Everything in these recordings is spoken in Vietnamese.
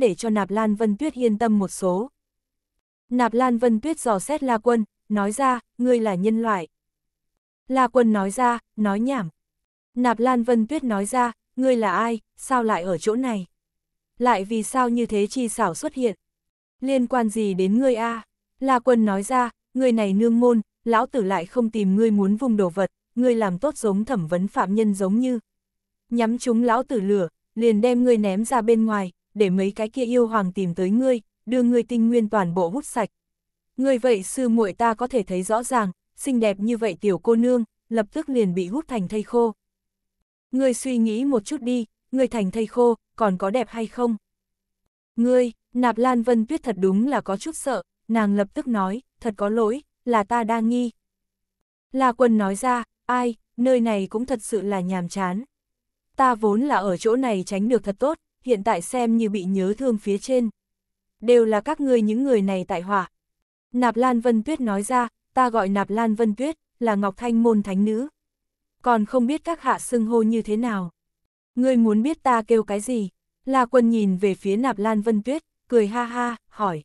để cho Nạp Lan Vân Tuyết yên tâm một số. Nạp Lan Vân Tuyết dò xét La Quân, nói ra, ngươi là nhân loại. La Quân nói ra, nói nhảm. Nạp Lan Vân Tuyết nói ra, ngươi là ai, sao lại ở chỗ này? Lại vì sao như thế chi xảo xuất hiện? Liên quan gì đến ngươi a? La Quân nói ra, ngươi này nương môn, lão tử lại không tìm ngươi muốn vùng đồ vật, ngươi làm tốt giống thẩm vấn phạm nhân giống như. Nhắm chúng lão tử lửa, liền đem ngươi ném ra bên ngoài, để mấy cái kia yêu hoàng tìm tới ngươi, đưa ngươi tinh nguyên toàn bộ hút sạch. Ngươi vậy sư muội ta có thể thấy rõ ràng, xinh đẹp như vậy tiểu cô nương, lập tức liền bị hút thành thây khô. Ngươi suy nghĩ một chút đi, ngươi thành thây khô, còn có đẹp hay không? Ngươi, nạp lan vân tuyết thật đúng là có chút sợ, nàng lập tức nói, thật có lỗi, là ta đa nghi. La quân nói ra, ai, nơi này cũng thật sự là nhàm chán. Ta vốn là ở chỗ này tránh được thật tốt, hiện tại xem như bị nhớ thương phía trên. Đều là các ngươi những người này tại hỏa. Nạp Lan Vân Tuyết nói ra, ta gọi Nạp Lan Vân Tuyết, là Ngọc Thanh môn thánh nữ. Còn không biết các hạ xưng hô như thế nào. Ngươi muốn biết ta kêu cái gì? La quân nhìn về phía Nạp Lan Vân Tuyết, cười ha ha, hỏi.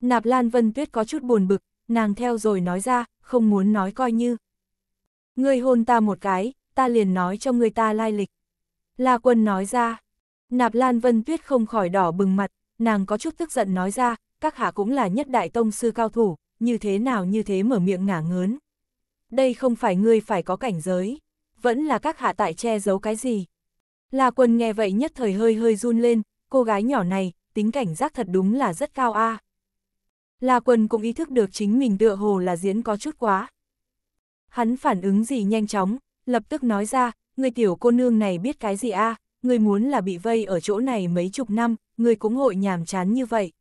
Nạp Lan Vân Tuyết có chút buồn bực, nàng theo rồi nói ra, không muốn nói coi như. Ngươi hôn ta một cái, ta liền nói cho người ta lai lịch. La quân nói ra, Nạp Lan Vân Tuyết không khỏi đỏ bừng mặt, nàng có chút tức giận nói ra, các hạ cũng là nhất đại tông sư cao thủ, như thế nào như thế mở miệng ngả ngớn. Đây không phải ngươi phải có cảnh giới, vẫn là các hạ tại che giấu cái gì. La quân nghe vậy nhất thời hơi hơi run lên, cô gái nhỏ này, tính cảnh giác thật đúng là rất cao a. La quân cũng ý thức được chính mình tựa hồ là diễn có chút quá. Hắn phản ứng gì nhanh chóng, lập tức nói ra, người tiểu cô nương này biết cái gì a, Người muốn là bị vây ở chỗ này mấy chục năm, người cũng hội nhàm chán như vậy.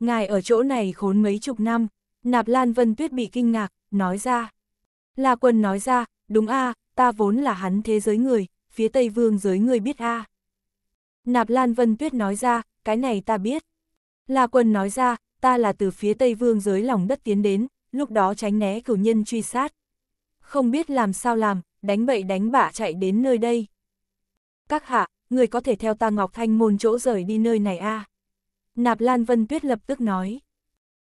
Ngài ở chỗ này khốn mấy chục năm, nạp Lan Vân Tuyết bị kinh ngạc, nói ra. La quân nói ra, đúng a ta vốn là hắn thế giới người, phía Tây Vương giới người biết a Nạp Lan Vân Tuyết nói ra, cái này ta biết. La quân nói ra, ta là từ phía Tây Vương giới lòng đất tiến đến, lúc đó tránh né cửu nhân truy sát. Không biết làm sao làm, đánh bậy đánh bạ chạy đến nơi đây các hạ, người có thể theo ta Ngọc Thanh môn chỗ rời đi nơi này a à? Nạp Lan Vân Tuyết lập tức nói.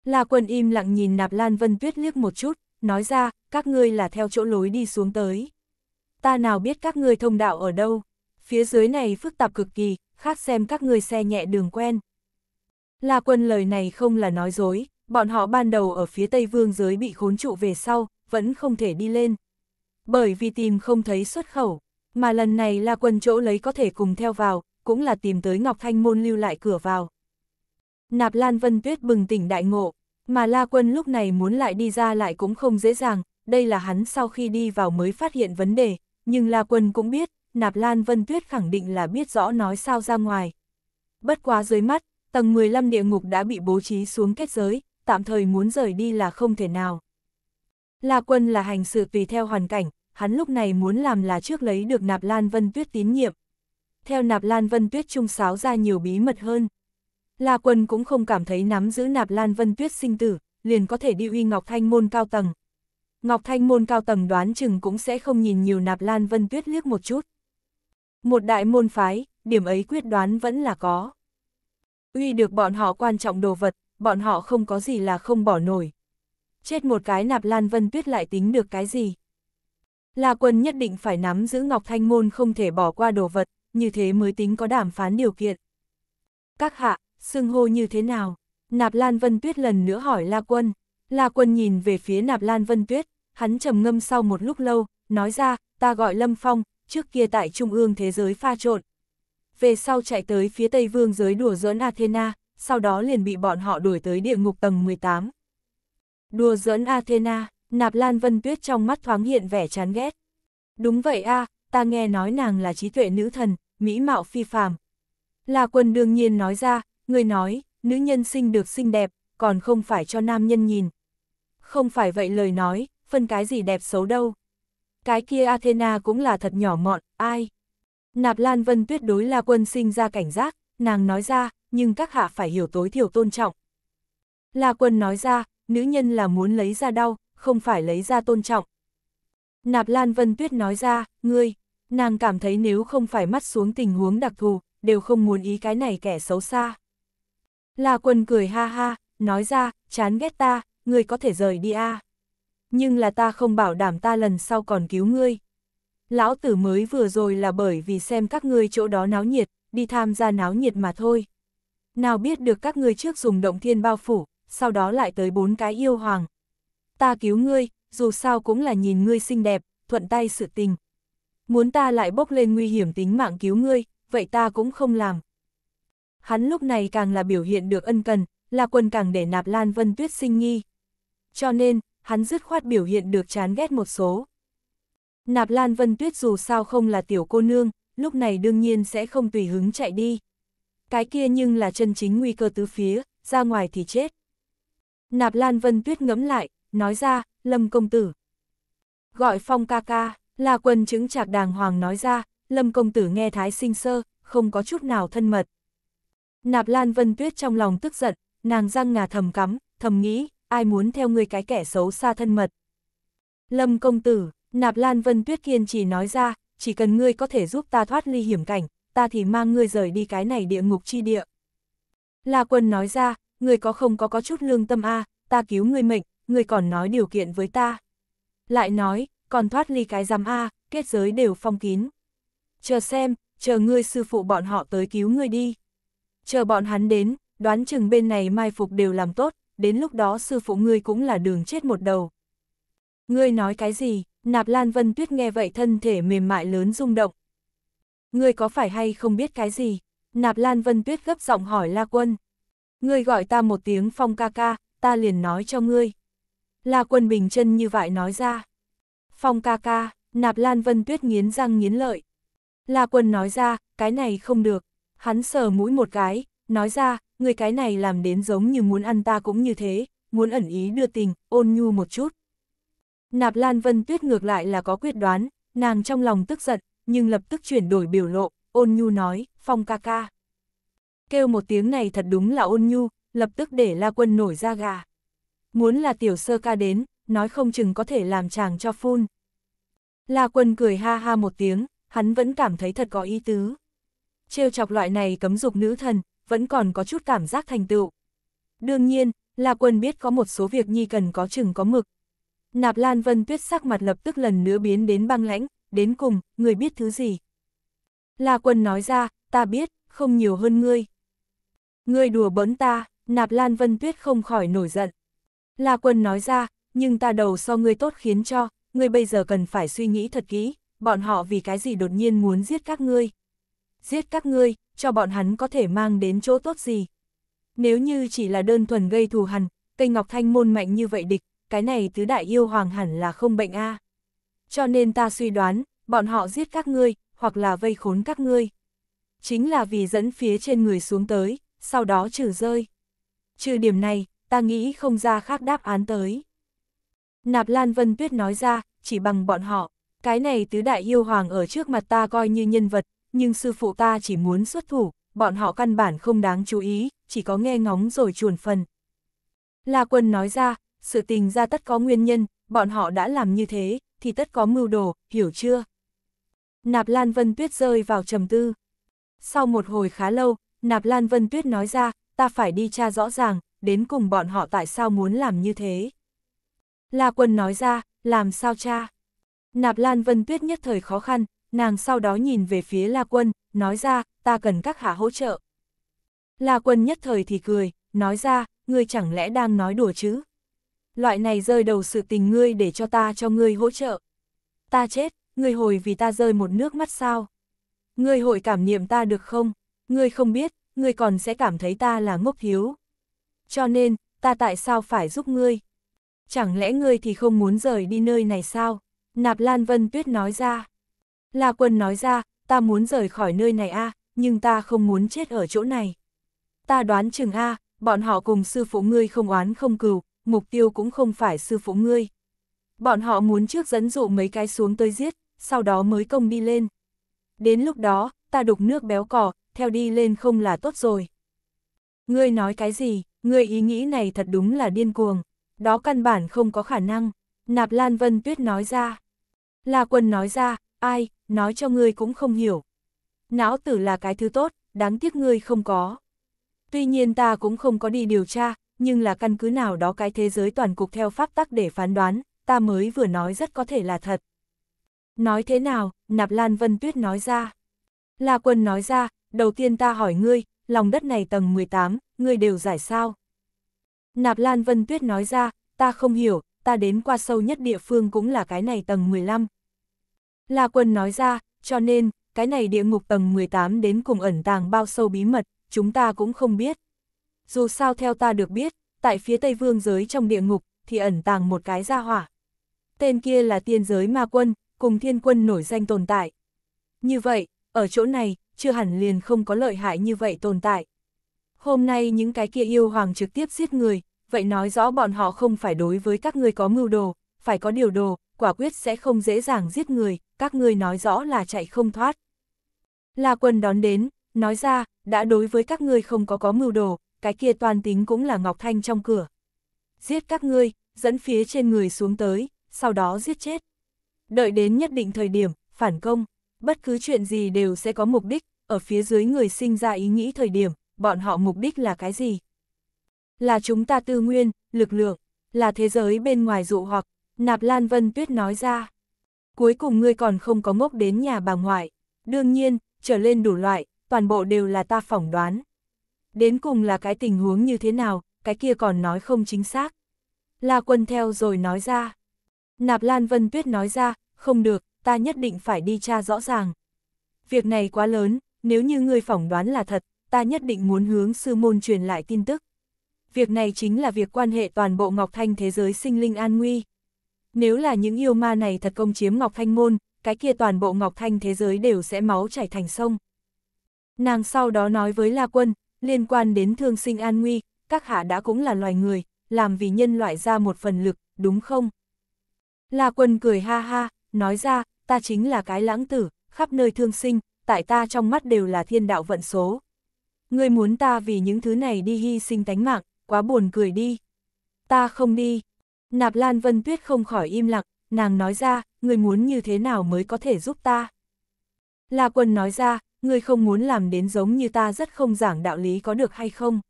La quân im lặng nhìn Nạp Lan Vân Tuyết liếc một chút, nói ra, các ngươi là theo chỗ lối đi xuống tới. Ta nào biết các ngươi thông đạo ở đâu, phía dưới này phức tạp cực kỳ, khác xem các ngươi xe nhẹ đường quen. La quân lời này không là nói dối, bọn họ ban đầu ở phía Tây Vương giới bị khốn trụ về sau, vẫn không thể đi lên. Bởi vì tìm không thấy xuất khẩu, mà lần này là quân chỗ lấy có thể cùng theo vào, cũng là tìm tới Ngọc Thanh Môn lưu lại cửa vào. Nạp Lan Vân Tuyết bừng tỉnh đại ngộ, mà La Quân lúc này muốn lại đi ra lại cũng không dễ dàng, đây là hắn sau khi đi vào mới phát hiện vấn đề, nhưng La Quân cũng biết, Nạp Lan Vân Tuyết khẳng định là biết rõ nói sao ra ngoài. Bất quá dưới mắt, tầng 15 địa ngục đã bị bố trí xuống kết giới, tạm thời muốn rời đi là không thể nào. La Quân là hành sự tùy theo hoàn cảnh, hắn lúc này muốn làm là trước lấy được Nạp Lan Vân Tuyết tín nhiệm. Theo Nạp Lan Vân Tuyết trung sáo ra nhiều bí mật hơn. La Quân cũng không cảm thấy nắm giữ Nạp Lan Vân Tuyết sinh tử, liền có thể đi uy Ngọc Thanh môn cao tầng. Ngọc Thanh môn cao tầng đoán chừng cũng sẽ không nhìn nhiều Nạp Lan Vân Tuyết liếc một chút. Một đại môn phái, điểm ấy quyết đoán vẫn là có. Uy được bọn họ quan trọng đồ vật, bọn họ không có gì là không bỏ nổi. Chết một cái Nạp Lan Vân Tuyết lại tính được cái gì? La Quân nhất định phải nắm giữ Ngọc Thanh Môn không thể bỏ qua đồ vật, như thế mới tính có đàm phán điều kiện. Các hạ, xưng hô như thế nào? Nạp Lan Vân Tuyết lần nữa hỏi La Quân. La Quân nhìn về phía Nạp Lan Vân Tuyết, hắn trầm ngâm sau một lúc lâu, nói ra, ta gọi Lâm Phong, trước kia tại Trung ương thế giới pha trộn. Về sau chạy tới phía Tây Vương giới đùa giỡn Athena, sau đó liền bị bọn họ đuổi tới địa ngục tầng 18. Đùa giỡn Athena, Nạp Lan Vân Tuyết trong mắt thoáng hiện vẻ chán ghét. Đúng vậy a, à, ta nghe nói nàng là trí tuệ nữ thần, mỹ mạo phi phàm. La Quân đương nhiên nói ra, người nói, nữ nhân sinh được xinh đẹp, còn không phải cho nam nhân nhìn. Không phải vậy lời nói, phân cái gì đẹp xấu đâu. Cái kia Athena cũng là thật nhỏ mọn, ai. Nạp Lan Vân tuyết đối La Quân sinh ra cảnh giác, nàng nói ra, nhưng các hạ phải hiểu tối thiểu tôn trọng. La Quân nói ra, nữ nhân là muốn lấy ra đau, không phải lấy ra tôn trọng. Nạp Lan Vân Tuyết nói ra, ngươi, nàng cảm thấy nếu không phải mắt xuống tình huống đặc thù, đều không muốn ý cái này kẻ xấu xa. La quân cười ha ha, nói ra, chán ghét ta, ngươi có thể rời đi a. Nhưng là ta không bảo đảm ta lần sau còn cứu ngươi. Lão tử mới vừa rồi là bởi vì xem các ngươi chỗ đó náo nhiệt, đi tham gia náo nhiệt mà thôi. Nào biết được các ngươi trước dùng động thiên bao phủ, sau đó lại tới bốn cái yêu hoàng, ta cứu ngươi, dù sao cũng là nhìn ngươi xinh đẹp, thuận tay sự tình. Muốn ta lại bốc lên nguy hiểm tính mạng cứu ngươi, vậy ta cũng không làm. Hắn lúc này càng là biểu hiện được ân cần, là quần càng để nạp Lan Vân Tuyết sinh nghi. Cho nên, hắn dứt khoát biểu hiện được chán ghét một số. Nạp Lan Vân Tuyết dù sao không là tiểu cô nương, lúc này đương nhiên sẽ không tùy hứng chạy đi. Cái kia nhưng là chân chính nguy cơ tứ phía, ra ngoài thì chết. Nạp Lan Vân Tuyết ngẫm lại, nói ra, Lâm công tử. Gọi Phong ca ca, là quần chứng chạc đàng hoàng nói ra, Lâm công tử nghe thái sinh sơ, không có chút nào thân mật. Nạp Lan Vân Tuyết trong lòng tức giận, nàng răng ngà thầm cắm, thầm nghĩ, ai muốn theo người cái kẻ xấu xa thân mật. Lâm công tử, Nạp Lan Vân Tuyết kiên trì nói ra, chỉ cần ngươi có thể giúp ta thoát ly hiểm cảnh, ta thì mang ngươi rời đi cái này địa ngục chi địa. La Quân nói ra, ngươi có không có có chút lương tâm a, ta cứu ngươi mệnh, người còn nói điều kiện với ta. Lại nói, còn thoát ly cái giám A, kết giới đều phong kín. Chờ xem, chờ ngươi sư phụ bọn họ tới cứu ngươi đi. Chờ bọn hắn đến, đoán chừng bên này mai phục đều làm tốt, đến lúc đó sư phụ ngươi cũng là đường chết một đầu. Ngươi nói cái gì, nạp lan vân tuyết nghe vậy thân thể mềm mại lớn rung động. Ngươi có phải hay không biết cái gì? Nạp Lan Vân Tuyết gấp giọng hỏi La Quân. Ngươi gọi ta một tiếng phong ca ca, ta liền nói cho ngươi. La Quân Bình chân như vậy nói ra. Phong ca ca, nạp Lan Vân Tuyết nghiến răng nghiến lợi. La Quân nói ra, cái này không được. Hắn sờ mũi một cái, nói ra, người cái này làm đến giống như muốn ăn ta cũng như thế, muốn ẩn ý đưa tình, ôn nhu một chút. Nạp Lan Vân Tuyết ngược lại là có quyết đoán, nàng trong lòng tức giận, nhưng lập tức chuyển đổi biểu lộ, ôn nhu nói, phong ca ca. Kêu một tiếng này thật đúng là ôn nhu, lập tức để La Quân nổi ra gà muốn là tiểu sơ ca đến, nói không chừng có thể làm chàng cho phun. La quân cười ha ha một tiếng, hắn vẫn cảm thấy thật có ý tứ. Trêu chọc loại này cấm dục nữ thần, vẫn còn có chút cảm giác thành tựu. Đương nhiên, La quân biết có một số việc nhi cần có chừng có mực. Nạp Lan Vân Tuyết sắc mặt lập tức lần nữa biến đến băng lãnh, đến cùng, người biết thứ gì. La quân nói ra, ta biết, không nhiều hơn ngươi. Ngươi đùa bỡn ta, Nạp Lan Vân Tuyết không khỏi nổi giận. La Quân nói ra, nhưng ta đầu so ngươi tốt khiến cho, ngươi bây giờ cần phải suy nghĩ thật kỹ, bọn họ vì cái gì đột nhiên muốn giết các ngươi. Giết các ngươi, cho bọn hắn có thể mang đến chỗ tốt gì. Nếu như chỉ là đơn thuần gây thù hằn, cây ngọc thanh môn mạnh như vậy địch, cái này tứ đại yêu hoàng hẳn là không bệnh a. Cho nên ta suy đoán, bọn họ giết các ngươi, hoặc là vây khốn các ngươi. Chính là vì dẫn phía trên người xuống tới, sau đó trừ rơi. Trừ điểm này, ta nghĩ không ra khác đáp án tới. Nạp Lan Vân Tuyết nói ra, chỉ bằng bọn họ, cái này tứ đại yêu hoàng ở trước mặt ta coi như nhân vật, nhưng sư phụ ta chỉ muốn xuất thủ, bọn họ căn bản không đáng chú ý, chỉ có nghe ngóng rồi chuồn phần. La Quân nói ra, sự tình ra tất có nguyên nhân, bọn họ đã làm như thế, thì tất có mưu đồ, hiểu chưa? Nạp Lan Vân Tuyết rơi vào trầm tư. Sau một hồi khá lâu, Nạp Lan Vân Tuyết nói ra, ta phải đi tra rõ ràng, đến cùng bọn họ tại sao muốn làm như thế. La quân nói ra, làm sao cha? Nạp Lan Vân Tuyết nhất thời khó khăn, nàng sau đó nhìn về phía La quân, nói ra, ta cần các hạ hỗ trợ. La quân nhất thời thì cười, nói ra, ngươi chẳng lẽ đang nói đùa chứ? Loại này rơi đầu sự tình ngươi để cho ta cho ngươi hỗ trợ. Ta chết, ngươi hồi vì ta rơi một nước mắt sao? Ngươi hội cảm niệm ta được không? Ngươi không biết, ngươi còn sẽ cảm thấy ta là ngốc thiếu cho nên, ta tại sao phải giúp ngươi? Chẳng lẽ ngươi thì không muốn rời đi nơi này sao? Nạp Lan Vân Tuyết nói ra. La Quân nói ra, ta muốn rời khỏi nơi này a, nhưng ta không muốn chết ở chỗ này. Ta đoán chừng a, bọn họ cùng sư phụ ngươi không oán không cừu, mục tiêu cũng không phải sư phụ ngươi. Bọn họ muốn trước dẫn dụ mấy cái xuống tới giết, sau đó mới công đi lên. Đến lúc đó, ta đục nước béo cỏ, theo đi lên không là tốt rồi. Ngươi nói cái gì? Người ý nghĩ này thật đúng là điên cuồng, đó căn bản không có khả năng, nạp Lan Vân Tuyết nói ra. La quân nói ra, ai, nói cho ngươi cũng không hiểu. Não tử là cái thứ tốt, đáng tiếc ngươi không có. Tuy nhiên ta cũng không có đi điều tra, nhưng là căn cứ nào đó cái thế giới toàn cục theo pháp tắc để phán đoán, ta mới vừa nói rất có thể là thật. Nói thế nào, Nạp Lan Vân Tuyết nói ra. La Quân nói ra, đầu tiên ta hỏi ngươi, lòng đất này tầng 18, ngươi đều giải sao. Nạp Lan Vân Tuyết nói ra, ta không hiểu, ta đến qua sâu nhất địa phương cũng là cái này tầng 15. La Quân nói ra, cho nên, cái này địa ngục tầng 18 đến cùng ẩn tàng bao sâu bí mật, chúng ta cũng không biết. Dù sao theo ta được biết, tại phía Tây Vương giới trong địa ngục, thì ẩn tàng một cái gia hỏa. Tên kia là tiên giới ma quân, cùng thiên quân nổi danh tồn tại. Như vậy, ở chỗ này, chưa hẳn liền không có lợi hại như vậy tồn tại. Hôm nay những cái kia yêu hoàng trực tiếp giết người, vậy nói rõ bọn họ không phải đối với các ngươi có mưu đồ, phải có điều đồ, quả quyết sẽ không dễ dàng giết người, các ngươi nói rõ là chạy không thoát. La quân đón đến, nói ra, đã đối với các ngươi không có có mưu đồ, cái kia toàn tính cũng là Ngọc Thanh trong cửa. Giết các ngươi, dẫn phía trên người xuống tới, sau đó giết chết. Đợi đến nhất định thời điểm, phản công, bất cứ chuyện gì đều sẽ có mục đích, ở phía dưới người sinh ra ý nghĩ thời điểm, bọn họ mục đích là cái gì? Là chúng ta tư nguyên, lực lượng, là thế giới bên ngoài dụ hoặc, nạp Lan Vân Tuyết nói ra. Cuối cùng ngươi còn không có ngốc đến nhà bà ngoại, đương nhiên, trở lên đủ loại, toàn bộ đều là ta phỏng đoán. Đến cùng là cái tình huống như thế nào, cái kia còn nói không chính xác. La quân theo rồi nói ra. Nạp Lan Vân Tuyết nói ra, không được, ta nhất định phải đi tra rõ ràng. Việc này quá lớn, nếu như ngươi phỏng đoán là thật, ta nhất định muốn hướng sư môn truyền lại tin tức. Việc này chính là việc quan hệ toàn bộ Ngọc Thanh thế giới sinh linh an nguy. Nếu là những yêu ma này thật công chiếm Ngọc Thanh môn, cái kia toàn bộ Ngọc Thanh thế giới đều sẽ máu chảy thành sông. Nàng sau đó nói với La Quân, liên quan đến thương sinh an nguy, các hạ đã cũng là loài người, làm vì nhân loại ra một phần lực, đúng không? La Quân cười ha ha, nói ra, ta chính là cái lãng tử, khắp nơi thương sinh, tại ta trong mắt đều là thiên đạo vận số, Ngươi muốn ta vì những thứ này đi hy sinh tánh mạng, quá buồn cười đi. Ta không đi. Nạp Lan Vân Tuyết không khỏi im lặng, nàng nói ra, ngươi muốn như thế nào mới có thể giúp ta. La Quân nói ra, ngươi không muốn làm đến giống như ta rất không giảng đạo lý có được hay không.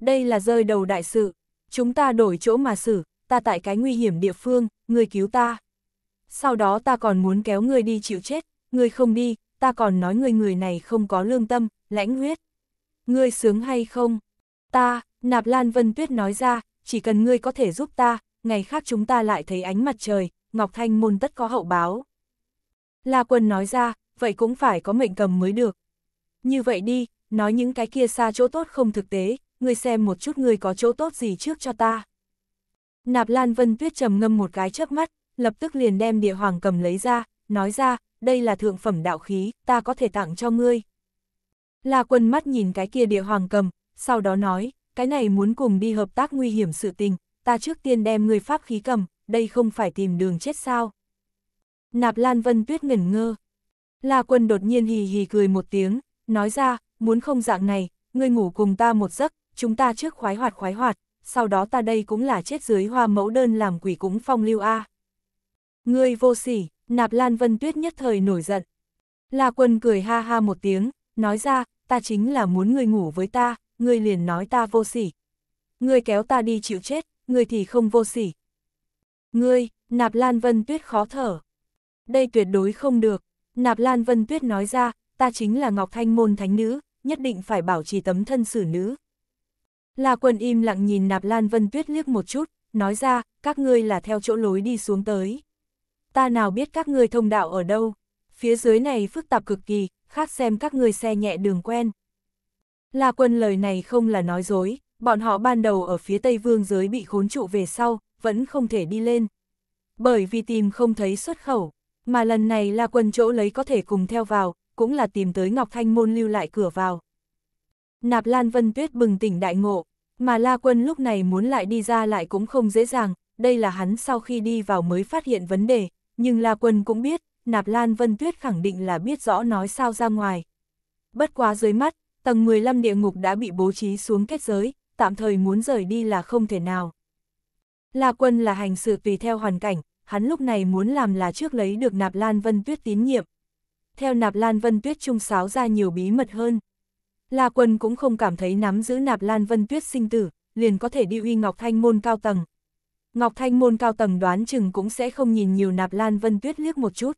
Đây là rơi đầu đại sự, chúng ta đổi chỗ mà xử, ta tại cái nguy hiểm địa phương, ngươi cứu ta. Sau đó ta còn muốn kéo ngươi đi chịu chết, ngươi không đi, ta còn nói ngươi người này không có lương tâm, lãnh huyết. Ngươi sướng hay không? Ta, Nạp Lan Vân Tuyết nói ra, chỉ cần ngươi có thể giúp ta, ngày khác chúng ta lại thấy ánh mặt trời, Ngọc Thanh môn tất có hậu báo. La Quân nói ra, vậy cũng phải có mệnh cầm mới được. Như vậy đi, nói những cái kia xa chỗ tốt không thực tế, ngươi xem một chút ngươi có chỗ tốt gì trước cho ta. Nạp Lan Vân Tuyết trầm ngâm một cái chớp mắt, lập tức liền đem địa hoàng cầm lấy ra, nói ra, đây là thượng phẩm đạo khí, ta có thể tặng cho ngươi. La quân mắt nhìn cái kia địa hoàng cầm, sau đó nói, cái này muốn cùng đi hợp tác nguy hiểm sự tình, ta trước tiên đem người pháp khí cầm, đây không phải tìm đường chết sao. Nạp Lan Vân Tuyết ngẩn ngơ. La quân đột nhiên hì hì cười một tiếng, nói ra, muốn không dạng này, ngươi ngủ cùng ta một giấc, chúng ta trước khoái hoạt khoái hoạt, sau đó ta đây cũng là chết dưới hoa mẫu đơn làm quỷ cúng phong lưu a. Ngươi vô sỉ, Nạp Lan Vân Tuyết nhất thời nổi giận. La quân cười ha ha một tiếng, nói ra, ta chính là muốn ngươi ngủ với ta, ngươi liền nói ta vô sỉ. Ngươi kéo ta đi chịu chết, ngươi thì không vô sỉ. Ngươi, Nạp Lan Vân Tuyết khó thở. Đây tuyệt đối không được, Nạp Lan Vân Tuyết nói ra, ta chính là Ngọc Thanh Môn Thánh Nữ, nhất định phải bảo trì tấm thân xử nữ. La quân im lặng nhìn Nạp Lan Vân Tuyết liếc một chút, nói ra, các ngươi là theo chỗ lối đi xuống tới. Ta nào biết các ngươi thông đạo ở đâu, phía dưới này phức tạp cực kỳ, khác xem các người xe nhẹ đường quen. La quân lời này không là nói dối, bọn họ ban đầu ở phía Tây Vương giới bị khốn trụ về sau, vẫn không thể đi lên. Bởi vì tìm không thấy xuất khẩu, mà lần này La quân chỗ lấy có thể cùng theo vào, cũng là tìm tới Ngọc Thanh Môn lưu lại cửa vào. Nạp Lan Vân Tuyết bừng tỉnh đại ngộ, mà La Quân lúc này muốn lại đi ra lại cũng không dễ dàng, đây là hắn sau khi đi vào mới phát hiện vấn đề, nhưng La Quân cũng biết, Nạp Lan Vân Tuyết khẳng định là biết rõ nói sao ra ngoài. Bất quá dưới mắt, tầng 15 địa ngục đã bị bố trí xuống kết giới, tạm thời muốn rời đi là không thể nào. La Quân là hành sự tùy theo hoàn cảnh, hắn lúc này muốn làm là trước lấy được Nạp Lan Vân Tuyết tín nhiệm. Theo Nạp Lan Vân Tuyết trung sáo ra nhiều bí mật hơn. La Quân cũng không cảm thấy nắm giữ Nạp Lan Vân Tuyết sinh tử, liền có thể đi uy Ngọc Thanh môn cao tầng. Ngọc Thanh môn cao tầng đoán chừng cũng sẽ không nhìn nhiều Nạp Lan Vân Tuyết liếc một chút,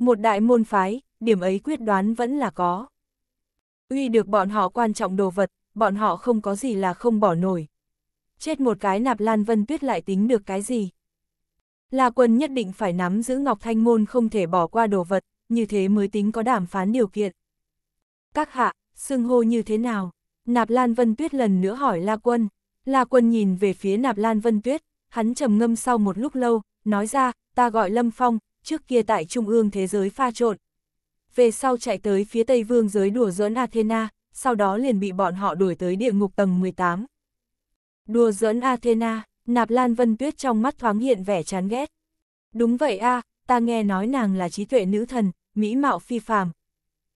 một đại môn phái, điểm ấy quyết đoán vẫn là có. Uy được bọn họ quan trọng đồ vật, bọn họ không có gì là không bỏ nổi. Chết một cái nạp lan vân tuyết lại tính được cái gì? Là quân nhất định phải nắm giữ Ngọc Thanh Môn không thể bỏ qua đồ vật, như thế mới tính có đàm phán điều kiện. Các hạ, xưng hô như thế nào? Nạp Lan Vân Tuyết lần nữa hỏi La Quân. La Quân nhìn về phía Nạp Lan Vân Tuyết, hắn trầm ngâm sau một lúc lâu, nói ra, ta gọi Lâm Phong, trước kia tại trung ương thế giới pha trộn. Về sau chạy tới phía Tây Vương giới đùa giỡn Athena, sau đó liền bị bọn họ đuổi tới địa ngục tầng 18. Đùa giỡn Athena, nạp lan vân tuyết trong mắt thoáng hiện vẻ chán ghét. Đúng vậy a à, ta nghe nói nàng là trí tuệ nữ thần, mỹ mạo phi phàm.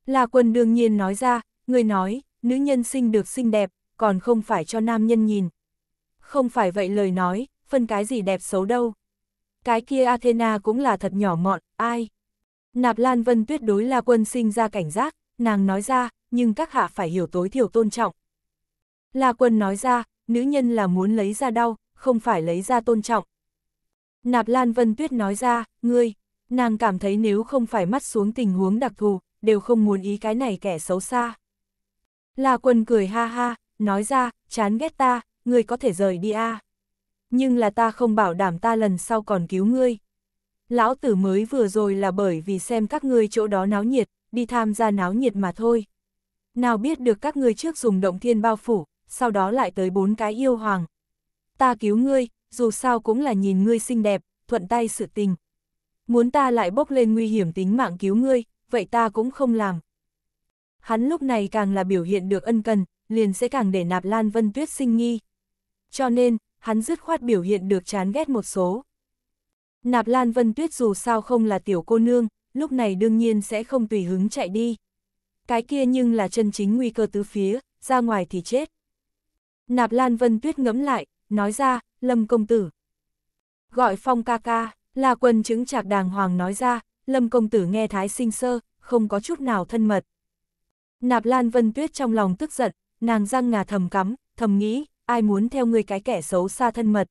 Là quân đương nhiên nói ra, người nói, nữ nhân sinh được xinh đẹp, còn không phải cho nam nhân nhìn. Không phải vậy lời nói, phân cái gì đẹp xấu đâu cái kia Athena cũng là thật nhỏ mọn, ai. Nạp Lan Vân tuyệt đối là quân sinh ra cảnh giác, nàng nói ra, nhưng các hạ phải hiểu tối thiểu tôn trọng. La quân nói ra, nữ nhân là muốn lấy ra đau, không phải lấy ra tôn trọng. Nạp Lan Vân Tuyết nói ra, ngươi, nàng cảm thấy nếu không phải mắt xuống tình huống đặc thù, đều không muốn ý cái này kẻ xấu xa. La quân cười ha ha, nói ra, chán ghét ta, ngươi có thể rời đi a. À nhưng là ta không bảo đảm ta lần sau còn cứu ngươi. Lão tử mới vừa rồi là bởi vì xem các ngươi chỗ đó náo nhiệt, đi tham gia náo nhiệt mà thôi. Nào biết được các ngươi trước dùng động thiên bao phủ, sau đó lại tới bốn cái yêu hoàng. Ta cứu ngươi, dù sao cũng là nhìn ngươi xinh đẹp, thuận tay sự tình. Muốn ta lại bốc lên nguy hiểm tính mạng cứu ngươi, vậy ta cũng không làm. Hắn lúc này càng là biểu hiện được ân cần, liền sẽ càng để nạp Lan Vân Tuyết sinh nghi. Cho nên, hắn dứt khoát biểu hiện được chán ghét một số. Nạp Lan Vân Tuyết dù sao không là tiểu cô nương, lúc này đương nhiên sẽ không tùy hứng chạy đi. Cái kia nhưng là chân chính nguy cơ tứ phía, ra ngoài thì chết. Nạp Lan Vân Tuyết ngẫm lại, nói ra, Lâm Công Tử. Gọi Phong ca ca, là quần chứng chạc đàng hoàng nói ra, Lâm Công Tử nghe thái sinh sơ, không có chút nào thân mật. Nạp Lan Vân Tuyết trong lòng tức giận, nàng răng ngà thầm cắm, thầm nghĩ, ai muốn theo ngươi cái kẻ xấu xa thân mật.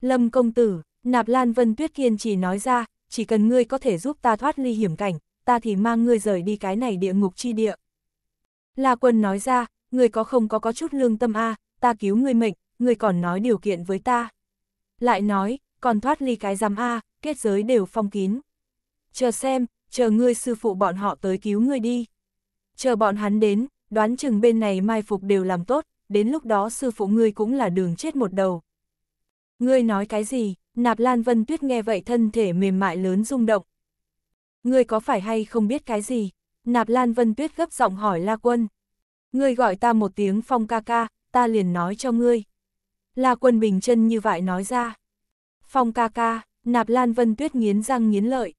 Lâm công tử, Nạp Lan Vân Tuyết kiên trì nói ra, chỉ cần ngươi có thể giúp ta thoát ly hiểm cảnh, ta thì mang ngươi rời đi cái này địa ngục chi địa. La Quân nói ra, ngươi có không có có chút lương tâm a, à, ta cứu ngươi mệnh, ngươi còn nói điều kiện với ta. Lại nói, còn thoát ly cái giam a, à, kết giới đều phong kín. Chờ xem, chờ ngươi sư phụ bọn họ tới cứu ngươi đi. Chờ bọn hắn đến, đoán chừng bên này mai phục đều làm tốt, đến lúc đó sư phụ ngươi cũng là đường chết một đầu. Ngươi nói cái gì, nạp Lan Vân Tuyết nghe vậy thân thể mềm mại lớn rung động. Ngươi có phải hay không biết cái gì, nạp Lan Vân Tuyết gấp giọng hỏi La Quân. Ngươi gọi ta một tiếng phong ca ca, ta liền nói cho ngươi. La Quân bình chân như vậy nói ra. Phong ca ca, nạp Lan Vân Tuyết nghiến răng nghiến lợi.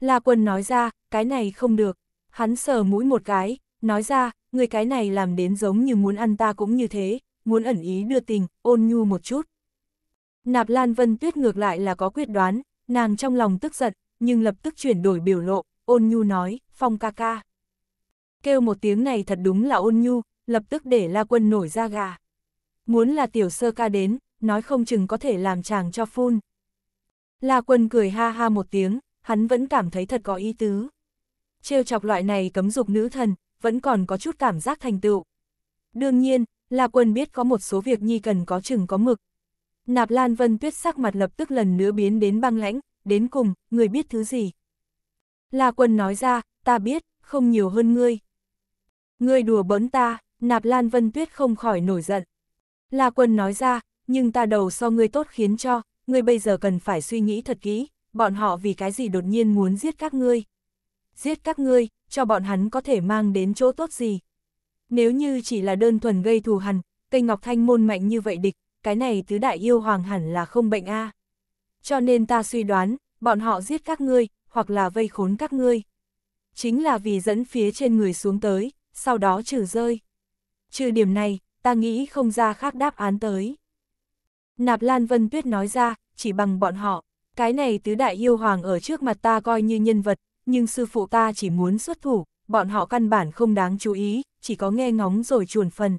La Quân nói ra, cái này không được. Hắn sờ mũi một cái, nói ra, người cái này làm đến giống như muốn ăn ta cũng như thế, muốn ẩn ý đưa tình, ôn nhu một chút. Nạp Lan Vân Tuyết ngược lại là có quyết đoán, nàng trong lòng tức giận, nhưng lập tức chuyển đổi biểu lộ, ôn nhu nói, phong ca ca. Kêu một tiếng này thật đúng là ôn nhu, lập tức để la quân nổi ra gà. Muốn là tiểu sơ ca đến, nói không chừng có thể làm chàng cho phun. La quân cười ha ha một tiếng, hắn vẫn cảm thấy thật có ý tứ. Trêu chọc loại này cấm dục nữ thần, vẫn còn có chút cảm giác thành tựu. Đương nhiên, là quân biết có một số việc nhi cần có chừng có mực. Nạp Lan Vân Tuyết sắc mặt lập tức lần nữa biến đến băng lãnh, đến cùng, người biết thứ gì. La quân nói ra, ta biết, không nhiều hơn ngươi. Ngươi đùa bỡn ta, Nạp Lan Vân Tuyết không khỏi nổi giận. La quân nói ra, nhưng ta đầu so ngươi tốt khiến cho, ngươi bây giờ cần phải suy nghĩ thật kỹ, bọn họ vì cái gì đột nhiên muốn giết các ngươi giết các ngươi, cho bọn hắn có thể mang đến chỗ tốt gì. Nếu như chỉ là đơn thuần gây thù hằn, cây ngọc thanh môn mạnh như vậy địch, cái này tứ đại yêu hoàng hẳn là không bệnh a. Cho nên ta suy đoán, bọn họ giết các ngươi, hoặc là vây khốn các ngươi. Chính là vì dẫn phía trên người xuống tới, sau đó trừ rơi. Trừ điểm này, ta nghĩ không ra khác đáp án tới. Nạp Lan Vân Tuyết nói ra, chỉ bằng bọn họ, cái này tứ đại yêu hoàng ở trước mặt ta coi như nhân vật, nhưng sư phụ ta chỉ muốn xuất thủ, bọn họ căn bản không đáng chú ý, chỉ có nghe ngóng rồi chuồn phần.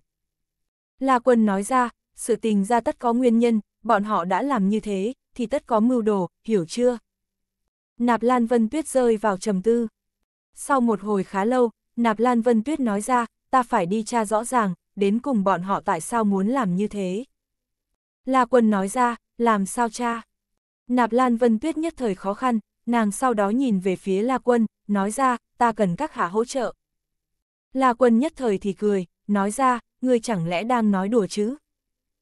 La quân nói ra, sự tình ra tất có nguyên nhân, bọn họ đã làm như thế, thì tất có mưu đồ, hiểu chưa? Nạp Lan Vân Tuyết rơi vào trầm tư. Sau một hồi khá lâu, Nạp Lan Vân Tuyết nói ra, ta phải đi tra rõ ràng, đến cùng bọn họ tại sao muốn làm như thế. La Quân nói ra, làm sao cha? Nạp Lan Vân Tuyết nhất thời khó khăn, nàng sau đó nhìn về phía La Quân, nói ra, ta cần các hạ hỗ trợ. La Quân nhất thời thì cười, nói ra, ngươi chẳng lẽ đang nói đùa chứ?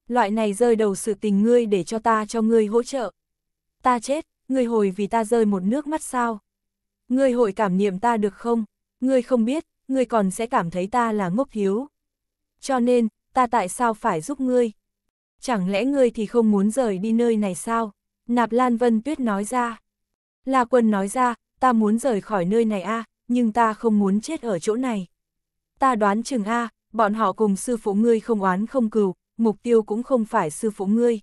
Loại này rơi đầu sự tình ngươi để cho ta cho ngươi hỗ trợ. Ta chết, ngươi hồi vì ta rơi một nước mắt sao? Ngươi hội cảm niệm ta được không? Ngươi không biết, ngươi còn sẽ cảm thấy ta là ngốc hiếu. Cho nên, ta tại sao phải giúp ngươi? Chẳng lẽ ngươi thì không muốn rời đi nơi này sao? Nạp Lan Vân Tuyết nói ra. La Quân nói ra, ta muốn rời khỏi nơi này a, nhưng ta không muốn chết ở chỗ này. Ta đoán chừng a, bọn họ cùng sư phụ ngươi không oán không cừu, mục tiêu cũng không phải sư phụ ngươi.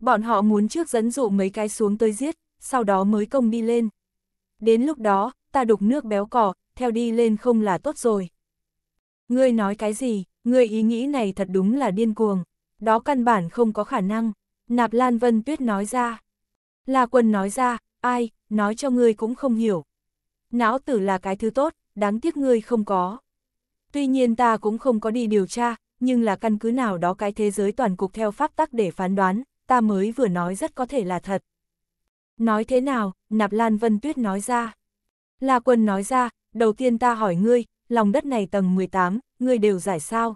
Bọn họ muốn trước dẫn dụ mấy cái xuống tới giết, sau đó mới công đi lên. Đến lúc đó, ta đục nước béo cỏ, theo đi lên không là tốt rồi. Ngươi nói cái gì, ngươi ý nghĩ này thật đúng là điên cuồng, đó căn bản không có khả năng. Nạp Lan Vân Tuyết nói ra. La Quân nói ra, ai, nói cho ngươi cũng không hiểu. Não tử là cái thứ tốt, đáng tiếc ngươi không có. Tuy nhiên ta cũng không có đi điều tra, nhưng là căn cứ nào đó cái thế giới toàn cục theo pháp tắc để phán đoán, ta mới vừa nói rất có thể là thật. Nói thế nào, Nạp Lan Vân Tuyết nói ra. La Quân nói ra, đầu tiên ta hỏi ngươi, lòng đất này tầng 18, ngươi đều giải sao?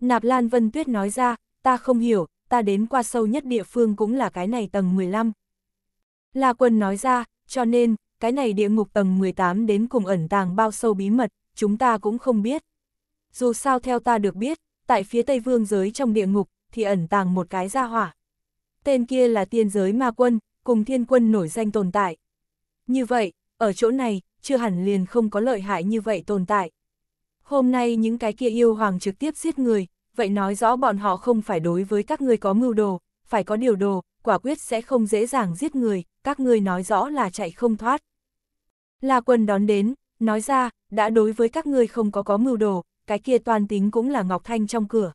Nạp Lan Vân Tuyết nói ra, ta không hiểu, ta đến qua sâu nhất địa phương cũng là cái này tầng 15, La Quân nói ra, cho nên, cái này địa ngục tầng 18 đến cùng ẩn tàng bao sâu bí mật, chúng ta cũng không biết. Dù sao theo ta được biết, tại phía Tây Vương giới trong địa ngục, thì ẩn tàng một cái gia hỏa. Tên kia là tiên giới ma quân, cùng thiên quân nổi danh tồn tại. Như vậy, ở chỗ này, chưa hẳn liền không có lợi hại như vậy tồn tại. Hôm nay những cái kia yêu hoàng trực tiếp giết người, vậy nói rõ bọn họ không phải đối với các người có mưu đồ, phải có điều đồ, quả quyết sẽ không dễ dàng giết người, các ngươi nói rõ là chạy không thoát. La quân đón đến, nói ra, đã đối với các ngươi không có có mưu đồ, cái kia toàn tính cũng là Ngọc Thanh trong cửa.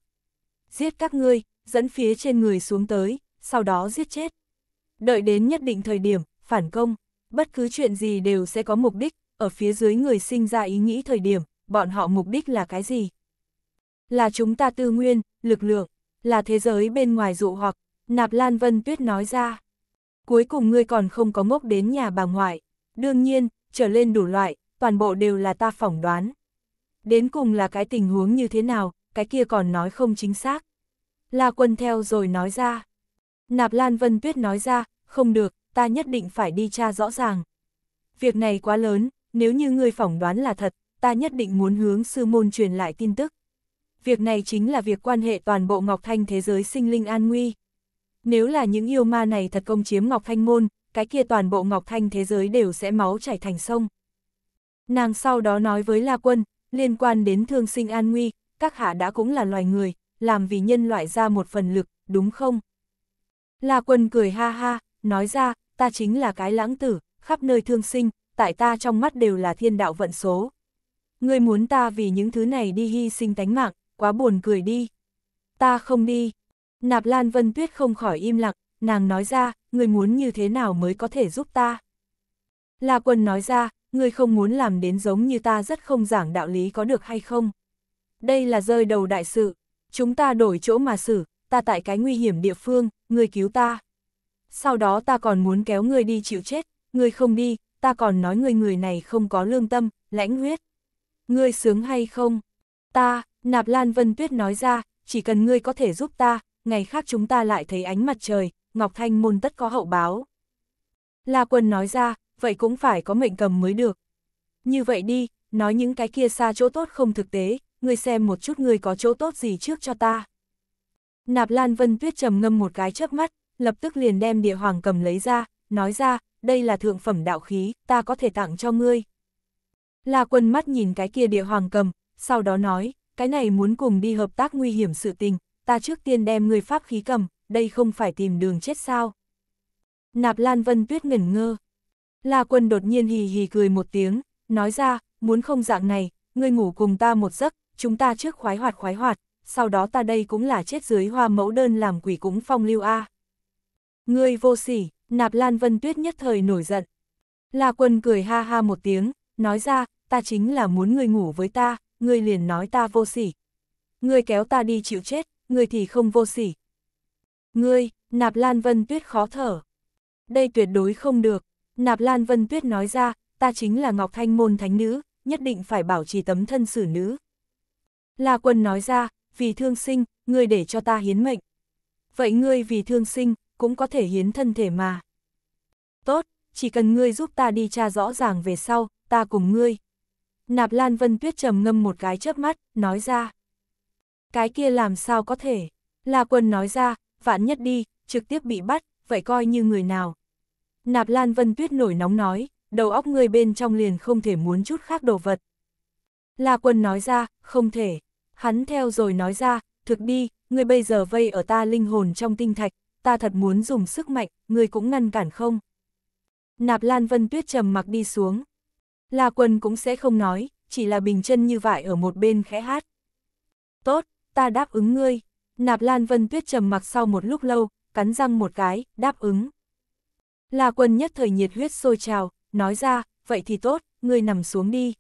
Giết các ngươi, dẫn phía trên người xuống tới, sau đó giết chết. Đợi đến nhất định thời điểm, phản công, bất cứ chuyện gì đều sẽ có mục đích, ở phía dưới người sinh ra ý nghĩ thời điểm, bọn họ mục đích là cái gì? Là chúng ta tư nguyên, lực lượng, là thế giới bên ngoài dụ hoặc, Nạp Lan Vân Tuyết nói ra. Cuối cùng ngươi còn không có ngốc đến nhà bà ngoại. Đương nhiên, trở lên đủ loại, toàn bộ đều là ta phỏng đoán. Đến cùng là cái tình huống như thế nào, cái kia còn nói không chính xác. La quân theo rồi nói ra. Nạp Lan Vân Tuyết nói ra, không được, ta nhất định phải đi tra rõ ràng. Việc này quá lớn, nếu như ngươi phỏng đoán là thật, ta nhất định muốn hướng sư môn truyền lại tin tức. Việc này chính là việc quan hệ toàn bộ Ngọc Thanh thế giới sinh linh an nguy. Nếu là những yêu ma này thật công chiếm Ngọc Thanh Môn, cái kia toàn bộ Ngọc Thanh thế giới đều sẽ máu chảy thành sông. Nàng sau đó nói với La Quân, liên quan đến thương sinh an nguy, các hạ đã cũng là loài người, làm vì nhân loại ra một phần lực, đúng không? La Quân cười ha ha, nói ra, ta chính là cái lãng tử, khắp nơi thương sinh, tại ta trong mắt đều là thiên đạo vận số. Ngươi muốn ta vì những thứ này đi hy sinh tánh mạng, quá buồn cười đi. Ta không đi, Nạp Lan Vân Tuyết không khỏi im lặng, nàng nói ra, người muốn như thế nào mới có thể giúp ta. La Quân nói ra, người không muốn làm đến giống như ta rất không giảng đạo lý có được hay không. Đây là rơi đầu đại sự, chúng ta đổi chỗ mà xử, ta tại cái nguy hiểm địa phương, người cứu ta. Sau đó ta còn muốn kéo người đi chịu chết, người không đi, ta còn nói người người này không có lương tâm, lãnh huyết. Ngươi sướng hay không? Ta, Nạp Lan Vân Tuyết nói ra, chỉ cần ngươi có thể giúp ta, ngày khác chúng ta lại thấy ánh mặt trời, Ngọc Thanh môn tất có hậu báo. La Quân nói ra, vậy cũng phải có mệnh cầm mới được. Như vậy đi, nói những cái kia xa chỗ tốt không thực tế, ngươi xem một chút ngươi có chỗ tốt gì trước cho ta. Nạp Lan Vân Tuyết trầm ngâm một cái chớp mắt, lập tức liền đem địa hoàng cầm lấy ra, nói ra, đây là thượng phẩm đạo khí, ta có thể tặng cho ngươi. La Quân mắt nhìn cái kia địa hoàng cầm, sau đó nói, cái này muốn cùng đi hợp tác nguy hiểm sự tình, ta trước tiên đem người pháp khí cầm, đây không phải tìm đường chết sao. Nạp Lan Vân Tuyết ngẩn ngơ. La Quân đột nhiên hì hì cười một tiếng, nói ra, muốn không dạng này, ngươi ngủ cùng ta một giấc, chúng ta trước khoái hoạt khoái hoạt, sau đó ta đây cũng là chết dưới hoa mẫu đơn làm quỷ cúng phong lưu a. Ngươi vô sỉ, Nạp Lan Vân Tuyết nhất thời nổi giận. La Quân cười ha ha một tiếng, nói ra, ta chính là muốn ngươi ngủ với ta, ngươi liền nói ta vô sỉ. Ngươi kéo ta đi chịu chết người thì không vô sỉ. Ngươi, nạp Lan Vân Tuyết khó thở. Đây tuyệt đối không được. Nạp Lan Vân Tuyết nói ra, ta chính là Ngọc Thanh Môn Thánh Nữ, nhất định phải bảo trì tấm thân xử nữ. La Quân nói ra, vì thương sinh, ngươi để cho ta hiến mệnh. Vậy ngươi vì thương sinh, cũng có thể hiến thân thể mà. Tốt, chỉ cần ngươi giúp ta đi tra rõ ràng về sau, ta cùng ngươi. Nạp Lan Vân Tuyết trầm ngâm một cái chớp mắt, nói ra cái kia làm sao có thể. La Quân nói ra, vạn nhất đi, trực tiếp bị bắt, vậy coi như người nào. Nạp Lan Vân Tuyết nổi nóng nói, đầu óc người bên trong liền không thể muốn chút khác đồ vật. La Quân nói ra, không thể. Hắn theo rồi nói ra, thực đi, người bây giờ vây ở ta linh hồn trong tinh thạch, ta thật muốn dùng sức mạnh, người cũng ngăn cản không. Nạp Lan Vân Tuyết trầm mặc đi xuống. La Quân cũng sẽ không nói, chỉ là bình chân như vậy ở một bên khẽ hát. Tốt, ta đáp ứng ngươi. Nạp Lan Vân Tuyết trầm mặc sau một lúc lâu, cắn răng một cái, đáp ứng. La quân nhất thời nhiệt huyết sôi trào, nói ra, vậy thì tốt, ngươi nằm xuống đi.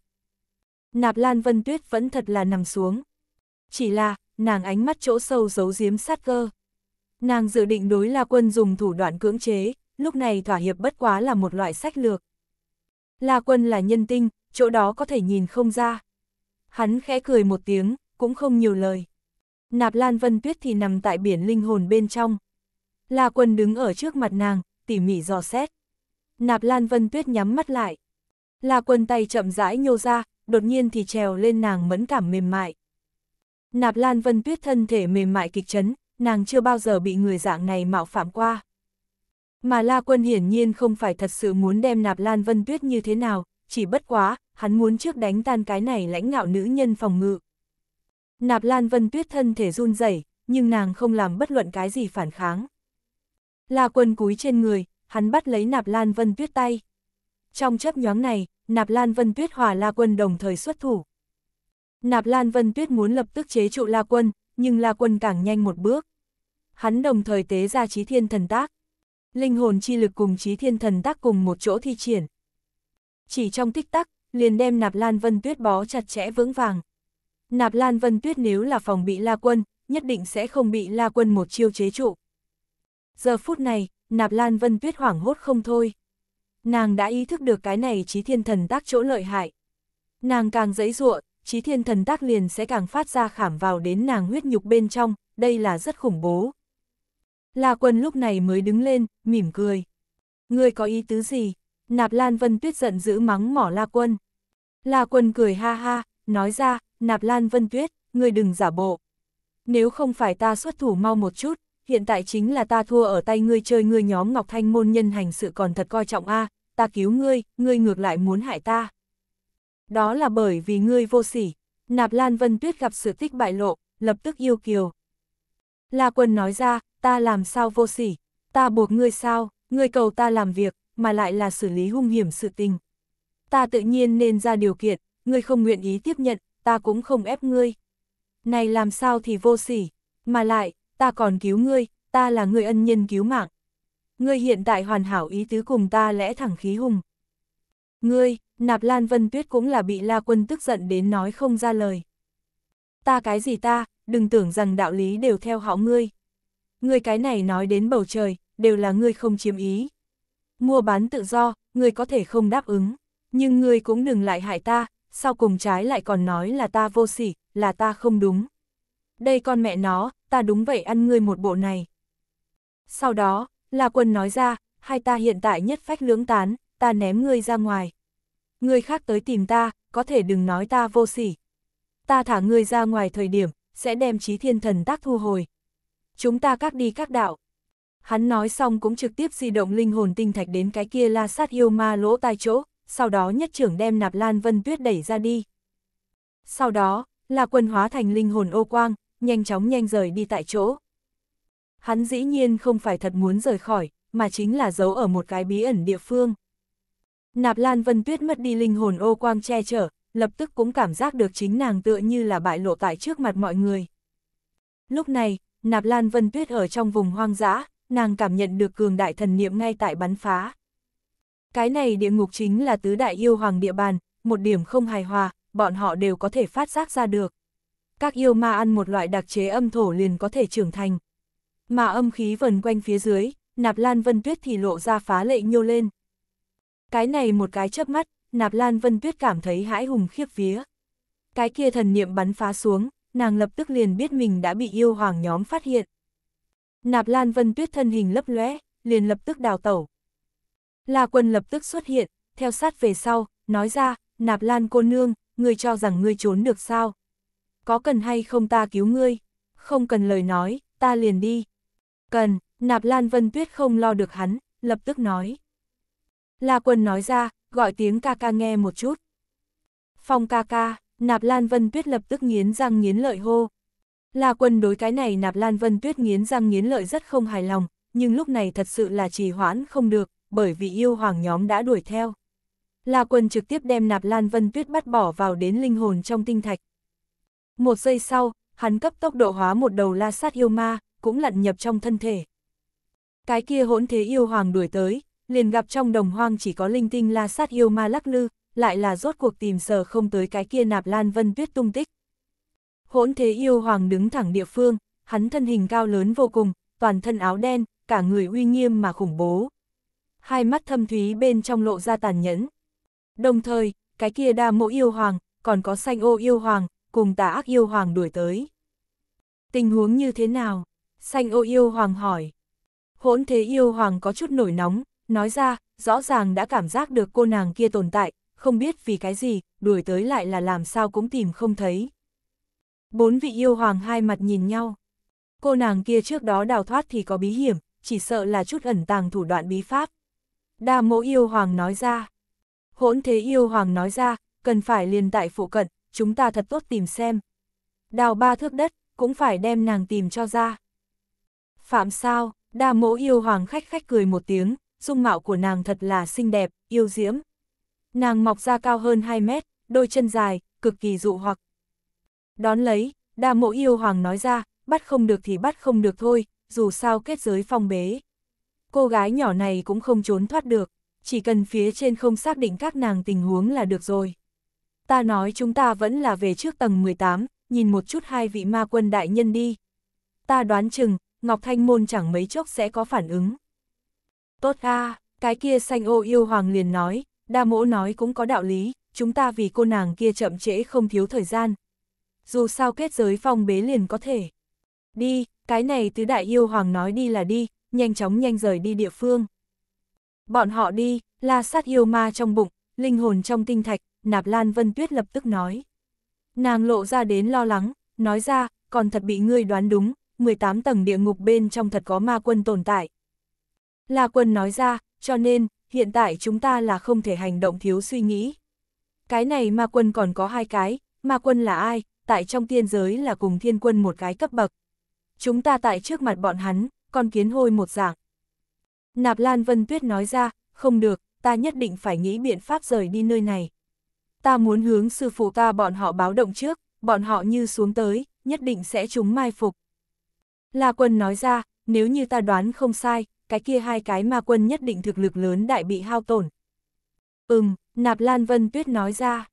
Nạp Lan Vân Tuyết vẫn thật là nằm xuống. Chỉ là, nàng ánh mắt chỗ sâu giấu giếm sát cơ. Nàng dự định đối La Quân dùng thủ đoạn cưỡng chế, lúc này thỏa hiệp bất quá là một loại sách lược. La Quân là nhân tinh, chỗ đó có thể nhìn không ra. Hắn khẽ cười một tiếng, cũng không nhiều lời nạp Lan Vân Tuyết thì nằm tại biển linh hồn bên trong. La Quân đứng ở trước mặt nàng, tỉ mỉ dò xét. Nạp Lan Vân Tuyết nhắm mắt lại. La Quân tay chậm rãi nhô ra, đột nhiên thì trèo lên nàng mẫn cảm mềm mại. Nạp Lan Vân Tuyết thân thể mềm mại kịch chấn, nàng chưa bao giờ bị người dạng này mạo phạm qua. Mà La Quân hiển nhiên không phải thật sự muốn đem Nạp Lan Vân Tuyết như thế nào, chỉ bất quá, hắn muốn trước đánh tan cái này lãnh ngạo nữ nhân phòng ngự. Nạp Lan Vân Tuyết thân thể run rẩy, nhưng nàng không làm bất luận cái gì phản kháng. La Quân cúi trên người, hắn bắt lấy Nạp Lan Vân Tuyết tay. Trong chấp nhoáng này, Nạp Lan Vân Tuyết hòa La Quân đồng thời xuất thủ. Nạp Lan Vân Tuyết muốn lập tức chế trụ La Quân, nhưng La Quân càng nhanh một bước. Hắn đồng thời tế ra trí thiên thần tác. Linh hồn chi lực cùng trí thiên thần tác cùng một chỗ thi triển. Chỉ trong tích tắc, liền đem Nạp Lan Vân Tuyết bó chặt chẽ vững vàng nạp Lan Vân Tuyết nếu là phòng bị La Quân, nhất định sẽ không bị La Quân một chiêu chế trụ. Giờ phút này, nạp Lan Vân Tuyết hoảng hốt không thôi. Nàng đã ý thức được cái này trí thiên thần tác chỗ lợi hại. Nàng càng dẫy dụa, trí thiên thần tác liền sẽ càng phát ra khảm vào đến nàng huyết nhục bên trong, đây là rất khủng bố. La Quân lúc này mới đứng lên, mỉm cười. Ngươi có ý tứ gì? Nạp Lan Vân Tuyết giận dữ mắng mỏ La Quân. La Quân cười ha ha, nói ra, nạp lan vân tuyết, người đừng giả bộ. Nếu không phải ta xuất thủ mau một chút, hiện tại chính là ta thua ở tay ngươi chơi ngươi nhóm Ngọc Thanh môn nhân hành sự còn thật coi trọng a, ta cứu ngươi, ngươi ngược lại muốn hại ta. Đó là bởi vì ngươi vô sỉ, nạp lan vân tuyết gặp sự tích bại lộ, lập tức yêu kiều. La quân nói ra, ta làm sao vô sỉ, ta buộc ngươi sao, ngươi cầu ta làm việc, mà lại là xử lý hung hiểm sự tình. Ta tự nhiên nên ra điều kiện, ngươi không nguyện ý tiếp nhận, ta cũng không ép ngươi. Này làm sao thì vô sỉ, mà lại, ta còn cứu ngươi, ta là người ân nhân cứu mạng. Ngươi hiện tại hoàn hảo ý tứ cùng ta lẽ thẳng khí hùng. Ngươi, nạp Lan Vân Tuyết cũng là bị La Quân tức giận đến nói không ra lời. Ta cái gì ta, đừng tưởng rằng đạo lý đều theo họ ngươi. Ngươi cái này nói đến bầu trời, đều là ngươi không chiếm ý. Mua bán tự do, ngươi có thể không đáp ứng, nhưng ngươi cũng đừng lại hại ta, sau cùng trái lại còn nói là ta vô sỉ, là ta không đúng. Đây con mẹ nó, ta đúng vậy ăn ngươi một bộ này. Sau đó, là quân nói ra, hai ta hiện tại nhất phách lưỡng tán, ta ném ngươi ra ngoài. Ngươi khác tới tìm ta, có thể đừng nói ta vô sỉ. Ta thả ngươi ra ngoài thời điểm, sẽ đem trí thiên thần tác thu hồi. Chúng ta các đi các đạo. Hắn nói xong cũng trực tiếp di động linh hồn tinh thạch đến cái kia la sát yêu ma lỗ tai chỗ, sau đó nhất trưởng đem nạp lan vân tuyết đẩy ra đi. Sau đó, là quân hóa thành linh hồn ô quang, nhanh chóng nhanh rời đi tại chỗ. Hắn dĩ nhiên không phải thật muốn rời khỏi, mà chính là giấu ở một cái bí ẩn địa phương. Nạp Lan Vân Tuyết mất đi linh hồn ô quang che chở, lập tức cũng cảm giác được chính nàng tựa như là bại lộ tại trước mặt mọi người. Lúc này, Nạp Lan Vân Tuyết ở trong vùng hoang dã, nàng cảm nhận được cường đại thần niệm ngay tại bắn phá. Cái này địa ngục chính là tứ đại yêu hoàng địa bàn, một điểm không hài hòa, bọn họ đều có thể phát giác ra được. Các yêu ma ăn một loại đặc chế âm thổ liền có thể trưởng thành. Mà âm khí vần quanh phía dưới, nạp lan vân tuyết thì lộ ra phá lệ nhô lên. Cái này một cái chớp mắt, nạp lan vân tuyết cảm thấy hãi hùng khiếp vía. Cái kia thần niệm bắn phá xuống, nàng lập tức liền biết mình đã bị yêu hoàng nhóm phát hiện. Nạp Lan Vân Tuyết thân hình lấp lóe, liền lập tức đào tẩu. La Quân lập tức xuất hiện, theo sát về sau, nói ra, nạp lan cô nương, ngươi cho rằng ngươi trốn được sao? Có cần hay không ta cứu ngươi? Không cần lời nói, ta liền đi. Cần, nạp lan vân tuyết không lo được hắn, lập tức nói. La Quân nói ra, gọi tiếng ca ca nghe một chút. Phong ca ca, nạp lan vân tuyết lập tức nghiến răng nghiến lợi hô. La Quân đối cái này nạp lan vân tuyết nghiến răng nghiến lợi rất không hài lòng, nhưng lúc này thật sự là trì hoãn không được, bởi vì yêu hoàng nhóm đã đuổi theo. La Quân trực tiếp đem nạp Lan Vân Tuyết bắt bỏ vào đến linh hồn trong tinh thạch. Một giây sau, hắn cấp tốc độ hóa một đầu la sát yêu ma, cũng lặn nhập trong thân thể. Cái kia hỗn thế yêu hoàng đuổi tới, liền gặp trong đồng hoang chỉ có linh tinh la sát yêu ma lắc lư, lại là rốt cuộc tìm sờ không tới cái kia nạp Lan Vân Tuyết tung tích. Hỗn thế yêu hoàng đứng thẳng địa phương, hắn thân hình cao lớn vô cùng, toàn thân áo đen, cả người uy nghiêm mà khủng bố, hai mắt thâm thúy bên trong lộ ra tàn nhẫn. Đồng thời, cái kia đa mộ yêu hoàng, còn có xanh ô yêu hoàng, cùng tà ác yêu hoàng đuổi tới. Tình huống như thế nào? Xanh ô yêu hoàng hỏi. Hỗn thế yêu hoàng có chút nổi nóng, nói ra, rõ ràng đã cảm giác được cô nàng kia tồn tại, không biết vì cái gì, đuổi tới lại là làm sao cũng tìm không thấy. Bốn vị yêu hoàng hai mặt nhìn nhau. Cô nàng kia trước đó đào thoát thì có bí hiểm, chỉ sợ là chút ẩn tàng thủ đoạn bí pháp, Đa mẫu yêu hoàng nói ra. Hỗn thế yêu hoàng nói ra, cần phải liền tại phụ cận, chúng ta thật tốt tìm xem. Đào ba thước đất, cũng phải đem nàng tìm cho ra. Phạm sao, đa mẫu yêu hoàng khách khách cười một tiếng, dung mạo của nàng thật là xinh đẹp, yêu diễm. Nàng mọc ra cao hơn 2 mét, đôi chân dài, cực kỳ dụ hoặc. Đón lấy, đa mộ yêu hoàng nói ra, bắt không được thì bắt không được thôi, dù sao kết giới phong bế cô gái nhỏ này cũng không trốn thoát được, chỉ cần phía trên không xác định các nàng tình huống là được rồi. Ta nói chúng ta vẫn là về trước tầng 18, nhìn một chút hai vị ma quân đại nhân đi. Ta đoán chừng, Ngọc Thanh Môn chẳng mấy chốc sẽ có phản ứng. Tốt a cái kia xanh ô yêu hoàng liền nói, đa mỗ nói cũng có đạo lý, chúng ta vì cô nàng kia chậm trễ không thiếu thời gian. Dù sao kết giới phong bế liền có thể. Đi, cái này tứ đại yêu hoàng nói đi là đi, nhanh chóng nhanh rời đi địa phương. Bọn họ đi, la sát yêu ma trong bụng, linh hồn trong tinh thạch, nạp lan vân tuyết lập tức nói. Nàng lộ ra đến lo lắng, nói ra, còn thật bị ngươi đoán đúng, 18 tầng địa ngục bên trong thật có ma quân tồn tại. La quân nói ra, cho nên, hiện tại chúng ta là không thể hành động thiếu suy nghĩ. Cái này ma quân còn có hai cái, ma quân là ai, tại trong tiên giới là cùng thiên quân một cái cấp bậc. Chúng ta tại trước mặt bọn hắn, con kiến hôi một dạng. Nạp Lan Vân Tuyết nói ra, không được, ta nhất định phải nghĩ biện pháp rời đi nơi này. Ta muốn hướng sư phụ ta bọn họ báo động trước, bọn họ như xuống tới, nhất định sẽ chúng mai phục. La Quân nói ra, nếu như ta đoán không sai, cái kia hai cái ma quân nhất định thực lực lớn đại bị hao tổn. Ừm, Nạp Lan Vân Tuyết nói ra.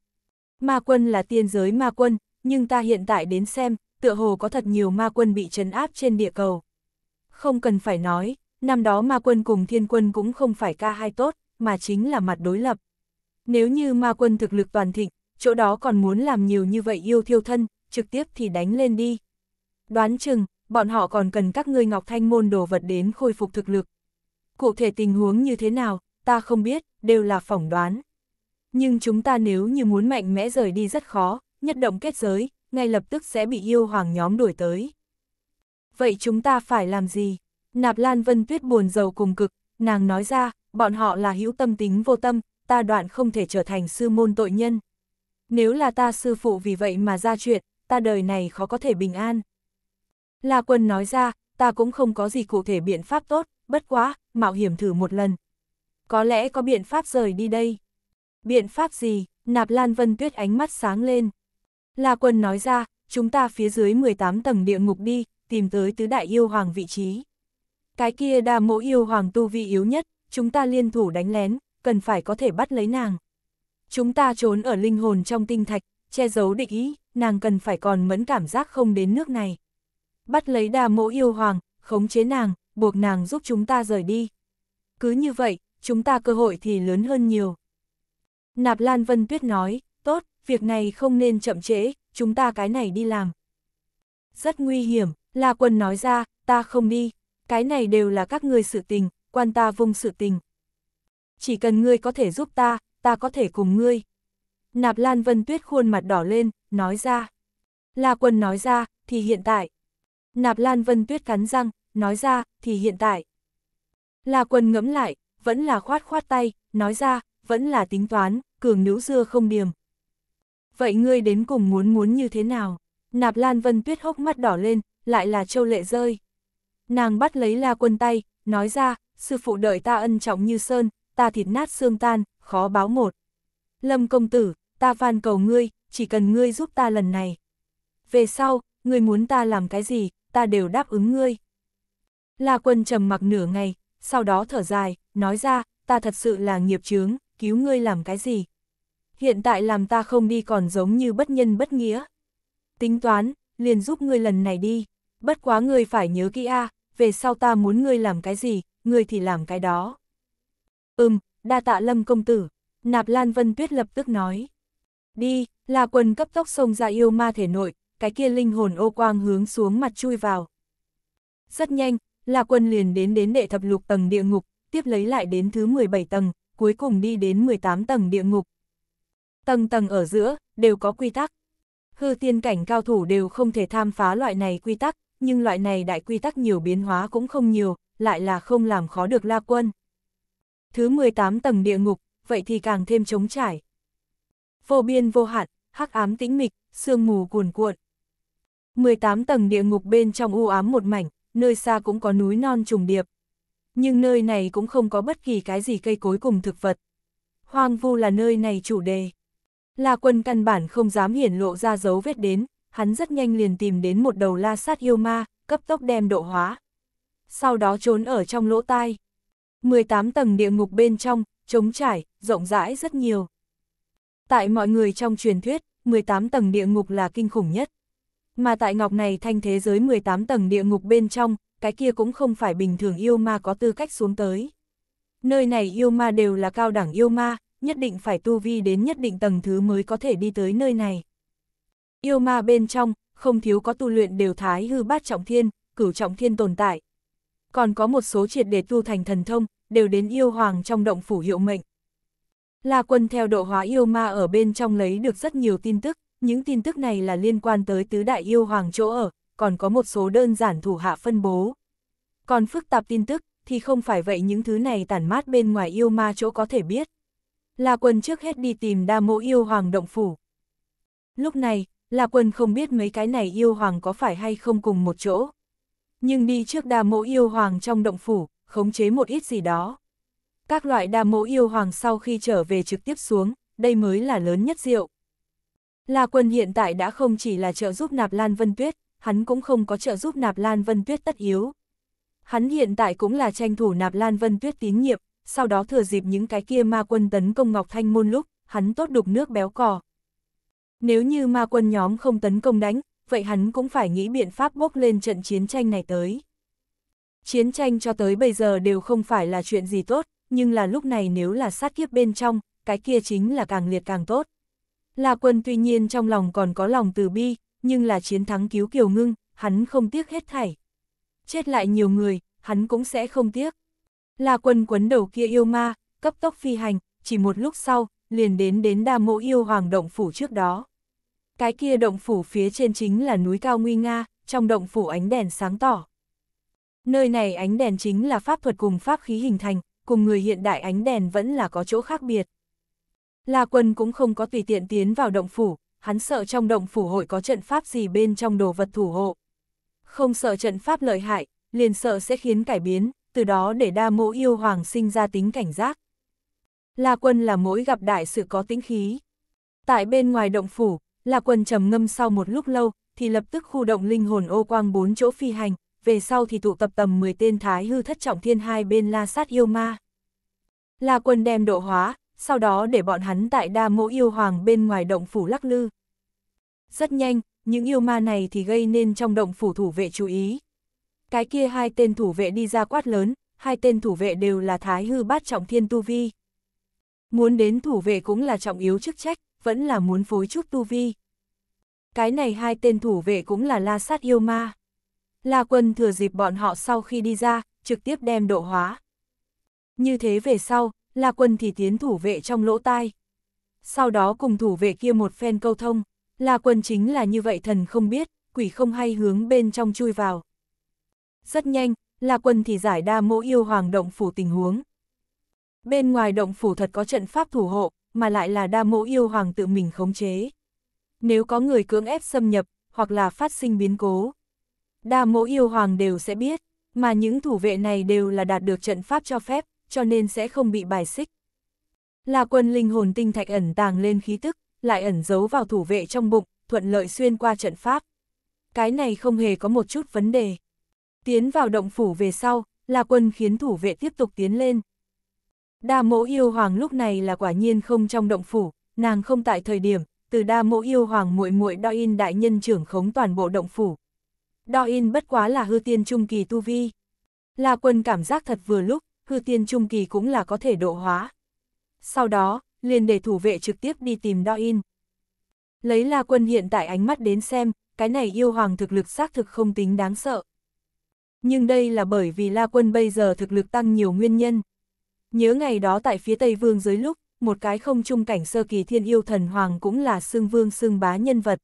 Ma quân là tiên giới ma quân, nhưng ta hiện tại đến xem, tựa hồ có thật nhiều ma quân bị trấn áp trên địa cầu. Không cần phải nói, năm đó ma quân cùng thiên quân cũng không phải ca hai tốt, mà chính là mặt đối lập. Nếu như ma quân thực lực toàn thịnh, chỗ đó còn muốn làm nhiều như vậy yêu thiêu thân, trực tiếp thì đánh lên đi. Đoán chừng, bọn họ còn cần các ngươi Ngọc Thanh môn đồ vật đến khôi phục thực lực. Cụ thể tình huống như thế nào, ta không biết, đều là phỏng đoán. Nhưng chúng ta nếu như muốn mạnh mẽ rời đi rất khó, nhất động kết giới, ngay lập tức sẽ bị yêu hoàng nhóm đuổi tới vậy chúng ta phải làm gì? Nạp Lan Vân Tuyết buồn giàu cùng cực, nàng nói ra, bọn họ là hữu tâm tính vô tâm, ta đoạn không thể trở thành sư môn tội nhân. Nếu là ta sư phụ vì vậy mà ra chuyện, ta đời này khó có thể bình an. La Quân nói ra, ta cũng không có gì cụ thể biện pháp tốt, bất quá, mạo hiểm thử một lần. Có lẽ có biện pháp rời đi đây. Biện pháp gì? Nạp Lan Vân Tuyết ánh mắt sáng lên. La Quân nói ra, chúng ta phía dưới 18 tầng địa ngục đi, tìm tới tứ đại yêu hoàng vị trí. Cái kia đa mẫu yêu hoàng tu vi yếu nhất, chúng ta liên thủ đánh lén, cần phải có thể bắt lấy nàng. Chúng ta trốn ở linh hồn trong tinh thạch, che giấu địch ý, nàng cần phải còn mẫn cảm giác không đến nước này. Bắt lấy đa mẫu yêu hoàng, khống chế nàng, buộc nàng giúp chúng ta rời đi. Cứ như vậy, chúng ta cơ hội thì lớn hơn nhiều. Nạp Lan Vân Tuyết nói, tốt, việc này không nên chậm trễ, chúng ta cái này đi làm. Rất nguy hiểm, La quân nói ra, ta không đi, cái này đều là các ngươi sự tình, quan ta vung sự tình. Chỉ cần ngươi có thể giúp ta, ta có thể cùng ngươi. Nạp Lan Vân Tuyết khuôn mặt đỏ lên, nói ra. La quân nói ra, thì hiện tại. Nạp Lan Vân Tuyết cắn răng, nói ra, thì hiện tại. La quân ngẫm lại, vẫn là khoát khoát tay, nói ra, vẫn là tính toán, cường nữ dưa không điềm. Vậy ngươi đến cùng muốn muốn như thế nào? Nạp Lan Vân Tuyết hốc mắt đỏ lên, lại là châu lệ rơi. Nàng bắt lấy la quân tay, nói ra, sư phụ đợi ta ân trọng như sơn, ta thịt nát xương tan, khó báo một. Lâm công tử, ta van cầu ngươi, chỉ cần ngươi giúp ta lần này. Về sau, ngươi muốn ta làm cái gì, ta đều đáp ứng ngươi. La quân trầm mặc nửa ngày, sau đó thở dài, nói ra, ta thật sự là nghiệp chướng, cứu ngươi làm cái gì. Hiện tại làm ta không đi còn giống như bất nhân bất nghĩa. Tính toán, liền giúp ngươi lần này đi bất quá ngươi phải nhớ kỹ a, về sau ta muốn ngươi làm cái gì, ngươi thì làm cái đó. Ừm, đa tạ lâm công tử, nạp lan vân tuyết lập tức nói. Đi, là quần cấp tốc xông ra yêu ma thể nội, cái kia linh hồn ô quang hướng xuống mặt chui vào. Rất nhanh, là quân liền đến đến đệ thập lục tầng địa ngục, tiếp lấy lại đến thứ 17 tầng, cuối cùng đi đến 18 tầng địa ngục. Tầng tầng ở giữa, đều có quy tắc. Hư tiên cảnh cao thủ đều không thể tham phá loại này quy tắc, nhưng loại này đại quy tắc nhiều biến hóa cũng không nhiều, lại là không làm khó được La Quân. Thứ 18 tầng địa ngục, vậy thì càng thêm chống trải. Vô biên vô hạn, hắc ám tĩnh mịch, sương mù cuồn cuộn. 18 tầng địa ngục bên trong u ám một mảnh, nơi xa cũng có núi non trùng điệp. Nhưng nơi này cũng không có bất kỳ cái gì cây cối cùng thực vật. Hoang vu là nơi này chủ đề. La quân căn bản không dám hiển lộ ra dấu vết đến, hắn rất nhanh liền tìm đến một đầu la sát yêu ma, cấp tốc đem độ hóa. Sau đó trốn ở trong lỗ tai. 18 tầng địa ngục bên trong, trống trải, rộng rãi rất nhiều. Tại mọi người trong truyền thuyết, 18 tầng địa ngục là kinh khủng nhất. Mà tại ngọc này thanh thế giới 18 tầng địa ngục bên trong, cái kia cũng không phải bình thường yêu ma có tư cách xuống tới. Nơi này yêu ma đều là cao đẳng yêu ma, nhất định phải tu vi đến nhất định tầng thứ mới có thể đi tới nơi này. Yêu ma bên trong, không thiếu có tu luyện đều thái hư bát trọng thiên, cửu trọng thiên tồn tại. Còn có một số triệt để tu thành thần thông, đều đến yêu hoàng trong động phủ hiệu mệnh. La quân theo độ hóa yêu ma ở bên trong lấy được rất nhiều tin tức, những tin tức này là liên quan tới tứ đại yêu hoàng chỗ ở, còn có một số đơn giản thủ hạ phân bố. Còn phức tạp tin tức, thì không phải vậy những thứ này tản mát bên ngoài yêu ma chỗ có thể biết. La quân trước hết đi tìm đa mộ yêu hoàng động phủ. Lúc này, La Quân không biết mấy cái này yêu hoàng có phải hay không cùng một chỗ. Nhưng đi trước đa mẫu yêu hoàng trong động phủ, khống chế một ít gì đó. Các loại đa mẫu yêu hoàng sau khi trở về trực tiếp xuống, đây mới là lớn nhất rượu. La Quân hiện tại đã không chỉ là trợ giúp nạp Lan Vân Tuyết, hắn cũng không có trợ giúp nạp Lan Vân Tuyết tất yếu. Hắn hiện tại cũng là tranh thủ nạp Lan Vân Tuyết tín nhiệm, sau đó thừa dịp những cái kia ma quân tấn công Ngọc Thanh Môn lúc, hắn tốt đục nước béo cò, nếu như ma quân nhóm không tấn công đánh, vậy hắn cũng phải nghĩ biện pháp bốc lên trận chiến tranh này tới. Chiến tranh cho tới bây giờ đều không phải là chuyện gì tốt, nhưng là lúc này nếu là sát kiếp bên trong, cái kia chính là càng liệt càng tốt. La quân tuy nhiên trong lòng còn có lòng từ bi, nhưng là chiến thắng cứu Kiều Ngưng, hắn không tiếc hết thảy. Chết lại nhiều người, hắn cũng sẽ không tiếc. La quân quấn đầu kia yêu ma, cấp tốc phi hành, chỉ một lúc sau, liền đến đến đa mộ yêu hoàng động phủ trước đó. Cái kia động phủ phía trên chính là núi cao nguy nga, trong động phủ ánh đèn sáng tỏ. Nơi này ánh đèn chính là pháp thuật cùng pháp khí hình thành, cùng người hiện đại ánh đèn vẫn là có chỗ khác biệt. La quân cũng không có tùy tiện tiến vào động phủ, hắn sợ trong động phủ hội có trận pháp gì bên trong đồ vật thủ hộ. Không sợ trận pháp lợi hại, liền sợ sẽ khiến cải biến, từ đó để đa mộ yêu hoàng sinh ra tính cảnh giác. La quân là mỗi gặp đại sự có tính khí. Tại bên ngoài động phủ, Lạc quân trầm ngâm sau một lúc lâu, thì lập tức khu động linh hồn ô quang bốn chỗ phi hành, về sau thì tụ tập tầm 10 tên thái hư thất trọng thiên hai bên la sát yêu ma. La quân đem độ hóa, sau đó để bọn hắn tại đa mỗ yêu hoàng bên ngoài động phủ lắc lư. Rất nhanh, những yêu ma này thì gây nên trong động phủ thủ vệ chú ý. Cái kia hai tên thủ vệ đi ra quát lớn, hai tên thủ vệ đều là thái hư bát trọng thiên tu vi. Muốn đến thủ vệ cũng là trọng yếu chức trách, vẫn là muốn phối chút tu vi. Cái này hai tên thủ vệ cũng là la sát yêu ma. La quân thừa dịp bọn họ sau khi đi ra, trực tiếp đem độ hóa. Như thế về sau, la quân thì tiến thủ vệ trong lỗ tai. Sau đó cùng thủ vệ kia một phen câu thông, la quân chính là như vậy thần không biết, quỷ không hay hướng bên trong chui vào. Rất nhanh, La Quân thì giải đa mẫu yêu hoàng động phủ tình huống. Bên ngoài động phủ thật có trận pháp thủ hộ, mà lại là đa mẫu yêu hoàng tự mình khống chế nếu có người cưỡng ép xâm nhập, hoặc là phát sinh biến cố. Đa mẫu yêu hoàng đều sẽ biết, mà những thủ vệ này đều là đạt được trận pháp cho phép, cho nên sẽ không bị bài xích. Là quân linh hồn tinh thạch ẩn tàng lên khí tức, lại ẩn giấu vào thủ vệ trong bụng, thuận lợi xuyên qua trận pháp. Cái này không hề có một chút vấn đề. Tiến vào động phủ về sau, là quân khiến thủ vệ tiếp tục tiến lên. Đa mẫu yêu hoàng lúc này là quả nhiên không trong động phủ, nàng không tại thời điểm, từ đa mộ yêu hoàng muội muội đo in đại nhân trưởng khống toàn bộ động phủ. Đo in bất quá là hư tiên trung kỳ tu vi. La quân cảm giác thật vừa lúc, hư tiên trung kỳ cũng là có thể độ hóa. Sau đó, liền để thủ vệ trực tiếp đi tìm đo in. Lấy La quân hiện tại ánh mắt đến xem, cái này yêu hoàng thực lực xác thực không tính đáng sợ. Nhưng đây là bởi vì La Quân bây giờ thực lực tăng nhiều nguyên nhân. Nhớ ngày đó tại phía Tây Vương dưới lúc, một cái không trung cảnh sơ kỳ thiên yêu thần hoàng cũng là xương vương xương bá nhân vật.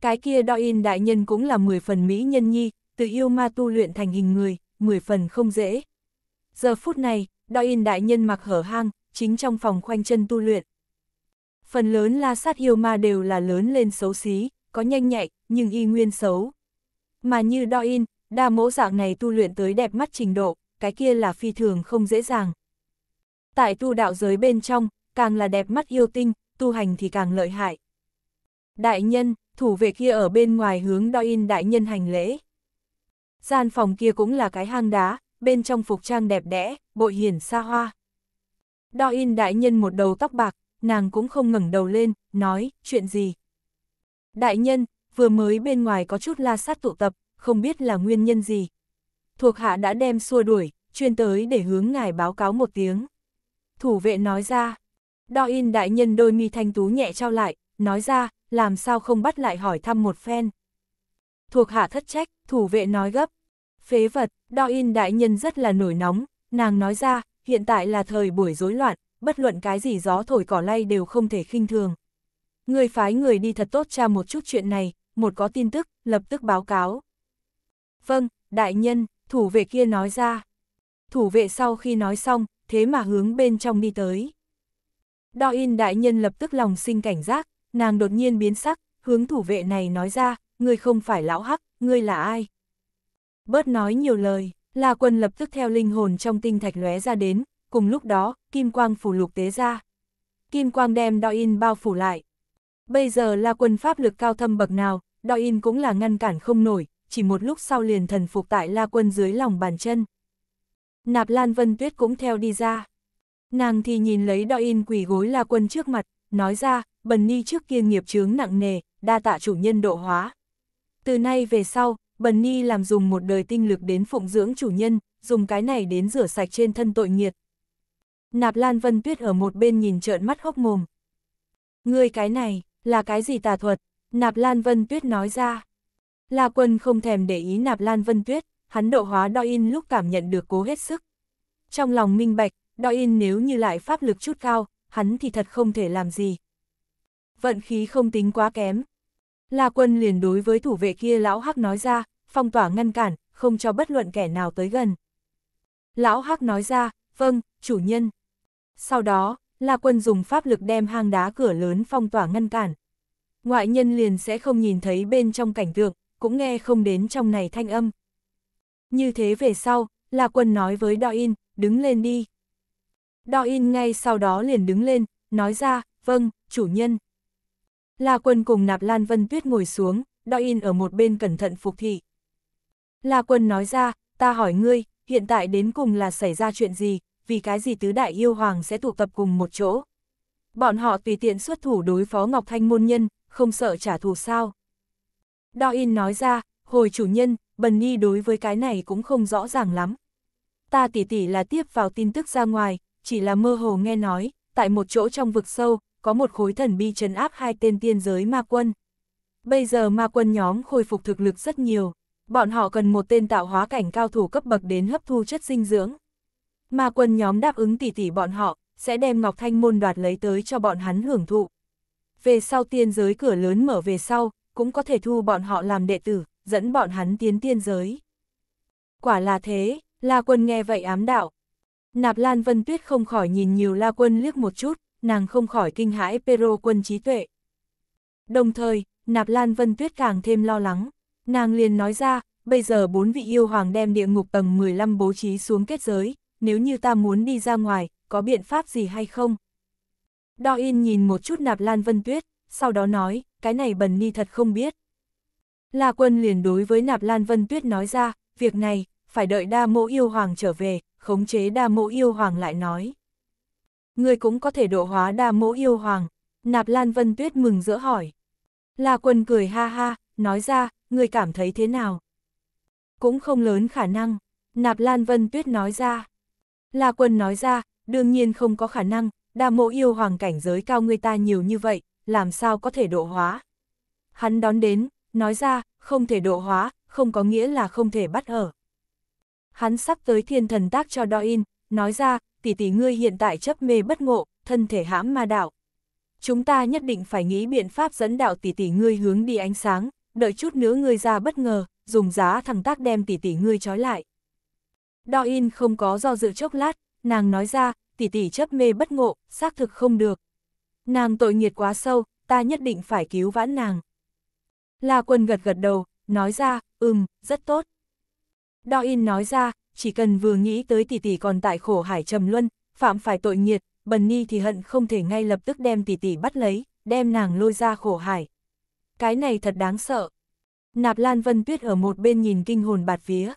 Cái kia đo đại nhân cũng là 10 phần mỹ nhân nhi, từ yêu ma tu luyện thành hình người, 10 phần không dễ. Giờ phút này, đo đại nhân mặc hở hang, chính trong phòng khoanh chân tu luyện. Phần lớn la sát yêu ma đều là lớn lên xấu xí, có nhanh nhạy, nhưng y nguyên xấu. Mà như đo in, đa mẫu dạng này tu luyện tới đẹp mắt trình độ, cái kia là phi thường không dễ dàng. Tại tu đạo giới bên trong, càng là đẹp mắt yêu tinh, tu hành thì càng lợi hại. Đại nhân, thủ vệ kia ở bên ngoài hướng đoi in đại nhân hành lễ. Gian phòng kia cũng là cái hang đá, bên trong phục trang đẹp đẽ, bội hiển xa hoa. Đo in đại nhân một đầu tóc bạc, nàng cũng không ngẩng đầu lên, nói, chuyện gì. Đại nhân, vừa mới bên ngoài có chút la sát tụ tập, không biết là nguyên nhân gì. Thuộc hạ đã đem xua đuổi, chuyên tới để hướng ngài báo cáo một tiếng thủ vệ nói ra. Đo in đại nhân đôi mi thanh tú nhẹ trao lại, nói ra, làm sao không bắt lại hỏi thăm một phen. Thuộc hạ thất trách, thủ vệ nói gấp. Phế vật, đo in đại nhân rất là nổi nóng, nàng nói ra, hiện tại là thời buổi rối loạn, bất luận cái gì gió thổi cỏ lay đều không thể khinh thường. Người phái người đi thật tốt tra một chút chuyện này, một có tin tức, lập tức báo cáo. Vâng, đại nhân, thủ vệ kia nói ra. Thủ vệ sau khi nói xong, thế mà hướng bên trong đi tới. Đo in đại nhân lập tức lòng sinh cảnh giác, nàng đột nhiên biến sắc, hướng thủ vệ này nói ra, ngươi không phải lão hắc, ngươi là ai? Bớt nói nhiều lời, là quân lập tức theo linh hồn trong tinh thạch lóe ra đến, cùng lúc đó, kim quang phủ lục tế ra. Kim quang đem đo in bao phủ lại. Bây giờ là quân pháp lực cao thâm bậc nào, đo in cũng là ngăn cản không nổi, chỉ một lúc sau liền thần phục tại la quân dưới lòng bàn chân. Nạp Lan Vân Tuyết cũng theo đi ra. Nàng thì nhìn lấy đo in quỷ gối là quân trước mặt, nói ra, bần ni trước kia nghiệp chướng nặng nề, đa tạ chủ nhân độ hóa. Từ nay về sau, bần ni làm dùng một đời tinh lực đến phụng dưỡng chủ nhân, dùng cái này đến rửa sạch trên thân tội nghiệt. Nạp Lan Vân Tuyết ở một bên nhìn trợn mắt hốc mồm. Ngươi cái này, là cái gì tà thuật? Nạp Lan Vân Tuyết nói ra. La quân không thèm để ý Nạp Lan Vân Tuyết, hắn độ hóa Doin lúc cảm nhận được cố hết sức. Trong lòng minh bạch, Doin nếu như lại pháp lực chút cao, hắn thì thật không thể làm gì. Vận khí không tính quá kém. La quân liền đối với thủ vệ kia lão hắc nói ra, phong tỏa ngăn cản, không cho bất luận kẻ nào tới gần. Lão hắc nói ra, vâng, chủ nhân. Sau đó, La quân dùng pháp lực đem hang đá cửa lớn phong tỏa ngăn cản. Ngoại nhân liền sẽ không nhìn thấy bên trong cảnh tượng, cũng nghe không đến trong này thanh âm, như thế về sau, là quân nói với Đo In, đứng lên đi. Đo In ngay sau đó liền đứng lên, nói ra, vâng, chủ nhân. La quân cùng nạp Lan Vân Tuyết ngồi xuống, Đo In ở một bên cẩn thận phục thị. La quân nói ra, ta hỏi ngươi, hiện tại đến cùng là xảy ra chuyện gì, vì cái gì tứ đại yêu hoàng sẽ tụ tập cùng một chỗ. Bọn họ tùy tiện xuất thủ đối phó Ngọc Thanh môn nhân, không sợ trả thù sao. Đo In nói ra, hồi chủ nhân, Bần Nhi đối với cái này cũng không rõ ràng lắm. Ta tỉ tỉ là tiếp vào tin tức ra ngoài, chỉ là mơ hồ nghe nói, tại một chỗ trong vực sâu, có một khối thần bi trấn áp hai tên tiên giới ma quân. Bây giờ ma quân nhóm khôi phục thực lực rất nhiều, bọn họ cần một tên tạo hóa cảnh cao thủ cấp bậc đến hấp thu chất dinh dưỡng. Ma quân nhóm đáp ứng tỉ tỉ bọn họ, sẽ đem Ngọc Thanh môn đoạt lấy tới cho bọn hắn hưởng thụ. Về sau tiên giới cửa lớn mở về sau, cũng có thể thu bọn họ làm đệ tử dẫn bọn hắn tiến tiên giới. Quả là thế, La Quân nghe vậy ám đạo. Nạp Lan Vân Tuyết không khỏi nhìn nhiều La Quân liếc một chút, nàng không khỏi kinh hãi Pero quân trí tuệ. Đồng thời, Nạp Lan Vân Tuyết càng thêm lo lắng, nàng liền nói ra, bây giờ bốn vị yêu hoàng đem địa ngục tầng 15 bố trí xuống kết giới, nếu như ta muốn đi ra ngoài, có biện pháp gì hay không? Đo in nhìn một chút Nạp Lan Vân Tuyết, sau đó nói, cái này bần ni thật không biết. La Quân liền đối với Nạp Lan Vân Tuyết nói ra, việc này, phải đợi đa mộ yêu hoàng trở về, khống chế đa mộ yêu hoàng lại nói. Người cũng có thể độ hóa đa mộ yêu hoàng, Nạp Lan Vân Tuyết mừng rỡ hỏi. La Quân cười ha ha, nói ra, người cảm thấy thế nào? Cũng không lớn khả năng, Nạp Lan Vân Tuyết nói ra. La Quân nói ra, đương nhiên không có khả năng, đa mộ yêu hoàng cảnh giới cao người ta nhiều như vậy, làm sao có thể độ hóa. Hắn đón đến, nói ra, không thể độ hóa, không có nghĩa là không thể bắt ở. Hắn sắp tới thiên thần tác cho Doin, nói ra, tỷ tỷ ngươi hiện tại chấp mê bất ngộ, thân thể hãm ma đạo. Chúng ta nhất định phải nghĩ biện pháp dẫn đạo tỷ tỷ ngươi hướng đi ánh sáng, đợi chút nữa ngươi ra bất ngờ, dùng giá thằng tác đem tỷ tỷ ngươi trói lại. Doin không có do dự chốc lát, nàng nói ra, tỷ tỷ chấp mê bất ngộ, xác thực không được. Nàng tội nghiệt quá sâu, ta nhất định phải cứu vãn nàng. La Quân gật gật đầu, nói ra, ừm, rất tốt. Đo in nói ra, chỉ cần vừa nghĩ tới tỷ tỷ còn tại khổ hải trầm luân, phạm phải tội nghiệt, bần ni thì hận không thể ngay lập tức đem tỷ tỷ bắt lấy, đem nàng lôi ra khổ hải. Cái này thật đáng sợ. Nạp Lan Vân Tuyết ở một bên nhìn kinh hồn bạt vía.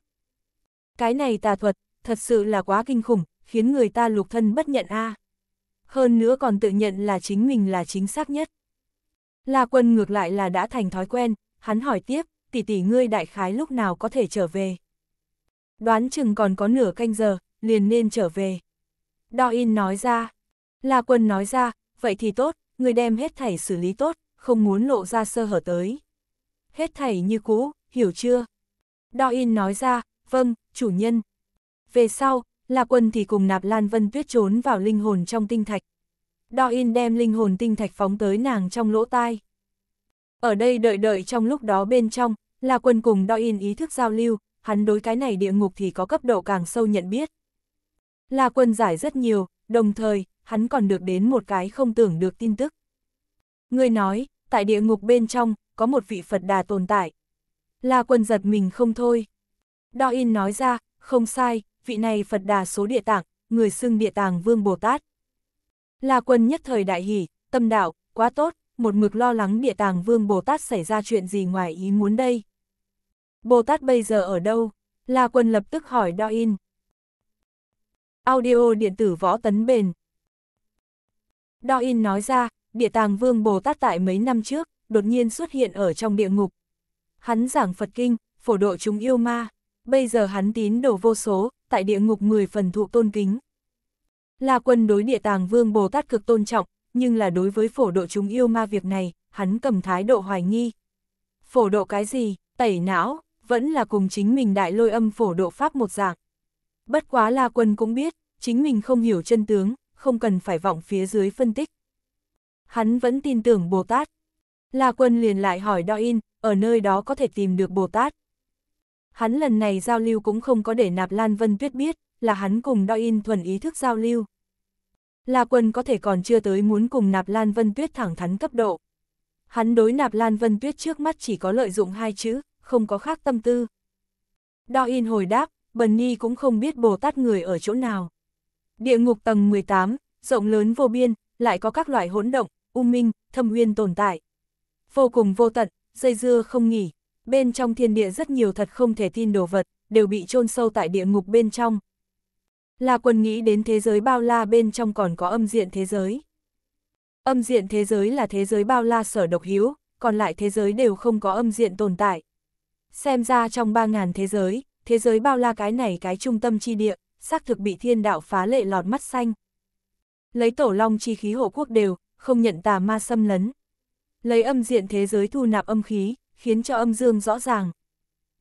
Cái này tà thuật, thật sự là quá kinh khủng, khiến người ta lục thân bất nhận a. À. Hơn nữa còn tự nhận là chính mình là chính xác nhất. La Quân ngược lại là đã thành thói quen, hắn hỏi tiếp, tỷ tỷ ngươi đại khái lúc nào có thể trở về. Đoán chừng còn có nửa canh giờ, liền nên trở về. Đo in nói ra, La Quân nói ra, vậy thì tốt, người đem hết thảy xử lý tốt, không muốn lộ ra sơ hở tới. Hết thảy như cũ, hiểu chưa? Đo in nói ra, vâng, chủ nhân. Về sau, La Quân thì cùng nạp Lan Vân Tuyết trốn vào linh hồn trong tinh thạch, Doin đem linh hồn tinh thạch phóng tới nàng trong lỗ tai. Ở đây đợi đợi trong lúc đó bên trong, là quân cùng Doin ý thức giao lưu, hắn đối cái này địa ngục thì có cấp độ càng sâu nhận biết. Là quân giải rất nhiều, đồng thời, hắn còn được đến một cái không tưởng được tin tức. Người nói, tại địa ngục bên trong, có một vị Phật đà tồn tại. Là quân giật mình không thôi. Doin nói ra, không sai, vị này Phật đà số địa tạng, người xưng địa tàng vương Bồ Tát. La quân nhất thời đại hỉ, tâm đạo, quá tốt, một mực lo lắng địa tàng vương Bồ Tát xảy ra chuyện gì ngoài ý muốn đây. Bồ Tát bây giờ ở đâu? La quân lập tức hỏi đo in. Audio điện tử võ tấn bền. Đo in nói ra, địa tàng vương Bồ Tát tại mấy năm trước, đột nhiên xuất hiện ở trong địa ngục. Hắn giảng Phật Kinh, phổ độ chúng yêu ma. Bây giờ hắn tín đồ vô số, tại địa ngục 10 phần thụ tôn kính, La Quân đối địa tàng vương Bồ Tát cực tôn trọng, nhưng là đối với phổ độ chúng yêu ma việc này, hắn cầm thái độ hoài nghi. Phổ độ cái gì, tẩy não, vẫn là cùng chính mình đại lôi âm phổ độ pháp một dạng. Bất quá La Quân cũng biết, chính mình không hiểu chân tướng, không cần phải vọng phía dưới phân tích. Hắn vẫn tin tưởng Bồ Tát. La Quân liền lại hỏi Đo In, ở nơi đó có thể tìm được Bồ Tát. Hắn lần này giao lưu cũng không có để nạp Lan Vân Tuyết biết, là hắn cùng In thuần ý thức giao lưu. La Quân có thể còn chưa tới muốn cùng Nạp Lan Vân Tuyết thẳng thắn cấp độ. Hắn đối Nạp Lan Vân Tuyết trước mắt chỉ có lợi dụng hai chữ, không có khác tâm tư. In hồi đáp, Bần Ni cũng không biết Bồ Tát người ở chỗ nào. Địa ngục tầng 18, rộng lớn vô biên, lại có các loại hỗn động, u minh, thâm uyên tồn tại. Vô cùng vô tận, dây dưa không nghỉ, bên trong thiên địa rất nhiều thật không thể tin đồ vật, đều bị chôn sâu tại địa ngục bên trong. La Quân nghĩ đến thế giới bao la bên trong còn có âm diện thế giới. Âm diện thế giới là thế giới bao la sở độc hiếu, còn lại thế giới đều không có âm diện tồn tại. Xem ra trong 3.000 thế giới, thế giới bao la cái này cái trung tâm chi địa, xác thực bị thiên đạo phá lệ lọt mắt xanh. Lấy tổ long chi khí hộ quốc đều, không nhận tà ma xâm lấn. Lấy âm diện thế giới thu nạp âm khí, khiến cho âm dương rõ ràng.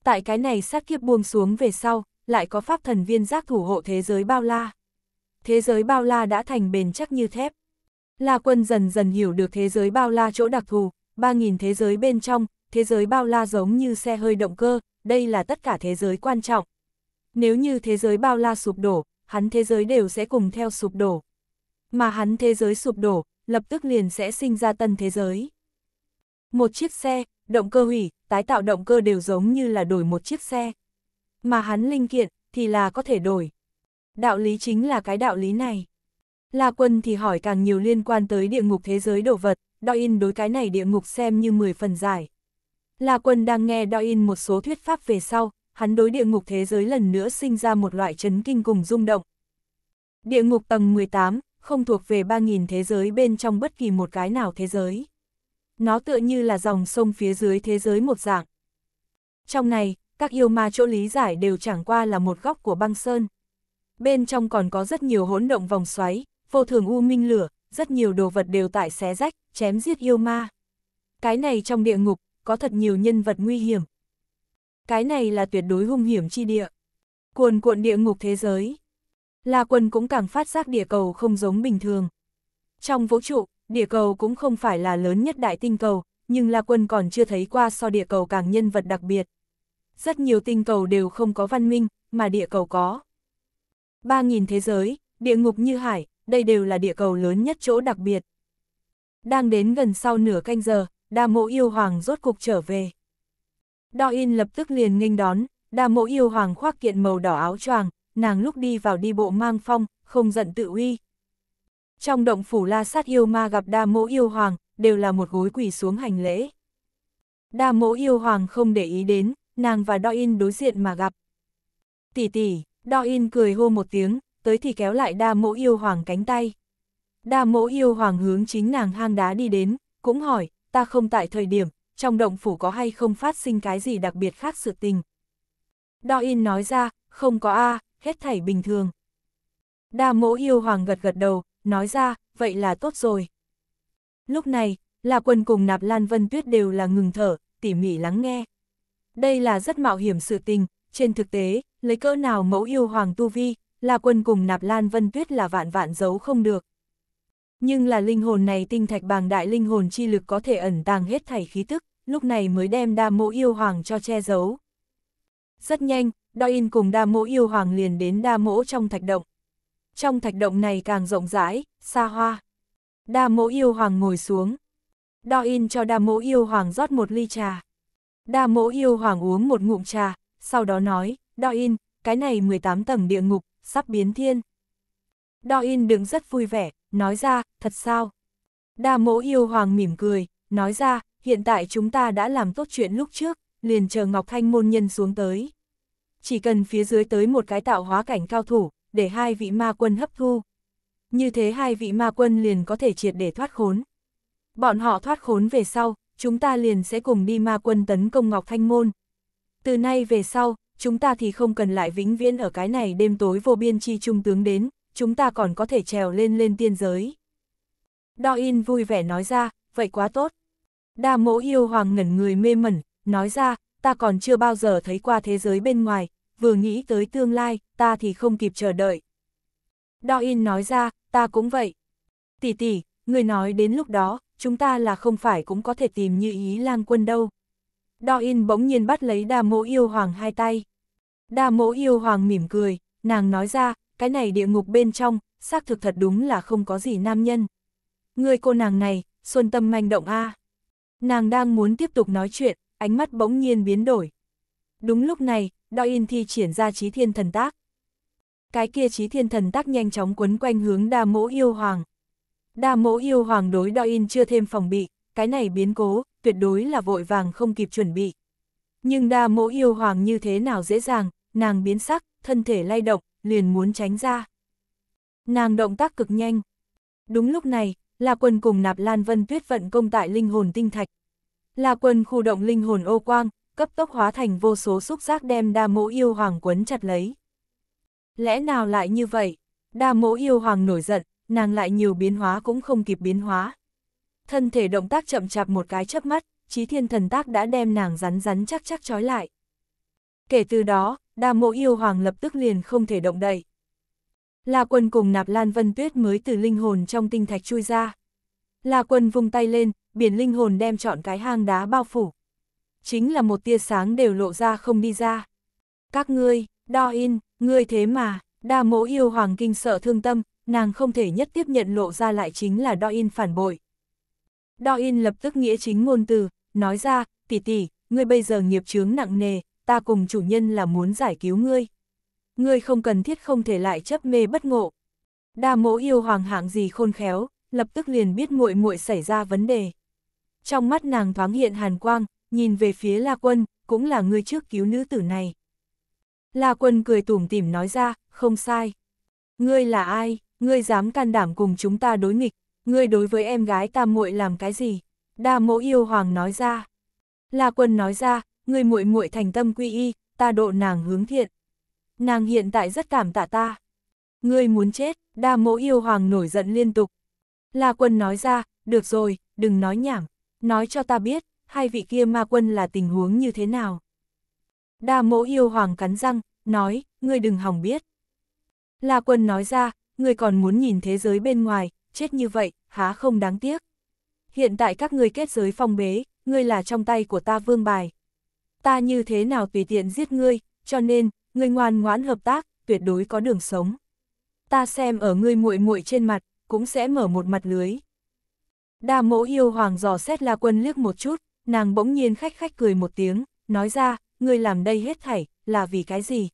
Tại cái này sát kiếp buông xuống về sau, lại có pháp thần viên giác thủ hộ thế giới bao la. Thế giới bao la đã thành bền chắc như thép. La quân dần dần hiểu được thế giới bao la chỗ đặc thù, 3.000 thế giới bên trong, thế giới bao la giống như xe hơi động cơ, đây là tất cả thế giới quan trọng. Nếu như thế giới bao la sụp đổ, hắn thế giới đều sẽ cùng theo sụp đổ. Mà hắn thế giới sụp đổ, lập tức liền sẽ sinh ra tân thế giới. Một chiếc xe, động cơ hủy, tái tạo động cơ đều giống như là đổi một chiếc xe mà hắn linh kiện thì là có thể đổi. Đạo lý chính là cái đạo lý này. La Quân thì hỏi càng nhiều liên quan tới địa ngục thế giới đồ vật, Doin đối cái này địa ngục xem như 10 phần giải. La Quân đang nghe Doin một số thuyết pháp về sau, hắn đối địa ngục thế giới lần nữa sinh ra một loại chấn kinh cùng rung động. Địa ngục tầng 18, không thuộc về 3.000 thế giới bên trong bất kỳ một cái nào thế giới. Nó tựa như là dòng sông phía dưới thế giới một dạng. Trong này, các yêu ma chỗ lý giải đều chẳng qua là một góc của băng sơn. Bên trong còn có rất nhiều hỗn động vòng xoáy, vô thường u minh lửa, rất nhiều đồ vật đều tại xé rách, chém giết yêu ma. Cái này trong địa ngục, có thật nhiều nhân vật nguy hiểm. Cái này là tuyệt đối hung hiểm chi địa. Cuồn cuộn địa ngục thế giới. La quần cũng càng phát giác địa cầu không giống bình thường. Trong vũ trụ, địa cầu cũng không phải là lớn nhất đại tinh cầu, nhưng La quân còn chưa thấy qua so địa cầu càng nhân vật đặc biệt rất nhiều tinh cầu đều không có văn minh, mà địa cầu có. 3.000 thế giới, địa ngục như hải, đây đều là địa cầu lớn nhất chỗ đặc biệt. Đang đến gần sau nửa canh giờ, đa mộ yêu hoàng rốt cục trở về. Đo in lập tức liền nghênh đón, đa mộ yêu hoàng khoác kiện màu đỏ áo choàng, nàng lúc đi vào đi bộ mang phong, không giận tự uy. Trong động phủ la sát yêu ma gặp đa mộ yêu hoàng, đều là một gối quỳ xuống hành lễ. Đa mộ yêu hoàng không để ý đến, nàng và Doin đối diện mà gặp. Tỷ tỷ, Doin cười hô một tiếng, tới thì kéo lại đa mẫu yêu hoàng cánh tay. Đa mẫu yêu hoàng hướng chính nàng hang đá đi đến, cũng hỏi, ta không tại thời điểm, trong động phủ có hay không phát sinh cái gì đặc biệt khác sự tình. Doin nói ra, không có A, à, hết thảy bình thường. Đa mẫu yêu hoàng gật gật đầu, nói ra, vậy là tốt rồi. Lúc này, là quân cùng nạp Lan Vân Tuyết đều là ngừng thở, tỉ mỉ lắng nghe. Đây là rất mạo hiểm sự tình, trên thực tế, lấy cỡ nào mẫu yêu hoàng tu vi, là quân cùng nạp lan vân tuyết là vạn vạn giấu không được. Nhưng là linh hồn này tinh thạch bàng đại linh hồn chi lực có thể ẩn tàng hết thảy khí tức, lúc này mới đem đa mẫu yêu hoàng cho che giấu. Rất nhanh, Đo In cùng đa mẫu yêu hoàng liền đến đa mẫu trong thạch động. Trong thạch động này càng rộng rãi, xa hoa. Đa mẫu yêu hoàng ngồi xuống. Đo In cho đa mẫu yêu hoàng rót một ly trà. Đa mỗ yêu hoàng uống một ngụm trà, sau đó nói, Đo In, cái này 18 tầng địa ngục, sắp biến thiên. Đo In đứng rất vui vẻ, nói ra, thật sao? Đa mỗ yêu hoàng mỉm cười, nói ra, hiện tại chúng ta đã làm tốt chuyện lúc trước, liền chờ Ngọc Thanh môn nhân xuống tới. Chỉ cần phía dưới tới một cái tạo hóa cảnh cao thủ, để hai vị ma quân hấp thu. Như thế hai vị ma quân liền có thể triệt để thoát khốn. Bọn họ thoát khốn về sau, chúng ta liền sẽ cùng đi ma quân tấn công Ngọc Thanh Môn. Từ nay về sau, chúng ta thì không cần lại vĩnh viễn ở cái này đêm tối vô biên chi trung tướng đến, chúng ta còn có thể trèo lên lên tiên giới. Đo in vui vẻ nói ra, vậy quá tốt. Đa mỗ yêu hoàng ngẩn người mê mẩn, nói ra, ta còn chưa bao giờ thấy qua thế giới bên ngoài, vừa nghĩ tới tương lai, ta thì không kịp chờ đợi. Đo in nói ra, ta cũng vậy. Tỷ tỷ, người nói đến lúc đó, chúng ta là không phải cũng có thể tìm như ý lang quân đâu. Đo in bỗng nhiên bắt lấy đa mỗ yêu hoàng hai tay. Đa mỗ yêu hoàng mỉm cười, nàng nói ra, cái này địa ngục bên trong, xác thực thật đúng là không có gì nam nhân. Người cô nàng này, xuân tâm manh động a. Nàng đang muốn tiếp tục nói chuyện, ánh mắt bỗng nhiên biến đổi. Đúng lúc này, Đo in thi triển ra trí thiên thần tác. Cái kia trí thiên thần tác nhanh chóng quấn quanh hướng đa mỗ yêu hoàng, Đa mỗ yêu hoàng đối đo in chưa thêm phòng bị, cái này biến cố, tuyệt đối là vội vàng không kịp chuẩn bị. Nhưng đa mỗ yêu hoàng như thế nào dễ dàng, nàng biến sắc, thân thể lay động, liền muốn tránh ra. Nàng động tác cực nhanh. Đúng lúc này, là quần cùng nạp Lan Vân Tuyết vận công tại linh hồn tinh thạch. là quần khu động linh hồn ô quang, cấp tốc hóa thành vô số xúc giác đem đa mỗ yêu hoàng quấn chặt lấy. Lẽ nào lại như vậy? Đa mỗ yêu hoàng nổi giận, nàng lại nhiều biến hóa cũng không kịp biến hóa. Thân thể động tác chậm chạp một cái chớp mắt, trí thiên thần tác đã đem nàng rắn rắn chắc chắc trói lại. Kể từ đó, đa mộ yêu hoàng lập tức liền không thể động đậy. La quân cùng nạp lan vân tuyết mới từ linh hồn trong tinh thạch chui ra. La quân vùng tay lên, biển linh hồn đem chọn cái hang đá bao phủ. Chính là một tia sáng đều lộ ra không đi ra. Các ngươi, đo in, ngươi thế mà, đa mộ yêu hoàng kinh sợ thương tâm, nàng không thể nhất tiếp nhận lộ ra lại chính là đo in phản bội. Đo in lập tức nghĩa chính ngôn từ, nói ra, tỷ tỷ, ngươi bây giờ nghiệp chướng nặng nề, ta cùng chủ nhân là muốn giải cứu ngươi. Ngươi không cần thiết không thể lại chấp mê bất ngộ. Đa mỗ yêu hoàng hạng gì khôn khéo, lập tức liền biết muội muội xảy ra vấn đề. Trong mắt nàng thoáng hiện hàn quang, nhìn về phía La Quân, cũng là người trước cứu nữ tử này. La Quân cười tủm tỉm nói ra, không sai. Ngươi là ai? ngươi dám can đảm cùng chúng ta đối nghịch, ngươi đối với em gái ta muội làm cái gì? Đa mẫu yêu hoàng nói ra. La quân nói ra, ngươi muội muội thành tâm quy y, ta độ nàng hướng thiện. Nàng hiện tại rất cảm tạ ta. Ngươi muốn chết, đa mẫu yêu hoàng nổi giận liên tục. La quân nói ra, được rồi, đừng nói nhảm, nói cho ta biết, hai vị kia ma quân là tình huống như thế nào. Đa mẫu yêu hoàng cắn răng, nói, ngươi đừng hỏng biết. La quân nói ra, ngươi còn muốn nhìn thế giới bên ngoài, chết như vậy, há không đáng tiếc. Hiện tại các ngươi kết giới phong bế, ngươi là trong tay của ta vương bài. Ta như thế nào tùy tiện giết ngươi, cho nên, ngươi ngoan ngoãn hợp tác, tuyệt đối có đường sống. Ta xem ở ngươi muội muội trên mặt, cũng sẽ mở một mặt lưới. Đa mẫu yêu hoàng dò xét la quân liếc một chút, nàng bỗng nhiên khách khách cười một tiếng, nói ra, ngươi làm đây hết thảy, là vì cái gì?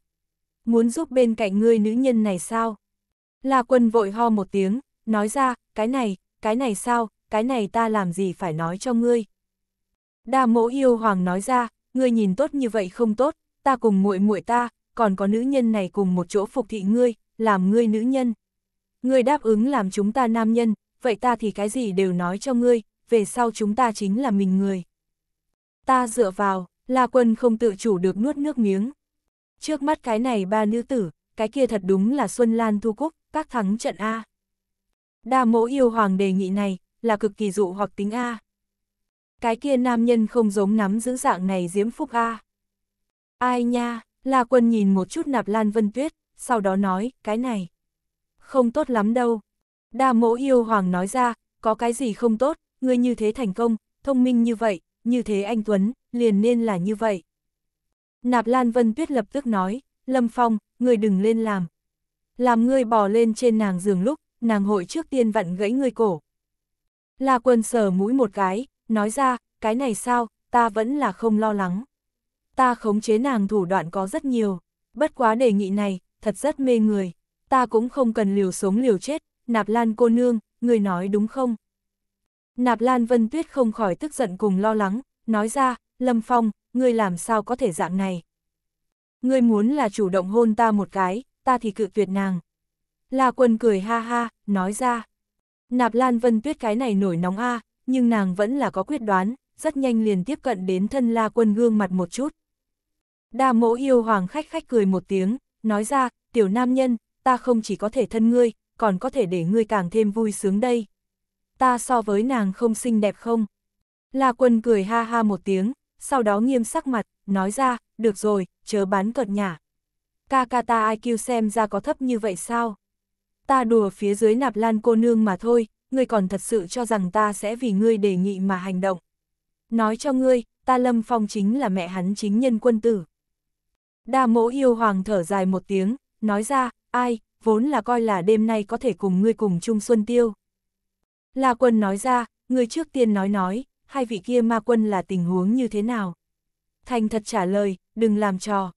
Muốn giúp bên cạnh ngươi nữ nhân này sao? La quân vội ho một tiếng, nói ra, cái này, cái này sao, cái này ta làm gì phải nói cho ngươi. Đa mỗ yêu hoàng nói ra, ngươi nhìn tốt như vậy không tốt, ta cùng muội muội ta, còn có nữ nhân này cùng một chỗ phục thị ngươi, làm ngươi nữ nhân. Ngươi đáp ứng làm chúng ta nam nhân, vậy ta thì cái gì đều nói cho ngươi, về sau chúng ta chính là mình người. Ta dựa vào, La Quân không tự chủ được nuốt nước miếng. Trước mắt cái này ba nữ tử, cái kia thật đúng là Xuân Lan Thu Cúc, các thắng trận A. Đa mỗ yêu hoàng đề nghị này, là cực kỳ dụ hoặc tính A. Cái kia nam nhân không giống nắm giữ dạng này diễm phúc A. Ai nha, La Quân nhìn một chút nạp Lan Vân Tuyết, sau đó nói, cái này. Không tốt lắm đâu. Đa mỗ yêu hoàng nói ra, có cái gì không tốt, người như thế thành công, thông minh như vậy, như thế anh Tuấn, liền nên là như vậy. Nạp Lan Vân Tuyết lập tức nói, Lâm Phong, người đừng lên làm, làm ngươi bò lên trên nàng giường lúc, nàng hội trước tiên vặn gãy ngươi cổ. La quân sờ mũi một cái, nói ra, cái này sao, ta vẫn là không lo lắng. Ta khống chế nàng thủ đoạn có rất nhiều, bất quá đề nghị này, thật rất mê người, ta cũng không cần liều sống liều chết, nạp lan cô nương, người nói đúng không? Nạp lan vân tuyết không khỏi tức giận cùng lo lắng, nói ra, Lâm Phong, ngươi làm sao có thể dạng này? Ngươi muốn là chủ động hôn ta một cái, ta thì cự tuyệt nàng. La quân cười ha ha, nói ra. Nạp Lan Vân Tuyết cái này nổi nóng a nhưng nàng vẫn là có quyết đoán, rất nhanh liền tiếp cận đến thân La quân gương mặt một chút. Đa mỗ yêu hoàng khách khách cười một tiếng, nói ra, tiểu nam nhân, ta không chỉ có thể thân ngươi, còn có thể để ngươi càng thêm vui sướng đây. Ta so với nàng không xinh đẹp không? La quân cười ha ha một tiếng, sau đó nghiêm sắc mặt, nói ra, được rồi, chớ bán cợt nhả. Kakata IQ xem ra có thấp như vậy sao? Ta đùa phía dưới nạp lan cô nương mà thôi, ngươi còn thật sự cho rằng ta sẽ vì ngươi đề nghị mà hành động. Nói cho ngươi, ta lâm phong chính là mẹ hắn chính nhân quân tử. Đa mỗ yêu hoàng thở dài một tiếng, nói ra, ai, vốn là coi là đêm nay có thể cùng ngươi cùng chung xuân tiêu. La quân nói ra, ngươi trước tiên nói nói, hai vị kia ma quân là tình huống như thế nào? Thành thật trả lời, đừng làm trò.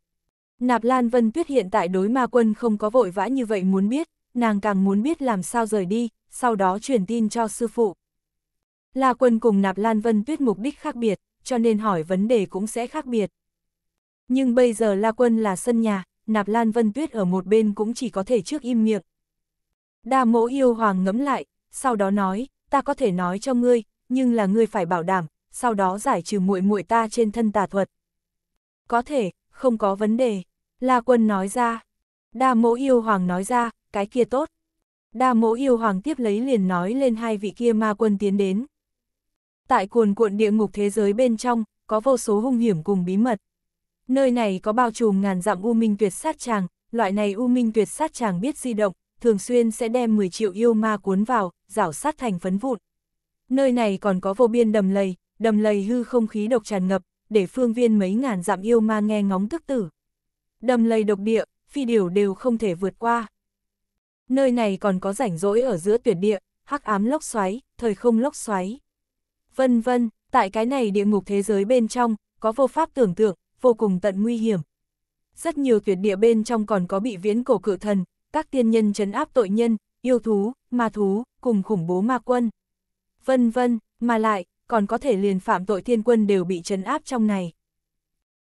Nạp Lan Vân Tuyết hiện tại đối ma quân không có vội vã như vậy muốn biết, nàng càng muốn biết làm sao rời đi, sau đó truyền tin cho sư phụ. La quân cùng Nạp Lan Vân Tuyết mục đích khác biệt, cho nên hỏi vấn đề cũng sẽ khác biệt. Nhưng bây giờ La quân là sân nhà, Nạp Lan Vân Tuyết ở một bên cũng chỉ có thể trước im miệng. Đa mỗ yêu hoàng ngẫm lại, sau đó nói, ta có thể nói cho ngươi, nhưng là ngươi phải bảo đảm, sau đó giải trừ muội muội ta trên thân tà thuật. Có thể, không có vấn đề. La quân nói ra. Đa mỗ yêu hoàng nói ra, cái kia tốt. Đa mỗ yêu hoàng tiếp lấy liền nói lên hai vị kia ma quân tiến đến. Tại cuồn cuộn địa ngục thế giới bên trong, có vô số hung hiểm cùng bí mật. Nơi này có bao trùm ngàn dặm u minh tuyệt sát tràng, loại này u minh tuyệt sát tràng biết di động, thường xuyên sẽ đem 10 triệu yêu ma cuốn vào, rảo sát thành phấn vụn. Nơi này còn có vô biên đầm lầy, đầm lầy hư không khí độc tràn ngập, để phương viên mấy ngàn dặm yêu ma nghe ngóng tức tử đầm lầy độc địa, phi điều đều không thể vượt qua. Nơi này còn có rảnh rỗi ở giữa tuyệt địa, hắc ám lốc xoáy, thời không lốc xoáy. Vân vân, tại cái này địa ngục thế giới bên trong, có vô pháp tưởng tượng, vô cùng tận nguy hiểm. Rất nhiều tuyệt địa bên trong còn có bị viễn cổ cự thần, các tiên nhân chấn áp tội nhân, yêu thú, ma thú, cùng khủng bố ma quân. Vân vân, mà lại, còn có thể liền phạm tội thiên quân đều bị chấn áp trong này.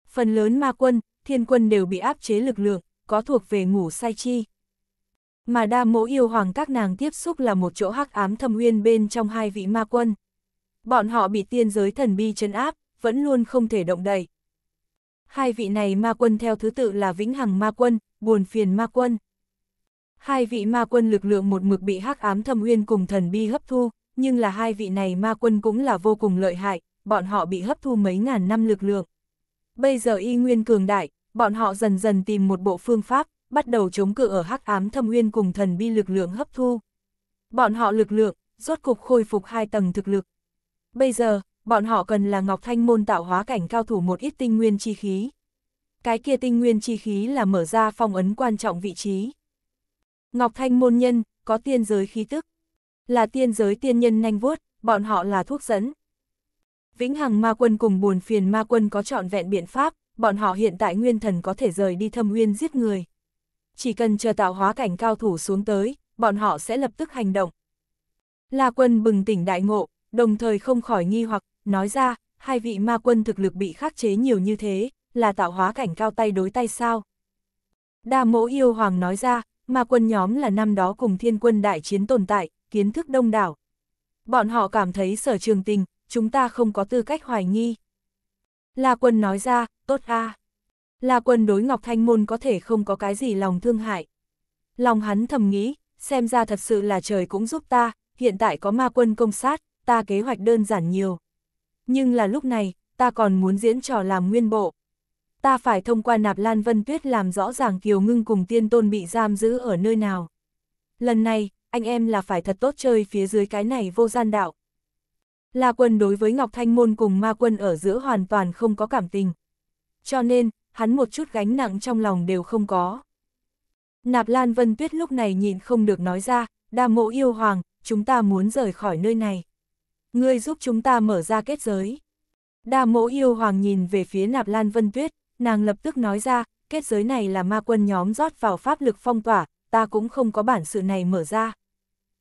Phần lớn ma quân, thiên quân đều bị áp chế lực lượng, có thuộc về ngủ sai chi. Mà đa mẫu yêu hoàng các nàng tiếp xúc là một chỗ hắc ám thâm uyên bên trong hai vị ma quân. Bọn họ bị tiên giới thần bi chân áp, vẫn luôn không thể động đậy. Hai vị này ma quân theo thứ tự là vĩnh hằng ma quân, buồn phiền ma quân. Hai vị ma quân lực lượng một mực bị hắc ám thâm uyên cùng thần bi hấp thu, nhưng là hai vị này ma quân cũng là vô cùng lợi hại, bọn họ bị hấp thu mấy ngàn năm lực lượng. Bây giờ y nguyên cường đại, bọn họ dần dần tìm một bộ phương pháp, bắt đầu chống cự ở hắc ám thâm nguyên cùng thần bi lực lượng hấp thu. Bọn họ lực lượng, rốt cục khôi phục hai tầng thực lực. Bây giờ, bọn họ cần là Ngọc Thanh môn tạo hóa cảnh cao thủ một ít tinh nguyên chi khí. Cái kia tinh nguyên chi khí là mở ra phong ấn quan trọng vị trí. Ngọc Thanh môn nhân, có tiên giới khí tức. Là tiên giới tiên nhân nhanh vuốt, bọn họ là thuốc dẫn. Vĩnh Hằng Ma Quân cùng buồn phiền Ma Quân có trọn vẹn biện pháp, bọn họ hiện tại nguyên thần có thể rời đi thâm nguyên giết người. Chỉ cần chờ tạo hóa cảnh cao thủ xuống tới, bọn họ sẽ lập tức hành động. La quân bừng tỉnh đại ngộ, đồng thời không khỏi nghi hoặc, nói ra, hai vị ma quân thực lực bị khắc chế nhiều như thế, là tạo hóa cảnh cao tay đối tay sao. Đa mỗ yêu hoàng nói ra, ma quân nhóm là năm đó cùng thiên quân đại chiến tồn tại, kiến thức đông đảo. Bọn họ cảm thấy sở trường tình, chúng ta không có tư cách hoài nghi. La Quân nói ra, tốt a. À. La Quân đối Ngọc Thanh Môn có thể không có cái gì lòng thương hại. Lòng hắn thầm nghĩ, xem ra thật sự là trời cũng giúp ta, hiện tại có ma quân công sát, ta kế hoạch đơn giản nhiều. Nhưng là lúc này, ta còn muốn diễn trò làm nguyên bộ. Ta phải thông qua nạp Lan Vân Tuyết làm rõ ràng Kiều Ngưng cùng tiên tôn bị giam giữ ở nơi nào. Lần này, anh em là phải thật tốt chơi phía dưới cái này vô gian đạo. La Quân đối với Ngọc Thanh Môn cùng Ma Quân ở giữa hoàn toàn không có cảm tình. Cho nên, hắn một chút gánh nặng trong lòng đều không có. Nạp Lan Vân Tuyết lúc này nhịn không được nói ra, đa mộ yêu hoàng, chúng ta muốn rời khỏi nơi này. Ngươi giúp chúng ta mở ra kết giới. Đa mộ yêu hoàng nhìn về phía Nạp Lan Vân Tuyết, nàng lập tức nói ra, kết giới này là ma quân nhóm rót vào pháp lực phong tỏa, ta cũng không có bản sự này mở ra.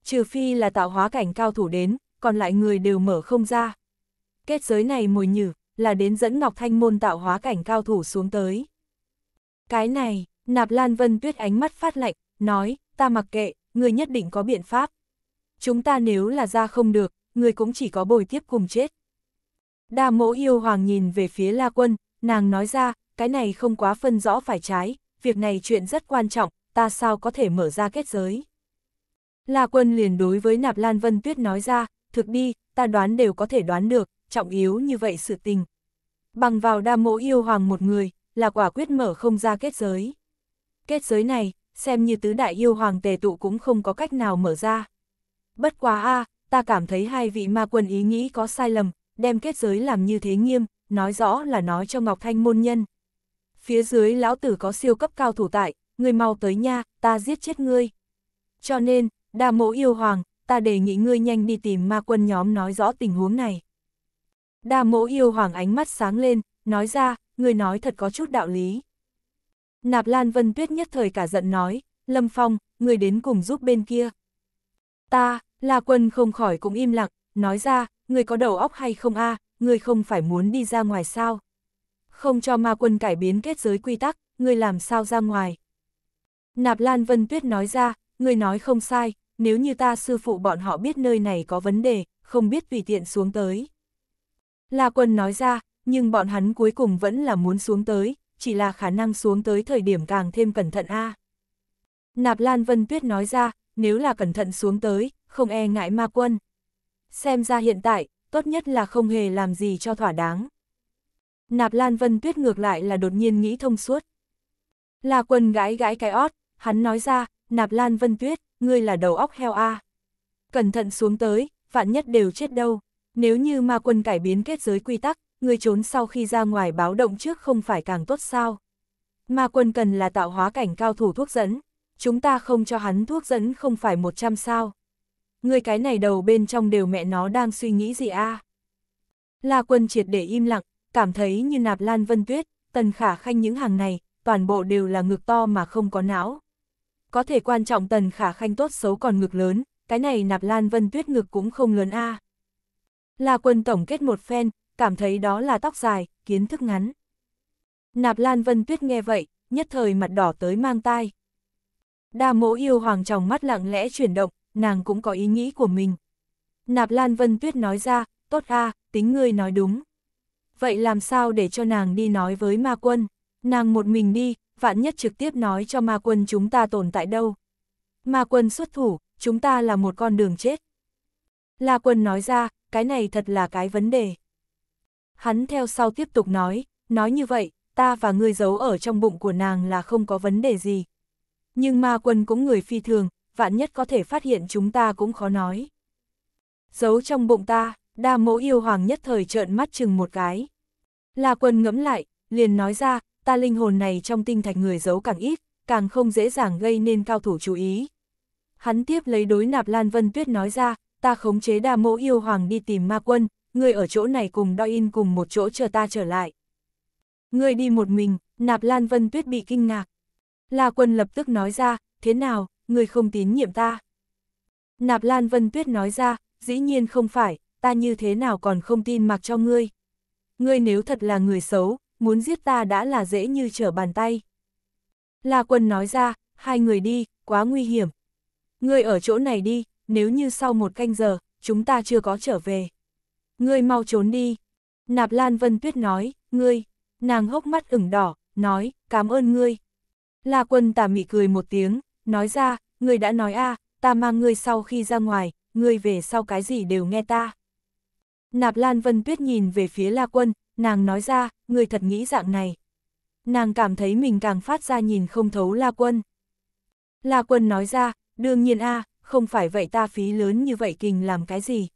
Trừ phi là tạo hóa cảnh cao thủ đến, còn lại người đều mở không ra. Kết giới này mùi nhử, là đến dẫn Ngọc Thanh Môn tạo hóa cảnh cao thủ xuống tới. Cái này, Nạp Lan Vân Tuyết ánh mắt phát lạnh, nói, ta mặc kệ, người nhất định có biện pháp. Chúng ta nếu là ra không được, người cũng chỉ có bồi tiếp cùng chết. Đa mỗ yêu hoàng nhìn về phía La Quân, nàng nói ra, cái này không quá phân rõ phải trái, việc này chuyện rất quan trọng, ta sao có thể mở ra kết giới. La Quân liền đối với Nạp Lan Vân Tuyết nói ra, thực đi, ta đoán đều có thể đoán được, trọng yếu như vậy sự tình. Bằng vào đa mộ yêu hoàng một người, là quả quyết mở không ra kết giới. Kết giới này, xem như tứ đại yêu hoàng tề tụ cũng không có cách nào mở ra. Bất quá a ta cảm thấy hai vị ma quân ý nghĩ có sai lầm, đem kết giới làm như thế nghiêm, nói rõ là nói cho Ngọc Thanh môn nhân. Phía dưới lão tử có siêu cấp cao thủ tại, người mau tới nha, ta giết chết ngươi. Cho nên, đa mộ yêu hoàng, ta đề nghị ngươi nhanh đi tìm ma quân nhóm nói rõ tình huống này. Đa mỗ yêu hoàng ánh mắt sáng lên, nói ra, ngươi nói thật có chút đạo lý. Nạp Lan Vân Tuyết nhất thời cả giận nói, Lâm Phong, ngươi đến cùng giúp bên kia. Ta, La Quân không khỏi cũng im lặng, nói ra, ngươi có đầu óc hay không a ngươi không phải muốn đi ra ngoài sao. Không cho ma quân cải biến kết giới quy tắc, ngươi làm sao ra ngoài. Nạp Lan Vân Tuyết nói ra, ngươi nói không sai, nếu như ta sư phụ bọn họ biết nơi này có vấn đề, không biết vì tiện xuống tới. La quân nói ra, nhưng bọn hắn cuối cùng vẫn là muốn xuống tới, chỉ là khả năng xuống tới thời điểm càng thêm cẩn thận a. À. Nạp Lan Vân Tuyết nói ra, nếu là cẩn thận xuống tới, không e ngại ma quân. Xem ra hiện tại, tốt nhất là không hề làm gì cho thỏa đáng. Nạp Lan Vân Tuyết ngược lại là đột nhiên nghĩ thông suốt. La quân gãi gãi cái ót, hắn nói ra, Nạp Lan Vân Tuyết, ngươi là đầu óc heo a. Cẩn thận xuống tới, vạn nhất đều chết đâu. Nếu như ma quân cải biến kết giới quy tắc, ngươi trốn sau khi ra ngoài báo động trước không phải càng tốt sao. Ma quân cần là tạo hóa cảnh cao thủ thuốc dẫn, chúng ta không cho hắn thuốc dẫn không phải 100 sao. Ngươi cái này đầu bên trong đều mẹ nó đang suy nghĩ gì a? À? La quân triệt để im lặng, cảm thấy như nạp lan vân tuyết, tần khả khanh những hàng này, toàn bộ đều là ngực to mà không có não có thể quan trọng tần khả khanh tốt xấu còn ngực lớn, cái này nạp lan vân tuyết ngực cũng không lớn a à. Là quân tổng kết một phen, cảm thấy đó là tóc dài, kiến thức ngắn. Nạp lan vân tuyết nghe vậy, nhất thời mặt đỏ tới mang tai. Đa mỗ yêu hoàng trong mắt lặng lẽ chuyển động, nàng cũng có ý nghĩ của mình. Nạp Lan Vân Tuyết nói ra, tốt a, à, tính ngươi nói đúng. Vậy làm sao để cho nàng đi nói với ma quân? Nàng một mình đi, vạn nhất trực tiếp nói cho ma quân chúng ta tồn tại đâu. Ma quân xuất thủ, chúng ta là một con đường chết. La quân nói ra, cái này thật là cái vấn đề. Hắn theo sau tiếp tục nói, nói như vậy, ta và ngươi giấu ở trong bụng của nàng là không có vấn đề gì. Nhưng ma quân cũng người phi thường, vạn nhất có thể phát hiện chúng ta cũng khó nói. Giấu trong bụng ta, đa mẫu yêu hoàng nhất thời trợn mắt chừng một cái. La quân ngẫm lại, liền nói ra, ta linh hồn này trong tinh thạch người giấu càng ít, càng không dễ dàng gây nên cao thủ chú ý. Hắn tiếp lấy đối nạp Lan Vân Tuyết nói ra, ta khống chế đa mẫu yêu hoàng đi tìm ma quân, người ở chỗ này cùng đoi in cùng một chỗ chờ ta trở lại. Ngươi đi một mình, nạp Lan Vân Tuyết bị kinh ngạc. La quân lập tức nói ra, thế nào, ngươi không tín nhiệm ta. Nạp Lan Vân Tuyết nói ra, dĩ nhiên không phải, ta như thế nào còn không tin mặc cho ngươi. Ngươi nếu thật là người xấu, muốn giết ta đã là dễ như trở bàn tay. La quân nói ra, hai người đi, quá nguy hiểm. Ngươi ở chỗ này đi, nếu như sau một canh giờ, chúng ta chưa có trở về. Ngươi mau trốn đi. Nạp Lan Vân Tuyết nói, ngươi, nàng hốc mắt ửng đỏ, nói, cảm ơn ngươi. La quân tà mị cười một tiếng, nói ra, ngươi đã nói a, à, ta mang ngươi sau khi ra ngoài, ngươi về sau cái gì đều nghe ta. Nạp Lan Vân Tuyết nhìn về phía La Quân, nàng nói ra, người thật nghĩ dạng này. Nàng cảm thấy mình càng phát ra nhìn không thấu La Quân. La Quân nói ra, đương nhiên a không phải vậy ta phí lớn như vậy kình làm cái gì.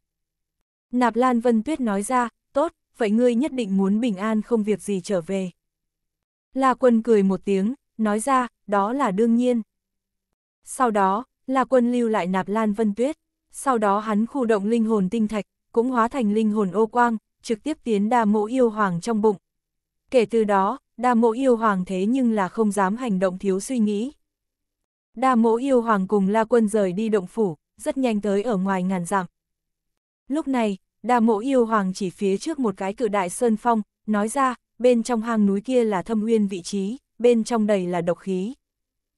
Nạp Lan Vân Tuyết nói ra, tốt, vậy ngươi nhất định muốn bình an không việc gì trở về. La Quân cười một tiếng, nói ra, đó là đương nhiên. Sau đó, La Quân lưu lại Nạp Lan Vân Tuyết, sau đó hắn khu động linh hồn tinh thạch, cũng hóa thành linh hồn ô quang, trực tiếp tiến đa mộ yêu hoàng trong bụng. Kể từ đó, đa mộ yêu hoàng thế nhưng là không dám hành động thiếu suy nghĩ. Đa mộ yêu hoàng cùng la quân rời đi động phủ, rất nhanh tới ở ngoài ngàn dặm. Lúc này, đa mộ yêu hoàng chỉ phía trước một cái cự đại sơn phong, nói ra, bên trong hang núi kia là thâm uyên vị trí, bên trong đầy là độc khí.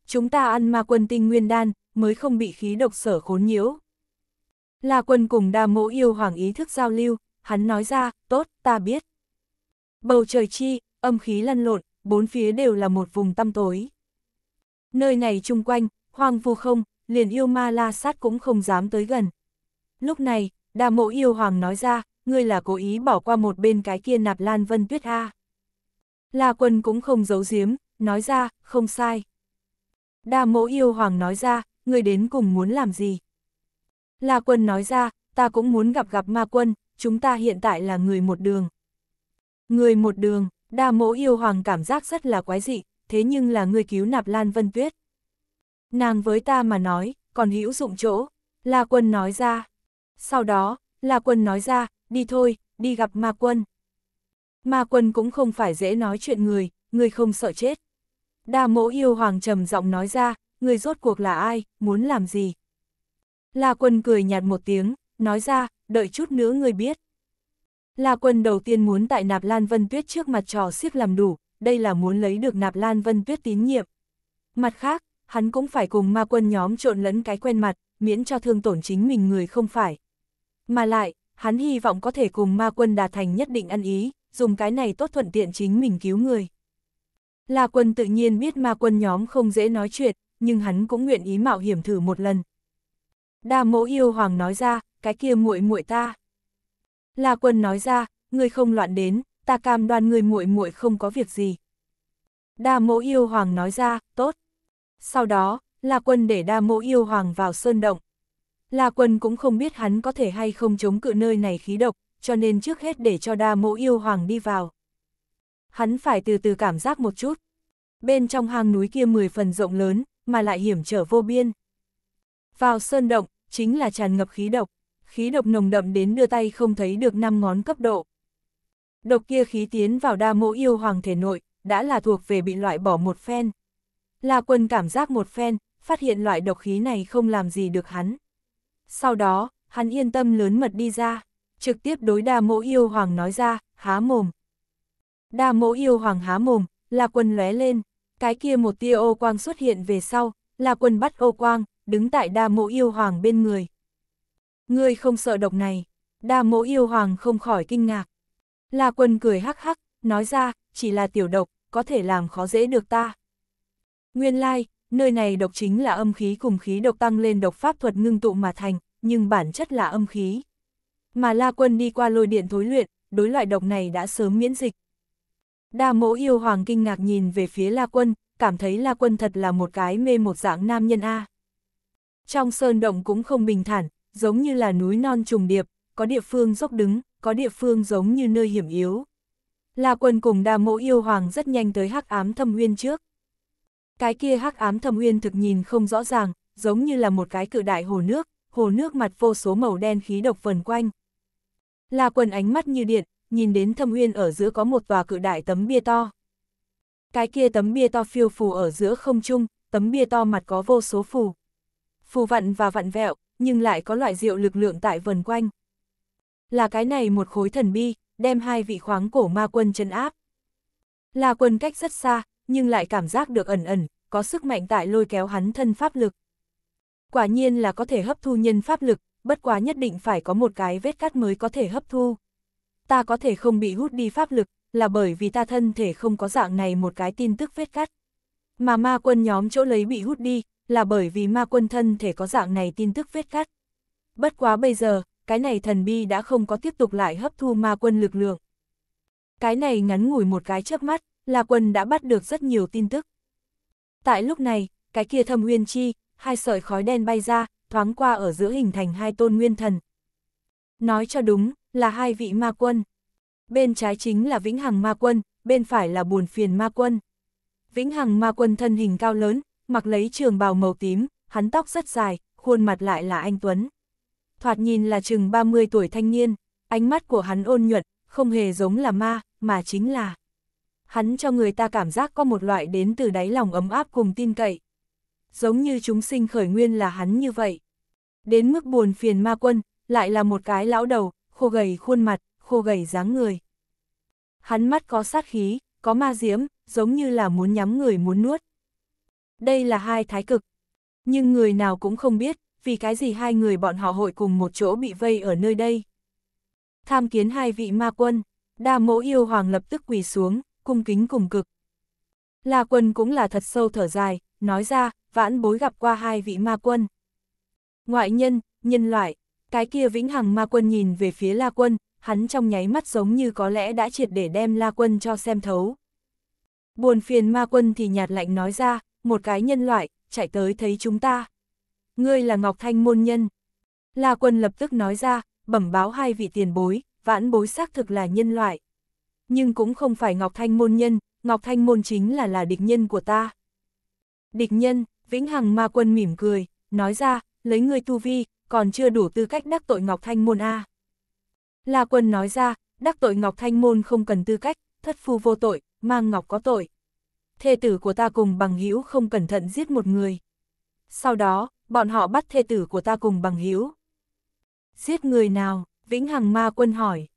Chúng ta ăn ma quân tinh nguyên đan, mới không bị khí độc sở khốn nhiễu. La quân cùng đa mộ yêu hoàng ý thức giao lưu, hắn nói ra, tốt, ta biết. Bầu trời chi, âm khí lăn lộn, bốn phía đều là một vùng tăm tối. Nơi này chung quanh, hoang vu không, liền yêu ma la sát cũng không dám tới gần. Lúc này, đà mộ yêu hoàng nói ra, ngươi là cố ý bỏ qua một bên cái kia nạp lan vân tuyết A. La quân cũng không giấu giếm, nói ra, không sai. Đa mộ yêu hoàng nói ra, ngươi đến cùng muốn làm gì? La quân nói ra, ta cũng muốn gặp gặp ma quân, chúng ta hiện tại là người một đường. Người một đường, đa mỗ yêu hoàng cảm giác rất là quái dị, thế nhưng là người cứu nạp Lan Vân Tuyết. Nàng với ta mà nói, còn hữu dụng chỗ, La Quân nói ra. Sau đó, La Quân nói ra, đi thôi, đi gặp Ma Quân. Ma Quân cũng không phải dễ nói chuyện người, người không sợ chết. Đa mỗ yêu hoàng trầm giọng nói ra, người rốt cuộc là ai, muốn làm gì. La Quân cười nhạt một tiếng, nói ra, đợi chút nữa ngươi biết. Là quân đầu tiên muốn tại nạp Lan Vân Tuyết trước mặt trò siếc làm đủ, đây là muốn lấy được nạp Lan Vân Tuyết tín nhiệm. Mặt khác, hắn cũng phải cùng ma quân nhóm trộn lẫn cái quen mặt, miễn cho thương tổn chính mình người không phải. Mà lại, hắn hy vọng có thể cùng ma quân đạt thành nhất định ăn ý, dùng cái này tốt thuận tiện chính mình cứu người. La quân tự nhiên biết ma quân nhóm không dễ nói chuyện, nhưng hắn cũng nguyện ý mạo hiểm thử một lần. Đa mẫu yêu hoàng nói ra, cái kia muội muội ta. La Quân nói ra, ngươi không loạn đến, ta cam đoan ngươi muội muội không có việc gì. Đa Mẫu Yêu Hoàng nói ra, tốt. Sau đó, La Quân để Đa Mẫu Yêu Hoàng vào sơn động. La Quân cũng không biết hắn có thể hay không chống cự nơi này khí độc, cho nên trước hết để cho Đa Mẫu Yêu Hoàng đi vào. Hắn phải từ từ cảm giác một chút. Bên trong hang núi kia mười phần rộng lớn, mà lại hiểm trở vô biên. Vào sơn động, chính là tràn ngập khí độc khí độc nồng đậm đến đưa tay không thấy được 5 ngón cấp độ. Độc kia khí tiến vào đa mộ yêu hoàng thể nội, đã là thuộc về bị loại bỏ một phen. La quân cảm giác một phen, phát hiện loại độc khí này không làm gì được hắn. Sau đó, hắn yên tâm lớn mật đi ra, trực tiếp đối đa mộ yêu hoàng nói ra, há mồm. Đa mộ yêu hoàng há mồm, La quân lóe lên, cái kia một tia ô quang xuất hiện về sau, La quân bắt ô quang, đứng tại đa mộ yêu hoàng bên người. Ngươi không sợ độc này. Đa mỗ yêu hoàng không khỏi kinh ngạc. La quân cười hắc hắc, nói ra, chỉ là tiểu độc, có thể làm khó dễ được ta. Nguyên lai, like, nơi này độc chính là âm khí cùng khí độc tăng lên độc pháp thuật ngưng tụ mà thành, nhưng bản chất là âm khí. Mà La Quân đi qua lôi điện thối luyện, đối loại độc này đã sớm miễn dịch. Đa mẫu yêu hoàng kinh ngạc nhìn về phía La Quân, cảm thấy La Quân thật là một cái mê một dạng nam nhân A. Trong sơn động cũng không bình thản, giống như là núi non trùng điệp, có địa phương dốc đứng, có địa phương giống như nơi hiểm yếu. La quần cùng Đa Mộ Yêu Hoàng rất nhanh tới Hắc Ám Thâm Uyên trước. Cái kia Hắc Ám Thâm Uyên thực nhìn không rõ ràng, giống như là một cái cự đại hồ nước, hồ nước mặt vô số màu đen khí độc vần quanh. La quần ánh mắt như điện, nhìn đến Thâm Uyên ở giữa có một tòa cự đại tấm bia to. Cái kia tấm bia to phiêu phù ở giữa không trung, tấm bia to mặt có vô số phù. Phù vặn và vặn vẹo, nhưng lại có loại rượu lực lượng tại vần quanh. Là cái này một khối thần bi, đem hai vị khoáng cổ ma quân chân áp. Là quân cách rất xa, nhưng lại cảm giác được ẩn ẩn, có sức mạnh tại lôi kéo hắn thân pháp lực. Quả nhiên là có thể hấp thu nhân pháp lực, bất quá nhất định phải có một cái vết cắt mới có thể hấp thu. Ta có thể không bị hút đi pháp lực, là bởi vì ta thân thể không có dạng này một cái tin tức vết cắt. Mà ma quân nhóm chỗ lấy bị hút đi, là bởi vì ma quân thân thể có dạng này tin tức vết cắt. Bất quá bây giờ, cái này thần bi đã không có tiếp tục lại hấp thu ma quân lực lượng. Cái này ngắn ngủi một cái chớp mắt, là quân đã bắt được rất nhiều tin tức. Tại lúc này, cái kia thâm nguyên chi, hai sợi khói đen bay ra, thoáng qua ở giữa hình thành hai tôn nguyên thần. Nói cho đúng, là hai vị ma quân. Bên trái chính là vĩnh hằng ma quân, bên phải là buồn phiền ma quân. Vĩnh hằng ma quân thân hình cao lớn, mặc lấy trường bào màu tím, hắn tóc rất dài, khuôn mặt lại là anh Tuấn. Thoạt nhìn là chừng 30 tuổi thanh niên, ánh mắt của hắn ôn nhuận, không hề giống là ma, mà chính là. Hắn cho người ta cảm giác có một loại đến từ đáy lòng ấm áp cùng tin cậy. Giống như chúng sinh khởi nguyên là hắn như vậy. Đến mức buồn phiền ma quân, lại là một cái lão đầu, khô gầy khuôn mặt, khô gầy dáng người. Hắn mắt có sát khí, có ma diễm, giống như là muốn nhắm người muốn nuốt đây là hai thái cực. Nhưng người nào cũng không biết, vì cái gì hai người bọn họ hội cùng một chỗ bị vây ở nơi đây. Tham kiến hai vị ma quân, đa mỗ yêu hoàng lập tức quỳ xuống, cung kính cùng cực. La quân cũng là thật sâu thở dài, nói ra, vãn bối gặp qua hai vị ma quân. Ngoại nhân, nhân loại, cái kia vĩnh hằng ma quân nhìn về phía La quân, hắn trong nháy mắt giống như có lẽ đã triệt để đem La quân cho xem thấu. Buồn phiền ma quân thì nhạt lạnh nói ra, một cái nhân loại, chạy tới thấy chúng ta. Ngươi là Ngọc Thanh môn nhân. La quân lập tức nói ra, bẩm báo hai vị tiền bối, vãn bối xác thực là nhân loại. Nhưng cũng không phải Ngọc Thanh môn nhân, Ngọc Thanh môn chính là là địch nhân của ta. Địch nhân, Vĩnh Hằng ma quân mỉm cười, nói ra, lấy ngươi tu vi, còn chưa đủ tư cách đắc tội Ngọc Thanh môn A. La quân nói ra, đắc tội Ngọc Thanh môn không cần tư cách, thất phu vô tội, mang Ngọc có tội thê tử của ta cùng bằng hữu không cẩn thận giết một người. Sau đó, bọn họ bắt thê tử của ta cùng bằng hữu. Giết người nào? Vĩnh Hằng Ma Quân hỏi.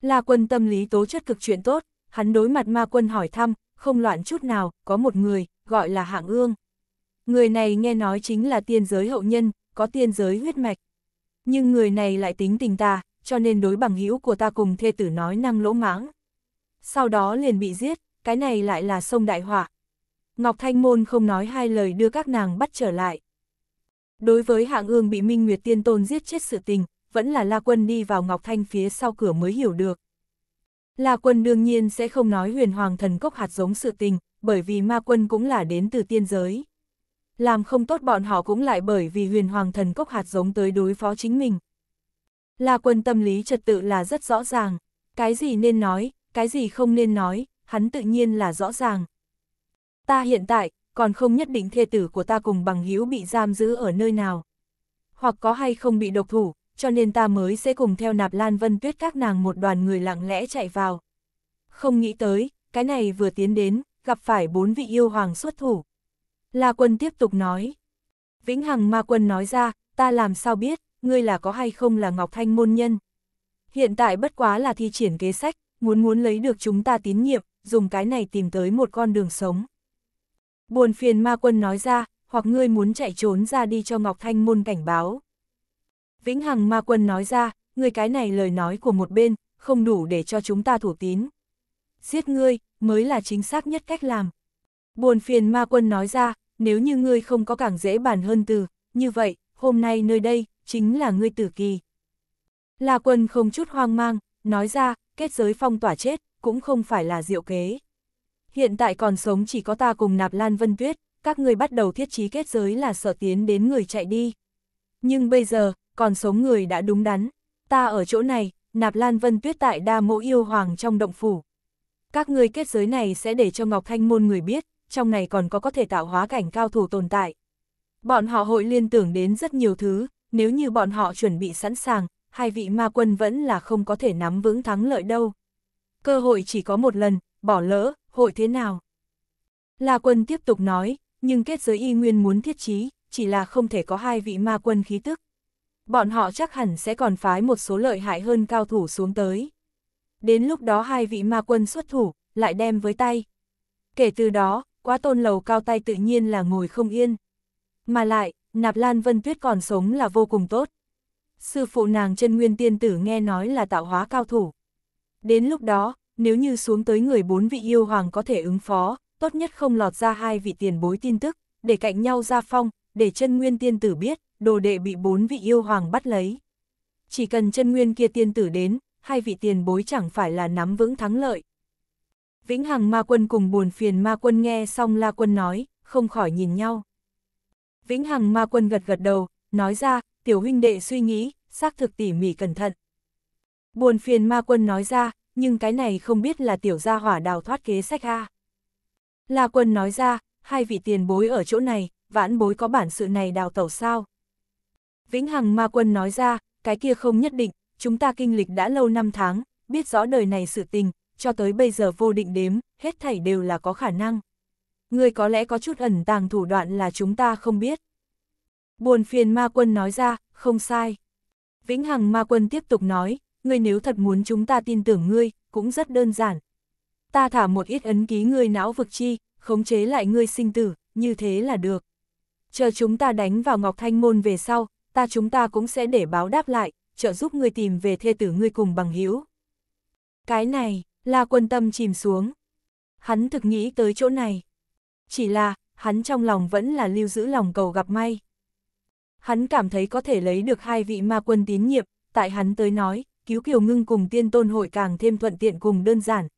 La Quân tâm lý tố chất cực chuyện tốt, hắn đối mặt Ma Quân hỏi thăm, không loạn chút nào, có một người, gọi là Hạng Ương. Người này nghe nói chính là tiên giới hậu nhân, có tiên giới huyết mạch. Nhưng người này lại tính tình ta, cho nên đối bằng hữu của ta cùng thê tử nói năng lỗ mãng. Sau đó liền bị giết, cái này lại là sông đại họa. Ngọc Thanh Môn không nói hai lời đưa các nàng bắt trở lại. Đối với hạng ương bị Minh Nguyệt Tiên Tôn giết chết sự tình, vẫn là La Quân đi vào Ngọc Thanh phía sau cửa mới hiểu được. La Quân đương nhiên sẽ không nói huyền hoàng thần cốc hạt giống sự tình, bởi vì ma quân cũng là đến từ tiên giới. Làm không tốt bọn họ cũng lại bởi vì huyền hoàng thần cốc hạt giống tới đối phó chính mình. La Quân tâm lý trật tự là rất rõ ràng, cái gì nên nói, cái gì không nên nói, hắn tự nhiên là rõ ràng. Ta hiện tại, còn không nhất định thê tử của ta cùng bằng hữu bị giam giữ ở nơi nào. Hoặc có hay không bị độc thủ, cho nên ta mới sẽ cùng theo nạp lan vân tuyết các nàng một đoàn người lặng lẽ chạy vào. Không nghĩ tới, cái này vừa tiến đến, gặp phải bốn vị yêu hoàng xuất thủ. La quân tiếp tục nói. Vĩnh Hằng Ma Quân nói ra, ta làm sao biết, ngươi là có hay không là Ngọc Thanh môn nhân. Hiện tại bất quá là thi triển kế sách, muốn muốn lấy được chúng ta tín nhiệm, dùng cái này tìm tới một con đường sống. Buồn phiền ma quân nói ra, hoặc ngươi muốn chạy trốn ra đi cho Ngọc Thanh Môn cảnh báo. Vĩnh Hằng ma quân nói ra, ngươi cái này lời nói của một bên, không đủ để cho chúng ta thủ tín. Giết ngươi, mới là chính xác nhất cách làm. Buồn phiền ma quân nói ra, nếu như ngươi không có càng dễ bản hơn từ, như vậy, hôm nay nơi đây, chính là ngươi tử kỳ. La quân không chút hoang mang, nói ra, kết giới phong tỏa chết, cũng không phải là diệu kế. Hiện tại còn sống chỉ có ta cùng nạp Lan Vân Tuyết, các người bắt đầu thiết trí kết giới là sợ tiến đến người chạy đi. Nhưng bây giờ, còn sống người đã đúng đắn. Ta ở chỗ này, nạp Lan Vân Tuyết tại đa mẫu yêu hoàng trong động phủ. Các người kết giới này sẽ để cho Ngọc Thanh Môn người biết, trong này còn có có thể tạo hóa cảnh cao thủ tồn tại. Bọn họ hội liên tưởng đến rất nhiều thứ, nếu như bọn họ chuẩn bị sẵn sàng, hai vị ma quân vẫn là không có thể nắm vững thắng lợi đâu cơ hội chỉ có một lần, bỏ lỡ, hội thế nào? La quân tiếp tục nói, nhưng kết giới y nguyên muốn thiết trí, chỉ là không thể có hai vị ma quân khí tức. Bọn họ chắc hẳn sẽ còn phái một số lợi hại hơn cao thủ xuống tới. Đến lúc đó hai vị ma quân xuất thủ, lại đem với tay. Kể từ đó, quá tôn lầu cao tay tự nhiên là ngồi không yên. Mà lại, nạp lan vân tuyết còn sống là vô cùng tốt. Sư phụ nàng chân nguyên tiên tử nghe nói là tạo hóa cao thủ. Đến lúc đó, nếu như xuống tới người bốn vị yêu hoàng có thể ứng phó, tốt nhất không lọt ra hai vị tiền bối tin tức, để cạnh nhau ra phong, để chân nguyên tiên tử biết, đồ đệ bị bốn vị yêu hoàng bắt lấy. Chỉ cần chân nguyên kia tiên tử đến, hai vị tiền bối chẳng phải là nắm vững thắng lợi. Vĩnh Hằng Ma Quân cùng buồn phiền Ma Quân nghe xong La Quân nói, không khỏi nhìn nhau. Vĩnh Hằng Ma Quân gật gật đầu, nói ra, tiểu huynh đệ suy nghĩ, xác thực tỉ mỉ cẩn thận. Buồn phiền ma quân nói ra, nhưng cái này không biết là tiểu gia hỏa đào thoát kế sách ha La quân nói ra, hai vị tiền bối ở chỗ này, vãn bối có bản sự này đào tẩu sao. Vĩnh Hằng ma quân nói ra, cái kia không nhất định, chúng ta kinh lịch đã lâu năm tháng, biết rõ đời này sự tình, cho tới bây giờ vô định đếm, hết thảy đều là có khả năng. Người có lẽ có chút ẩn tàng thủ đoạn là chúng ta không biết. Buồn phiền ma quân nói ra, không sai. Vĩnh Hằng ma quân tiếp tục nói, ngươi nếu thật muốn chúng ta tin tưởng ngươi, cũng rất đơn giản. Ta thả một ít ấn ký ngươi não vực chi, khống chế lại ngươi sinh tử, như thế là được. Chờ chúng ta đánh vào Ngọc Thanh Môn về sau, ta chúng ta cũng sẽ để báo đáp lại, trợ giúp ngươi tìm về thê tử ngươi cùng bằng hữu. Cái này, là quân tâm chìm xuống. Hắn thực nghĩ tới chỗ này. Chỉ là, hắn trong lòng vẫn là lưu giữ lòng cầu gặp may. Hắn cảm thấy có thể lấy được hai vị ma quân tín nhiệm, tại hắn tới nói, cứu Kiều Ngưng cùng tiên tôn hội càng thêm thuận tiện cùng đơn giản.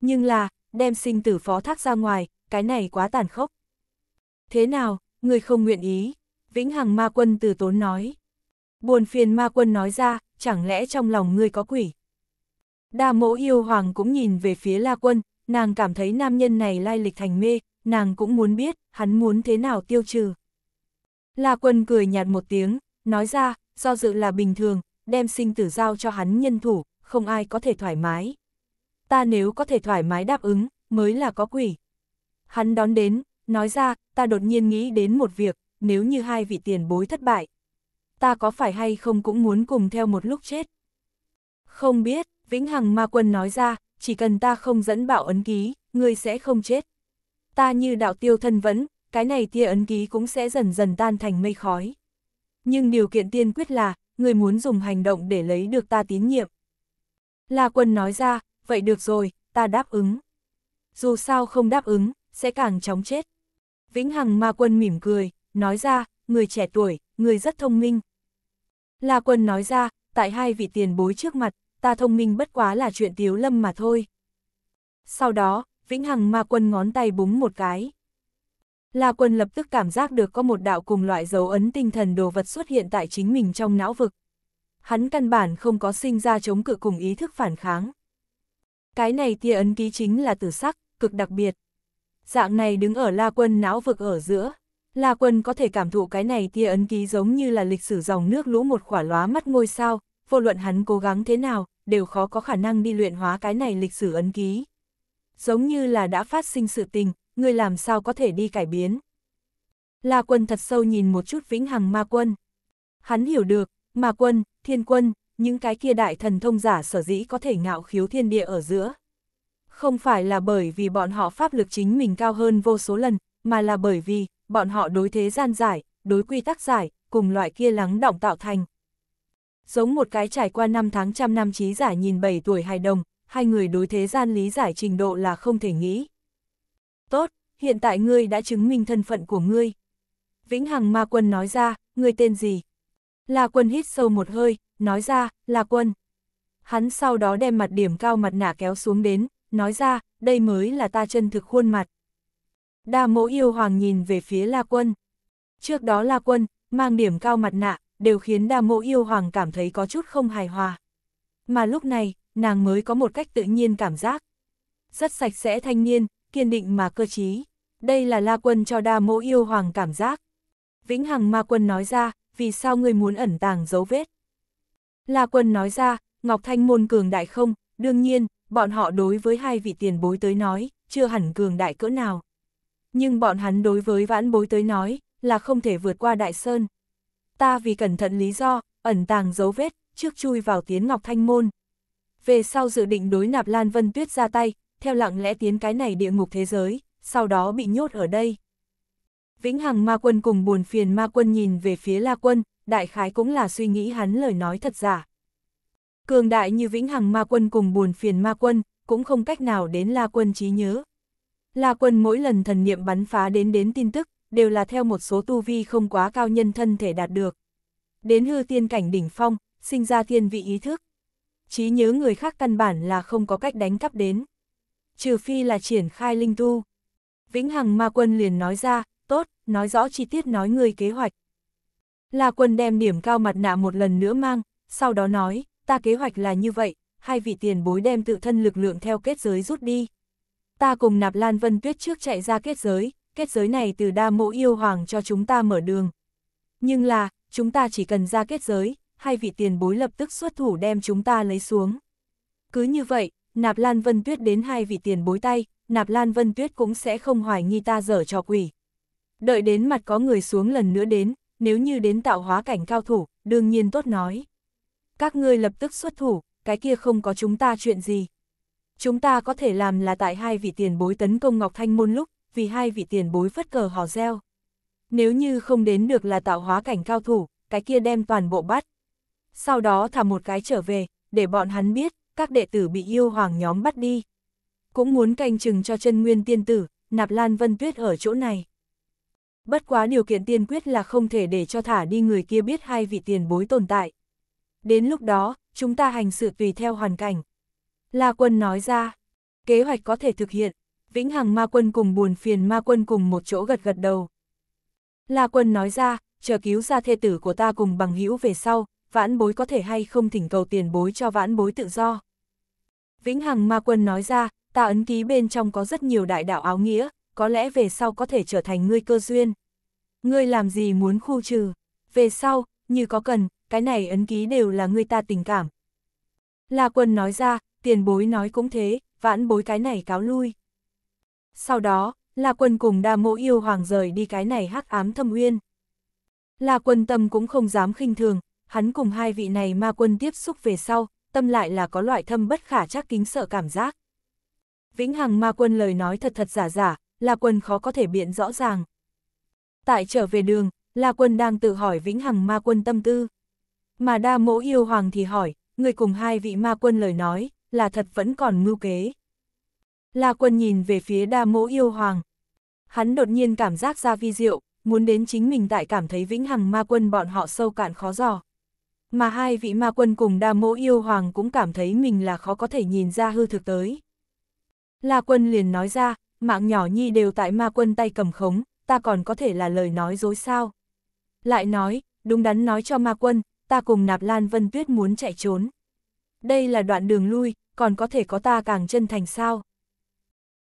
Nhưng là, đem sinh tử phó thác ra ngoài, cái này quá tàn khốc. Thế nào, người không nguyện ý? Vĩnh Hằng Ma Quân từ tốn nói. Buồn phiền Ma Quân nói ra, chẳng lẽ trong lòng ngươi có quỷ? Đa mẫu yêu hoàng cũng nhìn về phía La Quân, nàng cảm thấy nam nhân này lai lịch thành mê, nàng cũng muốn biết, hắn muốn thế nào tiêu trừ. La Quân cười nhạt một tiếng, nói ra, do dự là bình thường, đem sinh tử giao cho hắn nhân thủ, không ai có thể thoải mái. Ta nếu có thể thoải mái đáp ứng, mới là có quỷ. Hắn đón đến, nói ra, ta đột nhiên nghĩ đến một việc, nếu như hai vị tiền bối thất bại. Ta có phải hay không cũng muốn cùng theo một lúc chết. Không biết, Vĩnh Hằng Ma Quân nói ra, chỉ cần ta không dẫn bảo ấn ký, ngươi sẽ không chết. Ta như đạo tiêu thân vẫn, cái này tia ấn ký cũng sẽ dần dần tan thành mây khói nhưng điều kiện tiên quyết là, người muốn dùng hành động để lấy được ta tín nhiệm. La quân nói ra, vậy được rồi, ta đáp ứng. Dù sao không đáp ứng, sẽ càng chóng chết. Vĩnh Hằng ma quân mỉm cười, nói ra, người trẻ tuổi, người rất thông minh. La quân nói ra, tại hai vị tiền bối trước mặt, ta thông minh bất quá là chuyện tiếu lâm mà thôi. Sau đó, Vĩnh Hằng ma quân ngón tay búng một cái. La Quân lập tức cảm giác được có một đạo cùng loại dấu ấn tinh thần đồ vật xuất hiện tại chính mình trong não vực. Hắn căn bản không có sinh ra chống cự cùng ý thức phản kháng. Cái này tia ấn ký chính là tử sắc, cực đặc biệt. Dạng này đứng ở La Quân não vực ở giữa. La Quân có thể cảm thụ cái này tia ấn ký giống như là lịch sử dòng nước lũ một khỏa lóa mắt ngôi sao, vô luận hắn cố gắng thế nào, đều khó có khả năng đi luyện hóa cái này lịch sử ấn ký. Giống như là đã phát sinh sự tình, ngươi làm sao có thể đi cải biến. La quân thật sâu nhìn một chút vĩnh hằng ma quân. Hắn hiểu được, ma quân, thiên quân, những cái kia đại thần thông giả sở dĩ có thể ngạo khiếu thiên địa ở giữa. Không phải là bởi vì bọn họ pháp lực chính mình cao hơn vô số lần, mà là bởi vì bọn họ đối thế gian giải, đối quy tắc giải, cùng loại kia lắng động tạo thành. Giống một cái trải qua năm tháng trăm năm trí giả nhìn 7 tuổi hài đồng, hai người đối thế gian lý giải trình độ là không thể nghĩ tốt, hiện tại ngươi đã chứng minh thân phận của ngươi. Vĩnh Hằng Ma Quân nói ra, ngươi tên gì? La Quân hít sâu một hơi, nói ra, La Quân. Hắn sau đó đem mặt điểm cao mặt nạ kéo xuống đến, nói ra, đây mới là ta chân thực khuôn mặt. Đa mỗ yêu hoàng nhìn về phía La Quân. Trước đó La Quân, mang điểm cao mặt nạ, đều khiến đa mộ yêu hoàng cảm thấy có chút không hài hòa. Mà lúc này, nàng mới có một cách tự nhiên cảm giác. Rất sạch sẽ thanh niên, kiên định mà cơ trí. Đây là La Quân cho đa mẫu yêu hoàng cảm giác. Vĩnh Hằng Ma Quân nói ra, vì sao ngươi muốn ẩn tàng dấu vết? La Quân nói ra, Ngọc Thanh môn cường đại không, đương nhiên, bọn họ đối với hai vị tiền bối tới nói, chưa hẳn cường đại cỡ nào. Nhưng bọn hắn đối với vãn bối tới nói, là không thể vượt qua đại sơn. Ta vì cẩn thận lý do, ẩn tàng dấu vết, trước chui vào tiến Ngọc Thanh môn. Về sau dự định đối nạp Lan Vân Tuyết ra tay, theo lặng lẽ tiến cái này địa ngục thế giới, sau đó bị nhốt ở đây. Vĩnh Hằng Ma Quân cùng buồn phiền Ma Quân nhìn về phía La Quân, đại khái cũng là suy nghĩ hắn lời nói thật giả. Cường đại như Vĩnh Hằng Ma Quân cùng buồn phiền Ma Quân, cũng không cách nào đến La Quân trí nhớ. La Quân mỗi lần thần niệm bắn phá đến đến tin tức, đều là theo một số tu vi không quá cao nhân thân thể đạt được. Đến hư tiên cảnh đỉnh phong, sinh ra thiên vị ý thức. Trí nhớ người khác căn bản là không có cách đánh cắp đến trừ phi là triển khai linh tu. Vĩnh Hằng Ma Quân liền nói ra, tốt, nói rõ chi tiết nói người kế hoạch. La Quân đem điểm cao mặt nạ một lần nữa mang, sau đó nói, ta kế hoạch là như vậy, hai vị tiền bối đem tự thân lực lượng theo kết giới rút đi. Ta cùng nạp Lan Vân Tuyết trước chạy ra kết giới, kết giới này từ đa mộ yêu hoàng cho chúng ta mở đường. Nhưng là, chúng ta chỉ cần ra kết giới, hai vị tiền bối lập tức xuất thủ đem chúng ta lấy xuống. Cứ như vậy, nạp Lan Vân Tuyết đến hai vị tiền bối tay, nạp Lan Vân Tuyết cũng sẽ không hoài nghi ta dở trò quỷ. Đợi đến mặt có người xuống lần nữa đến, nếu như đến tạo hóa cảnh cao thủ, đương nhiên tốt nói. Các ngươi lập tức xuất thủ, cái kia không có chúng ta chuyện gì. Chúng ta có thể làm là tại hai vị tiền bối tấn công Ngọc Thanh Môn lúc, vì hai vị tiền bối phất cờ hò reo. Nếu như không đến được là tạo hóa cảnh cao thủ, cái kia đem toàn bộ bắt. Sau đó thả một cái trở về, để bọn hắn biết, các đệ tử bị yêu hoàng nhóm bắt đi. Cũng muốn canh chừng cho chân nguyên tiên tử, nạp Lan Vân Tuyết ở chỗ này. Bất quá điều kiện tiên quyết là không thể để cho thả đi người kia biết hai vị tiền bối tồn tại. Đến lúc đó, chúng ta hành sự tùy theo hoàn cảnh. La quân nói ra, kế hoạch có thể thực hiện, vĩnh hằng ma quân cùng buồn phiền ma quân cùng một chỗ gật gật đầu. La quân nói ra, chờ cứu ra thê tử của ta cùng bằng hữu về sau, vãn bối có thể hay không thỉnh cầu tiền bối cho vãn bối tự do. Vĩnh Hằng Ma Quân nói ra, ta ấn ký bên trong có rất nhiều đại đạo áo nghĩa, có lẽ về sau có thể trở thành ngươi cơ duyên. Ngươi làm gì muốn khu trừ, về sau, như có cần, cái này ấn ký đều là ngươi ta tình cảm. La Quân nói ra, tiền bối nói cũng thế, vãn bối cái này cáo lui. Sau đó, La Quân cùng đa mộ yêu hoàng rời đi cái này hắc ám thâm uyên. La Quân tâm cũng không dám khinh thường, hắn cùng hai vị này ma quân tiếp xúc về sau, tâm lại là có loại thâm bất khả chắc kính sợ cảm giác. Vĩnh Hằng ma quân lời nói thật thật giả giả, La Quân khó có thể biện rõ ràng. Tại trở về đường, La Quân đang tự hỏi Vĩnh Hằng ma quân tâm tư. Mà đa mỗ yêu hoàng thì hỏi, người cùng hai vị ma quân lời nói, là thật vẫn còn mưu kế. La Quân nhìn về phía đa mỗ yêu hoàng. Hắn đột nhiên cảm giác ra vi diệu, muốn đến chính mình tại cảm thấy Vĩnh Hằng ma quân bọn họ sâu cạn khó giò mà hai vị ma quân cùng đa mẫu yêu hoàng cũng cảm thấy mình là khó có thể nhìn ra hư thực tới. La quân liền nói ra, mạng nhỏ nhi đều tại ma quân tay cầm khống, ta còn có thể là lời nói dối sao. Lại nói, đúng đắn nói cho ma quân, ta cùng nạp lan vân tuyết muốn chạy trốn. Đây là đoạn đường lui, còn có thể có ta càng chân thành sao.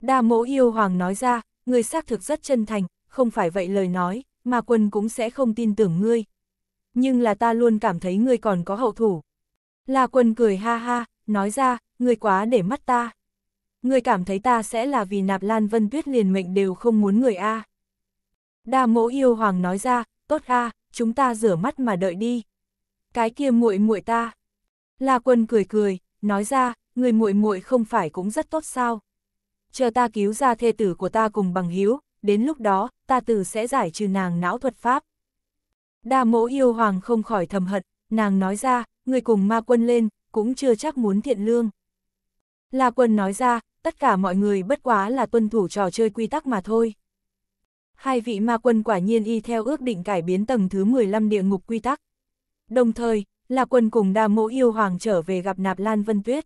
Đa mẫu yêu hoàng nói ra, người xác thực rất chân thành, không phải vậy lời nói, ma quân cũng sẽ không tin tưởng ngươi, nhưng là ta luôn cảm thấy ngươi còn có hậu thủ. La quân cười ha ha, nói ra, ngươi quá để mắt ta. Ngươi cảm thấy ta sẽ là vì nạp lan vân tuyết liền mệnh đều không muốn người A. Đa mỗ yêu hoàng nói ra, tốt A, chúng ta rửa mắt mà đợi đi. Cái kia muội muội ta. La quân cười cười, nói ra, người muội muội không phải cũng rất tốt sao. Chờ ta cứu ra thê tử của ta cùng bằng hiếu, đến lúc đó, ta tử sẽ giải trừ nàng não thuật pháp. Đa mỗ yêu hoàng không khỏi thầm hận, nàng nói ra, người cùng ma quân lên, cũng chưa chắc muốn thiện lương. La quân nói ra, tất cả mọi người bất quá là tuân thủ trò chơi quy tắc mà thôi. Hai vị ma quân quả nhiên y theo ước định cải biến tầng thứ 15 địa ngục quy tắc. Đồng thời, La quân cùng đa mỗ yêu hoàng trở về gặp Nạp Lan Vân Tuyết.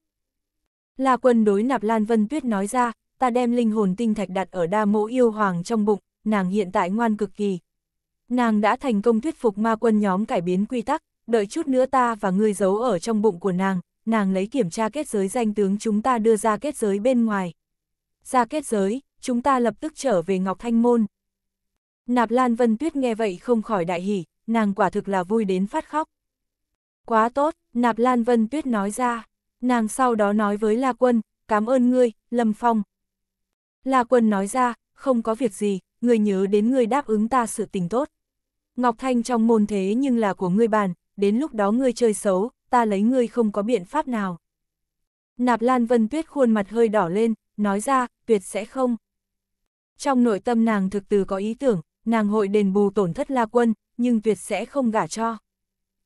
La quân đối Nạp Lan Vân Tuyết nói ra, ta đem linh hồn tinh thạch đặt ở đa mỗ yêu hoàng trong bụng, nàng hiện tại ngoan cực kỳ, nàng đã thành công thuyết phục ma quân nhóm cải biến quy tắc, đợi chút nữa ta và ngươi giấu ở trong bụng của nàng, nàng lấy kiểm tra kết giới danh tướng chúng ta đưa ra kết giới bên ngoài. Ra kết giới, chúng ta lập tức trở về Ngọc Thanh Môn. Nạp Lan Vân Tuyết nghe vậy không khỏi đại hỉ, nàng quả thực là vui đến phát khóc. Quá tốt, Nạp Lan Vân Tuyết nói ra, nàng sau đó nói với La Quân, cảm ơn ngươi, Lâm Phong. La Quân nói ra, không có việc gì, ngươi nhớ đến ngươi đáp ứng ta sự tình tốt. Ngọc Thanh trong môn thế nhưng là của ngươi bàn, đến lúc đó ngươi chơi xấu, ta lấy ngươi không có biện pháp nào. Nạp Lan Vân Tuyết khuôn mặt hơi đỏ lên, nói ra, tuyệt sẽ không. Trong nội tâm nàng thực từ có ý tưởng, nàng hội đền bù tổn thất La Quân, nhưng tuyệt sẽ không gả cho.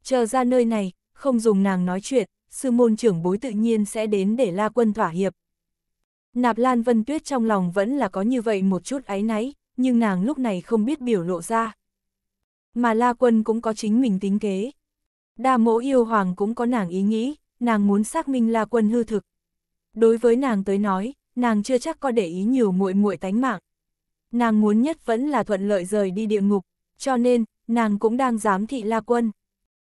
Chờ ra nơi này, không dùng nàng nói chuyện, sư môn trưởng bối tự nhiên sẽ đến để La Quân thỏa hiệp. Nạp Lan Vân Tuyết trong lòng vẫn là có như vậy một chút áy náy, nhưng nàng lúc này không biết biểu lộ ra. Mà La Quân cũng có chính mình tính kế. Đa mỗ yêu hoàng cũng có nàng ý nghĩ, nàng muốn xác minh La Quân hư thực. Đối với nàng tới nói, nàng chưa chắc có để ý nhiều muội muội tánh mạng. Nàng muốn nhất vẫn là thuận lợi rời đi địa ngục, cho nên, nàng cũng đang giám thị La Quân.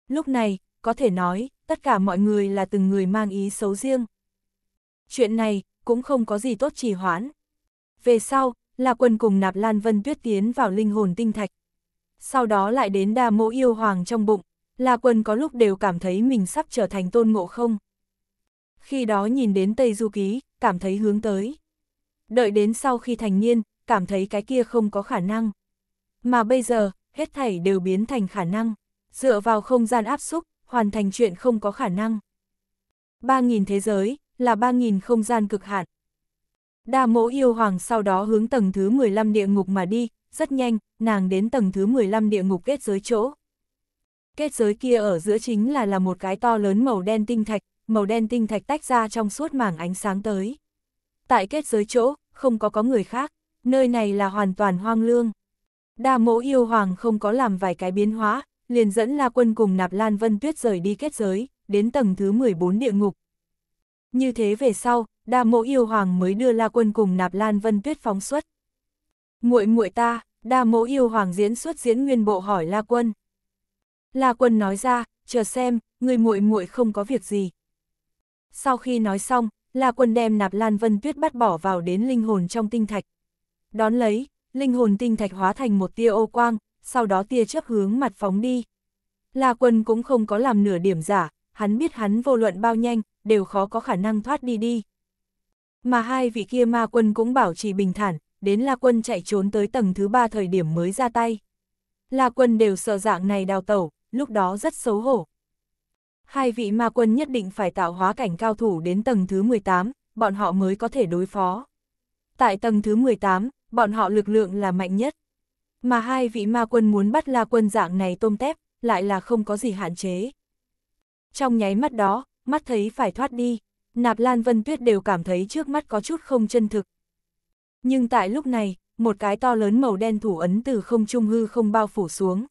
Lúc này, có thể nói, tất cả mọi người là từng người mang ý xấu riêng. Chuyện này, cũng không có gì tốt trì hoãn. Về sau, La Quân cùng nạp Lan Vân Tuyết tiến vào linh hồn tinh thạch, sau đó lại đến đa mẫu yêu hoàng trong bụng, La Quân có lúc đều cảm thấy mình sắp trở thành tôn ngộ không. Khi đó nhìn đến Tây Du Ký, cảm thấy hướng tới. Đợi đến sau khi thành niên, cảm thấy cái kia không có khả năng. Mà bây giờ, hết thảy đều biến thành khả năng, dựa vào không gian áp xúc, hoàn thành chuyện không có khả năng. ba nghìn thế giới, là ba nghìn không gian cực hạn. Đa mẫu yêu hoàng sau đó hướng tầng thứ 15 địa ngục mà đi, rất nhanh, nàng đến tầng thứ 15 địa ngục kết giới chỗ. Kết giới kia ở giữa chính là là một cái to lớn màu đen tinh thạch, màu đen tinh thạch tách ra trong suốt mảng ánh sáng tới. Tại kết giới chỗ, không có có người khác, nơi này là hoàn toàn hoang lương. Đa mỗ yêu hoàng không có làm vài cái biến hóa, liền dẫn La Quân cùng Nạp Lan Vân Tuyết rời đi kết giới, đến tầng thứ 14 địa ngục. Như thế về sau, Đa mỗ yêu hoàng mới đưa La Quân cùng Nạp Lan Vân Tuyết phóng xuất muội muội ta, đa mẫu yêu hoàng diễn xuất diễn nguyên bộ hỏi La Quân. La Quân nói ra, chờ xem, người muội muội không có việc gì. Sau khi nói xong, La Quân đem nạp Lan Vân Tuyết bắt bỏ vào đến linh hồn trong tinh thạch. Đón lấy, linh hồn tinh thạch hóa thành một tia ô quang, sau đó tia chớp hướng mặt phóng đi. La Quân cũng không có làm nửa điểm giả, hắn biết hắn vô luận bao nhanh, đều khó có khả năng thoát đi đi. Mà hai vị kia ma quân cũng bảo trì bình thản, đến La Quân chạy trốn tới tầng thứ ba thời điểm mới ra tay. La Quân đều sợ dạng này đào tẩu, lúc đó rất xấu hổ. Hai vị ma quân nhất định phải tạo hóa cảnh cao thủ đến tầng thứ 18, bọn họ mới có thể đối phó. Tại tầng thứ 18, bọn họ lực lượng là mạnh nhất. Mà hai vị ma quân muốn bắt La Quân dạng này tôm tép, lại là không có gì hạn chế. Trong nháy mắt đó, mắt thấy phải thoát đi, Nạp Lan Vân Tuyết đều cảm thấy trước mắt có chút không chân thực, nhưng tại lúc này, một cái to lớn màu đen thủ ấn từ không trung hư không bao phủ xuống.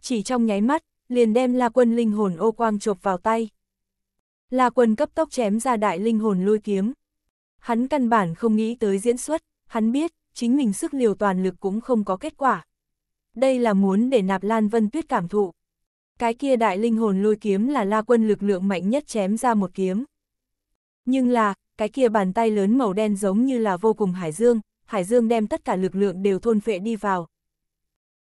Chỉ trong nháy mắt, liền đem La Quân linh hồn ô quang chộp vào tay. La Quân cấp tốc chém ra đại linh hồn lôi kiếm. Hắn căn bản không nghĩ tới diễn xuất, hắn biết, chính mình sức liều toàn lực cũng không có kết quả. Đây là muốn để nạp Lan Vân Tuyết cảm thụ. Cái kia đại linh hồn lôi kiếm là La Quân lực lượng mạnh nhất chém ra một kiếm. Nhưng là, cái kia bàn tay lớn màu đen giống như là vô cùng hải dương, hải dương đem tất cả lực lượng đều thôn phệ đi vào.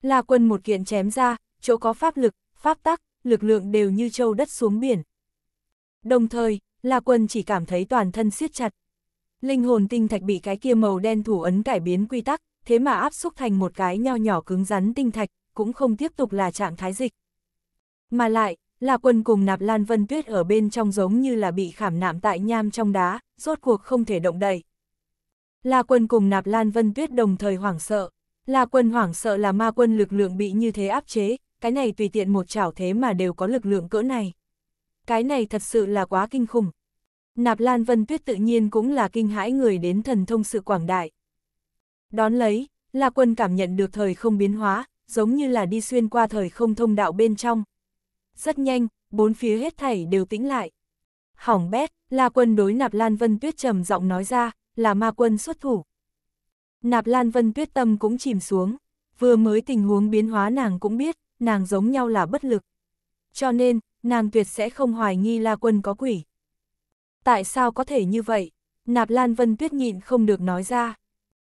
La quân một kiện chém ra, chỗ có pháp lực, pháp tắc, lực lượng đều như châu đất xuống biển. Đồng thời, La quân chỉ cảm thấy toàn thân siết chặt. Linh hồn tinh thạch bị cái kia màu đen thủ ấn cải biến quy tắc, thế mà áp xúc thành một cái nho nhỏ cứng rắn tinh thạch, cũng không tiếp tục là trạng thái dịch. Mà lại, La Quân cùng nạp Lan Vân Tuyết ở bên trong giống như là bị khảm nạm tại nham trong đá, rốt cuộc không thể động đậy. La Quân cùng nạp Lan Vân Tuyết đồng thời hoảng sợ. La Quân hoảng sợ là ma quân lực lượng bị như thế áp chế, cái này tùy tiện một chảo thế mà đều có lực lượng cỡ này. Cái này thật sự là quá kinh khủng. Nạp Lan Vân Tuyết tự nhiên cũng là kinh hãi người đến thần thông sự quảng đại. Đón lấy, La Quân cảm nhận được thời không biến hóa, giống như là đi xuyên qua thời không thông đạo bên trong, rất nhanh, bốn phía hết thảy đều tĩnh lại. Hỏng bét, là quân đối nạp Lan Vân Tuyết trầm giọng nói ra, là ma quân xuất thủ. Nạp Lan Vân Tuyết tâm cũng chìm xuống, vừa mới tình huống biến hóa nàng cũng biết, nàng giống nhau là bất lực. Cho nên, nàng tuyệt sẽ không hoài nghi La Quân có quỷ. Tại sao có thể như vậy? Nạp Lan Vân Tuyết nhịn không được nói ra.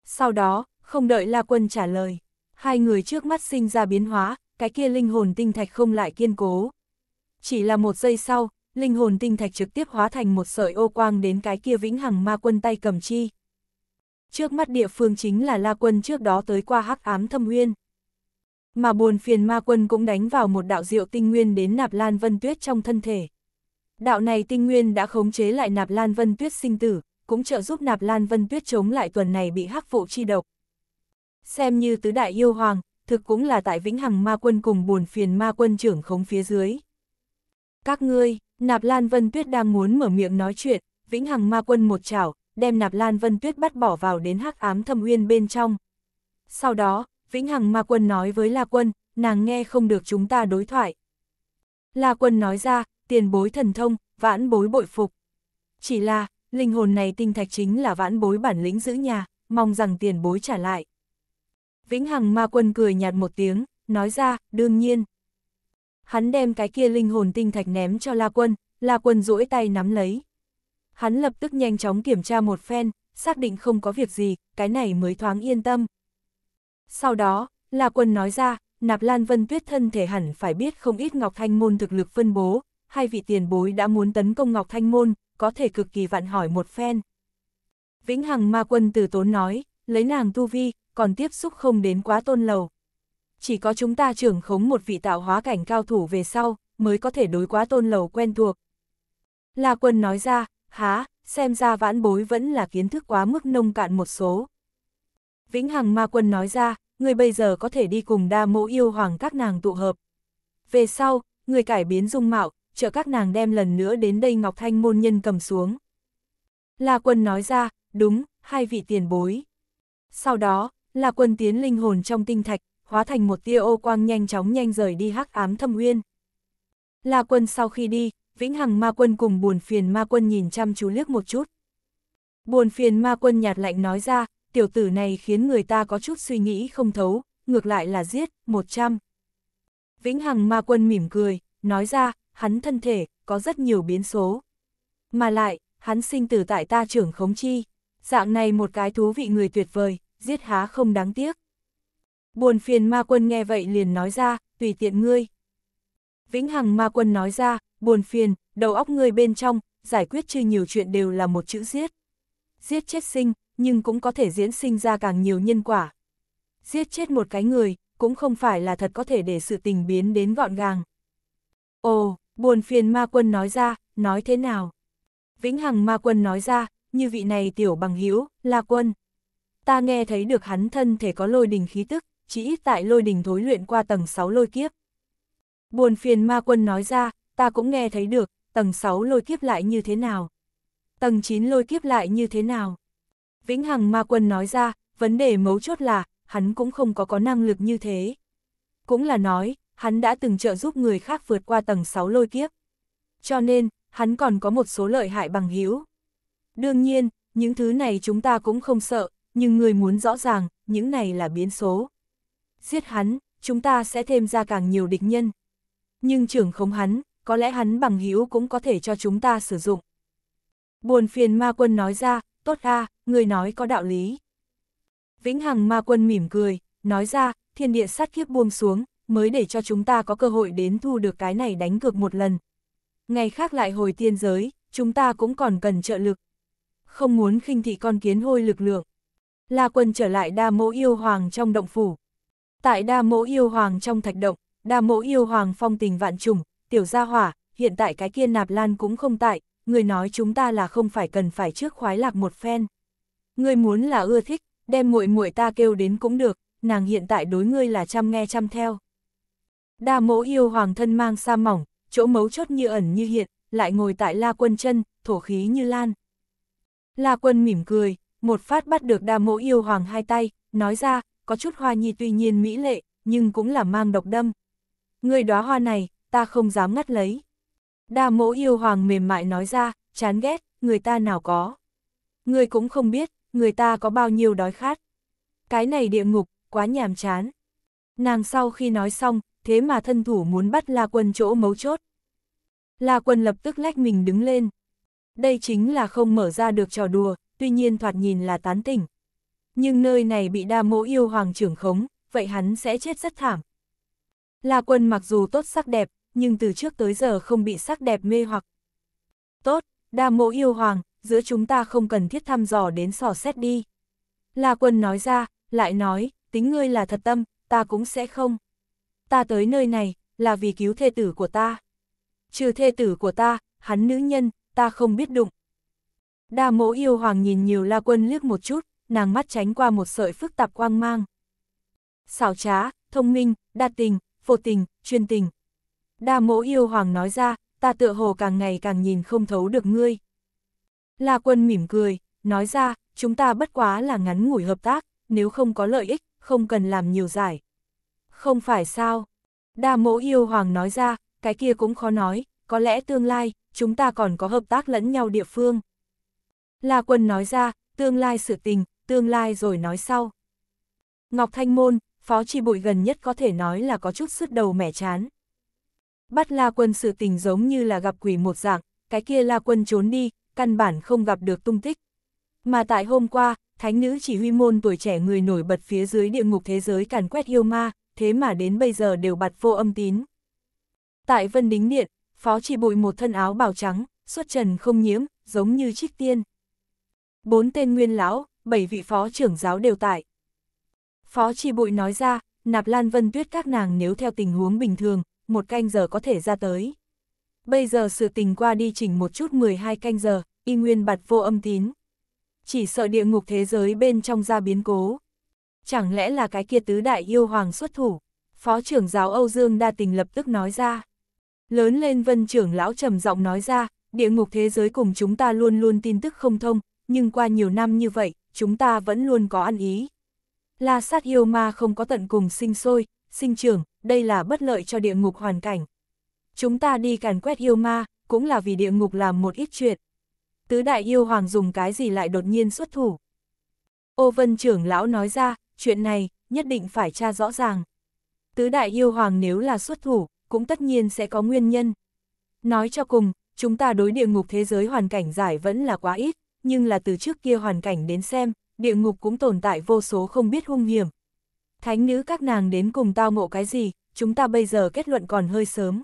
Sau đó, không đợi La Quân trả lời, hai người trước mắt sinh ra biến hóa, cái kia linh hồn tinh thạch không lại kiên cố. Chỉ là một giây sau, linh hồn tinh thạch trực tiếp hóa thành một sợi ô quang đến cái kia vĩnh hằng ma quân tay cầm chi. Trước mắt địa phương chính là la quân trước đó tới qua hắc ám thâm nguyên Mà buồn phiền ma quân cũng đánh vào một đạo diệu tinh nguyên đến nạp lan vân tuyết trong thân thể. Đạo này tinh nguyên đã khống chế lại nạp lan vân tuyết sinh tử, cũng trợ giúp nạp lan vân tuyết chống lại tuần này bị hắc vụ chi độc. Xem như tứ đại yêu hoàng, thực cũng là tại vĩnh hằng ma quân cùng buồn phiền ma quân trưởng khống phía dưới. Các ngươi, Nạp Lan Vân Tuyết đang muốn mở miệng nói chuyện, vĩnh hằng ma quân một chảo, đem Nạp Lan Vân Tuyết bắt bỏ vào đến hắc ám thâm uyên bên trong. Sau đó, vĩnh hằng ma quân nói với La Quân, nàng nghe không được chúng ta đối thoại. La Quân nói ra, tiền bối thần thông, vãn bối bội phục. Chỉ là, linh hồn này tinh thạch chính là vãn bối bản lĩnh giữ nhà, mong rằng tiền bối trả lại. Vĩnh Hằng Ma Quân cười nhạt một tiếng, nói ra, đương nhiên. Hắn đem cái kia linh hồn tinh thạch ném cho La Quân, La Quân duỗi tay nắm lấy. Hắn lập tức nhanh chóng kiểm tra một phen, xác định không có việc gì, cái này mới thoáng yên tâm. Sau đó, La Quân nói ra, Nạp Lan Vân Tuyết thân thể hẳn phải biết không ít Ngọc Thanh Môn thực lực phân bố, hai vị tiền bối đã muốn tấn công Ngọc Thanh Môn, có thể cực kỳ vạn hỏi một phen. Vĩnh Hằng Ma Quân từ tốn nói, lấy nàng tu vi, còn tiếp xúc không đến quá tôn lầu. Chỉ có chúng ta trưởng khống một vị tạo hóa cảnh cao thủ về sau, mới có thể đối quá tôn lầu quen thuộc. La quân nói ra, há, xem ra vãn bối vẫn là kiến thức quá mức nông cạn một số. Vĩnh Hằng Ma Quân nói ra, người bây giờ có thể đi cùng đa mẫu yêu hoàng các nàng tụ hợp. Về sau, người cải biến dung mạo, chờ các nàng đem lần nữa đến đây Ngọc Thanh môn nhân cầm xuống. La Quân nói ra, đúng, hai vị tiền bối. Sau đó, là quân tiến linh hồn trong tinh thạch, hóa thành một tia ô quang nhanh chóng nhanh rời đi hắc ám thâm uyên. là quân sau khi đi, vĩnh hằng ma quân cùng buồn phiền ma quân nhìn chăm chú liếc một chút. Buồn phiền ma quân nhạt lạnh nói ra, tiểu tử này khiến người ta có chút suy nghĩ không thấu, ngược lại là giết, một trăm Vĩnh hằng ma quân mỉm cười, nói ra, hắn thân thể, có rất nhiều biến số. Mà lại, hắn sinh tử tại ta trưởng khống chi, dạng này một cái thú vị người tuyệt vời, giết há không đáng tiếc. Buồn phiền ma quân nghe vậy liền nói ra, tùy tiện ngươi. Vĩnh Hằng ma quân nói ra, buồn phiền, đầu óc ngươi bên trong, giải quyết chưa nhiều chuyện đều là một chữ giết. Giết chết sinh, nhưng cũng có thể diễn sinh ra càng nhiều nhân quả. Giết chết một cái người, cũng không phải là thật có thể để sự tình biến đến gọn gàng. Ồ, buồn phiền ma quân nói ra, nói thế nào? Vĩnh Hằng ma quân nói ra, như vị này tiểu bằng hữu là quân ta nghe thấy được hắn thân thể có lôi đình khí tức, chỉ ít tại lôi đình thối luyện qua tầng 6 lôi kiếp. Buồn phiền ma quân nói ra, ta cũng nghe thấy được, tầng 6 lôi kiếp lại như thế nào? Tầng 9 lôi kiếp lại như thế nào? Vĩnh Hằng ma quân nói ra, vấn đề mấu chốt là, hắn cũng không có có năng lực như thế. Cũng là nói, hắn đã từng trợ giúp người khác vượt qua tầng 6 lôi kiếp. Cho nên, hắn còn có một số lợi hại bằng hữu. Đương nhiên, những thứ này chúng ta cũng không sợ, nhưng ngươi muốn rõ ràng, những này là biến số. Giết hắn, chúng ta sẽ thêm ra càng nhiều địch nhân. Nhưng trưởng không hắn, có lẽ hắn bằng hữu cũng có thể cho chúng ta sử dụng. Buồn phiền ma quân nói ra, tốt a, à, người nói có đạo lý. Vĩnh Hằng ma quân mỉm cười, nói ra, thiên địa sát kiếp buông xuống, mới để cho chúng ta có cơ hội đến thu được cái này đánh cược một lần. Ngày khác lại hồi tiên giới, chúng ta cũng còn cần trợ lực. Không muốn khinh thị con kiến hôi lực lượng. La Quân trở lại đa mẫu yêu hoàng trong động phủ. Tại đa mẫu yêu hoàng trong thạch động, đa mẫu yêu hoàng phong tình vạn trùng, tiểu gia hỏa, hiện tại cái kia nạp lan cũng không tại, người nói chúng ta là không phải cần phải trước khoái lạc một phen. Người muốn là ưa thích, đem muội muội ta kêu đến cũng được, nàng hiện tại đối ngươi là chăm nghe chăm theo. Đa mẫu yêu hoàng thân mang sa mỏng, chỗ mấu chốt như ẩn như hiện, lại ngồi tại la quân chân, thổ khí như lan. La quân mỉm cười, một phát bắt được đa mộ yêu hoàng hai tay, nói ra, có chút hoa nhi tuy nhiên mỹ lệ, nhưng cũng là mang độc đâm. Người đóa hoa này, ta không dám ngắt lấy. Đa mộ yêu hoàng mềm mại nói ra, chán ghét, người ta nào có. Người cũng không biết, người ta có bao nhiêu đói khát. Cái này địa ngục, quá nhàm chán. Nàng sau khi nói xong, thế mà thân thủ muốn bắt La Quân chỗ mấu chốt. La Quân lập tức lách mình đứng lên. Đây chính là không mở ra được trò đùa, tuy nhiên thoạt nhìn là tán tỉnh. Nhưng nơi này bị đa mẫu yêu hoàng trưởng khống, vậy hắn sẽ chết rất thảm. La quân mặc dù tốt sắc đẹp, nhưng từ trước tới giờ không bị sắc đẹp mê hoặc. Tốt, đa mẫu yêu hoàng, giữa chúng ta không cần thiết thăm dò đến sò xét đi. La quân nói ra, lại nói, tính ngươi là thật tâm, ta cũng sẽ không. Ta tới nơi này, là vì cứu thê tử của ta. Trừ thê tử của ta, hắn nữ nhân, ta không biết đụng. Đa mẫu yêu hoàng nhìn nhiều la quân liếc một chút, nàng mắt tránh qua một sợi phức tạp quang mang. Xảo trá, thông minh, đa tình, vô tình, chuyên tình. Đa mẫu yêu hoàng nói ra, ta tựa hồ càng ngày càng nhìn không thấu được ngươi. La quân mỉm cười, nói ra, chúng ta bất quá là ngắn ngủi hợp tác, nếu không có lợi ích, không cần làm nhiều giải. Không phải sao? Đa mẫu yêu hoàng nói ra, cái kia cũng khó nói, có lẽ tương lai, chúng ta còn có hợp tác lẫn nhau địa phương. La Quân nói ra, tương lai sự tình, tương lai rồi nói sau. Ngọc Thanh Môn, phó chi bụi gần nhất có thể nói là có chút sứt đầu mẻ chán. Bắt La Quân sự tình giống như là gặp quỷ một dạng, cái kia La Quân trốn đi, căn bản không gặp được tung tích. Mà tại hôm qua, thánh nữ chỉ huy môn tuổi trẻ người nổi bật phía dưới địa ngục thế giới càn quét yêu ma, thế mà đến bây giờ đều bật vô âm tín. Tại Vân Đính Điện, phó chỉ bụi một thân áo bào trắng, xuất trần không nhiễm, giống như trích tiên bốn tên nguyên lão, bảy vị phó trưởng giáo đều tại. Phó Tri Bụi nói ra, nạp lan vân tuyết các nàng nếu theo tình huống bình thường, một canh giờ có thể ra tới. Bây giờ sự tình qua đi chỉnh một chút 12 canh giờ, y nguyên bật vô âm tín. Chỉ sợ địa ngục thế giới bên trong ra biến cố. Chẳng lẽ là cái kia tứ đại yêu hoàng xuất thủ? Phó trưởng giáo Âu Dương Đa Tình lập tức nói ra. Lớn lên vân trưởng lão trầm giọng nói ra, địa ngục thế giới cùng chúng ta luôn luôn tin tức không thông, nhưng qua nhiều năm như vậy, chúng ta vẫn luôn có ăn ý. La sát yêu ma không có tận cùng sinh sôi, sinh trưởng, đây là bất lợi cho địa ngục hoàn cảnh. Chúng ta đi càn quét yêu ma, cũng là vì địa ngục làm một ít chuyện. Tứ đại yêu hoàng dùng cái gì lại đột nhiên xuất thủ. Ô vân trưởng lão nói ra, chuyện này, nhất định phải tra rõ ràng. Tứ đại yêu hoàng nếu là xuất thủ, cũng tất nhiên sẽ có nguyên nhân. Nói cho cùng, chúng ta đối địa ngục thế giới hoàn cảnh giải vẫn là quá ít nhưng là từ trước kia hoàn cảnh đến xem, địa ngục cũng tồn tại vô số không biết hung hiểm. Thánh nữ các nàng đến cùng tao ngộ cái gì, chúng ta bây giờ kết luận còn hơi sớm.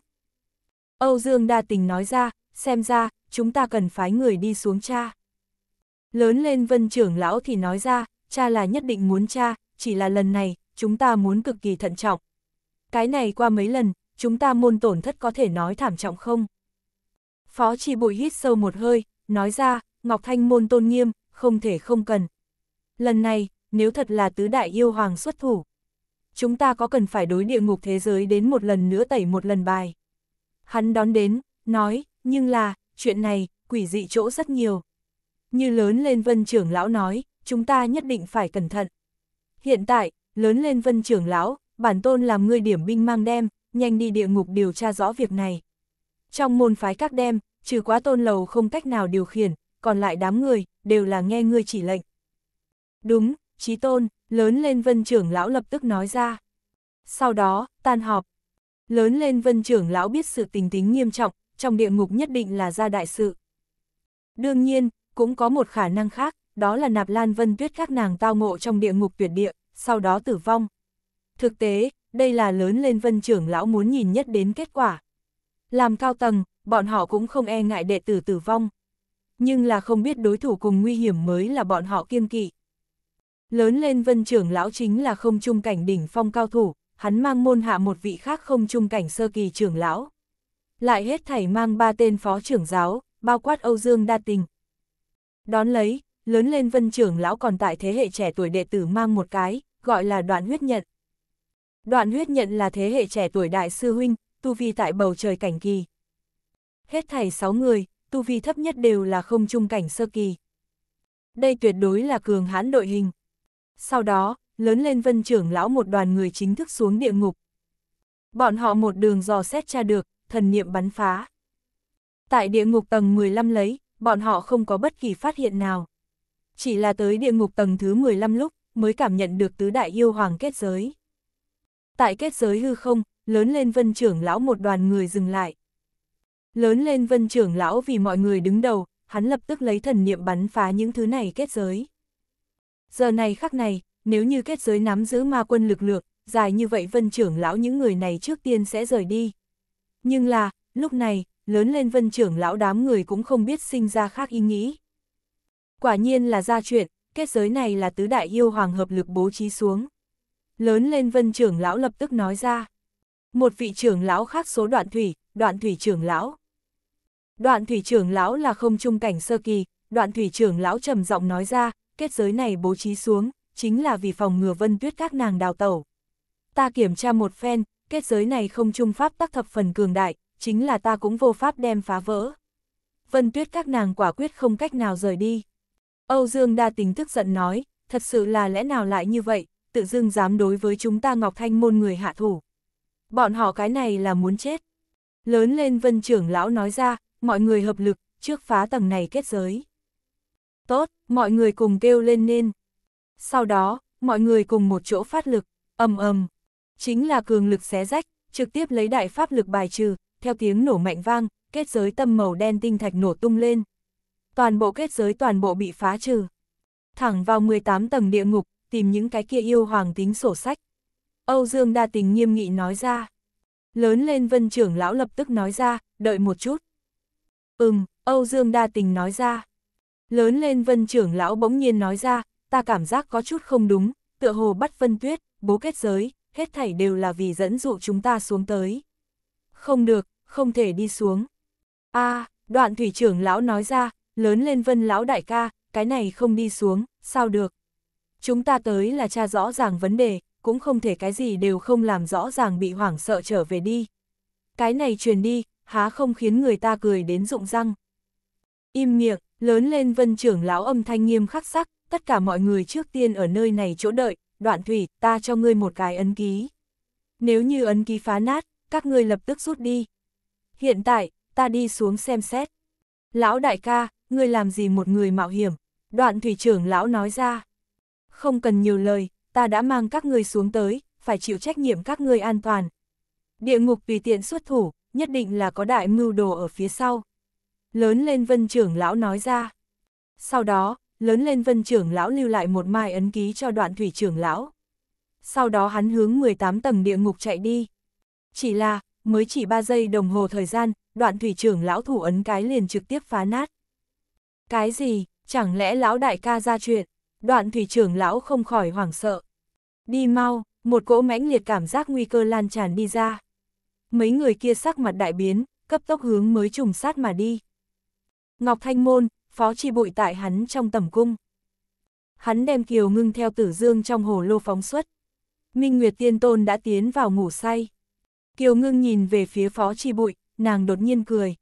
Âu Dương đa tình nói ra, xem ra, chúng ta cần phái người đi xuống cha. Lớn lên vân trưởng lão thì nói ra, cha là nhất định muốn cha, chỉ là lần này, chúng ta muốn cực kỳ thận trọng. Cái này qua mấy lần, chúng ta môn tổn thất có thể nói thảm trọng không? Phó Tri Bụi hít sâu một hơi, nói ra, Ngọc Thanh môn tôn nghiêm, không thể không cần. Lần này, nếu thật là tứ đại yêu hoàng xuất thủ, chúng ta có cần phải đối địa ngục thế giới đến một lần nữa tẩy một lần bài. Hắn đón đến, nói, nhưng là, chuyện này, quỷ dị chỗ rất nhiều. Như lớn lên vân trưởng lão nói, chúng ta nhất định phải cẩn thận. Hiện tại, lớn lên vân trưởng lão, bản tôn làm ngươi điểm binh mang đem, nhanh đi địa ngục điều tra rõ việc này. Trong môn phái các đem, trừ quá tôn lầu không cách nào điều khiển, còn lại đám người, đều là nghe ngươi chỉ lệnh. Đúng, trí tôn, lớn lên vân trưởng lão lập tức nói ra. Sau đó, tan họp. Lớn lên vân trưởng lão biết sự tình tính nghiêm trọng, trong địa ngục nhất định là ra đại sự. Đương nhiên, cũng có một khả năng khác, đó là nạp lan vân tuyết các nàng tao ngộ trong địa ngục tuyệt địa, sau đó tử vong. Thực tế, đây là lớn lên vân trưởng lão muốn nhìn nhất đến kết quả. Làm cao tầng, bọn họ cũng không e ngại đệ tử tử vong nhưng là không biết đối thủ cùng nguy hiểm mới là bọn họ kiêng kỵ. Lớn lên vân trưởng lão chính là không trung cảnh đỉnh phong cao thủ, hắn mang môn hạ một vị khác không trung cảnh sơ kỳ trưởng lão. Lại hết thảy mang ba tên phó trưởng giáo, bao quát Âu Dương đa tình. Đón lấy, lớn lên vân trưởng lão còn tại thế hệ trẻ tuổi đệ tử mang một cái, gọi là đoạn huyết nhận. Đoạn huyết nhận là thế hệ trẻ tuổi đại sư huynh, tu vi tại bầu trời cảnh kỳ. Hết thảy sáu người, tu vi thấp nhất đều là không trung cảnh sơ kỳ. Đây tuyệt đối là cường hãn đội hình. Sau đó, lớn lên vân trưởng lão một đoàn người chính thức xuống địa ngục. Bọn họ một đường dò xét tra được, thần niệm bắn phá. Tại địa ngục tầng 15 lấy, bọn họ không có bất kỳ phát hiện nào. Chỉ là tới địa ngục tầng thứ 15 lúc, mới cảm nhận được tứ đại yêu hoàng kết giới. Tại kết giới hư không, lớn lên vân trưởng lão một đoàn người dừng lại. Lớn lên vân trưởng lão vì mọi người đứng đầu, hắn lập tức lấy thần niệm bắn phá những thứ này kết giới. Giờ này khắc này, nếu như kết giới nắm giữ ma quân lực lượng, dài như vậy vân trưởng lão những người này trước tiên sẽ rời đi. Nhưng là, lúc này, lớn lên vân trưởng lão đám người cũng không biết sinh ra khác ý nghĩ. Quả nhiên là ra chuyện, kết giới này là tứ đại yêu hoàng hợp lực bố trí xuống. Lớn lên vân trưởng lão lập tức nói ra. Một vị trưởng lão khác số đoạn thủy, đoạn thủy trưởng lão. Đoạn thủy trưởng lão là không trung cảnh sơ kỳ, đoạn thủy trưởng lão trầm giọng nói ra, kết giới này bố trí xuống, chính là vì phòng ngừa vân tuyết các nàng đào tẩu. Ta kiểm tra một phen, kết giới này không trung pháp tác thập phần cường đại, chính là ta cũng vô pháp đem phá vỡ. Vân tuyết các nàng quả quyết không cách nào rời đi. Âu Dương đa tính tức giận nói, thật sự là lẽ nào lại như vậy, tự dưng dám đối với chúng ta Ngọc Thanh môn người hạ thủ. Bọn họ cái này là muốn chết. Lớn lên vân trưởng lão nói ra, mọi người hợp lực, trước phá tầng này kết giới. Tốt, mọi người cùng kêu lên nên. Sau đó, mọi người cùng một chỗ phát lực, ầm ầm. Chính là cường lực xé rách, trực tiếp lấy đại pháp lực bài trừ, theo tiếng nổ mạnh vang, kết giới tâm màu đen tinh thạch nổ tung lên. Toàn bộ kết giới toàn bộ bị phá trừ. Thẳng vào 18 tầng địa ngục, tìm những cái kia yêu hoàng tính sổ sách. Âu Dương Đa Tình nghiêm nghị nói ra. Lớn lên vân trưởng lão lập tức nói ra, đợi một chút. Ừm, Âu Dương đa tình nói ra. Lớn lên vân trưởng lão bỗng nhiên nói ra, ta cảm giác có chút không đúng, tựa hồ bắt vân tuyết, bố kết giới, hết thảy đều là vì dẫn dụ chúng ta xuống tới. Không được, không thể đi xuống. a đoạn thủy trưởng lão nói ra, lớn lên vân lão đại ca, cái này không đi xuống, sao được. Chúng ta tới là tra rõ ràng vấn đề, cũng không thể cái gì đều không làm rõ ràng bị hoảng sợ trở về đi. Cái này truyền đi, há không khiến người ta cười đến rụng răng. Im miệng, lớn lên vân trưởng lão âm thanh nghiêm khắc sắc, tất cả mọi người trước tiên ở nơi này chỗ đợi, đoạn thủy, ta cho ngươi một cái ấn ký. Nếu như ấn ký phá nát, các ngươi lập tức rút đi. Hiện tại, ta đi xuống xem xét. Lão đại ca, ngươi làm gì một người mạo hiểm? Đoạn thủy trưởng lão nói ra. Không cần nhiều lời, ta đã mang các ngươi xuống tới, phải chịu trách nhiệm các ngươi an toàn. Địa ngục tùy tiện xuất thủ, nhất định là có đại mưu đồ ở phía sau. Lớn lên vân trưởng lão nói ra. Sau đó, lớn lên vân trưởng lão lưu lại một mai ấn ký cho đoạn thủy trưởng lão. Sau đó hắn hướng 18 tầng địa ngục chạy đi. Chỉ là, mới chỉ 3 giây đồng hồ thời gian, đoạn thủy trưởng lão thủ ấn cái liền trực tiếp phá nát. Cái gì, chẳng lẽ lão đại ca ra chuyện, đoạn thủy trưởng lão không khỏi hoảng sợ. Đi mau, một cỗ mãnh liệt cảm giác nguy cơ lan tràn đi ra mấy người kia sắc mặt đại biến, cấp tốc hướng mới trùng sát mà đi. Ngọc Thanh Môn, phó chi bụi tại hắn trong tầm cung. Hắn đem kiều ngưng theo tử dương trong hồ lô phóng xuất. Minh Nguyệt Tiên Tôn đã tiến vào ngủ say. Kiều ngưng nhìn về phía phó chi bụi, nàng đột nhiên cười.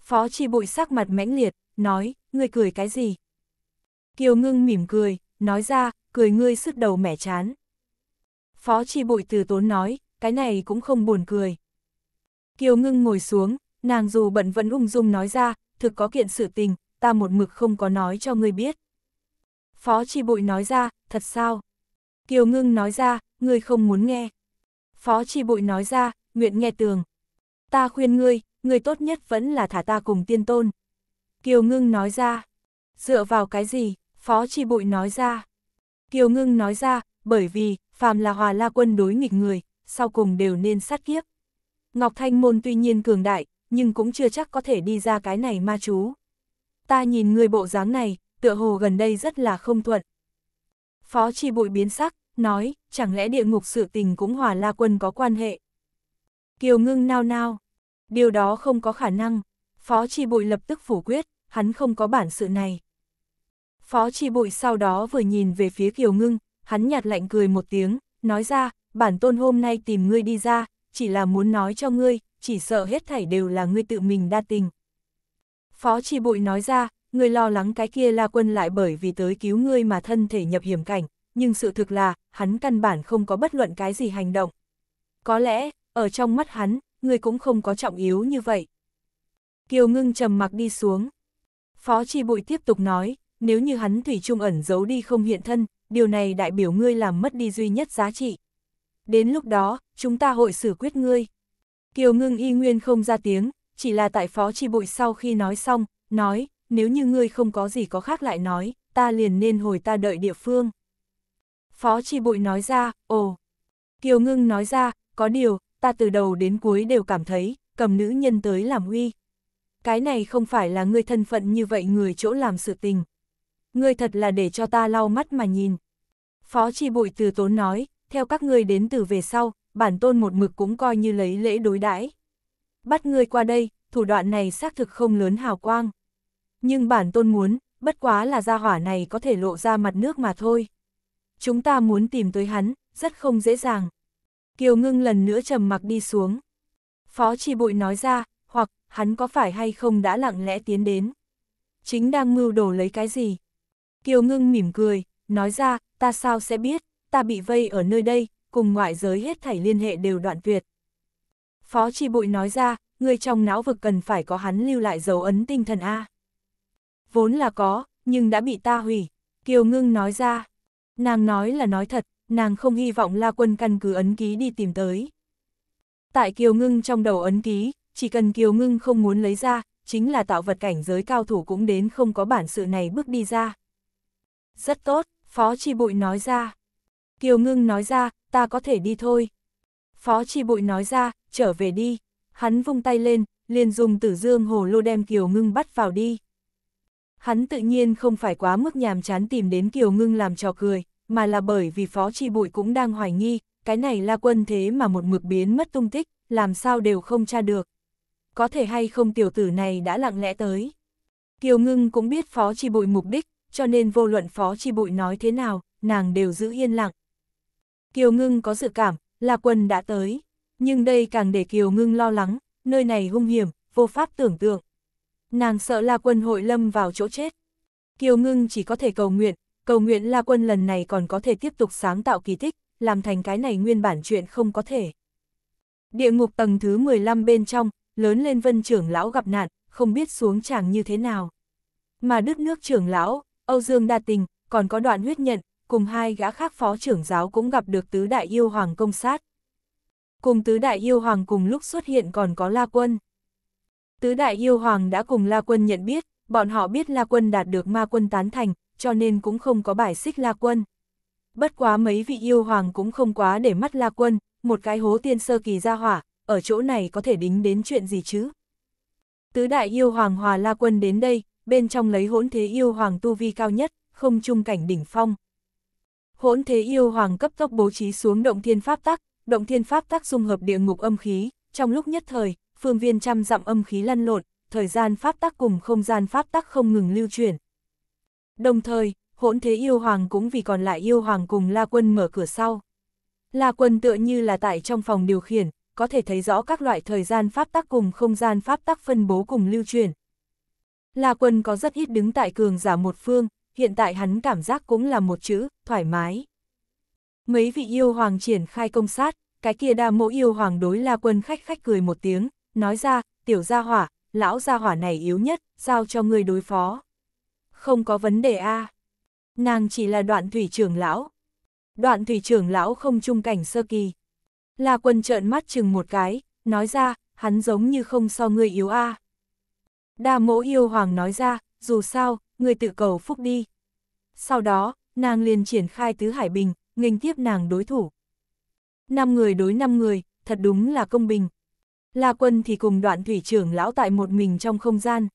Phó chi bụi sắc mặt mãnh liệt, nói, ngươi cười cái gì? Kiều ngưng mỉm cười, nói ra, cười ngươi sức đầu mẻ chán. Phó chi bụi từ tốn nói, cái này cũng không buồn cười. Kiều ngưng ngồi xuống, nàng dù bận vẫn ung dung nói ra, thực có kiện sự tình, ta một mực không có nói cho ngươi biết. Phó Chi Bụi nói ra, thật sao? Kiều ngưng nói ra, ngươi không muốn nghe. Phó Chi Bụi nói ra, nguyện nghe tường. Ta khuyên ngươi, ngươi tốt nhất vẫn là thả ta cùng tiên tôn. Kiều ngưng nói ra, dựa vào cái gì, Phó Chi Bụi nói ra. Kiều ngưng nói ra, bởi vì, phàm là hòa la quân đối nghịch người, sau cùng đều nên sát kiếp. Ngọc Thanh Môn tuy nhiên cường đại, nhưng cũng chưa chắc có thể đi ra cái này ma chú. Ta nhìn người bộ dáng này, tựa hồ gần đây rất là không thuận. Phó Chi Bụi biến sắc, nói, chẳng lẽ địa ngục sự tình cũng hòa la quân có quan hệ. Kiều ngưng nao nao, điều đó không có khả năng, Phó Chi Bụi lập tức phủ quyết, hắn không có bản sự này. Phó Chi Bụi sau đó vừa nhìn về phía Kiều ngưng, hắn nhạt lạnh cười một tiếng, nói ra, bản tôn hôm nay tìm ngươi đi ra, chỉ là muốn nói cho ngươi, chỉ sợ hết thảy đều là ngươi tự mình đa tình. Phó Tri bụi nói ra, ngươi lo lắng cái kia là Quân lại bởi vì tới cứu ngươi mà thân thể nhập hiểm cảnh, nhưng sự thực là, hắn căn bản không có bất luận cái gì hành động. Có lẽ, ở trong mắt hắn, ngươi cũng không có trọng yếu như vậy. Kiều ngưng trầm mặc đi xuống. Phó Tri Bụi tiếp tục nói, nếu như hắn thủy trung ẩn giấu đi không hiện thân, điều này đại biểu ngươi làm mất đi duy nhất giá trị. Đến lúc đó, chúng ta hội xử quyết ngươi. Kiều ngưng y nguyên không ra tiếng, chỉ là tại phó chi bụi sau khi nói xong, nói, nếu như ngươi không có gì có khác lại nói, ta liền nên hồi ta đợi địa phương. Phó chi bụi nói ra, ồ. Kiều ngưng nói ra, có điều, ta từ đầu đến cuối đều cảm thấy, cầm nữ nhân tới làm uy. Cái này không phải là ngươi thân phận như vậy người chỗ làm sự tình. Ngươi thật là để cho ta lau mắt mà nhìn. Phó chi bụi từ tốn nói, theo các ngươi đến từ về sau, bản tôn một mực cũng coi như lấy lễ đối đãi. Bắt ngươi qua đây, thủ đoạn này xác thực không lớn hào quang. Nhưng bản tôn muốn, bất quá là gia hỏa này có thể lộ ra mặt nước mà thôi. Chúng ta muốn tìm tới hắn, rất không dễ dàng. Kiều ngưng lần nữa trầm mặc đi xuống. Phó chỉ bụi nói ra, hoặc, hắn có phải hay không đã lặng lẽ tiến đến. Chính đang mưu đồ lấy cái gì? Kiều ngưng mỉm cười, nói ra, ta sao sẽ biết? ta bị vây ở nơi đây, cùng ngoại giới hết thảy liên hệ đều đoạn tuyệt. Phó Chi Bụi nói ra, người trong não vực cần phải có hắn lưu lại dấu ấn tinh thần A. Vốn là có, nhưng đã bị ta hủy, Kiều Ngưng nói ra. Nàng nói là nói thật, nàng không hy vọng La Quân căn cứ ấn ký đi tìm tới. Tại Kiều Ngưng trong đầu ấn ký, chỉ cần Kiều Ngưng không muốn lấy ra, chính là tạo vật cảnh giới cao thủ cũng đến không có bản sự này bước đi ra. Rất tốt, Phó Chi Bụi nói ra. Kiều Ngưng nói ra, ta có thể đi thôi. Phó Chi Bụi nói ra, trở về đi. Hắn vung tay lên, liền dùng tử dương hồ lô đem Kiều Ngưng bắt vào đi. Hắn tự nhiên không phải quá mức nhàm chán tìm đến Kiều Ngưng làm trò cười, mà là bởi vì Phó Chi Bụi cũng đang hoài nghi, cái này là quân thế mà một mực biến mất tung tích, làm sao đều không tra được. Có thể hay không tiểu tử này đã lặng lẽ tới. Kiều Ngưng cũng biết Phó Chi Bụi mục đích, cho nên vô luận Phó Chi Bụi nói thế nào, nàng đều giữ yên lặng. Kiều Ngưng có dự cảm, là quân đã tới. Nhưng đây càng để Kiều Ngưng lo lắng, nơi này hung hiểm, vô pháp tưởng tượng. Nàng sợ La Quân hội lâm vào chỗ chết. Kiều Ngưng chỉ có thể cầu nguyện, cầu nguyện La Quân lần này còn có thể tiếp tục sáng tạo kỳ tích, làm thành cái này nguyên bản chuyện không có thể. Địa ngục tầng thứ 15 bên trong, lớn lên vân trưởng lão gặp nạn, không biết xuống chàng như thế nào. Mà đức nước trưởng lão, Âu Dương đa tình, còn có đoạn huyết nhận, cùng hai gã khác phó trưởng giáo cũng gặp được tứ đại yêu hoàng công sát. Cùng tứ đại yêu hoàng cùng lúc xuất hiện còn có La Quân. Tứ đại yêu hoàng đã cùng La Quân nhận biết, bọn họ biết La Quân đạt được ma quân tán thành, cho nên cũng không có bài xích La Quân. Bất quá mấy vị yêu hoàng cũng không quá để mắt La Quân, một cái hố tiên sơ kỳ ra hỏa, ở chỗ này có thể đính đến chuyện gì chứ? Tứ đại yêu hoàng hòa La Quân đến đây, bên trong lấy hỗn thế yêu hoàng tu vi cao nhất, không chung cảnh đỉnh phong. Hỗn thế yêu hoàng cấp tốc bố trí xuống động thiên pháp tắc, động thiên pháp tắc dung hợp địa ngục âm khí, trong lúc nhất thời, phương viên trăm dặm âm khí lăn lộn, thời gian pháp tắc cùng không gian pháp tắc không ngừng lưu chuyển. Đồng thời, hỗn thế yêu hoàng cũng vì còn lại yêu hoàng cùng La Quân mở cửa sau. La Quân tựa như là tại trong phòng điều khiển, có thể thấy rõ các loại thời gian pháp tắc cùng không gian pháp tắc phân bố cùng lưu chuyển. La Quân có rất ít đứng tại cường giả một phương, hiện tại hắn cảm giác cũng là một chữ, thoải mái. Mấy vị yêu hoàng triển khai công sát, cái kia đa mẫu yêu hoàng đối la quân khách khách cười một tiếng, nói ra, tiểu gia hỏa, lão gia hỏa này yếu nhất, giao cho người đối phó. Không có vấn đề a Nàng chỉ là đoạn thủy trưởng lão. Đoạn thủy trưởng lão không trung cảnh sơ kỳ. La quân trợn mắt chừng một cái, nói ra, hắn giống như không so người yếu a Đa mẫu yêu hoàng nói ra, dù sao, người tự cầu phúc đi. Sau đó, nàng liền triển khai tứ hải bình, nghênh tiếp nàng đối thủ. Năm người đối năm người, thật đúng là công bình. La quân thì cùng đoạn thủy trưởng lão tại một mình trong không gian.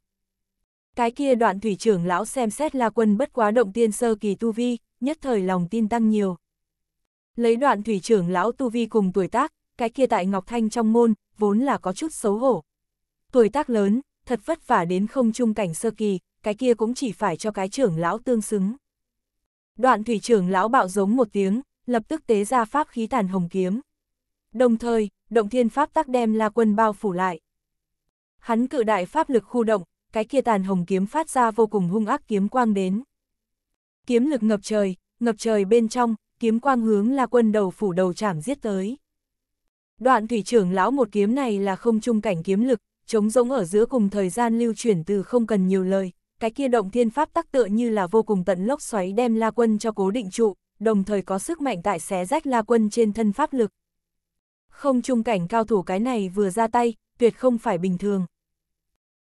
Cái kia đoạn thủy trưởng lão xem xét La quân bất quá động tiên sơ kỳ tu vi, nhất thời lòng tin tăng nhiều. Lấy đoạn thủy trưởng lão tu vi cùng tuổi tác, cái kia tại Ngọc Thanh trong môn, vốn là có chút xấu hổ. Tuổi tác lớn, thật vất vả đến không trung cảnh sơ kỳ, cái kia cũng chỉ phải cho cái trưởng lão tương xứng. Đoạn thủy trưởng lão bạo giống một tiếng, lập tức tế ra pháp khí tàn hồng kiếm. Đồng thời, động thiên pháp tắc đem la quân bao phủ lại. Hắn cự đại pháp lực khu động, cái kia tàn hồng kiếm phát ra vô cùng hung ác kiếm quang đến. Kiếm lực ngập trời, ngập trời bên trong, kiếm quang hướng la quân đầu phủ đầu chảm giết tới. Đoạn thủy trưởng lão một kiếm này là không trung cảnh kiếm lực, chống rỗng ở giữa cùng thời gian lưu chuyển từ không cần nhiều lời, cái kia động thiên pháp tắc tựa như là vô cùng tận lốc xoáy đem La Quân cho cố định trụ, đồng thời có sức mạnh tại xé rách La Quân trên thân pháp lực. Không trung cảnh cao thủ cái này vừa ra tay, tuyệt không phải bình thường.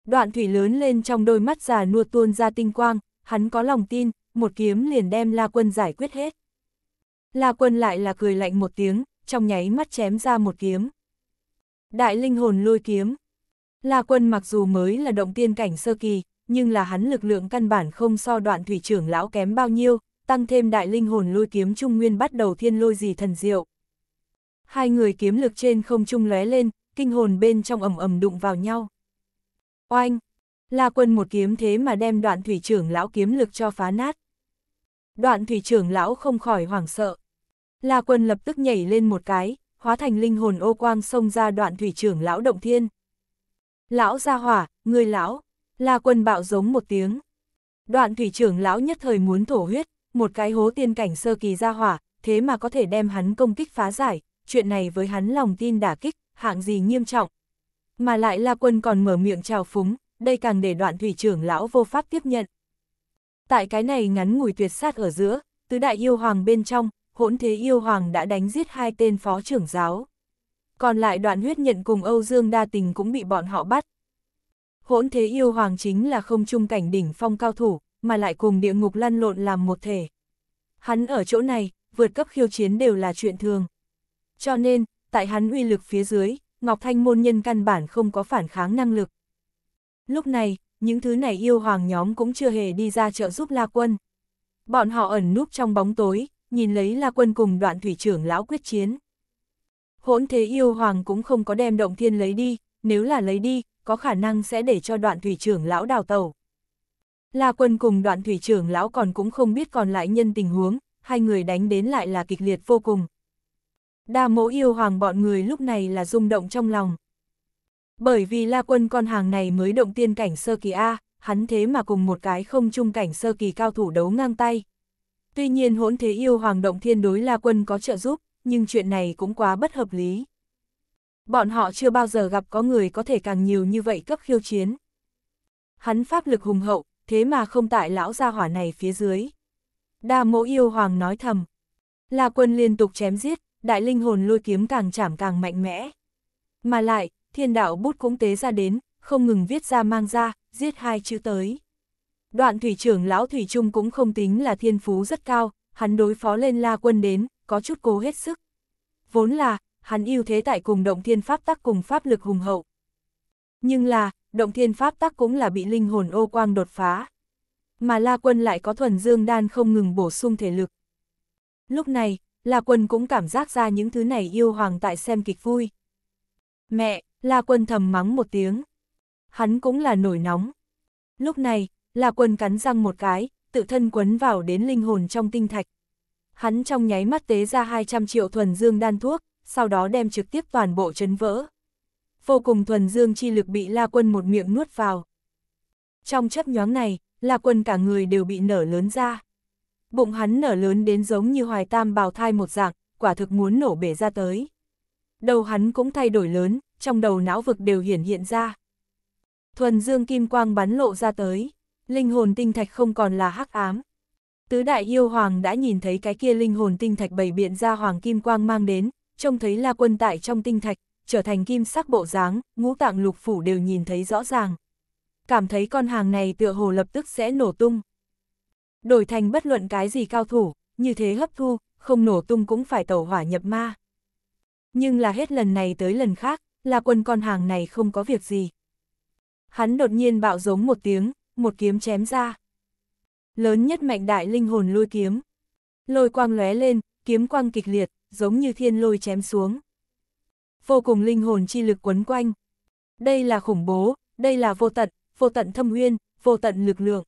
Đoạn thủy lớn lên trong đôi mắt già nua tuôn ra tinh quang, hắn có lòng tin, một kiếm liền đem La Quân giải quyết hết. La Quân lại là cười lạnh một tiếng, trong nháy mắt chém ra một kiếm. Đại linh hồn lôi kiếm. La Quân mặc dù mới là động tiên cảnh sơ kỳ, nhưng là hắn lực lượng căn bản không so đoạn thủy trưởng lão kém bao nhiêu, tăng thêm đại linh hồn lôi kiếm trung nguyên bắt đầu thiên lôi gì thần diệu. Hai người kiếm lực trên không trung lóe lên, kinh hồn bên trong ầm ầm đụng vào nhau. Oanh! La quân một kiếm thế mà đem đoạn thủy trưởng lão kiếm lực cho phá nát. Đoạn thủy trưởng lão không khỏi hoảng sợ. La quân lập tức nhảy lên một cái, hóa thành linh hồn ô quang xông ra đoạn thủy trưởng lão động thiên. Lão ra hỏa, người lão, La quân bạo giống một tiếng. Đoạn thủy trưởng lão nhất thời muốn thổ huyết, một cái hố tiên cảnh sơ kỳ ra hỏa, thế mà có thể đem hắn công kích phá giải, chuyện này với hắn lòng tin đả kích, hạng gì nghiêm trọng. Mà lại La Quân còn mở miệng trào phúng, đây càng để đoạn thủy trưởng lão vô pháp tiếp nhận. Tại cái này ngắn ngủi tuyệt sát ở giữa, tứ đại yêu hoàng bên trong, hỗn thế yêu hoàng đã đánh giết hai tên phó trưởng giáo. Còn lại đoạn huyết nhận cùng Âu Dương đa tình cũng bị bọn họ bắt, hỗn thế yêu hoàng chính là không trung cảnh đỉnh phong cao thủ, mà lại cùng địa ngục lăn lộn làm một thể. Hắn ở chỗ này, vượt cấp khiêu chiến đều là chuyện thường. Cho nên, tại hắn uy lực phía dưới, Ngọc Thanh môn nhân căn bản không có phản kháng năng lực. Lúc này, những thứ này yêu hoàng nhóm cũng chưa hề đi ra trợ giúp La Quân. Bọn họ ẩn núp trong bóng tối, nhìn lấy La Quân cùng đoạn thủy trưởng lão quyết chiến. Hỗn thế yêu hoàng cũng không có đem động thiên lấy đi, nếu là lấy đi, có khả năng sẽ để cho đoạn thủy trưởng lão đào tàu. La quân cùng đoạn thủy trưởng lão còn cũng không biết còn lại nhân tình huống, hai người đánh đến lại là kịch liệt vô cùng. Đa mẫu yêu hoàng bọn người lúc này là rung động trong lòng. Bởi vì la quân con hàng này mới động tiên cảnh sơ kỳ A, hắn thế mà cùng một cái không trung cảnh sơ kỳ cao thủ đấu ngang tay. Tuy nhiên hỗn thế yêu hoàng động thiên đối la quân có trợ giúp, nhưng chuyện này cũng quá bất hợp lý. Bọn họ chưa bao giờ gặp có người có thể càng nhiều như vậy cấp khiêu chiến. Hắn pháp lực hùng hậu, thế mà không tại lão gia hỏa này phía dưới. Đa mỗ yêu hoàng nói thầm. La quân liên tục chém giết, đại linh hồn lôi kiếm càng chảm càng mạnh mẽ. Mà lại, thiên đạo bút cũng tế ra đến, không ngừng viết ra mang ra, giết hai chữ tới. Đoạn thủy trưởng lão Thủy Trung cũng không tính là thiên phú rất cao, hắn đối phó lên la quân đến, có chút cố hết sức. Vốn là, hắn ưu thế tại cùng động thiên pháp tắc cùng pháp lực hùng hậu. Nhưng là, động thiên pháp tắc cũng là bị linh hồn ô quang đột phá. Mà La Quân lại có thuần dương đan không ngừng bổ sung thể lực. Lúc này, La Quân cũng cảm giác ra những thứ này yêu hoàng tại xem kịch vui. Mẹ, La Quân thầm mắng một tiếng. Hắn cũng là nổi nóng. Lúc này, La Quân cắn răng một cái, tự thân quấn vào đến linh hồn trong tinh thạch. Hắn trong nháy mắt tế ra 200 triệu thuần dương đan thuốc, sau đó đem trực tiếp toàn bộ chấn vỡ. Vô cùng thuần dương chi lực bị La Quân một miệng nuốt vào. Trong chấp nhóm này, La Quân cả người đều bị nở lớn ra. Bụng hắn nở lớn đến giống như hoài tam bào thai một dạng, quả thực muốn nổ bể ra tới. Đầu hắn cũng thay đổi lớn, trong đầu não vực đều hiển hiện ra. Thuần dương kim quang bắn lộ ra tới, linh hồn tinh thạch không còn là hắc ám. Tứ đại yêu hoàng đã nhìn thấy cái kia linh hồn tinh thạch bày biện ra hoàng kim quang mang đến, trông thấy La Quân tại trong tinh thạch, trở thành kim sắc bộ dáng, ngũ tạng lục phủ đều nhìn thấy rõ ràng. Cảm thấy con hàng này tựa hồ lập tức sẽ nổ tung. Đổi thành bất luận cái gì cao thủ, như thế hấp thu, không nổ tung cũng phải tẩu hỏa nhập ma. Nhưng là hết lần này tới lần khác, là quân con hàng này không có việc gì. Hắn đột nhiên bạo giống một tiếng, một kiếm chém ra. Lớn nhất mạnh đại linh hồn lôi kiếm. Lôi quang lóe lên, kiếm quang kịch liệt, giống như thiên lôi chém xuống. Vô cùng linh hồn chi lực quấn quanh. Đây là khủng bố, đây là vô tận, vô tận thâm uyên, vô tận lực lượng.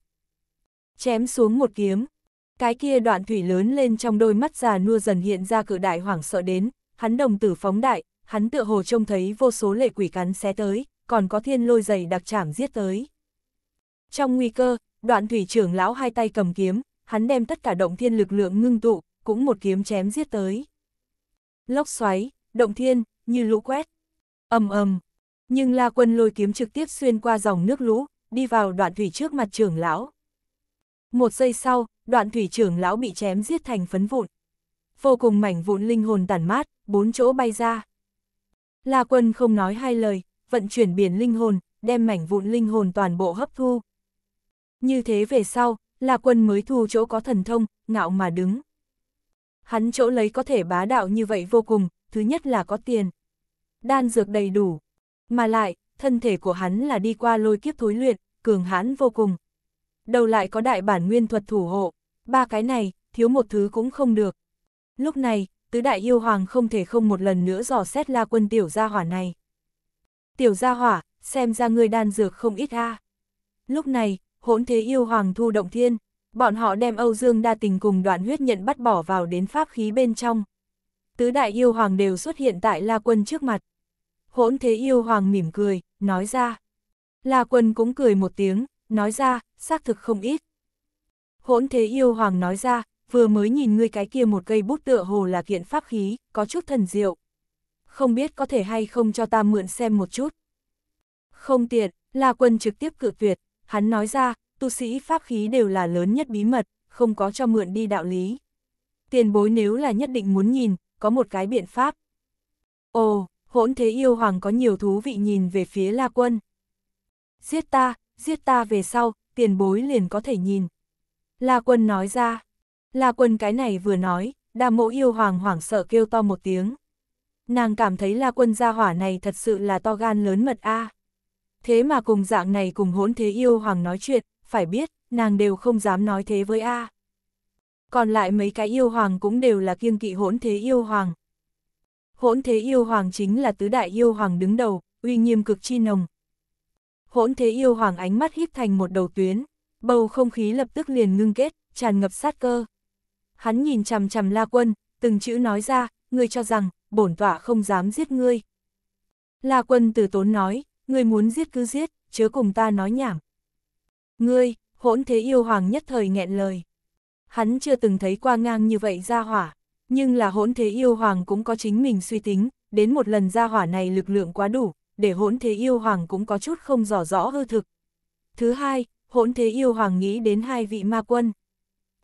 Chém xuống một kiếm, cái kia đoạn thủy lớn lên trong đôi mắt già nua dần hiện ra cự đại hoảng sợ đến, hắn đồng tử phóng đại, hắn tựa hồ trông thấy vô số lệ quỷ cắn xé tới, còn có thiên lôi dày đặc chảm giết tới. Trong nguy cơ, đoạn thủy trưởng lão hai tay cầm kiếm, hắn đem tất cả động thiên lực lượng ngưng tụ, cũng một kiếm chém giết tới lốc xoáy, động thiên, như lũ quét. ầm ầm nhưng La Quân lôi kiếm trực tiếp xuyên qua dòng nước lũ, đi vào đoạn thủy trước mặt trưởng lão. Một giây sau, đoạn thủy trưởng lão bị chém giết thành phấn vụn. Vô cùng mảnh vụn linh hồn tản mát, bốn chỗ bay ra. La Quân không nói hai lời, vận chuyển biển linh hồn, đem mảnh vụn linh hồn toàn bộ hấp thu. Như thế về sau, La Quân mới thu chỗ có thần thông, ngạo mà đứng. Hắn chỗ lấy có thể bá đạo như vậy vô cùng, thứ nhất là có tiền. Đan dược đầy đủ. Mà lại, thân thể của hắn là đi qua lôi kiếp thối luyện, cường hãn vô cùng. Đầu lại có đại bản nguyên thuật thủ hộ, ba cái này, thiếu một thứ cũng không được. Lúc này, tứ đại yêu hoàng không thể không một lần nữa dò xét la quân tiểu gia hỏa này. Tiểu gia hỏa, xem ra ngươi đan dược không ít ha Lúc này, hỗn thế yêu hoàng thu động thiên. Bọn họ đem Âu Dương đa tình cùng đoạn huyết nhận bắt bỏ vào đến pháp khí bên trong. Tứ đại yêu hoàng đều xuất hiện tại La Quân trước mặt. Hỗn thế yêu hoàng mỉm cười, nói ra. La Quân cũng cười một tiếng, nói ra, xác thực không ít. Hỗn thế yêu hoàng nói ra, vừa mới nhìn ngươi cái kia một cây bút tựa hồ là kiện pháp khí, có chút thần diệu. Không biết có thể hay không cho ta mượn xem một chút. Không tiện, La Quân trực tiếp cự tuyệt, hắn nói ra, tu sĩ pháp khí đều là lớn nhất bí mật, không có cho mượn đi đạo lý. Tiền bối nếu là nhất định muốn nhìn, có một cái biện pháp. Ồ, hỗn thế yêu hoàng có nhiều thú vị nhìn về phía La Quân. Giết ta, giết ta về sau, tiền bối liền có thể nhìn. La Quân nói ra. La Quân cái này vừa nói, đa mộ yêu hoàng hoảng sợ kêu to một tiếng. Nàng cảm thấy La Quân gia hỏa này thật sự là to gan lớn mật a. Thế mà cùng dạng này cùng hỗn thế yêu hoàng nói chuyện, phải biết, nàng đều không dám nói thế với A. Còn lại mấy cái yêu hoàng cũng đều là kiêng kỵ hỗn thế yêu hoàng. Hỗn thế yêu hoàng chính là tứ đại yêu hoàng đứng đầu, uy nghiêm cực chi nồng. Hỗn thế yêu hoàng ánh mắt híp thành một đầu tuyến, bầu không khí lập tức liền ngưng kết, tràn ngập sát cơ. Hắn nhìn chằm chằm La Quân, từng chữ nói ra, ngươi cho rằng, bổn tọa không dám giết ngươi. La Quân từ tốn nói, ngươi muốn giết cứ giết, chớ cùng ta nói nhảm. Ngươi, hỗn thế yêu hoàng nhất thời nghẹn lời. Hắn chưa từng thấy qua ngang như vậy ra hỏa, nhưng là hỗn thế yêu hoàng cũng có chính mình suy tính, đến một lần ra hỏa này lực lượng quá đủ, để hỗn thế yêu hoàng cũng có chút không rõ rõ hư thực. Thứ hai, hỗn thế yêu hoàng nghĩ đến hai vị ma quân.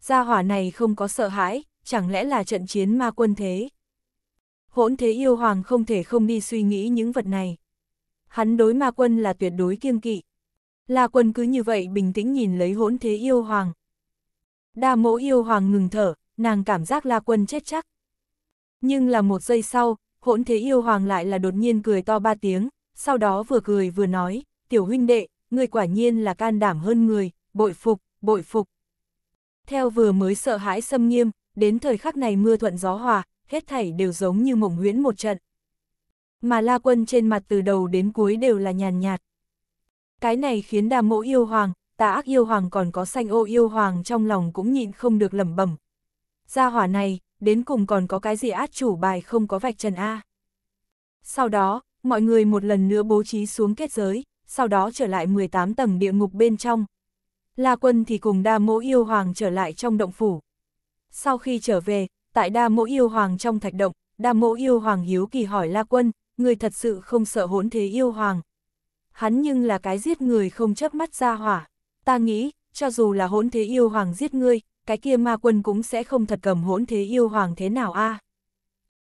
Gia hỏa này không có sợ hãi, chẳng lẽ là trận chiến ma quân thế? Hỗn thế yêu hoàng không thể không đi suy nghĩ những vật này. Hắn đối ma quân là tuyệt đối kiêng kỵ, La quân cứ như vậy bình tĩnh nhìn lấy hỗn thế yêu hoàng. Đa mẫu yêu hoàng ngừng thở, nàng cảm giác la quân chết chắc. Nhưng là một giây sau, hỗn thế yêu hoàng lại là đột nhiên cười to ba tiếng, sau đó vừa cười vừa nói, tiểu huynh đệ, người quả nhiên là can đảm hơn người, bội phục, bội phục. Theo vừa mới sợ hãi xâm nghiêm, đến thời khắc này mưa thuận gió hòa, hết thảy đều giống như mộng huyễn một trận. Mà la quân trên mặt từ đầu đến cuối đều là nhàn nhạt, cái này khiến đà mộ yêu hoàng, tà ác yêu hoàng còn có xanh ô yêu hoàng trong lòng cũng nhịn không được lẩm bẩm. Gia hỏa này, đến cùng còn có cái gì át chủ bài không có vạch trần A. Sau đó, mọi người một lần nữa bố trí xuống kết giới, sau đó trở lại 18 tầng địa ngục bên trong. La quân thì cùng đa mỗ yêu hoàng trở lại trong động phủ. Sau khi trở về, tại đa mỗ yêu hoàng trong thạch động, đa mỗ yêu hoàng hiếu kỳ hỏi La quân, người thật sự không sợ hỗn thế yêu hoàng, hắn nhưng là cái giết người không chớp mắt ra hỏa. Ta nghĩ, cho dù là hỗn thế yêu hoàng giết ngươi, cái kia ma quân cũng sẽ không thật cầm hỗn thế yêu hoàng thế nào a à?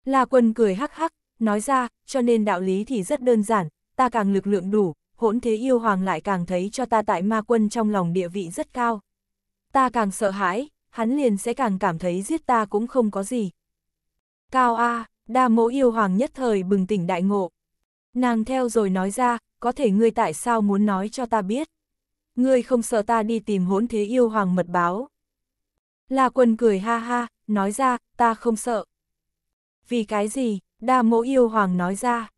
La quân cười hắc hắc, nói ra, cho nên đạo lý thì rất đơn giản, ta càng lực lượng đủ, hỗn thế yêu hoàng lại càng thấy cho ta tại ma quân trong lòng địa vị rất cao. Ta càng sợ hãi, hắn liền sẽ càng cảm thấy giết ta cũng không có gì. Cao A, đa mẫu yêu hoàng nhất thời bừng tỉnh đại ngộ. Nàng theo rồi nói ra, có thể ngươi tại sao muốn nói cho ta biết? Ngươi không sợ ta đi tìm hỗn thế yêu hoàng mật báo. La quân cười ha ha, nói ra, ta không sợ. Vì cái gì? Đa mỗ yêu hoàng nói ra.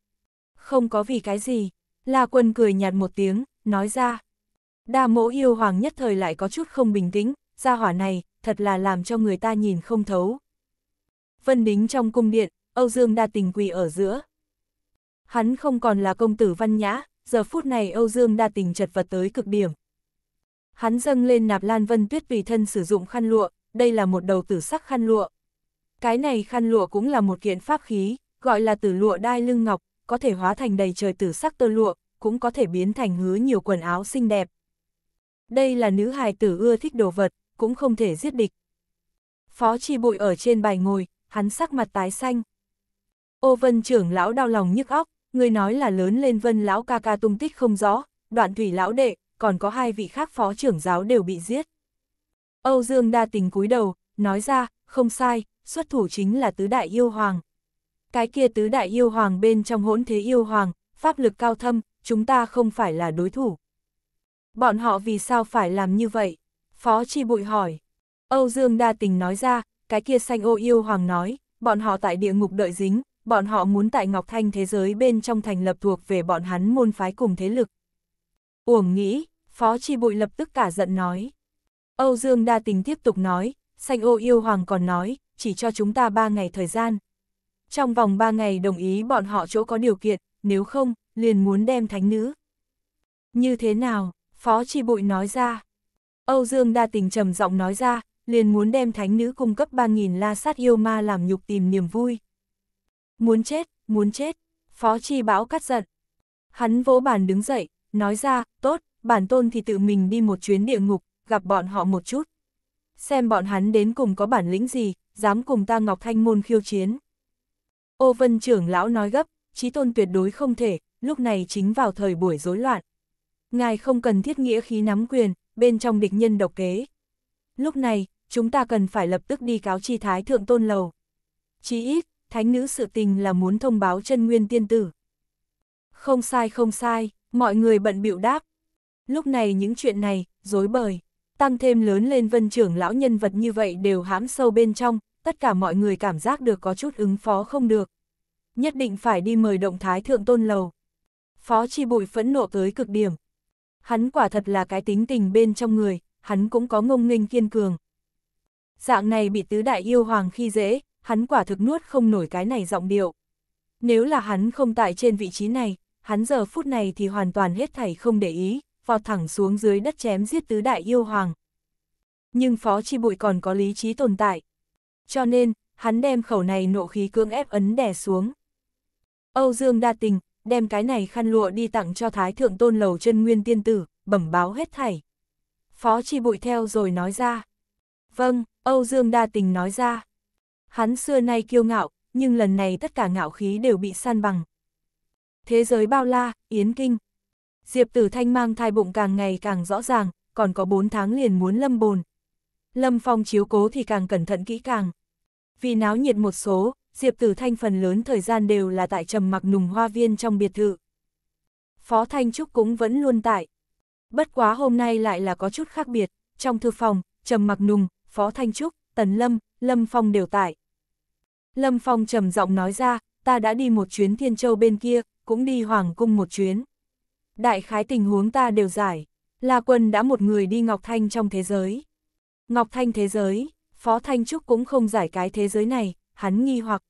Không có vì cái gì. La quân cười nhạt một tiếng, nói ra. Đa mỗ yêu hoàng nhất thời lại có chút không bình tĩnh, gia hỏa này, thật là làm cho người ta nhìn không thấu. Vân đính trong cung điện, Âu Dương đa tình quỳ ở giữa. Hắn không còn là công tử văn nhã, giờ phút này Âu Dương đa tình chật vật tới cực điểm. Hắn dâng lên nạp lan vân tuyết vì thân sử dụng khăn lụa, đây là một đầu tử sắc khăn lụa. Cái này khăn lụa cũng là một kiện pháp khí, gọi là tử lụa đai lưng ngọc, có thể hóa thành đầy trời tử sắc tơ lụa, cũng có thể biến thành hứa nhiều quần áo xinh đẹp. Đây là nữ hài tử ưa thích đồ vật, cũng không thể giết địch. Phó chi bụi ở trên bài ngồi, hắn sắc mặt tái xanh. Ô vân trưởng lão đau lòng nhức óc, người nói là lớn lên vân lão ca ca tung tích không rõ, đoạn thủy lão đệ, còn có hai vị khác phó trưởng giáo đều bị giết. Âu Dương đa tình cúi đầu, nói ra, không sai, xuất thủ chính là tứ đại yêu hoàng. Cái kia tứ đại yêu hoàng bên trong hỗn thế yêu hoàng, pháp lực cao thâm, chúng ta không phải là đối thủ. Bọn họ vì sao phải làm như vậy? Phó Chi Bụi hỏi. Âu Dương đa tình nói ra, cái kia xanh ô yêu hoàng nói, bọn họ tại địa ngục đợi dính, bọn họ muốn tại Ngọc Thanh thế giới bên trong thành lập thuộc về bọn hắn môn phái cùng thế lực. Uổng nghĩ, Phó Chi Bụi lập tức cả giận nói. Âu Dương Đa Tình tiếp tục nói, Xanh ô yêu hoàng còn nói, chỉ cho chúng ta ba ngày thời gian. Trong vòng ba ngày đồng ý bọn họ chỗ có điều kiện, nếu không, liền muốn đem thánh nữ. Như thế nào, Phó Chi Bụi nói ra. Âu Dương Đa Tình trầm giọng nói ra, liền muốn đem thánh nữ cung cấp 3.000 la sát yêu ma làm nhục tìm niềm vui. Muốn chết, muốn chết. Phó Chi Bão cắt giận. Hắn vỗ bàn đứng dậy, nói ra, tốt, bản tôn thì tự mình đi một chuyến địa ngục, gặp bọn họ một chút. Xem bọn hắn đến cùng có bản lĩnh gì, dám cùng ta Ngọc Thanh Môn khiêu chiến. Ô Vân trưởng lão nói gấp, trí tôn tuyệt đối không thể, lúc này chính vào thời buổi rối loạn. Ngài không cần thiết nghĩa khí nắm quyền, bên trong địch nhân độc kế. Lúc này, chúng ta cần phải lập tức đi cáo chi thái thượng tôn lầu. Chí ít, thánh nữ sự tình là muốn thông báo chân nguyên tiên tử. Không sai không sai, mọi người bận bịu đáp. Lúc này những chuyện này, dối bời, tăng thêm lớn lên vân trưởng lão nhân vật như vậy đều hãm sâu bên trong, tất cả mọi người cảm giác được có chút ứng phó không được. Nhất định phải đi mời động thái thượng tôn lầu. Phó chi bụi phẫn nộ tới cực điểm. Hắn quả thật là cái tính tình bên trong người, hắn cũng có ngông nghênh kiên cường. Dạng này bị tứ đại yêu hoàng khi dễ, hắn quả thực nuốt không nổi cái này giọng điệu. Nếu là hắn không tại trên vị trí này, hắn giờ phút này thì hoàn toàn hết thảy không để ý, vào thẳng xuống dưới đất chém giết tứ đại yêu hoàng. Nhưng Phó Chi Bụi còn có lý trí tồn tại. Cho nên, hắn đem khẩu này nộ khí cưỡng ép ấn đè xuống. Âu Dương đa tình, đem cái này khăn lụa đi tặng cho Thái Thượng Tôn Lầu chân Nguyên Tiên Tử, bẩm báo hết thảy. Phó Chi Bụi theo rồi nói ra. Vâng, Âu Dương đa tình nói ra. Hắn xưa nay kiêu ngạo, nhưng lần này tất cả ngạo khí đều bị san bằng. Thế giới bao la, yến kinh. Diệp Tử Thanh mang thai bụng càng ngày càng rõ ràng, còn có 4 tháng liền muốn lâm bồn. Lâm Phong chiếu cố thì càng cẩn thận kỹ càng. Vì náo nhiệt một số, Diệp Tử Thanh phần lớn thời gian đều là tại trầm mặc nùng hoa viên trong biệt thự. Phó Thanh Trúc cũng vẫn luôn tại. Bất quá hôm nay lại là có chút khác biệt, trong thư phòng, trầm mặc nùng, Phó Thanh Trúc, Tần Lâm, Lâm Phong đều tại. Lâm Phong trầm giọng nói ra, ta đã đi một chuyến Thiên Châu bên kia, cũng đi Hoàng Cung một chuyến. Đại khái tình huống ta đều giải, La Quân đã một người đi Ngọc Thanh trong thế giới. Ngọc Thanh thế giới, Phó Thanh Trúc cũng không giải cái thế giới này, hắn nghi hoặc.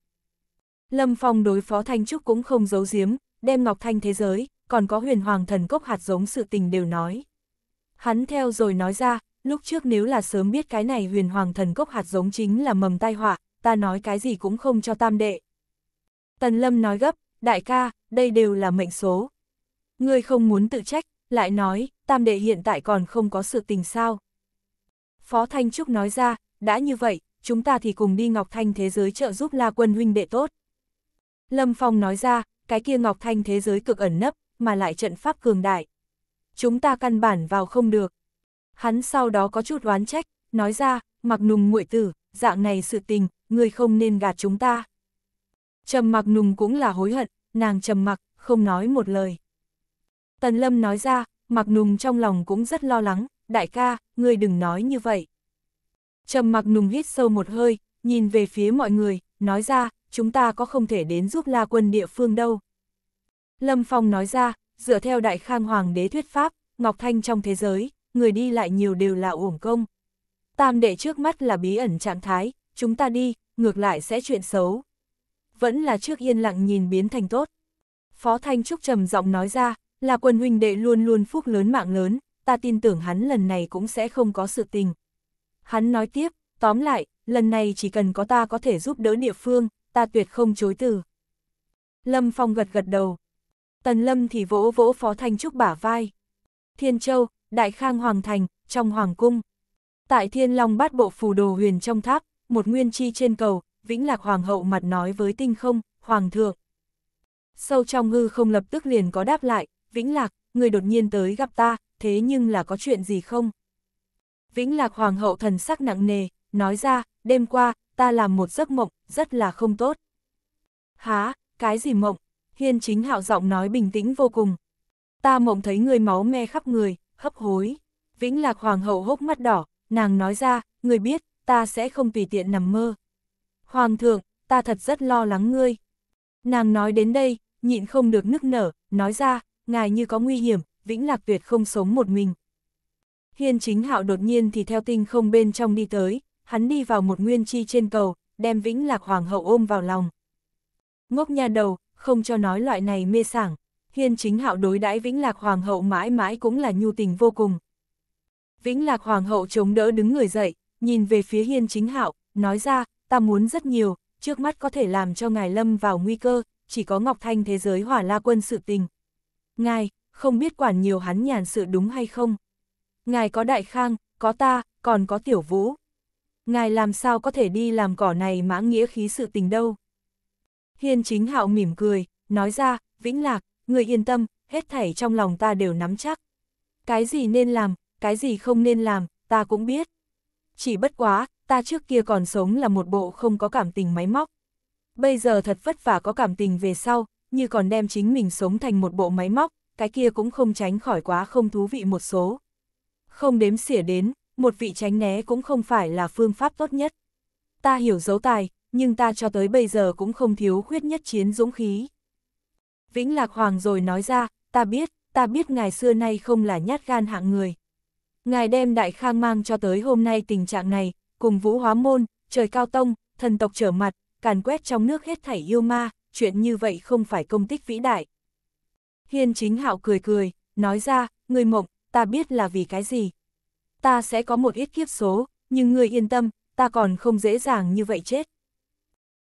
Lâm Phong đối Phó Thanh Trúc cũng không giấu giếm, đem Ngọc Thanh thế giới, còn có huyền hoàng thần cốc hạt giống sự tình đều nói. Hắn theo rồi nói ra, lúc trước nếu là sớm biết cái này huyền hoàng thần cốc hạt giống chính là mầm tai họa, ta nói cái gì cũng không cho tam đệ. Tần Lâm nói gấp, đại ca, đây đều là mệnh số. Ngươi không muốn tự trách, lại nói, tam đệ hiện tại còn không có sự tình sao. Phó Thanh Trúc nói ra, đã như vậy, chúng ta thì cùng đi Ngọc Thanh thế giới trợ giúp La Quân huynh đệ tốt. Lâm Phong nói ra, cái kia Ngọc Thanh thế giới cực ẩn nấp, mà lại trận pháp cường đại. Chúng ta căn bản vào không được. Hắn sau đó có chút oán trách, nói ra, mặc nùng muội tử, dạng này sự tình, ngươi không nên gạt chúng ta. Trầm mặc nùng cũng là hối hận, nàng trầm mặc, không nói một lời. Tần Lâm nói ra, mặc nùng trong lòng cũng rất lo lắng, đại ca, ngươi đừng nói như vậy. Trầm mặc nùng hít sâu một hơi, nhìn về phía mọi người, nói ra, chúng ta có không thể đến giúp la quân địa phương đâu. Lâm Phong nói ra, dựa theo đại khang hoàng đế thuyết pháp, Ngọc Thanh trong thế giới, người đi lại nhiều đều là uổng công. Tam đệ trước mắt là bí ẩn trạng thái, chúng ta đi, ngược lại sẽ chuyện xấu. Vẫn là trước yên lặng nhìn biến thành tốt. Phó Thanh Trúc trầm giọng nói ra, là quân huynh đệ luôn luôn phúc lớn mạng lớn, ta tin tưởng hắn lần này cũng sẽ không có sự tình. Hắn nói tiếp, tóm lại, lần này chỉ cần có ta có thể giúp đỡ địa phương, ta tuyệt không chối từ. Lâm Phong gật gật đầu. Tần Lâm thì vỗ vỗ Phó Thanh Trúc bả vai. Thiên Châu, Đại Khang Hoàng Thành, trong Hoàng Cung. Tại Thiên Long bát bộ phù đồ huyền trong tháp, một nguyên chi trên cầu, Vĩnh Lạc Hoàng hậu mặt nói với tinh không, Hoàng thượng. Sâu trong hư không lập tức liền có đáp lại, Vĩnh Lạc, người đột nhiên tới gặp ta, thế nhưng là có chuyện gì không? Vĩnh Lạc Hoàng hậu thần sắc nặng nề, nói ra, đêm qua, ta làm một giấc mộng, rất là không tốt. Há, cái gì mộng? Hiên chính hạo giọng nói bình tĩnh vô cùng. Ta mộng thấy người máu me khắp người, hấp hối. Vĩnh Lạc Hoàng hậu hốc mắt đỏ, nàng nói ra, người biết, ta sẽ không tùy tiện nằm mơ. Hoàng thượng, ta thật rất lo lắng ngươi. Nàng nói đến đây, nhịn không được nức nở, nói ra, ngài như có nguy hiểm, vĩnh lạc tuyệt không sống một mình. Hiên chính hạo đột nhiên thì theo tinh không bên trong đi tới, hắn đi vào một nguyên chi trên cầu, đem vĩnh lạc hoàng hậu ôm vào lòng. Ngốc nha đầu, không cho nói loại này mê sảng, hiên chính hạo đối đãi vĩnh lạc hoàng hậu mãi mãi cũng là nhu tình vô cùng. Vĩnh lạc hoàng hậu chống đỡ đứng người dậy, nhìn về phía hiên chính hạo, nói ra, ta muốn rất nhiều, trước mắt có thể làm cho ngài lâm vào nguy cơ, chỉ có Ngọc Thanh thế giới hỏa la quân sự tình. Ngài, không biết quản nhiều hắn nhàn sự đúng hay không? Ngài có đại khang, có ta, còn có tiểu vũ. Ngài làm sao có thể đi làm cỏ này mã nghĩa khí sự tình đâu? Hiên chính hạo mỉm cười, nói ra, vĩnh lạc, người yên tâm, hết thảy trong lòng ta đều nắm chắc. Cái gì nên làm, cái gì không nên làm, ta cũng biết chỉ bất quá, ta trước kia còn sống là một bộ không có cảm tình máy móc. Bây giờ thật vất vả có cảm tình về sau, như còn đem chính mình sống thành một bộ máy móc, cái kia cũng không tránh khỏi quá không thú vị một số. Không đếm xỉa đến, một vị tránh né cũng không phải là phương pháp tốt nhất. Ta hiểu dấu tài, nhưng ta cho tới bây giờ cũng không thiếu khuyết nhất chiến dũng khí. Vĩnh Lạc Hoàng rồi nói ra, ta biết, ta biết ngài xưa nay không là nhát gan hạng người, Ngài đem đại khang mang cho tới hôm nay tình trạng này, cùng vũ hóa môn, trời cao tông, thần tộc trở mặt, càn quét trong nước hết thảy yêu ma, chuyện như vậy không phải công tích vĩ đại. Hiên chính hạo cười cười, nói ra, người mộng, ta biết là vì cái gì. Ta sẽ có một ít kiếp số, nhưng người yên tâm, ta còn không dễ dàng như vậy chết.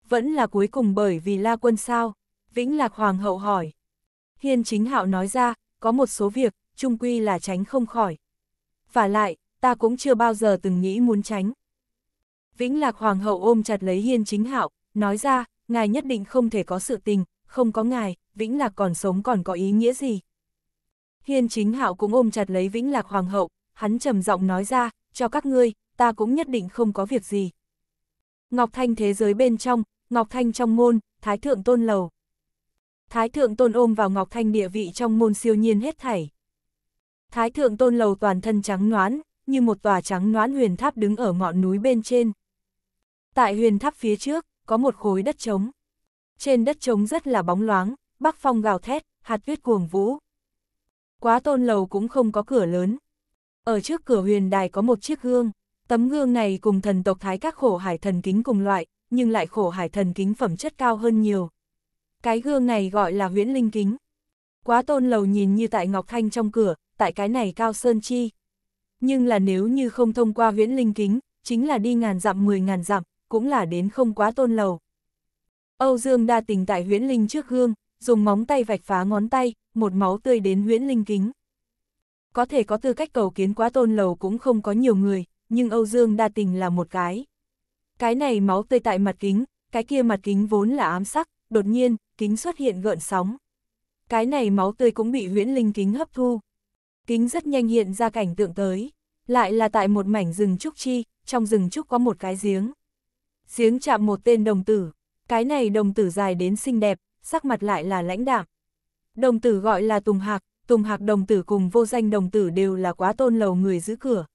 Vẫn là cuối cùng bởi vì la quân sao, Vĩnh Lạc Hoàng hậu hỏi. Hiên chính hạo nói ra, có một số việc, trung quy là tránh không khỏi và lại, ta cũng chưa bao giờ từng nghĩ muốn tránh. Vĩnh Lạc Hoàng hậu ôm chặt lấy Hiên Chính Hạo, nói ra, ngài nhất định không thể có sự tình, không có ngài, Vĩnh Lạc còn sống còn có ý nghĩa gì. Hiên Chính Hạo cũng ôm chặt lấy Vĩnh Lạc Hoàng hậu, hắn trầm giọng nói ra, cho các ngươi, ta cũng nhất định không có việc gì. Ngọc Thanh thế giới bên trong, Ngọc Thanh trong môn, Thái Thượng Tôn Lầu. Thái Thượng Tôn ôm vào Ngọc Thanh địa vị trong môn siêu nhiên hết thảy. Thái thượng tôn lầu toàn thân trắng noán, như một tòa trắng noán huyền tháp đứng ở ngọn núi bên trên. Tại huyền tháp phía trước, có một khối đất trống. Trên đất trống rất là bóng loáng, bắc phong gào thét, hạt tuyết cuồng vũ. Quá tôn lầu cũng không có cửa lớn. Ở trước cửa huyền đài có một chiếc gương, tấm gương này cùng thần tộc thái các khổ hải thần kính cùng loại, nhưng lại khổ hải thần kính phẩm chất cao hơn nhiều. Cái gương này gọi là huyễn linh kính. Quá tôn lầu nhìn như tại Ngọc Thanh trong cửa, tại cái này cao sơn chi. Nhưng là nếu như không thông qua huyễn linh kính, chính là đi ngàn dặm mười ngàn dặm, cũng là đến không quá tôn lầu. Âu Dương đa tình tại huyễn linh trước gương, dùng móng tay vạch phá ngón tay, một máu tươi đến huyễn linh kính. Có thể có tư cách cầu kiến quá tôn lầu cũng không có nhiều người, nhưng Âu Dương đa tình là một cái. Cái này máu tươi tại mặt kính, cái kia mặt kính vốn là ám sắc, đột nhiên, kính xuất hiện gợn sóng. Cái này máu tươi cũng bị huyễn linh kính hấp thu, kính rất nhanh hiện ra cảnh tượng tới. Lại là tại một mảnh rừng trúc chi, trong rừng trúc có một cái giếng. Giếng chạm một tên đồng tử, cái này đồng tử dài đến xinh đẹp, sắc mặt lại là lãnh đạm. Đồng tử gọi là Tùng Hạc, Tùng Hạc đồng tử cùng vô danh đồng tử đều là quá tôn lầu người giữ cửa.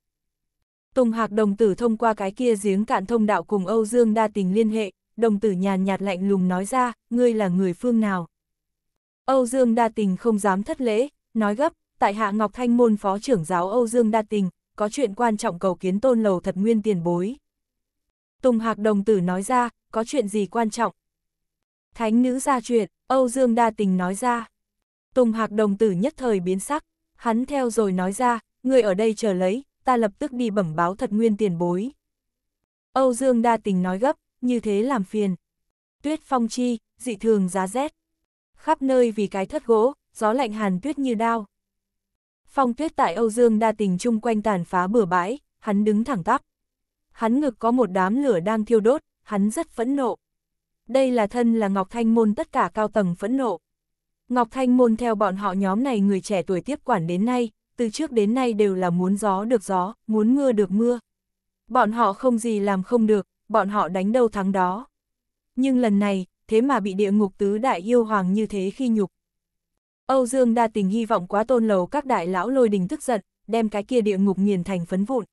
Tùng Hạc đồng tử thông qua cái kia giếng cạn thông đạo cùng Âu Dương đa tình liên hệ, đồng tử nhàn nhạt lạnh lùng nói ra, ngươi là người phương nào. Âu Dương đa tình không dám thất lễ, nói gấp, tại hạ Ngọc Thanh môn phó trưởng giáo Âu Dương Đa Tình, có chuyện quan trọng cầu kiến tôn lầu thật nguyên tiền bối. Tùng Hạc đồng tử nói ra, có chuyện gì quan trọng? Thánh nữ ra chuyện, Âu Dương Đa Tình nói ra. Tùng Hạc đồng tử nhất thời biến sắc, hắn theo rồi nói ra, người ở đây chờ lấy, ta lập tức đi bẩm báo thật nguyên tiền bối. Âu Dương Đa Tình nói gấp, như thế làm phiền. Tuyết phong chi, dị thường giá rét. Khắp nơi vì cái thất gỗ, gió lạnh hàn tuyết như đao. Phong tuyết tại Âu Dương đa tình chung quanh tàn phá bừa bãi, hắn đứng thẳng tắp. Hắn ngực có một đám lửa đang thiêu đốt, hắn rất phẫn nộ. Đây là thân là Ngọc Thanh Môn tất cả cao tầng phẫn nộ. Ngọc Thanh Môn theo bọn họ nhóm này người trẻ tuổi tiếp quản đến nay, từ trước đến nay đều là muốn gió được gió, muốn mưa được mưa. Bọn họ không gì làm không được, bọn họ đánh đâu thắng đó. Nhưng lần này, thế mà bị địa ngục tứ đại yêu hoàng như thế khi nhục. Âu Dương đa tình hy vọng quá tôn lầu các đại lão lôi đình tức giận, đem cái kia địa ngục nghiền thành phấn vụn.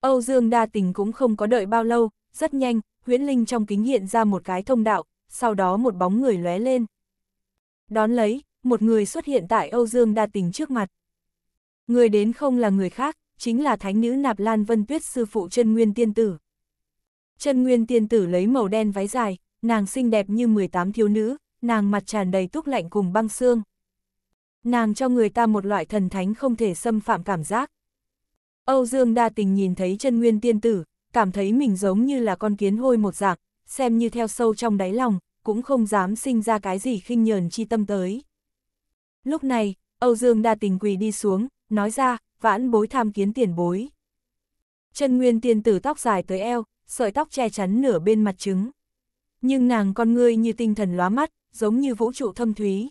Âu Dương đa tình cũng không có đợi bao lâu, rất nhanh, huyễn linh trong kính hiện ra một cái thông đạo, sau đó một bóng người lóe lên. Đón lấy, một người xuất hiện tại Âu Dương đa tình trước mặt. Người đến không là người khác, chính là thánh nữ Nạp Lan Vân Tuyết sư phụ chân Nguyên Tiên Tử. chân Nguyên Tiên Tử lấy màu đen váy dài, nàng xinh đẹp như 18 thiếu nữ, nàng mặt tràn đầy túc lạnh cùng băng xương. Nàng cho người ta một loại thần thánh không thể xâm phạm cảm giác. Âu Dương đa tình nhìn thấy chân nguyên tiên tử, cảm thấy mình giống như là con kiến hôi một dạng, xem như theo sâu trong đáy lòng, cũng không dám sinh ra cái gì khinh nhờn chi tâm tới. Lúc này, Âu Dương đa tình quỳ đi xuống, nói ra, vãn bối tham kiến tiền bối. Chân nguyên tiên tử tóc dài tới eo, sợi tóc che chắn nửa bên mặt trứng. Nhưng nàng con ngươi như tinh thần lóa mắt, giống như vũ trụ thâm thúy,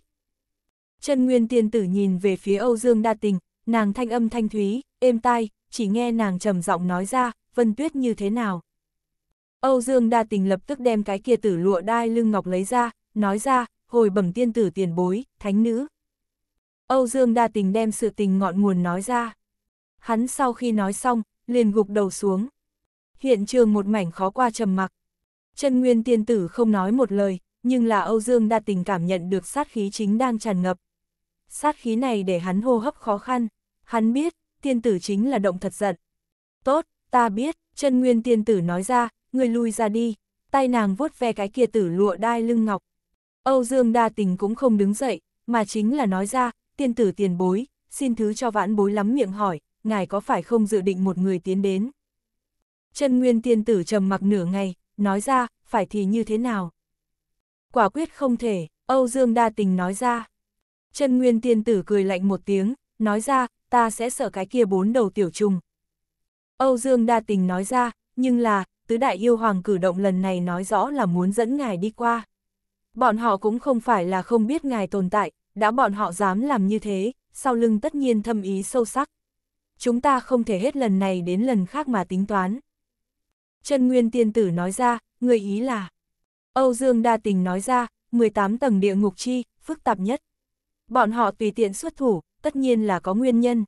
chân nguyên tiên tử nhìn về phía Âu Dương đa tình, nàng thanh âm thanh thúy, êm tai, chỉ nghe nàng trầm giọng nói ra, vân tuyết như thế nào. Âu Dương đa tình lập tức đem cái kia tử lụa đai lưng ngọc lấy ra, nói ra, hồi bẩm tiên tử tiền bối, thánh nữ. Âu Dương đa tình đem sự tình ngọn nguồn nói ra. Hắn sau khi nói xong, liền gục đầu xuống. Hiện trường một mảnh khó qua trầm mặc. Chân nguyên tiên tử không nói một lời, nhưng là Âu Dương đa tình cảm nhận được sát khí chính đang tràn ngập, sát khí này để hắn hô hấp khó khăn, hắn biết, tiên tử chính là động thật giận. Tốt, ta biết, chân nguyên tiên tử nói ra, người lui ra đi, tay nàng vuốt ve cái kia tử lụa đai lưng ngọc. Âu Dương đa tình cũng không đứng dậy, mà chính là nói ra, tiên tử tiền bối, xin thứ cho vãn bối lắm miệng hỏi, ngài có phải không dự định một người tiến đến? Chân nguyên tiên tử trầm mặc nửa ngày, nói ra, phải thì như thế nào? Quả quyết không thể, Âu Dương đa tình nói ra. Chân nguyên tiên tử cười lạnh một tiếng, nói ra, ta sẽ sợ cái kia bốn đầu tiểu trùng. Âu Dương đa tình nói ra, nhưng là, tứ đại yêu hoàng cử động lần này nói rõ là muốn dẫn ngài đi qua. Bọn họ cũng không phải là không biết ngài tồn tại, đã bọn họ dám làm như thế, sau lưng tất nhiên thâm ý sâu sắc. Chúng ta không thể hết lần này đến lần khác mà tính toán. Chân Nguyên Tiên Tử nói ra, người ý là. Âu Dương Đa Tình nói ra, 18 tầng địa ngục chi, phức tạp nhất. Bọn họ tùy tiện xuất thủ, tất nhiên là có nguyên nhân.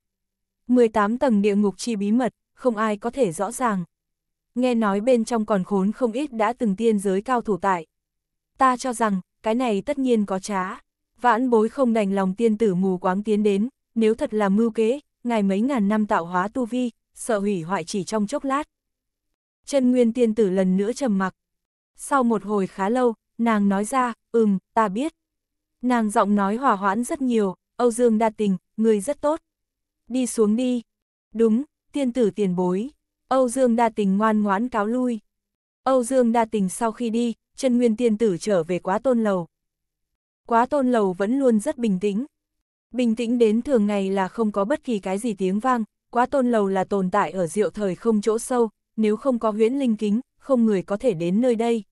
18 tầng địa ngục chi bí mật, không ai có thể rõ ràng. Nghe nói bên trong còn khốn không ít đã từng tiên giới cao thủ tại. Ta cho rằng, cái này tất nhiên có trá. Vãn bối không đành lòng tiên tử mù quáng tiến đến, nếu thật là mưu kế, ngài mấy ngàn năm tạo hóa tu vi, sợ hủy hoại chỉ trong chốc lát. Chân nguyên tiên tử lần nữa trầm mặc. Sau một hồi khá lâu, nàng nói ra, ừm, ta biết. Nàng giọng nói hòa hoãn rất nhiều, Âu Dương đa tình, người rất tốt. Đi xuống đi. Đúng, tiên tử tiền bối. Âu Dương đa tình ngoan ngoãn cáo lui. Âu Dương đa tình sau khi đi, chân nguyên tiên tử trở về quá tôn lầu. Quá tôn lầu vẫn luôn rất bình tĩnh. Bình tĩnh đến thường ngày là không có bất kỳ cái gì tiếng vang, quá tôn lầu là tồn tại ở diệu thời không chỗ sâu, nếu không có huyễn linh kính, không người có thể đến nơi đây.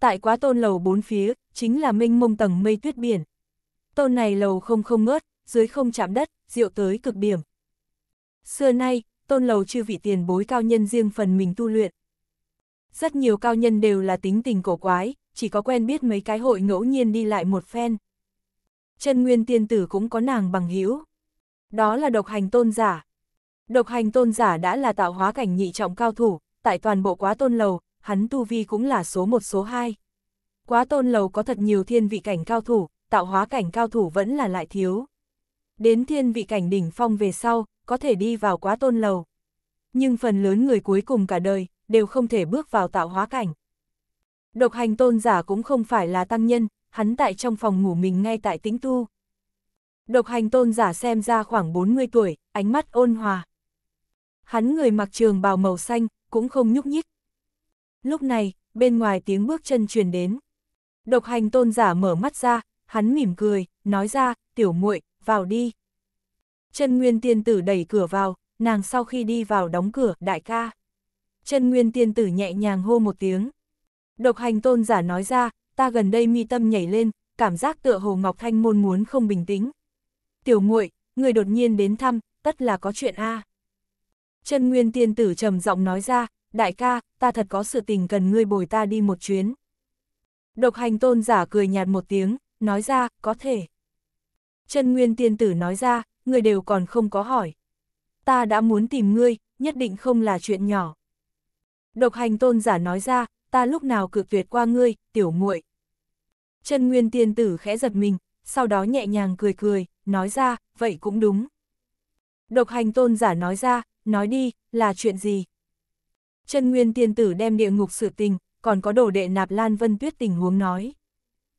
Tại quá tôn lầu bốn phía, chính là minh mông tầng mây tuyết biển. Tôn này lầu không không ngớt, dưới không chạm đất, diệu tới cực điểm. Xưa nay, tôn lầu chưa vị tiền bối cao nhân riêng phần mình tu luyện. Rất nhiều cao nhân đều là tính tình cổ quái, chỉ có quen biết mấy cái hội ngẫu nhiên đi lại một phen. Chân nguyên tiên tử cũng có nàng bằng hữu Đó là độc hành tôn giả. Độc hành tôn giả đã là tạo hóa cảnh nhị trọng cao thủ, tại toàn bộ quá tôn lầu, hắn tu vi cũng là số một số hai. Quá tôn lầu có thật nhiều thiên vị cảnh cao thủ, tạo hóa cảnh cao thủ vẫn là lại thiếu. Đến thiên vị cảnh đỉnh phong về sau, có thể đi vào quá tôn lầu. Nhưng phần lớn người cuối cùng cả đời, đều không thể bước vào tạo hóa cảnh. Độc hành tôn giả cũng không phải là tăng nhân, hắn tại trong phòng ngủ mình ngay tại tĩnh tu. Độc hành tôn giả xem ra khoảng 40 tuổi, ánh mắt ôn hòa. Hắn người mặc trường bào màu xanh, cũng không nhúc nhích, Lúc này, bên ngoài tiếng bước chân truyền đến. Độc hành tôn giả mở mắt ra, hắn mỉm cười, nói ra, tiểu muội vào đi. Chân nguyên tiên tử đẩy cửa vào, nàng sau khi đi vào đóng cửa, đại ca. Chân nguyên tiên tử nhẹ nhàng hô một tiếng. Độc hành tôn giả nói ra, ta gần đây mi tâm nhảy lên, cảm giác tựa hồ Ngọc Thanh môn muốn không bình tĩnh. Tiểu muội người đột nhiên đến thăm, tất là có chuyện a Chân nguyên tiên tử trầm giọng nói ra, đại ca, ta thật có sự tình cần ngươi bồi ta đi một chuyến. Độc hành tôn giả cười nhạt một tiếng, nói ra, có thể. Chân nguyên tiên tử nói ra, người đều còn không có hỏi. Ta đã muốn tìm ngươi, nhất định không là chuyện nhỏ. Độc hành tôn giả nói ra, ta lúc nào cự tuyệt qua ngươi, tiểu muội. Chân nguyên tiên tử khẽ giật mình, sau đó nhẹ nhàng cười cười, nói ra, vậy cũng đúng. Độc hành tôn giả nói ra, nói đi, là chuyện gì? chân nguyên tiên tử đem địa ngục sự tình, còn có đồ đệ nạp Lan Vân Tuyết tình huống nói.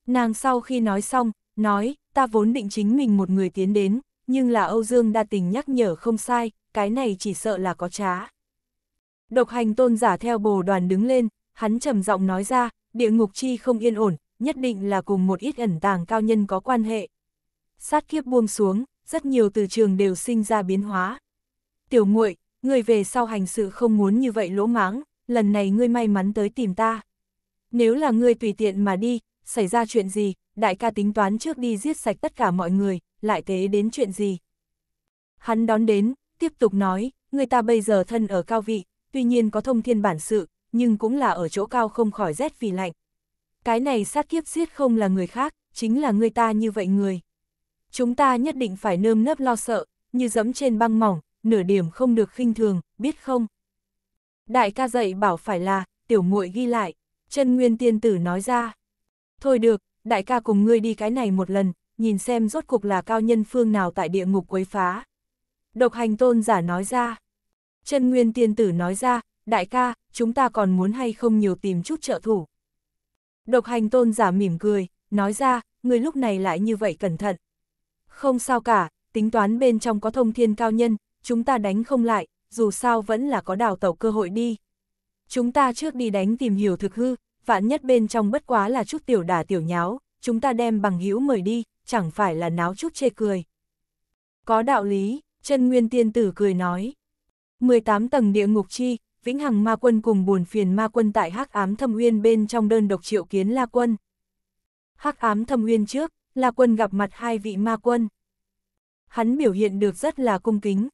Nàng sau khi nói xong, nói, ta vốn định chính mình một người tiến đến, nhưng là Âu Dương đa tình nhắc nhở không sai, cái này chỉ sợ là có trá. Độc hành tôn giả theo bồ đoàn đứng lên, hắn trầm giọng nói ra, địa ngục chi không yên ổn, nhất định là cùng một ít ẩn tàng cao nhân có quan hệ. Sát kiếp buông xuống, rất nhiều từ trường đều sinh ra biến hóa. Tiểu muội ngươi về sau hành sự không muốn như vậy lỗ mãng, lần này ngươi may mắn tới tìm ta. Nếu là ngươi tùy tiện mà đi, xảy ra chuyện gì, đại ca tính toán trước đi giết sạch tất cả mọi người, lại thế đến chuyện gì. Hắn đón đến, tiếp tục nói, người ta bây giờ thân ở cao vị, tuy nhiên có thông thiên bản sự, nhưng cũng là ở chỗ cao không khỏi rét vì lạnh. Cái này sát kiếp giết không là người khác, chính là người ta như vậy người. Chúng ta nhất định phải nơm nớp lo sợ, như dẫm trên băng mỏng, nửa điểm không được khinh thường, biết không? Đại ca dạy bảo phải là, tiểu muội ghi lại, chân nguyên tiên tử nói ra. Thôi được, đại ca cùng ngươi đi cái này một lần, nhìn xem rốt cục là cao nhân phương nào tại địa ngục quấy phá. Độc hành tôn giả nói ra. Chân nguyên tiên tử nói ra, đại ca, chúng ta còn muốn hay không nhiều tìm chút trợ thủ. Độc hành tôn giả mỉm cười, nói ra, ngươi lúc này lại như vậy cẩn thận. Không sao cả, tính toán bên trong có thông thiên cao nhân, chúng ta đánh không lại, dù sao vẫn là có đào tẩu cơ hội đi. Chúng ta trước đi đánh tìm hiểu thực hư, vạn nhất bên trong bất quá là chút tiểu đả tiểu nháo, chúng ta đem bằng hữu mời đi, chẳng phải là náo chút chê cười. Có đạo lý, chân nguyên tiên tử cười nói. 18 tầng địa ngục chi, vĩnh hằng ma quân cùng buồn phiền ma quân tại hắc ám thâm uyên bên trong đơn độc triệu kiến la quân. Hắc ám thâm uyên trước, la quân gặp mặt hai vị ma quân. Hắn biểu hiện được rất là cung kính,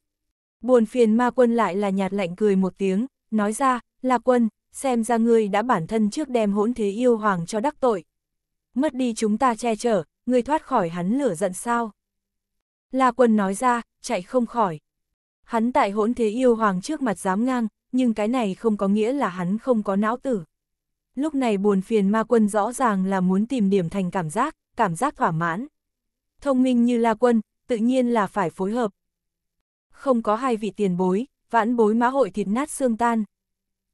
Buồn phiền ma quân lại là nhạt lạnh cười một tiếng, nói ra, là quân, xem ra ngươi đã bản thân trước đem hỗn thế yêu hoàng cho đắc tội. Mất đi chúng ta che chở, ngươi thoát khỏi hắn lửa giận sao? là quân nói ra, chạy không khỏi. Hắn tại hỗn thế yêu hoàng trước mặt dám ngang, nhưng cái này không có nghĩa là hắn không có não tử. Lúc này buồn phiền ma quân rõ ràng là muốn tìm điểm thành cảm giác, cảm giác thỏa mãn. Thông minh như La quân, tự nhiên là phải phối hợp, không có hai vị tiền bối, vãn bối mã hội thịt nát xương tan.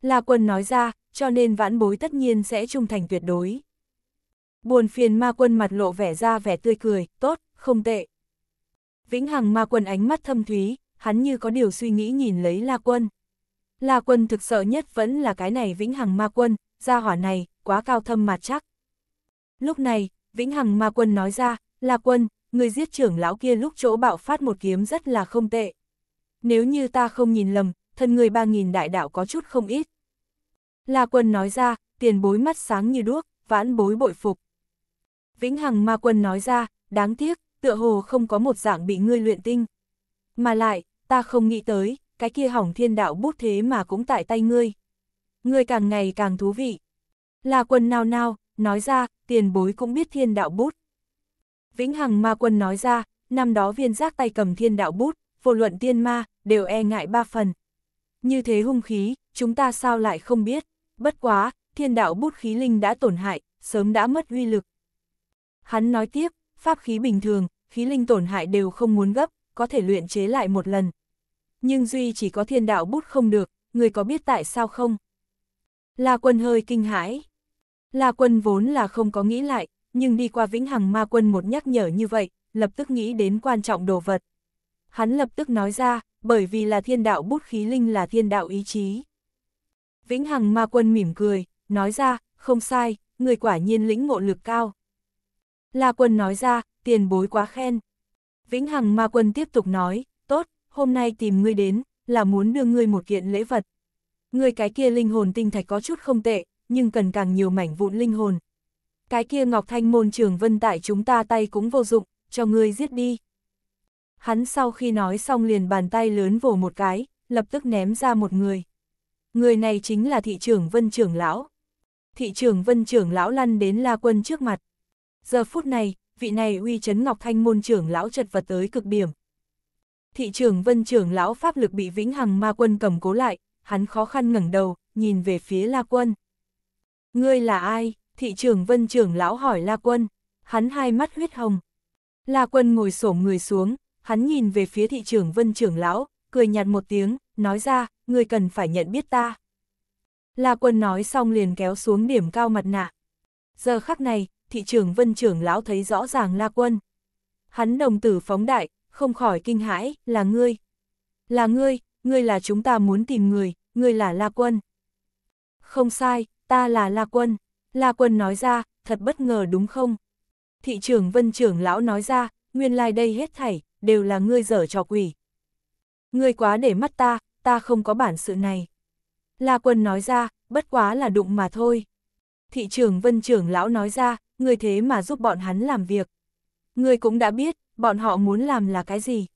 la quân nói ra, cho nên vãn bối tất nhiên sẽ trung thành tuyệt đối. Buồn phiền ma quân mặt lộ vẻ ra vẻ tươi cười, tốt, không tệ. Vĩnh Hằng ma quân ánh mắt thâm thúy, hắn như có điều suy nghĩ nhìn lấy La Quân. La Quân thực sợ nhất vẫn là cái này Vĩnh Hằng ma quân, gia hỏa này, quá cao thâm mà chắc. Lúc này, Vĩnh Hằng ma quân nói ra, La Quân, người giết trưởng lão kia lúc chỗ bạo phát một kiếm rất là không tệ nếu như ta không nhìn lầm, thân người ba nghìn đại đạo có chút không ít. La quân nói ra, tiền bối mắt sáng như đuốc, vãn bối bội phục. Vĩnh Hằng Ma Quân nói ra, đáng tiếc, tựa hồ không có một dạng bị ngươi luyện tinh. Mà lại, ta không nghĩ tới, cái kia hỏng thiên đạo bút thế mà cũng tại tay ngươi. Ngươi càng ngày càng thú vị. La Quân nao nao, nói ra, tiền bối cũng biết thiên đạo bút. Vĩnh Hằng Ma Quân nói ra, năm đó viên giác tay cầm thiên đạo bút, vô luận tiên ma, đều e ngại ba phần. Như thế hung khí, chúng ta sao lại không biết, bất quá, thiên đạo bút khí linh đã tổn hại, sớm đã mất uy lực. Hắn nói tiếp, pháp khí bình thường, khí linh tổn hại đều không muốn gấp, có thể luyện chế lại một lần. Nhưng duy chỉ có thiên đạo bút không được, người có biết tại sao không? là quân hơi kinh hãi. là quân vốn là không có nghĩ lại, nhưng đi qua vĩnh hằng ma quân một nhắc nhở như vậy, lập tức nghĩ đến quan trọng đồ vật hắn lập tức nói ra, bởi vì là thiên đạo bút khí linh là thiên đạo ý chí. Vĩnh Hằng Ma Quân mỉm cười, nói ra, không sai, người quả nhiên lĩnh ngộ lực cao. La Quân nói ra, tiền bối quá khen. Vĩnh Hằng Ma Quân tiếp tục nói, tốt, hôm nay tìm ngươi đến, là muốn đưa ngươi một kiện lễ vật. Ngươi cái kia linh hồn tinh thạch có chút không tệ, nhưng cần càng nhiều mảnh vụn linh hồn. Cái kia Ngọc Thanh môn trường vân tại chúng ta tay cũng vô dụng, cho ngươi giết đi hắn sau khi nói xong liền bàn tay lớn vồ một cái, lập tức ném ra một người. Người này chính là thị trưởng Vân trưởng lão. Thị trưởng Vân trưởng lão lăn đến La Quân trước mặt. Giờ phút này, vị này uy chấn Ngọc Thanh môn trưởng lão chật vật tới cực điểm. Thị trưởng Vân trưởng lão pháp lực bị Vĩnh Hằng Ma Quân cầm cố lại, hắn khó khăn ngẩng đầu, nhìn về phía La Quân. Ngươi là ai? Thị trưởng Vân trưởng lão hỏi La Quân. Hắn hai mắt huyết hồng. La Quân ngồi xổm người xuống, hắn nhìn về phía thị trưởng vân trưởng lão, cười nhạt một tiếng, nói ra, người cần phải nhận biết ta. La quân nói xong liền kéo xuống điểm cao mặt nạ. Giờ khắc này, thị trưởng vân trưởng lão thấy rõ ràng La quân. Hắn đồng tử phóng đại, không khỏi kinh hãi, là ngươi. Là ngươi, ngươi là chúng ta muốn tìm người, ngươi là La quân. Không sai, ta là La quân. La quân nói ra, thật bất ngờ đúng không? Thị trưởng vân trưởng lão nói ra, nguyên lai like đây hết thảy, đều là ngươi dở trò quỷ. Ngươi quá để mắt ta, ta không có bản sự này. La quân nói ra, bất quá là đụng mà thôi. Thị Trường vân trưởng lão nói ra, ngươi thế mà giúp bọn hắn làm việc. Ngươi cũng đã biết, bọn họ muốn làm là cái gì.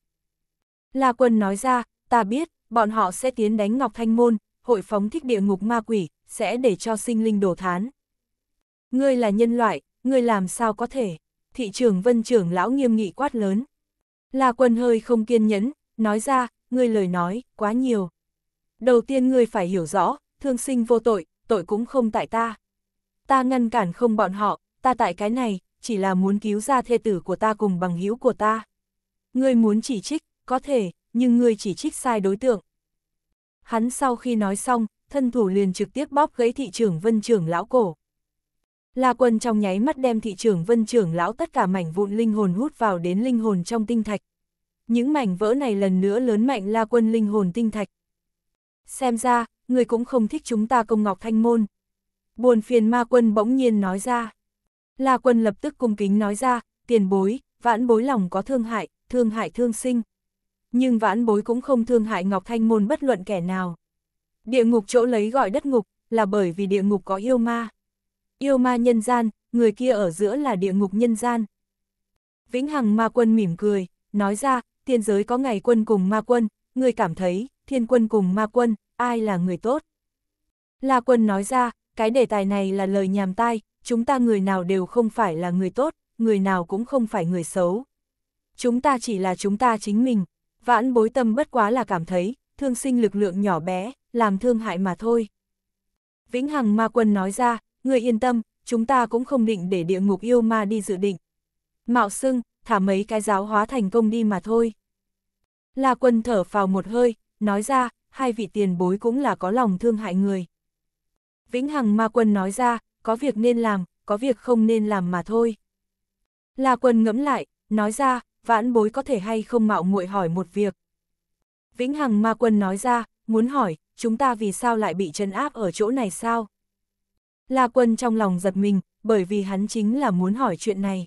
La quân nói ra, ta biết, bọn họ sẽ tiến đánh Ngọc Thanh Môn, hội phóng thích địa ngục ma quỷ, sẽ để cho sinh linh đổ thán. Ngươi là nhân loại, ngươi làm sao có thể? Thị Trường vân trưởng lão nghiêm nghị quát lớn. La Quân hơi không kiên nhẫn, nói ra, ngươi lời nói, quá nhiều. Đầu tiên ngươi phải hiểu rõ, thương sinh vô tội, tội cũng không tại ta. Ta ngăn cản không bọn họ, ta tại cái này, chỉ là muốn cứu ra thê tử của ta cùng bằng hữu của ta. Ngươi muốn chỉ trích, có thể, nhưng ngươi chỉ trích sai đối tượng. Hắn sau khi nói xong, thân thủ liền trực tiếp bóp gãy thị trưởng vân trưởng lão cổ. La Quân trong nháy mắt đem thị trưởng vân trưởng lão tất cả mảnh vụn linh hồn hút vào đến linh hồn trong tinh thạch. Những mảnh vỡ này lần nữa lớn mạnh La Quân linh hồn tinh thạch. Xem ra, người cũng không thích chúng ta công ngọc thanh môn. Buồn phiền ma quân bỗng nhiên nói ra. La Quân lập tức cung kính nói ra, tiền bối, vãn bối lòng có thương hại, thương hại thương sinh. Nhưng vãn bối cũng không thương hại Ngọc Thanh Môn bất luận kẻ nào. Địa ngục chỗ lấy gọi đất ngục, là bởi vì địa ngục có yêu ma yêu ma nhân gian, người kia ở giữa là địa ngục nhân gian. Vĩnh Hằng ma quân mỉm cười, nói ra, thiên giới có ngày quân cùng ma quân, người cảm thấy, thiên quân cùng ma quân, ai là người tốt? La quân nói ra, cái đề tài này là lời nhàm tai, chúng ta người nào đều không phải là người tốt, người nào cũng không phải người xấu. Chúng ta chỉ là chúng ta chính mình, vãn bối tâm bất quá là cảm thấy, thương sinh lực lượng nhỏ bé, làm thương hại mà thôi. Vĩnh Hằng Ma Quân nói ra, Người yên tâm, chúng ta cũng không định để địa ngục yêu ma đi dự định. Mạo xưng, thả mấy cái giáo hóa thành công đi mà thôi. La quân thở vào một hơi, nói ra, hai vị tiền bối cũng là có lòng thương hại người. Vĩnh Hằng ma quân nói ra, có việc nên làm, có việc không nên làm mà thôi. La quân ngẫm lại, nói ra, vãn bối có thể hay không mạo muội hỏi một việc. Vĩnh Hằng ma quân nói ra, muốn hỏi, chúng ta vì sao lại bị trấn áp ở chỗ này sao? La Quân trong lòng giật mình, bởi vì hắn chính là muốn hỏi chuyện này.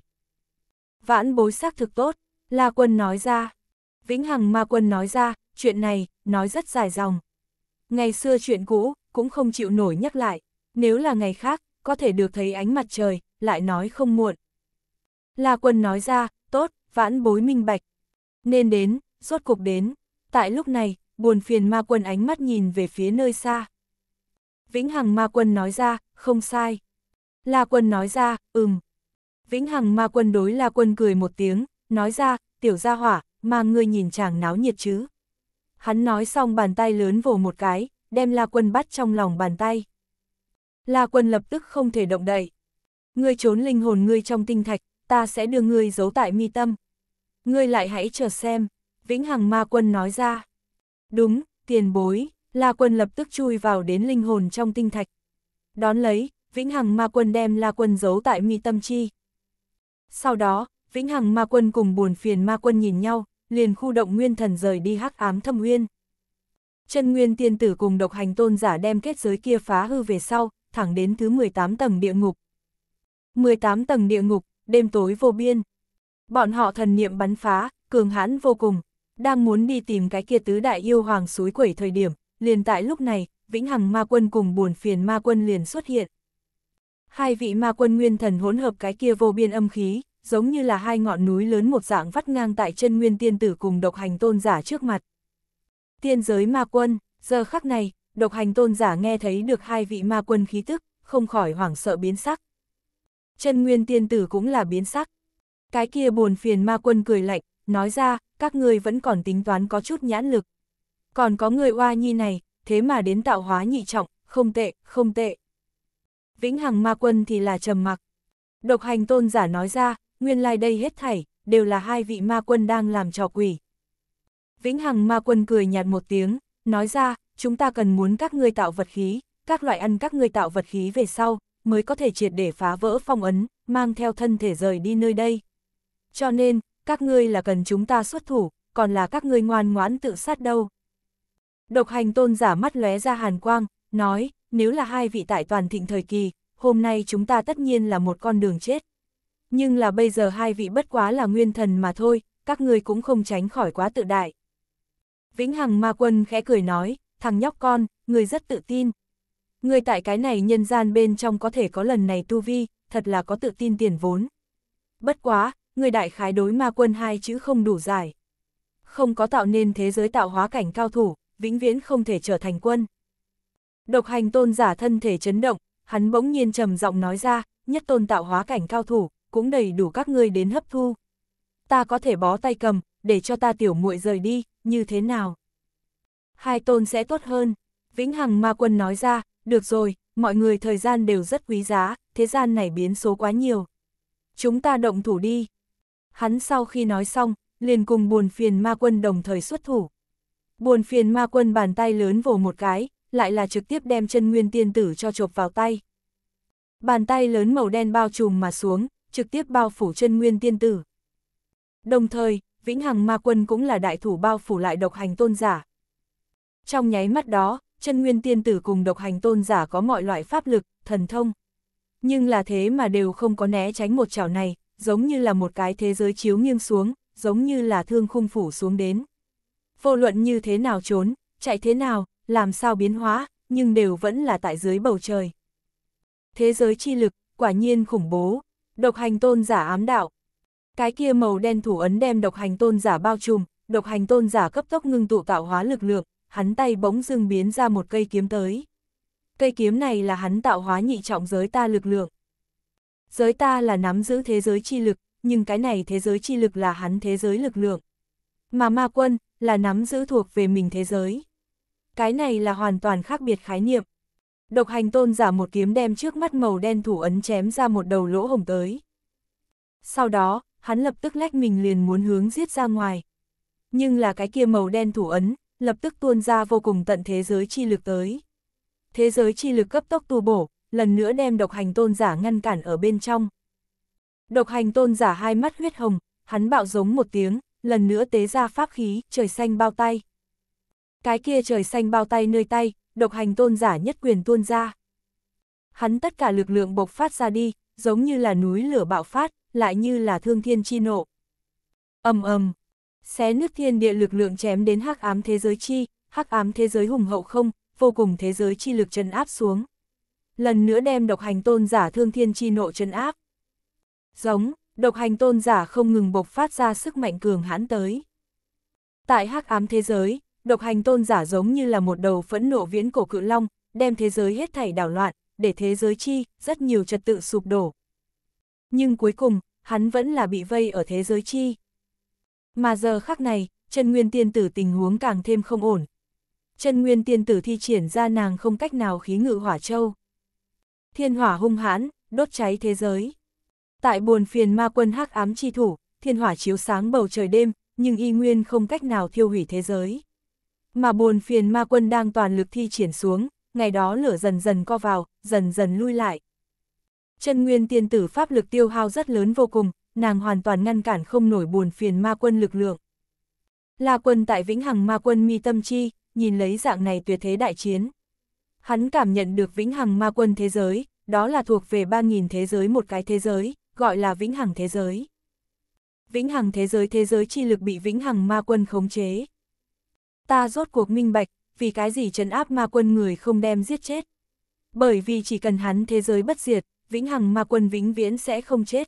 Vãn bối xác thực tốt, La Quân nói ra. Vĩnh Hằng Ma Quân nói ra, chuyện này, nói rất dài dòng. Ngày xưa chuyện cũ, cũng không chịu nổi nhắc lại, nếu là ngày khác, có thể được thấy ánh mặt trời, lại nói không muộn. La Quân nói ra, tốt, vãn bối minh bạch. Nên đến, rốt cuộc đến. Tại lúc này, buồn phiền Ma Quân ánh mắt nhìn về phía nơi xa. Vĩnh Hằng Ma Quân nói ra, không sai. La Quân nói ra, ừm. Vĩnh Hằng Ma Quân đối La Quân cười một tiếng, nói ra, tiểu gia hỏa, mà ngươi nhìn chàng náo nhiệt chứ. Hắn nói xong bàn tay lớn vồ một cái, đem La Quân bắt trong lòng bàn tay. La Quân lập tức không thể động đậy. Ngươi trốn linh hồn ngươi trong tinh thạch, ta sẽ đưa ngươi giấu tại mi tâm. Ngươi lại hãy chờ xem, Vĩnh Hằng Ma Quân nói ra. Đúng, tiền bối. La Quân lập tức chui vào đến linh hồn trong tinh thạch. Đón lấy, Vĩnh Hằng Ma Quân đem La Quân giấu tại mi tâm chi. Sau đó, Vĩnh Hằng Ma Quân cùng buồn phiền Ma Quân nhìn nhau, liền khu động nguyên thần rời đi hắc ám thâm nguyên. Chân nguyên tiên tử cùng độc hành tôn giả đem kết giới kia phá hư về sau, thẳng đến thứ 18 tầng địa ngục. 18 tầng địa ngục, đêm tối vô biên. Bọn họ thần niệm bắn phá, cường hãn vô cùng, đang muốn đi tìm cái kia tứ đại yêu hoàng suối quẩy thời điểm, liền tại lúc này, Vĩnh Hằng Ma Quân cùng buồn phiền Ma Quân liền xuất hiện. Hai vị Ma Quân nguyên thần hỗn hợp cái kia vô biên âm khí, giống như là hai ngọn núi lớn một dạng vắt ngang tại chân nguyên tiên tử cùng độc hành tôn giả trước mặt. Tiên giới Ma Quân, giờ khắc này, độc hành tôn giả nghe thấy được hai vị Ma Quân khí tức, không khỏi hoảng sợ biến sắc. Chân nguyên tiên tử cũng là biến sắc. Cái kia buồn phiền Ma Quân cười lạnh, nói ra, các ngươi vẫn còn tính toán có chút nhãn lực. Còn có người oa nhi này, thế mà đến tạo hóa nhị trọng, không tệ, không tệ. Vĩnh Hằng Ma Quân thì là trầm mặc. Độc hành tôn giả nói ra, nguyên lai đây hết thảy, đều là hai vị ma quân đang làm trò quỷ. Vĩnh Hằng Ma Quân cười nhạt một tiếng, nói ra, chúng ta cần muốn các ngươi tạo vật khí, các loại ăn các ngươi tạo vật khí về sau, mới có thể triệt để phá vỡ phong ấn, mang theo thân thể rời đi nơi đây. Cho nên, các ngươi là cần chúng ta xuất thủ, còn là các ngươi ngoan ngoãn tự sát đâu. Độc hành tôn giả mắt lóe ra hàn quang, nói, nếu là hai vị tại toàn thịnh thời kỳ, hôm nay chúng ta tất nhiên là một con đường chết. Nhưng là bây giờ hai vị bất quá là nguyên thần mà thôi, các ngươi cũng không tránh khỏi quá tự đại. Vĩnh Hằng Ma Quân khẽ cười nói, thằng nhóc con, người rất tự tin. Người tại cái này nhân gian bên trong có thể có lần này tu vi, thật là có tự tin tiền vốn. Bất quá, người đại khái đối ma quân hai chữ không đủ dài, Không có tạo nên thế giới tạo hóa cảnh cao thủ, vĩnh viễn không thể trở thành quân. Độc hành tôn giả thân thể chấn động, hắn bỗng nhiên trầm giọng nói ra, nhất tôn tạo hóa cảnh cao thủ, cũng đầy đủ các ngươi đến hấp thu. Ta có thể bó tay cầm, để cho ta tiểu muội rời đi, như thế nào? Hai tôn sẽ tốt hơn. Vĩnh Hằng Ma Quân nói ra, được rồi, mọi người thời gian đều rất quý giá, thế gian này biến số quá nhiều. Chúng ta động thủ đi. Hắn sau khi nói xong, liền cùng buồn phiền Ma Quân đồng thời xuất thủ. Buồn phiền ma quân bàn tay lớn vồ một cái, lại là trực tiếp đem chân nguyên tiên tử cho chộp vào tay. Bàn tay lớn màu đen bao trùm mà xuống, trực tiếp bao phủ chân nguyên tiên tử. Đồng thời, Vĩnh Hằng Ma Quân cũng là đại thủ bao phủ lại độc hành tôn giả. Trong nháy mắt đó, chân nguyên tiên tử cùng độc hành tôn giả có mọi loại pháp lực, thần thông. Nhưng là thế mà đều không có né tránh một chảo này, giống như là một cái thế giới chiếu nghiêng xuống, giống như là thương khung phủ xuống đến vô luận như thế nào trốn, chạy thế nào, làm sao biến hóa, nhưng đều vẫn là tại dưới bầu trời. Thế giới chi lực, quả nhiên khủng bố, độc hành tôn giả ám đạo. Cái kia màu đen thủ ấn đem độc hành tôn giả bao trùm, độc hành tôn giả cấp tốc ngưng tụ tạo hóa lực lượng, hắn tay bỗng dưng biến ra một cây kiếm tới. Cây kiếm này là hắn tạo hóa nhị trọng giới ta lực lượng. Giới ta là nắm giữ thế giới chi lực, nhưng cái này thế giới chi lực là hắn thế giới lực lượng. Mà ma quân, là nắm giữ thuộc về mình thế giới. Cái này là hoàn toàn khác biệt khái niệm. Độc hành tôn giả một kiếm đem trước mắt màu đen thủ ấn chém ra một đầu lỗ hồng tới. Sau đó, hắn lập tức lách mình liền muốn hướng giết ra ngoài. Nhưng là cái kia màu đen thủ ấn, lập tức tuôn ra vô cùng tận thế giới chi lực tới. Thế giới chi lực cấp tốc tu bổ, lần nữa đem độc hành tôn giả ngăn cản ở bên trong. Độc hành tôn giả hai mắt huyết hồng, hắn bạo giống một tiếng, lần nữa tế ra pháp khí, trời xanh bao tay. Cái kia trời xanh bao tay nơi tay, độc hành tôn giả nhất quyền tuôn ra. Hắn tất cả lực lượng bộc phát ra đi, giống như là núi lửa bạo phát, lại như là thương thiên chi nộ. ầm ầm, xé nước thiên địa lực lượng chém đến hắc ám thế giới chi, hắc ám thế giới hùng hậu không, vô cùng thế giới chi lực chân áp xuống. Lần nữa đem độc hành tôn giả thương thiên chi nộ chân áp. Giống, độc hành tôn giả không ngừng bộc phát ra sức mạnh cường hãn tới. Tại hắc ám thế giới, độc hành tôn giả giống như là một đầu phẫn nộ viễn cổ cự long, đem thế giới hết thảy đảo loạn, để thế giới chi, rất nhiều trật tự sụp đổ. Nhưng cuối cùng, hắn vẫn là bị vây ở thế giới chi. Mà giờ khắc này, chân nguyên tiên tử tình huống càng thêm không ổn. Chân nguyên tiên tử thi triển ra nàng không cách nào khí ngự hỏa châu. Thiên hỏa hung hãn, đốt cháy thế giới. Tại buồn phiền ma quân hắc ám chi thủ, thiên hỏa chiếu sáng bầu trời đêm, nhưng y nguyên không cách nào thiêu hủy thế giới. Mà buồn phiền ma quân đang toàn lực thi triển xuống, ngày đó lửa dần dần co vào, dần dần lui lại. Chân nguyên tiên tử pháp lực tiêu hao rất lớn vô cùng, nàng hoàn toàn ngăn cản không nổi buồn phiền ma quân lực lượng. La quân tại vĩnh hằng ma quân mi tâm chi, nhìn lấy dạng này tuyệt thế đại chiến. Hắn cảm nhận được vĩnh hằng ma quân thế giới, đó là thuộc về ba nghìn thế giới một cái thế giới, gọi là vĩnh hằng thế giới. Vĩnh hằng thế giới thế giới chi lực bị vĩnh hằng ma quân khống chế. Ta rốt cuộc minh bạch, vì cái gì trấn áp ma quân người không đem giết chết. Bởi vì chỉ cần hắn thế giới bất diệt, vĩnh hằng ma quân vĩnh viễn sẽ không chết.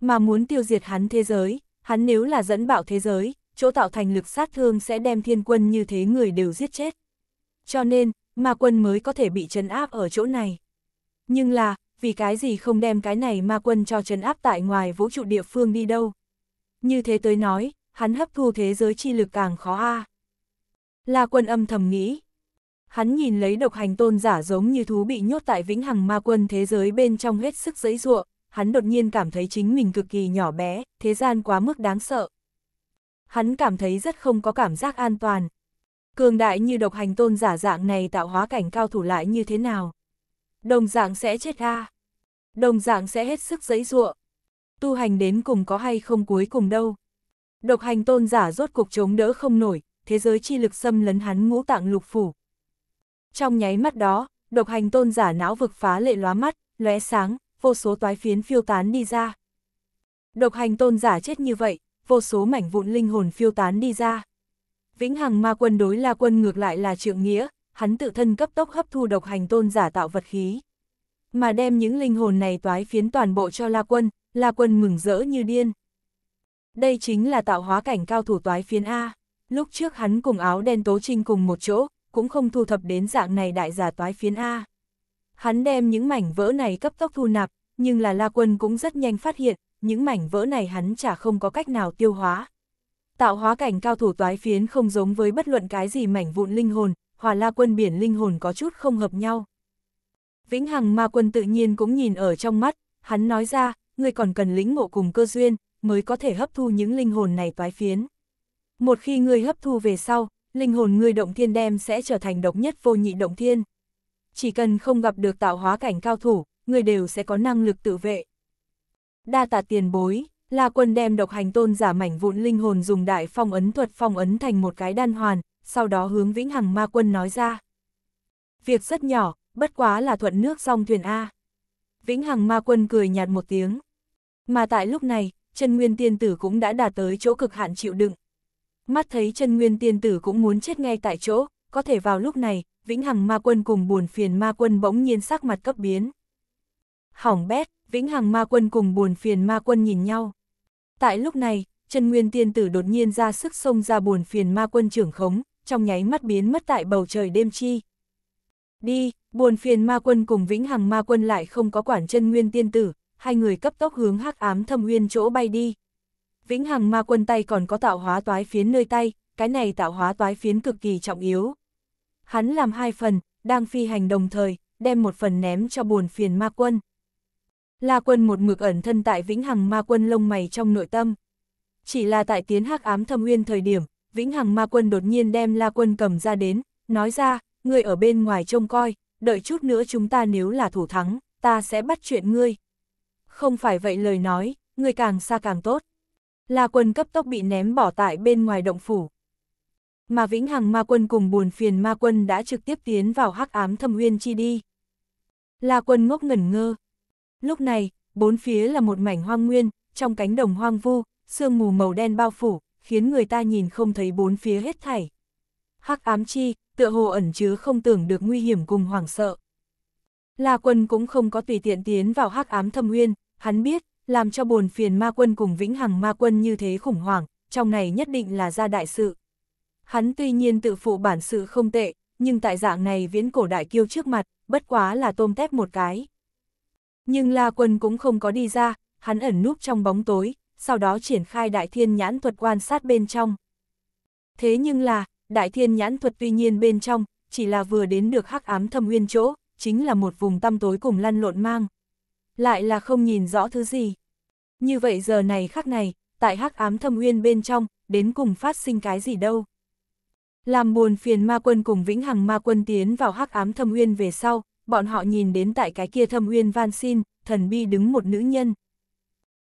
Mà muốn tiêu diệt hắn thế giới, hắn nếu là dẫn bạo thế giới, chỗ tạo thành lực sát thương sẽ đem thiên quân như thế người đều giết chết. Cho nên, ma quân mới có thể bị trấn áp ở chỗ này. Nhưng là, vì cái gì không đem cái này ma quân cho trấn áp tại ngoài vũ trụ địa phương đi đâu. Như thế tới nói, hắn hấp thu thế giới chi lực càng khó a. La quân âm thầm nghĩ. Hắn nhìn lấy độc hành tôn giả giống như thú bị nhốt tại vĩnh hằng ma quân thế giới bên trong hết sức dẫy ruộng, hắn đột nhiên cảm thấy chính mình cực kỳ nhỏ bé, thế gian quá mức đáng sợ. Hắn cảm thấy rất không có cảm giác an toàn. Cường đại như độc hành tôn giả dạng này tạo hóa cảnh cao thủ lại như thế nào? Đồng dạng sẽ chết a đồng dạng sẽ hết sức giấy dụa. Tu hành đến cùng có hay không cuối cùng đâu. Độc hành tôn giả rốt cuộc chống đỡ không nổi, thế giới chi lực xâm lấn hắn ngũ tạng lục phủ. Trong nháy mắt đó, độc hành tôn giả não vực phá lệ lóa mắt, lóe sáng, vô số toái phiến phiêu tán đi ra. Độc hành tôn giả chết như vậy, vô số mảnh vụn linh hồn phiêu tán đi ra. Vĩnh Hằng Ma Quân đối La Quân ngược lại là trượng nghĩa, hắn tự thân cấp tốc hấp thu độc hành tôn giả tạo vật khí mà đem những linh hồn này toái phiến toàn bộ cho La Quân, La Quân mừng rỡ như điên. Đây chính là tạo hóa cảnh cao thủ toái phiến A, lúc trước hắn cùng áo đen tố trinh cùng một chỗ, cũng không thu thập đến dạng này đại giả toái phiến A. Hắn đem những mảnh vỡ này cấp tốc thu nạp, nhưng là La Quân cũng rất nhanh phát hiện, những mảnh vỡ này hắn chả không có cách nào tiêu hóa. Tạo hóa cảnh cao thủ toái phiến không giống với bất luận cái gì mảnh vụn linh hồn, hòa La Quân biển linh hồn có chút không hợp nhau. Vĩnh Hằng Ma Quân tự nhiên cũng nhìn ở trong mắt, hắn nói ra, ngươi còn cần lĩnh ngộ cùng cơ duyên, mới có thể hấp thu những linh hồn này toái phiến. Một khi ngươi hấp thu về sau, linh hồn ngươi động thiên đem sẽ trở thành độc nhất vô nhị động thiên. Chỉ cần không gặp được tạo hóa cảnh cao thủ, ngươi đều sẽ có năng lực tự vệ. Đa tạ tiền bối, La Quân đem độc hành tôn giả mảnh vụn linh hồn dùng đại phong ấn thuật phong ấn thành một cái đan hoàn, sau đó hướng Vĩnh Hằng Ma Quân nói ra. Việc rất nhỏ, bất quá là thuận nước song thuyền A. Vĩnh Hằng Ma Quân cười nhạt một tiếng. Mà tại lúc này, chân Nguyên Tiên Tử cũng đã đạt tới chỗ cực hạn chịu đựng. Mắt thấy chân Nguyên Tiên Tử cũng muốn chết ngay tại chỗ, có thể vào lúc này, Vĩnh Hằng Ma Quân cùng buồn phiền Ma Quân bỗng nhiên sắc mặt cấp biến. Hỏng bét, Vĩnh Hằng Ma Quân cùng buồn phiền Ma Quân nhìn nhau. Tại lúc này, chân Nguyên Tiên Tử đột nhiên ra sức xông ra buồn phiền Ma Quân trưởng khống, trong nháy mắt biến mất tại bầu trời đêm chi, Đi, buồn phiền ma quân cùng vĩnh hằng ma quân lại không có quản chân nguyên tiên tử, hai người cấp tốc hướng hắc ám thâm nguyên chỗ bay đi. Vĩnh hằng ma quân tay còn có tạo hóa toái phiến nơi tay, cái này tạo hóa toái phiến cực kỳ trọng yếu. Hắn làm hai phần, đang phi hành đồng thời, đem một phần ném cho buồn phiền ma quân. La quân một mực ẩn thân tại vĩnh hằng ma quân lông mày trong nội tâm. Chỉ là tại tiến hắc ám thâm nguyên thời điểm, vĩnh hằng ma quân đột nhiên đem la quân cầm ra đến, nói ra, ngươi ở bên ngoài trông coi, đợi chút nữa chúng ta nếu là thủ thắng, ta sẽ bắt chuyện ngươi. Không phải vậy lời nói, ngươi càng xa càng tốt. La quân cấp tốc bị ném bỏ tại bên ngoài động phủ. Mà vĩnh hằng ma quân cùng buồn phiền ma quân đã trực tiếp tiến vào hắc ám thâm uyên chi đi. La quân ngốc ngẩn ngơ. Lúc này, bốn phía là một mảnh hoang nguyên, trong cánh đồng hoang vu, sương mù màu đen bao phủ, khiến người ta nhìn không thấy bốn phía hết thảy. Hắc ám chi, tựa hồ ẩn chứa không tưởng được nguy hiểm cùng hoảng sợ. La quân cũng không có tùy tiện tiến vào hắc ám thâm nguyên, hắn biết, làm cho bồn phiền ma quân cùng vĩnh hằng ma quân như thế khủng hoảng, trong này nhất định là ra đại sự. Hắn tuy nhiên tự phụ bản sự không tệ, nhưng tại dạng này viễn cổ đại kiêu trước mặt, bất quá là tôm tép một cái. Nhưng La Quân cũng không có đi ra, hắn ẩn núp trong bóng tối, sau đó triển khai đại thiên nhãn thuật quan sát bên trong. Thế nhưng là, đại thiên nhãn thuật tuy nhiên bên trong, chỉ là vừa đến được hắc ám thâm nguyên chỗ, chính là một vùng tăm tối cùng lăn lộn mang. Lại là không nhìn rõ thứ gì. Như vậy giờ này khắc này, tại hắc ám thâm nguyên bên trong, đến cùng phát sinh cái gì đâu. Làm buồn phiền ma quân cùng vĩnh hằng ma quân tiến vào hắc ám thâm nguyên về sau, bọn họ nhìn đến tại cái kia thâm nguyên van xin, thần bi đứng một nữ nhân.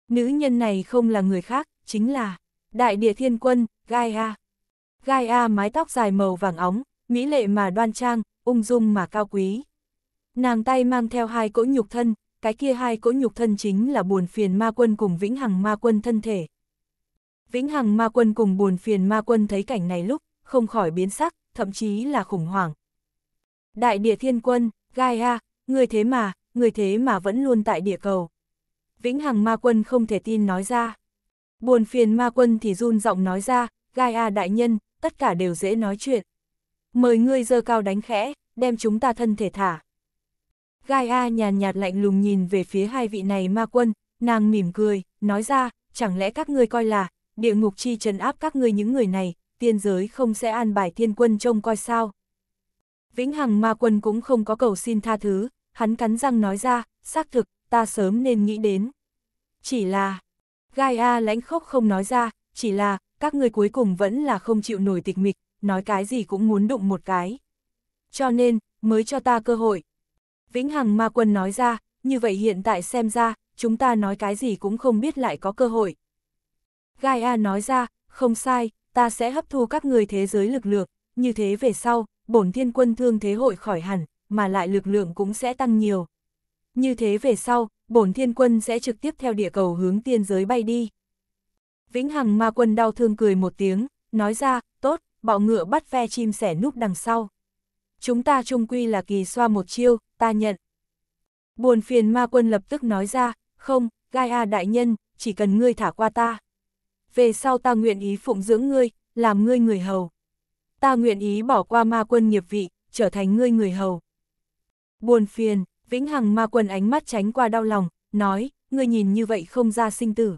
Nữ nhân này không là người khác, chính là Đại Địa Thiên Quân, Gaia. Gaia mái tóc dài màu vàng óng, mỹ lệ mà đoan trang, ung dung mà cao quý. Nàng tay mang theo hai cỗ nhục thân, cái kia hai cỗ nhục thân chính là buồn phiền ma quân cùng vĩnh hằng ma quân thân thể. Vĩnh hằng ma quân cùng buồn phiền ma quân thấy cảnh này lúc, không khỏi biến sắc, thậm chí là khủng hoảng. Đại địa thiên quân, Gaia, người thế mà, người thế mà vẫn luôn tại địa cầu. Vĩnh hằng ma quân không thể tin nói ra. Buồn phiền ma quân thì run giọng nói ra, Gaia đại nhân, tất cả đều dễ nói chuyện. Mời ngươi dơ cao đánh khẽ, đem chúng ta thân thể thả. Gai A nhàn nhạt lạnh lùng nhìn về phía hai vị này ma quân, nàng mỉm cười, nói ra, chẳng lẽ các ngươi coi là, địa ngục chi trấn áp các ngươi những người này, tiên giới không sẽ an bài thiên quân trông coi sao. Vĩnh Hằng ma quân cũng không có cầu xin tha thứ, hắn cắn răng nói ra, xác thực, ta sớm nên nghĩ đến. Chỉ là, Gai A lãnh khốc không nói ra, chỉ là, các ngươi cuối cùng vẫn là không chịu nổi tịch mịch, nói cái gì cũng muốn đụng một cái. Cho nên, mới cho ta cơ hội. Vĩnh Hằng Ma Quân nói ra, như vậy hiện tại xem ra, chúng ta nói cái gì cũng không biết lại có cơ hội. Gaia nói ra, không sai, ta sẽ hấp thu các người thế giới lực lượng, như thế về sau, bổn thiên quân thương thế hội khỏi hẳn, mà lại lực lượng cũng sẽ tăng nhiều. Như thế về sau, bổn thiên quân sẽ trực tiếp theo địa cầu hướng tiên giới bay đi. Vĩnh Hằng ma quân đau thương cười một tiếng, nói ra, tốt, bọ ngựa bắt ve chim sẻ núp đằng sau. Chúng ta trung quy là kỳ xoa một chiêu, ta nhận. Buồn phiền ma quân lập tức nói ra, không, Gaia đại nhân, chỉ cần ngươi thả qua ta. Về sau ta nguyện ý phụng dưỡng ngươi, làm ngươi người hầu. Ta nguyện ý bỏ qua ma quân nghiệp vị, trở thành ngươi người hầu. Buồn phiền, vĩnh hằng ma quân ánh mắt tránh qua đau lòng, nói, ngươi nhìn như vậy không ra sinh tử.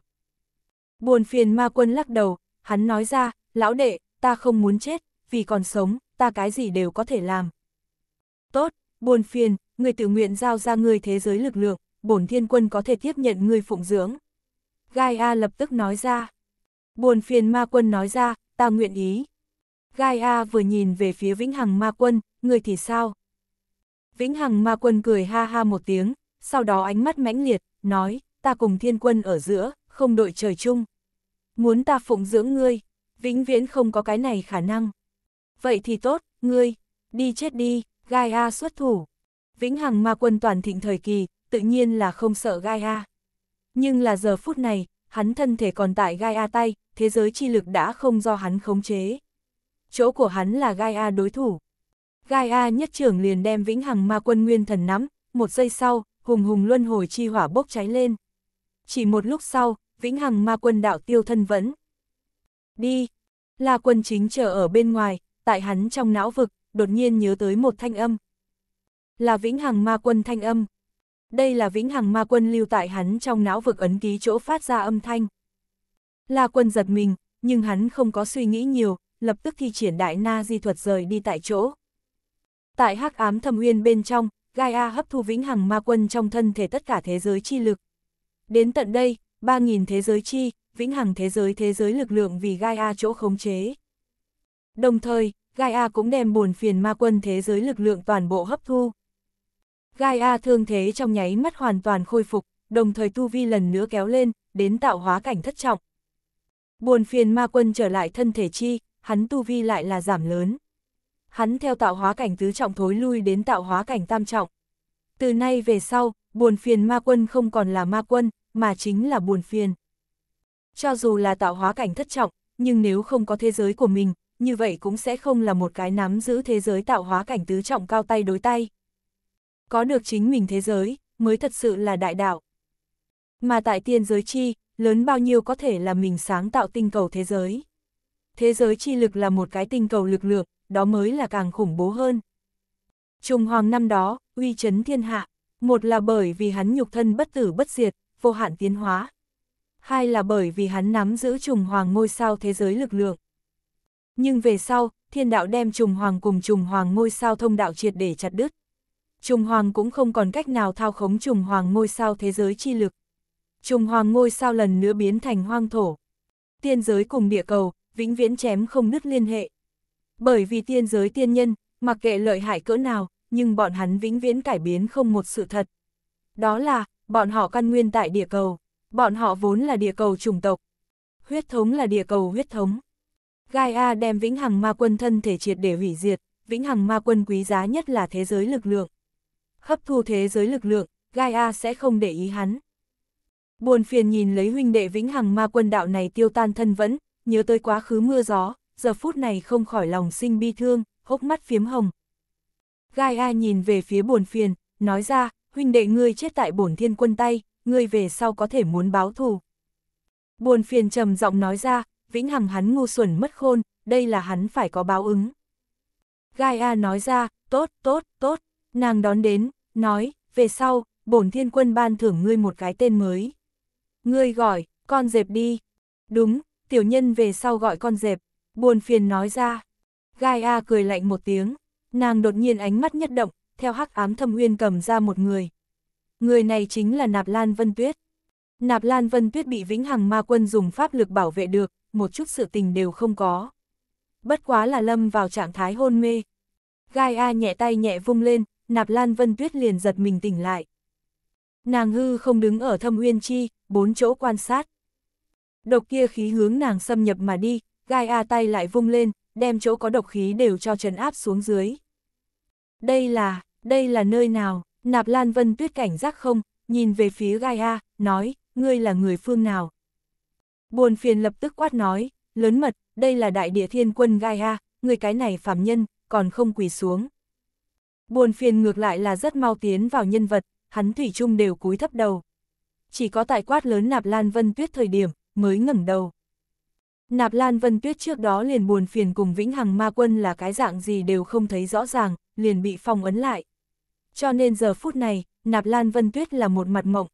Buồn phiền ma quân lắc đầu, hắn nói ra, lão đệ, ta không muốn chết, vì còn sống, ta cái gì đều có thể làm. Tốt, buồn phiền, người tự nguyện giao ra người thế giới lực lượng, bổn thiên quân có thể tiếp nhận người phụng dưỡng. Gaia lập tức nói ra. Buồn phiền ma quân nói ra, ta nguyện ý. Gaia vừa nhìn về phía vĩnh hằng ma quân, người thì sao? Vĩnh hằng ma quân cười ha ha một tiếng, sau đó ánh mắt mãnh liệt, nói, ta cùng thiên quân ở giữa, không đội trời chung. Muốn ta phụng dưỡng ngươi, vĩnh viễn không có cái này khả năng. Vậy thì tốt, ngươi, đi chết đi, Gaia xuất thủ. Vĩnh hằng ma quân toàn thịnh thời kỳ, tự nhiên là không sợ Gaia. Nhưng là giờ phút này, hắn thân thể còn tại Gaia tay, thế giới chi lực đã không do hắn khống chế. Chỗ của hắn là Gaia đối thủ. Gaia nhất trưởng liền đem vĩnh hằng ma quân nguyên thần nắm, một giây sau, hùng hùng luân hồi chi hỏa bốc cháy lên. Chỉ một lúc sau, vĩnh hằng ma quân đạo tiêu thân vẫn. Đi! La quân chính chờ ở bên ngoài, tại hắn trong não vực, đột nhiên nhớ tới một thanh âm. Là vĩnh hằng ma quân thanh âm. Đây là vĩnh hằng ma quân lưu tại hắn trong não vực ấn ký chỗ phát ra âm thanh. La quân giật mình, nhưng hắn không có suy nghĩ nhiều, lập tức thi triển đại na di thuật rời đi tại chỗ. Tại hắc ám thâm uyên bên trong, Gaia hấp thu vĩnh hằng ma quân trong thân thể tất cả thế giới chi lực. Đến tận đây, 3.000 thế giới chi, vĩnh hằng thế giới thế giới lực lượng vì Gaia chỗ khống chế. Đồng thời, Gaia cũng đem buồn phiền ma quân thế giới lực lượng toàn bộ hấp thu. Gaia thương thế trong nháy mắt hoàn toàn khôi phục, đồng thời tu vi lần nữa kéo lên, đến tạo hóa cảnh thất trọng. Buồn phiền ma quân trở lại thân thể chi, hắn tu vi lại là giảm lớn. Hắn theo tạo hóa cảnh tứ trọng thối lui đến tạo hóa cảnh tam trọng. Từ nay về sau, buồn phiền ma quân không còn là ma quân, mà chính là buồn phiền. Cho dù là tạo hóa cảnh thất trọng, nhưng nếu không có thế giới của mình, như vậy cũng sẽ không là một cái nắm giữ thế giới tạo hóa cảnh tứ trọng cao tay đối tay. Có được chính mình thế giới, mới thật sự là đại đạo. Mà tại tiên giới chi, lớn bao nhiêu có thể là mình sáng tạo tinh cầu thế giới. Thế giới chi lực là một cái tinh cầu lực lượng, đó mới là càng khủng bố hơn. Trùng hoàng năm đó, uy chấn thiên hạ, một là bởi vì hắn nhục thân bất tử bất diệt, vô hạn tiến hóa. Hai là bởi vì hắn nắm giữ trùng hoàng ngôi sao thế giới lực lượng. Nhưng về sau, thiên đạo đem trùng hoàng cùng trùng hoàng ngôi sao thông đạo triệt để chặt đứt. Trùng hoàng cũng không còn cách nào thao khống trùng hoàng ngôi sao thế giới chi lực. Trùng hoàng ngôi sao lần nữa biến thành hoang thổ. Tiên giới cùng địa cầu, vĩnh viễn chém không nứt liên hệ. Bởi vì tiên giới tiên nhân, mặc kệ lợi hại cỡ nào, nhưng bọn hắn vĩnh viễn cải biến không một sự thật. Đó là, bọn họ căn nguyên tại địa cầu, bọn họ vốn là địa cầu chủng tộc. Huyết thống là địa cầu huyết thống. Gaia đem vĩnh hằng ma quân thân thể triệt để hủy diệt, vĩnh hằng ma quân quý giá nhất là thế giới lực lượng. Hấp thu thế giới lực lượng, Gaia sẽ không để ý hắn. Buồn phiền nhìn lấy huynh đệ vĩnh hằng ma quân đạo này tiêu tan thân vẫn, nhớ tới quá khứ mưa gió, giờ phút này không khỏi lòng sinh bi thương, hốc mắt phiếm hồng. Gaia nhìn về phía buồn phiền, nói ra, huynh đệ ngươi chết tại bổn thiên quân tay, ngươi về sau có thể muốn báo thù. Buồn phiền trầm giọng nói ra, vĩnh hằng hắn ngu xuẩn mất khôn, đây là hắn phải có báo ứng. Gai A nói ra, tốt, tốt, tốt, nàng đón đến, nói, về sau, bổn thiên quân ban thưởng ngươi một cái tên mới. Ngươi gọi, con dẹp đi. Đúng, tiểu nhân về sau gọi con dẹp, buồn phiền nói ra. Gai A cười lạnh một tiếng, nàng đột nhiên ánh mắt nhất động, theo hắc ám thâm uyên cầm ra một người. Người này chính là Nạp Lan Vân Tuyết. Nạp Lan Vân Tuyết bị Vĩnh Hằng Ma Quân dùng pháp lực bảo vệ được, một chút sự tình đều không có. Bất quá là lâm vào trạng thái hôn mê. Gai A nhẹ tay nhẹ vung lên, Nạp Lan Vân Tuyết liền giật mình tỉnh lại. Nàng hư không đứng ở thâm uyên chi, bốn chỗ quan sát. Độc kia khí hướng nàng xâm nhập mà đi, gai A tay lại vung lên, đem chỗ có độc khí đều cho trấn áp xuống dưới. Đây là, đây là nơi nào, nạp lan vân tuyết cảnh giác không, nhìn về phía Gaia, nói, ngươi là người phương nào. Buồn phiền lập tức quát nói, lớn mật, đây là đại địa thiên quân Gaia, người cái này phàm nhân, còn không quỳ xuống. Buồn phiền ngược lại là rất mau tiến vào nhân vật, hắn thủy chung đều cúi thấp đầu. Chỉ có tại quát lớn nạp lan vân tuyết thời điểm, mới ngẩng đầu. Nạp Lan Vân Tuyết trước đó liền buồn phiền cùng Vĩnh Hằng Ma Quân là cái dạng gì đều không thấy rõ ràng, liền bị phong ấn lại cho nên giờ phút này, nạp Lan Vân Tuyết là một mặt mộng.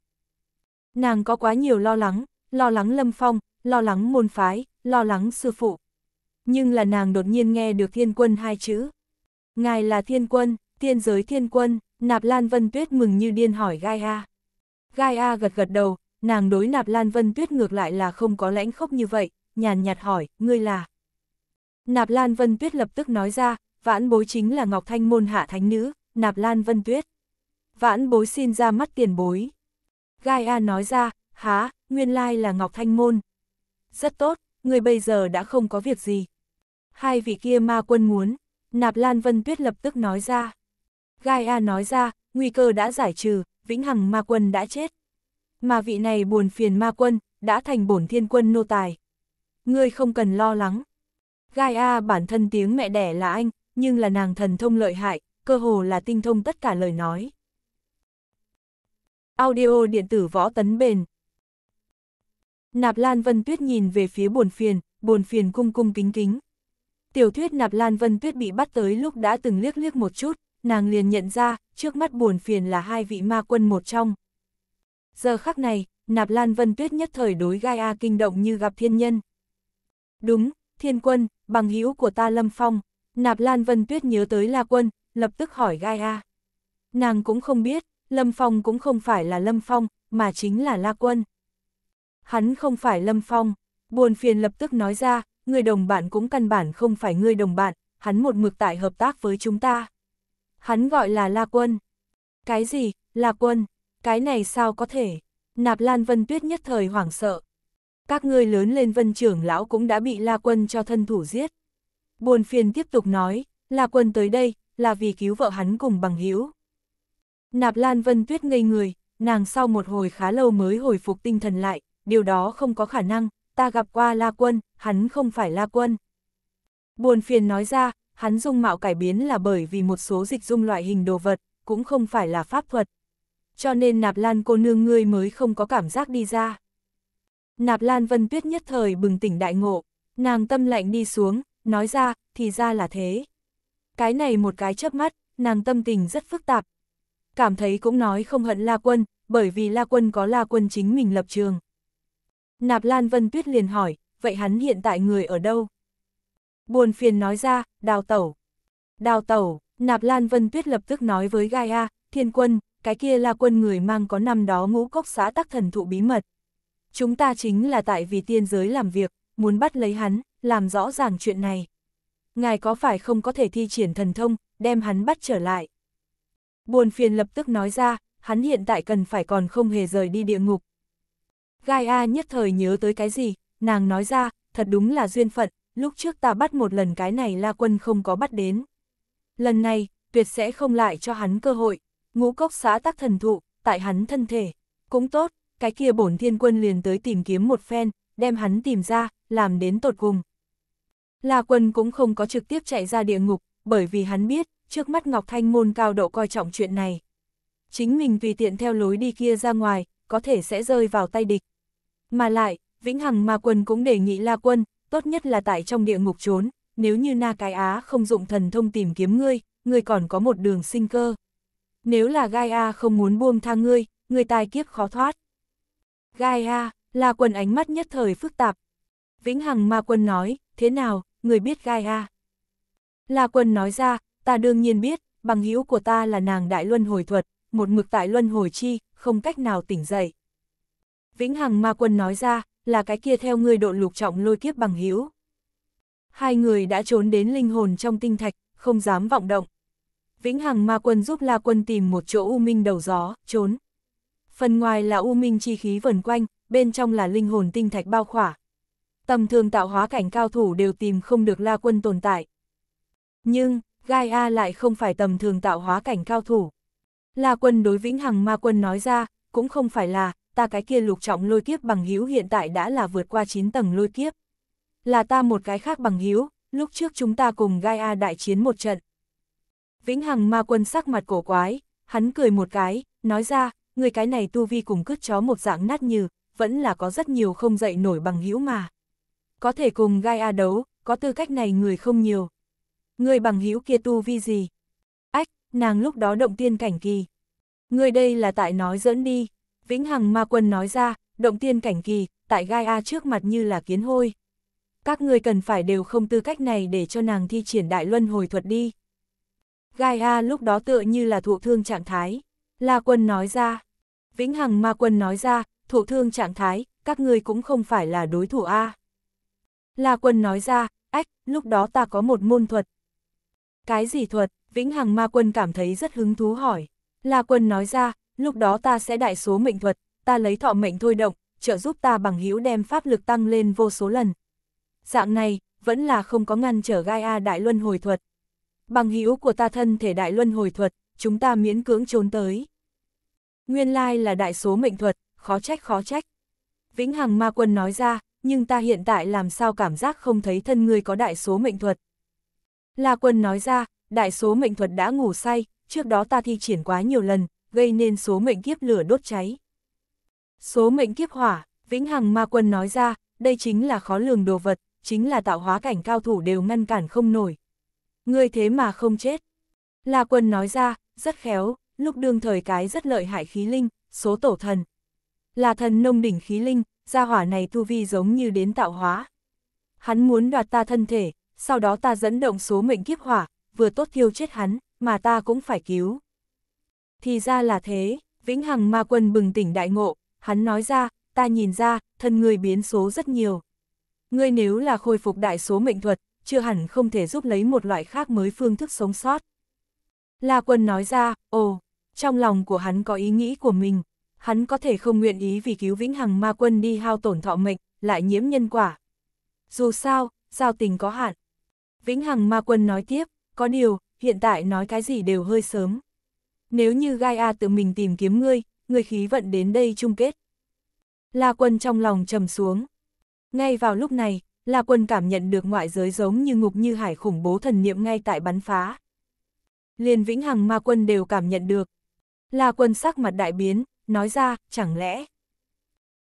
Nàng có quá nhiều lo lắng, lo lắng Lâm Phong, lo lắng môn phái, lo lắng sư phụ. Nhưng là nàng đột nhiên nghe được thiên quân hai chữ. Ngài là thiên quân, thiên giới thiên quân, nạp Lan Vân Tuyết mừng như điên hỏi Gai A. Gai A gật gật đầu, nàng đối nạp Lan Vân Tuyết ngược lại là không có lãnh khốc như vậy, nhàn nhạt hỏi, ngươi là. Nạp Lan Vân Tuyết lập tức nói ra, vãn bối chính là Ngọc Thanh môn hạ thánh nữ, nạp lan vân tuyết. Vãn bối xin ra mắt tiền bối. Gaia nói ra, há, nguyên lai là Ngọc Thanh Môn. Rất tốt, người bây giờ đã không có việc gì. Hai vị kia ma quân muốn, nạp lan vân tuyết lập tức nói ra. Gaia nói ra, nguy cơ đã giải trừ, vĩnh hằng ma quân đã chết. Mà vị này buồn phiền ma quân, đã thành bổn thiên quân nô tài. Ngươi không cần lo lắng. Gaia bản thân tiếng mẹ đẻ là anh, nhưng là nàng thần thông lợi hại, cơ hồ là tinh thông tất cả lời nói. Audio điện tử võ tấn bền Nạp Lan Vân Tuyết nhìn về phía buồn phiền, buồn phiền cung cung kính kính. Tiểu thuyết Nạp Lan Vân Tuyết bị bắt tới lúc đã từng liếc liếc một chút, nàng liền nhận ra, trước mắt buồn phiền là hai vị ma quân một trong. Giờ khắc này, Nạp Lan Vân Tuyết nhất thời đối gai a kinh động như gặp thiên nhân. Đúng, thiên quân, bằng hữu của ta Lâm Phong, Nạp Lan Vân Tuyết nhớ tới La Quân, lập tức hỏi Gaia. Nàng cũng không biết, Lâm Phong cũng không phải là Lâm Phong, mà chính là La Quân. Hắn không phải Lâm Phong, buồn phiền lập tức nói ra, người đồng bạn cũng căn bản không phải người đồng bạn, hắn một mực tại hợp tác với chúng ta. Hắn gọi là La Quân. Cái gì, La Quân, cái này sao có thể? Nạp Lan Vân Tuyết nhất thời hoảng sợ. Các ngươi lớn lên vân trưởng lão cũng đã bị La Quân cho thân thủ giết. Buồn phiền tiếp tục nói, La Quân tới đây, là vì cứu vợ hắn cùng bằng hữu Nạp Lan Vân Tuyết ngây người, nàng sau một hồi khá lâu mới hồi phục tinh thần lại, điều đó không có khả năng, ta gặp qua La Quân, hắn không phải La Quân. Buồn phiền nói ra, hắn dung mạo cải biến là bởi vì một số dịch dung loại hình đồ vật, cũng không phải là pháp thuật. Cho nên Nạp Lan cô nương ngươi mới không có cảm giác đi ra. Nạp Lan Vân Tuyết nhất thời bừng tỉnh đại ngộ, nàng tâm lạnh đi xuống, nói ra, thì ra là thế cái này một cái chớp mắt, nàng tâm tình rất phức tạp. Cảm thấy cũng nói không hận La Quân, bởi vì La Quân có La Quân chính mình lập trường. Nạp Lan Vân Tuyết liền hỏi, vậy hắn hiện tại người ở đâu? Buồn phiền nói ra, đào tẩu. Đào tẩu, Nạp Lan Vân Tuyết lập tức nói với Gaia, thiên quân, cái kia La quân người mang có năm đó ngũ cốc xã tắc thần thụ bí mật. Chúng ta chính là tại vì tiên giới làm việc, muốn bắt lấy hắn, làm rõ ràng chuyện này ngài có phải không có thể thi triển thần thông, đem hắn bắt trở lại. Buồn phiền lập tức nói ra, hắn hiện tại cần phải còn không hề rời đi địa ngục. Gaia nhất thời nhớ tới cái gì, nàng nói ra, thật đúng là duyên phận, lúc trước ta bắt một lần cái này la quân không có bắt đến. Lần này, tuyệt sẽ không lại cho hắn cơ hội, ngũ cốc xã tác thần thụ, tại hắn thân thể. Cũng tốt, cái kia bổn thiên quân liền tới tìm kiếm một phen, đem hắn tìm ra, làm đến tột cùng. La Quân cũng không có trực tiếp chạy ra địa ngục, bởi vì hắn biết, trước mắt Ngọc Thanh Môn cao độ coi trọng chuyện này. Chính mình vì tiện theo lối đi kia ra ngoài, có thể sẽ rơi vào tay địch. Mà lại, Vĩnh Hằng Ma Quân cũng đề nghị La Quân, tốt nhất là tại trong địa ngục trốn, nếu như Na Cái Á không dụng thần thông tìm kiếm ngươi, ngươi còn có một đường sinh cơ. Nếu là Gaia không muốn buông tha ngươi, ngươi tai kiếp khó thoát. Gaia, La Quân ánh mắt nhất thời phức tạp. Vĩnh Hằng Ma Quân nói, thế nào, người biết gai à? La Quân nói ra, ta đương nhiên biết, bằng hữu của ta là nàng đại luân hồi thuật, một mực tại luân hồi chi, không cách nào tỉnh dậy. Vĩnh Hằng Ma Quân nói ra, là cái kia theo ngươi độ lục trọng lôi kiếp bằng hữu. Hai người đã trốn đến linh hồn trong tinh thạch, không dám vọng động. Vĩnh Hằng Ma Quân giúp La Quân tìm một chỗ u minh đầu gió, trốn. Phần ngoài là u minh chi khí vần quanh, bên trong là linh hồn tinh thạch bao khỏa, tầm thường tạo hóa cảnh cao thủ đều tìm không được la quân tồn tại. Nhưng, Gaia lại không phải tầm thường tạo hóa cảnh cao thủ. La quân đối vĩnh hằng ma quân nói ra, cũng không phải là, ta cái kia lục trọng lôi kiếp bằng hữu hiện tại đã là vượt qua 9 tầng lôi kiếp. Là ta một cái khác bằng hữu, lúc trước chúng ta cùng Gaia đại chiến một trận. Vĩnh hằng ma quân sắc mặt cổ quái, hắn cười một cái, nói ra, người cái này tu vi cùng cứt chó một dạng nát như, vẫn là có rất nhiều không dậy nổi bằng hữu mà có thể cùng Gaia đấu, có tư cách này người không nhiều. Người bằng hữu kia tu vi gì? Ách, nàng lúc đó động tiên cảnh kỳ. Người đây là tại nói dẫn đi. Vĩnh Hằng Ma Quân nói ra, động tiên cảnh kỳ, tại Gaia trước mặt như là kiến hôi. Các người cần phải đều không tư cách này để cho nàng thi triển đại luân hồi thuật đi. Gaia lúc đó tựa như là thụ thương trạng thái. La Quân nói ra. Vĩnh Hằng Ma Quân nói ra, thụ thương trạng thái, các người cũng không phải là đối thủ A. La Quân nói ra, ách, lúc đó ta có một môn thuật. Cái gì thuật? Vĩnh Hằng Ma Quân cảm thấy rất hứng thú hỏi. La Quân nói ra, lúc đó ta sẽ đại số mệnh thuật, ta lấy thọ mệnh thôi động, trợ giúp ta bằng hữu đem pháp lực tăng lên vô số lần. Dạng này, vẫn là không có ngăn trở gai a đại luân hồi thuật. Bằng hữu của ta thân thể đại luân hồi thuật, chúng ta miễn cưỡng trốn tới. Nguyên lai là đại số mệnh thuật, khó trách khó trách. Vĩnh Hằng Ma Quân nói ra, nhưng ta hiện tại làm sao cảm giác không thấy thân ngươi có đại số mệnh thuật. La quân nói ra, đại số mệnh thuật đã ngủ say, trước đó ta thi triển quá nhiều lần, gây nên số mệnh kiếp lửa đốt cháy. Số mệnh kiếp hỏa, Vĩnh Hằng Ma Quân nói ra, đây chính là khó lường đồ vật, chính là tạo hóa cảnh cao thủ đều ngăn cản không nổi. Ngươi thế mà không chết. La Quân nói ra, rất khéo, lúc đương thời cái rất lợi hại khí linh, số tổ thần. Là thần nông đỉnh khí linh, gia hỏa này tu vi giống như đến tạo hóa. Hắn muốn đoạt ta thân thể, sau đó ta dẫn động số mệnh kiếp hỏa, vừa tốt thiêu chết hắn, mà ta cũng phải cứu. Thì ra là thế, Vĩnh Hằng Ma Quân bừng tỉnh đại ngộ, hắn nói ra, ta nhìn ra, thân người biến số rất nhiều. Ngươi nếu là khôi phục đại số mệnh thuật, chưa hẳn không thể giúp lấy một loại khác mới phương thức sống sót. La Quân nói ra, ồ, trong lòng của hắn có ý nghĩ của mình, hắn có thể không nguyện ý vì cứu vĩnh hằng ma quân đi hao tổn thọ mệnh, lại nhiễm nhân quả. Dù sao, giao tình có hạn. Vĩnh hằng ma quân nói tiếp, có điều, hiện tại nói cái gì đều hơi sớm. Nếu như Gaia tự mình tìm kiếm ngươi, ngươi khí vận đến đây chung kết. La quân trong lòng trầm xuống. Ngay vào lúc này, La quân cảm nhận được ngoại giới giống như ngục như hải khủng bố thần niệm ngay tại bắn phá. Liền vĩnh hằng ma quân đều cảm nhận được. La quân sắc mặt đại biến, nói ra, chẳng lẽ...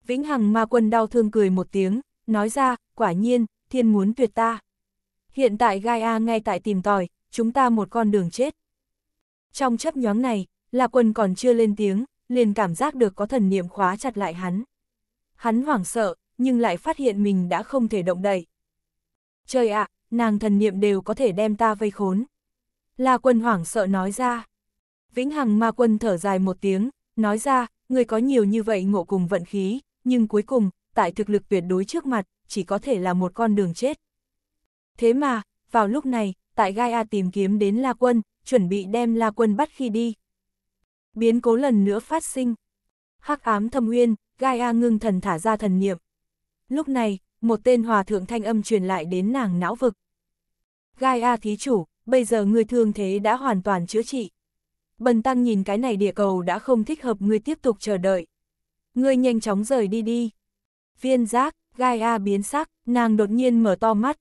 Vĩnh Hằng ma quân đau thương cười một tiếng, nói ra, quả nhiên, thiên muốn tuyệt ta. Hiện tại Gaia ngay tại tìm tòi, chúng ta một con đường chết. Trong chấp nhoáng này, là Quân còn chưa lên tiếng, liền cảm giác được có thần niệm khóa chặt lại hắn. Hắn hoảng sợ, nhưng lại phát hiện mình đã không thể động đậy. Trời ạ, nàng thần niệm đều có thể đem ta vây khốn. là Quân hoảng sợ nói ra. Vĩnh Hằng Ma Quân thở dài một tiếng, Nói ra, người có nhiều như vậy ngộ cùng vận khí, nhưng cuối cùng, tại thực lực tuyệt đối trước mặt, chỉ có thể là một con đường chết. Thế mà, vào lúc này, tại Gaia tìm kiếm đến La Quân, chuẩn bị đem La Quân bắt khi đi. Biến cố lần nữa phát sinh. hắc ám thâm uyên, Gaia ngưng thần thả ra thần niệm. Lúc này, một tên hòa thượng thanh âm truyền lại đến nàng não vực. Gaia thí chủ, bây giờ người thương thế đã hoàn toàn chữa trị, Bần tăng nhìn cái này địa cầu đã không thích hợp ngươi tiếp tục chờ đợi. Ngươi nhanh chóng rời đi đi. Viên giác, Gaia biến sắc, nàng đột nhiên mở to mắt.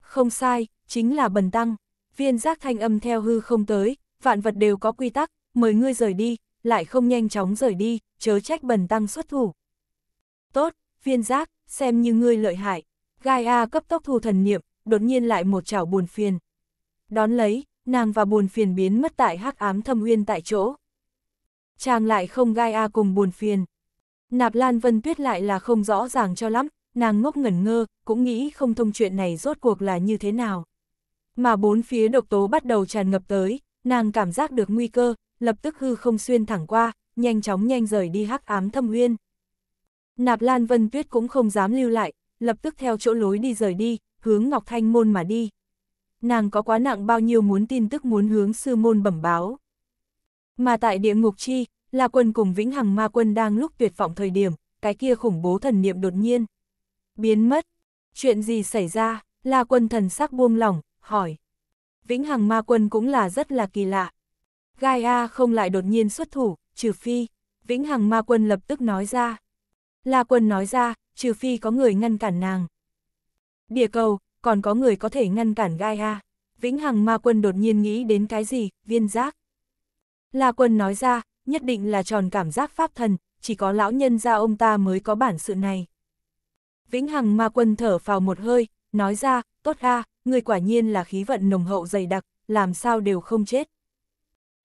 Không sai, chính là bần tăng. Viên giác thanh âm theo hư không tới, vạn vật đều có quy tắc, mời ngươi rời đi, lại không nhanh chóng rời đi, chớ trách bần tăng xuất thủ. Tốt, viên giác, xem như ngươi lợi hại. Gaia cấp tốc thu thần niệm, đột nhiên lại một chảo buồn phiền. Đón lấy, nàng và buồn phiền biến mất tại hắc ám thâm uyên tại chỗ. Chàng lại không gai a cùng buồn phiền. Nạp Lan Vân Tuyết lại là không rõ ràng cho lắm, nàng ngốc ngẩn ngơ, cũng nghĩ không thông chuyện này rốt cuộc là như thế nào. Mà bốn phía độc tố bắt đầu tràn ngập tới, nàng cảm giác được nguy cơ, lập tức hư không xuyên thẳng qua, nhanh chóng nhanh rời đi hắc ám thâm uyên. Nạp Lan Vân Tuyết cũng không dám lưu lại, lập tức theo chỗ lối đi rời đi, hướng Ngọc Thanh Môn mà đi nàng có quá nặng bao nhiêu muốn tin tức muốn hướng sư môn bẩm báo. Mà tại địa ngục chi, là quân cùng vĩnh hằng ma quân đang lúc tuyệt vọng thời điểm, cái kia khủng bố thần niệm đột nhiên. Biến mất, chuyện gì xảy ra, là quân thần sắc buông lỏng, hỏi. Vĩnh hằng ma quân cũng là rất là kỳ lạ. Gaia không lại đột nhiên xuất thủ, trừ phi, vĩnh hằng ma quân lập tức nói ra. La quân nói ra, trừ phi có người ngăn cản nàng. Địa cầu, còn có người có thể ngăn cản Gaia. Vĩnh Hằng Ma Quân đột nhiên nghĩ đến cái gì, viên giác. La Quân nói ra, nhất định là tròn cảm giác pháp thần, chỉ có lão nhân gia ông ta mới có bản sự này. Vĩnh Hằng Ma Quân thở vào một hơi, nói ra, tốt ha, người quả nhiên là khí vận nồng hậu dày đặc, làm sao đều không chết.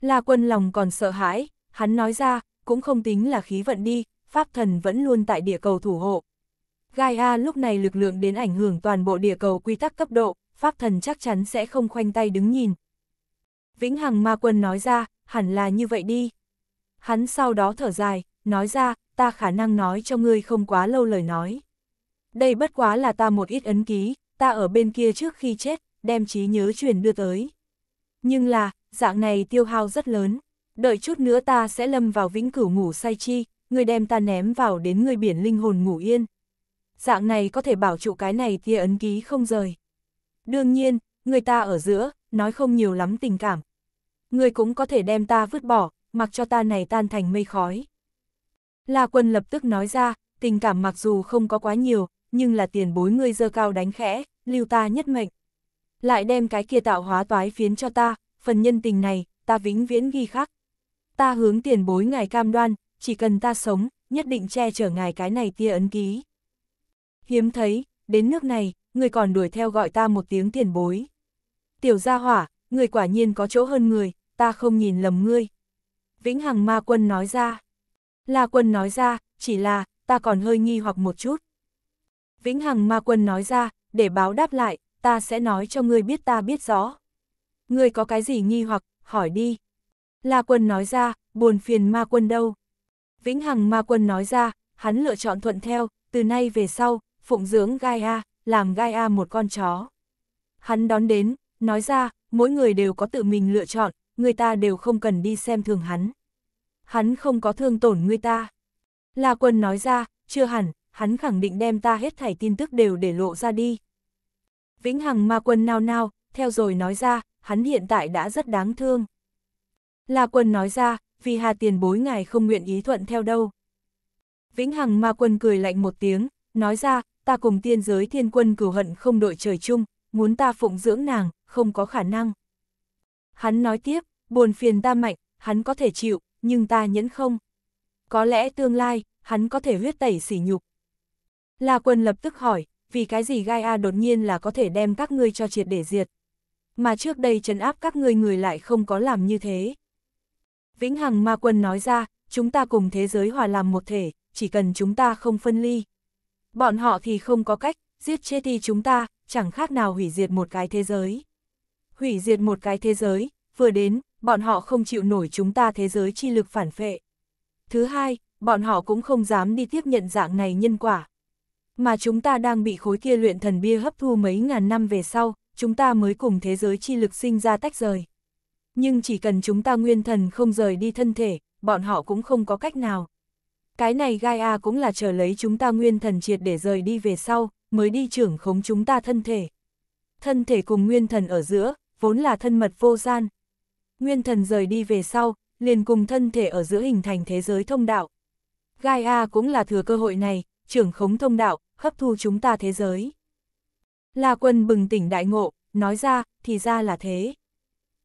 La Quân lòng còn sợ hãi, hắn nói ra, cũng không tính là khí vận đi, pháp thần vẫn luôn tại địa cầu thủ hộ, Gaia lúc này lực lượng đến ảnh hưởng toàn bộ địa cầu quy tắc cấp độ, pháp thần chắc chắn sẽ không khoanh tay đứng nhìn. Vĩnh Hằng Ma Quân nói ra, hẳn là như vậy đi. Hắn sau đó thở dài, nói ra, ta khả năng nói cho ngươi không quá lâu lời nói. Đây bất quá là ta một ít ấn ký, ta ở bên kia trước khi chết, đem trí nhớ truyền đưa tới. Nhưng là, dạng này tiêu hao rất lớn, đợi chút nữa ta sẽ lâm vào vĩnh cửu ngủ say chi, ngươi đem ta ném vào đến người biển linh hồn ngủ yên dạng này có thể bảo trụ cái này tia ấn ký không rời. Đương nhiên, người ta ở giữa, nói không nhiều lắm tình cảm. Người cũng có thể đem ta vứt bỏ, mặc cho ta này tan thành mây khói. La quân lập tức nói ra, tình cảm mặc dù không có quá nhiều, nhưng là tiền bối ngươi dơ cao đánh khẽ, lưu ta nhất mệnh. Lại đem cái kia tạo hóa toái phiến cho ta, phần nhân tình này, ta vĩnh viễn ghi khắc. Ta hướng tiền bối ngài cam đoan, chỉ cần ta sống, nhất định che chở ngài cái này tia ấn ký hiếm thấy, đến nước này, người còn đuổi theo gọi ta một tiếng tiền bối. Tiểu gia hỏa, người quả nhiên có chỗ hơn người, ta không nhìn lầm ngươi. Vĩnh Hằng Ma Quân nói ra. La Quân nói ra, chỉ là, ta còn hơi nghi hoặc một chút. Vĩnh Hằng Ma Quân nói ra, để báo đáp lại, ta sẽ nói cho ngươi biết ta biết rõ. Ngươi có cái gì nghi hoặc, hỏi đi. La Quân nói ra, buồn phiền Ma Quân đâu. Vĩnh Hằng Ma Quân nói ra, hắn lựa chọn thuận theo, từ nay về sau, phụng dưỡng Gaia, làm Gaia một con chó. Hắn đón đến, nói ra, mỗi người đều có tự mình lựa chọn, người ta đều không cần đi xem thường hắn. Hắn không có thương tổn người ta. La quân nói ra, chưa hẳn, hắn khẳng định đem ta hết thảy tin tức đều để lộ ra đi. Vĩnh Hằng ma quân nao nao, theo rồi nói ra, hắn hiện tại đã rất đáng thương. La quân nói ra, vì hà tiền bối ngài không nguyện ý thuận theo đâu. Vĩnh Hằng ma quân cười lạnh một tiếng, nói ra, ta cùng tiên giới thiên quân cửu hận không đội trời chung, muốn ta phụng dưỡng nàng, không có khả năng. Hắn nói tiếp, buồn phiền ta mạnh, hắn có thể chịu, nhưng ta nhẫn không. Có lẽ tương lai, hắn có thể huyết tẩy sỉ nhục. La quân lập tức hỏi, vì cái gì Gaia đột nhiên là có thể đem các ngươi cho triệt để diệt. Mà trước đây trấn áp các ngươi người lại không có làm như thế. Vĩnh Hằng Ma Quân nói ra, chúng ta cùng thế giới hòa làm một thể, chỉ cần chúng ta không phân ly, Bọn họ thì không có cách, giết chết thì chúng ta, chẳng khác nào hủy diệt một cái thế giới. Hủy diệt một cái thế giới, vừa đến, bọn họ không chịu nổi chúng ta thế giới chi lực phản phệ. Thứ hai, bọn họ cũng không dám đi tiếp nhận dạng này nhân quả. Mà chúng ta đang bị khối kia luyện thần bia hấp thu mấy ngàn năm về sau, chúng ta mới cùng thế giới chi lực sinh ra tách rời. Nhưng chỉ cần chúng ta nguyên thần không rời đi thân thể, bọn họ cũng không có cách nào cái này Gaia cũng là chờ lấy chúng ta nguyên thần triệt để rời đi về sau, mới đi trưởng khống chúng ta thân thể. Thân thể cùng nguyên thần ở giữa, vốn là thân mật vô gian. Nguyên thần rời đi về sau, liền cùng thân thể ở giữa hình thành thế giới thông đạo. Gaia cũng là thừa cơ hội này, trưởng khống thông đạo, hấp thu chúng ta thế giới. La quân bừng tỉnh đại ngộ, nói ra, thì ra là thế.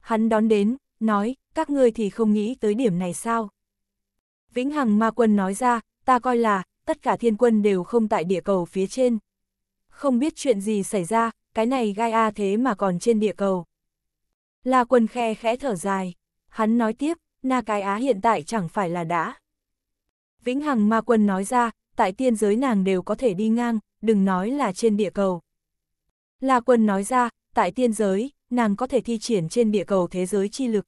Hắn đón đến, nói, các ngươi thì không nghĩ tới điểm này sao? Vĩnh Hằng Ma Quân nói ra, ta coi là, tất cả thiên quân đều không tại địa cầu phía trên. Không biết chuyện gì xảy ra, cái này gai a thế mà còn trên địa cầu. La quân khe khẽ thở dài, hắn nói tiếp, na cái á hiện tại chẳng phải là đã. Vĩnh Hằng Ma Quân nói ra, tại tiên giới nàng đều có thể đi ngang, đừng nói là trên địa cầu. La quân nói ra, tại tiên giới, nàng có thể thi triển trên địa cầu thế giới chi lực.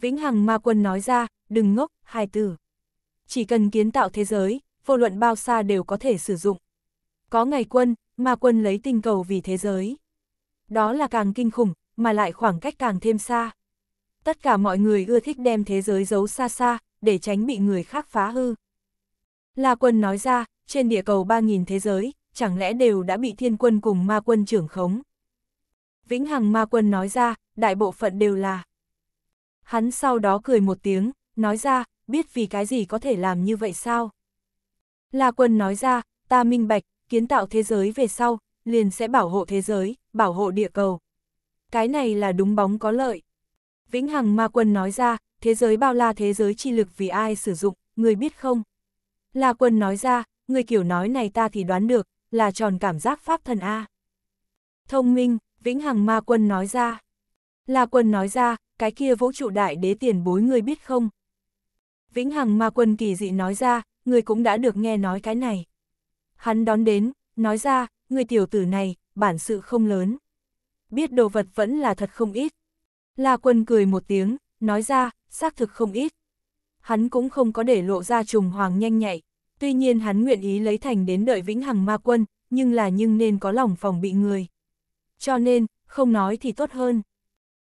Vĩnh Hằng Ma Quân nói ra, đừng ngốc, hài tử. Chỉ cần kiến tạo thế giới, vô luận bao xa đều có thể sử dụng. Có ngày quân, ma quân lấy tinh cầu vì thế giới. Đó là càng kinh khủng, mà lại khoảng cách càng thêm xa. Tất cả mọi người ưa thích đem thế giới giấu xa xa, để tránh bị người khác phá hư. La quân nói ra, trên địa cầu 3.000 thế giới, chẳng lẽ đều đã bị thiên quân cùng ma quân trưởng khống. Vĩnh Hằng ma quân nói ra, đại bộ phận đều là. Hắn sau đó cười một tiếng, nói ra, biết vì cái gì có thể làm như vậy sao? La Quân nói ra, ta minh bạch, kiến tạo thế giới về sau, liền sẽ bảo hộ thế giới, bảo hộ địa cầu. Cái này là đúng bóng có lợi. Vĩnh Hằng Ma Quân nói ra, thế giới bao la thế giới chi lực vì ai sử dụng, người biết không? La Quân nói ra, người kiểu nói này ta thì đoán được, là tròn cảm giác pháp thần A. Thông minh, Vĩnh Hằng Ma Quân nói ra. La Quân nói ra, cái kia vũ trụ đại đế tiền bối người biết không, Vĩnh Hằng Ma Quân kỳ dị nói ra, người cũng đã được nghe nói cái này. Hắn đón đến, nói ra, người tiểu tử này, bản sự không lớn. Biết đồ vật vẫn là thật không ít. La Quân cười một tiếng, nói ra, xác thực không ít. Hắn cũng không có để lộ ra trùng hoàng nhanh nhạy, tuy nhiên hắn nguyện ý lấy thành đến đợi Vĩnh Hằng Ma Quân, nhưng là nhưng nên có lòng phòng bị người. Cho nên, không nói thì tốt hơn.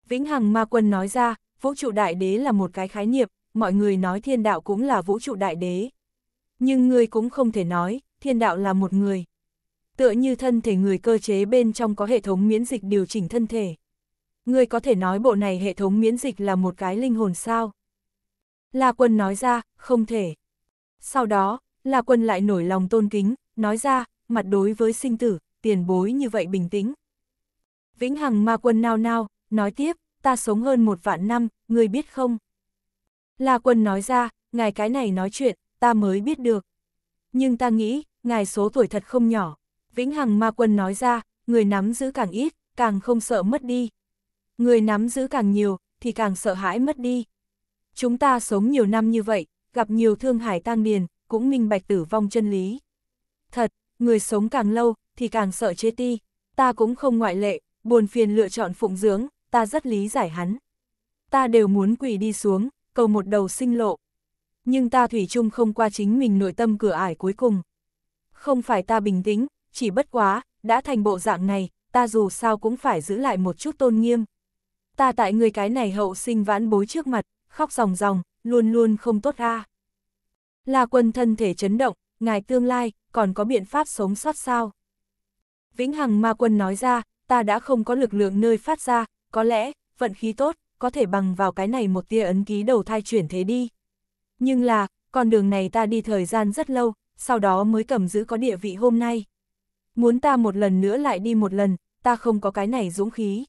Vĩnh Hằng Ma Quân nói ra, vũ trụ đại đế là một cái khái niệm, mọi người nói thiên đạo cũng là vũ trụ đại đế. Nhưng người cũng không thể nói, thiên đạo là một người. Tựa như thân thể người cơ chế bên trong có hệ thống miễn dịch điều chỉnh thân thể. Người có thể nói bộ này hệ thống miễn dịch là một cái linh hồn sao? La quân nói ra, không thể. Sau đó, La quân lại nổi lòng tôn kính, nói ra, mặt đối với sinh tử, tiền bối như vậy bình tĩnh. Vĩnh Hằng ma quân nao nao, nói tiếp, ta sống hơn một vạn năm, người biết không? La Quân nói ra, ngài cái này nói chuyện, ta mới biết được. Nhưng ta nghĩ, ngài số tuổi thật không nhỏ. Vĩnh Hằng Ma Quân nói ra, người nắm giữ càng ít, càng không sợ mất đi. Người nắm giữ càng nhiều, thì càng sợ hãi mất đi. Chúng ta sống nhiều năm như vậy, gặp nhiều thương hải tang điền, cũng minh bạch tử vong chân lý. Thật, người sống càng lâu, thì càng sợ chết ti. Ta cũng không ngoại lệ, buồn phiền lựa chọn phụng dưỡng, ta rất lý giải hắn. Ta đều muốn quỳ đi xuống, cầu một đầu sinh lộ. Nhưng ta thủy chung không qua chính mình nội tâm cửa ải cuối cùng. Không phải ta bình tĩnh, chỉ bất quá, đã thành bộ dạng này, ta dù sao cũng phải giữ lại một chút tôn nghiêm. Ta tại người cái này hậu sinh vãn bối trước mặt, khóc ròng ròng, luôn luôn không tốt a. là La quân thân thể chấn động, ngài tương lai, còn có biện pháp sống sót sao? Vĩnh Hằng Ma Quân nói ra, ta đã không có lực lượng nơi phát ra, có lẽ, vận khí tốt, có thể bằng vào cái này một tia ấn ký đầu thai chuyển thế đi. Nhưng là, con đường này ta đi thời gian rất lâu, sau đó mới cầm giữ có địa vị hôm nay. Muốn ta một lần nữa lại đi một lần, ta không có cái này dũng khí.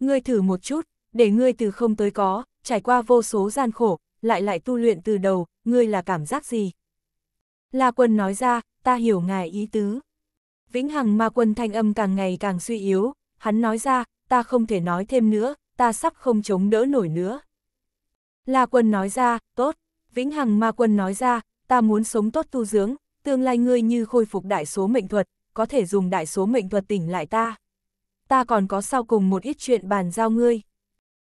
Ngươi thử một chút, để ngươi từ không tới có, trải qua vô số gian khổ, lại lại tu luyện từ đầu, ngươi là cảm giác gì? La quân nói ra, ta hiểu ngài ý tứ. Vĩnh hằng ma quân thanh âm càng ngày càng suy yếu, hắn nói ra, ta không thể nói thêm nữa, ta sắp không chống đỡ nổi nữa. La quân nói ra, tốt, vĩnh hằng ma quân nói ra, ta muốn sống tốt tu dưỡng, tương lai ngươi như khôi phục đại số mệnh thuật, có thể dùng đại số mệnh thuật tỉnh lại ta. Ta còn có sau cùng một ít chuyện bàn giao ngươi.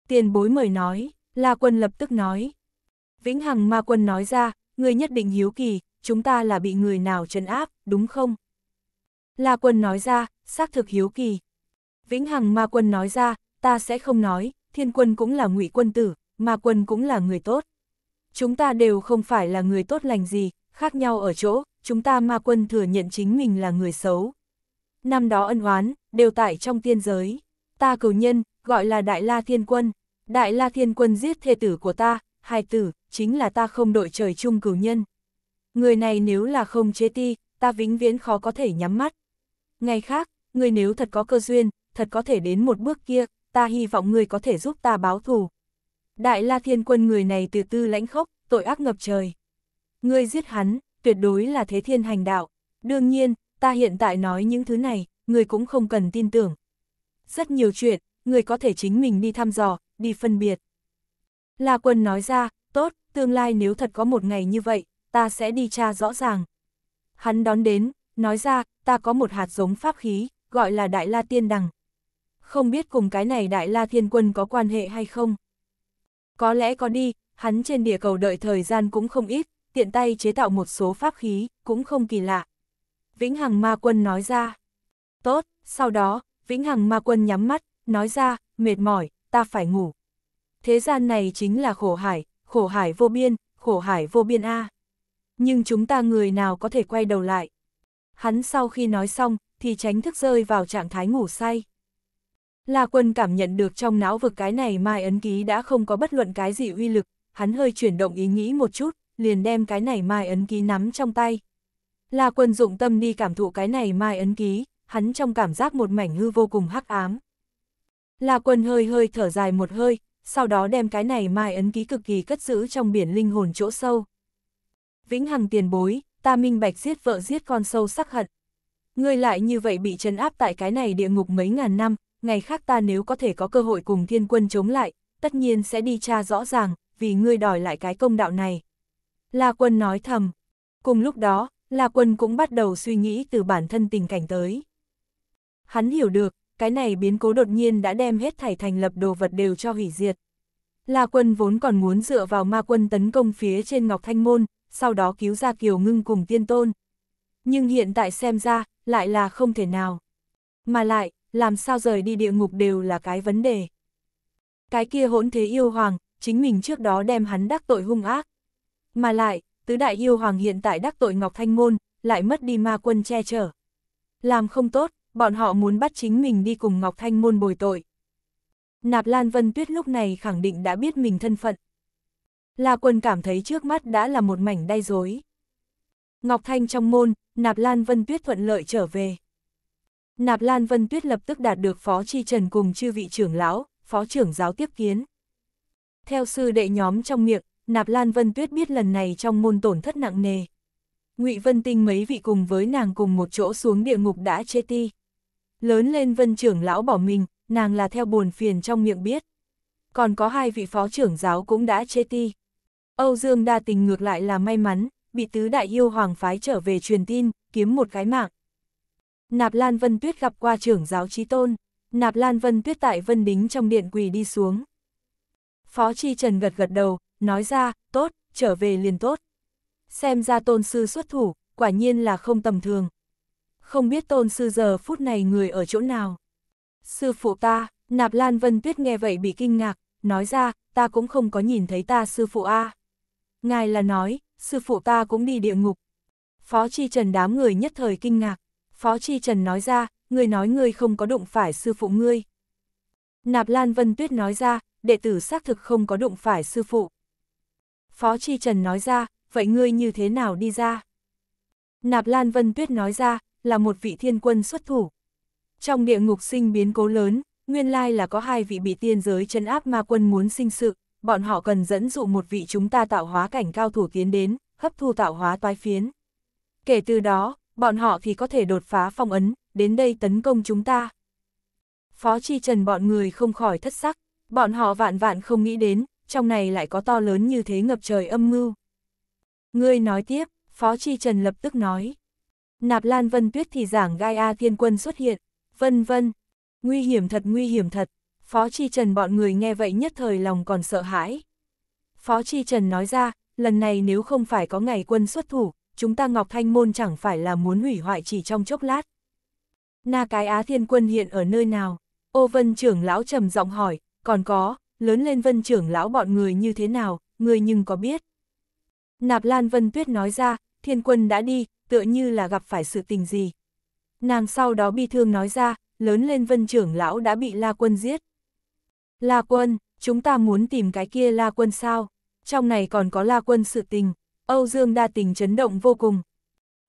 Tiền bối mời nói, La Quân lập tức nói. Vĩnh Hằng Ma Quân nói ra, ngươi nhất định hiếu kỳ, chúng ta là bị người nào trấn áp, đúng không? La Quân nói ra, xác thực hiếu kỳ. Vĩnh Hằng Ma Quân nói ra, ta sẽ không nói, thiên quân cũng là ngụy quân tử, mà quân cũng là người tốt. Chúng ta đều không phải là người tốt lành gì, khác nhau ở chỗ, chúng ta ma quân thừa nhận chính mình là người xấu. Năm đó ân oán, đều tại trong tiên giới. Ta cửu nhân, gọi là Đại La Thiên Quân. Đại La Thiên Quân giết thê tử của ta, hai tử, chính là ta không đội trời chung cửu nhân. Người này nếu là không chế ti, ta vĩnh viễn khó có thể nhắm mắt. Ngày khác, người nếu thật có cơ duyên, thật có thể đến một bước kia, ta hy vọng ngươi có thể giúp ta báo thù. Đại La Thiên Quân người này từ tư lãnh khốc, tội ác ngập trời. Ngươi giết hắn, tuyệt đối là thế thiên hành đạo. Đương nhiên, ta hiện tại nói những thứ này, ngươi cũng không cần tin tưởng. Rất nhiều chuyện, ngươi có thể chính mình đi thăm dò, đi phân biệt. La Quân nói ra, tốt, tương lai nếu thật có một ngày như vậy, ta sẽ đi tra rõ ràng. Hắn đón đến, nói ra, ta có một hạt giống pháp khí, gọi là Đại La Tiên Đằng, không biết cùng cái này Đại La Thiên Quân có quan hệ hay không. Có lẽ có đi, hắn trên địa cầu đợi thời gian cũng không ít, tiện tay chế tạo một số pháp khí, cũng không kỳ lạ. Vĩnh Hằng Ma Quân nói ra. Tốt, sau đó, Vĩnh Hằng Ma Quân nhắm mắt, nói ra, mệt mỏi, ta phải ngủ. Thế gian này chính là khổ hải, khổ hải vô biên, khổ hải vô biên A. Nhưng chúng ta người nào có thể quay đầu lại. Hắn sau khi nói xong, thì tránh thức rơi vào trạng thái ngủ say. La Quân cảm nhận được trong não vực cái này mai ấn ký đã không có bất luận cái gì uy lực, hắn hơi chuyển động ý nghĩ một chút, liền đem cái này mai ấn ký nắm trong tay. La Quân dụng tâm đi cảm thụ cái này mai ấn ký, hắn trong cảm giác một mảnh hư vô cùng hắc ám. La Quân hơi hơi thở dài một hơi, sau đó đem cái này mai ấn ký cực kỳ cất giữ trong biển linh hồn chỗ sâu. Vĩnh Hằng tiền bối, ta minh bạch giết vợ giết con sâu sắc hận. Ngươi lại như vậy bị trấn áp tại cái này địa ngục mấy ngàn năm, ngày khác ta nếu có thể có cơ hội cùng thiên quân chống lại, tất nhiên sẽ đi tra rõ ràng, vì ngươi đòi lại cái công đạo này. La quân nói thầm. Cùng lúc đó, La quân cũng bắt đầu suy nghĩ từ bản thân tình cảnh tới. Hắn hiểu được, cái này biến cố đột nhiên đã đem hết thảy thành lập đồ vật đều cho hủy diệt. La quân vốn còn muốn dựa vào ma quân tấn công phía trên Ngọc Thanh Môn, sau đó cứu ra Kiều Ngưng cùng tiên tôn. Nhưng hiện tại xem ra, lại là không thể nào. Mà lại, làm sao rời đi địa ngục đều là cái vấn đề. Cái kia hỗn thế yêu hoàng, chính mình trước đó đem hắn đắc tội hung ác. Mà lại, tứ đại yêu hoàng hiện tại đắc tội Ngọc Thanh Môn, lại mất đi ma quân che chở. Làm không tốt, bọn họ muốn bắt chính mình đi cùng Ngọc Thanh Môn bồi tội. Nạp Lan Vân Tuyết lúc này khẳng định đã biết mình thân phận. La quân cảm thấy trước mắt đã là một mảnh đay dối. Ngọc Thanh trong môn, Nạp Lan Vân Tuyết thuận lợi trở về. Nạp Lan Vân Tuyết lập tức đạt được Phó Chi Trần cùng chư vị trưởng lão, Phó trưởng giáo tiếp kiến. Theo sư đệ nhóm trong miệng, Nạp Lan Vân Tuyết biết lần này trong môn tổn thất nặng nề. Ngụy Vân Tinh mấy vị cùng với nàng cùng một chỗ xuống địa ngục đã chê ti. Lớn lên Vân trưởng lão bỏ mình, nàng là theo buồn phiền trong miệng biết. Còn có hai vị phó trưởng giáo cũng đã chê ti. Âu Dương đa tình ngược lại là may mắn, bị tứ đại yêu hoàng phái trở về truyền tin, kiếm một cái mạng. Nạp Lan Vân Tuyết gặp qua trưởng giáo trí tôn, Nạp Lan Vân Tuyết tại Vân Đính trong điện quỳ đi xuống. Phó Chi Trần gật gật đầu, nói ra, tốt, trở về liền tốt. Xem ra tôn sư xuất thủ, quả nhiên là không tầm thường. Không biết tôn sư giờ phút này người ở chỗ nào. Sư phụ ta, Nạp Lan Vân Tuyết nghe vậy bị kinh ngạc, nói ra, ta cũng không có nhìn thấy ta sư phụ a. Ngài là nói, sư phụ ta cũng đi địa ngục. Phó Chi Trần đám người nhất thời kinh ngạc. Phó Chi Trần nói ra, người nói ngươi không có đụng phải sư phụ ngươi. Nạp Lan Vân Tuyết nói ra, đệ tử xác thực không có đụng phải sư phụ. Phó Chi Trần nói ra, vậy ngươi như thế nào đi ra? Nạp Lan Vân Tuyết nói ra, là một vị thiên quân xuất thủ. Trong địa ngục sinh biến cố lớn, nguyên lai là có hai vị bị tiên giới chân áp ma quân muốn sinh sự, bọn họ cần dẫn dụ một vị chúng ta tạo hóa cảnh cao thủ tiến đến, hấp thu tạo hóa toái phiến. Kể từ đó, bọn họ thì có thể đột phá phong ấn, đến đây tấn công chúng ta. Phó Chi Trần bọn người không khỏi thất sắc, bọn họ vạn vạn không nghĩ đến, trong này lại có to lớn như thế ngập trời âm mưu. Ngươi nói tiếp, Phó Chi Trần lập tức nói. Nạp Lan Vân Tuyết thì giảng gai a Thiên Quân xuất hiện, vân vân. Nguy hiểm thật nguy hiểm thật, Phó Chi Trần bọn người nghe vậy nhất thời lòng còn sợ hãi. Phó Chi Trần nói ra, lần này nếu không phải có ngày quân xuất thủ, chúng ta Ngọc Thanh Môn chẳng phải là muốn hủy hoại chỉ trong chốc lát. Na cái Á Thiên Quân hiện ở nơi nào? Ô Vân trưởng lão trầm giọng hỏi, còn có, lớn lên Vân trưởng lão bọn người như thế nào, người nhưng có biết. Nạp Lan Vân Tuyết nói ra, Thiên Quân đã đi, tựa như là gặp phải sự tình gì. Nàng sau đó bi thương nói ra, lớn lên Vân trưởng lão đã bị La Quân giết. La Quân, chúng ta muốn tìm cái kia La Quân sao? Trong này còn có La Quân sự tình, Âu Dương đa tình chấn động vô cùng.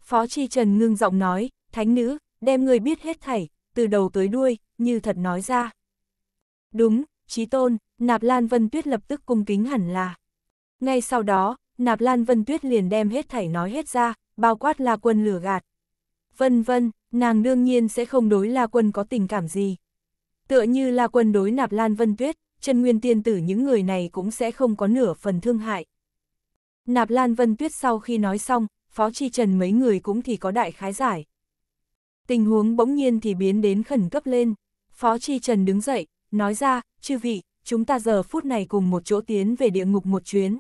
Phó Chi Trần ngưng giọng nói, thánh nữ, đem người biết hết thảy, từ đầu tới đuôi, như thật nói ra. Đúng, Chí Tôn, Nạp Lan Vân Tuyết lập tức cung kính hẳn là. Ngay sau đó, Nạp Lan Vân Tuyết liền đem hết thảy nói hết ra, bao quát là quân lửa gạt. Vân vân, nàng đương nhiên sẽ không đối La Quân có tình cảm gì. Tựa như La Quân đối Nạp Lan Vân Tuyết, chân Nguyên Tiên Tử những người này cũng sẽ không có nửa phần thương hại. Nạp Lan Vân Tuyết sau khi nói xong, Phó Chi Trần mấy người cũng thì có đại khái giải. Tình huống bỗng nhiên thì biến đến khẩn cấp lên. Phó Chi Trần đứng dậy, nói ra, chư vị, chúng ta giờ phút này cùng một chỗ tiến về địa ngục một chuyến.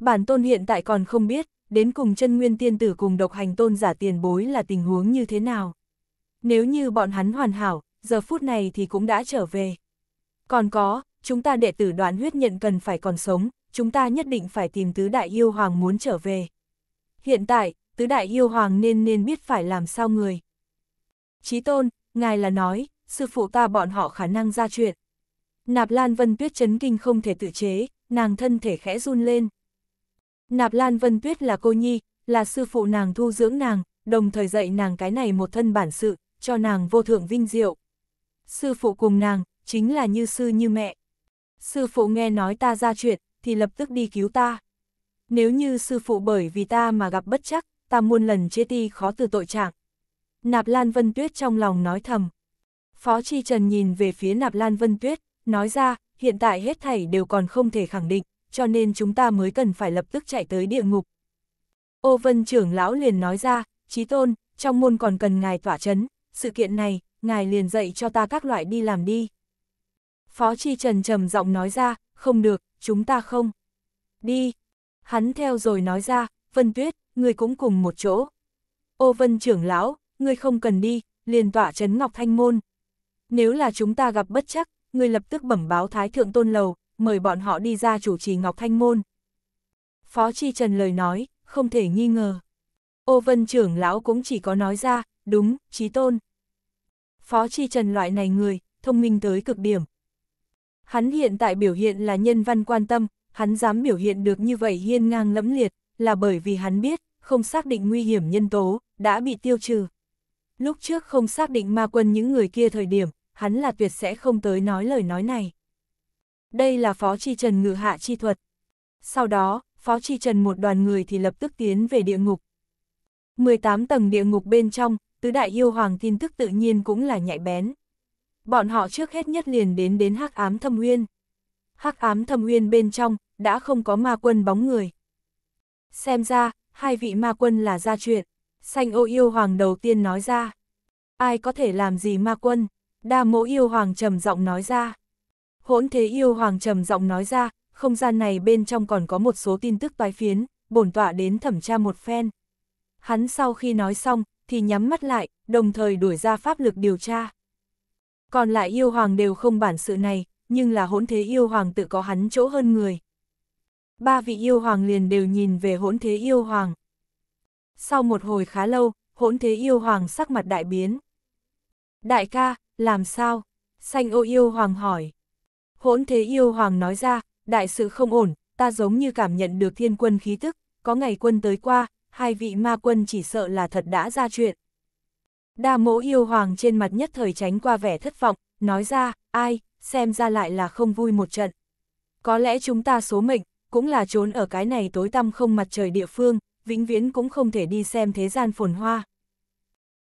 Bản tôn hiện tại còn không biết, đến cùng chân nguyên tiên tử cùng độc hành tôn giả tiền bối là tình huống như thế nào. Nếu như bọn hắn hoàn hảo, giờ phút này thì cũng đã trở về. Còn có, chúng ta đệ tử đoán huyết nhận cần phải còn sống, chúng ta nhất định phải tìm tứ đại yêu hoàng muốn trở về. Hiện tại, tứ đại yêu hoàng nên nên biết phải làm sao người. Chí tôn, ngài là nói, sư phụ ta bọn họ khả năng ra chuyện. Nạp Lan Vân Tuyết chấn kinh không thể tự chế, nàng thân thể khẽ run lên. Nạp Lan Vân Tuyết là cô nhi, là sư phụ nàng thu dưỡng nàng, đồng thời dạy nàng cái này một thân bản sự, cho nàng vô thượng vinh diệu. Sư phụ cùng nàng, chính là như sư như mẹ. Sư phụ nghe nói ta ra chuyện, thì lập tức đi cứu ta. Nếu như sư phụ bởi vì ta mà gặp bất chắc, ta muôn lần chê ti khó từ tội trạng. Nạp Lan Vân Tuyết trong lòng nói thầm. Phó Chi Trần nhìn về phía Nạp Lan Vân Tuyết, nói ra, hiện tại hết thảy đều còn không thể khẳng định, cho nên chúng ta mới cần phải lập tức chạy tới địa ngục. Ô Vân trưởng lão liền nói ra, Chí Tôn, trong môn còn cần ngài tỏa chấn, sự kiện này, ngài liền dạy cho ta các loại đi làm đi. Phó Chi Trần trầm giọng nói ra, không được, chúng ta không? Đi! Hắn theo rồi nói ra, Vân Tuyết, ngươi cũng cùng một chỗ. Ô Vân trưởng lão, ngươi không cần đi, liền tỏa trấn Ngọc Thanh Môn. Nếu là chúng ta gặp bất chắc, người lập tức bẩm báo Thái Thượng Tôn Lầu, mời bọn họ đi ra chủ trì Ngọc Thanh Môn. Phó Chi Trần lời nói, không thể nghi ngờ. Ô Vân trưởng lão cũng chỉ có nói ra, đúng, trí tôn. Phó Chi Trần loại này người, thông minh tới cực điểm, Hắn hiện tại biểu hiện là nhân văn quan tâm, hắn dám biểu hiện được như vậy hiên ngang lẫm liệt, là bởi vì hắn biết, không xác định nguy hiểm nhân tố, đã bị tiêu trừ. Lúc trước không xác định ma quân những người kia thời điểm, hắn là tuyệt sẽ không tới nói lời nói này. Đây là Phó tri Trần ngự hạ chi thuật. Sau đó, Phó tri Trần một đoàn người thì lập tức tiến về địa ngục. 18 tầng địa ngục bên trong, tứ đại yêu hoàng tin tức tự nhiên cũng là nhạy bén bọn họ trước hết nhất liền đến đến hắc ám thâm nguyên Hắc ám thâm nguyên bên trong, đã không có ma quân bóng người. Xem ra, hai vị ma quân là ra chuyện. Xanh ô yêu hoàng đầu tiên nói ra. Ai có thể làm gì ma quân? Đa mỗ yêu hoàng trầm giọng nói ra. Hỗn thế yêu hoàng trầm giọng nói ra, không gian này bên trong còn có một số tin tức toái phiến, bổn tọa đến thẩm tra một phen. Hắn sau khi nói xong, thì nhắm mắt lại, đồng thời đuổi ra pháp lực điều tra. Còn lại yêu hoàng đều không bản sự này, nhưng là hỗn thế yêu hoàng tự có hắn chỗ hơn người. Ba vị yêu hoàng liền đều nhìn về hỗn thế yêu hoàng. Sau một hồi khá lâu, hỗn thế yêu hoàng sắc mặt đại biến. Đại ca, làm sao? Xanh ô yêu hoàng hỏi. Hỗn thế yêu hoàng nói ra, đại sự không ổn, ta giống như cảm nhận được thiên quân khí tức, có ngày quân tới qua, hai vị ma quân chỉ sợ là thật đã ra chuyện. Đa mỗ yêu hoàng trên mặt nhất thời tránh qua vẻ thất vọng, nói ra, ai, xem ra lại là không vui một trận. Có lẽ chúng ta số mệnh, cũng là trốn ở cái này tối tăm không mặt trời địa phương, vĩnh viễn cũng không thể đi xem thế gian phồn hoa.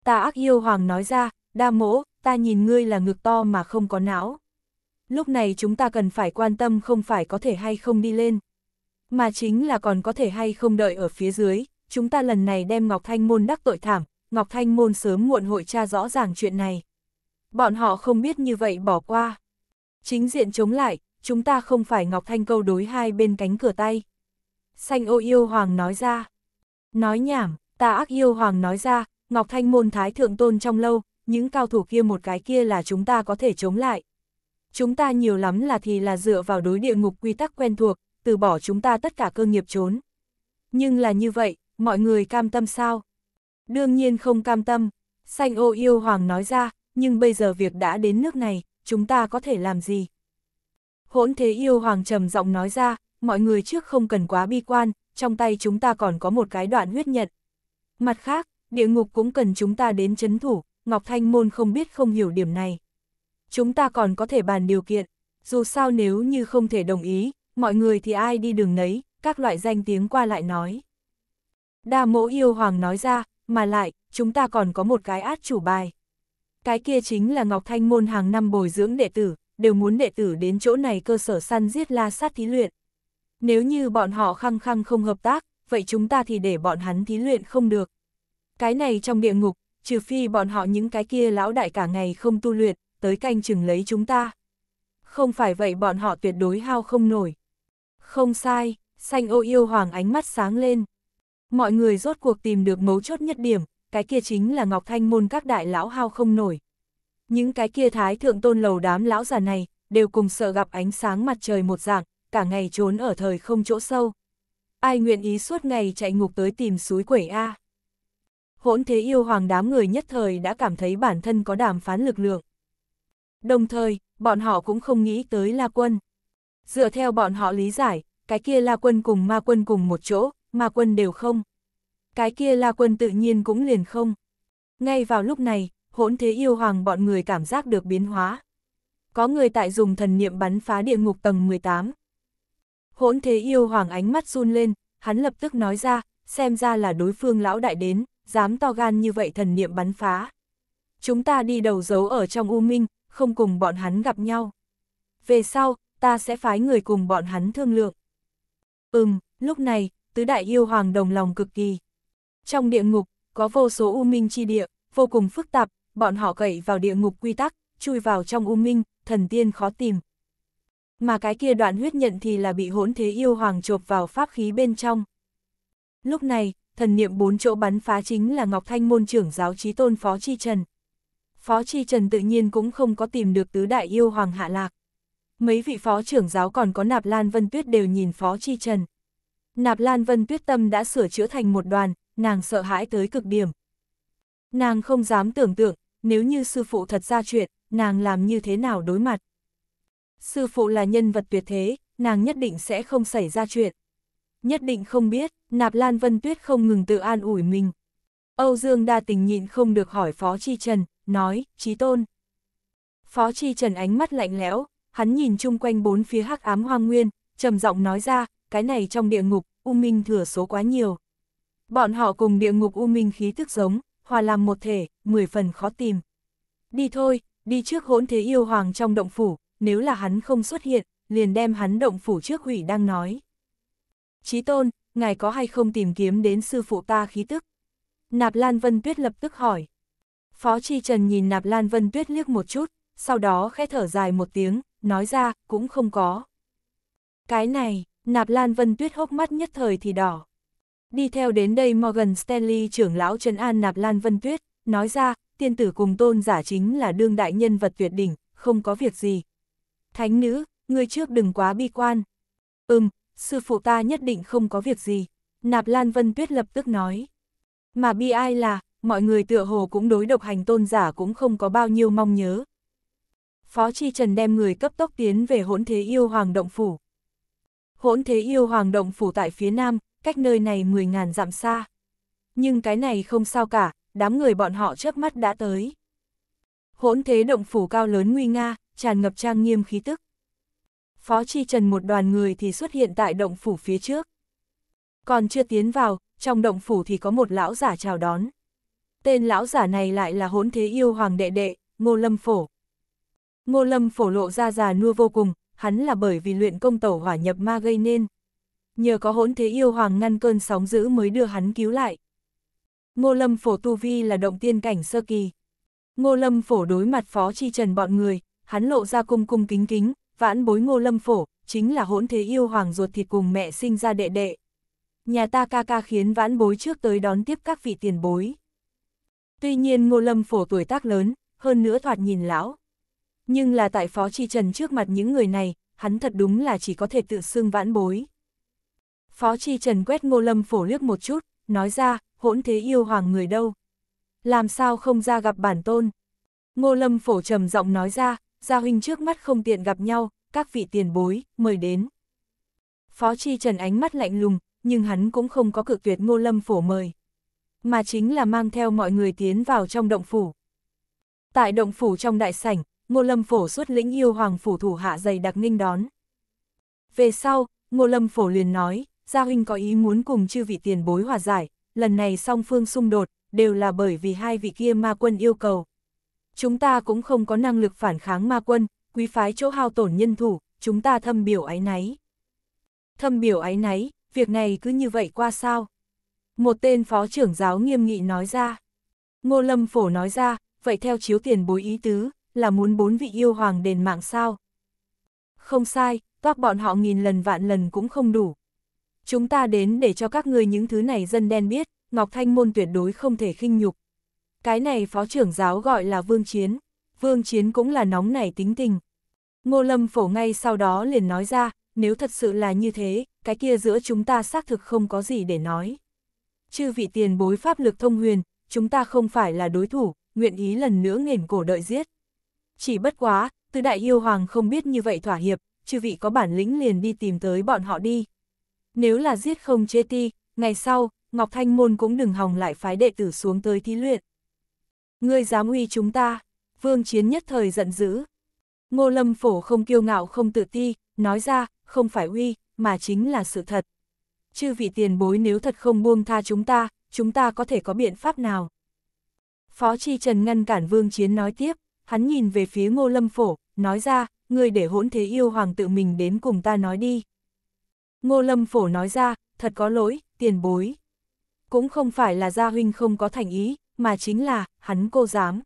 Ta ác yêu hoàng nói ra, đa mỗ, ta nhìn ngươi là ngực to mà không có não. Lúc này chúng ta cần phải quan tâm không phải có thể hay không đi lên, mà chính là còn có thể hay không đợi ở phía dưới, chúng ta lần này đem Ngọc Thanh Môn đắc tội thảm, Ngọc Thanh Môn sớm muộn hội tra rõ ràng chuyện này. Bọn họ không biết như vậy bỏ qua. Chính diện chống lại, chúng ta không phải Ngọc Thanh câu đối hai bên cánh cửa tay. Xanh ô yêu hoàng nói ra. Nói nhảm, ta ác yêu hoàng nói ra, Ngọc Thanh môn thái thượng tôn trong lâu, những cao thủ kia một cái kia là chúng ta có thể chống lại. Chúng ta nhiều lắm là thì là dựa vào đối địa ngục quy tắc quen thuộc, từ bỏ chúng ta tất cả cơ nghiệp trốn. Nhưng là như vậy, mọi người cam tâm sao? đương nhiên không cam tâm. Xanh ô yêu hoàng nói ra, nhưng bây giờ việc đã đến nước này, chúng ta có thể làm gì? Hỗn thế yêu hoàng trầm giọng nói ra, mọi người trước không cần quá bi quan, trong tay chúng ta còn có một cái đoạn huyết nhật. Mặt khác, địa ngục cũng cần chúng ta đến chấn thủ, Ngọc Thanh Môn không biết không hiểu điểm này. Chúng ta còn có thể bàn điều kiện, dù sao nếu như không thể đồng ý, mọi người thì ai đi đường nấy, các loại danh tiếng qua lại nói. Đa mỗ yêu hoàng nói ra, mà lại, chúng ta còn có một cái át chủ bài. Cái kia chính là Ngọc Thanh Môn hàng năm bồi dưỡng đệ tử, đều muốn đệ tử đến chỗ này cơ sở săn giết la sát thí luyện. Nếu như bọn họ khăng khăng không hợp tác, vậy chúng ta thì để bọn hắn thí luyện không được. Cái này trong địa ngục, trừ phi bọn họ những cái kia lão đại cả ngày không tu luyện, tới canh chừng lấy chúng ta. Không phải vậy bọn họ tuyệt đối hao không nổi. Không sai, xanh ô yêu hoàng ánh mắt sáng lên, Mọi người rốt cuộc tìm được mấu chốt nhất điểm, cái kia chính là Ngọc Thanh môn các đại lão hao không nổi. Những cái kia thái thượng tôn lầu đám lão già này, đều cùng sợ gặp ánh sáng mặt trời một dạng, cả ngày trốn ở thời không chỗ sâu. Ai nguyện ý suốt ngày chạy ngục tới tìm suối quẩy A. Hỗn thế yêu hoàng đám người nhất thời đã cảm thấy bản thân có đàm phán lực lượng. Đồng thời, bọn họ cũng không nghĩ tới La Quân. Dựa theo bọn họ lý giải, cái kia La Quân cùng Ma Quân cùng một chỗ, mà quân đều không. Cái kia la quân tự nhiên cũng liền không. Ngay vào lúc này, hỗn thế yêu hoàng bọn người cảm giác được biến hóa. Có người tại dùng thần niệm bắn phá địa ngục tầng 18. Hỗn thế yêu hoàng ánh mắt run lên, hắn lập tức nói ra, xem ra là đối phương lão đại đến, dám to gan như vậy thần niệm bắn phá. Chúng ta đi đầu giấu ở trong U Minh, không cùng bọn hắn gặp nhau. Về sau, ta sẽ phái người cùng bọn hắn thương lượng. Ừm, lúc này, tứ đại yêu hoàng đồng lòng cực kỳ. Trong địa ngục, có vô số u minh chi địa, vô cùng phức tạp, bọn họ cậy vào địa ngục quy tắc, chui vào trong u minh, thần tiên khó tìm. Mà cái kia đoạn huyết nhận thì là bị hỗn thế yêu hoàng chộp vào pháp khí bên trong. Lúc này, thần niệm bốn chỗ bắn phá chính là Ngọc Thanh môn trưởng giáo trí tôn Phó Chi Trần. Phó Chi Trần tự nhiên cũng không có tìm được tứ đại yêu hoàng hạ lạc. Mấy vị phó trưởng giáo còn có nạp Lan Vân Tuyết đều nhìn Phó Chi Trần nạp Lan Vân Tuyết Tâm đã sửa chữa thành một đoàn, nàng sợ hãi tới cực điểm. Nàng không dám tưởng tượng, nếu như sư phụ thật ra chuyện, nàng làm như thế nào đối mặt. Sư phụ là nhân vật tuyệt thế, nàng nhất định sẽ không xảy ra chuyện. Nhất định không biết, nạp Lan Vân Tuyết không ngừng tự an ủi mình. Âu Dương đa tình nhịn không được hỏi Phó Chi Trần, nói, trí tôn. Phó Chi Trần ánh mắt lạnh lẽo, hắn nhìn chung quanh bốn phía hắc ám hoang nguyên, trầm giọng nói ra, cái này trong địa ngục, U Minh thừa số quá nhiều. Bọn họ cùng địa ngục U Minh khí tức giống, hòa làm một thể, mười phần khó tìm. Đi thôi, đi trước hỗn thế yêu hoàng trong động phủ, nếu là hắn không xuất hiện, liền đem hắn động phủ trước hủy đang nói. Chí tôn, ngài có hay không tìm kiếm đến sư phụ ta khí tức? Nạp Lan Vân Tuyết lập tức hỏi. Phó Chi Trần nhìn Nạp Lan Vân Tuyết liếc một chút, sau đó khẽ thở dài một tiếng, nói ra, cũng không có. Cái này, nạp Lan Vân Tuyết hốc mắt nhất thời thì đỏ. Đi theo đến đây Morgan Stanley trưởng lão Trần An nạp Lan Vân Tuyết, nói ra, tiên tử cùng tôn giả chính là đương đại nhân vật tuyệt đỉnh, không có việc gì. Thánh nữ, người trước đừng quá bi quan. Ừm, sư phụ ta nhất định không có việc gì. Nạp Lan Vân Tuyết lập tức nói. Mà bi ai là, mọi người tựa hồ cũng đối độc hành tôn giả cũng không có bao nhiêu mong nhớ. Phó Chi Trần đem người cấp tốc tiến về hỗn thế yêu hoàng động phủ hỗn thế yêu hoàng động phủ tại phía nam, cách nơi này 10.000 dặm xa. Nhưng cái này không sao cả, đám người bọn họ trước mắt đã tới. Hỗn thế động phủ cao lớn nguy nga, tràn ngập trang nghiêm khí tức. Phó Chi Trần một đoàn người thì xuất hiện tại động phủ phía trước. Còn chưa tiến vào, trong động phủ thì có một lão giả chào đón. Tên lão giả này lại là hỗn thế yêu hoàng đệ đệ, Ngô Lâm Phổ. Ngô Lâm Phổ lộ ra già nua vô cùng, hắn là bởi vì luyện công tẩu hỏa nhập ma gây nên. Nhờ có hỗn thế yêu hoàng ngăn cơn sóng dữ mới đưa hắn cứu lại. Ngô Lâm Phổ Tu Vi là động tiên cảnh sơ kỳ. Ngô Lâm Phổ đối mặt phó chi trần bọn người, hắn lộ ra cung cung kính kính, vãn bối Ngô Lâm Phổ, chính là hỗn thế yêu hoàng ruột thịt cùng mẹ sinh ra đệ đệ. Nhà ta ca ca khiến vãn bối trước tới đón tiếp các vị tiền bối. Tuy nhiên Ngô Lâm Phổ tuổi tác lớn, hơn nữa thoạt nhìn lão, nhưng là tại Phó Chi Trần trước mặt những người này, hắn thật đúng là chỉ có thể tự xưng vãn bối. Phó Chi Trần quét Ngô Lâm Phổ liếc một chút, nói ra, hỗn thế yêu hoàng người đâu. Làm sao không ra gặp bản tôn? Ngô Lâm Phổ trầm giọng nói ra, gia huynh trước mắt không tiện gặp nhau, các vị tiền bối, mời đến. Phó Chi Trần ánh mắt lạnh lùng, nhưng hắn cũng không có cự tuyệt Ngô Lâm Phổ mời. Mà chính là mang theo mọi người tiến vào trong động phủ. Tại động phủ trong đại sảnh, Ngô Lâm Phổ xuất lĩnh yêu hoàng phủ thủ hạ dày đặc nghinh đón. Về sau, Ngô Lâm Phổ liền nói, Gia Huynh có ý muốn cùng chư vị tiền bối hòa giải, lần này song phương xung đột, đều là bởi vì hai vị kia ma quân yêu cầu. Chúng ta cũng không có năng lực phản kháng ma quân, quý phái chỗ hao tổn nhân thủ, chúng ta thâm biểu ái náy. Thâm biểu ái náy, việc này cứ như vậy qua sao? Một tên phó trưởng giáo nghiêm nghị nói ra. Ngô Lâm Phổ nói ra, vậy theo chiếu tiền bối ý tứ, là muốn bốn vị yêu hoàng đền mạng sao. Không sai, toác bọn họ nghìn lần vạn lần cũng không đủ. Chúng ta đến để cho các ngươi những thứ này dân đen biết, Ngọc Thanh Môn tuyệt đối không thể khinh nhục. Cái này phó trưởng giáo gọi là vương chiến, vương chiến cũng là nóng nảy tính tình. Ngô Lâm Phổ ngay sau đó liền nói ra, nếu thật sự là như thế, cái kia giữa chúng ta xác thực không có gì để nói. Chư vị tiền bối pháp lực thông huyền, chúng ta không phải là đối thủ, nguyện ý lần nữa nghển cổ đợi giết. Chỉ bất quá, tứ đại yêu hoàng không biết như vậy thỏa hiệp, chư vị có bản lĩnh liền đi tìm tới bọn họ đi. Nếu là giết không chê ti, ngày sau, Ngọc Thanh Môn cũng đừng hòng lại phái đệ tử xuống tới thi luyện. Ngươi dám uy chúng ta, vương chiến nhất thời giận dữ. Ngô Lâm Phổ không kiêu ngạo không tự ti, nói ra, không phải uy, mà chính là sự thật. Chư vị tiền bối nếu thật không buông tha chúng ta, chúng ta có thể có biện pháp nào? Phó Chi Trần ngăn cản vương chiến nói tiếp hắn nhìn về phía ngô lâm phổ, nói ra, người để hỗn thế yêu hoàng tự mình đến cùng ta nói đi. Ngô lâm phổ nói ra, thật có lỗi, tiền bối. Cũng không phải là gia huynh không có thành ý, mà chính là, hắn cô dám.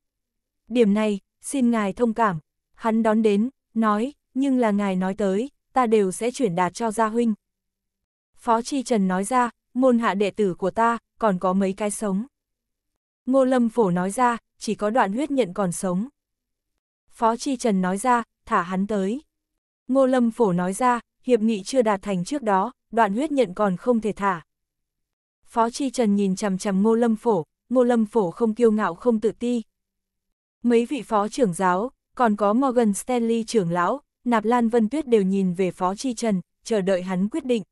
Điểm này, xin ngài thông cảm, hắn đón đến, nói, nhưng là ngài nói tới, ta đều sẽ chuyển đạt cho gia huynh. Phó Chi Trần nói ra, môn hạ đệ tử của ta, còn có mấy cái sống. Ngô Lâm Phổ nói ra, chỉ có đoạn huyết nhận còn sống. Phó Chi Trần nói ra, thả hắn tới. Ngô Lâm Phổ nói ra, hiệp nghị chưa đạt thành trước đó, đoạn huyết nhận còn không thể thả. Phó Chi Trần nhìn chằm chằm Ngô Lâm Phổ, Ngô Lâm Phổ không kiêu ngạo không tự ti. Mấy vị phó trưởng giáo, còn có Morgan Stanley trưởng lão, Nạp Lan Vân Tuyết đều nhìn về Phó Chi Trần, chờ đợi hắn quyết định.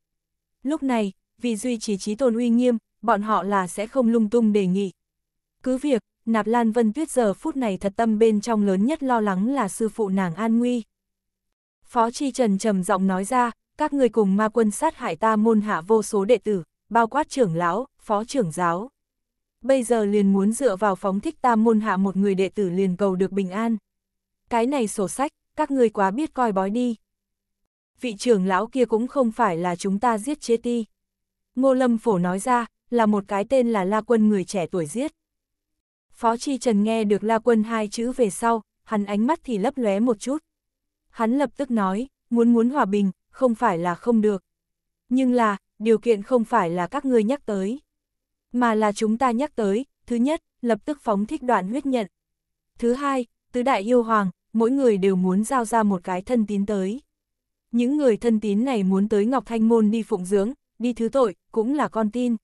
Lúc này, vì duy trì trí tôn uy nghiêm, bọn họ là sẽ không lung tung đề nghị. Cứ việc, Nạp Lan Vân Tuyết giờ phút này thật tâm bên trong lớn nhất lo lắng là sư phụ nàng an nguy. Phó Chi Trần trầm giọng nói ra, các người cùng ma quân sát hại ta môn hạ vô số đệ tử, bao quát trưởng lão, phó trưởng giáo. Bây giờ liền muốn dựa vào phóng thích ta môn hạ một người đệ tử liền cầu được bình an. Cái này sổ sách, các người quá biết coi bói đi. Vị trưởng lão kia cũng không phải là chúng ta giết chế ti. Ngô Lâm Phổ nói ra, là một cái tên là La Quân người trẻ tuổi giết. Phó Chi Trần nghe được La Quân hai chữ về sau, hắn ánh mắt thì lấp lóe một chút. Hắn lập tức nói, muốn muốn hòa bình, không phải là không được. Nhưng là, điều kiện không phải là các ngươi nhắc tới. Mà là chúng ta nhắc tới, thứ nhất, lập tức phóng thích đoạn huyết nhận. Thứ hai, tứ đại yêu hoàng, mỗi người đều muốn giao ra một cái thân tín tới. Những người thân tín này muốn tới Ngọc Thanh Môn đi phụng dưỡng, đi thứ tội, cũng là con tin.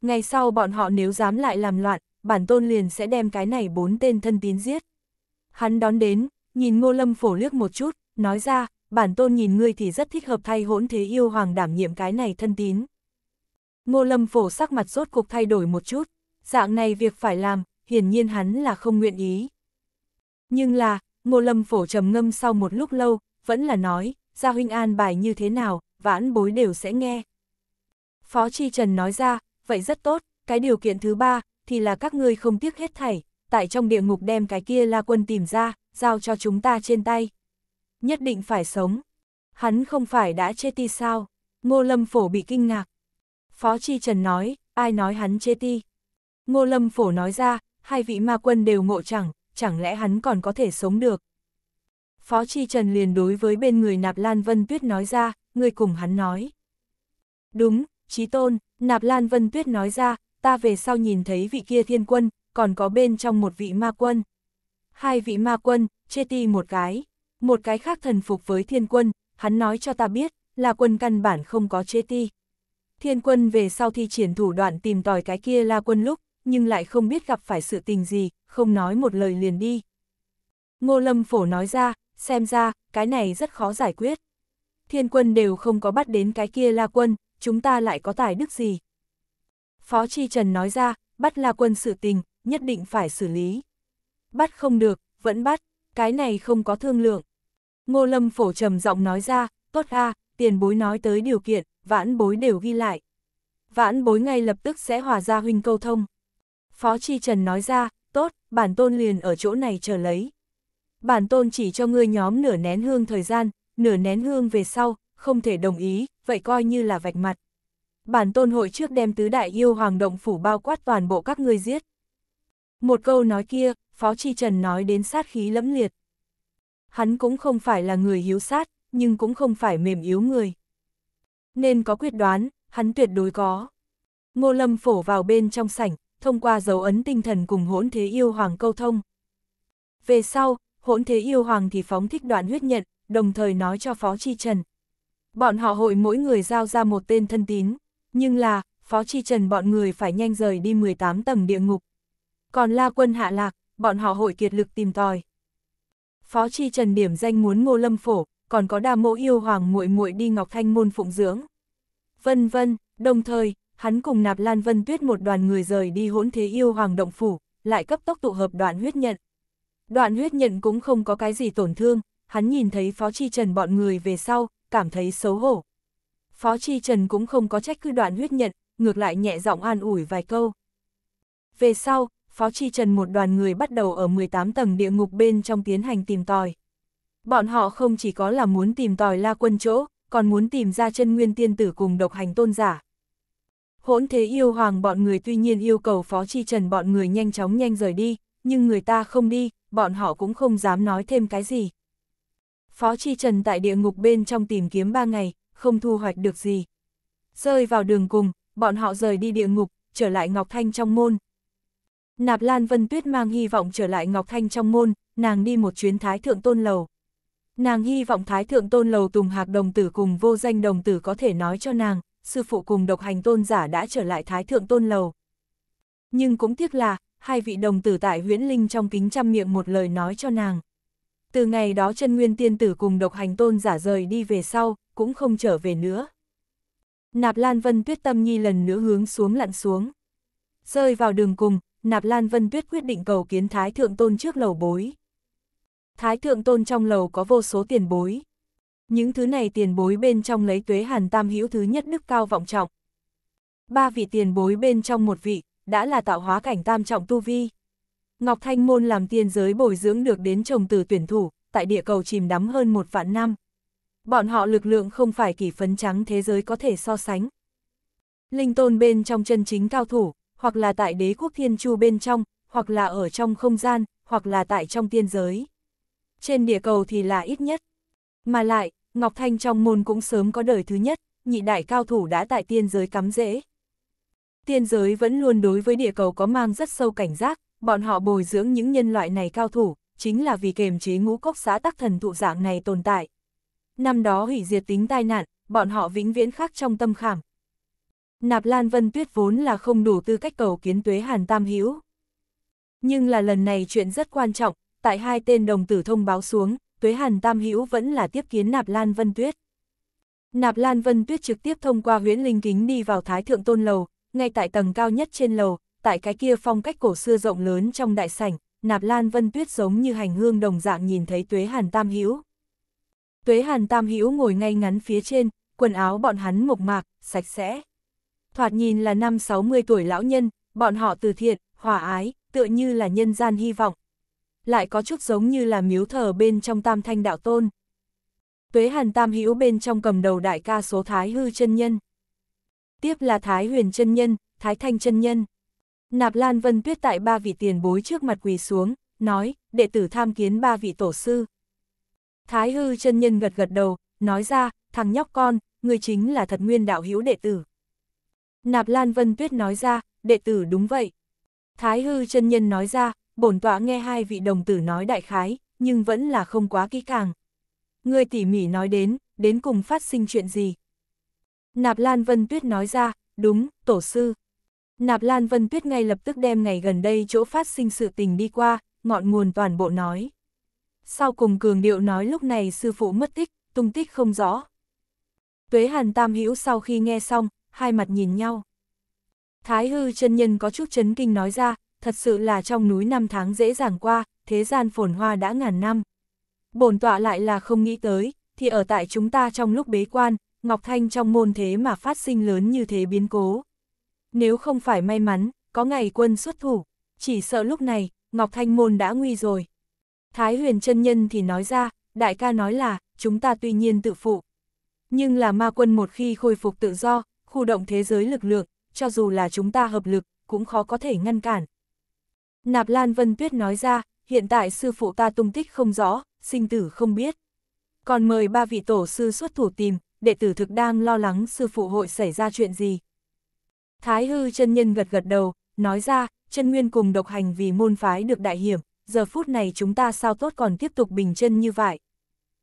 Ngày sau bọn họ nếu dám lại làm loạn, bản tôn liền sẽ đem cái này bốn tên thân tín giết. Hắn đón đến, nhìn ngô lâm phổ liếc một chút, nói ra, bản tôn nhìn ngươi thì rất thích hợp thay hỗn thế yêu hoàng đảm nhiệm cái này thân tín. Ngô lâm phổ sắc mặt rốt cục thay đổi một chút, dạng này việc phải làm, hiển nhiên hắn là không nguyện ý. Nhưng là, ngô lâm phổ trầm ngâm sau một lúc lâu, vẫn là nói, gia huynh an bài như thế nào, vãn bối đều sẽ nghe. Phó Chi Trần nói ra, vậy rất tốt, cái điều kiện thứ ba, thì là các ngươi không tiếc hết thảy, tại trong địa ngục đem cái kia la quân tìm ra, giao cho chúng ta trên tay. Nhất định phải sống. Hắn không phải đã chết ti sao? Ngô Lâm Phổ bị kinh ngạc. Phó Chi Trần nói, ai nói hắn chết ti? Ngô Lâm Phổ nói ra, hai vị ma quân đều ngộ chẳng, chẳng lẽ hắn còn có thể sống được? Phó Chi Trần liền đối với bên người Nạp Lan Vân Tuyết nói ra, người cùng hắn nói. Đúng, Chí Tôn, Nạp Lan Vân Tuyết nói ra, ta về sau nhìn thấy vị kia thiên quân, còn có bên trong một vị ma quân. Hai vị ma quân, chê ti một cái, một cái khác thần phục với thiên quân, hắn nói cho ta biết, là quân căn bản không có chê ti. Thiên quân về sau thi triển thủ đoạn tìm tòi cái kia la quân lúc, nhưng lại không biết gặp phải sự tình gì, không nói một lời liền đi. Ngô Lâm Phổ nói ra, xem ra, cái này rất khó giải quyết. Thiên quân đều không có bắt đến cái kia la quân, chúng ta lại có tài đức gì. Phó Chi Trần nói ra, bắt là quân sự tình, nhất định phải xử lý. Bắt không được, vẫn bắt, cái này không có thương lượng. Ngô Lâm Phổ trầm giọng nói ra, tốt a, tiền bối nói tới điều kiện, vãn bối đều ghi lại. Vãn bối ngay lập tức sẽ hòa ra huynh câu thông. Phó Chi Trần nói ra, tốt, bản tôn liền ở chỗ này chờ lấy. Bản tôn chỉ cho ngươi nhóm nửa nén hương thời gian, nửa nén hương về sau, không thể đồng ý, vậy coi như là vạch mặt bản tôn hội trước đem tứ đại yêu hoàng động phủ bao quát toàn bộ các ngươi giết. Một câu nói kia, Phó Chi Trần nói đến sát khí lẫm liệt. Hắn cũng không phải là người hiếu sát, nhưng cũng không phải mềm yếu người. Nên có quyết đoán, hắn tuyệt đối có. Ngô Lâm phổ vào bên trong sảnh, thông qua dấu ấn tinh thần cùng hỗn thế yêu hoàng câu thông. Về sau, hỗn thế yêu hoàng thì phóng thích đoạn huyết nhận, đồng thời nói cho Phó Chi Trần. Bọn họ hội mỗi người giao ra một tên thân tín. Nhưng là, Phó Chi Trần bọn người phải nhanh rời đi 18 tầng địa ngục. Còn La Quân hạ lạc, bọn họ hội kiệt lực tìm tòi. Phó Chi Trần điểm danh muốn Ngô Lâm Phổ, còn có Đa Mộ Yêu Hoàng muội muội đi Ngọc Thanh môn phụng dưỡng. Vân vân, đồng thời, hắn cùng Nạp Lan Vân Tuyết một đoàn người rời đi hỗn thế yêu hoàng động phủ, lại cấp tốc tụ hợp đoạn huyết nhận. Đoạn huyết nhận cũng không có cái gì tổn thương, hắn nhìn thấy Phó Chi Trần bọn người về sau, cảm thấy xấu hổ, Phó Chi Trần cũng không có trách cứ đoạn huyết nhận, ngược lại nhẹ giọng an ủi vài câu. Về sau, Phó Chi Trần một đoàn người bắt đầu ở 18 tầng địa ngục bên trong tiến hành tìm tòi. Bọn họ không chỉ có là muốn tìm tòi la quân chỗ, còn muốn tìm ra chân nguyên tiên tử cùng độc hành tôn giả. Hỗn thế yêu hoàng bọn người tuy nhiên yêu cầu Phó Chi Trần bọn người nhanh chóng nhanh rời đi, nhưng người ta không đi, bọn họ cũng không dám nói thêm cái gì. Phó Chi Trần tại địa ngục bên trong tìm kiếm 3 ngày, không thu hoạch được gì. Rơi vào đường cùng, bọn họ rời đi địa ngục, trở lại Ngọc Thanh trong môn. Nạp Lan Vân Tuyết mang hy vọng trở lại Ngọc Thanh trong môn, nàng đi một chuyến Thái Thượng Tôn Lầu. Nàng hy vọng Thái Thượng Tôn Lầu Tùng Hạc Đồng Tử cùng vô danh Đồng Tử có thể nói cho nàng, sư phụ cùng độc hành tôn giả đã trở lại Thái Thượng Tôn Lầu. Nhưng cũng tiếc là, hai vị đồng tử tại huyễn linh trong kính trăm miệng một lời nói cho nàng. Từ ngày đó chân nguyên tiên tử cùng độc hành tôn giả rời đi về sau, cũng không trở về nữa. Nạp Lan Vân Tuyết tâm nhi lần nữa hướng xuống lặn xuống. Rơi vào đường cùng, Nạp Lan Vân Tuyết quyết định cầu kiến Thái Thượng Tôn trước lầu bối. Thái Thượng Tôn trong lầu có vô số tiền bối. Những thứ này tiền bối bên trong lấy tuế hàn tam hữu thứ nhất đức cao vọng trọng. Ba vị tiền bối bên trong một vị, đã là tạo hóa cảnh tam trọng tu vi. Ngọc Thanh Môn làm tiên giới bồi dưỡng được đến chồng từ tuyển thủ, tại địa cầu chìm đắm hơn một vạn năm bọn họ lực lượng không phải kỷ phấn trắng thế giới có thể so sánh. Linh tôn bên trong chân chính cao thủ, hoặc là tại đế quốc thiên chu bên trong, hoặc là ở trong không gian, hoặc là tại trong tiên giới. Trên địa cầu thì là ít nhất. Mà lại, Ngọc Thanh trong môn cũng sớm có đời thứ nhất, nhị đại cao thủ đã tại tiên giới cắm rễ. Tiên giới vẫn luôn đối với địa cầu có mang rất sâu cảnh giác, bọn họ bồi dưỡng những nhân loại này cao thủ, chính là vì kềm chế ngũ cốc xã tắc thần thụ dạng này tồn tại năm đó hủy diệt tính tai nạn, bọn họ vĩnh viễn khắc trong tâm khảm. Nạp Lan Vân Tuyết vốn là không đủ tư cách cầu kiến tuế Hàn Tam Hiếu. Nhưng là lần này chuyện rất quan trọng, tại hai tên đồng tử thông báo xuống, tuế Hàn Tam Hiếu vẫn là tiếp kiến Nạp Lan Vân Tuyết. Nạp Lan Vân Tuyết trực tiếp thông qua huyễn linh kính đi vào Thái Thượng Tôn Lầu, ngay tại tầng cao nhất trên lầu, tại cái kia phong cách cổ xưa rộng lớn trong đại sảnh, Nạp Lan Vân Tuyết giống như hành hương đồng dạng nhìn thấy tuế Hàn Tam Hiếu. Tuế Hàn Tam Hữu ngồi ngay ngắn phía trên, quần áo bọn hắn mộc mạc, sạch sẽ. Thoạt nhìn là năm 60 tuổi lão nhân, bọn họ từ thiện, hòa ái, tựa như là nhân gian hy vọng. Lại có chút giống như là miếu thờ bên trong tam thanh đạo tôn. Tuế Hàn Tam Hữu bên trong cầm đầu đại ca số Thái Hư chân Nhân. Tiếp là Thái Huyền chân Nhân, Thái Thanh chân Nhân. Nạp Lan Vân Tuyết tại ba vị tiền bối trước mặt quỳ xuống, nói, đệ tử tham kiến ba vị tổ sư. Thái hư chân nhân gật gật đầu, nói ra, thằng nhóc con, người chính là thật nguyên đạo hữu đệ tử. Nạp Lan Vân Tuyết nói ra, đệ tử đúng vậy. Thái hư chân nhân nói ra, bổn tọa nghe hai vị đồng tử nói đại khái, nhưng vẫn là không quá kỹ càng. Người tỉ mỉ nói đến, đến cùng phát sinh chuyện gì? Nạp Lan Vân Tuyết nói ra, đúng, tổ sư. Nạp Lan Vân Tuyết ngay lập tức đem ngày gần đây chỗ phát sinh sự tình đi qua, ngọn nguồn toàn bộ nói sau cùng cường điệu nói lúc này sư phụ mất tích, tung tích không rõ. Tuế Hàn Tam Hữu sau khi nghe xong, hai mặt nhìn nhau. Thái hư chân nhân có chút chấn kinh nói ra, thật sự là trong núi năm tháng dễ dàng qua, thế gian phồn hoa đã ngàn năm. Bổn tọa lại là không nghĩ tới, thì ở tại chúng ta trong lúc bế quan, Ngọc Thanh trong môn thế mà phát sinh lớn như thế biến cố. Nếu không phải may mắn, có ngày quân xuất thủ, chỉ sợ lúc này, Ngọc Thanh môn đã nguy rồi. Thái huyền chân nhân thì nói ra, đại ca nói là, chúng ta tuy nhiên tự phụ. Nhưng là ma quân một khi khôi phục tự do, khu động thế giới lực lượng, cho dù là chúng ta hợp lực, cũng khó có thể ngăn cản. Nạp Lan Vân Tuyết nói ra, hiện tại sư phụ ta tung tích không rõ, sinh tử không biết. Còn mời ba vị tổ sư xuất thủ tìm, đệ tử thực đang lo lắng sư phụ hội xảy ra chuyện gì. Thái hư chân nhân gật gật đầu, nói ra, chân nguyên cùng độc hành vì môn phái được đại hiểm, giờ phút này chúng ta sao tốt còn tiếp tục bình chân như vậy.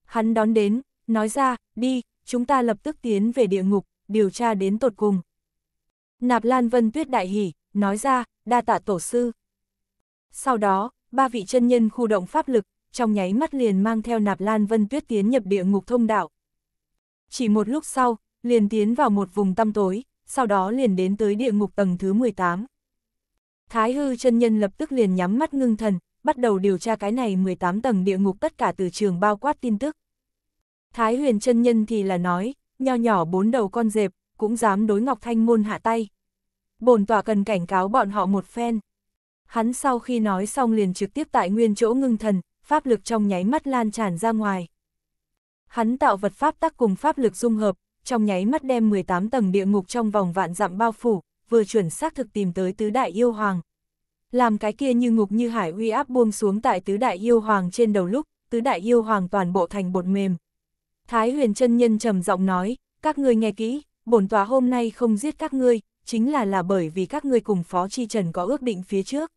Hắn đón đến, nói ra, đi, chúng ta lập tức tiến về địa ngục, điều tra đến tột cùng. Nạp Lan Vân Tuyết đại hỉ, nói ra, đa tạ tổ sư. Sau đó, ba vị chân nhân khu động pháp lực, trong nháy mắt liền mang theo Nạp Lan Vân Tuyết tiến nhập địa ngục thông đạo. Chỉ một lúc sau, liền tiến vào một vùng tăm tối, sau đó liền đến tới địa ngục tầng thứ 18. Thái hư chân nhân lập tức liền nhắm mắt ngưng thần, bắt đầu điều tra cái này 18 tầng địa ngục tất cả từ trường bao quát tin tức. Thái huyền chân nhân thì là nói, nho nhỏ bốn đầu con dẹp, cũng dám đối Ngọc Thanh Môn hạ tay. Bồn tòa cần cảnh cáo bọn họ một phen. Hắn sau khi nói xong liền trực tiếp tại nguyên chỗ ngưng thần, pháp lực trong nháy mắt lan tràn ra ngoài. Hắn tạo vật pháp tác cùng pháp lực dung hợp, trong nháy mắt đem 18 tầng địa ngục trong vòng vạn dặm bao phủ, vừa chuẩn xác thực tìm tới tứ đại yêu hoàng làm cái kia như ngục như hải uy áp buông xuống tại tứ đại yêu hoàng trên đầu lúc, tứ đại yêu hoàng toàn bộ thành bột mềm. Thái huyền chân nhân trầm giọng nói, các ngươi nghe kỹ, bổn tòa hôm nay không giết các ngươi, chính là là bởi vì các ngươi cùng phó chi trần có ước định phía trước.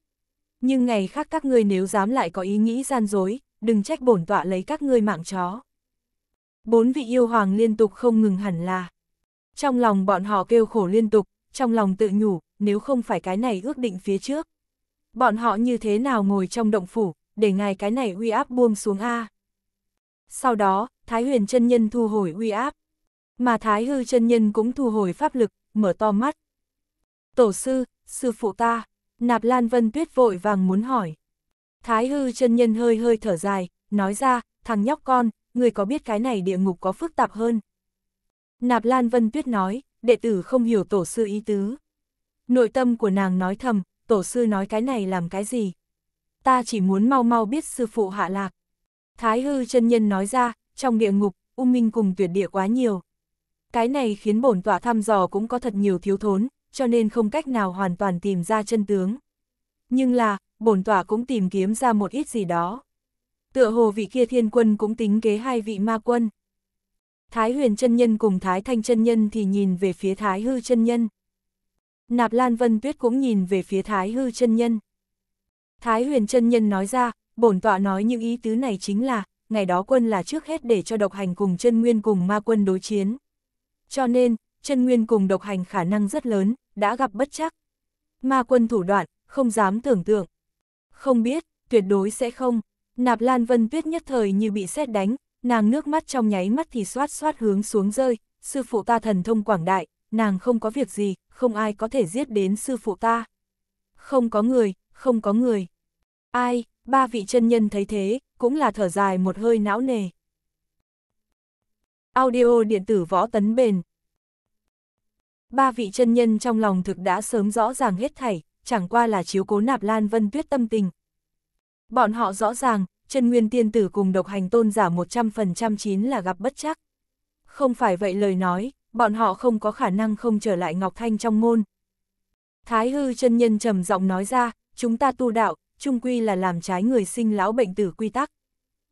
Nhưng ngày khác các ngươi nếu dám lại có ý nghĩ gian dối, đừng trách bổn tọa lấy các ngươi mạng chó. Bốn vị yêu hoàng liên tục không ngừng hẳn là. Trong lòng bọn họ kêu khổ liên tục, trong lòng tự nhủ, nếu không phải cái này ước định phía trước, bọn họ như thế nào ngồi trong động phủ, để ngài cái này uy áp buông xuống A. Sau đó, Thái huyền chân nhân thu hồi uy áp, mà Thái hư chân nhân cũng thu hồi pháp lực, mở to mắt. Tổ sư, sư phụ ta, nạp lan vân tuyết vội vàng muốn hỏi. Thái hư chân nhân hơi hơi thở dài, nói ra, thằng nhóc con, người có biết cái này địa ngục có phức tạp hơn. Nạp Lan Vân Tuyết nói, đệ tử không hiểu tổ sư ý tứ. Nội tâm của nàng nói thầm, tổ sư nói cái này làm cái gì? Ta chỉ muốn mau mau biết sư phụ hạ lạc. Thái hư chân nhân nói ra, trong địa ngục, U Minh cùng tuyệt địa quá nhiều. Cái này khiến bổn tọa thăm dò cũng có thật nhiều thiếu thốn, cho nên không cách nào hoàn toàn tìm ra chân tướng. Nhưng là, bổn tọa cũng tìm kiếm ra một ít gì đó. Tựa hồ vị kia thiên quân cũng tính kế hai vị ma quân. Thái huyền chân nhân cùng Thái thanh chân nhân thì nhìn về phía Thái hư chân nhân. Nạp Lan Vân Tuyết cũng nhìn về phía Thái Hư chân Nhân. Thái Huyền chân Nhân nói ra, bổn tọa nói những ý tứ này chính là, ngày đó quân là trước hết để cho độc hành cùng chân nguyên cùng ma quân đối chiến. Cho nên, chân nguyên cùng độc hành khả năng rất lớn, đã gặp bất chắc. Ma quân thủ đoạn, không dám tưởng tượng. Không biết, tuyệt đối sẽ không. Nạp Lan Vân Tuyết nhất thời như bị sét đánh, nàng nước mắt trong nháy mắt thì xoát xoát hướng xuống rơi, sư phụ ta thần thông quảng đại, nàng không có việc gì, không ai có thể giết đến sư phụ ta. Không có người, không có người. Ai, ba vị chân nhân thấy thế, cũng là thở dài một hơi não nề. Audio điện tử võ tấn bền. Ba vị chân nhân trong lòng thực đã sớm rõ ràng hết thảy, chẳng qua là chiếu cố nạp lan vân tuyết tâm tình. Bọn họ rõ ràng, chân nguyên tiên tử cùng độc hành tôn giả 100% chín là gặp bất chắc. Không phải vậy lời nói, bọn họ không có khả năng không trở lại Ngọc Thanh trong môn. Thái hư chân nhân trầm giọng nói ra, chúng ta tu đạo, trung quy là làm trái người sinh lão bệnh tử quy tắc.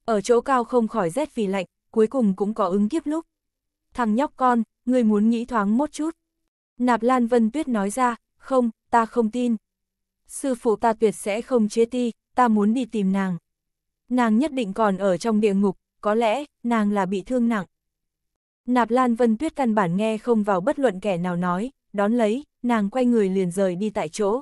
Ở chỗ cao không khỏi rét vì lạnh, cuối cùng cũng có ứng kiếp lúc. Thằng nhóc con, người muốn nghĩ thoáng một chút. Nạp Lan Vân Tuyết nói ra, không, ta không tin. Sư phụ ta tuyệt sẽ không chế ti, ta muốn đi tìm nàng. Nàng nhất định còn ở trong địa ngục, có lẽ, nàng là bị thương nặng. Nạp Lan Vân Tuyết căn bản nghe không vào bất luận kẻ nào nói, đón lấy, nàng quay người liền rời đi tại chỗ.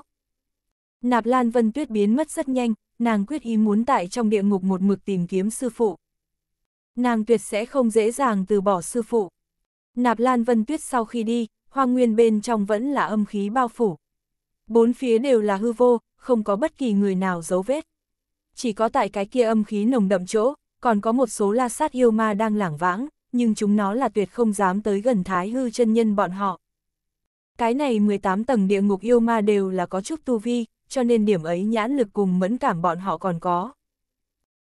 Nạp Lan Vân Tuyết biến mất rất nhanh, nàng quyết ý muốn tại trong địa ngục một mực tìm kiếm sư phụ. Nàng tuyệt sẽ không dễ dàng từ bỏ sư phụ. Nạp Lan Vân Tuyết sau khi đi, hoang nguyên bên trong vẫn là âm khí bao phủ. Bốn phía đều là hư vô, không có bất kỳ người nào giấu vết. Chỉ có tại cái kia âm khí nồng đậm chỗ, còn có một số la sát yêu ma đang lảng vãng, nhưng chúng nó là tuyệt không dám tới gần thái hư chân nhân bọn họ. Cái này 18 tầng địa ngục yêu ma đều là có chút tu vi, cho nên điểm ấy nhãn lực cùng mẫn cảm bọn họ còn có.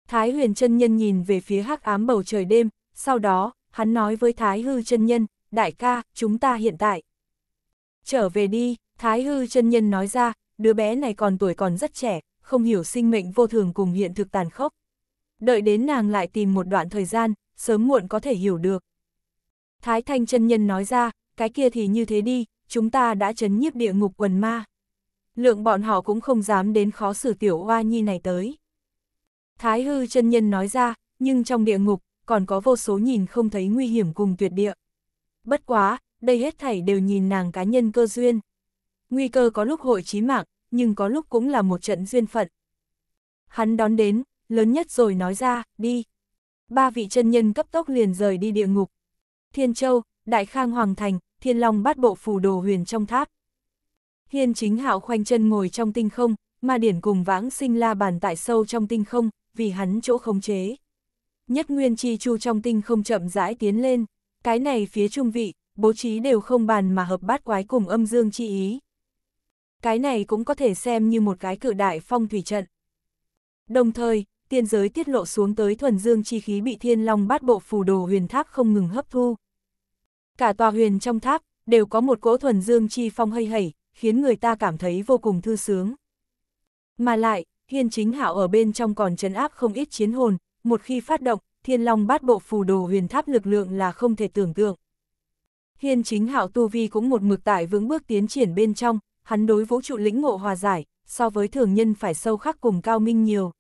Thái huyền chân nhân nhìn về phía hắc ám bầu trời đêm, sau đó, hắn nói với thái hư chân nhân, đại ca, chúng ta hiện tại. Trở về đi, thái hư chân nhân nói ra, đứa bé này còn tuổi còn rất trẻ, không hiểu sinh mệnh vô thường cùng hiện thực tàn khốc đợi đến nàng lại tìm một đoạn thời gian, sớm muộn có thể hiểu được. Thái Thanh chân nhân nói ra, cái kia thì như thế đi, chúng ta đã chấn nhiếp địa ngục quần ma. Lượng bọn họ cũng không dám đến khó xử tiểu oa nhi này tới. Thái hư chân nhân nói ra, nhưng trong địa ngục, còn có vô số nhìn không thấy nguy hiểm cùng tuyệt địa. Bất quá, đây hết thảy đều nhìn nàng cá nhân cơ duyên. Nguy cơ có lúc hội chí mạng, nhưng có lúc cũng là một trận duyên phận. Hắn đón đến, lớn nhất rồi nói ra, đi. Ba vị chân nhân cấp tốc liền rời đi địa ngục. Thiên Châu, Đại Khang Hoàng Thành, Thiên Long bắt bộ phù đồ huyền trong tháp. Hiên chính hạo khoanh chân ngồi trong tinh không, mà điển cùng vãng sinh la bàn tại sâu trong tinh không, vì hắn chỗ khống chế. Nhất nguyên chi chu trong tinh không chậm rãi tiến lên, cái này phía trung vị, bố trí đều không bàn mà hợp bát quái cùng âm dương chi ý. Cái này cũng có thể xem như một cái cự đại phong thủy trận. Đồng thời, tiên giới tiết lộ xuống tới thuần dương chi khí bị thiên long bát bộ phù đồ huyền tháp không ngừng hấp thu. Cả tòa huyền trong tháp, đều có một cỗ thuần dương chi phong hây hẩy, khiến người ta cảm thấy vô cùng thư sướng. Mà lại, hiên chính hạo ở bên trong còn trấn áp không ít chiến hồn, một khi phát động, thiên long bát bộ phù đồ huyền tháp lực lượng là không thể tưởng tượng. Hiên chính hạo tu vi cũng một mực tại vững bước tiến triển bên trong, hắn đối vũ trụ lĩnh ngộ hòa giải, so với thường nhân phải sâu khắc cùng cao minh nhiều.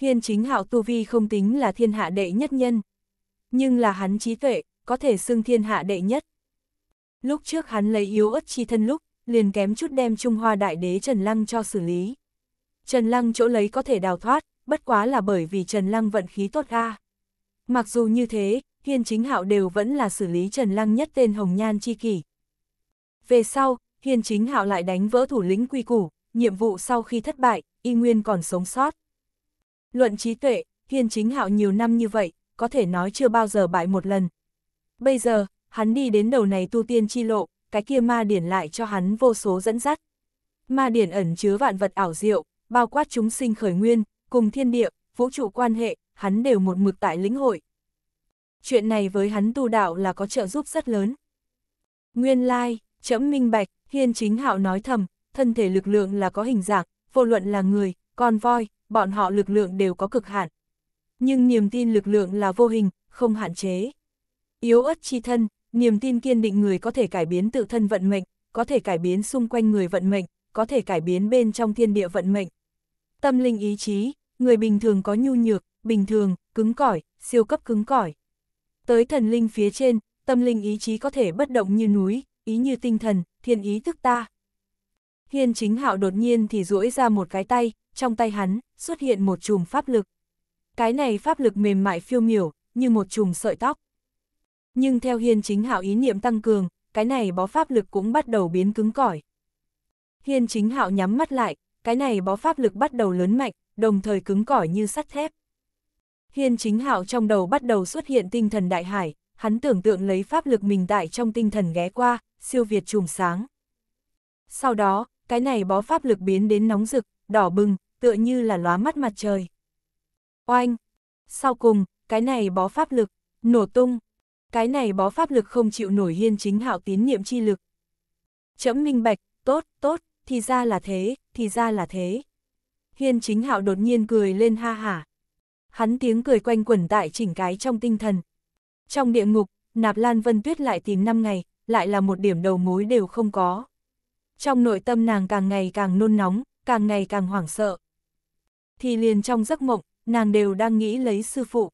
Hiên chính hạo tu vi không tính là thiên hạ đệ nhất nhân. Nhưng là hắn trí tuệ, có thể xưng thiên hạ đệ nhất. Lúc trước hắn lấy yếu ớt chi thân lúc, liền kém chút đem Trung Hoa Đại Đế Trần Lăng cho xử lý. Trần Lăng chỗ lấy có thể đào thoát, bất quá là bởi vì Trần Lăng vận khí tốt ga. Mặc dù như thế, Hiên Chính Hạo đều vẫn là xử lý Trần Lăng nhất tên Hồng Nhan Chi Kỷ. Về sau, Hiên Chính Hạo lại đánh vỡ thủ lĩnh quy củ, nhiệm vụ sau khi thất bại, y nguyên còn sống sót. Luận trí tuệ, Thiên chính hạo nhiều năm như vậy, có thể nói chưa bao giờ bại một lần. Bây giờ, hắn đi đến đầu này tu tiên chi lộ, cái kia ma điển lại cho hắn vô số dẫn dắt. Ma điển ẩn chứa vạn vật ảo diệu, bao quát chúng sinh khởi nguyên, cùng thiên địa, vũ trụ quan hệ, hắn đều một mực tại lĩnh hội. Chuyện này với hắn tu đạo là có trợ giúp rất lớn. Nguyên lai, like, chấm minh bạch, Thiên chính hạo nói thầm, thân thể lực lượng là có hình dạng, vô luận là người, con voi, bọn họ lực lượng đều có cực hạn. Nhưng niềm tin lực lượng là vô hình, không hạn chế. Yếu ớt chi thân, niềm tin kiên định người có thể cải biến tự thân vận mệnh, có thể cải biến xung quanh người vận mệnh, có thể cải biến bên trong thiên địa vận mệnh. Tâm linh ý chí, người bình thường có nhu nhược, bình thường, cứng cỏi, siêu cấp cứng cỏi. Tới thần linh phía trên, tâm linh ý chí có thể bất động như núi, ý như tinh thần, thiên ý thức ta. Hiên chính hạo đột nhiên thì duỗi ra một cái tay, trong tay hắn, xuất hiện một chùm pháp lực. Cái này pháp lực mềm mại phiêu miểu, như một chùm sợi tóc. Nhưng theo hiên chính hạo ý niệm tăng cường, cái này bó pháp lực cũng bắt đầu biến cứng cỏi. Hiên chính hạo nhắm mắt lại, cái này bó pháp lực bắt đầu lớn mạnh, đồng thời cứng cỏi như sắt thép. Hiên chính hạo trong đầu bắt đầu xuất hiện tinh thần đại hải, hắn tưởng tượng lấy pháp lực mình tại trong tinh thần ghé qua, siêu việt chùm sáng. Sau đó, cái này bó pháp lực biến đến nóng rực, đỏ bừng, tựa như là lóa mắt mặt trời. Oanh! Sau cùng, cái này bó pháp lực, nổ tung. Cái này bó pháp lực không chịu nổi hiên chính hạo tín niệm chi lực. Chấm minh bạch, tốt, tốt, thì ra là thế, thì ra là thế. Hiên chính hạo đột nhiên cười lên ha hả. Hắn tiếng cười quanh quẩn tại chỉnh cái trong tinh thần. Trong địa ngục, Nạp Lan Vân Tuyết lại tìm năm ngày, lại là một điểm đầu mối đều không có trong nội tâm nàng càng ngày càng nôn nóng, càng ngày càng hoảng sợ. Thì liền trong giấc mộng, nàng đều đang nghĩ lấy sư phụ.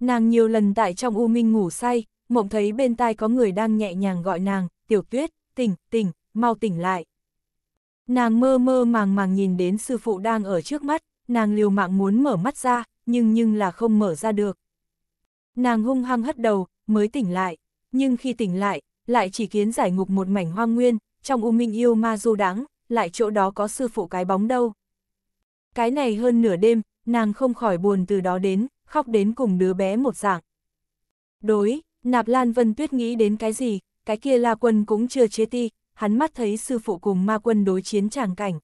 Nàng nhiều lần tại trong u minh ngủ say, mộng thấy bên tai có người đang nhẹ nhàng gọi nàng, tiểu tuyết, tỉnh, tỉnh, mau tỉnh lại. Nàng mơ mơ màng màng nhìn đến sư phụ đang ở trước mắt, nàng liều mạng muốn mở mắt ra, nhưng nhưng là không mở ra được. Nàng hung hăng hất đầu, mới tỉnh lại, nhưng khi tỉnh lại, lại chỉ kiến giải ngục một mảnh hoang nguyên, trong U Minh yêu ma du đáng, lại chỗ đó có sư phụ cái bóng đâu. Cái này hơn nửa đêm, nàng không khỏi buồn từ đó đến, khóc đến cùng đứa bé một dạng. Đối, Nạp Lan Vân Tuyết nghĩ đến cái gì, cái kia La Quân cũng chưa chế ti, hắn mắt thấy sư phụ cùng ma quân đối chiến tràng cảnh.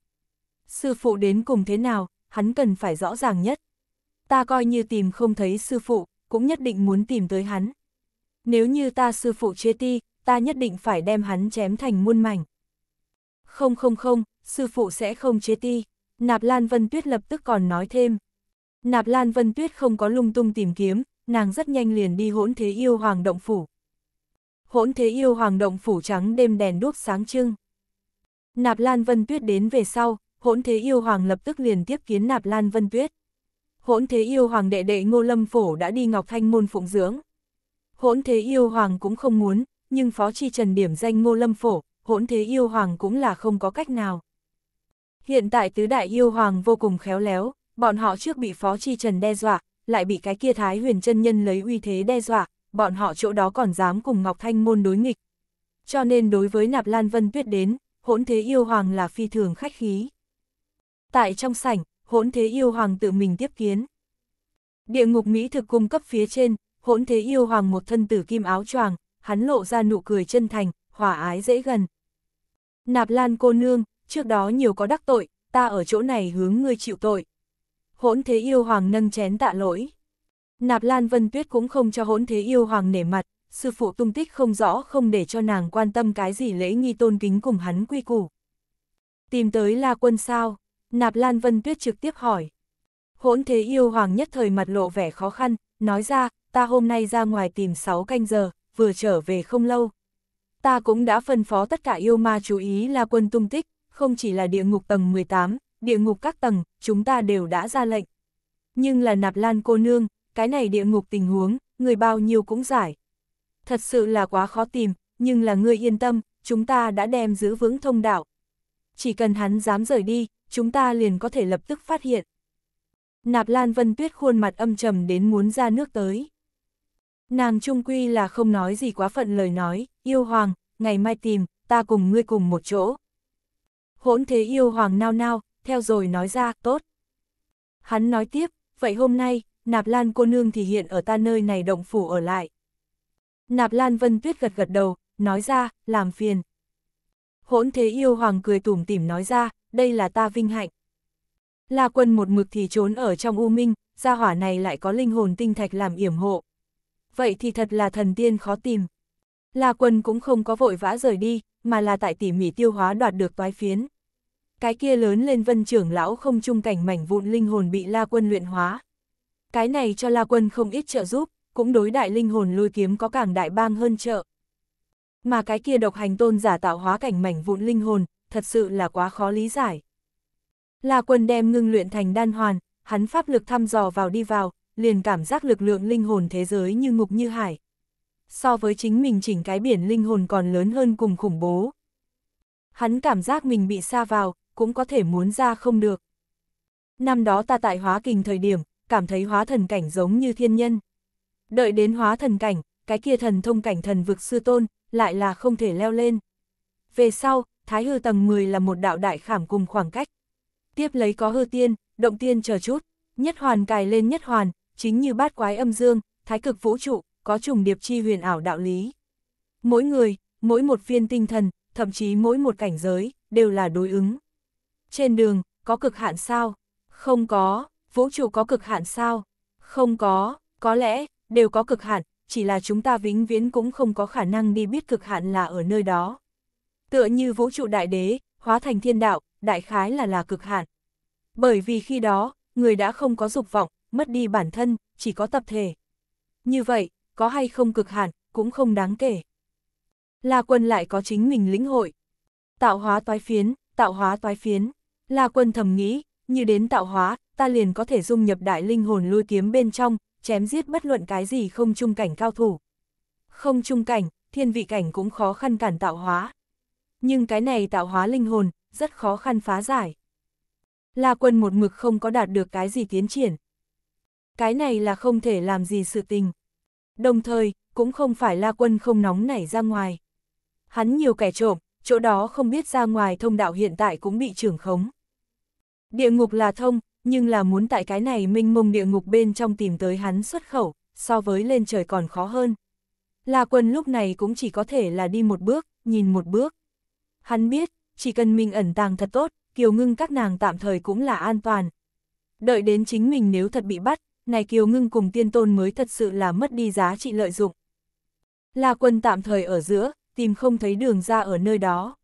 Sư phụ đến cùng thế nào, hắn cần phải rõ ràng nhất. Ta coi như tìm không thấy sư phụ, cũng nhất định muốn tìm tới hắn. Nếu như ta sư phụ chế ti, ta nhất định phải đem hắn chém thành muôn mảnh. Không không không, sư phụ sẽ không chế ti, Nạp Lan Vân Tuyết lập tức còn nói thêm. Nạp Lan Vân Tuyết không có lung tung tìm kiếm, nàng rất nhanh liền đi hỗn thế yêu hoàng động phủ. Hỗn thế yêu hoàng động phủ trắng đêm đèn đuốc sáng trưng. Nạp Lan Vân Tuyết đến về sau, hỗn thế yêu hoàng lập tức liền tiếp kiến Nạp Lan Vân Tuyết. Hỗn thế yêu hoàng đệ đệ Ngô Lâm Phổ đã đi Ngọc Thanh môn phụng dưỡng. Hỗn thế yêu hoàng cũng không muốn, nhưng Phó Chi Trần điểm danh Ngô Lâm Phổ, hỗn thế yêu hoàng cũng là không có cách nào. Hiện tại tứ đại yêu hoàng vô cùng khéo léo, bọn họ trước bị Phó Chi Trần đe dọa, lại bị cái kia Thái Huyền chân nhân lấy uy thế đe dọa, bọn họ chỗ đó còn dám cùng Ngọc Thanh môn đối nghịch. Cho nên đối với Nạp Lan Vân Tuyết đến, hỗn thế yêu hoàng là phi thường khách khí. Tại trong sảnh, hỗn thế yêu hoàng tự mình tiếp kiến. Địa ngục Mỹ thực cung cấp phía trên, hỗn thế yêu hoàng một thân tử kim áo choàng, hắn lộ ra nụ cười chân thành, hòa ái dễ gần. Nạp Lan cô nương, trước đó nhiều có đắc tội, ta ở chỗ này hướng ngươi chịu tội. Hỗn thế yêu hoàng nâng chén tạ lỗi. Nạp Lan Vân Tuyết cũng không cho hỗn thế yêu hoàng nể mặt, sư phụ tung tích không rõ không để cho nàng quan tâm cái gì lễ nghi tôn kính cùng hắn quy củ. Tìm tới La Quân sao? Nạp Lan Vân Tuyết trực tiếp hỏi. Hỗn thế yêu hoàng nhất thời mặt lộ vẻ khó khăn, nói ra, ta hôm nay ra ngoài tìm 6 canh giờ, vừa trở về không lâu. Ta cũng đã phân phó tất cả yêu ma chú ý là quân tung tích, không chỉ là địa ngục tầng 18, địa ngục các tầng, chúng ta đều đã ra lệnh. Nhưng là nạp lan cô nương, cái này địa ngục tình huống, người bao nhiêu cũng giải. Thật sự là quá khó tìm, nhưng là ngươi yên tâm, chúng ta đã đem giữ vững thông đạo. Chỉ cần hắn dám rời đi, chúng ta liền có thể lập tức phát hiện. Nạp Lan Vân Tuyết khuôn mặt âm trầm đến muốn ra nước tới. Nàng trung quy là không nói gì quá phận lời nói, yêu hoàng, ngày mai tìm, ta cùng ngươi cùng một chỗ. Hỗn thế yêu hoàng nao nao, theo rồi nói ra, tốt. Hắn nói tiếp, vậy hôm nay, nạp lan cô nương thì hiện ở ta nơi này động phủ ở lại. Nạp lan vân tuyết gật gật đầu, nói ra, làm phiền. Hỗn thế yêu hoàng cười tủm tỉm nói ra, đây là ta vinh hạnh. La quân một mực thì trốn ở trong u minh, gia hỏa này lại có linh hồn tinh thạch làm yểm hộ vậy thì thật là thần tiên khó tìm. La Quân cũng không có vội vã rời đi, mà là tại tỉ mỉ tiêu hóa đoạt được toái phiến. Cái kia lớn lên vân trưởng lão không trung cảnh mảnh vụn linh hồn bị La Quân luyện hóa. Cái này cho La Quân không ít trợ giúp, cũng đối đại linh hồn lôi kiếm có càng đại bang hơn trợ. Mà cái kia độc hành tôn giả tạo hóa cảnh mảnh vụn linh hồn, thật sự là quá khó lý giải. La Quân đem ngưng luyện thành đan hoàn, hắn pháp lực thăm dò vào đi vào, liền cảm giác lực lượng linh hồn thế giới như ngục như hải. So với chính mình chỉnh cái biển linh hồn còn lớn hơn cùng khủng bố. Hắn cảm giác mình bị xa vào, cũng có thể muốn ra không được. Năm đó ta tại hóa kình thời điểm, cảm thấy hóa thần cảnh giống như thiên nhân. Đợi đến hóa thần cảnh, cái kia thần thông cảnh thần vực sư tôn, lại là không thể leo lên. Về sau, thái hư tầng 10 là một đạo đại khảm cùng khoảng cách. Tiếp lấy có hư tiên, động tiên chờ chút, nhất hoàn cài lên nhất hoàn, chính như bát quái âm dương, thái cực vũ trụ, có trùng điệp chi huyền ảo đạo lý. Mỗi người, mỗi một viên tinh thần, thậm chí mỗi một cảnh giới, đều là đối ứng. Trên đường, có cực hạn sao? Không có, vũ trụ có cực hạn sao? Không có, có lẽ, đều có cực hạn, chỉ là chúng ta vĩnh viễn cũng không có khả năng đi biết cực hạn là ở nơi đó. Tựa như vũ trụ đại đế, hóa thành thiên đạo, đại khái là là cực hạn. Bởi vì khi đó, người đã không có dục vọng, mất đi bản thân, chỉ có tập thể. Như vậy, có hay không cực hạn, cũng không đáng kể. La quân lại có chính mình lĩnh hội. Tạo hóa toái phiến, tạo hóa toái phiến. La quân thầm nghĩ, như đến tạo hóa, ta liền có thể dung nhập đại linh hồn lôi kiếm bên trong, chém giết bất luận cái gì không trung cảnh cao thủ. Không trung cảnh, thiên vị cảnh cũng khó khăn cản tạo hóa. Nhưng cái này tạo hóa linh hồn, rất khó khăn phá giải. La quân một mực không có đạt được cái gì tiến triển. Cái này là không thể làm gì sự tình. Đồng thời, cũng không phải La Quân không nóng nảy ra ngoài. Hắn nhiều kẻ trộm, chỗ đó không biết ra ngoài thông đạo hiện tại cũng bị trưởng khống. Địa ngục là thông, nhưng là muốn tại cái này minh mông địa ngục bên trong tìm tới hắn xuất khẩu, so với lên trời còn khó hơn. La Quân lúc này cũng chỉ có thể là đi một bước, nhìn một bước. Hắn biết, chỉ cần mình ẩn tàng thật tốt, kiều ngưng các nàng tạm thời cũng là an toàn. Đợi đến chính mình nếu thật bị bắt, này Kiều Ngưng cùng tiên tôn mới thật sự là mất đi giá trị lợi dụng. La quân tạm thời ở giữa, tìm không thấy đường ra ở nơi đó.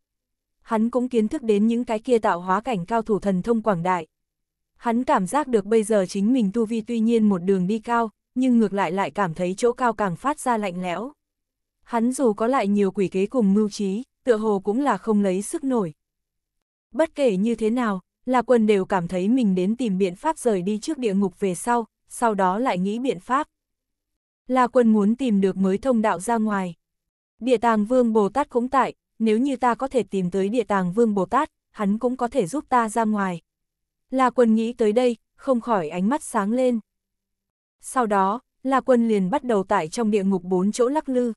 Hắn cũng kiến thức đến những cái kia tạo hóa cảnh cao thủ thần thông quảng đại. Hắn cảm giác được bây giờ chính mình tu vi tuy nhiên một đường đi cao, nhưng ngược lại lại cảm thấy chỗ cao càng phát ra lạnh lẽo. Hắn dù có lại nhiều quỷ kế cùng mưu trí, tựa hồ cũng là không lấy sức nổi. Bất kể như thế nào, La quân đều cảm thấy mình đến tìm biện pháp rời đi trước địa ngục về sau, sau đó lại nghĩ biện pháp. La quân muốn tìm được mới thông đạo ra ngoài. Địa tàng vương Bồ Tát cũng tại, nếu như ta có thể tìm tới địa tàng vương Bồ Tát, hắn cũng có thể giúp ta ra ngoài. La quân nghĩ tới đây, không khỏi ánh mắt sáng lên. Sau đó, La quân liền bắt đầu tại trong địa ngục bốn chỗ lắc lư.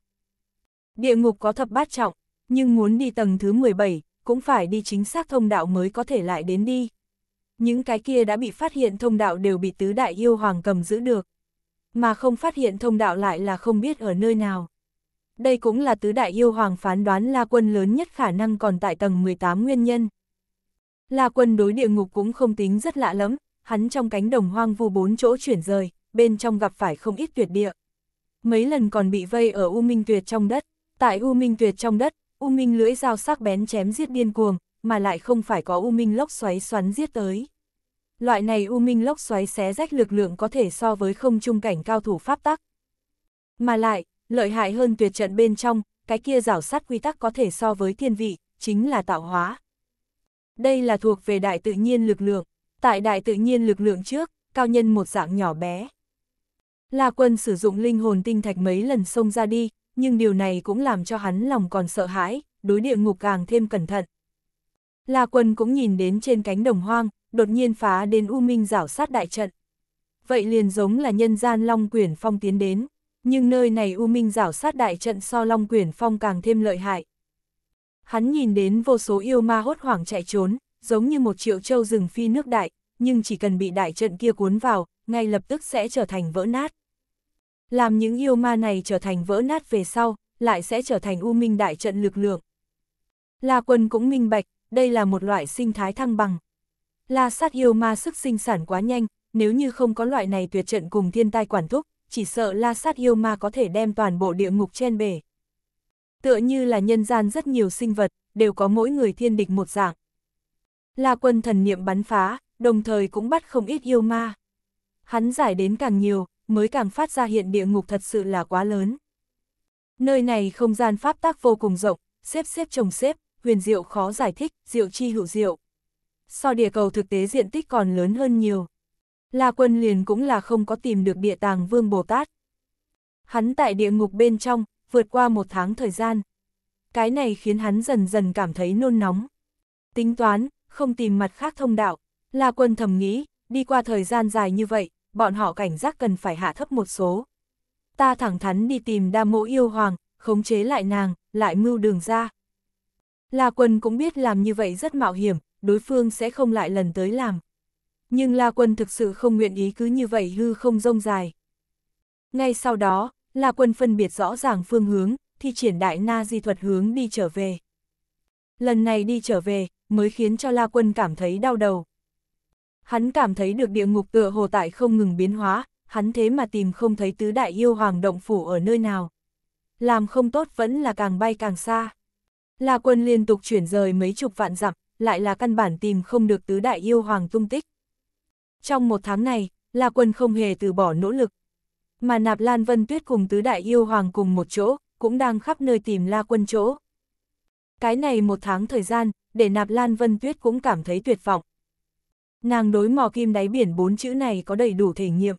Địa ngục có thập bát trọng, nhưng muốn đi tầng thứ 17, cũng phải đi chính xác thông đạo mới có thể lại đến đi. Những cái kia đã bị phát hiện thông đạo đều bị tứ đại yêu hoàng cầm giữ được. Mà không phát hiện thông đạo lại là không biết ở nơi nào. Đây cũng là tứ đại yêu hoàng phán đoán La Quân lớn nhất khả năng còn tại tầng 18 nguyên nhân. La Quân đối địa ngục cũng không tính rất lạ lắm, hắn trong cánh đồng hoang vu bốn chỗ chuyển rời, bên trong gặp phải không ít tuyệt địa. Mấy lần còn bị vây ở U Minh Tuyệt trong đất, tại U Minh Tuyệt trong đất, U Minh lưỡi dao sắc bén chém giết điên cuồng, mà lại không phải có u minh lốc xoáy xoắn giết tới. Loại này u minh lốc xoáy xé rách lực lượng có thể so với không trung cảnh cao thủ pháp tắc. Mà lại, lợi hại hơn tuyệt trận bên trong, cái kia rảo sát quy tắc có thể so với thiên vị, chính là tạo hóa. Đây là thuộc về đại tự nhiên lực lượng, tại đại tự nhiên lực lượng trước, cao nhân một dạng nhỏ bé. La quân sử dụng linh hồn tinh thạch mấy lần xông ra đi, nhưng điều này cũng làm cho hắn lòng còn sợ hãi, đối địa ngục càng thêm cẩn thận, La quân cũng nhìn đến trên cánh đồng hoang, đột nhiên phá đến U Minh rảo sát đại trận. Vậy liền giống là nhân gian Long Quyển Phong tiến đến, nhưng nơi này U Minh rảo sát đại trận so Long Quyển Phong càng thêm lợi hại. Hắn nhìn đến vô số yêu ma hốt hoảng chạy trốn, giống như một triệu châu rừng phi nước đại, nhưng chỉ cần bị đại trận kia cuốn vào, ngay lập tức sẽ trở thành vỡ nát. Làm những yêu ma này trở thành vỡ nát về sau, lại sẽ trở thành U Minh đại trận lực lượng. La quân cũng minh bạch, đây là một loại sinh thái thăng bằng. La sát yêu ma sức sinh sản quá nhanh, nếu như không có loại này tuyệt trận cùng thiên tai quản thúc, chỉ sợ la sát yêu ma có thể đem toàn bộ địa ngục trên bể. Tựa như là nhân gian rất nhiều sinh vật, đều có mỗi người thiên địch một dạng. La quân thần niệm bắn phá, đồng thời cũng bắt không ít yêu ma. Hắn giải đến càng nhiều, mới càng phát ra hiện địa ngục thật sự là quá lớn. Nơi này không gian pháp tác vô cùng rộng, xếp xếp chồng xếp, huyền diệu khó giải thích, diệu chi hữu diệu. So địa cầu thực tế diện tích còn lớn hơn nhiều. La quân liền cũng là không có tìm được địa tàng vương Bồ Tát. Hắn tại địa ngục bên trong, vượt qua một tháng thời gian. Cái này khiến hắn dần dần cảm thấy nôn nóng. Tính toán, không tìm mặt khác thông đạo. La quân thầm nghĩ, đi qua thời gian dài như vậy, bọn họ cảnh giác cần phải hạ thấp một số. Ta thẳng thắn đi tìm đa mộ yêu hoàng, khống chế lại nàng, lại mưu đường ra. La Quân cũng biết làm như vậy rất mạo hiểm, đối phương sẽ không lại lần tới làm. Nhưng La Quân thực sự không nguyện ý cứ như vậy hư không rông dài. Ngay sau đó, La Quân phân biệt rõ ràng phương hướng, thì triển đại na di thuật hướng đi trở về. Lần này đi trở về, mới khiến cho La Quân cảm thấy đau đầu. Hắn cảm thấy được địa ngục tựa hồ tại không ngừng biến hóa, hắn thế mà tìm không thấy tứ đại yêu hoàng động phủ ở nơi nào. Làm không tốt vẫn là càng bay càng xa. La quân liên tục chuyển rời mấy chục vạn dặm, lại là căn bản tìm không được tứ đại yêu hoàng tung tích. Trong một tháng này, La quân không hề từ bỏ nỗ lực. Mà nạp Lan Vân Tuyết cùng tứ đại yêu hoàng cùng một chỗ, cũng đang khắp nơi tìm La quân chỗ. Cái này một tháng thời gian, để nạp Lan Vân Tuyết cũng cảm thấy tuyệt vọng. Nàng đối mò kim đáy biển bốn chữ này có đầy đủ thể nghiệm.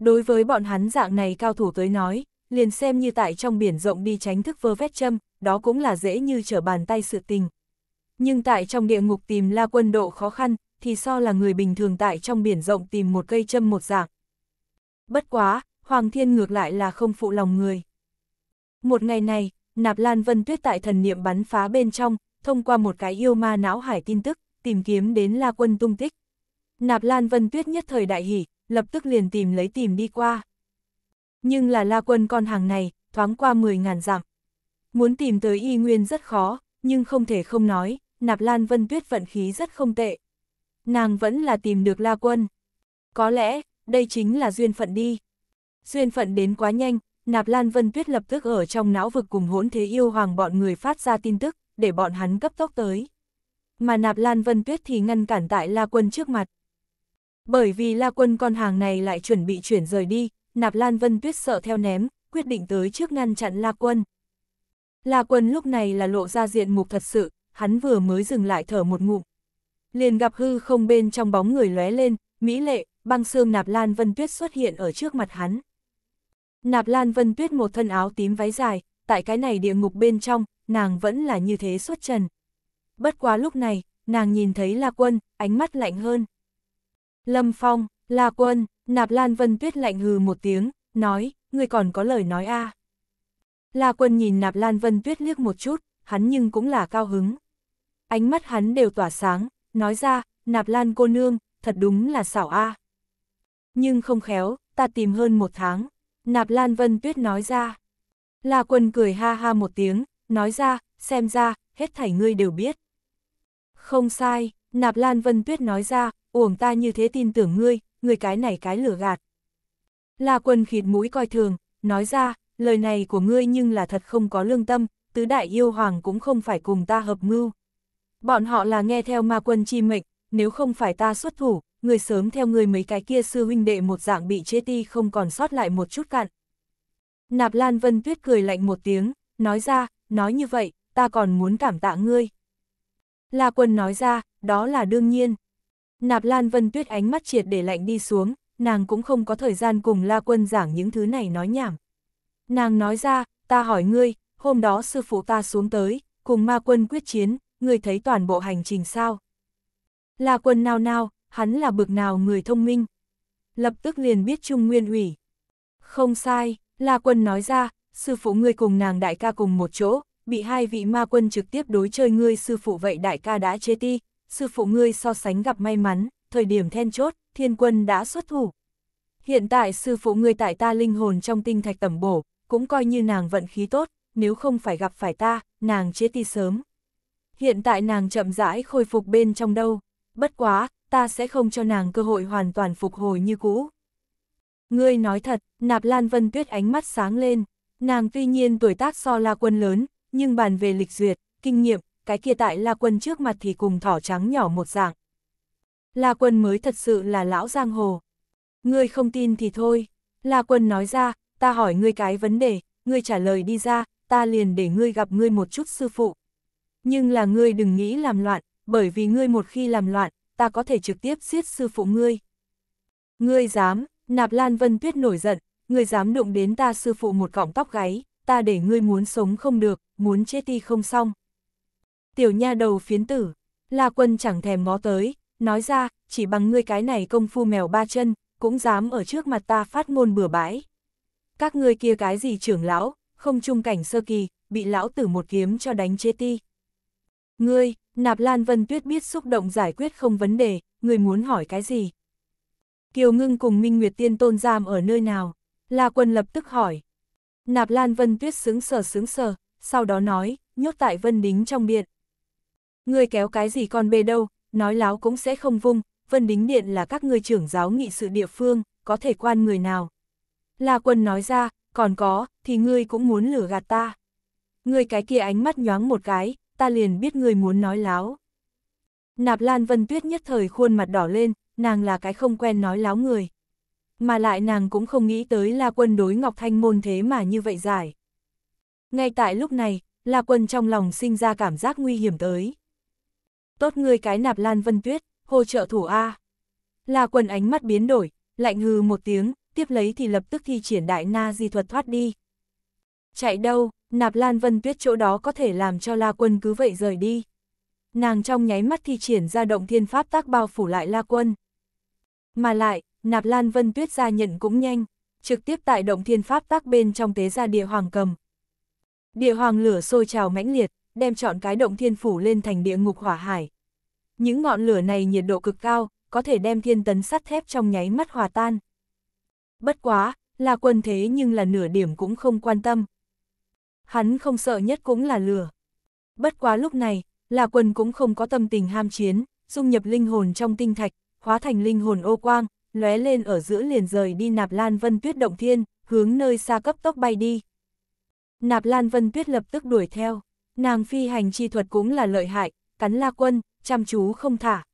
Đối với bọn hắn dạng này cao thủ tới nói, liền xem như tại trong biển rộng đi tránh thức vơ vét châm, đó cũng là dễ như trở bàn tay sự tình. Nhưng tại trong địa ngục tìm la quân độ khó khăn, thì so là người bình thường tại trong biển rộng tìm một cây châm một dạng. Bất quá, Hoàng Thiên ngược lại là không phụ lòng người. Một ngày này, Nạp Lan Vân Tuyết tại thần niệm bắn phá bên trong, thông qua một cái yêu ma não hải tin tức, tìm kiếm đến La Quân tung tích. Nạp Lan Vân Tuyết nhất thời đại hỉ, lập tức liền tìm lấy tìm đi qua. Nhưng là La Quân con hàng này, thoáng qua 10.000 dặm. Muốn tìm tới y nguyên rất khó, nhưng không thể không nói, nạp lan vân tuyết vận khí rất không tệ. Nàng vẫn là tìm được la quân. Có lẽ, đây chính là duyên phận đi. Duyên phận đến quá nhanh, nạp lan vân tuyết lập tức ở trong não vực cùng hỗn thế yêu hoàng bọn người phát ra tin tức, để bọn hắn cấp tốc tới. Mà nạp lan vân tuyết thì ngăn cản tại la quân trước mặt. Bởi vì la quân con hàng này lại chuẩn bị chuyển rời đi, nạp lan vân tuyết sợ theo ném, quyết định tới trước ngăn chặn la quân. La Quân lúc này là lộ ra diện mục thật sự, hắn vừa mới dừng lại thở một ngụm. Liền gặp hư không bên trong bóng người lóe lên, mỹ lệ, băng xương Nạp Lan Vân Tuyết xuất hiện ở trước mặt hắn. Nạp Lan Vân Tuyết một thân áo tím váy dài, tại cái này địa ngục bên trong, nàng vẫn là như thế xuất trần. Bất quá lúc này, nàng nhìn thấy La Quân, ánh mắt lạnh hơn. Lâm Phong, La Quân, Nạp Lan Vân Tuyết lạnh hừ một tiếng, nói, người còn có lời nói a à. La Quân nhìn nạp Lan Vân Tuyết liếc một chút, hắn nhưng cũng là cao hứng. Ánh mắt hắn đều tỏa sáng, nói ra, nạp Lan cô nương, thật đúng là xảo a. Nhưng không khéo, ta tìm hơn một tháng. Nạp Lan Vân Tuyết nói ra. La Quân cười ha ha một tiếng, nói ra, xem ra, hết thảy ngươi đều biết. Không sai, Nạp Lan Vân Tuyết nói ra, uổng ta như thế tin tưởng ngươi, ngươi cái này cái lửa gạt. La Quân khịt mũi coi thường, nói ra, lời này của ngươi nhưng là thật không có lương tâm, tứ đại yêu hoàng cũng không phải cùng ta hợp mưu. Bọn họ là nghe theo ma quân chi mệnh, nếu không phải ta xuất thủ, người sớm theo người mấy cái kia sư huynh đệ một dạng bị chế ti không còn sót lại một chút cạn. Nạp Lan Vân Tuyết cười lạnh một tiếng, nói ra, nói như vậy, ta còn muốn cảm tạ ngươi. La quân nói ra, đó là đương nhiên. Nạp Lan Vân Tuyết ánh mắt triệt để lạnh đi xuống, nàng cũng không có thời gian cùng La quân giảng những thứ này nói nhảm. Nàng nói ra, ta hỏi ngươi, hôm đó sư phụ ta xuống tới, cùng ma quân quyết chiến, ngươi thấy toàn bộ hành trình sao? Là quân nào nào, hắn là bực nào người thông minh? Lập tức liền biết Trung Nguyên ủy. Không sai, là quân nói ra, sư phụ ngươi cùng nàng đại ca cùng một chỗ, bị hai vị ma quân trực tiếp đối chơi ngươi sư phụ vậy đại ca đã chế ti, sư phụ ngươi so sánh gặp may mắn, thời điểm then chốt, thiên quân đã xuất thủ. Hiện tại sư phụ ngươi tại ta linh hồn trong tinh thạch tẩm bổ, cũng coi như nàng vận khí tốt, nếu không phải gặp phải ta, nàng chết đi sớm. Hiện tại nàng chậm rãi khôi phục bên trong đâu, bất quá, ta sẽ không cho nàng cơ hội hoàn toàn phục hồi như cũ. Ngươi nói thật, nạp Lan Vân Tuyết ánh mắt sáng lên, nàng tuy nhiên tuổi tác so la quân lớn, nhưng bàn về lịch duyệt, kinh nghiệm, cái kia tại la quân trước mặt thì cùng thỏ trắng nhỏ một dạng. La quân mới thật sự là lão giang hồ. Ngươi không tin thì thôi, la quân nói ra, ta hỏi ngươi cái vấn đề, ngươi trả lời đi ra, ta liền để ngươi gặp ngươi một chút sư phụ. Nhưng là ngươi đừng nghĩ làm loạn, bởi vì ngươi một khi làm loạn, ta có thể trực tiếp giết sư phụ ngươi. Ngươi dám, nạp Lan Vân Tuyết nổi giận, ngươi dám đụng đến ta sư phụ một cọng tóc gáy, ta để ngươi muốn sống không được, muốn chết đi không xong. Tiểu nha đầu phiến tử, La Quân chẳng thèm ngó tới, nói ra, chỉ bằng ngươi cái này công phu mèo ba chân, cũng dám ở trước mặt ta phát ngôn bừa bãi các ngươi kia cái gì trưởng lão, không trung cảnh sơ kỳ, bị lão tử một kiếm cho đánh chết ti. Ngươi, Nạp Lan Vân Tuyết biết xúc động giải quyết không vấn đề, ngươi muốn hỏi cái gì? Kiều Ngưng cùng Minh Nguyệt Tiên Tôn giam ở nơi nào? La Quân lập tức hỏi. Nạp Lan Vân Tuyết sướng sờ sướng sờ, sau đó nói, nhốt tại Vân Đính trong điện. Ngươi kéo cái gì con bê đâu, nói láo cũng sẽ không vung, Vân Đính Điện là các ngươi trưởng giáo nghị sự địa phương, có thể quan người nào. La Quân nói ra, còn có, thì ngươi cũng muốn lừa gạt ta. Ngươi cái kia ánh mắt nhoáng một cái, ta liền biết ngươi muốn nói láo. Nạp Lan Vân Tuyết nhất thời khuôn mặt đỏ lên, nàng là cái không quen nói láo người. Mà lại nàng cũng không nghĩ tới La Quân đối Ngọc Thanh Môn thế mà như vậy giải. Ngay tại lúc này, La Quân trong lòng sinh ra cảm giác nguy hiểm tới. Tốt ngươi cái Nạp Lan Vân Tuyết, hỗ trợ thủ A. La Quân ánh mắt biến đổi, lạnh hừ một tiếng, tiếp lấy thì lập tức thi triển đại na di thuật thoát đi. Chạy đâu, nạp lan vân tuyết chỗ đó có thể làm cho la quân cứ vậy rời đi. Nàng trong nháy mắt thi triển ra động thiên pháp tác bao phủ lại la quân. Mà lại, nạp lan vân tuyết ra nhận cũng nhanh, trực tiếp tại động thiên pháp tác bên trong tế ra địa hoàng cầm. Địa hoàng lửa sôi trào mãnh liệt, đem chọn cái động thiên phủ lên thành địa ngục hỏa hải. Những ngọn lửa này nhiệt độ cực cao, có thể đem thiên tấn sắt thép trong nháy mắt hòa tan bất quá, là quân thế nhưng là nửa điểm cũng không quan tâm. Hắn không sợ nhất cũng là lửa. Bất quá lúc này, là quân cũng không có tâm tình ham chiến, dung nhập linh hồn trong tinh thạch, hóa thành linh hồn ô quang, lóe lên ở giữa liền rời đi nạp lan vân tuyết động thiên, hướng nơi xa cấp tốc bay đi. Nạp lan vân tuyết lập tức đuổi theo, nàng phi hành chi thuật cũng là lợi hại, cắn la quân, chăm chú không thả.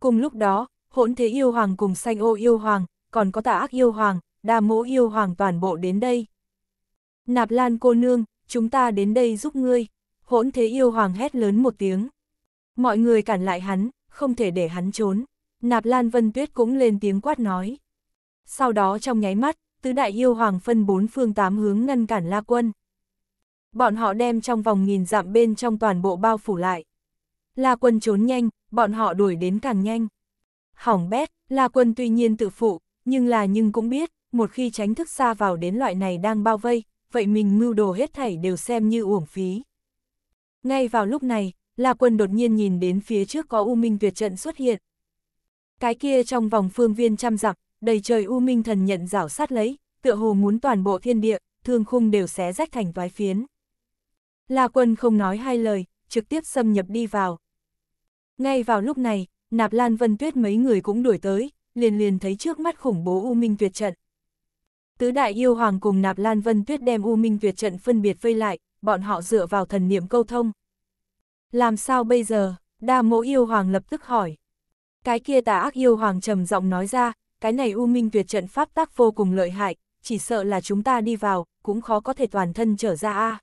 Cùng lúc đó, hỗn thế yêu hoàng cùng xanh ô yêu hoàng, còn có tà ác yêu hoàng, đa mỗ yêu hoàng toàn bộ đến đây. Nạp lan cô nương, chúng ta đến đây giúp ngươi, hỗn thế yêu hoàng hét lớn một tiếng. Mọi người cản lại hắn, không thể để hắn trốn. Nạp Lan Vân Tuyết cũng lên tiếng quát nói. Sau đó trong nháy mắt, tứ đại yêu hoàng phân bốn phương tám hướng ngăn cản La Quân. Bọn họ đem trong vòng nghìn dặm bên trong toàn bộ bao phủ lại. La Quân trốn nhanh, bọn họ đuổi đến càng nhanh. Hỏng bét, La Quân tuy nhiên tự phụ, nhưng là nhưng cũng biết, một khi tránh thức xa vào đến loại này đang bao vây, vậy mình mưu đồ hết thảy đều xem như uổng phí. Ngay vào lúc này, La Quân đột nhiên nhìn đến phía trước có U Minh tuyệt trận xuất hiện. Cái kia trong vòng phương viên trăm dặm, đầy trời U Minh thần nhận rảo sát lấy, tựa hồ muốn toàn bộ thiên địa, thương khung đều xé rách thành toái phiến. La Quân không nói hai lời, trực tiếp xâm nhập đi vào. Ngay vào lúc này, Nạp Lan Vân Tuyết mấy người cũng đuổi tới, liền liền thấy trước mắt khủng bố U Minh Tuyệt Trận. Tứ đại yêu hoàng cùng Nạp Lan Vân Tuyết đem U Minh Tuyệt Trận phân biệt vây lại, bọn họ dựa vào thần niệm câu thông. Làm sao bây giờ? Đa mỗ yêu hoàng lập tức hỏi. Cái kia tà ác yêu hoàng trầm giọng nói ra, cái này U Minh Tuyệt Trận pháp tác vô cùng lợi hại, chỉ sợ là chúng ta đi vào, cũng khó có thể toàn thân trở ra a. À.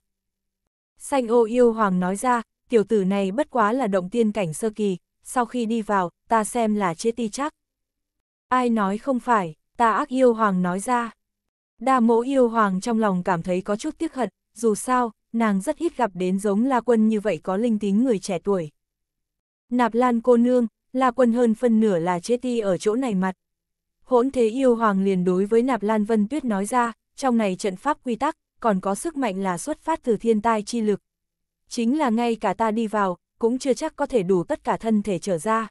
Xanh ô yêu hoàng nói ra, tiểu tử này bất quá là động tiên cảnh sơ kỳ, sau khi đi vào, ta xem là chế ti chắc. Ai nói không phải, ta ác yêu hoàng nói ra. Đa mỗ yêu hoàng trong lòng cảm thấy có chút tiếc hận, dù sao, nàng rất ít gặp đến giống La Quân như vậy có linh tính người trẻ tuổi. Nạp Lan cô nương, La Quân hơn phân nửa là chết ti ở chỗ này mặt. Hỗn thế yêu hoàng liền đối với Nạp Lan Vân Tuyết nói ra, trong này trận pháp quy tắc, còn có sức mạnh là xuất phát từ thiên tai chi lực. Chính là ngay cả ta đi vào, cũng chưa chắc có thể đủ tất cả thân thể trở ra.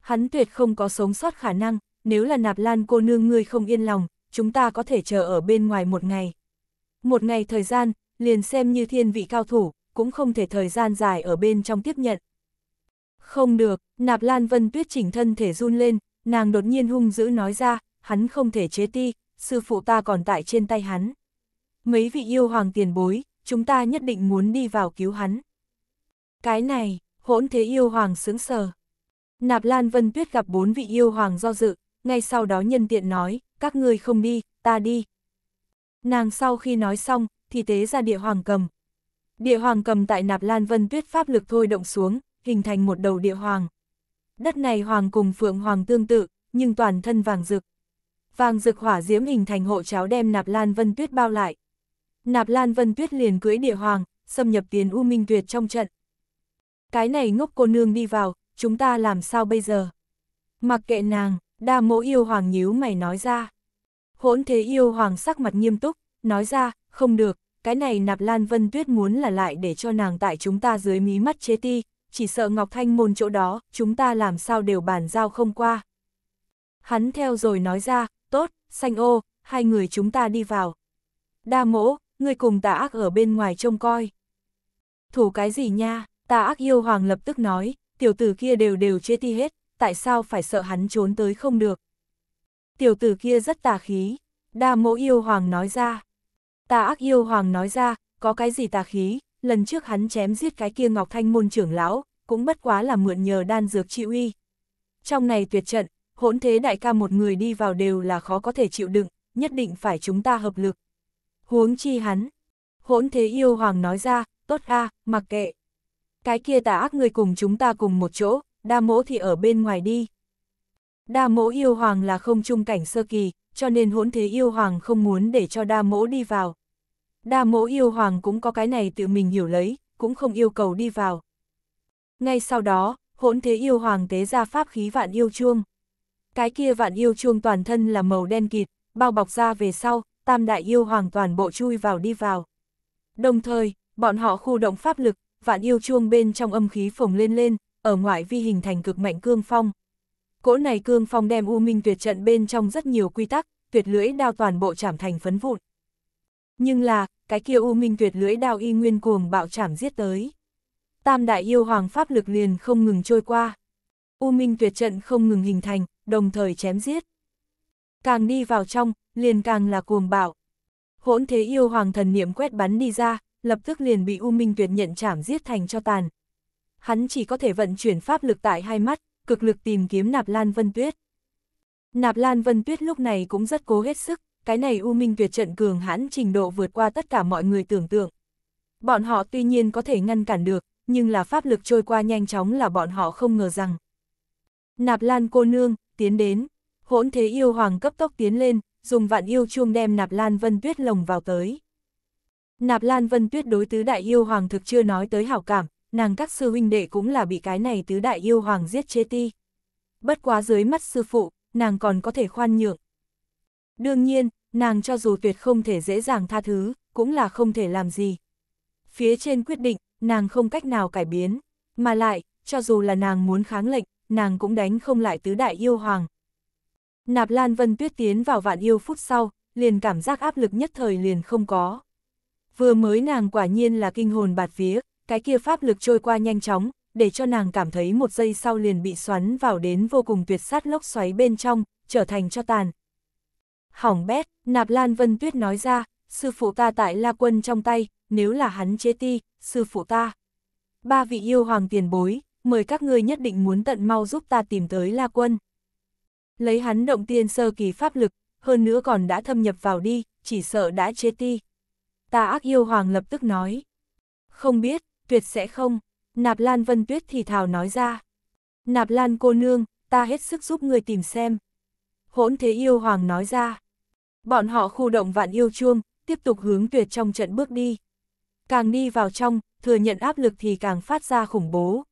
Hắn tuyệt không có sống sót khả năng, nếu là nạp lan cô nương ngươi không yên lòng, chúng ta có thể chờ ở bên ngoài một ngày. Một ngày thời gian, liền xem như thiên vị cao thủ, cũng không thể thời gian dài ở bên trong tiếp nhận. Không được, nạp lan vân tuyết chỉnh thân thể run lên, nàng đột nhiên hung dữ nói ra, hắn không thể chế ti, sư phụ ta còn tại trên tay hắn. Mấy vị yêu hoàng tiền bối, chúng ta nhất định muốn đi vào cứu hắn. Cái này, hỗn thế yêu hoàng sướng sờ. Nạp Lan Vân Tuyết gặp bốn vị yêu hoàng do dự, ngay sau đó nhân tiện nói, các người không đi, ta đi. Nàng sau khi nói xong, thì tế ra địa hoàng cầm. Địa hoàng cầm tại nạp lan vân tuyết pháp lực thôi động xuống, hình thành một đầu địa hoàng. Đất này hoàng cùng phượng hoàng tương tự, nhưng toàn thân vàng rực. Vàng rực hỏa diễm hình thành hộ cháo đem nạp lan vân tuyết bao lại. Nạp lan vân tuyết liền cưỡi địa hoàng, xâm nhập tiến U Minh Tuyệt trong trận. Cái này ngốc cô nương đi vào, chúng ta làm sao bây giờ? Mặc kệ nàng, đa mỗ yêu hoàng nhíu mày nói ra. Hỗn thế yêu hoàng sắc mặt nghiêm túc, nói ra, không được, cái này nạp lan vân tuyết muốn là lại để cho nàng tại chúng ta dưới mí mắt chế ti, chỉ sợ Ngọc Thanh môn chỗ đó, chúng ta làm sao đều bàn giao không qua. Hắn theo rồi nói ra, tốt, xanh ô, hai người chúng ta đi vào. Đa mỗ, người cùng tà ác ở bên ngoài trông coi. Thủ cái gì nha, tà ác yêu hoàng lập tức nói, tiểu tử kia đều đều chế ti hết, tại sao phải sợ hắn trốn tới không được. Tiểu tử kia rất tà khí, đa mẫu yêu hoàng nói ra. Tà ác yêu hoàng nói ra, có cái gì tà khí, lần trước hắn chém giết cái kia Ngọc Thanh môn trưởng lão, cũng bất quá là mượn nhờ đan dược trị uy. Trong này tuyệt trận, hỗn thế đại ca một người đi vào đều là khó có thể chịu đựng, nhất định phải chúng ta hợp lực. Huống chi hắn, hỗn thế yêu hoàng nói ra, tốt a mặc kệ. Cái kia tà ác người cùng chúng ta cùng một chỗ, đa mỗ thì ở bên ngoài đi. Đa mỗ yêu hoàng là không trung cảnh sơ kỳ, cho nên hỗn thế yêu hoàng không muốn để cho đa mỗ đi vào. Đa mỗ yêu hoàng cũng có cái này tự mình hiểu lấy, cũng không yêu cầu đi vào. Ngay sau đó, hỗn thế yêu hoàng tế ra pháp khí vạn yêu chuông. Cái kia vạn yêu chuông toàn thân là màu đen kịt, bao bọc ra về sau, tam đại yêu hoàng toàn bộ chui vào đi vào. Đồng thời, bọn họ khu động pháp lực, vạn yêu chuông bên trong âm khí phồng lên lên, ở ngoại vi hình thành cực mạnh cương phong. Cỗ này cương phong đem U Minh tuyệt trận bên trong rất nhiều quy tắc, tuyệt lưỡi đao toàn bộ chảm thành phấn vụn. Nhưng là, cái kia U Minh tuyệt lưỡi đao y nguyên cuồng bạo chảm giết tới. Tam đại yêu hoàng pháp lực liền không ngừng trôi qua. U Minh tuyệt trận không ngừng hình thành, đồng thời chém giết. Càng đi vào trong, liền càng là cuồng bạo. Hỗn thế yêu hoàng thần niệm quét bắn đi ra, lập tức liền bị U Minh tuyệt nhận chảm giết thành cho tàn, hắn chỉ có thể vận chuyển pháp lực tại hai mắt, cực lực tìm kiếm Nạp Lan Vân Tuyết. Nạp Lan Vân Tuyết lúc này cũng rất cố hết sức, cái này U Minh tuyệt trận cường hãn trình độ vượt qua tất cả mọi người tưởng tượng. Bọn họ tuy nhiên có thể ngăn cản được, nhưng là pháp lực trôi qua nhanh chóng là bọn họ không ngờ rằng. Nạp Lan cô nương, tiến đến, hỗn thế yêu hoàng cấp tốc tiến lên, dùng vạn yêu chuông đem Nạp Lan Vân Tuyết lồng vào tới. Nạp Lan Vân Tuyết đối tứ đại yêu hoàng thực chưa nói tới hảo cảm, nàng các sư huynh đệ cũng là bị cái này tứ đại yêu hoàng giết chế ti. Bất quá dưới mắt sư phụ, nàng còn có thể khoan nhượng. Đương nhiên, nàng cho dù tuyệt không thể dễ dàng tha thứ, cũng là không thể làm gì. Phía trên quyết định, nàng không cách nào cải biến, mà lại, cho dù là nàng muốn kháng lệnh, nàng cũng đánh không lại tứ đại yêu hoàng. Nạp Lan Vân Tuyết tiến vào vạn yêu phút sau, liền cảm giác áp lực nhất thời liền không có. Vừa mới nàng quả nhiên là kinh hồn bạt vía, cái kia pháp lực trôi qua nhanh chóng, để cho nàng cảm thấy một giây sau liền bị xoắn vào đến vô cùng tuyệt sát lốc xoáy bên trong, trở thành cho tàn. Hỏng bét, Nạp Lan Vân Tuyết nói ra, sư phụ ta tại La Quân trong tay, nếu là hắn chế ti, sư phụ ta. Ba vị yêu hoàng tiền bối, mời các ngươi nhất định muốn tận mau giúp ta tìm tới La Quân. Lấy hắn động tiên sơ kỳ pháp lực, hơn nữa còn đã thâm nhập vào đi, chỉ sợ đã chế ti. Ta ác yêu hoàng lập tức nói. Không biết, tuyệt sẽ không, Nạp Lan Vân Tuyết thì thào nói ra. Nạp Lan cô nương, ta hết sức giúp người tìm xem. Hỗn thế yêu hoàng nói ra. Bọn họ khu động vạn yêu chuông, tiếp tục hướng tuyệt trong trận bước đi. Càng đi vào trong, thừa nhận áp lực thì càng phát ra khủng bố.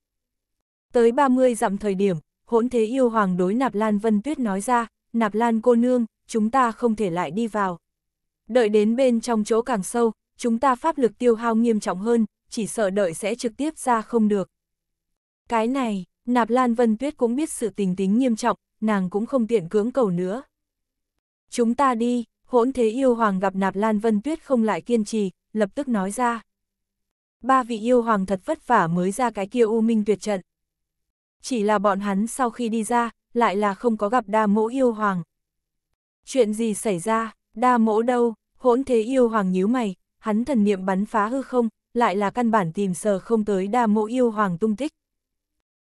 Tới 30 dặm thời điểm, hỗn thế yêu hoàng đối Nạp Lan Vân Tuyết nói ra, Nạp Lan cô nương, chúng ta không thể lại đi vào. Đợi đến bên trong chỗ càng sâu, chúng ta pháp lực tiêu hao nghiêm trọng hơn, chỉ sợ đợi sẽ trực tiếp ra không được. Cái này, Nạp Lan Vân Tuyết cũng biết sự tình tính nghiêm trọng, nàng cũng không tiện cưỡng cầu nữa. Chúng ta đi, hỗn thế yêu hoàng gặp Nạp Lan Vân Tuyết không lại kiên trì, lập tức nói ra. Ba vị yêu hoàng thật vất vả mới ra cái kia u minh tuyệt trận. Chỉ là bọn hắn sau khi đi ra, lại là không có gặp đa mẫu yêu hoàng. Chuyện gì xảy ra, đa mẫu đâu, hỗn thế yêu hoàng nhíu mày, hắn thần niệm bắn phá hư không, lại là căn bản tìm sờ không tới đa mộ yêu hoàng tung tích.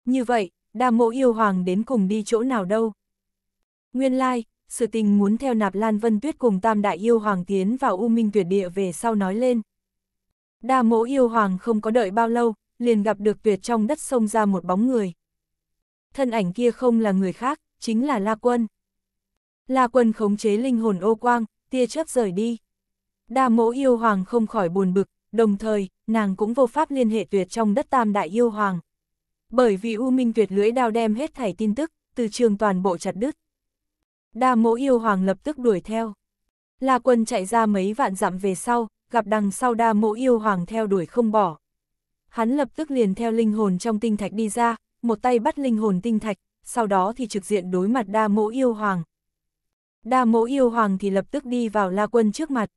Như vậy, đa mộ yêu hoàng đến cùng đi chỗ nào đâu? Nguyên lai, like, sự tình muốn theo nạp Lan Vân Tuyết cùng tam đại yêu hoàng tiến vào U Minh tuyệt địa về sau nói lên. Đa mộ yêu hoàng không có đợi bao lâu, liền gặp được tuyệt trong đất sông ra một bóng người. Thân ảnh kia không là người khác, chính là La Quân. La Quân khống chế linh hồn ô quang, tia chớp rời đi. Đa mộ yêu hoàng không khỏi buồn bực, đồng thời, nàng cũng vô pháp liên hệ tuyệt trong đất tam đại yêu hoàng. Bởi vì U Minh tuyệt lưỡi đao đem hết thảy tin tức, từ trường toàn bộ chặt đứt. Đa mỗ yêu hoàng lập tức đuổi theo. La quân chạy ra mấy vạn dặm về sau, gặp đằng sau đa mộ yêu hoàng theo đuổi không bỏ. Hắn lập tức liền theo linh hồn trong tinh thạch đi ra, một tay bắt linh hồn tinh thạch, sau đó thì trực diện đối mặt đa mộ yêu hoàng. Đa mộ yêu hoàng thì lập tức đi vào la quân trước mặt.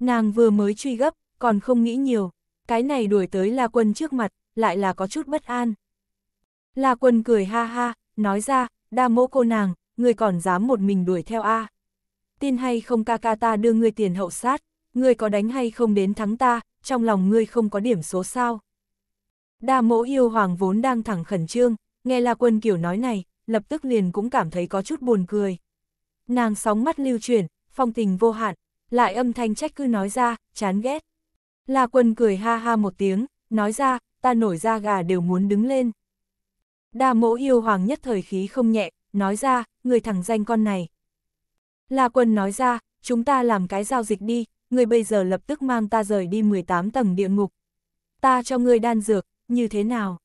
Nàng vừa mới truy gấp, còn không nghĩ nhiều, cái này đuổi tới La Quân trước mặt, lại là có chút bất an. La Quân cười ha ha, nói ra, đa mỗ cô nàng, người còn dám một mình đuổi theo a Tin hay không ca ca ta đưa người tiền hậu sát, người có đánh hay không đến thắng ta, trong lòng ngươi không có điểm số sao. Đa mỗ yêu hoàng vốn đang thẳng khẩn trương, nghe La Quân kiểu nói này, lập tức liền cũng cảm thấy có chút buồn cười. Nàng sóng mắt lưu chuyển, phong tình vô hạn, lại âm thanh trách cứ nói ra, chán ghét. La Quân cười ha ha một tiếng, nói ra, ta nổi da gà đều muốn đứng lên. Đa mỗ yêu hoàng nhất thời khí không nhẹ, nói ra, người thẳng danh con này. La Quân nói ra, chúng ta làm cái giao dịch đi, người bây giờ lập tức mang ta rời đi 18 tầng địa ngục. Ta cho người đan dược, như thế nào?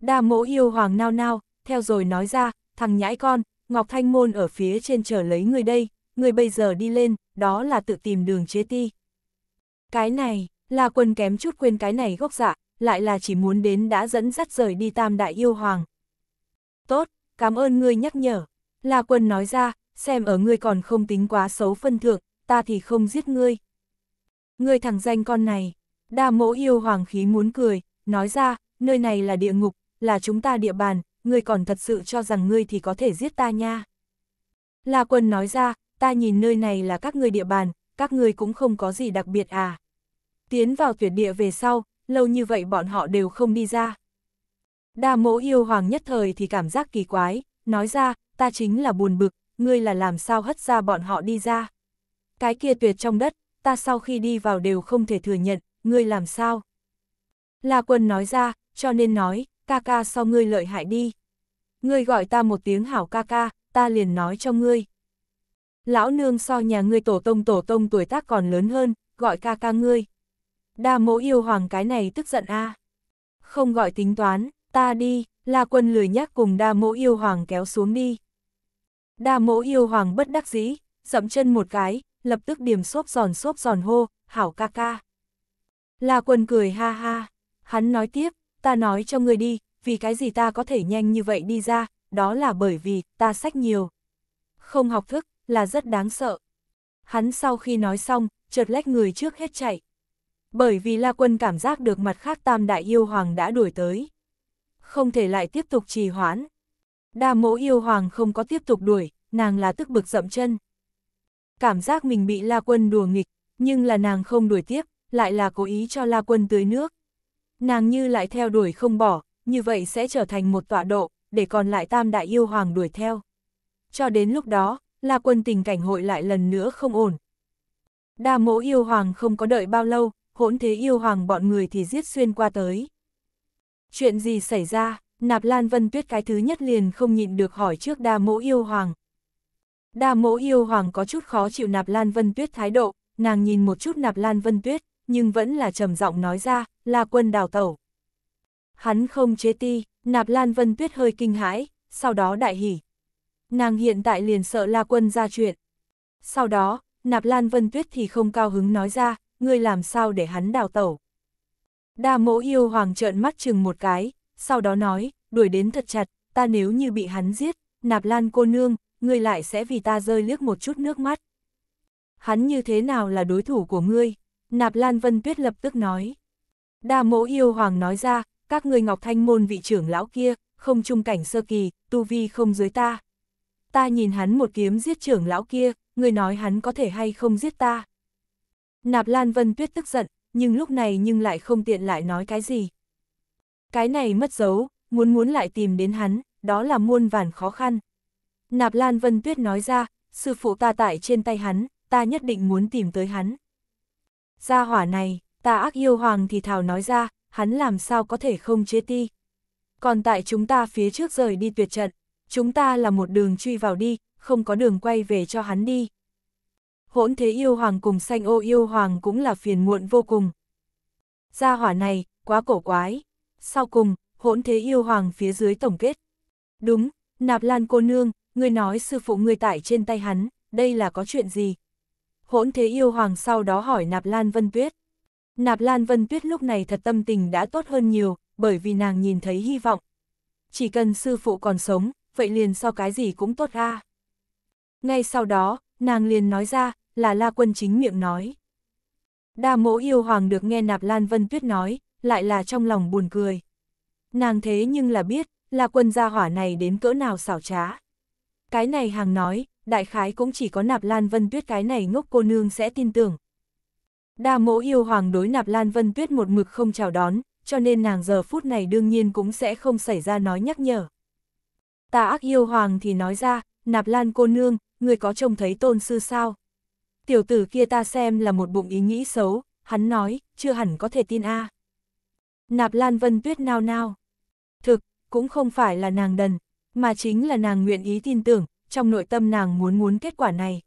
Đa mỗ yêu hoàng nao nao, theo rồi nói ra, thằng nhãi con, Ngọc Thanh Môn ở phía trên chờ lấy người đây, người bây giờ đi lên, đó là tự tìm đường chế ti. Cái này, La Quân kém chút quên cái này gốc dạ, lại là chỉ muốn đến đã dẫn dắt rời đi tam đại yêu hoàng. Tốt, cảm ơn ngươi nhắc nhở. La Quân nói ra, xem ở ngươi còn không tính quá xấu phân thượng, ta thì không giết ngươi. Ngươi thằng danh con này, đa mẫu yêu hoàng khí muốn cười, nói ra, nơi này là địa ngục, là chúng ta địa bàn, ngươi còn thật sự cho rằng ngươi thì có thể giết ta nha. La Quân nói ra, ta nhìn nơi này là các ngươi địa bàn, các ngươi cũng không có gì đặc biệt à tiến vào tuyệt địa về sau, lâu như vậy bọn họ đều không đi ra. Đa mỗ yêu hoàng nhất thời thì cảm giác kỳ quái, nói ra, ta chính là buồn bực, ngươi là làm sao hất ra bọn họ đi ra. Cái kia tuyệt trong đất, ta sau khi đi vào đều không thể thừa nhận, ngươi làm sao. La quân nói ra, cho nên nói, ca ca sau ngươi lợi hại đi. Ngươi gọi ta một tiếng hảo ca ca, ta liền nói cho ngươi. Lão nương so nhà ngươi tổ tông tổ tông tuổi tác còn lớn hơn, gọi ca ca ngươi đa mỗ yêu hoàng cái này tức giận a à. Không gọi tính toán, ta đi, La Quân lười nhắc cùng đa mỗ yêu hoàng kéo xuống đi. Đa mỗ yêu hoàng bất đắc dĩ, dậm chân một cái, lập tức điểm xốp giòn xốp giòn hô, hảo ca ca. La Quân cười ha ha, hắn nói tiếp, ta nói cho người đi, vì cái gì ta có thể nhanh như vậy đi ra, đó là bởi vì ta sách nhiều. Không học thức, là rất đáng sợ. Hắn sau khi nói xong, chợt lách người trước hết chạy bởi vì La Quân cảm giác được mặt khác tam đại yêu hoàng đã đuổi tới. Không thể lại tiếp tục trì hoãn. Đa mỗ yêu hoàng không có tiếp tục đuổi, nàng là tức bực dậm chân. Cảm giác mình bị La Quân đùa nghịch, nhưng là nàng không đuổi tiếp, lại là cố ý cho La Quân tưới nước. Nàng như lại theo đuổi không bỏ, như vậy sẽ trở thành một tọa độ, để còn lại tam đại yêu hoàng đuổi theo. Cho đến lúc đó, La Quân tình cảnh hội lại lần nữa không ổn. Đa mỗ yêu hoàng không có đợi bao lâu, hỗn thế yêu hoàng bọn người thì giết xuyên qua tới. Chuyện gì xảy ra, nạp lan vân tuyết cái thứ nhất liền không nhịn được hỏi trước đa mỗ yêu hoàng. Đa mỗ yêu hoàng có chút khó chịu nạp lan vân tuyết thái độ, nàng nhìn một chút nạp lan vân tuyết, nhưng vẫn là trầm giọng nói ra, là quân đào tẩu. Hắn không chế ti, nạp lan vân tuyết hơi kinh hãi, sau đó đại hỉ. Nàng hiện tại liền sợ la quân ra chuyện. Sau đó, nạp lan vân tuyết thì không cao hứng nói ra, ngươi làm sao để hắn đào tẩu. Đa mỗ yêu hoàng trợn mắt chừng một cái, sau đó nói, đuổi đến thật chặt, ta nếu như bị hắn giết, nạp lan cô nương, ngươi lại sẽ vì ta rơi liếc một chút nước mắt. Hắn như thế nào là đối thủ của ngươi? Nạp lan vân tuyết lập tức nói. Đa mỗ yêu hoàng nói ra, các ngươi ngọc thanh môn vị trưởng lão kia, không trung cảnh sơ kỳ, tu vi không dưới ta. Ta nhìn hắn một kiếm giết trưởng lão kia, ngươi nói hắn có thể hay không giết ta. Nạp Lan Vân Tuyết tức giận, nhưng lúc này nhưng lại không tiện lại nói cái gì. Cái này mất dấu, muốn muốn lại tìm đến hắn, đó là muôn vàn khó khăn. Nạp Lan Vân Tuyết nói ra, sư phụ ta tại trên tay hắn, ta nhất định muốn tìm tới hắn. Gia hỏa này, ta ác yêu hoàng thì thảo nói ra, hắn làm sao có thể không chế ti. Còn tại chúng ta phía trước rời đi tuyệt trận, chúng ta là một đường truy vào đi, không có đường quay về cho hắn đi hỗn thế yêu hoàng cùng xanh ô yêu hoàng cũng là phiền muộn vô cùng. Gia hỏa này, quá cổ quái. Sau cùng, hỗn thế yêu hoàng phía dưới tổng kết. Đúng, nạp lan cô nương, người nói sư phụ người tại trên tay hắn, đây là có chuyện gì? Hỗn thế yêu hoàng sau đó hỏi nạp lan vân tuyết. Nạp lan vân tuyết lúc này thật tâm tình đã tốt hơn nhiều, bởi vì nàng nhìn thấy hy vọng. Chỉ cần sư phụ còn sống, vậy liền so cái gì cũng tốt a. Ngay sau đó, nàng liền nói ra, là La Quân chính miệng nói. Đa mỗ yêu hoàng được nghe Nạp Lan Vân Tuyết nói, lại là trong lòng buồn cười. Nàng thế nhưng là biết, La Quân gia hỏa này đến cỡ nào xảo trá. Cái này hàng nói, đại khái cũng chỉ có Nạp Lan Vân Tuyết cái này ngốc cô nương sẽ tin tưởng. Đa mỗ yêu hoàng đối Nạp Lan Vân Tuyết một mực không chào đón, cho nên nàng giờ phút này đương nhiên cũng sẽ không xảy ra nói nhắc nhở. Tà ác yêu hoàng thì nói ra, Nạp Lan cô nương, người có trông thấy tôn sư sao? tiểu tử kia ta xem là một bụng ý nghĩ xấu, hắn nói, chưa hẳn có thể tin a. Nạp Lan Vân Tuyết nao nao. Thực, cũng không phải là nàng đần, mà chính là nàng nguyện ý tin tưởng, trong nội tâm nàng muốn muốn kết quả này.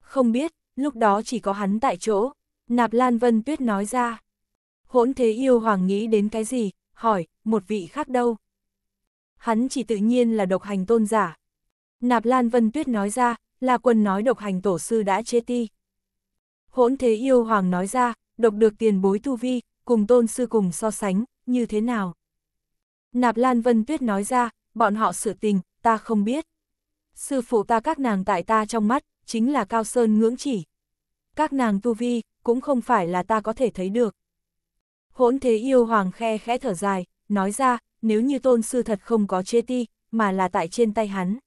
Không biết, lúc đó chỉ có hắn tại chỗ, Nạp Lan Vân Tuyết nói ra. Hỗn thế yêu hoàng nghĩ đến cái gì, hỏi, một vị khác đâu. Hắn chỉ tự nhiên là độc hành tôn giả. Nạp Lan Vân Tuyết nói ra, là quân nói độc hành tổ sư đã chế ti. Hỗn thế yêu hoàng nói ra, độc được tiền bối tu vi, cùng tôn sư cùng so sánh, như thế nào? Nạp Lan Vân Tuyết nói ra, bọn họ sự tình, ta không biết. Sư phụ ta các nàng tại ta trong mắt, chính là Cao Sơn ngưỡng chỉ. Các nàng tu vi, cũng không phải là ta có thể thấy được. Hỗn thế yêu hoàng khe khẽ thở dài, nói ra, nếu như tôn sư thật không có chê ti, mà là tại trên tay hắn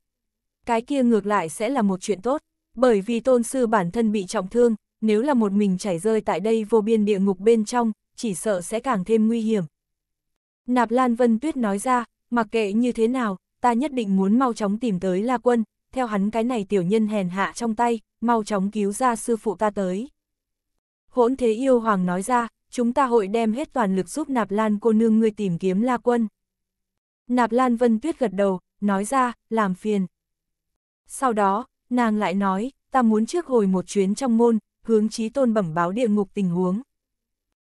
cái kia ngược lại sẽ là một chuyện tốt, bởi vì tôn sư bản thân bị trọng thương, nếu là một mình chảy rơi tại đây vô biên địa ngục bên trong, chỉ sợ sẽ càng thêm nguy hiểm. Nạp Lan Vân Tuyết nói ra, mặc kệ như thế nào, ta nhất định muốn mau chóng tìm tới La Quân, theo hắn cái này tiểu nhân hèn hạ trong tay, mau chóng cứu ra sư phụ ta tới. Hỗn Thế Yêu Hoàng nói ra, chúng ta hội đem hết toàn lực giúp Nạp Lan cô nương ngươi tìm kiếm La Quân. Nạp Lan Vân Tuyết gật đầu, nói ra, làm phiền. Sau đó, nàng lại nói, ta muốn trước hồi một chuyến trong môn, hướng chí tôn bẩm báo địa ngục tình huống.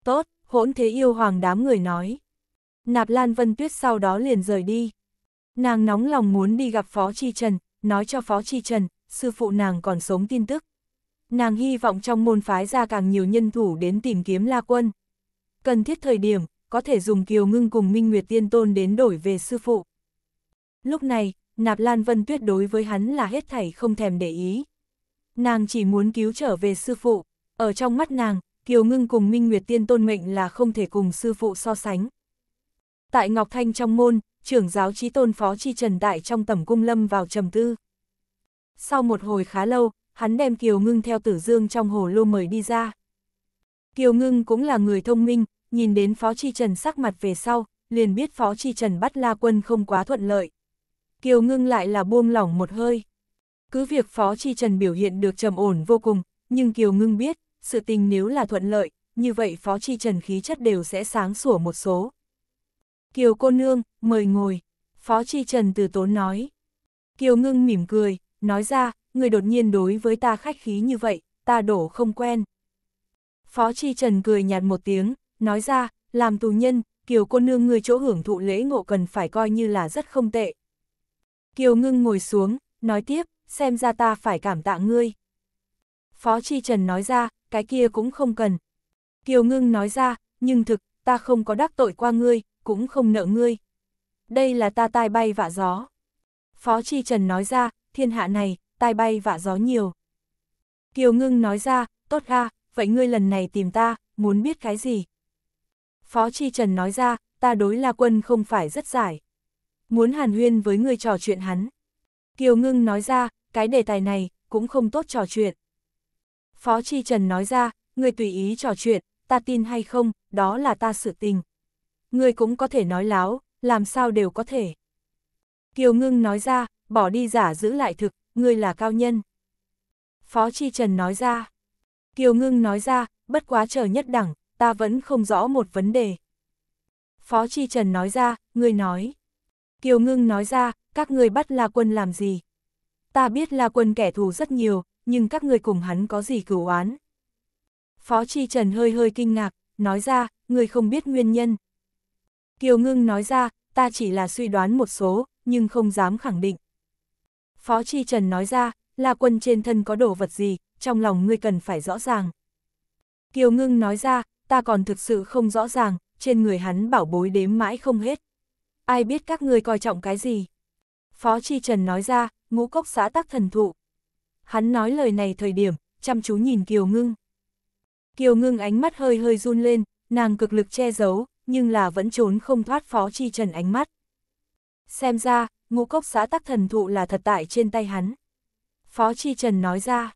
Tốt, hỗn thế yêu hoàng đám người nói. Nạp Lan Vân Tuyết sau đó liền rời đi. Nàng nóng lòng muốn đi gặp Phó Chi Trần, nói cho Phó Chi Trần, sư phụ nàng còn sống tin tức. Nàng hy vọng trong môn phái ra càng nhiều nhân thủ đến tìm kiếm La Quân. Cần thiết thời điểm, có thể dùng Kiều Ngưng cùng Minh Nguyệt Tiên Tôn đến đổi về sư phụ. Lúc này, Nạp Lan Vân Tuyết đối với hắn là hết thảy không thèm để ý. Nàng chỉ muốn cứu trở về sư phụ, ở trong mắt nàng, Kiều Ngưng cùng Minh Nguyệt Tiên tôn mệnh là không thể cùng sư phụ so sánh. Tại Ngọc Thanh trong môn, trưởng giáo trí tôn phó chi trần đại trong tầm cung lâm vào trầm tư. Sau một hồi khá lâu, hắn đem Kiều Ngưng theo tử dương trong hồ lô mời đi ra. Kiều Ngưng cũng là người thông minh, nhìn đến phó chi trần sắc mặt về sau, liền biết phó chi trần bắt la quân không quá thuận lợi. Kiều ngưng lại là buông lỏng một hơi. Cứ việc Phó Chi Trần biểu hiện được trầm ổn vô cùng, nhưng Kiều ngưng biết, sự tình nếu là thuận lợi, như vậy Phó Chi Trần khí chất đều sẽ sáng sủa một số. Kiều cô nương, mời ngồi. Phó Chi Trần từ tốn nói. Kiều ngưng mỉm cười, nói ra, người đột nhiên đối với ta khách khí như vậy, ta đổ không quen. Phó Chi Trần cười nhạt một tiếng, nói ra, làm tù nhân, Kiều cô nương người chỗ hưởng thụ lễ ngộ cần phải coi như là rất không tệ, Kiều ngưng ngồi xuống, nói tiếp, xem ra ta phải cảm tạ ngươi. Phó Chi Trần nói ra, cái kia cũng không cần. Kiều ngưng nói ra, nhưng thực, ta không có đắc tội qua ngươi, cũng không nợ ngươi. Đây là ta tai bay vạ gió. Phó Chi Trần nói ra, thiên hạ này, tai bay vạ gió nhiều. Kiều ngưng nói ra, tốt ra, vậy ngươi lần này tìm ta, muốn biết cái gì? Phó Chi Trần nói ra, ta đối La Quân không phải rất giải muốn hàn huyên với người trò chuyện hắn. Kiều Ngưng nói ra, cái đề tài này, cũng không tốt trò chuyện. Phó Chi Trần nói ra, người tùy ý trò chuyện, ta tin hay không, đó là ta sự tình. Người cũng có thể nói láo, làm sao đều có thể. Kiều Ngưng nói ra, bỏ đi giả giữ lại thực, người là cao nhân. Phó Chi Trần nói ra. Kiều Ngưng nói ra, bất quá chờ nhất đẳng, ta vẫn không rõ một vấn đề. Phó Chi Trần nói ra, người nói. Kiều Ngưng nói ra, các người bắt La Quân làm gì? Ta biết La Quân kẻ thù rất nhiều, nhưng các người cùng hắn có gì cửu oán? Phó Tri Trần hơi hơi kinh ngạc, nói ra, người không biết nguyên nhân. Kiều Ngưng nói ra, ta chỉ là suy đoán một số, nhưng không dám khẳng định. Phó Tri Trần nói ra, La Quân trên thân có đồ vật gì, trong lòng ngươi cần phải rõ ràng. Kiều Ngưng nói ra, ta còn thực sự không rõ ràng, trên người hắn bảo bối đếm mãi không hết ai biết các người coi trọng cái gì. Phó Chi Trần nói ra, ngũ cốc xã tắc thần thụ. Hắn nói lời này thời điểm, chăm chú nhìn Kiều Ngưng. Kiều Ngưng ánh mắt hơi hơi run lên, nàng cực lực che giấu, nhưng là vẫn trốn không thoát Phó Chi Trần ánh mắt. Xem ra, ngũ cốc xã tắc thần thụ là thật tại trên tay hắn. Phó Chi Trần nói ra.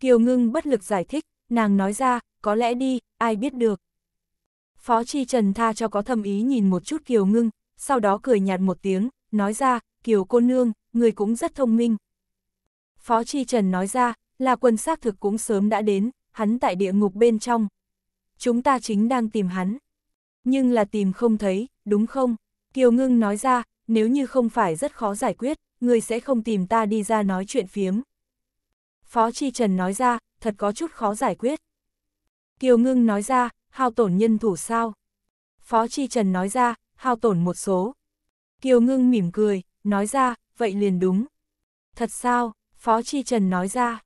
Kiều Ngưng bất lực giải thích, nàng nói ra, có lẽ đi, ai biết được. Phó Chi Trần tha cho có thầm ý nhìn một chút Kiều Ngưng, sau đó cười nhạt một tiếng, nói ra, kiều cô nương, người cũng rất thông minh. Phó Chi Trần nói ra, là quân xác thực cũng sớm đã đến, hắn tại địa ngục bên trong. Chúng ta chính đang tìm hắn. Nhưng là tìm không thấy, đúng không? Kiều Ngưng nói ra, nếu như không phải rất khó giải quyết, người sẽ không tìm ta đi ra nói chuyện phiếm. Phó Chi Trần nói ra, thật có chút khó giải quyết. Kiều Ngưng nói ra, hao tổn nhân thủ sao? Phó Chi Trần nói ra, hao tổn một số. Kiều ngưng mỉm cười, nói ra, vậy liền đúng. Thật sao, Phó Chi Trần nói ra.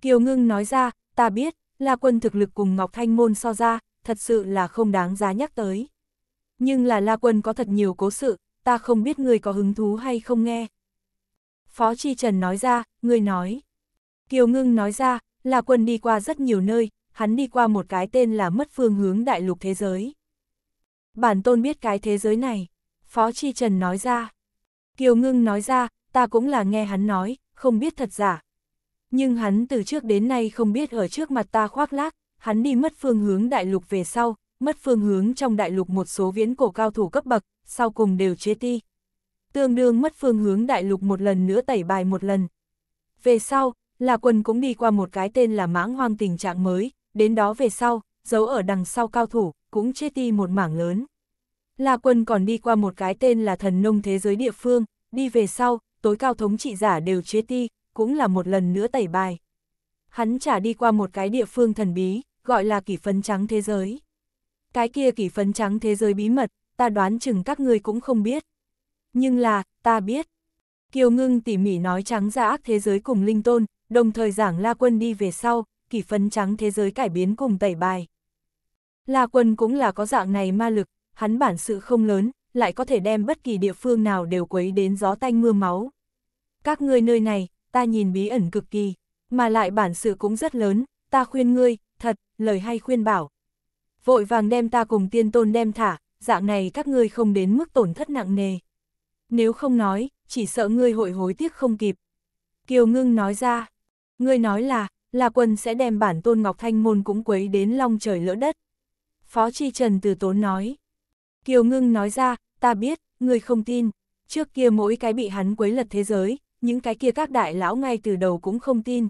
Kiều ngưng nói ra, ta biết, là quân thực lực cùng Ngọc Thanh Môn so ra, thật sự là không đáng giá nhắc tới. Nhưng là La Quân có thật nhiều cố sự, ta không biết người có hứng thú hay không nghe. Phó Chi Trần nói ra, người nói. Kiều Ngưng nói ra, La Quân đi qua rất nhiều nơi, hắn đi qua một cái tên là mất phương hướng đại lục thế giới. Bản tôn biết cái thế giới này. Phó Chi Trần nói ra. Kiều Ngưng nói ra, ta cũng là nghe hắn nói, không biết thật giả. Nhưng hắn từ trước đến nay không biết ở trước mặt ta khoác lác, hắn đi mất phương hướng đại lục về sau, mất phương hướng trong đại lục một số viễn cổ cao thủ cấp bậc, sau cùng đều chế ti. Tương đương mất phương hướng đại lục một lần nữa tẩy bài một lần. Về sau, là quần cũng đi qua một cái tên là mãng hoang tình trạng mới, đến đó về sau, giấu ở đằng sau cao thủ, cũng chết đi một mảng lớn. La Quân còn đi qua một cái tên là thần nông thế giới địa phương, đi về sau, tối cao thống trị giả đều chết đi, cũng là một lần nữa tẩy bài. Hắn trả đi qua một cái địa phương thần bí, gọi là kỷ phấn trắng thế giới. Cái kia kỷ phấn trắng thế giới bí mật, ta đoán chừng các ngươi cũng không biết. Nhưng là, ta biết. Kiều Ngưng tỉ mỉ nói trắng ra ác thế giới cùng linh tôn, đồng thời giảng La Quân đi về sau, kỷ phấn trắng thế giới cải biến cùng tẩy bài. La Quân cũng là có dạng này ma lực, hắn bản sự không lớn, lại có thể đem bất kỳ địa phương nào đều quấy đến gió tanh mưa máu. Các ngươi nơi này, ta nhìn bí ẩn cực kỳ, mà lại bản sự cũng rất lớn, ta khuyên ngươi, thật, lời hay khuyên bảo. Vội vàng đem ta cùng tiên tôn đem thả, dạng này các ngươi không đến mức tổn thất nặng nề. Nếu không nói, chỉ sợ ngươi hội hối tiếc không kịp. Kiều ngưng nói ra, ngươi nói là, là quân sẽ đem bản tôn Ngọc Thanh Môn cũng quấy đến long trời lỡ đất. Phó Chi Trần từ tốn nói. Kiều Ngưng nói ra, ta biết, người không tin. Trước kia mỗi cái bị hắn quấy lật thế giới, những cái kia các đại lão ngay từ đầu cũng không tin.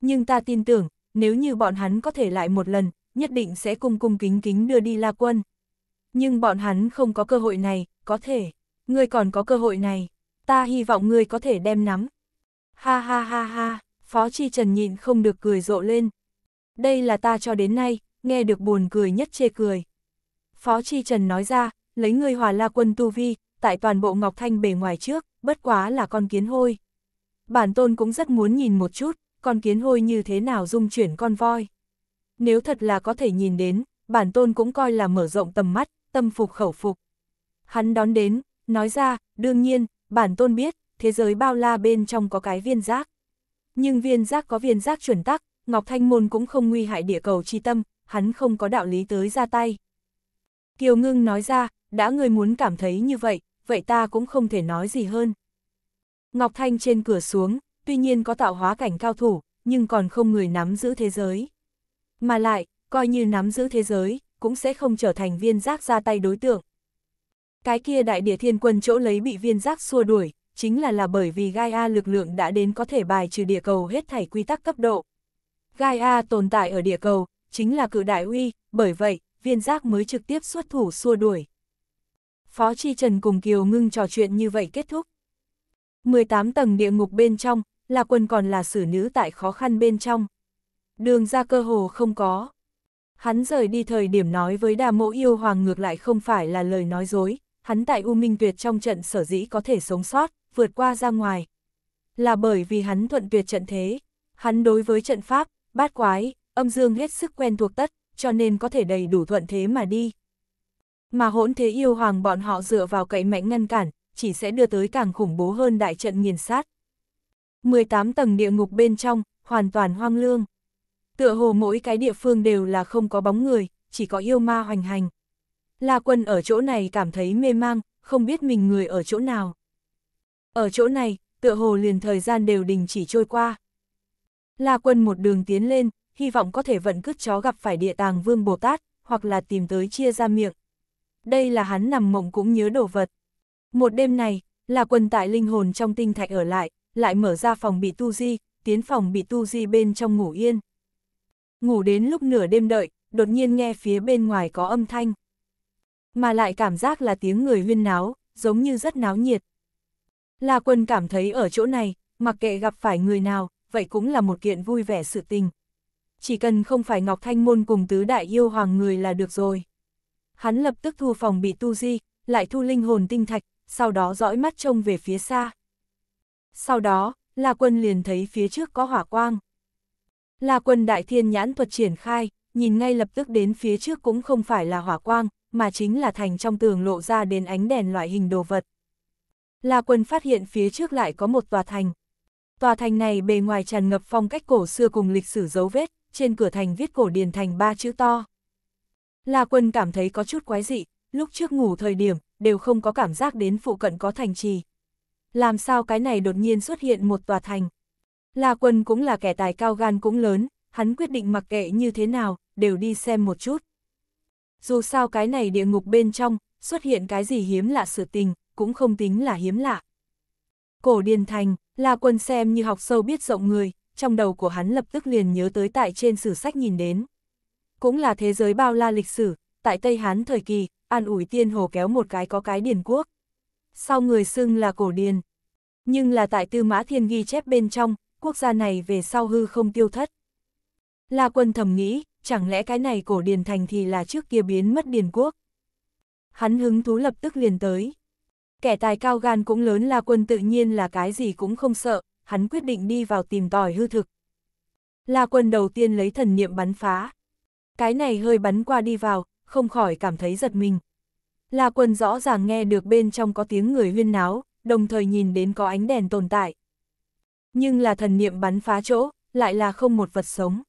Nhưng ta tin tưởng, nếu như bọn hắn có thể lại một lần, nhất định sẽ cung cung kính kính đưa đi La Quân. Nhưng bọn hắn không có cơ hội này, có thể. người còn có cơ hội này, ta hy vọng người có thể đem nắm. Ha ha ha ha, Phó Chi Trần nhịn không được cười rộ lên. Đây là ta cho đến nay, nghe được buồn cười nhất chê cười. Phó Chi Trần nói ra, lấy người hòa la quân tu vi, tại toàn bộ Ngọc Thanh bề ngoài trước, bất quá là con kiến hôi. Bản tôn cũng rất muốn nhìn một chút, con kiến hôi như thế nào dung chuyển con voi. Nếu thật là có thể nhìn đến, bản tôn cũng coi là mở rộng tầm mắt, tâm phục khẩu phục. Hắn đón đến, nói ra, đương nhiên, bản tôn biết, thế giới bao la bên trong có cái viên giác. Nhưng viên giác có viên giác chuẩn tắc, Ngọc Thanh Môn cũng không nguy hại địa cầu chi tâm, hắn không có đạo lý tới ra tay. Kiều Ngưng nói ra, đã người muốn cảm thấy như vậy, vậy ta cũng không thể nói gì hơn. Ngọc Thanh trên cửa xuống, tuy nhiên có tạo hóa cảnh cao thủ, nhưng còn không người nắm giữ thế giới. Mà lại, coi như nắm giữ thế giới, cũng sẽ không trở thành viên giác ra tay đối tượng. Cái kia đại địa thiên quân chỗ lấy bị viên giác xua đuổi, chính là là bởi vì Gaia lực lượng đã đến có thể bài trừ địa cầu hết thảy quy tắc cấp độ. Gaia tồn tại ở địa cầu, chính là cử đại uy, bởi vậy, viên giác mới trực tiếp xuất thủ xua đuổi. Phó Chi Trần cùng Kiều Ngưng trò chuyện như vậy kết thúc. 18 tầng địa ngục bên trong, là quân còn là xử nữ tại khó khăn bên trong. Đường ra cơ hồ không có. Hắn rời đi thời điểm nói với đà mộ yêu hoàng ngược lại không phải là lời nói dối, hắn tại U Minh Tuyệt trong trận sở dĩ có thể sống sót, vượt qua ra ngoài. Là bởi vì hắn thuận tuyệt trận thế, hắn đối với trận pháp, bát quái, âm dương hết sức quen thuộc tất, cho nên có thể đầy đủ thuận thế mà đi. Mà hỗn thế yêu hoàng bọn họ dựa vào cậy mạnh ngăn cản, chỉ sẽ đưa tới càng khủng bố hơn đại trận nghiền sát. 18 tầng địa ngục bên trong, hoàn toàn hoang lương. Tựa hồ mỗi cái địa phương đều là không có bóng người, chỉ có yêu ma hoành hành. La quân ở chỗ này cảm thấy mê mang, không biết mình người ở chỗ nào. Ở chỗ này, tựa hồ liền thời gian đều đình chỉ trôi qua. La quân một đường tiến lên, hy vọng có thể vận cứt chó gặp phải địa tàng vương Bồ Tát, hoặc là tìm tới chia ra miệng. Đây là hắn nằm mộng cũng nhớ đồ vật. Một đêm này, là quần tại linh hồn trong tinh thạch ở lại, lại mở ra phòng bị tu di, tiến phòng bị tu di bên trong ngủ yên. Ngủ đến lúc nửa đêm đợi, đột nhiên nghe phía bên ngoài có âm thanh. Mà lại cảm giác là tiếng người huyên náo, giống như rất náo nhiệt. Là quần cảm thấy ở chỗ này, mặc kệ gặp phải người nào, vậy cũng là một kiện vui vẻ sự tình, chỉ cần không phải Ngọc Thanh Môn cùng tứ đại yêu hoàng người là được rồi. Hắn lập tức thu phòng bị tu di, lại thu linh hồn tinh thạch, sau đó dõi mắt trông về phía xa. Sau đó, La Quân liền thấy phía trước có hỏa quang. La Quân đại thiên nhãn thuật triển khai, nhìn ngay lập tức đến phía trước cũng không phải là hỏa quang, mà chính là thành trong tường lộ ra đến ánh đèn loại hình đồ vật. La Quân phát hiện phía trước lại có một tòa thành. Tòa thành này bề ngoài tràn ngập phong cách cổ xưa cùng lịch sử dấu vết, trên cửa thành viết cổ điền thành ba chữ to. La quân cảm thấy có chút quái dị, lúc trước ngủ thời điểm, đều không có cảm giác đến phụ cận có thành trì. Làm sao cái này đột nhiên xuất hiện một tòa thành? La quân cũng là kẻ tài cao gan cũng lớn, hắn quyết định mặc kệ như thế nào, đều đi xem một chút. Dù sao cái này địa ngục bên trong, xuất hiện cái gì hiếm lạ sự tình, cũng không tính là hiếm lạ. Cổ điền thành, La quân xem như học sâu biết rộng người, trong đầu của hắn lập tức liền nhớ tới tại trên sử sách nhìn đến. Cũng là thế giới bao la lịch sử, tại Tây Hán thời kỳ, an ủi tiên hồ kéo một cái có cái điền quốc. Sau người xưng là cổ điền. Nhưng là tại tư mã thiên ghi chép bên trong, quốc gia này về sau hư không tiêu thất. La quân thầm nghĩ, chẳng lẽ cái này cổ điền thành thì là trước kia biến mất điền quốc. Hắn hứng thú lập tức liền tới. Kẻ tài cao gan cũng lớn là quân tự nhiên là cái gì cũng không sợ, hắn quyết định đi vào tìm tòi hư thực. La quân đầu tiên lấy thần niệm bắn phá. Cái này hơi bắn qua đi vào, không khỏi cảm thấy giật mình. La quân rõ ràng nghe được bên trong có tiếng người huyên náo, đồng thời nhìn đến có ánh đèn tồn tại. Nhưng là thần niệm bắn phá chỗ, lại là không một vật sống.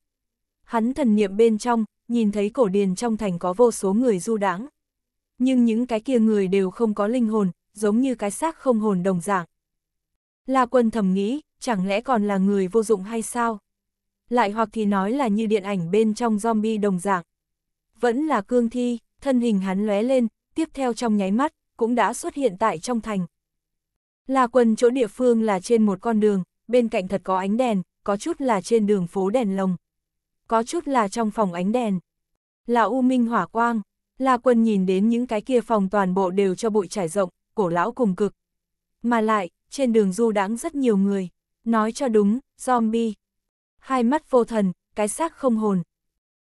Hắn thần niệm bên trong, nhìn thấy cổ điền trong thành có vô số người du đãng Nhưng những cái kia người đều không có linh hồn, giống như cái xác không hồn đồng dạng. La quân thầm nghĩ, chẳng lẽ còn là người vô dụng hay sao? Lại hoặc thì nói là như điện ảnh bên trong zombie đồng dạng. Vẫn là cương thi, thân hình hắn lóe lên, tiếp theo trong nháy mắt, cũng đã xuất hiện tại trong thành. La quân chỗ địa phương là trên một con đường, bên cạnh thật có ánh đèn, có chút là trên đường phố đèn lồng. Có chút là trong phòng ánh đèn. Là u minh hỏa quang, La quân nhìn đến những cái kia phòng toàn bộ đều cho bụi trải rộng, cổ lão cùng cực, mà lại, trên đường du đãng rất nhiều người. Nói cho đúng, zombie. Hai mắt vô thần, cái xác không hồn.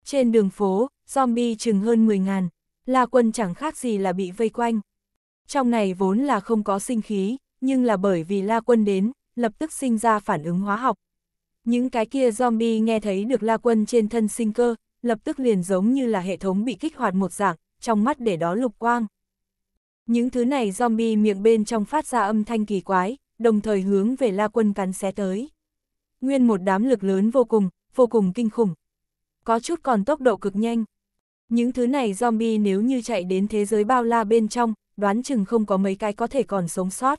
Trên đường phố, zombie chừng hơn 10 ngàn. La quân chẳng khác gì là bị vây quanh. Trong này vốn là không có sinh khí, nhưng là bởi vì La quân đến, lập tức sinh ra phản ứng hóa học. Những cái kia zombie nghe thấy được La Quân trên thân sinh cơ, lập tức liền giống như là hệ thống bị kích hoạt một dạng, trong mắt để đó lục quang. Những thứ này zombie miệng bên trong phát ra âm thanh kỳ quái, đồng thời hướng về la quân cắn xé tới. Nguyên một đám lực lớn vô cùng, vô cùng kinh khủng. Có chút còn tốc độ cực nhanh. Những thứ này zombie nếu như chạy đến thế giới bao la bên trong, đoán chừng không có mấy cái có thể còn sống sót.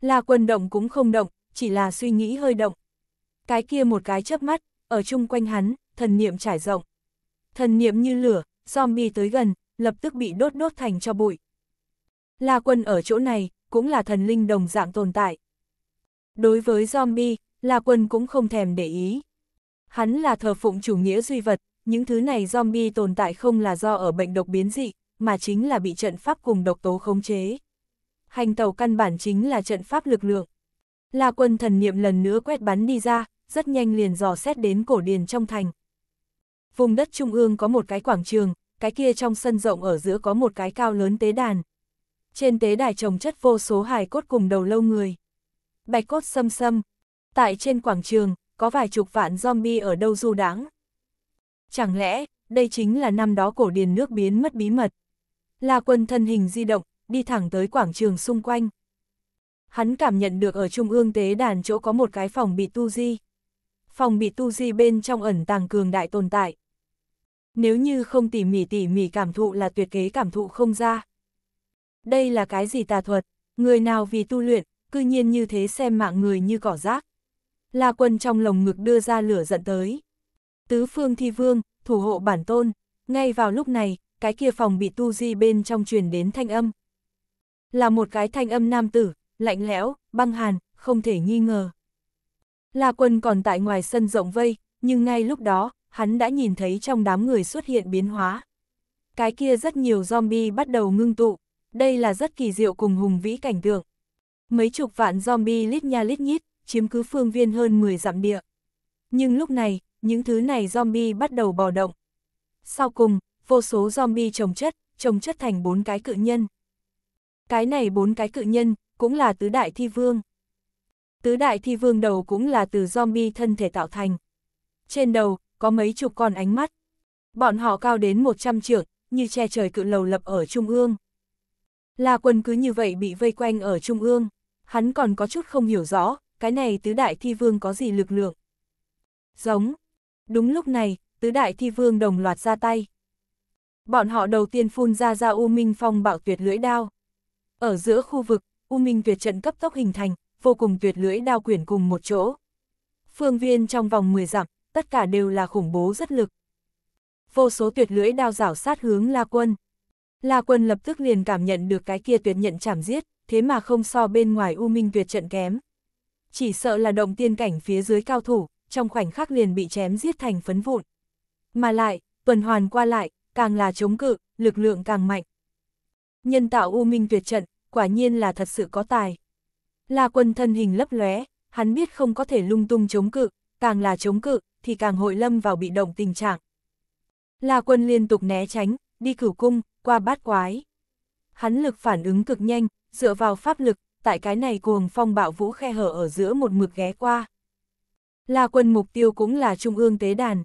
La quân động cũng không động, chỉ là suy nghĩ hơi động. Cái kia một cái chớp mắt, ở chung quanh hắn, thần niệm trải rộng. Thần niệm như lửa, zombie tới gần, lập tức bị đốt đốt thành cho bụi. La Quân ở chỗ này, cũng là thần linh đồng dạng tồn tại. Đối với zombie, La Quân cũng không thèm để ý. Hắn là thờ phụng chủ nghĩa duy vật, những thứ này zombie tồn tại không là do ở bệnh độc biến dị, mà chính là bị trận pháp cùng độc tố khống chế. Hành tàu căn bản chính là trận pháp lực lượng. La Quân thần niệm lần nữa quét bắn đi ra, rất nhanh liền dò xét đến cổ điền trong thành. Vùng đất trung ương có một cái quảng trường, cái kia trong sân rộng ở giữa có một cái cao lớn tế đàn, trên tế đài trồng chất vô số hài cốt cùng đầu lâu người. Bạch cốt xâm xâm, tại trên quảng trường, có vài chục vạn zombie ở đâu du đáng. Chẳng lẽ, đây chính là năm đó cổ điền nước biến mất bí mật. La quân thân hình di động, đi thẳng tới quảng trường xung quanh. Hắn cảm nhận được ở trung ương tế đàn chỗ có một cái phòng bị tu di. Phòng bị tu di bên trong ẩn tàng cường đại tồn tại. Nếu như không tỉ mỉ tỉ mỉ cảm thụ là tuyệt kế cảm thụ không ra. Đây là cái gì tà thuật? Người nào vì tu luyện, cư nhiên như thế xem mạng người như cỏ rác. La quân trong lồng ngực đưa ra lửa giận tới. Tứ phương thi vương, thủ hộ bản tôn. Ngay vào lúc này, cái kia phòng bị tu di bên trong truyền đến thanh âm. Là một cái thanh âm nam tử, lạnh lẽo, băng hàn, không thể nghi ngờ. La quân còn tại ngoài sân rộng vây, nhưng ngay lúc đó, hắn đã nhìn thấy trong đám người xuất hiện biến hóa. Cái kia rất nhiều zombie bắt đầu ngưng tụ, đây là rất kỳ diệu cùng hùng vĩ cảnh tượng. Mấy chục vạn zombie lít nha lít nhít, chiếm cứ phương viên hơn 10 dặm địa. Nhưng lúc này, những thứ này zombie bắt đầu bò động. Sau cùng, vô số zombie trồng chất, trồng chất thành bốn cái cự nhân. Cái này bốn cái cự nhân, cũng là tứ đại thi vương. Tứ đại thi vương đầu cũng là từ zombie thân thể tạo thành. Trên đầu, có mấy chục con ánh mắt. Bọn họ cao đến 100 trượng, như che trời cự lầu lập ở trung ương. La quân cứ như vậy bị vây quanh ở trung ương, hắn còn có chút không hiểu rõ, cái này tứ đại thi vương có gì lực lượng. Giống. Đúng lúc này, tứ đại thi vương đồng loạt ra tay. Bọn họ đầu tiên phun ra ra U Minh Phong bạo tuyệt lưỡi đao. Ở giữa khu vực, U Minh tuyệt trận cấp tốc hình thành, vô cùng tuyệt lưỡi đao quyển cùng một chỗ. Phương viên trong vòng 10 dặm, tất cả đều là khủng bố rất lực. Vô số tuyệt lưỡi đao rảo sát hướng La Quân. La Quân lập tức liền cảm nhận được cái kia tuyệt nhận chảm giết, thế mà không so bên ngoài U Minh tuyệt trận kém. Chỉ sợ là động tiên cảnh phía dưới cao thủ, trong khoảnh khắc liền bị chém giết thành phấn vụn. Mà lại, tuần hoàn qua lại, càng là chống cự, lực lượng càng mạnh. Nhân tạo U Minh tuyệt trận, quả nhiên là thật sự có tài. La Quân thân hình lấp lóe, hắn biết không có thể lung tung chống cự, càng là chống cự, thì càng hội lâm vào bị động tình trạng. La Quân liên tục né tránh, đi cửu cung, qua bát quái. Hắn lực phản ứng cực nhanh, dựa vào pháp lực, tại cái này cuồng phong bạo vũ khe hở ở giữa một mực ghé qua. Là quân mục tiêu cũng là trung ương tế đàn.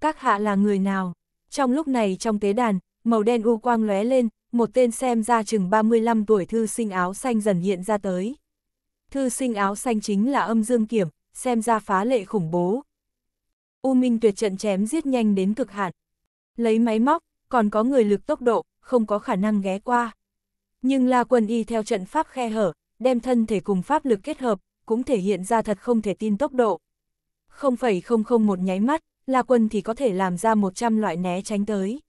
Các hạ là người nào? Trong lúc này trong tế đàn, màu đen u quang lóe lên, một tên xem ra chừng 35 tuổi thư sinh áo xanh dần hiện ra tới. Thư sinh áo xanh chính là âm dương kiểm, xem ra phá lệ khủng bố. U Minh tuyệt trận chém giết nhanh đến cực hạn. Lấy máy móc, còn có người lực tốc độ, không có khả năng ghé qua. Nhưng La Quân Y theo trận pháp khe hở, đem thân thể cùng pháp lực kết hợp, cũng thể hiện ra thật không thể tin tốc độ. không không không phải một nháy mắt, La Quân thì có thể làm ra 100 loại né tránh tới.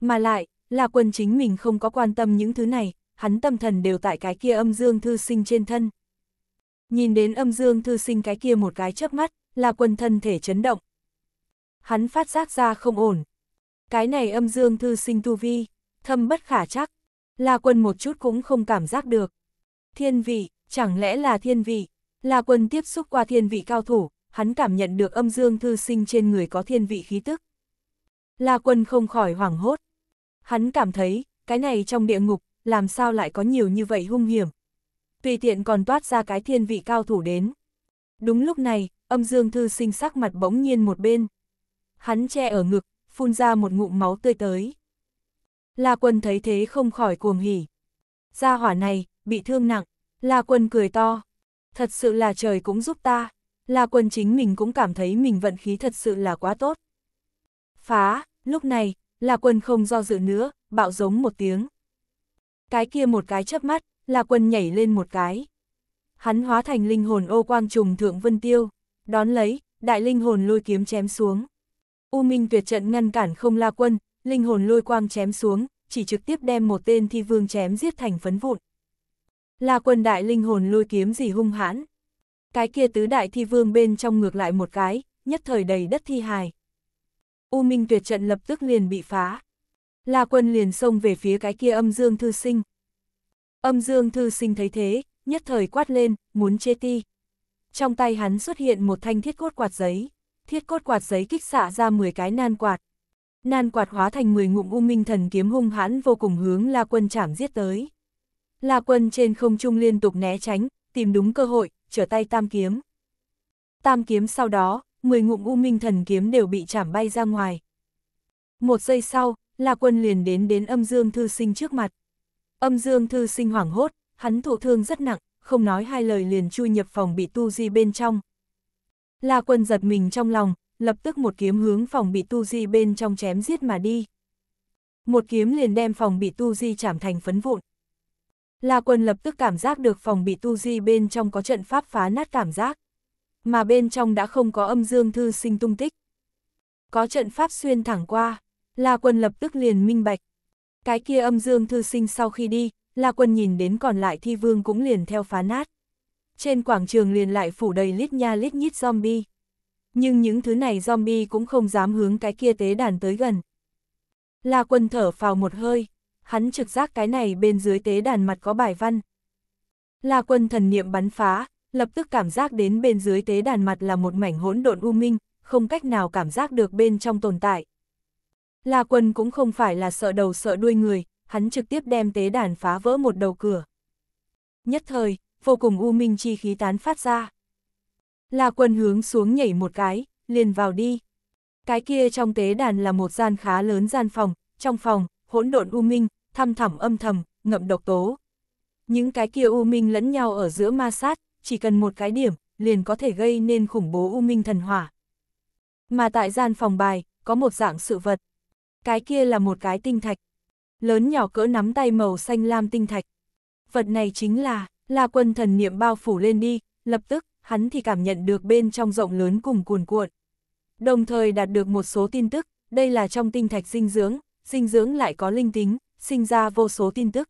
Mà lại, La Quân chính mình không có quan tâm những thứ này, hắn tâm thần đều tại cái kia âm dương thư sinh trên thân. Nhìn đến âm dương thư sinh cái kia một cái chớp mắt, La Quân thân thể chấn động. Hắn phát giác ra không ổn, cái này âm dương thư sinh tu vi, thâm bất khả chắc. La quân một chút cũng không cảm giác được. Thiên vị, chẳng lẽ là thiên vị? La quân tiếp xúc qua thiên vị cao thủ, hắn cảm nhận được âm dương thư sinh trên người có thiên vị khí tức. La quân không khỏi hoảng hốt. Hắn cảm thấy, cái này trong địa ngục, làm sao lại có nhiều như vậy hung hiểm. Tùy tiện còn toát ra cái thiên vị cao thủ đến. Đúng lúc này, âm dương thư sinh sắc mặt bỗng nhiên một bên. Hắn che ở ngực, phun ra một ngụm máu tươi tới. La quân thấy thế không khỏi cuồng hỉ. Gia hỏa này, bị thương nặng, La quân cười to. Thật sự là trời cũng giúp ta, La quân chính mình cũng cảm thấy mình vận khí thật sự là quá tốt. Phá, lúc này, La quân không do dự nữa, bạo giống một tiếng. Cái kia một cái chớp mắt, La quân nhảy lên một cái. Hắn hóa thành linh hồn ô quang trùng thượng vân tiêu, đón lấy, đại linh hồn lôi kiếm chém xuống. U Minh tuyệt trận ngăn cản không la quân, linh hồn lôi quang chém xuống, chỉ trực tiếp đem một tên thi vương chém giết thành phấn vụn. La quân đại linh hồn lôi kiếm gì hung hãn. Cái kia tứ đại thi vương bên trong ngược lại một cái, nhất thời đầy đất thi hài. U Minh tuyệt trận lập tức liền bị phá. La quân liền xông về phía cái kia âm dương thư sinh. Âm dương thư sinh thấy thế, nhất thời quát lên, muốn chê ti. Trong tay hắn xuất hiện một thanh thiết cốt quạt giấy thiết cốt quạt giấy kích xạ ra 10 cái nan quạt. Nan quạt hóa thành 10 ngụm u minh thần kiếm hung hãn vô cùng hướng La Quân chảm giết tới. La Quân trên không trung liên tục né tránh, tìm đúng cơ hội, trở tay tam kiếm. Tam kiếm sau đó, 10 ngụm u minh thần kiếm đều bị chảm bay ra ngoài. Một giây sau, La Quân liền đến đến âm dương thư sinh trước mặt. Âm dương thư sinh hoảng hốt, hắn thụ thương rất nặng, không nói hai lời liền chui nhập phòng bị tu di bên trong, La quân giật mình trong lòng, lập tức một kiếm hướng phòng bị tu di bên trong chém giết mà đi. Một kiếm liền đem phòng bị tu di chảm thành phấn vụn. La quân lập tức cảm giác được phòng bị tu di bên trong có trận pháp phá nát cảm giác. Mà bên trong đã không có âm dương thư sinh tung tích. Có trận pháp xuyên thẳng qua, La quân lập tức liền minh bạch. Cái kia âm dương thư sinh sau khi đi, La quân nhìn đến còn lại thi vương cũng liền theo phá nát trên quảng trường liền lại phủ đầy lít nha lít nhít zombie. Nhưng những thứ này zombie cũng không dám hướng cái kia tế đàn tới gần. La quân thở phào một hơi, hắn trực giác cái này bên dưới tế đàn mặt có bài văn. La quân thần niệm bắn phá, lập tức cảm giác đến bên dưới tế đàn mặt là một mảnh hỗn độn u minh, không cách nào cảm giác được bên trong tồn tại. La quân cũng không phải là sợ đầu sợ đuôi người, hắn trực tiếp đem tế đàn phá vỡ một đầu cửa. Nhất thời, vô cùng u minh chi khí tán phát ra. La quân hướng xuống nhảy một cái, liền vào đi. Cái kia trong tế đàn là một gian khá lớn gian phòng, trong phòng, hỗn độn u minh, thăm thẳm âm thầm, ngậm độc tố. Những cái kia u minh lẫn nhau ở giữa ma sát, chỉ cần một cái điểm, liền có thể gây nên khủng bố u minh thần hỏa. Mà tại gian phòng bài, có một dạng sự vật. Cái kia là một cái tinh thạch. Lớn nhỏ cỡ nắm tay màu xanh lam tinh thạch. Vật này chính là La quân thần niệm bao phủ lên đi, lập tức, hắn thì cảm nhận được bên trong rộng lớn cùng cuồn cuộn. Đồng thời đạt được một số tin tức, đây là trong tinh thạch dinh dưỡng, dinh dưỡng lại có linh tính, sinh ra vô số tin tức.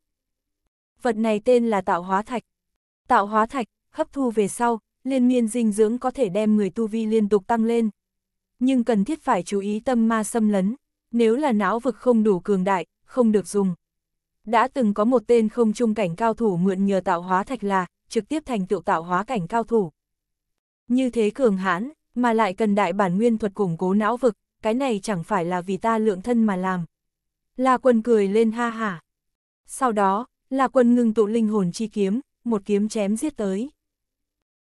Vật này tên là tạo hóa thạch. Tạo hóa thạch, hấp thu về sau, liên miên dinh dưỡng có thể đem người tu vi liên tục tăng lên. Nhưng cần thiết phải chú ý tâm ma xâm lấn, nếu là não vực không đủ cường đại, không được dùng. Đã từng có một tên không trung cảnh cao thủ mượn nhờ tạo hóa thạch là, trực tiếp thành tựu tạo hóa cảnh cao thủ. Như thế cường hãn, mà lại cần đại bản nguyên thuật củng cố não vực, cái này chẳng phải là vì ta lượng thân mà làm. La quân cười lên ha hả. Sau đó, La quân ngưng tụ linh hồn chi kiếm, một kiếm chém giết tới.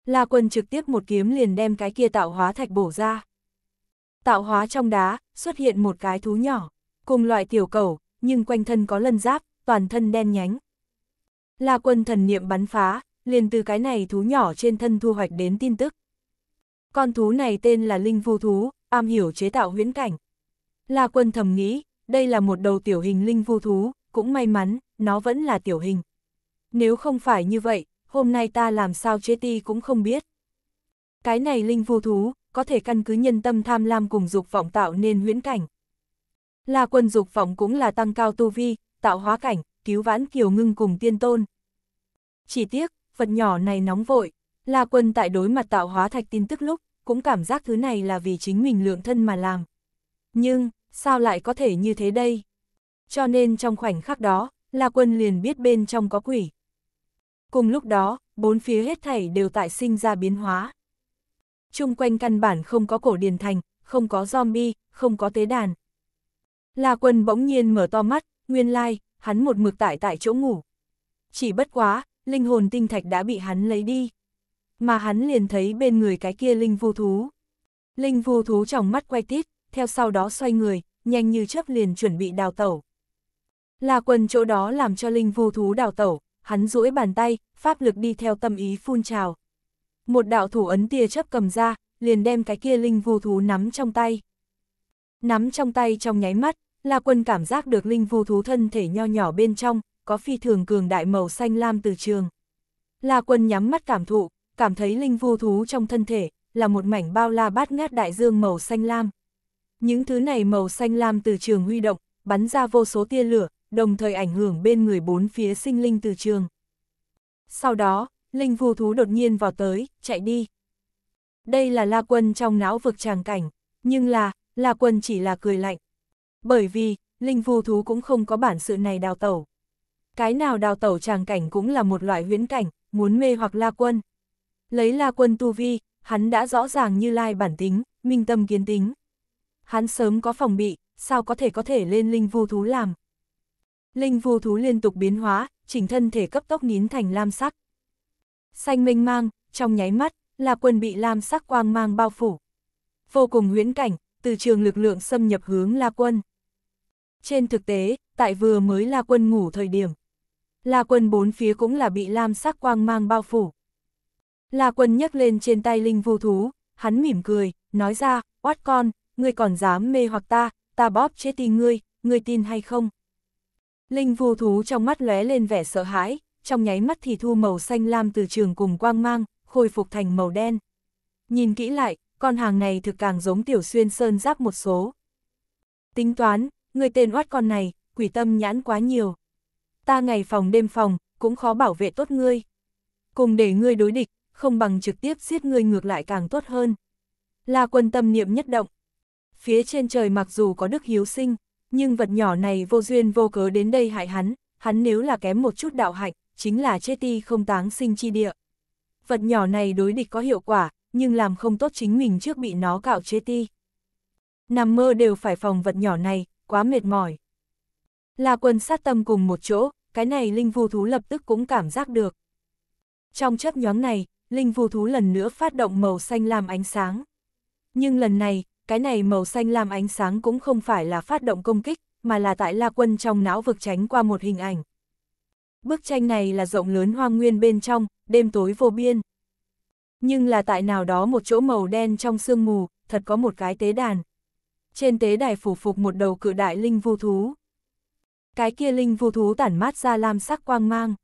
La quân trực tiếp một kiếm liền đem cái kia tạo hóa thạch bổ ra. Tạo hóa trong đá, xuất hiện một cái thú nhỏ, cùng loại tiểu cầu, nhưng quanh thân có lân giáp, toàn thân đen nhánh. La quân thần niệm bắn phá, liền từ cái này thú nhỏ trên thân thu hoạch đến tin tức. Con thú này tên là Linh Vu Thú, am hiểu chế tạo huyễn cảnh. La quân thầm nghĩ, đây là một đầu tiểu hình Linh Vu Thú, cũng may mắn, nó vẫn là tiểu hình. Nếu không phải như vậy, hôm nay ta làm sao chế ti cũng không biết. Cái này Linh Vu Thú, có thể căn cứ nhân tâm tham lam cùng dục vọng tạo nên huyễn cảnh. La quân dục vọng cũng là tăng cao tu vi, tạo hóa cảnh, cứu vãn kiều ngưng cùng tiên tôn. Chỉ tiếc, vật nhỏ này nóng vội, La Quân tại đối mặt tạo hóa thạch tin tức lúc, cũng cảm giác thứ này là vì chính mình lượng thân mà làm. Nhưng, sao lại có thể như thế đây? Cho nên trong khoảnh khắc đó, La Quân liền biết bên trong có quỷ. Cùng lúc đó, bốn phía hết thảy đều tại sinh ra biến hóa. Trung quanh căn bản không có cổ điền thành, không có zombie, không có tế đàn. La Quân bỗng nhiên mở to mắt, nguyên lai, hắn một mực tại tại chỗ ngủ. Chỉ bất quá, linh hồn tinh thạch đã bị hắn lấy đi. Mà hắn liền thấy bên người cái kia linh vu thú. Linh vu thú trong mắt quay tít, theo sau đó xoay người, nhanh như chớp liền chuẩn bị đào tẩu. Là quần chỗ đó làm cho linh vu thú đào tẩu, hắn duỗi bàn tay, pháp lực đi theo tâm ý phun trào. Một đạo thủ ấn tia chấp cầm ra, liền đem cái kia linh vu thú nắm trong tay. Nắm trong tay trong nháy mắt, La Quân cảm giác được linh vu thú thân thể nho nhỏ bên trong, có phi thường cường đại màu xanh lam từ trường. La Quân nhắm mắt cảm thụ, cảm thấy linh vu thú trong thân thể, là một mảnh bao la bát ngát đại dương màu xanh lam. Những thứ này màu xanh lam từ trường huy động, bắn ra vô số tia lửa, đồng thời ảnh hưởng bên người bốn phía sinh linh từ trường. Sau đó, linh vu thú đột nhiên vào tới, chạy đi. Đây là La Quân trong não vực tràng cảnh, nhưng là, La Quân chỉ là cười lạnh, bởi vì, linh vu thú cũng không có bản sự này đào tẩu. Cái nào đào tẩu tràng cảnh cũng là một loại huyễn cảnh, muốn mê hoặc la quân. Lấy la quân tu vi, hắn đã rõ ràng như lai bản tính, minh tâm kiến tính. Hắn sớm có phòng bị, sao có thể có thể lên linh vu thú làm. Linh vu thú liên tục biến hóa, chỉnh thân thể cấp tốc nín thành lam sắc. Xanh mênh mang, trong nháy mắt, la quân bị lam sắc quang mang bao phủ. Vô cùng huyễn cảnh, từ trường lực lượng xâm nhập hướng La Quân. Trên thực tế, tại vừa mới La Quân ngủ thời điểm. La Quân bốn phía cũng là bị lam sắc quang mang bao phủ. La Quân nhấc lên trên tay linh vu thú, hắn mỉm cười, nói ra, oát con, ngươi còn dám mê hoặc ta, ta bóp chết đi ngươi, ngươi tin hay không? Linh vu thú trong mắt lóe lên vẻ sợ hãi, trong nháy mắt thì thu màu xanh lam từ trường cùng quang mang, khôi phục thành màu đen. Nhìn kỹ lại, con hàng này thực càng giống tiểu xuyên sơn giáp một số. Tính toán, người tên oát con này, quỷ tâm nhãn quá nhiều. Ta ngày phòng đêm phòng, cũng khó bảo vệ tốt ngươi. Cùng để ngươi đối địch, không bằng trực tiếp giết ngươi ngược lại càng tốt hơn. La quân tâm niệm nhất động. Phía trên trời mặc dù có đức hiếu sinh, nhưng vật nhỏ này vô duyên vô cớ đến đây hại hắn, hắn nếu là kém một chút đạo hạnh, chính là chết ti không táng sinh chi địa. Vật nhỏ này đối địch có hiệu quả, nhưng làm không tốt chính mình trước bị nó cạo chế ti. Nằm mơ đều phải phòng vật nhỏ này, quá mệt mỏi. Là quân sát tâm cùng một chỗ, cái này linh vu thú lập tức cũng cảm giác được. Trong chấp nhóm này, linh vu thú lần nữa phát động màu xanh làm ánh sáng. Nhưng lần này, cái này màu xanh làm ánh sáng cũng không phải là phát động công kích, mà là tại La Quân trong não vực tránh qua một hình ảnh. Bức tranh này là rộng lớn hoang nguyên bên trong, đêm tối vô biên. Nhưng là tại nào đó một chỗ màu đen trong sương mù, thật có một cái tế đàn trên tế đài phủ phục một đầu cự đại linh vu thú. Cái kia linh vu thú tản mát ra lam sắc quang mang.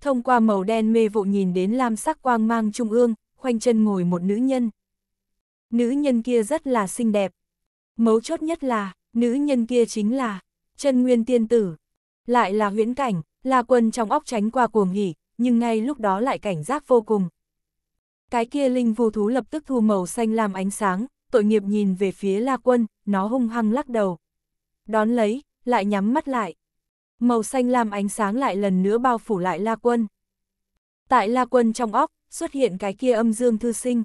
Thông qua màu đen mê vụ nhìn đến lam sắc quang mang trung ương, khoanh chân ngồi một nữ nhân. Nữ nhân kia rất là xinh đẹp. Mấu chốt nhất là, nữ nhân kia chính là chân nguyên tiên tử. Lại là huyễn cảnh, là quân trong óc tránh qua cuồng hỉ, nhưng ngay lúc đó lại cảnh giác vô cùng. Cái kia linh vu thú lập tức thu màu xanh làm ánh sáng, tội nghiệp nhìn về phía La Quân, nó hung hăng lắc đầu. Đón lấy, lại nhắm mắt lại. Màu xanh lam ánh sáng lại lần nữa bao phủ lại La Quân. Tại La Quân trong óc, xuất hiện cái kia âm dương thư sinh.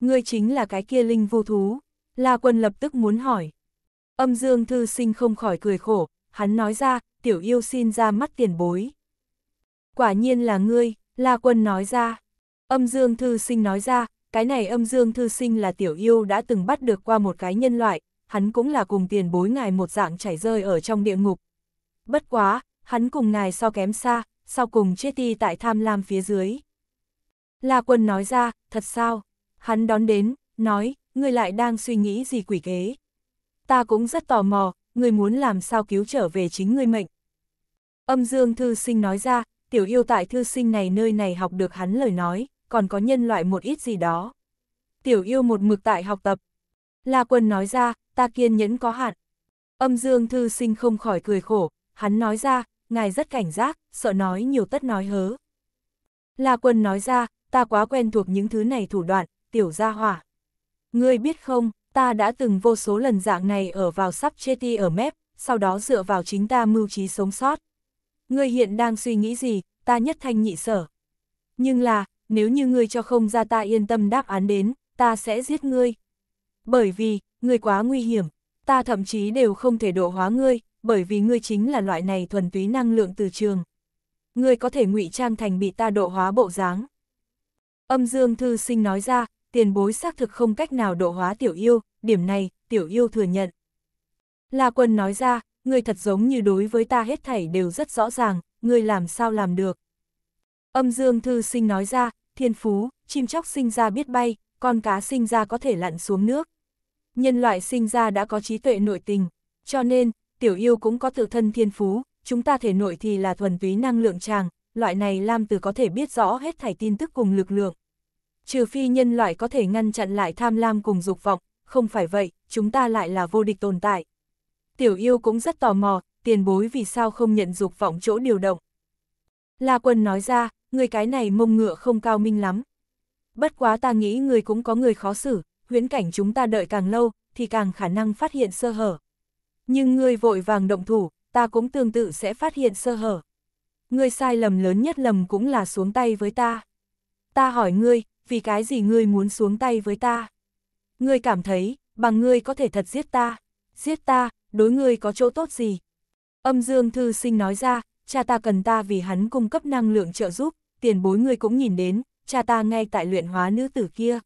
Ngươi chính là cái kia linh vô thú. La Quân lập tức muốn hỏi. Âm dương thư sinh không khỏi cười khổ, hắn nói ra, tiểu yêu xin ra mắt tiền bối. Quả nhiên là ngươi, La Quân nói ra. Âm dương thư sinh nói ra, cái này âm dương thư sinh là tiểu yêu đã từng bắt được qua một cái nhân loại, hắn cũng là cùng tiền bối ngài một dạng chảy rơi ở trong địa ngục. Bất quá, hắn cùng ngài so kém xa, sau cùng chết đi tại tham lam phía dưới. La quân nói ra, thật sao? Hắn đón đến, nói, ngươi lại đang suy nghĩ gì quỷ kế? Ta cũng rất tò mò, ngươi muốn làm sao cứu trở về chính ngươi mệnh. Âm dương thư sinh nói ra, tiểu yêu tại thư sinh này nơi này học được hắn lời nói, còn có nhân loại một ít gì đó. Tiểu yêu một mực tại học tập. La quân nói ra, ta kiên nhẫn có hạn. Âm dương thư sinh không khỏi cười khổ, hắn nói ra, ngài rất cảnh giác, sợ nói nhiều tất nói hớ. La quân nói ra, ta quá quen thuộc những thứ này thủ đoạn, tiểu gia hỏa. Ngươi biết không, ta đã từng vô số lần dạng này ở vào sắp chết đi ở mép, sau đó dựa vào chính ta mưu trí sống sót. Ngươi hiện đang suy nghĩ gì, ta nhất thanh nhị sở. Nhưng là, nếu như ngươi cho không ra ta yên tâm đáp án đến, ta sẽ giết ngươi. Bởi vì, ngươi quá nguy hiểm, ta thậm chí đều không thể độ hóa ngươi, bởi vì ngươi chính là loại này thuần túy năng lượng từ trường. Ngươi có thể ngụy trang thành bị ta độ hóa bộ dáng. Âm Dương Thư Sinh nói ra, tiền bối xác thực không cách nào độ hóa tiểu yêu, điểm này, tiểu yêu thừa nhận. La Quân nói ra, ngươi thật giống như đối với ta hết thảy đều rất rõ ràng, ngươi làm sao làm được. Âm Dương Thư Sinh nói ra, thiên phú, chim chóc sinh ra biết bay, con cá sinh ra có thể lặn xuống nước. Nhân loại sinh ra đã có trí tuệ nội tình, cho nên, tiểu yêu cũng có tự thân thiên phú, chúng ta thể nội thì là thuần túy năng lượng tràng, loại này Lam Từ có thể biết rõ hết thảy tin tức cùng lực lượng. Trừ phi nhân loại có thể ngăn chặn lại tham lam cùng dục vọng, không phải vậy, chúng ta lại là vô địch tồn tại. Tiểu yêu cũng rất tò mò, tiền bối vì sao không nhận dục vọng chỗ điều động. La quân nói ra, người cái này mông ngựa không cao minh lắm. Bất quá ta nghĩ người cũng có người khó xử, huyễn cảnh chúng ta đợi càng lâu, thì càng khả năng phát hiện sơ hở. Nhưng người vội vàng động thủ, ta cũng tương tự sẽ phát hiện sơ hở. người sai lầm lớn nhất lầm cũng là xuống tay với ta. Ta hỏi ngươi, vì cái gì ngươi muốn xuống tay với ta? Ngươi cảm thấy, bằng ngươi có thể thật giết ta, giết ta, đối ngươi có chỗ tốt gì? Âm Dương Thư Sinh nói ra, cha ta cần ta vì hắn cung cấp năng lượng trợ giúp tiền bối người cũng nhìn đến, cha ta ngay tại luyện hóa nữ tử kia.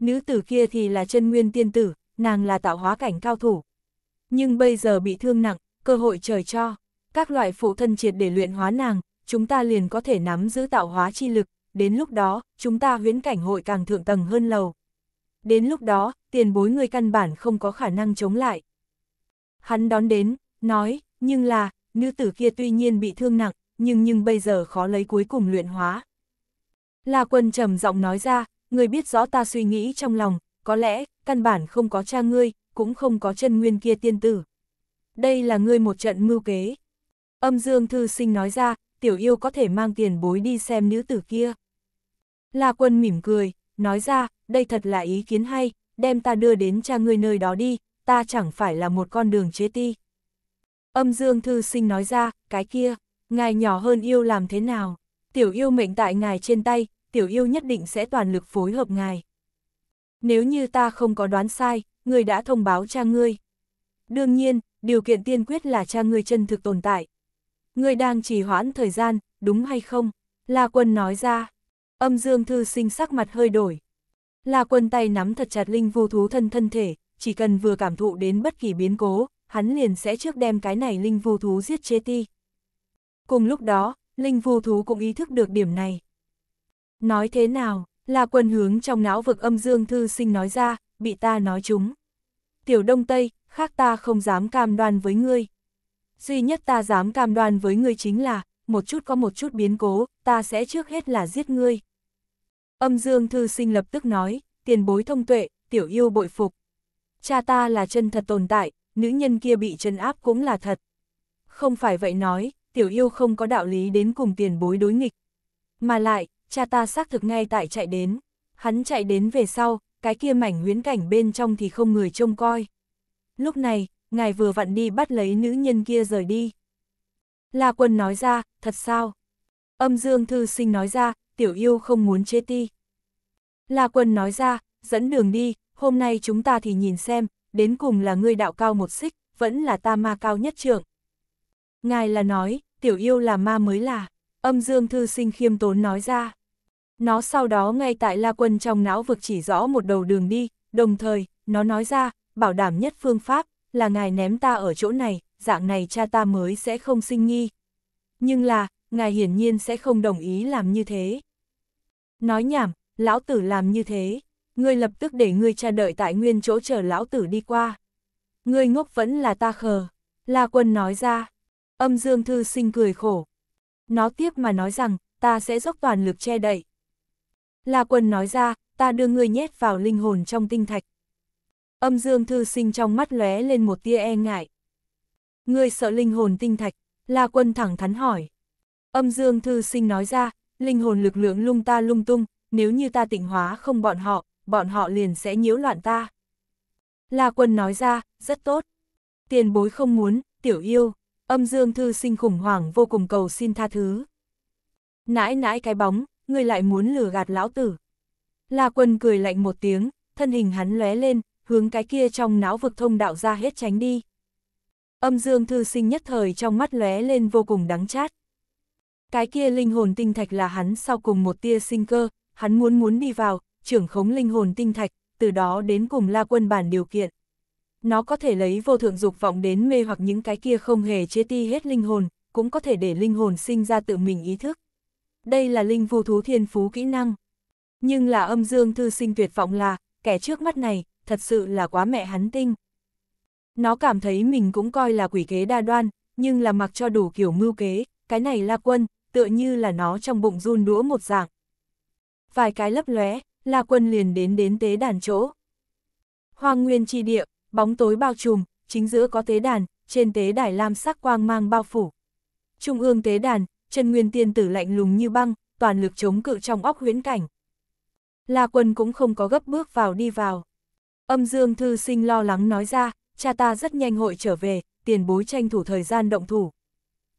Nữ tử kia thì là chân nguyên tiên tử, nàng là tạo hóa cảnh cao thủ. Nhưng bây giờ bị thương nặng, cơ hội trời cho, các loại phụ thân triệt để luyện hóa nàng, chúng ta liền có thể nắm giữ tạo hóa chi lực, đến lúc đó, chúng ta huyễn cảnh hội càng thượng tầng hơn lầu. Đến lúc đó, tiền bối người căn bản không có khả năng chống lại. Hắn đón đến, nói, nhưng là, nữ tử kia tuy nhiên bị thương nặng, nhưng nhưng bây giờ khó lấy cuối cùng luyện hóa. La quân trầm giọng nói ra, người biết rõ ta suy nghĩ trong lòng, có lẽ, căn bản không có cha ngươi, cũng không có chân nguyên kia tiên tử. Đây là ngươi một trận mưu kế. Âm dương thư sinh nói ra, tiểu yêu có thể mang tiền bối đi xem nữ tử kia. La quân mỉm cười, nói ra, đây thật là ý kiến hay, đem ta đưa đến cha ngươi nơi đó đi, ta chẳng phải là một con đường chế ti. Âm dương thư sinh nói ra, cái kia. Ngài nhỏ hơn yêu làm thế nào? Tiểu yêu mệnh tại ngài trên tay, tiểu yêu nhất định sẽ toàn lực phối hợp ngài. Nếu như ta không có đoán sai, người đã thông báo cha ngươi. Đương nhiên, điều kiện tiên quyết là cha ngươi chân thực tồn tại. Ngươi đang trì hoãn thời gian, đúng hay không? La quân nói ra. Âm dương thư sinh sắc mặt hơi đổi. La quân tay nắm thật chặt linh vu thú thân thân thể, chỉ cần vừa cảm thụ đến bất kỳ biến cố, hắn liền sẽ trước đem cái này linh vu thú giết chết đi. Cùng lúc đó, linh vu thú cũng ý thức được điểm này. Nói thế nào, là quân hướng trong não vực âm dương thư sinh nói ra, bị ta nói chúng. Tiểu Đông Tây, khác ta không dám cam đoan với ngươi. Duy nhất ta dám cam đoan với ngươi chính là, một chút có một chút biến cố, ta sẽ trước hết là giết ngươi. Âm dương thư sinh lập tức nói, tiền bối thông tuệ, tiểu yêu bội phục. Cha ta là chân thật tồn tại, nữ nhân kia bị chân áp cũng là thật. Không phải vậy nói, tiểu yêu không có đạo lý đến cùng tiền bối đối nghịch. Mà lại, cha ta xác thực ngay tại chạy đến, hắn chạy đến về sau, cái kia mảnh huyến cảnh bên trong thì không người trông coi. Lúc này, ngài vừa vặn đi bắt lấy nữ nhân kia rời đi. La quân nói ra, thật sao? Âm dương thư sinh nói ra, tiểu yêu không muốn chê ti. La quân nói ra, dẫn đường đi, hôm nay chúng ta thì nhìn xem, đến cùng là ngươi đạo cao một xích, vẫn là ta ma cao nhất trưởng. Ngài là nói, tiểu yêu là ma mới là, âm dương thư sinh khiêm tốn nói ra. Nó sau đó ngay tại La Quân trong não vực chỉ rõ một đầu đường đi, đồng thời, nó nói ra, bảo đảm nhất phương pháp, là ngài ném ta ở chỗ này, dạng này cha ta mới sẽ không sinh nghi. Nhưng là, ngài hiển nhiên sẽ không đồng ý làm như thế. Nói nhảm, lão tử làm như thế, ngươi lập tức để ngươi cha đợi tại nguyên chỗ chờ lão tử đi qua. Ngươi ngốc vẫn là ta khờ, La Quân nói ra, Âm Dương Thư sinh cười khổ. Nó tiếp mà nói rằng, ta sẽ dốc toàn lực che đậy. La Quân nói ra, ta đưa ngươi nhét vào linh hồn trong tinh thạch. Âm Dương Thư sinh trong mắt lóe lên một tia e ngại. Ngươi sợ linh hồn tinh thạch, La Quân thẳng thắn hỏi. Âm Dương Thư sinh nói ra, linh hồn lực lượng lung ta lung tung, nếu như ta tịnh hóa không bọn họ, bọn họ liền sẽ nhiễu loạn ta. La Quân nói ra, rất tốt. Tiền bối không muốn, tiểu yêu. Âm dương thư sinh khủng hoảng vô cùng cầu xin tha thứ. Nãi nãi cái bóng, ngươi lại muốn lừa gạt lão tử. La quân cười lạnh một tiếng, thân hình hắn lóe lên, hướng cái kia trong não vực thông đạo ra hết tránh đi. Âm dương thư sinh nhất thời trong mắt lóe lên vô cùng đắng chát. Cái kia linh hồn tinh thạch là hắn sau cùng một tia sinh cơ, hắn muốn muốn đi vào, trưởng khống linh hồn tinh thạch, từ đó đến cùng La Quân bản điều kiện. Nó có thể lấy vô thượng dục vọng đến mê hoặc những cái kia không hề chế ti hết linh hồn, cũng có thể để linh hồn sinh ra tự mình ý thức. Đây là linh vu thú thiên phú kỹ năng. Nhưng là âm dương thư sinh tuyệt vọng là, kẻ trước mắt này, thật sự là quá mẹ hắn tinh. Nó cảm thấy mình cũng coi là quỷ kế đa đoan, nhưng là mặc cho đủ kiểu mưu kế, cái này La Quân, tựa như là nó trong bụng run đũa một dạng. Vài cái lấp lóe, La Quân liền đến đến tế đàn chỗ. Hoàng Nguyên chi địa, bóng tối bao trùm, chính giữa có tế đàn, trên tế đài lam sắc quang mang bao phủ. Trung ương tế đàn, chân nguyên tiên tử lạnh lùng như băng, toàn lực chống cự trong óc huyễn cảnh. La quân cũng không có gấp bước vào đi vào. Âm dương thư sinh lo lắng nói ra, cha ta rất nhanh hội trở về, tiền bối tranh thủ thời gian động thủ.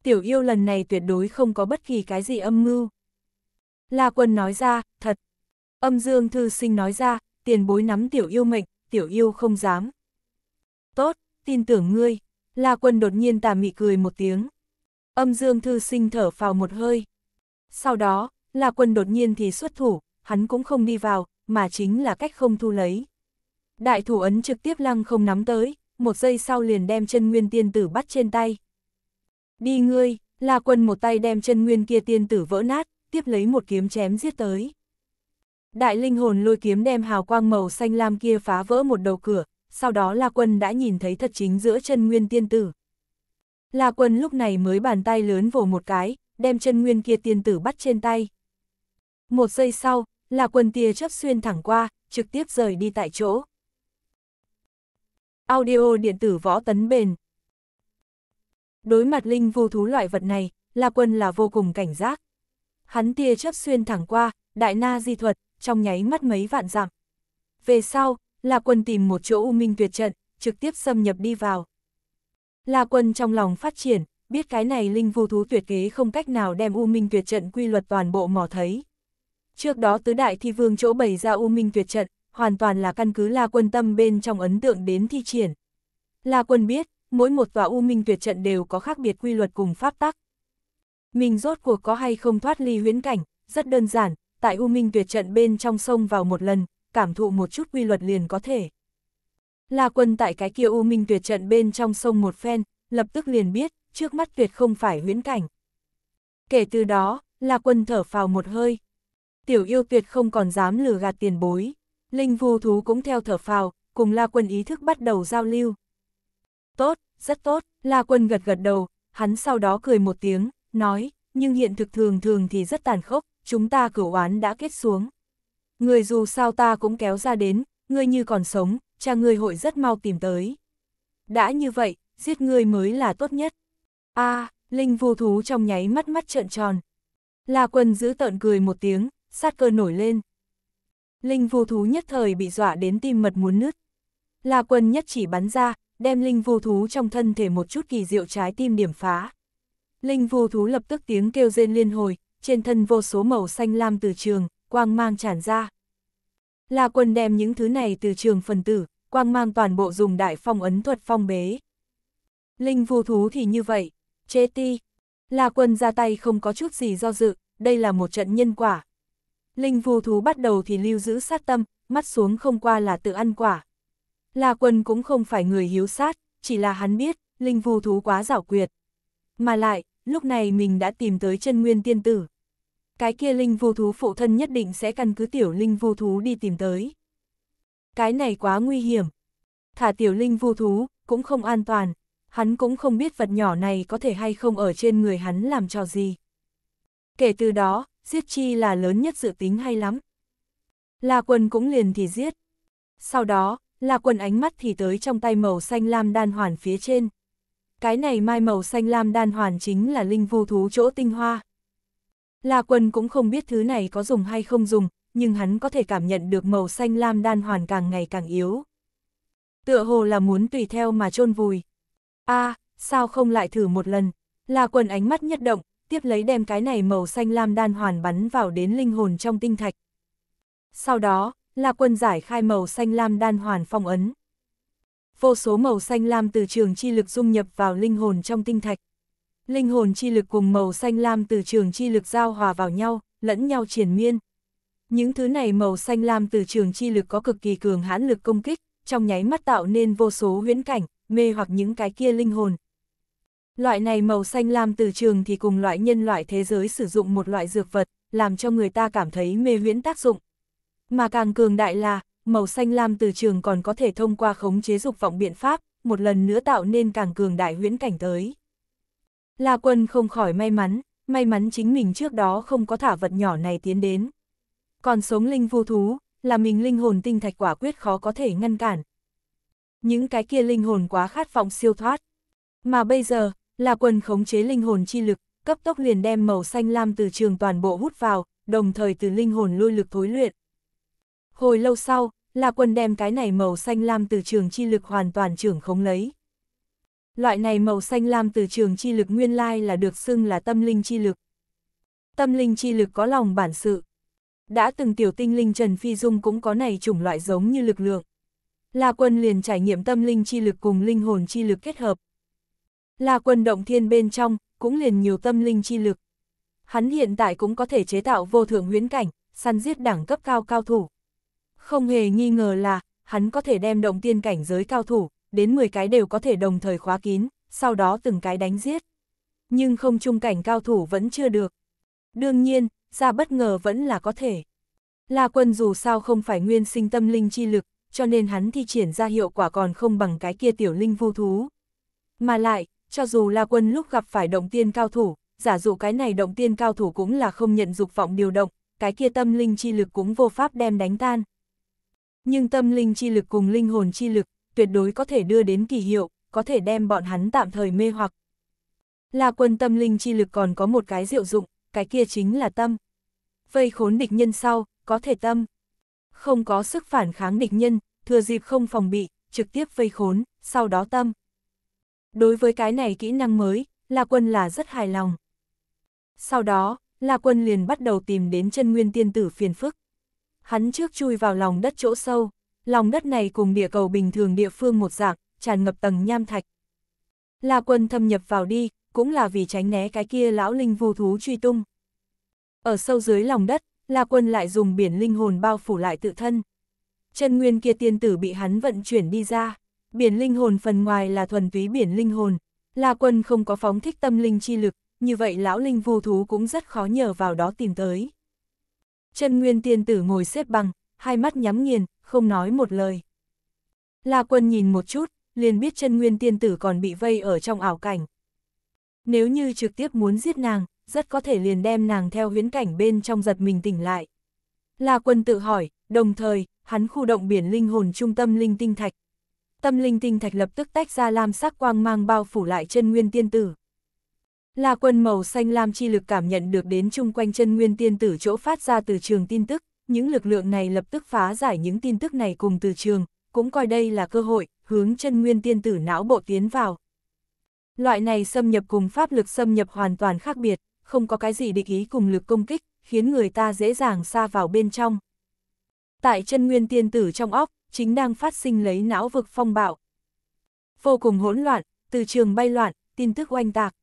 Tiểu yêu lần này tuyệt đối không có bất kỳ cái gì âm mưu. La quân nói ra, thật. Âm dương thư sinh nói ra, tiền bối nắm tiểu yêu mệnh, tiểu yêu không dám. Tốt, tin tưởng ngươi. La quân đột nhiên tà mị cười một tiếng. Âm dương thư sinh thở phào một hơi. Sau đó, La quân đột nhiên thì xuất thủ, hắn cũng không đi vào, mà chính là cách không thu lấy. Đại thủ ấn trực tiếp lăng không nắm tới, một giây sau liền đem chân nguyên tiên tử bắt trên tay. Đi ngươi, La quân một tay đem chân nguyên kia tiên tử vỡ nát, tiếp lấy một kiếm chém giết tới. Đại linh hồn lôi kiếm đem hào quang màu xanh lam kia phá vỡ một đầu cửa, sau đó La Quân đã nhìn thấy thật chính giữa chân nguyên tiên tử. La Quân lúc này mới bàn tay lớn vồ một cái, đem chân nguyên kia tiên tử bắt trên tay. Một giây sau, La Quân tia chấp xuyên thẳng qua, trực tiếp rời đi tại chỗ. Audio điện tử võ tấn bền Đối mặt linh vô thú loại vật này, La Quân là vô cùng cảnh giác. Hắn tia chấp xuyên thẳng qua, đại na di thuật, trong nháy mắt mấy vạn dặm. Về sau, La Quân tìm một chỗ u minh tuyệt trận, trực tiếp xâm nhập đi vào. La Quân trong lòng phát triển, biết cái này linh vu thú tuyệt kế không cách nào đem u minh tuyệt trận quy luật toàn bộ mò thấy. Trước đó tứ đại thi vương chỗ bày ra u minh tuyệt trận, hoàn toàn là căn cứ La Quân tâm bên trong ấn tượng đến thi triển. La Quân biết, mỗi một tòa u minh tuyệt trận đều có khác biệt quy luật cùng pháp tắc. Mình rốt cuộc có hay không thoát ly huyễn cảnh, rất đơn giản, tại u minh tuyệt trận bên trong sông vào một lần, cảm thụ một chút quy luật liền có thể. La quân tại cái kia u minh tuyệt trận bên trong sông một phen, lập tức liền biết, trước mắt tuyệt không phải huyễn cảnh. Kể từ đó, La quân thở phào một hơi. Tiểu yêu tuyệt không còn dám lừa gạt tiền bối. Linh vu thú cũng theo thở phào, cùng La quân ý thức bắt đầu giao lưu. Tốt, rất tốt, La quân gật gật đầu, hắn sau đó cười một tiếng, nói, nhưng hiện thực thường thường thì rất tàn khốc, chúng ta cửu oán đã kết xuống. Người dù sao ta cũng kéo ra đến, ngươi như còn sống, cha ngươi hội rất mau tìm tới. Đã như vậy, giết ngươi mới là tốt nhất. a Linh vô thú trong nháy mắt mắt trợn tròn. La quân giữ tợn cười một tiếng, sát cơ nổi lên. Linh vô thú nhất thời bị dọa đến tim mật muốn nứt. La quân nhất chỉ bắn ra, đem linh vô thú trong thân thể một chút kỳ diệu trái tim điểm phá. Linh vô thú lập tức tiếng kêu rên liên hồi, trên thân vô số màu xanh lam từ trường, quang mang tràn ra. La Quân đem những thứ này từ trường phần tử, quang mang toàn bộ dùng đại phong ấn thuật phong bế. Linh vu thú thì như vậy, chế ti. La Quân ra tay không có chút gì do dự, đây là một trận nhân quả. Linh vu thú bắt đầu thì lưu giữ sát tâm, mắt xuống không qua là tự ăn quả. La Quân cũng không phải người hiếu sát, chỉ là hắn biết, linh vu thú quá giảo quyệt. Mà lại, lúc này mình đã tìm tới chân nguyên tiên tử cái kia linh vu thú phụ thân nhất định sẽ căn cứ tiểu linh vu thú đi tìm tới. Cái này quá nguy hiểm. Thả tiểu linh vu thú, cũng không an toàn, hắn cũng không biết vật nhỏ này có thể hay không ở trên người hắn làm trò gì. Kể từ đó, giết chi là lớn nhất dự tính hay lắm. La quân cũng liền thì giết. Sau đó, La quân ánh mắt thì tới trong tay màu xanh lam đan hoàn phía trên. Cái này mai màu xanh lam đan hoàn chính là linh vu thú chỗ tinh hoa. La Quân cũng không biết thứ này có dùng hay không dùng, nhưng hắn có thể cảm nhận được màu xanh lam đan hoàn càng ngày càng yếu. Tựa hồ là muốn tùy theo mà chôn vùi. a à, sao không lại thử một lần? La Quân ánh mắt nhất động, tiếp lấy đem cái này màu xanh lam đan hoàn bắn vào đến linh hồn trong tinh thạch. Sau đó, La Quân giải khai màu xanh lam đan hoàn phong ấn. Vô số màu xanh lam từ trường chi lực dung nhập vào linh hồn trong tinh thạch. Linh hồn chi lực cùng màu xanh lam từ trường chi lực giao hòa vào nhau, lẫn nhau triển miên. Những thứ này màu xanh lam từ trường chi lực có cực kỳ cường hãn lực công kích, trong nháy mắt tạo nên vô số huyễn cảnh, mê hoặc những cái kia linh hồn. Loại này màu xanh lam từ trường thì cùng loại nhân loại thế giới sử dụng một loại dược vật, làm cho người ta cảm thấy mê huyễn tác dụng. Mà càng cường đại là, màu xanh lam từ trường còn có thể thông qua khống chế dục vọng biện pháp, một lần nữa tạo nên càng cường đại huyễn cảnh tới. La Quân không khỏi may mắn, may mắn chính mình trước đó không có thả vật nhỏ này tiến đến. Còn sống linh vô thú, là mình linh hồn tinh thạch quả quyết khó có thể ngăn cản. Những cái kia linh hồn quá khát vọng siêu thoát. Mà bây giờ, La Quân khống chế linh hồn chi lực, cấp tốc liền đem màu xanh lam từ trường toàn bộ hút vào, đồng thời từ linh hồn lôi lực thối luyện. Hồi lâu sau, La Quân đem cái này màu xanh lam từ trường chi lực hoàn toàn trưởng khống lấy. Loại này màu xanh lam từ trường chi lực nguyên lai là được xưng là tâm linh chi lực. Tâm linh chi lực có lòng bản sự. Đã từng tiểu tinh linh Trần Phi Dung cũng có này chủng loại giống như lực lượng. La quân liền trải nghiệm tâm linh chi lực cùng linh hồn chi lực kết hợp. La quân động thiên bên trong, cũng liền nhiều tâm linh chi lực. Hắn hiện tại cũng có thể chế tạo vô thượng huyến cảnh, săn giết đẳng cấp cao cao thủ. Không hề nghi ngờ là, hắn có thể đem động tiên cảnh giới cao thủ, đến 10 cái đều có thể đồng thời khóa kín, sau đó từng cái đánh giết. Nhưng không trung cảnh cao thủ vẫn chưa được. Đương nhiên, ra bất ngờ vẫn là có thể. La quân dù sao không phải nguyên sinh tâm linh chi lực, cho nên hắn thi triển ra hiệu quả còn không bằng cái kia tiểu linh vu thú. Mà lại, cho dù La quân lúc gặp phải động tiên cao thủ, giả dụ cái này động tiên cao thủ cũng là không nhận dục vọng điều động, cái kia tâm linh chi lực cũng vô pháp đem đánh tan. Nhưng tâm linh chi lực cùng linh hồn chi lực, tuyệt đối có thể đưa đến kỳ hiệu, có thể đem bọn hắn tạm thời mê hoặc. Là quân tâm linh chi lực còn có một cái diệu dụng, cái kia chính là tâm. Vây khốn địch nhân sau, có thể tâm. Không có sức phản kháng địch nhân, thừa dịp không phòng bị, trực tiếp vây khốn, sau đó tâm. Đối với cái này kỹ năng mới, là Quân là rất hài lòng. Sau đó, là Quân liền bắt đầu tìm đến chân nguyên tiên tử phiền phức. Hắn trước chui vào lòng đất chỗ sâu, lòng đất này cùng địa cầu bình thường địa phương một dạng, tràn ngập tầng nham thạch. La quân thâm nhập vào đi, cũng là vì tránh né cái kia lão linh vu thú truy tung. Ở sâu dưới lòng đất, La quân lại dùng biển linh hồn bao phủ lại tự thân. Chân nguyên kia tiên tử bị hắn vận chuyển đi ra, biển linh hồn phần ngoài là thuần túy biển linh hồn, La quân không có phóng thích tâm linh chi lực, như vậy lão linh vu thú cũng rất khó nhờ vào đó tìm tới. Chân nguyên tiên tử ngồi xếp bằng, hai mắt nhắm nghiền, không nói một lời. La quân nhìn một chút, liền biết chân nguyên tiên tử còn bị vây ở trong ảo cảnh. Nếu như trực tiếp muốn giết nàng, rất có thể liền đem nàng theo huyễn cảnh bên trong giật mình tỉnh lại. La quân tự hỏi, đồng thời, hắn khu động biển linh hồn trung tâm linh tinh thạch. Tâm linh tinh thạch lập tức tách ra lam sắc quang mang bao phủ lại chân nguyên tiên tử. La quân màu xanh lam chi lực cảm nhận được đến chung quanh chân nguyên tiên tử chỗ phát ra từ trường tin tức những lực lượng này lập tức phá giải những tin tức này cùng từ trường, cũng coi đây là cơ hội, hướng chân nguyên tiên tử não bộ tiến vào. Loại này xâm nhập cùng pháp lực xâm nhập hoàn toàn khác biệt, không có cái gì định ý cùng lực công kích, khiến người ta dễ dàng xa vào bên trong. Tại chân nguyên tiên tử trong óc, chính đang phát sinh lấy não vực phong bạo. Vô cùng hỗn loạn, từ trường bay loạn, tin tức oanh tạc.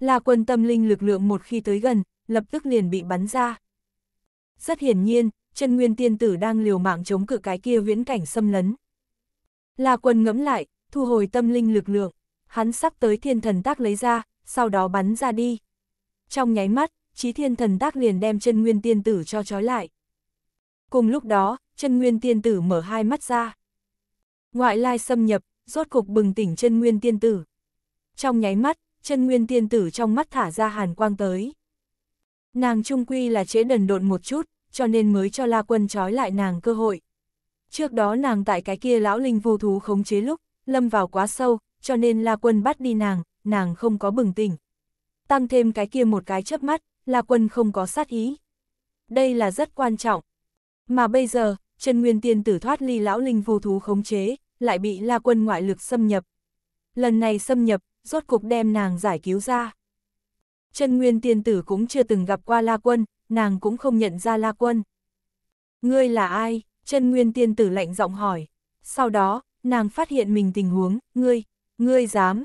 Là quân tâm linh lực lượng một khi tới gần, lập tức liền bị bắn ra. Rất hiển nhiên, chân nguyên tiên tử đang liều mạng chống cự cái kia viễn cảnh xâm lấn. La quân ngẫm lại, thu hồi tâm linh lực lượng, hắn sắp tới thiên thần tác lấy ra, sau đó bắn ra đi. Trong nháy mắt, trí thiên thần tác liền đem chân nguyên tiên tử cho trói lại. Cùng lúc đó, chân nguyên tiên tử mở hai mắt ra. Ngoại lai xâm nhập, rốt cục bừng tỉnh chân nguyên tiên tử. Trong nháy mắt, chân nguyên tiên tử trong mắt thả ra hàn quang tới. Nàng trung quy là chế đần độn một chút, cho nên mới cho La Quân trói lại nàng cơ hội. Trước đó nàng tại cái kia lão linh vô thú khống chế lúc, lâm vào quá sâu, cho nên La Quân bắt đi nàng, nàng không có bừng tỉnh. Tăng thêm cái kia một cái chớp mắt, La Quân không có sát ý. Đây là rất quan trọng. Mà bây giờ, Trần Nguyên Tiên tử thoát ly lão linh vô thú khống chế, lại bị La Quân ngoại lực xâm nhập. Lần này xâm nhập, rốt cục đem nàng giải cứu ra. Trần Nguyên Tiên tử cũng chưa từng gặp qua La Quân, nàng cũng không nhận ra La Quân. Ngươi là ai? Chân Nguyên Tiên Tử lạnh giọng hỏi. Sau đó, nàng phát hiện mình tình huống, ngươi, ngươi dám.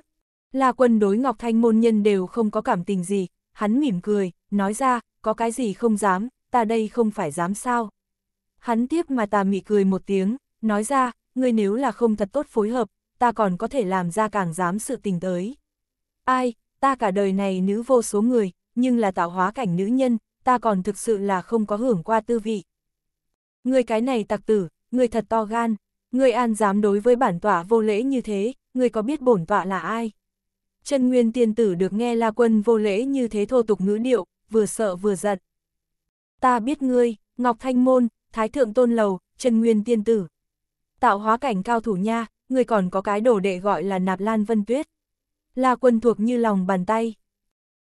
La Quân đối Ngọc Thanh môn nhân đều không có cảm tình gì, hắn mỉm cười, nói ra, có cái gì không dám, ta đây không phải dám sao. Hắn tiếp mà ta mỉ cười một tiếng, nói ra, ngươi nếu là không thật tốt phối hợp, ta còn có thể làm ra càng dám sự tình tới. Ai, ta cả đời này nữ vô số người, nhưng là tạo hóa cảnh nữ nhân, ta còn thực sự là không có hưởng qua tư vị. Người cái này tặc tử, người thật to gan, người an dám đối với bản tọa vô lễ như thế, người có biết bổn tọa là ai? Chân nguyên tiên tử được nghe la quân vô lễ như thế thô tục ngữ điệu, vừa sợ vừa giận. Ta biết ngươi, Ngọc Thanh Môn, Thái Thượng Tôn Lầu, chân nguyên tiên tử. Tạo hóa cảnh cao thủ nha, người còn có cái đồ đệ gọi là nạp lan vân tuyết. La quân thuộc như lòng bàn tay.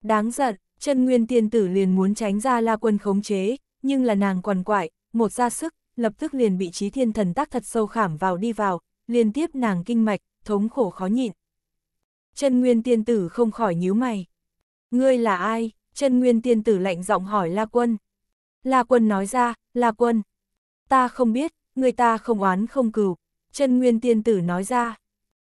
Đáng giận, chân nguyên tiên tử liền muốn tránh ra la quân khống chế, nhưng là nàng quằn quại, một ra sức, lập tức liền bị trí thiên thần tác thật sâu khảm vào đi vào, liên tiếp nàng kinh mạch, thống khổ khó nhịn. Chân nguyên tiên tử không khỏi nhíu mày. Ngươi là ai? Chân nguyên tiên tử lạnh giọng hỏi La Quân. La Quân nói ra, La Quân. Ta không biết, người ta không oán không cừu. Chân nguyên tiên tử nói ra.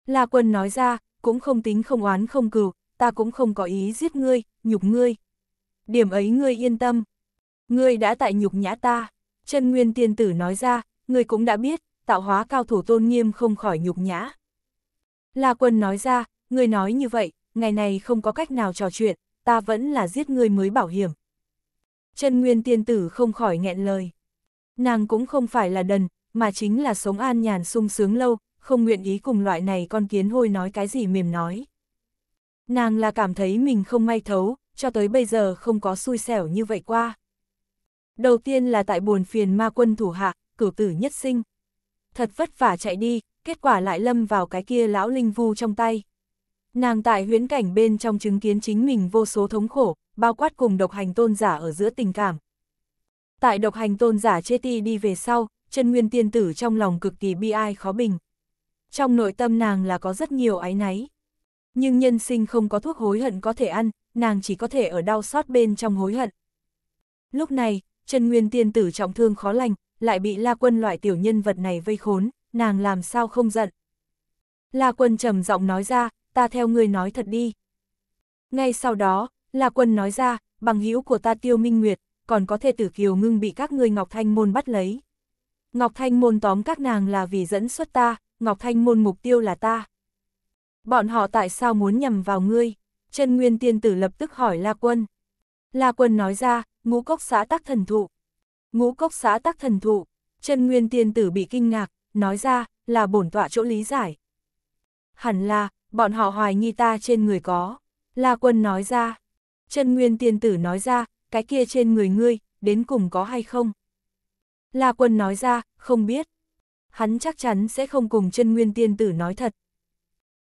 La Quân nói ra, cũng không tính không oán không cừu, ta cũng không có ý giết ngươi, nhục ngươi. Điểm ấy ngươi yên tâm. Ngươi đã tại nhục nhã ta. Chân Nguyên Tiên Tử nói ra, ngươi cũng đã biết, tạo hóa cao thủ tôn nghiêm không khỏi nhục nhã. La Quân nói ra, ngươi nói như vậy, ngày này không có cách nào trò chuyện, ta vẫn là giết ngươi mới bảo hiểm. Chân Nguyên Tiên Tử không khỏi nghẹn lời. Nàng cũng không phải là đần, mà chính là sống an nhàn sung sướng lâu, không nguyện ý cùng loại này con kiến hôi nói cái gì mềm nói nàng là cảm thấy mình không may thấu, cho tới bây giờ không có xui xẻo như vậy qua. Đầu tiên là tại buồn phiền ma quân thủ hạ, cửu tử nhất sinh. Thật vất vả chạy đi, kết quả lại lâm vào cái kia lão linh vu trong tay. Nàng tại huyến cảnh bên trong chứng kiến chính mình vô số thống khổ, bao quát cùng độc hành tôn giả ở giữa tình cảm. Tại độc hành tôn giả chê ti đi về sau, chân nguyên tiên tử trong lòng cực kỳ bi ai khó bình. Trong nội tâm nàng là có rất nhiều ái náy. Nhưng nhân sinh không có thuốc hối hận có thể ăn, nàng chỉ có thể ở đau xót bên trong hối hận. Lúc này, Trần Nguyên tiên tử trọng thương khó lành, lại bị La Quân loại tiểu nhân vật này vây khốn, nàng làm sao không giận. La Quân trầm giọng nói ra, ta theo ngươi nói thật đi. Ngay sau đó, La Quân nói ra, bằng hữu của ta Tiêu Minh Nguyệt, còn có thể tử kiều ngưng bị các ngươi Ngọc Thanh Môn bắt lấy. Ngọc Thanh Môn tóm các nàng là vì dẫn xuất ta, Ngọc Thanh Môn mục tiêu là ta. Bọn họ tại sao muốn nhầm vào ngươi? Chân Nguyên Tiên Tử lập tức hỏi La Quân. La Quân nói ra, ngũ cốc xã tắc thần thụ. Ngũ cốc xã tắc thần thụ, chân Nguyên Tiên Tử bị kinh ngạc, nói ra, là bổn tọa chỗ lý giải. Hẳn là, bọn họ hoài nghi ta trên người có. La Quân nói ra. chân Nguyên Tiên Tử nói ra, cái kia trên người ngươi, đến cùng có hay không? La Quân nói ra, không biết. Hắn chắc chắn sẽ không cùng chân Nguyên Tiên Tử nói thật.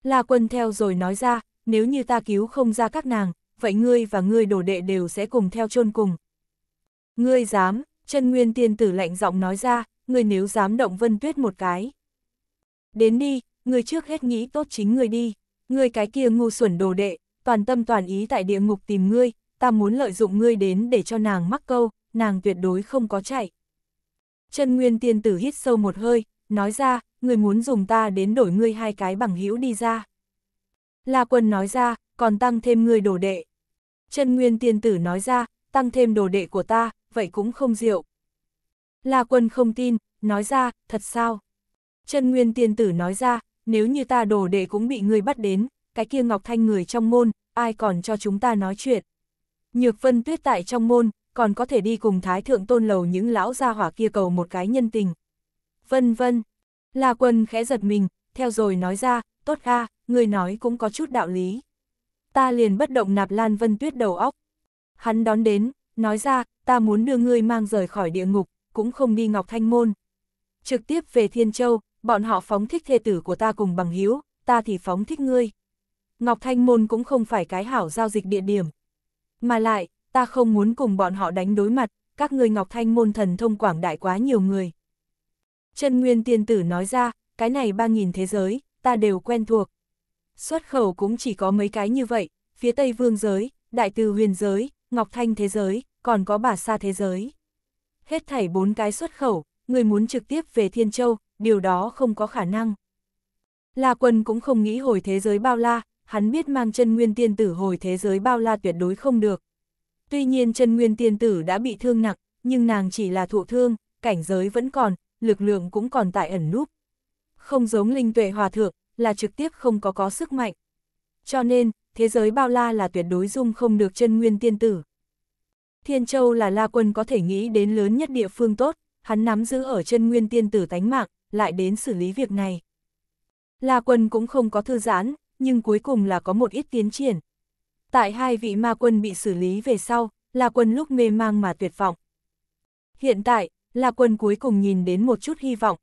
La Quân theo rồi nói ra, nếu như ta cứu không ra các nàng, vậy ngươi và ngươi đồ đệ đều sẽ cùng theo chôn cùng. Ngươi dám, chân nguyên tiên tử lạnh giọng nói ra, ngươi nếu dám động vân tuyết một cái. Đến đi, ngươi trước hết nghĩ tốt chính ngươi đi, ngươi cái kia ngu xuẩn đồ đệ, toàn tâm toàn ý tại địa ngục tìm ngươi, ta muốn lợi dụng ngươi đến để cho nàng mắc câu, nàng tuyệt đối không có chạy. Chân nguyên tiên tử hít sâu một hơi, nói ra, người muốn dùng ta đến đổi ngươi hai cái bằng hữu đi ra. La quân nói ra, còn tăng thêm ngươi đồ đệ. Trần nguyên tiên tử nói ra, tăng thêm đồ đệ của ta, vậy cũng không diệu. La quân không tin, nói ra, thật sao? Trần nguyên tiên tử nói ra, nếu như ta đồ đệ cũng bị ngươi bắt đến, cái kia ngọc thanh người trong môn, ai còn cho chúng ta nói chuyện. Nhược vân tuyết tại trong môn, còn có thể đi cùng thái thượng tôn lầu những lão gia hỏa kia cầu một cái nhân tình. Vân vân. La Quân khẽ giật mình, theo rồi nói ra, tốt a, người nói cũng có chút đạo lý. Ta liền bất động nạp Lan Vân Tuyết đầu óc. Hắn đón đến, nói ra, ta muốn đưa ngươi mang rời khỏi địa ngục, cũng không đi Ngọc Thanh Môn. Trực tiếp về Thiên Châu, bọn họ phóng thích thê tử của ta cùng bằng hiếu, ta thì phóng thích ngươi. Ngọc Thanh Môn cũng không phải cái hảo giao dịch địa điểm. Mà lại, ta không muốn cùng bọn họ đánh đối mặt, các ngươi Ngọc Thanh Môn thần thông quảng đại quá nhiều người, chân nguyên tiên tử nói ra, cái này 3.000 thế giới, ta đều quen thuộc. Xuất khẩu cũng chỉ có mấy cái như vậy, phía Tây Vương giới, Đại Từ Huyền giới, Ngọc Thanh thế giới, còn có bà Sa thế giới. Hết thảy bốn cái xuất khẩu, người muốn trực tiếp về Thiên Châu, điều đó không có khả năng. La Quân cũng không nghĩ hồi thế giới bao la, hắn biết mang chân nguyên tiên tử hồi thế giới bao la tuyệt đối không được. Tuy nhiên chân nguyên tiên tử đã bị thương nặng, nhưng nàng chỉ là thụ thương, cảnh giới vẫn còn, lực lượng cũng còn tại ẩn núp. Không giống linh tuệ hòa thượng, là trực tiếp không có có sức mạnh. Cho nên, thế giới bao la là tuyệt đối dung không được chân nguyên tiên tử. Thiên Châu là La Quân có thể nghĩ đến lớn nhất địa phương tốt, hắn nắm giữ ở chân nguyên tiên tử tánh mạng, lại đến xử lý việc này. La Quân cũng không có thư giãn, nhưng cuối cùng là có một ít tiến triển. Tại hai vị ma quân bị xử lý về sau, La Quân lúc mê mang mà tuyệt vọng. Hiện tại, là quân cuối cùng nhìn đến một chút hy vọng.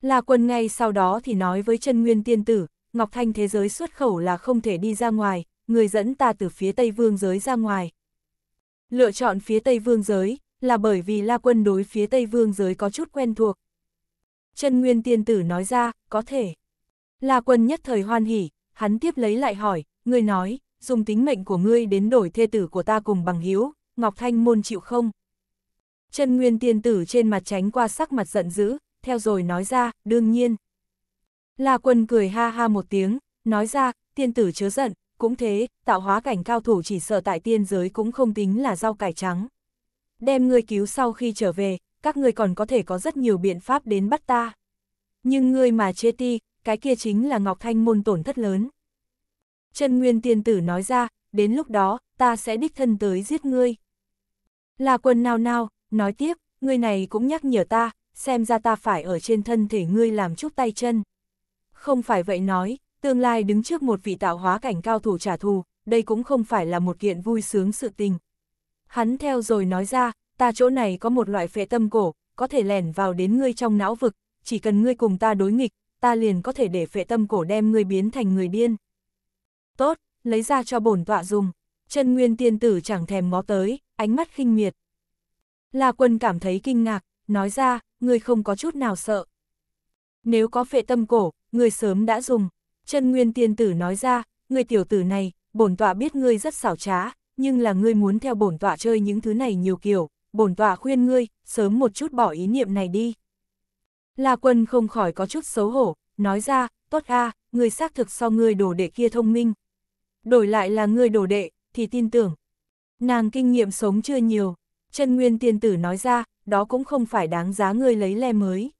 Là quân ngay sau đó thì nói với chân nguyên tiên tử, Ngọc Thanh thế giới xuất khẩu là không thể đi ra ngoài, người dẫn ta từ phía Tây Vương giới ra ngoài. Lựa chọn phía Tây Vương giới, là bởi vì La Quân đối phía Tây Vương giới có chút quen thuộc. Chân Nguyên Tiên Tử nói ra, có thể. La Quân nhất thời hoan hỉ, hắn tiếp lấy lại hỏi, người nói, dùng tính mệnh của ngươi đến đổi thê tử của ta cùng bằng hiếu, Ngọc Thanh môn chịu không? Chân nguyên tiên tử trên mặt tránh qua sắc mặt giận dữ, theo rồi nói ra, đương nhiên. La quân cười ha ha một tiếng, nói ra, tiên tử chớ giận, cũng thế, tạo hóa cảnh cao thủ chỉ sợ tại tiên giới cũng không tính là rau cải trắng. Đem ngươi cứu sau khi trở về, các ngươi còn có thể có rất nhiều biện pháp đến bắt ta. Nhưng ngươi mà chê ti, cái kia chính là Ngọc Thanh môn tổn thất lớn. Chân Nguyên tiên tử nói ra, đến lúc đó, ta sẽ đích thân tới giết ngươi. Là quân nào nào, nói tiếp, ngươi này cũng nhắc nhở ta, xem ra ta phải ở trên thân thể ngươi làm chút tay chân. Không phải vậy nói, tương lai đứng trước một vị tạo hóa cảnh cao thủ trả thù, đây cũng không phải là một kiện vui sướng sự tình. Hắn theo rồi nói ra, ta chỗ này có một loại phệ tâm cổ, có thể lèn vào đến ngươi trong não vực, chỉ cần ngươi cùng ta đối nghịch, ta liền có thể để phệ tâm cổ đem ngươi biến thành người điên. Tốt, lấy ra cho bổn tọa dùng. Chân Nguyên tiên tử chẳng thèm ngó tới, ánh mắt khinh miệt, La quân cảm thấy kinh ngạc, nói ra, người không có chút nào sợ. Nếu có phệ tâm cổ, người sớm đã dùng. Chân nguyên tiên tử nói ra, người tiểu tử này, bổn tọa biết ngươi rất xảo trá, nhưng là ngươi muốn theo bổn tọa chơi những thứ này nhiều kiểu, bổn tọa khuyên ngươi, sớm một chút bỏ ý niệm này đi. La quân không khỏi có chút xấu hổ, nói ra, tốt a, à, ngươi xác thực so ngươi đồ đệ kia thông minh. Đổi lại là ngươi đồ đệ, thì tin tưởng. Nàng kinh nghiệm sống chưa nhiều, chân nguyên tiên tử nói ra, đó cũng không phải đáng giá ngươi lấy le mới.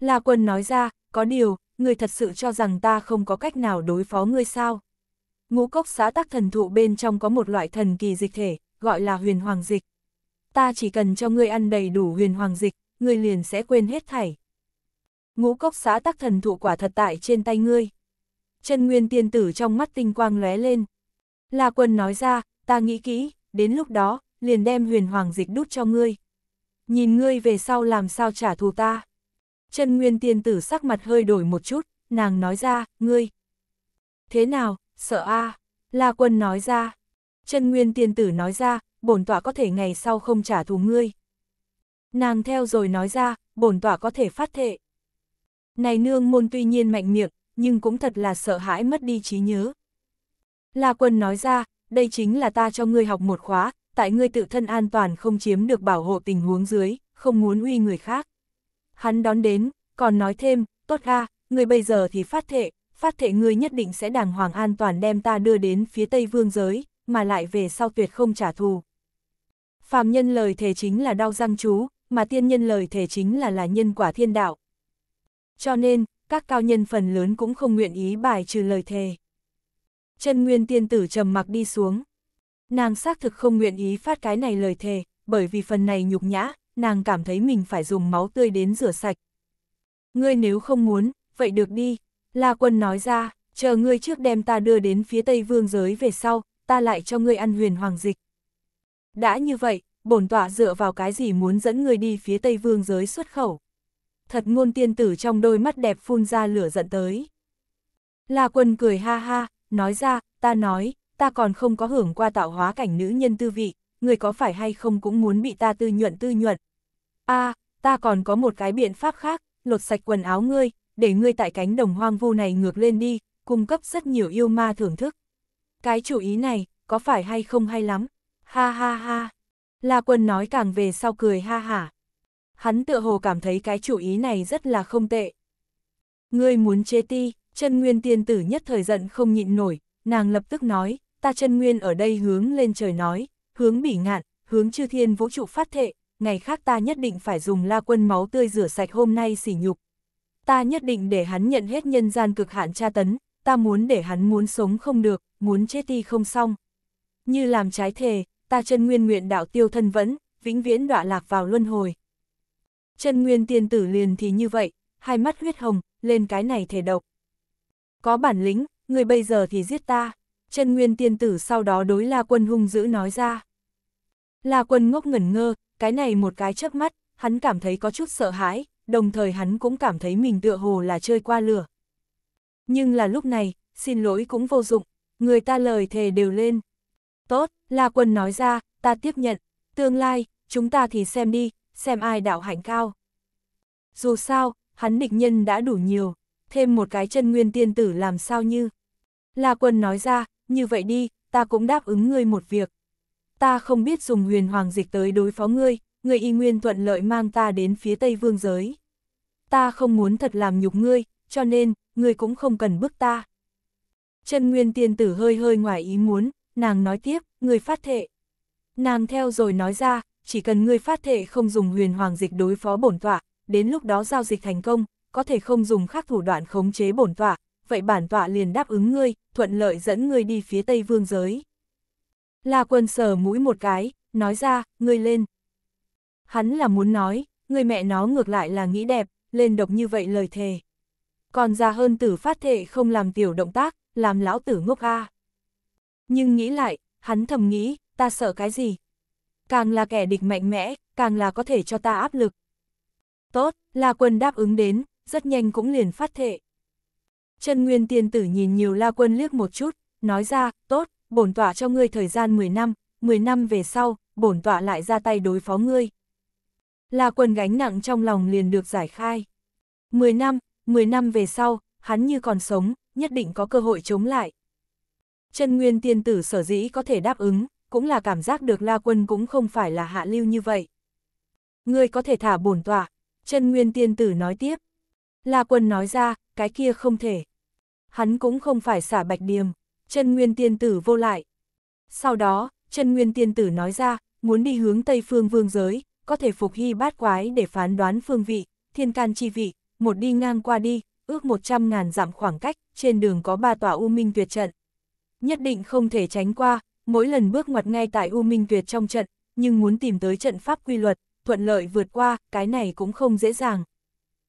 La quân nói ra, có điều, ngươi thật sự cho rằng ta không có cách nào đối phó ngươi sao. Ngũ cốc xã tắc thần thụ bên trong có một loại thần kỳ dịch thể, gọi là huyền hoàng dịch. Ta chỉ cần cho ngươi ăn đầy đủ huyền hoàng dịch, ngươi liền sẽ quên hết thảy. Ngũ cốc xã tắc thần thụ quả thật tại trên tay ngươi. Chân nguyên tiên tử trong mắt tinh quang lóe lên. La quân nói ra, ta nghĩ kỹ, đến lúc đó, liền đem huyền hoàng dịch đút cho ngươi. Nhìn ngươi về sau làm sao trả thù ta. Chân nguyên tiên tử sắc mặt hơi đổi một chút, nàng nói ra, ngươi. Thế nào, sợ a à? La quân nói ra. Chân nguyên tiên tử nói ra, bổn tọa có thể ngày sau không trả thù ngươi. Nàng theo rồi nói ra, bổn tọa có thể phát thệ. Này nương môn tuy nhiên mạnh miệng, nhưng cũng thật là sợ hãi mất đi trí nhớ. La quân nói ra, đây chính là ta cho ngươi học một khóa, tại ngươi tự thân an toàn không chiếm được bảo hộ tình huống dưới, không muốn uy người khác. Hắn đón đến, còn nói thêm, tốt ga, ngươi bây giờ thì phát thệ, phát thệ ngươi nhất định sẽ đàng hoàng an toàn đem ta đưa đến phía Tây Vương giới, mà lại về sau tuyệt không trả thù. Phàm nhân lời thề chính là đau răng chú, mà tiên nhân lời thề chính là là nhân quả thiên đạo. Cho nên, các cao nhân phần lớn cũng không nguyện ý bài trừ lời thề. Chân nguyên tiên tử trầm mặc đi xuống, nàng xác thực không nguyện ý phát cái này lời thề, bởi vì phần này nhục nhã, nàng cảm thấy mình phải dùng máu tươi đến rửa sạch. Ngươi nếu không muốn, vậy được đi, La Quân nói ra, chờ ngươi trước đem ta đưa đến phía Tây Vương giới về sau, ta lại cho ngươi ăn huyền hoàng dịch. Đã như vậy, bổn tọa dựa vào cái gì muốn dẫn ngươi đi phía Tây Vương giới xuất khẩu. Thật ngôn tiên tử trong đôi mắt đẹp phun ra lửa giận tới. La Quân cười ha ha, nói ra, ta nói, ta còn không có hưởng qua tạo hóa cảnh nữ nhân tư vị, người có phải hay không cũng muốn bị ta tư nhuận tư nhuận. a ta còn có một cái biện pháp khác, lột sạch quần áo ngươi, để ngươi tại cánh đồng hoang vu này ngược lên đi, cung cấp rất nhiều yêu ma thưởng thức. Cái chủ ý này, có phải hay không hay lắm? Ha ha ha. La quân nói càng về sau cười ha hả. Hắn tựa hồ cảm thấy cái chủ ý này rất là không tệ. Ngươi muốn chế ti, chân nguyên tiên tử nhất thời giận không nhịn nổi, nàng lập tức nói, ta chân nguyên ở đây hướng lên trời nói, hướng bỉ ngạn, hướng chư thiên vũ trụ phát thệ, ngày khác ta nhất định phải dùng la quân máu tươi rửa sạch hôm nay sỉ nhục. Ta nhất định để hắn nhận hết nhân gian cực hạn tra tấn, ta muốn để hắn muốn sống không được, muốn chết đi không xong. Như làm trái thề, ta chân nguyên nguyện đạo tiêu thân vẫn, vĩnh viễn đọa lạc vào luân hồi. Chân nguyên tiên tử liền thì như vậy, hai mắt huyết hồng, lên cái này thể độc. Có bản lĩnh, người bây giờ thì giết ta. Chân nguyên tiên tử sau đó đối La Quân hung dữ nói ra. La Quân ngốc ngẩn ngơ, cái này một cái chớp mắt, hắn cảm thấy có chút sợ hãi, đồng thời hắn cũng cảm thấy mình tựa hồ là chơi qua lửa. Nhưng là lúc này, xin lỗi cũng vô dụng, người ta lời thề đều lên. Tốt, La Quân nói ra, ta tiếp nhận, tương lai, chúng ta thì xem đi, xem ai đạo hạnh cao. Dù sao, hắn địch nhân đã đủ nhiều, thêm một cái chân nguyên tiên tử làm sao như. La quân nói ra, như vậy đi, ta cũng đáp ứng ngươi một việc. Ta không biết dùng huyền hoàng dịch tới đối phó ngươi, ngươi y nguyên thuận lợi mang ta đến phía tây vương giới. Ta không muốn thật làm nhục ngươi, cho nên, ngươi cũng không cần bức ta. Chân nguyên tiên tử hơi hơi ngoài ý muốn, nàng nói tiếp, ngươi phát thệ. Nàng theo rồi nói ra, chỉ cần ngươi phát thệ không dùng huyền hoàng dịch đối phó bổn tọa, đến lúc đó giao dịch thành công, có thể không dùng khác thủ đoạn khống chế bổn tọa, vậy bản tọa liền đáp ứng ngươi, thuận lợi dẫn ngươi đi phía Tây Vương giới. La quân sờ mũi một cái, nói ra, ngươi lên. Hắn là muốn nói, người mẹ nó ngược lại là nghĩ đẹp, lên độc như vậy lời thề. Còn ra hơn tử phát thệ không làm tiểu động tác, làm lão tử ngốc a. Nhưng nghĩ lại, hắn thầm nghĩ, ta sợ cái gì? Càng là kẻ địch mạnh mẽ, càng là có thể cho ta áp lực. Tốt, la quân đáp ứng đến, rất nhanh cũng liền phát thệ. Chân Nguyên Tiên Tử nhìn nhiều La Quân liếc một chút, nói ra, tốt, bổn tọa cho ngươi thời gian 10 năm, 10 năm về sau, bổn tọa lại ra tay đối phó ngươi. La Quân gánh nặng trong lòng liền được giải khai. 10 năm, 10 năm về sau, hắn như còn sống, nhất định có cơ hội chống lại. Chân Nguyên Tiên Tử sở dĩ có thể đáp ứng, cũng là cảm giác được La Quân cũng không phải là hạ lưu như vậy. Ngươi có thể thả bổn tọa, chân Nguyên Tiên Tử nói tiếp. La Quân nói ra, cái kia không thể. Hắn cũng không phải xả bạch điềm, chân nguyên tiên tử vô lại. Sau đó, chân nguyên tiên tử nói ra, muốn đi hướng Tây Phương Vương giới, có thể phục hy bát quái để phán đoán phương vị, thiên can chi vị, một đi ngang qua đi, ước 100 ngàn dặm khoảng cách, trên đường có ba tòa U Minh tuyệt trận. Nhất định không thể tránh qua, mỗi lần bước ngoặt ngay tại U Minh tuyệt trong trận, nhưng muốn tìm tới trận pháp quy luật, thuận lợi vượt qua, cái này cũng không dễ dàng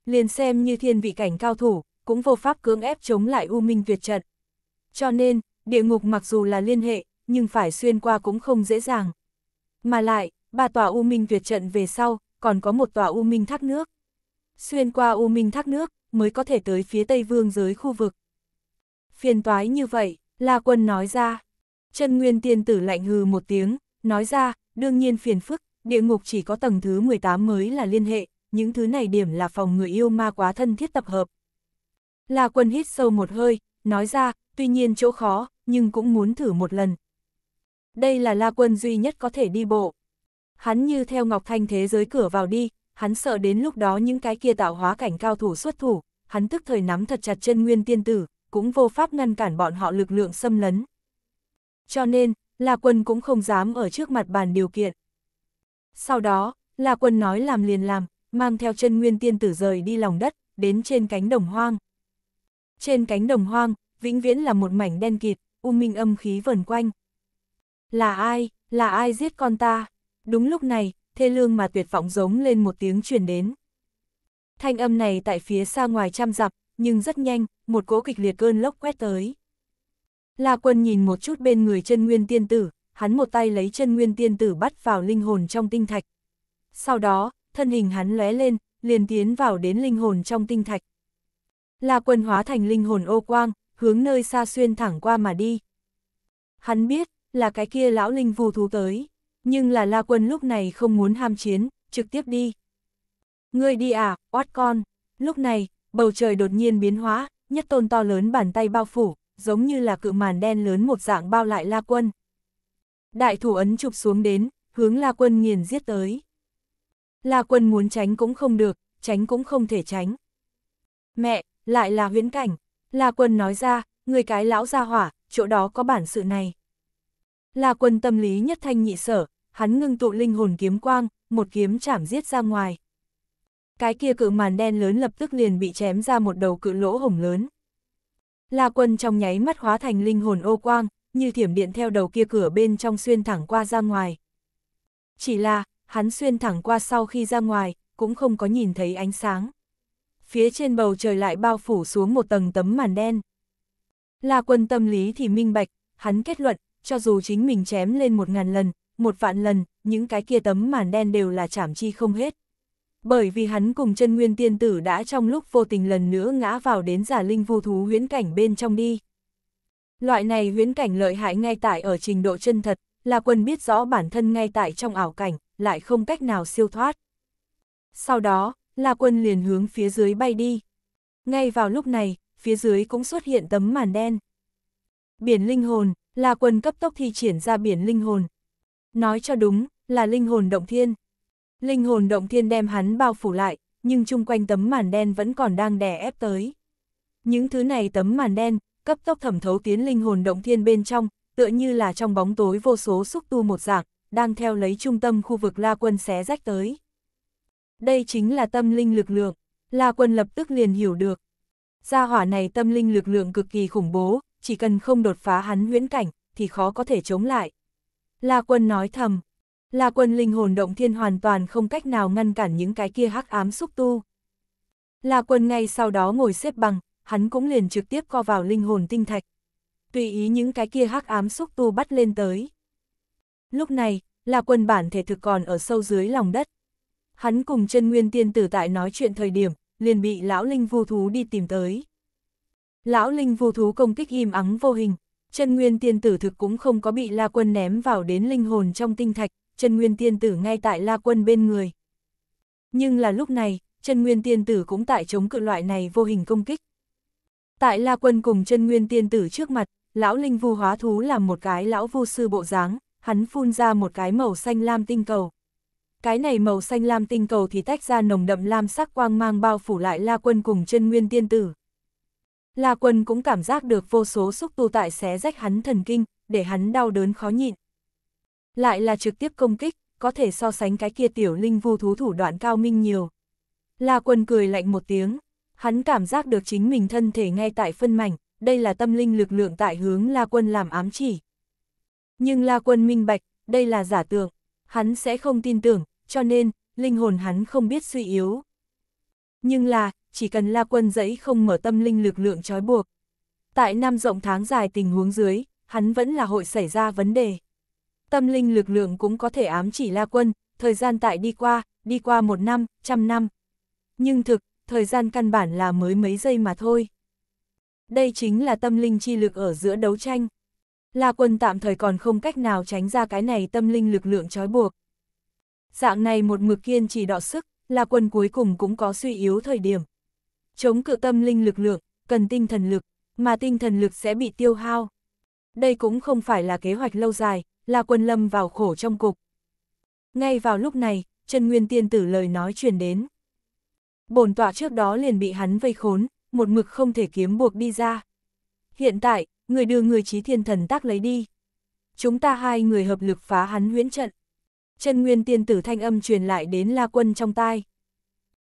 liền xem như thiên vị cảnh cao thủ, cũng vô pháp cưỡng ép chống lại U Minh việt Trận. Cho nên, địa ngục mặc dù là liên hệ, nhưng phải xuyên qua cũng không dễ dàng. Mà lại, ba tòa U Minh việt Trận về sau, còn có một tòa U Minh Thác Nước. Xuyên qua U Minh Thác Nước, mới có thể tới phía Tây Vương giới khu vực. Phiền toái như vậy, La Quân nói ra. Chân Nguyên Tiên Tử lạnh hừ một tiếng, nói ra, đương nhiên phiền phức, địa ngục chỉ có tầng thứ 18 mới là liên hệ những thứ này điểm là phòng người yêu ma quá thân thiết tập hợp. La quân hít sâu một hơi, nói ra, tuy nhiên chỗ khó, nhưng cũng muốn thử một lần. Đây là la quân duy nhất có thể đi bộ. Hắn như theo Ngọc Thanh thế giới cửa vào đi, hắn sợ đến lúc đó những cái kia tạo hóa cảnh cao thủ xuất thủ, hắn tức thời nắm thật chặt chân nguyên tiên tử, cũng vô pháp ngăn cản bọn họ lực lượng xâm lấn. Cho nên, La Quân cũng không dám ở trước mặt bàn điều kiện. Sau đó, La Quân nói làm liền làm, mang theo chân nguyên tiên tử rời đi lòng đất, đến trên cánh đồng hoang. Trên cánh đồng hoang, vĩnh viễn là một mảnh đen kịt, u minh âm khí vần quanh. Là ai, là ai giết con ta? Đúng lúc này, thê lương mà tuyệt vọng giống lên một tiếng truyền đến. Thanh âm này tại phía xa ngoài trăm dặm, nhưng rất nhanh, một cỗ kịch liệt cơn lốc quét tới. La quân nhìn một chút bên người chân nguyên tiên tử, hắn một tay lấy chân nguyên tiên tử bắt vào linh hồn trong tinh thạch. Sau đó, thân hình hắn lóe lên, liền tiến vào đến linh hồn trong tinh thạch. La Quân hóa thành linh hồn ô quang, hướng nơi xa xuyên thẳng qua mà đi. Hắn biết, là cái kia lão linh vù thú tới, nhưng là La Quân lúc này không muốn ham chiến, trực tiếp đi. Ngươi đi à, oát con. Lúc này, bầu trời đột nhiên biến hóa, nhất tôn to lớn bàn tay bao phủ, giống như là cự màn đen lớn một dạng bao lại La Quân. Đại thủ ấn chụp xuống đến, hướng La Quân nghiền giết tới. La Quân muốn tránh cũng không được, tránh cũng không thể tránh. Mẹ, lại là huyễn cảnh. La Quân nói ra, người cái lão ra hỏa, chỗ đó có bản sự này. La Quân tâm lý nhất thanh nhị sở, hắn ngưng tụ linh hồn kiếm quang, một kiếm chảm giết ra ngoài. Cái kia cự màn đen lớn lập tức liền bị chém ra một đầu cự lỗ hổng lớn. La Quân trong nháy mắt hóa thành linh hồn ô quang, như thiểm điện theo đầu kia cửa bên trong xuyên thẳng qua ra ngoài. Chỉ là, hắn xuyên thẳng qua sau khi ra ngoài, cũng không có nhìn thấy ánh sáng. Phía trên bầu trời lại bao phủ xuống một tầng tấm màn đen. Là quân tâm lý thì minh bạch, hắn kết luận, cho dù chính mình chém lên một ngàn lần, một vạn lần, những cái kia tấm màn đen đều là chảm chi không hết. Bởi vì hắn cùng chân nguyên tiên tử đã trong lúc vô tình lần nữa ngã vào đến giả linh vô thú huyễn cảnh bên trong đi. Loại này huyễn cảnh lợi hại ngay tại ở trình độ chân thật, là quân biết rõ bản thân ngay tại trong ảo cảnh lại không cách nào siêu thoát. Sau đó, La Quân liền hướng phía dưới bay đi. Ngay vào lúc này, phía dưới cũng xuất hiện tấm màn đen. Biển linh hồn, La Quân cấp tốc thi triển ra biển linh hồn. Nói cho đúng, là linh hồn động thiên. Linh hồn động thiên đem hắn bao phủ lại, nhưng chung quanh tấm màn đen vẫn còn đang đè ép tới. Những thứ này tấm màn đen, cấp tốc thẩm thấu tiến linh hồn động thiên bên trong, tựa như là trong bóng tối vô số xúc tu một dạng, đang theo lấy trung tâm khu vực La Quân xé rách tới. Đây chính là tâm linh lực lượng, La Quân lập tức liền hiểu được. Gia hỏa này tâm linh lực lượng cực kỳ khủng bố, chỉ cần không đột phá hắn huyễn cảnh, thì khó có thể chống lại. La Quân nói thầm, La Quân linh hồn động thiên hoàn toàn không cách nào ngăn cản những cái kia hắc ám xúc tu. La Quân ngay sau đó ngồi xếp bằng, hắn cũng liền trực tiếp co vào linh hồn tinh thạch. Tùy ý những cái kia hắc ám xúc tu bắt lên tới. Lúc này, là quân bản thể thực còn ở sâu dưới lòng đất. Hắn cùng chân nguyên tiên tử tại nói chuyện thời điểm, liền bị lão linh vu thú đi tìm tới. Lão linh vu thú công kích im ắng vô hình, chân nguyên tiên tử thực cũng không có bị la quân ném vào đến linh hồn trong tinh thạch, chân nguyên tiên tử ngay tại la quân bên người. Nhưng là lúc này, chân nguyên tiên tử cũng tại chống cự loại này vô hình công kích. Tại la quân cùng chân nguyên tiên tử trước mặt, lão linh vu hóa thú là một cái lão vu sư bộ dáng, hắn phun ra một cái màu xanh lam tinh cầu. Cái này màu xanh lam tinh cầu thì tách ra nồng đậm lam sắc quang mang bao phủ lại La Quân cùng chân nguyên tiên tử. La Quân cũng cảm giác được vô số xúc tu tại xé rách hắn thần kinh, để hắn đau đớn khó nhịn. Lại là trực tiếp công kích, có thể so sánh cái kia tiểu linh vu thú thủ đoạn cao minh nhiều. La Quân cười lạnh một tiếng, hắn cảm giác được chính mình thân thể ngay tại phân mảnh, đây là tâm linh lực lượng tại hướng La Quân làm ám chỉ. Nhưng La Quân minh bạch, đây là giả tưởng, hắn sẽ không tin tưởng, cho nên, linh hồn hắn không biết suy yếu. Nhưng là, chỉ cần La Quân dẫy không mở tâm linh lực lượng trói buộc. Tại năm rộng tháng dài tình huống dưới, hắn vẫn là hội xảy ra vấn đề. Tâm linh lực lượng cũng có thể ám chỉ La Quân, thời gian tại đi qua, đi qua một năm, trăm năm. Nhưng thực, thời gian căn bản là mới mấy giây mà thôi. Đây chính là tâm linh chi lực ở giữa đấu tranh. La Quân tạm thời còn không cách nào tránh ra cái này tâm linh lực lượng trói buộc. Dạng này một mực kiên trì đọ sức, La Quân cuối cùng cũng có suy yếu thời điểm. Chống cự tâm linh lực lượng, cần tinh thần lực, mà tinh thần lực sẽ bị tiêu hao. Đây cũng không phải là kế hoạch lâu dài, La Quân lâm vào khổ trong cục. Ngay vào lúc này, Trần Nguyên Tiên Tử lời nói truyền đến. Bổn tọa trước đó liền bị hắn vây khốn, một mực không thể kiếm buộc đi ra. Hiện tại, người đưa người trí thiên thần tác lấy đi. Chúng ta hai người hợp lực phá hắn huyễn trận. Chân nguyên tiên tử thanh âm truyền lại đến la quân trong tai.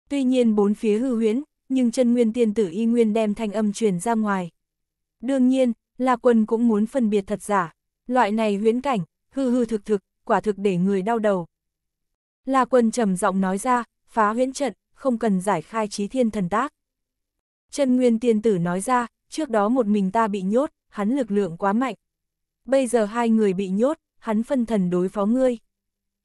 Tuy nhiên bốn phía hư huyễn, nhưng chân nguyên tiên tử y nguyên đem thanh âm truyền ra ngoài. Đương nhiên, la quân cũng muốn phân biệt thật giả. Loại này huyễn cảnh, hư hư thực thực, quả thực để người đau đầu. La quân trầm giọng nói ra, phá huyễn trận, không cần giải khai trí thiên thần tác. Chân Nguyên Tiên Tử nói ra, trước đó một mình ta bị nhốt, hắn lực lượng quá mạnh. Bây giờ hai người bị nhốt, hắn phân thần đối phó ngươi.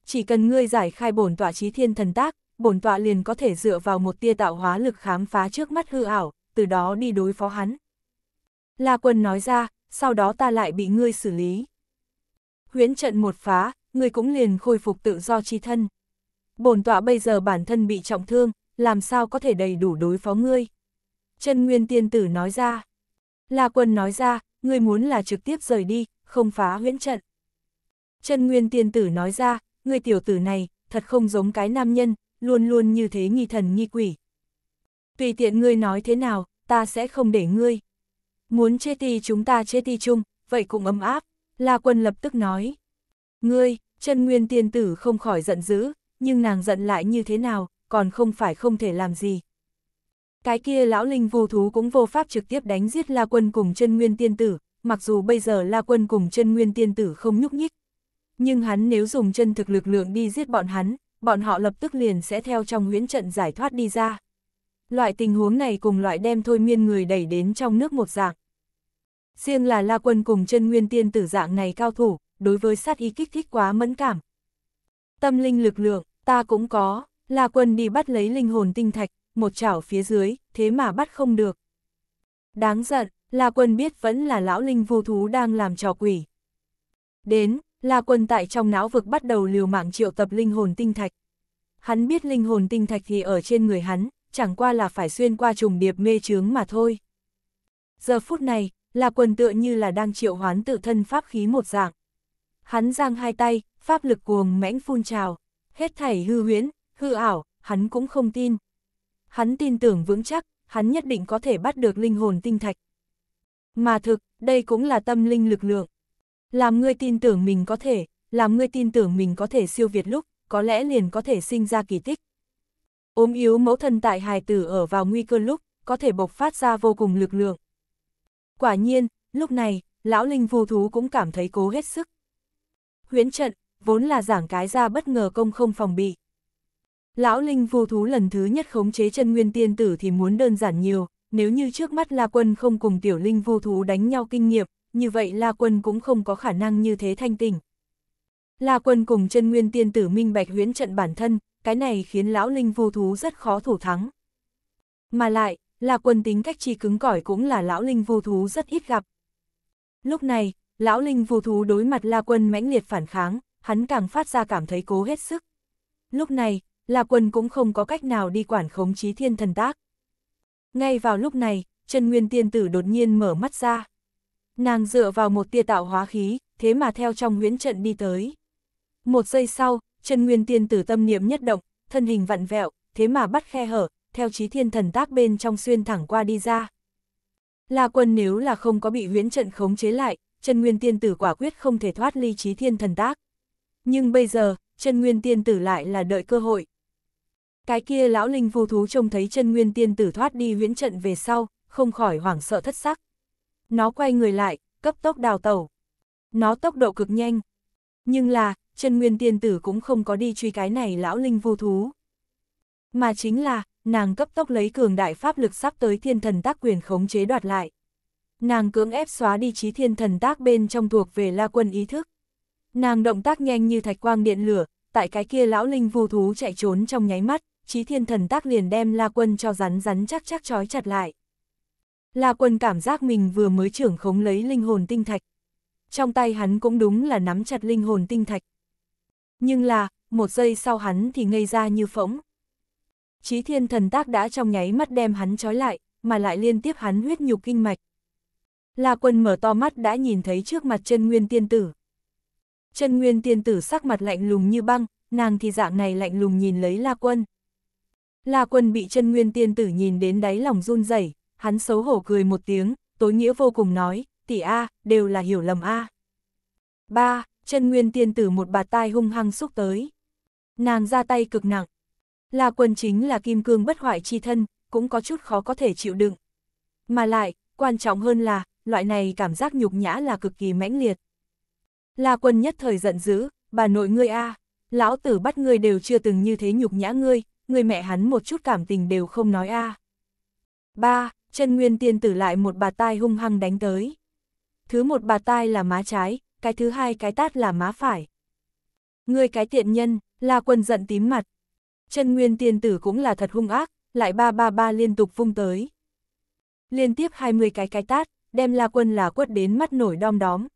Chỉ cần ngươi giải khai bổn tọa trí thiên thần tác, bổn tọa liền có thể dựa vào một tia tạo hóa lực khám phá trước mắt hư ảo, từ đó đi đối phó hắn. La quân nói ra, sau đó ta lại bị ngươi xử lý. Huyễn trận một phá, ngươi cũng liền khôi phục tự do chi thân. Bổn tọa bây giờ bản thân bị trọng thương, làm sao có thể đầy đủ đối phó ngươi. Chân Nguyên Tiên Tử nói ra. La Quân nói ra, ngươi muốn là trực tiếp rời đi, không phá huyễn trận. Chân Nguyên Tiên Tử nói ra, ngươi tiểu tử này, thật không giống cái nam nhân, luôn luôn như thế nghi thần nghi quỷ. Tùy tiện ngươi nói thế nào, ta sẽ không để ngươi. Muốn chê ti chúng ta chê ti chung, vậy cũng ấm áp, La Quân lập tức nói. Ngươi, chân Nguyên Tiên Tử không khỏi giận dữ, nhưng nàng giận lại như thế nào, còn không phải không thể làm gì. Cái kia lão linh vô thú cũng vô pháp trực tiếp đánh giết La Quân cùng chân nguyên tiên tử, mặc dù bây giờ La Quân cùng chân nguyên tiên tử không nhúc nhích. Nhưng hắn nếu dùng chân thực lực lượng đi giết bọn hắn, bọn họ lập tức liền sẽ theo trong huyễn trận giải thoát đi ra. Loại tình huống này cùng loại đem thôi miên người đẩy đến trong nước một dạng. Riêng là La Quân cùng chân nguyên tiên tử dạng này cao thủ, đối với sát ý kích thích quá mẫn cảm. Tâm linh lực lượng, ta cũng có, La Quân đi bắt lấy linh hồn tinh thạch, một chảo phía dưới, thế mà bắt không được. Đáng giận, La quân biết vẫn là lão linh vô thú đang làm trò quỷ. Đến, La quân tại trong não vực bắt đầu liều mạng triệu tập linh hồn tinh thạch. Hắn biết linh hồn tinh thạch thì ở trên người hắn, chẳng qua là phải xuyên qua trùng điệp mê chướng mà thôi. Giờ phút này, La Quân tựa như là đang triệu hoán tự thân pháp khí một dạng. Hắn giang hai tay, pháp lực cuồng mãnh phun trào, hết thảy hư huyễn, hư ảo, hắn cũng không tin hắn tin tưởng vững chắc, hắn nhất định có thể bắt được linh hồn tinh thạch. Mà thực, đây cũng là tâm linh lực lượng. Làm ngươi tin tưởng mình có thể, làm ngươi tin tưởng mình có thể siêu việt lúc, có lẽ liền có thể sinh ra kỳ tích. ốm yếu mẫu thân tại hài tử ở vào nguy cơ lúc, có thể bộc phát ra vô cùng lực lượng. Quả nhiên, lúc này, lão linh phù thú cũng cảm thấy cố hết sức. Huyễn trận, vốn là giảng cái ra bất ngờ công không phòng bị. Lão Linh vô thú lần thứ nhất khống chế chân nguyên tiên tử thì muốn đơn giản nhiều, nếu như trước mắt La Quân không cùng tiểu Linh vô thú đánh nhau kinh nghiệm, như vậy La Quân cũng không có khả năng như thế thanh tỉnh. La Quân cùng chân nguyên tiên tử minh bạch huyễn trận bản thân, cái này khiến lão Linh vô thú rất khó thủ thắng. Mà lại, La Quân tính cách chi cứng cỏi cũng là lão Linh vô thú rất ít gặp. Lúc này, lão Linh vô thú đối mặt La Quân mãnh liệt phản kháng, hắn càng phát ra cảm thấy cố hết sức. Lúc này, là quân cũng không có cách nào đi quản khống chí thiên thần tác. Ngay vào lúc này, Trần Nguyên tiên tử đột nhiên mở mắt ra. Nàng dựa vào một tia tạo hóa khí, thế mà theo trong huyễn trận đi tới. Một giây sau, Trần Nguyên tiên tử tâm niệm nhất động, thân hình vặn vẹo, thế mà bắt khe hở, theo chí thiên thần tác bên trong xuyên thẳng qua đi ra. La quân nếu là không có bị huyễn trận khống chế lại, Trần Nguyên tiên tử quả quyết không thể thoát ly chí thiên thần tác. Nhưng bây giờ, Trần Nguyên tiên tử lại là đợi cơ hội. Cái kia lão linh vô thú trông thấy chân nguyên tiên tử thoát đi huyễn trận về sau, không khỏi hoảng sợ thất sắc. Nó quay người lại, cấp tốc đào tẩu. Nó tốc độ cực nhanh. Nhưng là, chân nguyên tiên tử cũng không có đi truy cái này lão linh vô thú. Mà chính là, nàng cấp tốc lấy cường đại pháp lực sắp tới thiên thần tác quyền khống chế đoạt lại. Nàng cưỡng ép xóa đi trí thiên thần tác bên trong thuộc về la quân ý thức. Nàng động tác nhanh như thạch quang điện lửa, tại cái kia lão linh vô thú chạy trốn trong nháy mắt, chí thiên thần tác liền đem La Quân cho rắn rắn chắc chắc trói chặt lại. La Quân cảm giác mình vừa mới trưởng khống lấy linh hồn tinh thạch. Trong tay hắn cũng đúng là nắm chặt linh hồn tinh thạch. Nhưng là, một giây sau hắn thì ngây ra như phỗng. Chí thiên thần tác đã trong nháy mắt đem hắn trói lại, mà lại liên tiếp hắn huyết nhục kinh mạch. La quân mở to mắt đã nhìn thấy trước mặt chân nguyên tiên tử. Chân nguyên tiên tử sắc mặt lạnh lùng như băng, nàng thì dạng này lạnh lùng nhìn lấy la quân. La Quân bị chân nguyên tiên tử nhìn đến đáy lòng run rẩy, hắn xấu hổ cười một tiếng, tối nghĩa vô cùng nói, tỷ A, đều là hiểu lầm A. À. Ba, chân nguyên tiên tử một bà tai hung hăng xúc tới. Nàng ra tay cực nặng. La Quân chính là kim cương bất hoại chi thân, cũng có chút khó có thể chịu đựng. Mà lại, quan trọng hơn là, loại này cảm giác nhục nhã là cực kỳ mãnh liệt. La Quân nhất thời giận dữ, bà nội ngươi A, lão tử bắt ngươi đều chưa từng như thế nhục nhã ngươi, người mẹ hắn một chút cảm tình đều không nói a. À. Ba, chân nguyên tiên tử lại một bà tai hung hăng đánh tới. Thứ một bà tai là má trái, cái thứ hai cái tát là má phải. Người cái tiện nhân, là quân giận tím mặt. Chân nguyên tiên tử cũng là thật hung ác, lại ba ba ba liên tục vung tới. Liên tiếp 20 cái cái tát, đem La Quân là quất đến mắt nổi đom đóm.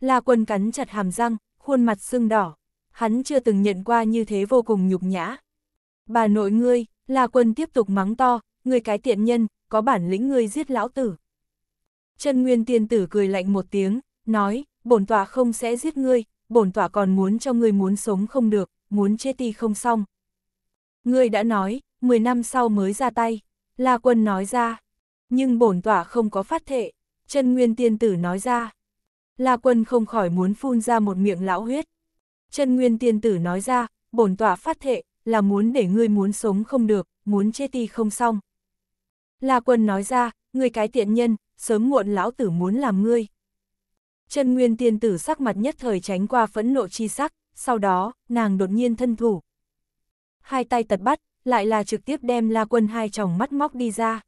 La Quân cắn chặt hàm răng, khuôn mặt sưng đỏ. Hắn chưa từng nhận qua như thế vô cùng nhục nhã. Bà nội ngươi, là quân tiếp tục mắng to, ngươi cái tiện nhân, có bản lĩnh ngươi giết lão tử. Chân Nguyên tiên tử cười lạnh một tiếng, nói, bổn tọa không sẽ giết ngươi, bổn tọa còn muốn cho ngươi muốn sống không được, muốn chết đi không xong. Ngươi đã nói, 10 năm sau mới ra tay, La Quân nói ra, nhưng bổn tọa không có phát thệ, chân Nguyên tiên tử nói ra. La Quân không khỏi muốn phun ra một miệng lão huyết. Chân Nguyên tiên tử nói ra, bổn tọa phát thệ, là muốn để ngươi muốn sống không được, muốn chết đi không xong. La quân nói ra, ngươi cái tiện nhân, sớm muộn lão tử muốn làm ngươi. Chân nguyên tiên tử sắc mặt nhất thời tránh qua phẫn nộ chi sắc, sau đó, nàng đột nhiên thân thủ. Hai tay tật bắt, lại là trực tiếp đem La Quân hai tròng mắt móc đi ra.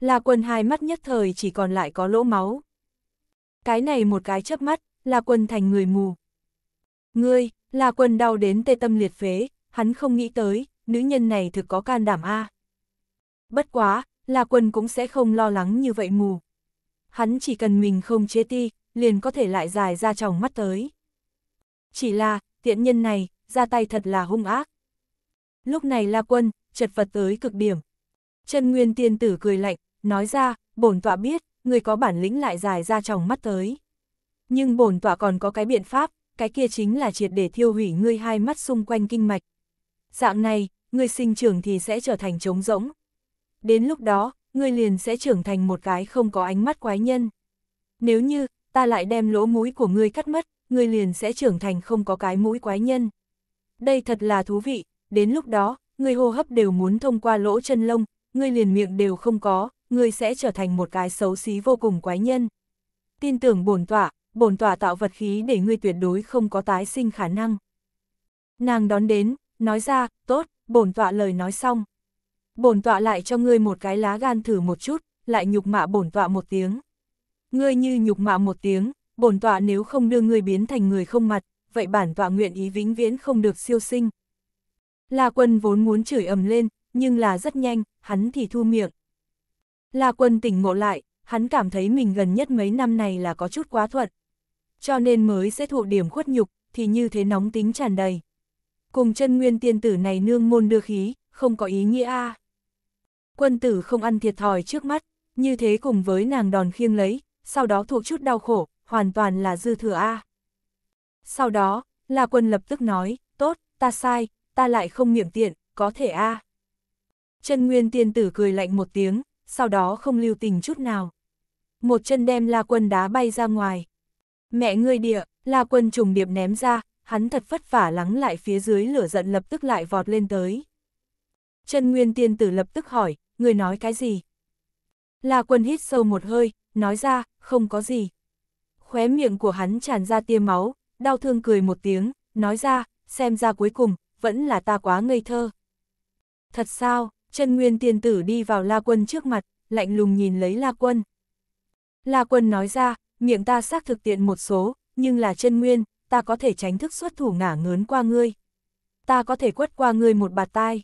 La Quân hai mắt nhất thời chỉ còn lại có lỗ máu. Cái này một cái chớp mắt, La Quân thành người mù. Ngươi, La Quân đau đến tê tâm liệt phế, hắn không nghĩ tới, nữ nhân này thực có can đảm a. Bất quá, La Quân cũng sẽ không lo lắng như vậy mù. Hắn chỉ cần mình không chế ti, liền có thể lại dài ra tròng mắt tới. Chỉ là, tiện nhân này, ra tay thật là hung ác. Lúc này La Quân, chật vật tới cực điểm. Chân Nguyên Tiên Tử cười lạnh, nói ra, bổn tọa biết, người có bản lĩnh lại dài ra tròng mắt tới. Nhưng bổn tọa còn có cái biện pháp, cái kia chính là triệt để thiêu hủy ngươi hai mắt xung quanh kinh mạch dạng này, ngươi sinh trưởng thì sẽ trở thành trống rỗng. Đến lúc đó, ngươi liền sẽ trưởng thành một cái không có ánh mắt quái nhân. Nếu như, ta lại đem lỗ mũi của ngươi cắt mất, ngươi liền sẽ trưởng thành không có cái mũi quái nhân. Đây thật là thú vị, đến lúc đó, ngươi hô hấp đều muốn thông qua lỗ chân lông, ngươi liền miệng đều không có, ngươi sẽ trở thành một cái xấu xí vô cùng quái nhân. Tin tưởng bổn tọa, bổn tọa tạo vật khí để ngươi tuyệt đối không có tái sinh khả năng. Nàng đón đến, nói ra, tốt, bổn tọa lời nói xong. Bổn tọa lại cho ngươi một cái lá gan thử một chút, lại nhục mạ bổn tọa một tiếng. Ngươi như nhục mạ một tiếng, bổn tọa nếu không đưa ngươi biến thành người không mặt, vậy bản tọa nguyện ý vĩnh viễn không được siêu sinh. La quân vốn muốn chửi ầm lên, nhưng là rất nhanh, hắn thì thu miệng. La quân tỉnh ngộ lại, hắn cảm thấy mình gần nhất mấy năm này là có chút quá thuận. Cho nên mới sẽ thụ điểm khuất nhục, thì như thế nóng tính tràn đầy cùng chân nguyên tiên tử này nương môn đưa khí, không có ý nghĩa a. Quân tử không ăn thiệt thòi trước mắt, như thế cùng với nàng đòn khiêng lấy, sau đó thuộc chút đau khổ, hoàn toàn là dư thừa a. Sau đó, là quân lập tức nói, tốt, ta sai, ta lại không miệng tiện, có thể a. Chân nguyên tiên tử cười lạnh một tiếng, sau đó không lưu tình chút nào. Một chân đem la quân đá bay ra ngoài. Mẹ ngươi địa, la quân trùng điệp ném ra, hắn thật vất vả lắng lại phía dưới lửa giận lập tức lại vọt lên tới. Chân Nguyên Tiên Tử lập tức hỏi, người nói cái gì? La Quân hít sâu một hơi, nói ra, không có gì. Khóe miệng của hắn tràn ra tia máu, đau thương cười một tiếng, nói ra, xem ra cuối cùng, vẫn là ta quá ngây thơ. Thật sao, chân nguyên tiên tử đi vào La Quân trước mặt, lạnh lùng nhìn lấy La Quân. La Quân nói ra, miệng ta xác thực tiện một số, nhưng là chân nguyên, ta có thể tránh thức xuất thủ ngả ngớn qua ngươi. Ta có thể quất qua ngươi một bạt tai.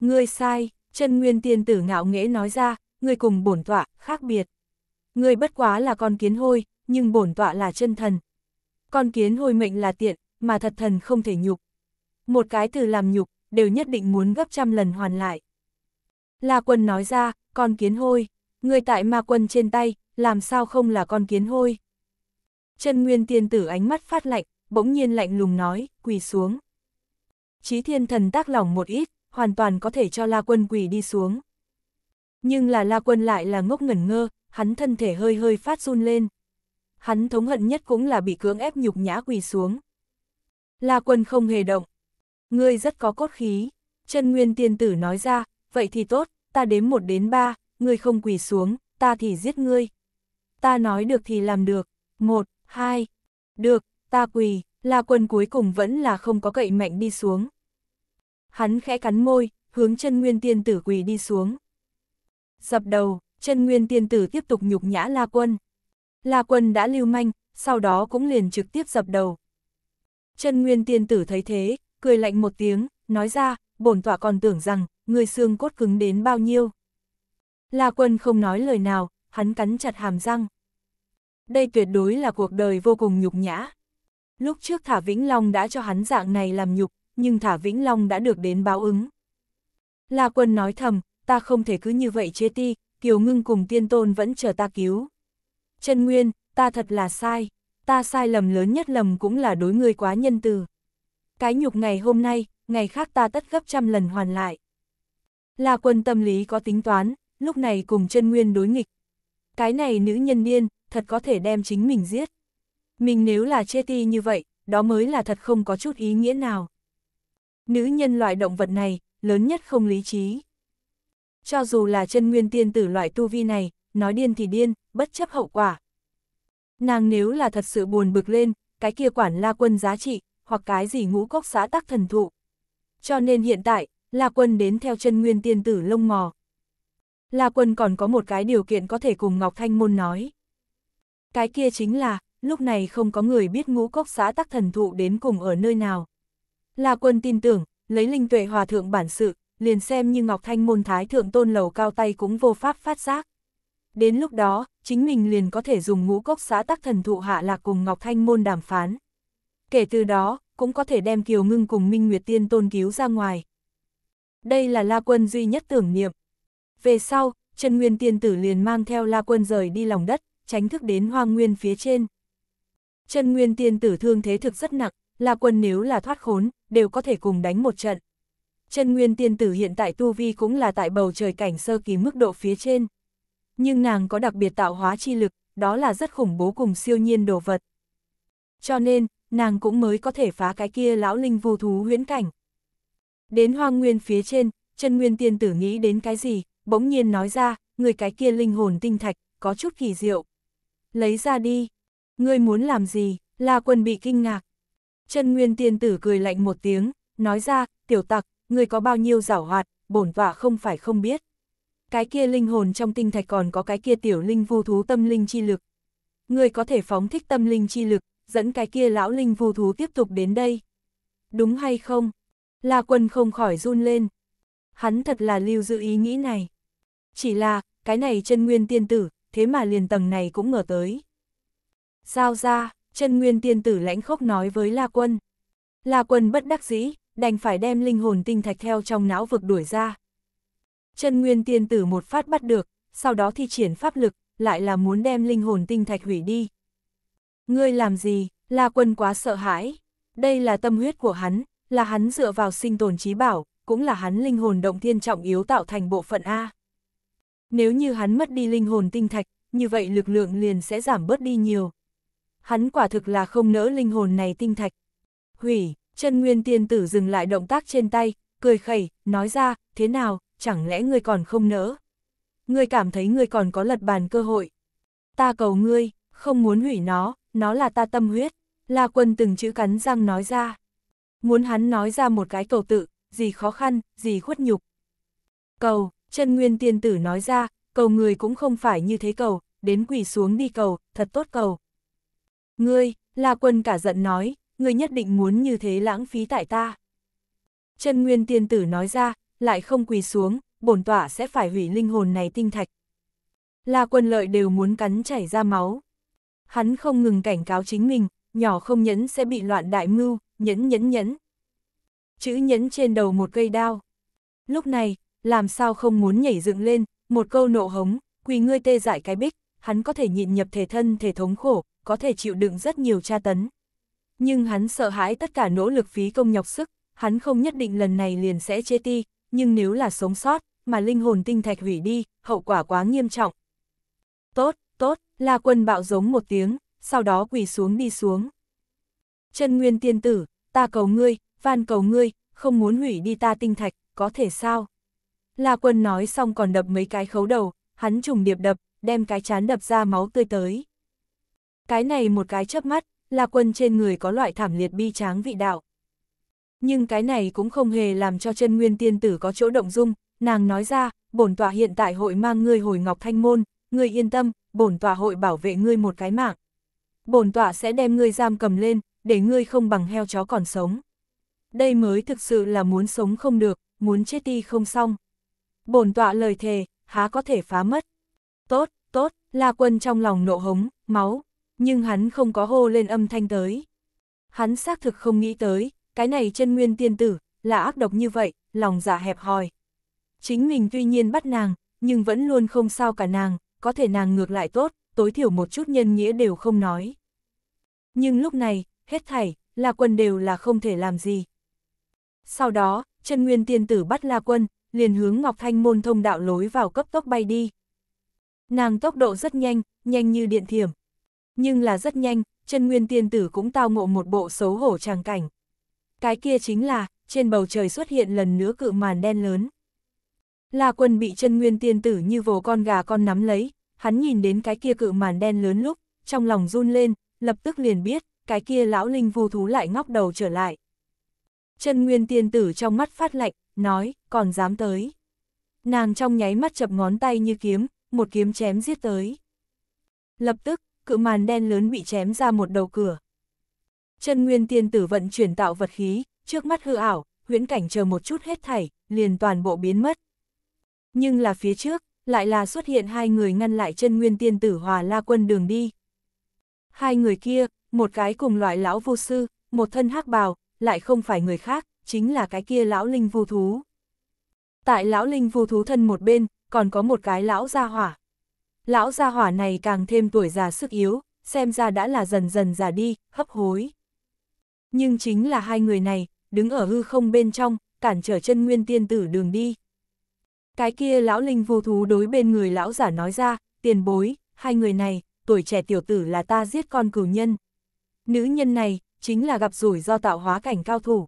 Ngươi sai, chân nguyên tiên tử ngạo nghễ nói ra, ngươi cùng bổn tọa, khác biệt. Ngươi bất quá là con kiến hôi, nhưng bổn tọa là chân thần. Con kiến hôi mệnh là tiện, mà thật thần không thể nhục. Một cái từ làm nhục, đều nhất định muốn gấp trăm lần hoàn lại. La quân nói ra, con kiến hôi, người tại ma quân trên tay, làm sao không là con kiến hôi. Chân nguyên tiên tử ánh mắt phát lạnh, bỗng nhiên lạnh lùng nói, quỳ xuống. Chí thiên thần tác lỏng một ít, hoàn toàn có thể cho La Quân quỳ đi xuống. Nhưng là La Quân lại là ngốc ngẩn ngơ, hắn thân thể hơi hơi phát run lên. Hắn thống hận nhất cũng là bị cưỡng ép nhục nhã quỳ xuống. La Quân không hề động. Ngươi rất có cốt khí. Chân Nguyên Tiên Tử nói ra, vậy thì tốt, ta đếm một đến ba, ngươi không quỳ xuống, ta thì giết ngươi. Ta nói được thì làm được. Một, hai, được, ta quỳ, La Quân cuối cùng vẫn là không có cậy mạnh đi xuống. Hắn khẽ cắn môi, hướng chân nguyên tiên tử quỳ đi xuống. Dập đầu, chân nguyên tiên tử tiếp tục nhục nhã La Quân. La Quân đã lưu manh, sau đó cũng liền trực tiếp dập đầu. Chân nguyên tiên tử thấy thế, cười lạnh một tiếng, nói ra, bổn tọa còn tưởng rằng, người xương cốt cứng đến bao nhiêu. La Quân không nói lời nào, hắn cắn chặt hàm răng. Đây tuyệt đối là cuộc đời vô cùng nhục nhã. Lúc trước Thả Vĩnh Long đã cho hắn dạng này làm nhục, nhưng Thả Vĩnh Long đã được đến báo ứng. La Quân nói thầm, ta không thể cứ như vậy chế ti, Kiều Ngưng cùng tiên tôn vẫn chờ ta cứu. Trần Nguyên, ta thật là sai, ta sai lầm lớn nhất lầm cũng là đối ngươi quá nhân từ. Cái nhục ngày hôm nay, ngày khác ta tất gấp trăm lần hoàn lại. La Quân tâm lý có tính toán, lúc này cùng Trần Nguyên đối nghịch. Cái này nữ nhân điên, thật có thể đem chính mình giết. Mình nếu là chê ti như vậy, đó mới là thật không có chút ý nghĩa nào. Nữ nhân loại động vật này, lớn nhất không lý trí. Cho dù là chân nguyên tiên tử loại tu vi này, nói điên thì điên, bất chấp hậu quả. Nàng nếu là thật sự buồn bực lên, cái kia quản la quân giá trị, hoặc cái gì ngũ cốc xã tắc thần thụ. Cho nên hiện tại, la quân đến theo chân nguyên tiên tử lông mò. La quân còn có một cái điều kiện có thể cùng Ngọc Thanh Môn nói. Cái kia chính là, lúc này không có người biết ngũ cốc xã tắc thần thụ đến cùng ở nơi nào. La quân tin tưởng, lấy linh tuệ hòa thượng bản sự, liền xem như Ngọc Thanh môn thái thượng tôn lầu cao tay cũng vô pháp phát giác. Đến lúc đó, chính mình liền có thể dùng ngũ cốc xã tắc thần thụ hạ lạc cùng Ngọc Thanh môn đàm phán. Kể từ đó, cũng có thể đem Kiều Ngưng cùng Minh Nguyệt Tiên tôn cứu ra ngoài. Đây là La Quân duy nhất tưởng niệm. Về sau, Trần Nguyên Tiên Tử liền mang theo La Quân rời đi lòng đất, tránh thức đến hoang nguyên phía trên. Chân nguyên tiên tử thương thế thực rất nặng, là Quân nếu là thoát khốn, đều có thể cùng đánh một trận. Chân nguyên tiên tử hiện tại tu vi cũng là tại bầu trời cảnh sơ kỳ mức độ phía trên. Nhưng nàng có đặc biệt tạo hóa chi lực, đó là rất khủng bố cùng siêu nhiên đồ vật. Cho nên, nàng cũng mới có thể phá cái kia lão linh vô thú huyễn cảnh. Đến hoang nguyên phía trên, chân nguyên tiên tử nghĩ đến cái gì, bỗng nhiên nói ra, người cái kia linh hồn tinh thạch, có chút kỳ diệu. Lấy ra đi, Ngươi muốn làm gì? La quân bị kinh ngạc. Chân nguyên tiên tử cười lạnh một tiếng, nói ra, tiểu tặc, ngươi có bao nhiêu giảo hoạt, bổn vả không phải không biết. Cái kia linh hồn trong tinh thạch còn có cái kia tiểu linh vu thú tâm linh chi lực. Ngươi có thể phóng thích tâm linh chi lực, dẫn cái kia lão linh vu thú tiếp tục đến đây. Đúng hay không? La quân không khỏi run lên. Hắn thật là lưu giữ ý nghĩ này. Chỉ là, cái này chân nguyên tiên tử, thế mà liền tầng này cũng ngờ tới sao ra, chân nguyên tiên tử lãnh khốc nói với La Quân. La Quân bất đắc dĩ, đành phải đem linh hồn tinh thạch theo trong não vực đuổi ra. Chân nguyên tiên tử một phát bắt được, sau đó thi triển pháp lực, lại là muốn đem linh hồn tinh thạch hủy đi. Ngươi làm gì, La Quân quá sợ hãi. Đây là tâm huyết của hắn, là hắn dựa vào sinh tồn trí bảo, cũng là hắn linh hồn động thiên trọng yếu tạo thành bộ phận A. Nếu như hắn mất đi linh hồn tinh thạch, như vậy lực lượng liền sẽ giảm bớt đi nhiều, hắn quả thực là không nỡ linh hồn này tinh thạch. Hủy, chân nguyên tiên tử dừng lại động tác trên tay, cười khẩy, nói ra, thế nào, chẳng lẽ ngươi còn không nỡ? Ngươi cảm thấy ngươi còn có lật bàn cơ hội. Ta cầu ngươi, không muốn hủy nó, nó là ta tâm huyết. La quân từng chữ cắn răng nói ra. Muốn hắn nói ra một cái cầu tự, gì khó khăn, gì khuất nhục. Cầu, chân nguyên tiên tử nói ra, cầu người cũng không phải như thế cầu, đến quỳ xuống đi cầu, thật tốt cầu. Ngươi, La Quân cả giận nói, ngươi nhất định muốn như thế lãng phí tại ta. Chân Nguyên Tiên Tử nói ra, lại không quỳ xuống, bổn tỏa sẽ phải hủy linh hồn này tinh thạch. La Quân lợi đều muốn cắn chảy ra máu. Hắn không ngừng cảnh cáo chính mình, nhỏ không nhẫn sẽ bị loạn đại mưu, nhẫn nhẫn nhẫn. Chữ nhẫn trên đầu một cây đao. Lúc này, làm sao không muốn nhảy dựng lên, một câu nộ hống, quỳ ngươi tê dại cái bích, hắn có thể nhịn nhập thể thân thể thống khổ, có thể chịu đựng rất nhiều tra tấn. Nhưng hắn sợ hãi tất cả nỗ lực phí công nhọc sức, hắn không nhất định lần này liền sẽ chê ti, nhưng nếu là sống sót, mà linh hồn tinh thạch hủy đi, hậu quả quá nghiêm trọng. Tốt, tốt, La Quân bạo giống một tiếng, sau đó quỳ xuống đi xuống. Chân Nguyên Tiên Tử, ta cầu ngươi, van cầu ngươi, không muốn hủy đi ta tinh thạch, có thể sao? La Quân nói xong còn đập mấy cái khấu đầu, hắn trùng điệp đập, đem cái chán đập ra máu tươi tới. Cái này một cái chớp mắt, La Quân trên người có loại thảm liệt bi tráng vị đạo. Nhưng cái này cũng không hề làm cho chân nguyên tiên tử có chỗ động dung, nàng nói ra, bổn tọa hiện tại hội mang ngươi hồi Ngọc Thanh Môn, ngươi yên tâm, bổn tọa hội bảo vệ ngươi một cái mạng. Bổn tọa sẽ đem ngươi giam cầm lên, để ngươi không bằng heo chó còn sống. Đây mới thực sự là muốn sống không được, muốn chết đi không xong. Bổn tọa lời thề, há có thể phá mất. Tốt, tốt, La Quân trong lòng nộ hống, máu, nhưng hắn không có hô lên âm thanh tới. Hắn xác thực không nghĩ tới, cái này chân nguyên tiên tử, là ác độc như vậy, lòng dạ hẹp hòi. Chính mình tuy nhiên bắt nàng, nhưng vẫn luôn không sao cả nàng, có thể nàng ngược lại tốt, tối thiểu một chút nhân nghĩa đều không nói. Nhưng lúc này, hết thảy, La Quân đều là không thể làm gì. Sau đó, chân nguyên tiên tử bắt La Quân, liền hướng Ngọc Thanh môn thông đạo lối vào cấp tốc bay đi. Nàng tốc độ rất nhanh, nhanh như điện thiểm, nhưng là rất nhanh, chân nguyên tiên tử cũng tao ngộ một bộ xấu hổ tràng cảnh. Cái kia chính là, trên bầu trời xuất hiện lần nữa cự màn đen lớn. La quân bị chân nguyên tiên tử như vồ con gà con nắm lấy, hắn nhìn đến cái kia cự màn đen lớn lúc, trong lòng run lên, lập tức liền biết, cái kia lão linh vô thú lại ngóc đầu trở lại. Chân nguyên tiên tử trong mắt phát lạnh, nói, còn dám tới. Nàng trong nháy mắt chập ngón tay như kiếm, một kiếm chém giết tới. Lập tức, cự màn đen lớn bị chém ra một đầu cửa. Chân nguyên tiên tử vận chuyển tạo vật khí, trước mắt hư ảo, huyễn cảnh chờ một chút hết thảy, liền toàn bộ biến mất. Nhưng là phía trước, lại là xuất hiện hai người ngăn lại chân nguyên tiên tử hòa la quân đường đi. Hai người kia, một cái cùng loại lão vô sư, một thân hắc bào, lại không phải người khác, chính là cái kia lão linh vu thú. Tại lão linh vu thú thân một bên, còn có một cái lão gia hỏa, lão gia hỏa này càng thêm tuổi già sức yếu, xem ra đã là dần dần già đi, hấp hối. Nhưng chính là hai người này, đứng ở hư không bên trong, cản trở chân nguyên tiên tử đường đi. Cái kia lão linh vô thú đối bên người lão giả nói ra, tiền bối, hai người này, tuổi trẻ tiểu tử là ta giết con cửu nhân. Nữ nhân này, chính là gặp rủi do tạo hóa cảnh cao thủ.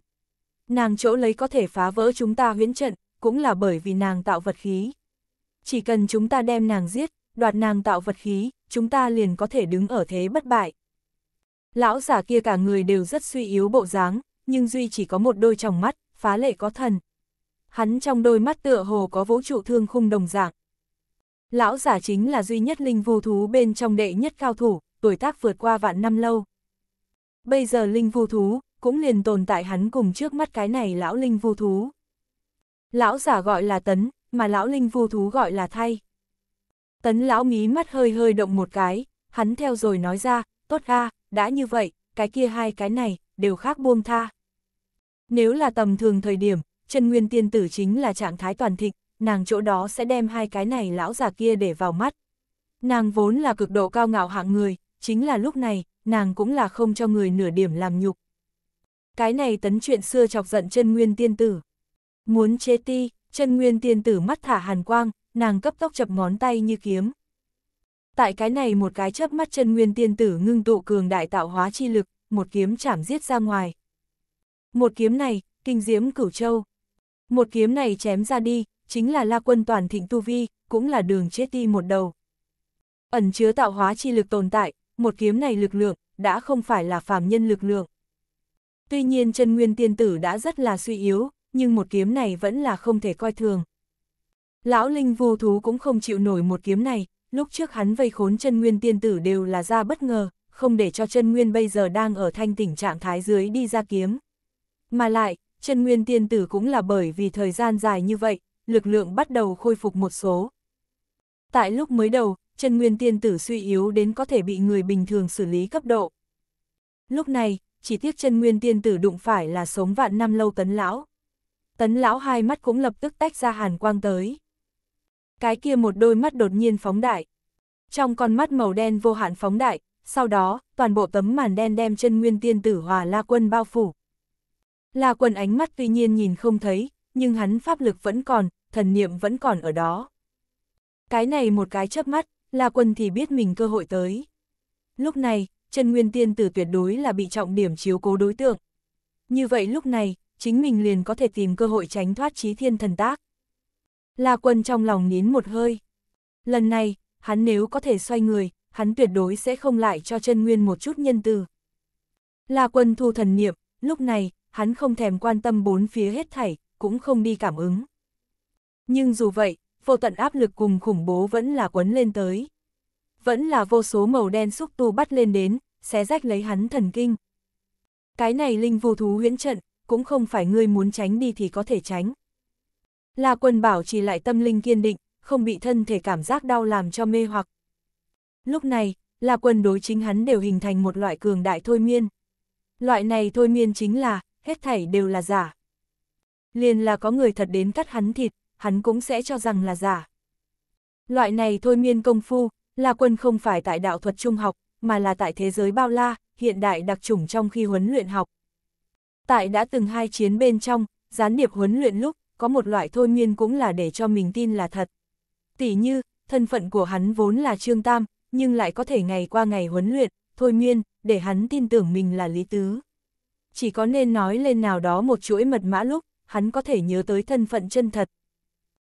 Nàng chỗ lấy có thể phá vỡ chúng ta huyễn trận, cũng là bởi vì nàng tạo vật khí. Chỉ cần chúng ta đem nàng giết, đoạt nàng tạo vật khí, chúng ta liền có thể đứng ở thế bất bại. Lão giả kia cả người đều rất suy yếu bộ dáng, nhưng Duy chỉ có một đôi tròng mắt, phá lệ có thần. Hắn trong đôi mắt tựa hồ có vũ trụ thương khung đồng dạng. Lão giả chính là duy nhất linh vu thú bên trong đệ nhất cao thủ, tuổi tác vượt qua vạn năm lâu. Bây giờ linh vu thú, cũng liền tồn tại hắn cùng trước mắt cái này lão linh vu thú. Lão giả gọi là tấn, mà lão linh vu thú gọi là thay. Tấn lão mí mắt hơi hơi động một cái, hắn theo rồi nói ra, tốt a đã như vậy, cái kia hai cái này, đều khác buông tha. Nếu là tầm thường thời điểm, chân nguyên tiên tử chính là trạng thái toàn thịnh, nàng chỗ đó sẽ đem hai cái này lão già kia để vào mắt. Nàng vốn là cực độ cao ngạo hạng người, chính là lúc này, nàng cũng là không cho người nửa điểm làm nhục. Cái này tấn chuyện xưa chọc giận chân nguyên tiên tử. Muốn chế ti, chân nguyên tiên tử mắt thả hàn quang, nàng cấp tốc chập ngón tay như kiếm. Tại cái này một cái chớp mắt chân nguyên tiên tử ngưng tụ cường đại tạo hóa chi lực, một kiếm chảm giết ra ngoài. Một kiếm này, kinh diễm cửu châu. Một kiếm này chém ra đi, chính là la quân toàn thịnh tu vi, cũng là đường chết đi một đầu. Ẩn chứa tạo hóa chi lực tồn tại, một kiếm này lực lượng, đã không phải là phàm nhân lực lượng. Tuy nhiên chân nguyên tiên tử đã rất là suy yếu, nhưng một kiếm này vẫn là không thể coi thường. Lão Linh vô thú cũng không chịu nổi một kiếm này, lúc trước hắn vây khốn chân nguyên tiên tử đều là ra bất ngờ, không để cho chân nguyên bây giờ đang ở thanh tỉnh trạng thái dưới đi ra kiếm. Mà lại, chân nguyên tiên tử cũng là bởi vì thời gian dài như vậy, lực lượng bắt đầu khôi phục một số. Tại lúc mới đầu, chân nguyên tiên tử suy yếu đến có thể bị người bình thường xử lý cấp độ. Lúc này, chỉ tiếc chân nguyên tiên tử đụng phải là sống vạn năm lâu tấn lão tấn lão hai mắt cũng lập tức tách ra hàn quang tới. Cái kia một đôi mắt đột nhiên phóng đại. Trong con mắt màu đen vô hạn phóng đại, sau đó, toàn bộ tấm màn đen đem chân nguyên tiên tử hòa La Quân bao phủ. La Quân ánh mắt tuy nhiên nhìn không thấy, nhưng hắn pháp lực vẫn còn, thần niệm vẫn còn ở đó. Cái này một cái chớp mắt, La Quân thì biết mình cơ hội tới. Lúc này, chân nguyên tiên tử tuyệt đối là bị trọng điểm chiếu cố đối tượng. Như vậy lúc này, chính mình liền có thể tìm cơ hội tránh thoát trí thiên thần tác. La Quân trong lòng nín một hơi. Lần này, hắn nếu có thể xoay người, hắn tuyệt đối sẽ không lại cho chân nguyên một chút nhân từ. La Quân thu thần niệm, lúc này, hắn không thèm quan tâm bốn phía hết thảy, cũng không đi cảm ứng. Nhưng dù vậy, vô tận áp lực cùng khủng bố vẫn là quấn lên tới. Vẫn là vô số màu đen xúc tu bắt lên đến, xé rách lấy hắn thần kinh. Cái này linh vô thú huyễn trận, cũng không phải ngươi muốn tránh đi thì có thể tránh. La quân bảo trì lại tâm linh kiên định, không bị thân thể cảm giác đau làm cho mê hoặc. Lúc này, La quân đối chính hắn đều hình thành một loại cường đại thôi miên. Loại này thôi miên chính là, hết thảy đều là giả. Liền là có người thật đến cắt hắn thịt, hắn cũng sẽ cho rằng là giả. Loại này thôi miên công phu, La Quân không phải tại đạo thuật trung học, mà là tại thế giới bao la, hiện đại đặc trùng trong khi huấn luyện học. Tại đã từng hai chiến bên trong, gián điệp huấn luyện lúc, có một loại thôi miên cũng là để cho mình tin là thật. Tỷ như, thân phận của hắn vốn là Trương Tam, nhưng lại có thể ngày qua ngày huấn luyện, thôi miên, để hắn tin tưởng mình là Lý Tứ. Chỉ có nên nói lên nào đó một chuỗi mật mã lúc, hắn có thể nhớ tới thân phận chân thật.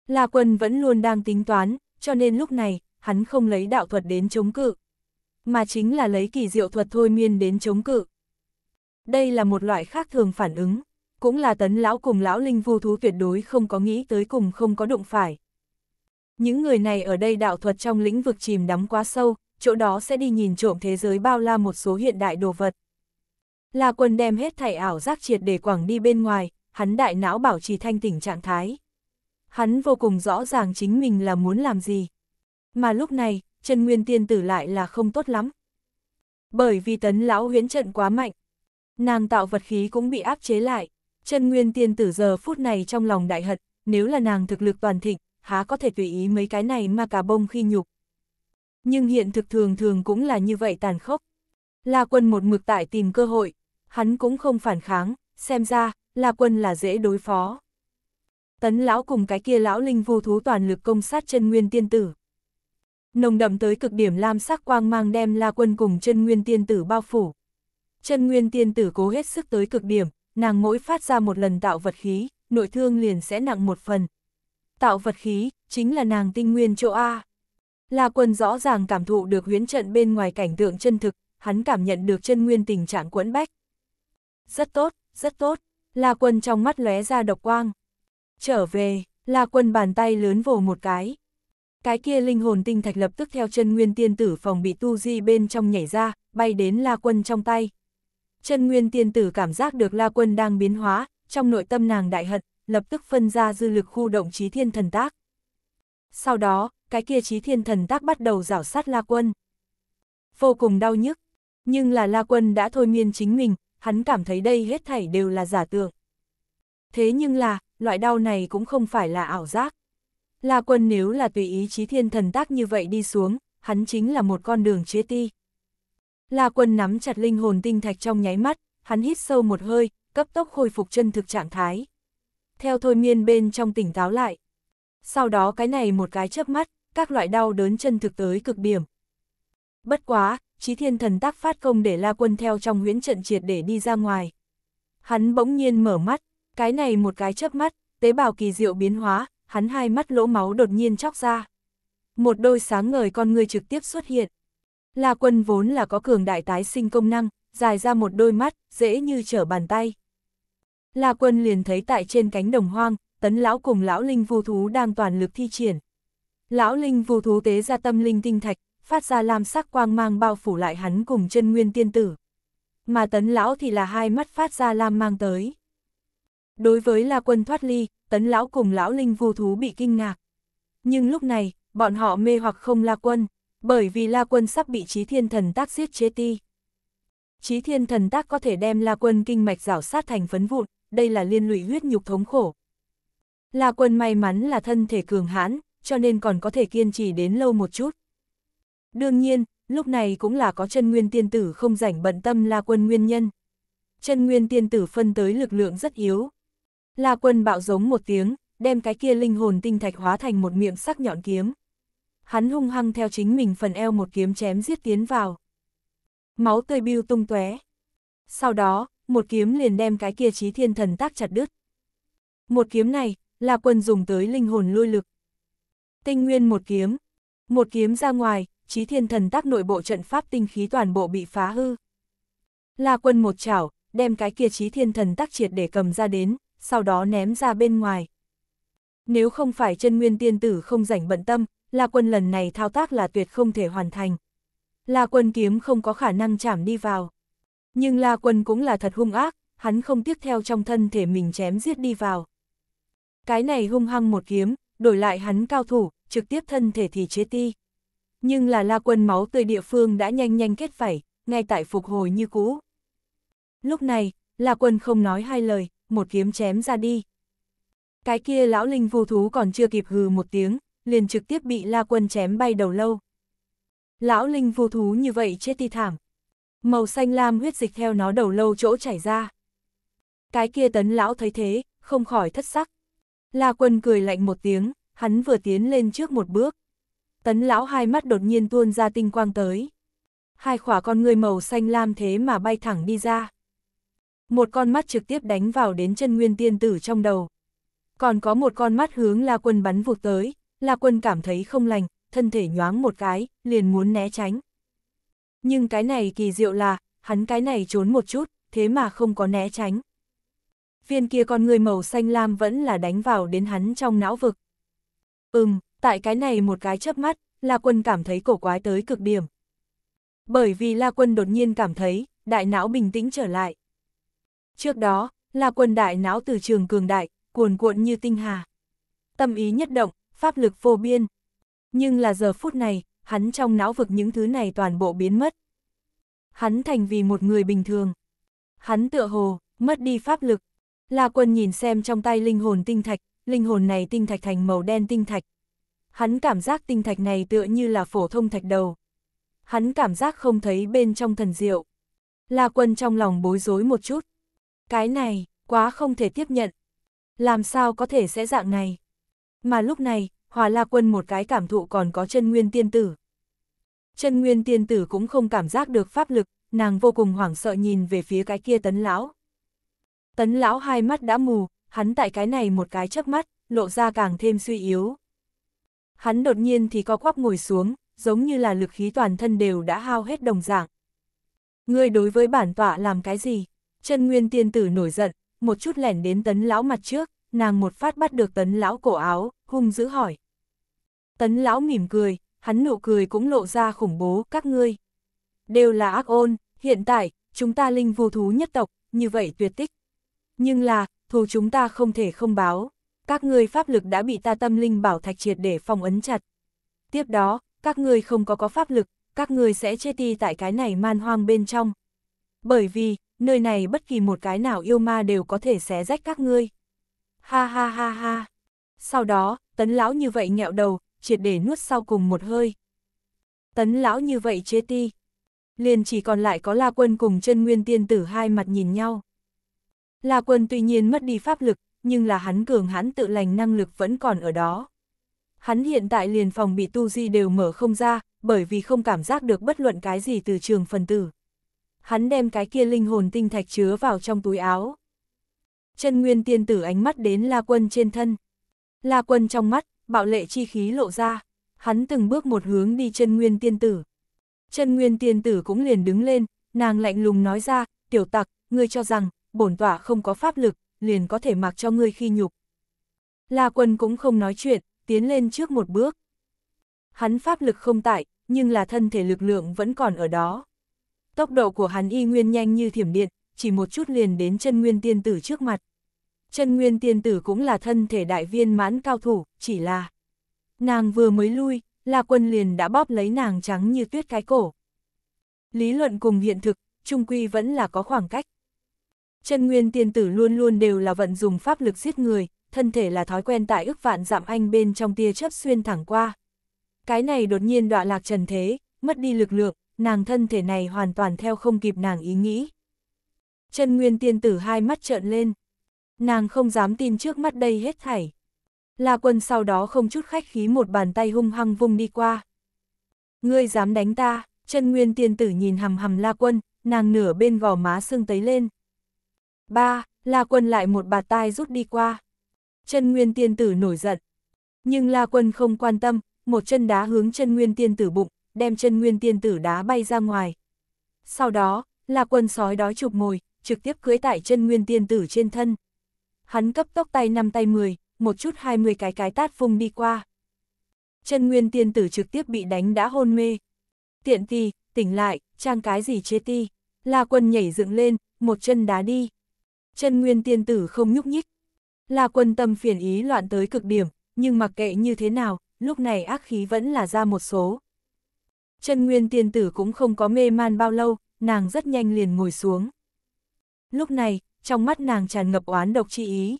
La Quân vẫn luôn đang tính toán, cho nên lúc này, hắn không lấy đạo thuật đến chống cự, mà chính là lấy kỳ diệu thuật thôi miên đến chống cự đây là một loại khác thường phản ứng, cũng là tấn lão cùng lão linh vu thú tuyệt đối không có nghĩ tới cùng không có động phải. Những người này ở đây đạo thuật trong lĩnh vực chìm đắm quá sâu, chỗ đó sẽ đi nhìn trộm thế giới bao la một số hiện đại đồ vật. là quân đem hết thảy ảo giác triệt để quảng đi bên ngoài, hắn đại não bảo trì thanh tỉnh trạng thái. Hắn vô cùng rõ ràng chính mình là muốn làm gì. Mà lúc này, chân nguyên tiên tử lại là không tốt lắm. Bởi vì tấn lão huyến trận quá mạnh, Nàng tạo vật khí cũng bị áp chế lại, chân nguyên tiên tử giờ phút này trong lòng đại hận nếu là nàng thực lực toàn thịnh, há có thể tùy ý mấy cái này mà cả bông khi nhục. Nhưng hiện thực thường thường cũng là như vậy tàn khốc. La quân một mực tại tìm cơ hội, hắn cũng không phản kháng, xem ra, La quân là dễ đối phó. Tấn lão cùng cái kia lão linh vô thú toàn lực công sát chân nguyên tiên tử. Nồng đậm tới cực điểm lam sắc quang mang đem La quân cùng chân nguyên tiên tử bao phủ chân nguyên tiên tử cố hết sức tới cực điểm, nàng mỗi phát ra một lần tạo vật khí, nội thương liền sẽ nặng một phần. Tạo vật khí, chính là nàng tinh nguyên chỗ A. La quân rõ ràng cảm thụ được huyến trận bên ngoài cảnh tượng chân thực, hắn cảm nhận được chân nguyên tình trạng quẫn bách. Rất tốt, rất tốt, La quân trong mắt lóe ra độc quang. Trở về, La quân bàn tay lớn vồ một cái. Cái kia linh hồn tinh thạch lập tức theo chân nguyên tiên tử phòng bị tu di bên trong nhảy ra, bay đến La quân trong tay, chân nguyên tiên tử cảm giác được La Quân đang biến hóa, trong nội tâm nàng đại hận, lập tức phân ra dư lực khu động trí thiên thần tác. Sau đó, cái kia trí thiên thần tác bắt đầu rảo sát La Quân. Vô cùng đau nhức, nhưng là La Quân đã thôi miên chính mình, hắn cảm thấy đây hết thảy đều là giả tượng. Thế nhưng là, loại đau này cũng không phải là ảo giác. La Quân nếu là tùy ý trí thiên thần tác như vậy đi xuống, hắn chính là một con đường chế ti. La Quân nắm chặt linh hồn tinh thạch trong nháy mắt, hắn hít sâu một hơi, cấp tốc khôi phục chân thực trạng thái. Theo thôi miên bên trong tỉnh táo lại. Sau đó cái này một cái chớp mắt, các loại đau đớn chân thực tới cực điểm. Bất quá, Chí Thiên Thần tác phát công để La Quân theo trong huyễn trận triệt để đi ra ngoài. Hắn bỗng nhiên mở mắt, cái này một cái chớp mắt, tế bào kỳ diệu biến hóa, hắn hai mắt lỗ máu đột nhiên chóc ra. Một đôi sáng ngời con người trực tiếp xuất hiện. La Quân vốn là có cường đại tái sinh công năng, dài ra một đôi mắt, dễ như trở bàn tay. La Quân liền thấy tại trên cánh đồng hoang, tấn lão cùng lão linh vô thú đang toàn lực thi triển. Lão linh vô thú tế ra tâm linh tinh thạch, phát ra lam sắc quang mang bao phủ lại hắn cùng chân nguyên tiên tử. Mà tấn lão thì là hai mắt phát ra lam mang tới. Đối với La Quân thoát ly, tấn lão cùng lão linh vô thú bị kinh ngạc. Nhưng lúc này, bọn họ mê hoặc không La Quân bởi vì La Quân sắp bị chí thiên thần tác giết chết ti. chí thiên thần tác có thể đem La Quân kinh mạch rảo sát thành phấn vụn, đây là liên lụy huyết nhục thống khổ. La Quân may mắn là thân thể cường hãn, cho nên còn có thể kiên trì đến lâu một chút. Đương nhiên, lúc này cũng là có chân nguyên tiên tử không rảnh bận tâm La Quân nguyên nhân. Chân nguyên tiên tử phân tới lực lượng rất yếu. La Quân bạo giống một tiếng, đem cái kia linh hồn tinh thạch hóa thành một miệng sắc nhọn kiếm hắn hung hăng theo chính mình phần eo một kiếm chém giết tiến vào. Máu tươi bưu tung tóe. Sau đó, một kiếm liền đem cái kia trí thiên thần tác chặt đứt. Một kiếm này, là quân dùng tới linh hồn lôi lực. Tinh nguyên một kiếm. Một kiếm ra ngoài, trí thiên thần tác nội bộ trận pháp tinh khí toàn bộ bị phá hư. là quân một chảo, đem cái kia trí thiên thần tác triệt để cầm ra đến, sau đó ném ra bên ngoài. Nếu không phải chân nguyên tiên tử không rảnh bận tâm, La Quân lần này thao tác là tuyệt không thể hoàn thành. La Quân kiếm không có khả năng chạm đi vào. Nhưng La Quân cũng là thật hung ác, hắn không tiếc theo trong thân thể mình chém giết đi vào. Cái này hung hăng một kiếm, đổi lại hắn cao thủ, trực tiếp thân thể thì chế ti. Nhưng là La Quân máu tươi địa phương đã nhanh nhanh kết phẩy, ngay tại phục hồi như cũ. Lúc này, La Quân không nói hai lời, một kiếm chém ra đi. Cái kia lão linh vu thú còn chưa kịp hừ một tiếng, liền trực tiếp bị La Quân chém bay đầu lâu. Lão linh vô thú như vậy chết thi thảm. Màu xanh lam huyết dịch theo nó đầu lâu chỗ chảy ra. Cái kia tấn lão thấy thế, không khỏi thất sắc. La Quân cười lạnh một tiếng, hắn vừa tiến lên trước một bước. Tấn lão hai mắt đột nhiên tuôn ra tinh quang tới. Hai khỏa con người màu xanh lam thế mà bay thẳng đi ra. Một con mắt trực tiếp đánh vào đến chân nguyên tiên tử trong đầu. Còn có một con mắt hướng La Quân bắn vụt tới, La Quân cảm thấy không lành, thân thể nhoáng một cái, liền muốn né tránh. Nhưng cái này kỳ diệu là, hắn cái này trốn một chút, thế mà không có né tránh. Viên kia con người màu xanh lam vẫn là đánh vào đến hắn trong não vực. Ừm, tại cái này một cái chớp mắt, La Quân cảm thấy cổ quái tới cực điểm. Bởi vì La Quân đột nhiên cảm thấy, đại não bình tĩnh trở lại. Trước đó, La Quân đại não từ trường cường đại, cuồn cuộn như tinh hà. Tâm ý nhất động, pháp lực vô biên. Nhưng là giờ phút này, hắn trong não vực những thứ này toàn bộ biến mất. Hắn thành vì một người bình thường. Hắn tựa hồ, mất đi pháp lực. La quân nhìn xem trong tay linh hồn tinh thạch, linh hồn này tinh thạch thành màu đen tinh thạch. Hắn cảm giác tinh thạch này tựa như là phổ thông thạch đầu. Hắn cảm giác không thấy bên trong thần diệu. La quân trong lòng bối rối một chút. Cái này, quá không thể tiếp nhận. Làm sao có thể sẽ dạng này? Mà lúc này, Hòa La Quân một cái cảm thụ còn có chân nguyên tiên tử. Chân nguyên tiên tử cũng không cảm giác được pháp lực, nàng vô cùng hoảng sợ nhìn về phía cái kia tấn lão. Tấn lão hai mắt đã mù, hắn tại cái này một cái chớp mắt, lộ ra càng thêm suy yếu. Hắn đột nhiên thì co quắp ngồi xuống, giống như là lực khí toàn thân đều đã hao hết đồng dạng. Ngươi đối với bản tọa làm cái gì? Chân nguyên tiên tử nổi giận, một chút lẻn đến tấn lão mặt trước nàng một phát bắt được tấn lão cổ áo, hung dữ hỏi. Tấn lão mỉm cười, hắn nụ cười cũng lộ ra khủng bố các ngươi. Đều là ác ôn, hiện tại, chúng ta linh vô thú nhất tộc, như vậy tuyệt tích. Nhưng là, thù chúng ta không thể không báo, các ngươi pháp lực đã bị ta tâm linh bảo thạch triệt để phong ấn chặt. Tiếp đó, các ngươi không có có pháp lực, các ngươi sẽ chết đi tại cái này man hoang bên trong. Bởi vì, nơi này bất kỳ một cái nào yêu ma đều có thể xé rách các ngươi. Ha ha ha ha. Sau đó, tấn lão như vậy nghẹo đầu, triệt để nuốt sau cùng một hơi. Tấn lão như vậy chê ti. Liền chỉ còn lại có La Quân cùng chân nguyên tiên tử hai mặt nhìn nhau. La Quân tuy nhiên mất đi pháp lực, nhưng là hắn cường hắn tự lành năng lực vẫn còn ở đó. Hắn hiện tại liền phòng bị tu di đều mở không ra, bởi vì không cảm giác được bất luận cái gì từ trường phần tử. Hắn đem cái kia linh hồn tinh thạch chứa vào trong túi áo chân nguyên tiên tử ánh mắt đến La Quân trên thân. La Quân trong mắt, bạo lệ chi khí lộ ra, hắn từng bước một hướng đi chân nguyên tiên tử. Chân nguyên tiên tử cũng liền đứng lên, nàng lạnh lùng nói ra, tiểu tặc, ngươi cho rằng, bổn tỏa không có pháp lực, liền có thể mặc cho ngươi khi nhục. La Quân cũng không nói chuyện, tiến lên trước một bước. Hắn pháp lực không tại, nhưng là thân thể lực lượng vẫn còn ở đó. Tốc độ của hắn y nguyên nhanh như thiểm điện, chỉ một chút liền đến chân nguyên tiên tử trước mặt chân nguyên tiên tử cũng là thân thể đại viên mãn cao thủ, chỉ là nàng vừa mới lui, là quân liền đã bóp lấy nàng trắng như tuyết cái cổ. Lý luận cùng hiện thực, trung quy vẫn là có khoảng cách. Chân nguyên tiên tử luôn luôn đều là vận dùng pháp lực giết người, thân thể là thói quen tại ức vạn dạm anh bên trong tia chớp xuyên thẳng qua. Cái này đột nhiên đọa lạc trần thế, mất đi lực lượng, nàng thân thể này hoàn toàn theo không kịp nàng ý nghĩ. Chân nguyên tiên tử hai mắt trợn lên, Nàng không dám tin trước mắt đây hết thảy. La quân sau đó không chút khách khí một bàn tay hung hăng vung đi qua. Ngươi dám đánh ta, chân nguyên tiên tử nhìn hầm hầm la quân, nàng nửa bên gò má sưng tấy lên. Ba, la quân lại một bạt tai rút đi qua. Chân nguyên tiên tử nổi giận. Nhưng la quân không quan tâm, một chân đá hướng chân nguyên tiên tử bụng, đem chân nguyên tiên tử đá bay ra ngoài. Sau đó, la quân sói đói chụp mồi, trực tiếp cưới tại chân nguyên tiên tử trên thân hắn cấp tốc tay năm tay 10, một chút 20 cái cái tát phung đi qua. Chân nguyên tiên tử trực tiếp bị đánh đã hôn mê. Tiện tì, tỉnh lại, trang cái gì chê ti. La quân nhảy dựng lên, một chân đá đi. Chân nguyên tiên tử không nhúc nhích. La quân tâm phiền ý loạn tới cực điểm, nhưng mặc kệ như thế nào, lúc này ác khí vẫn là ra một số. Chân nguyên tiên tử cũng không có mê man bao lâu, nàng rất nhanh liền ngồi xuống. Lúc này, trong mắt nàng tràn ngập oán độc chi ý.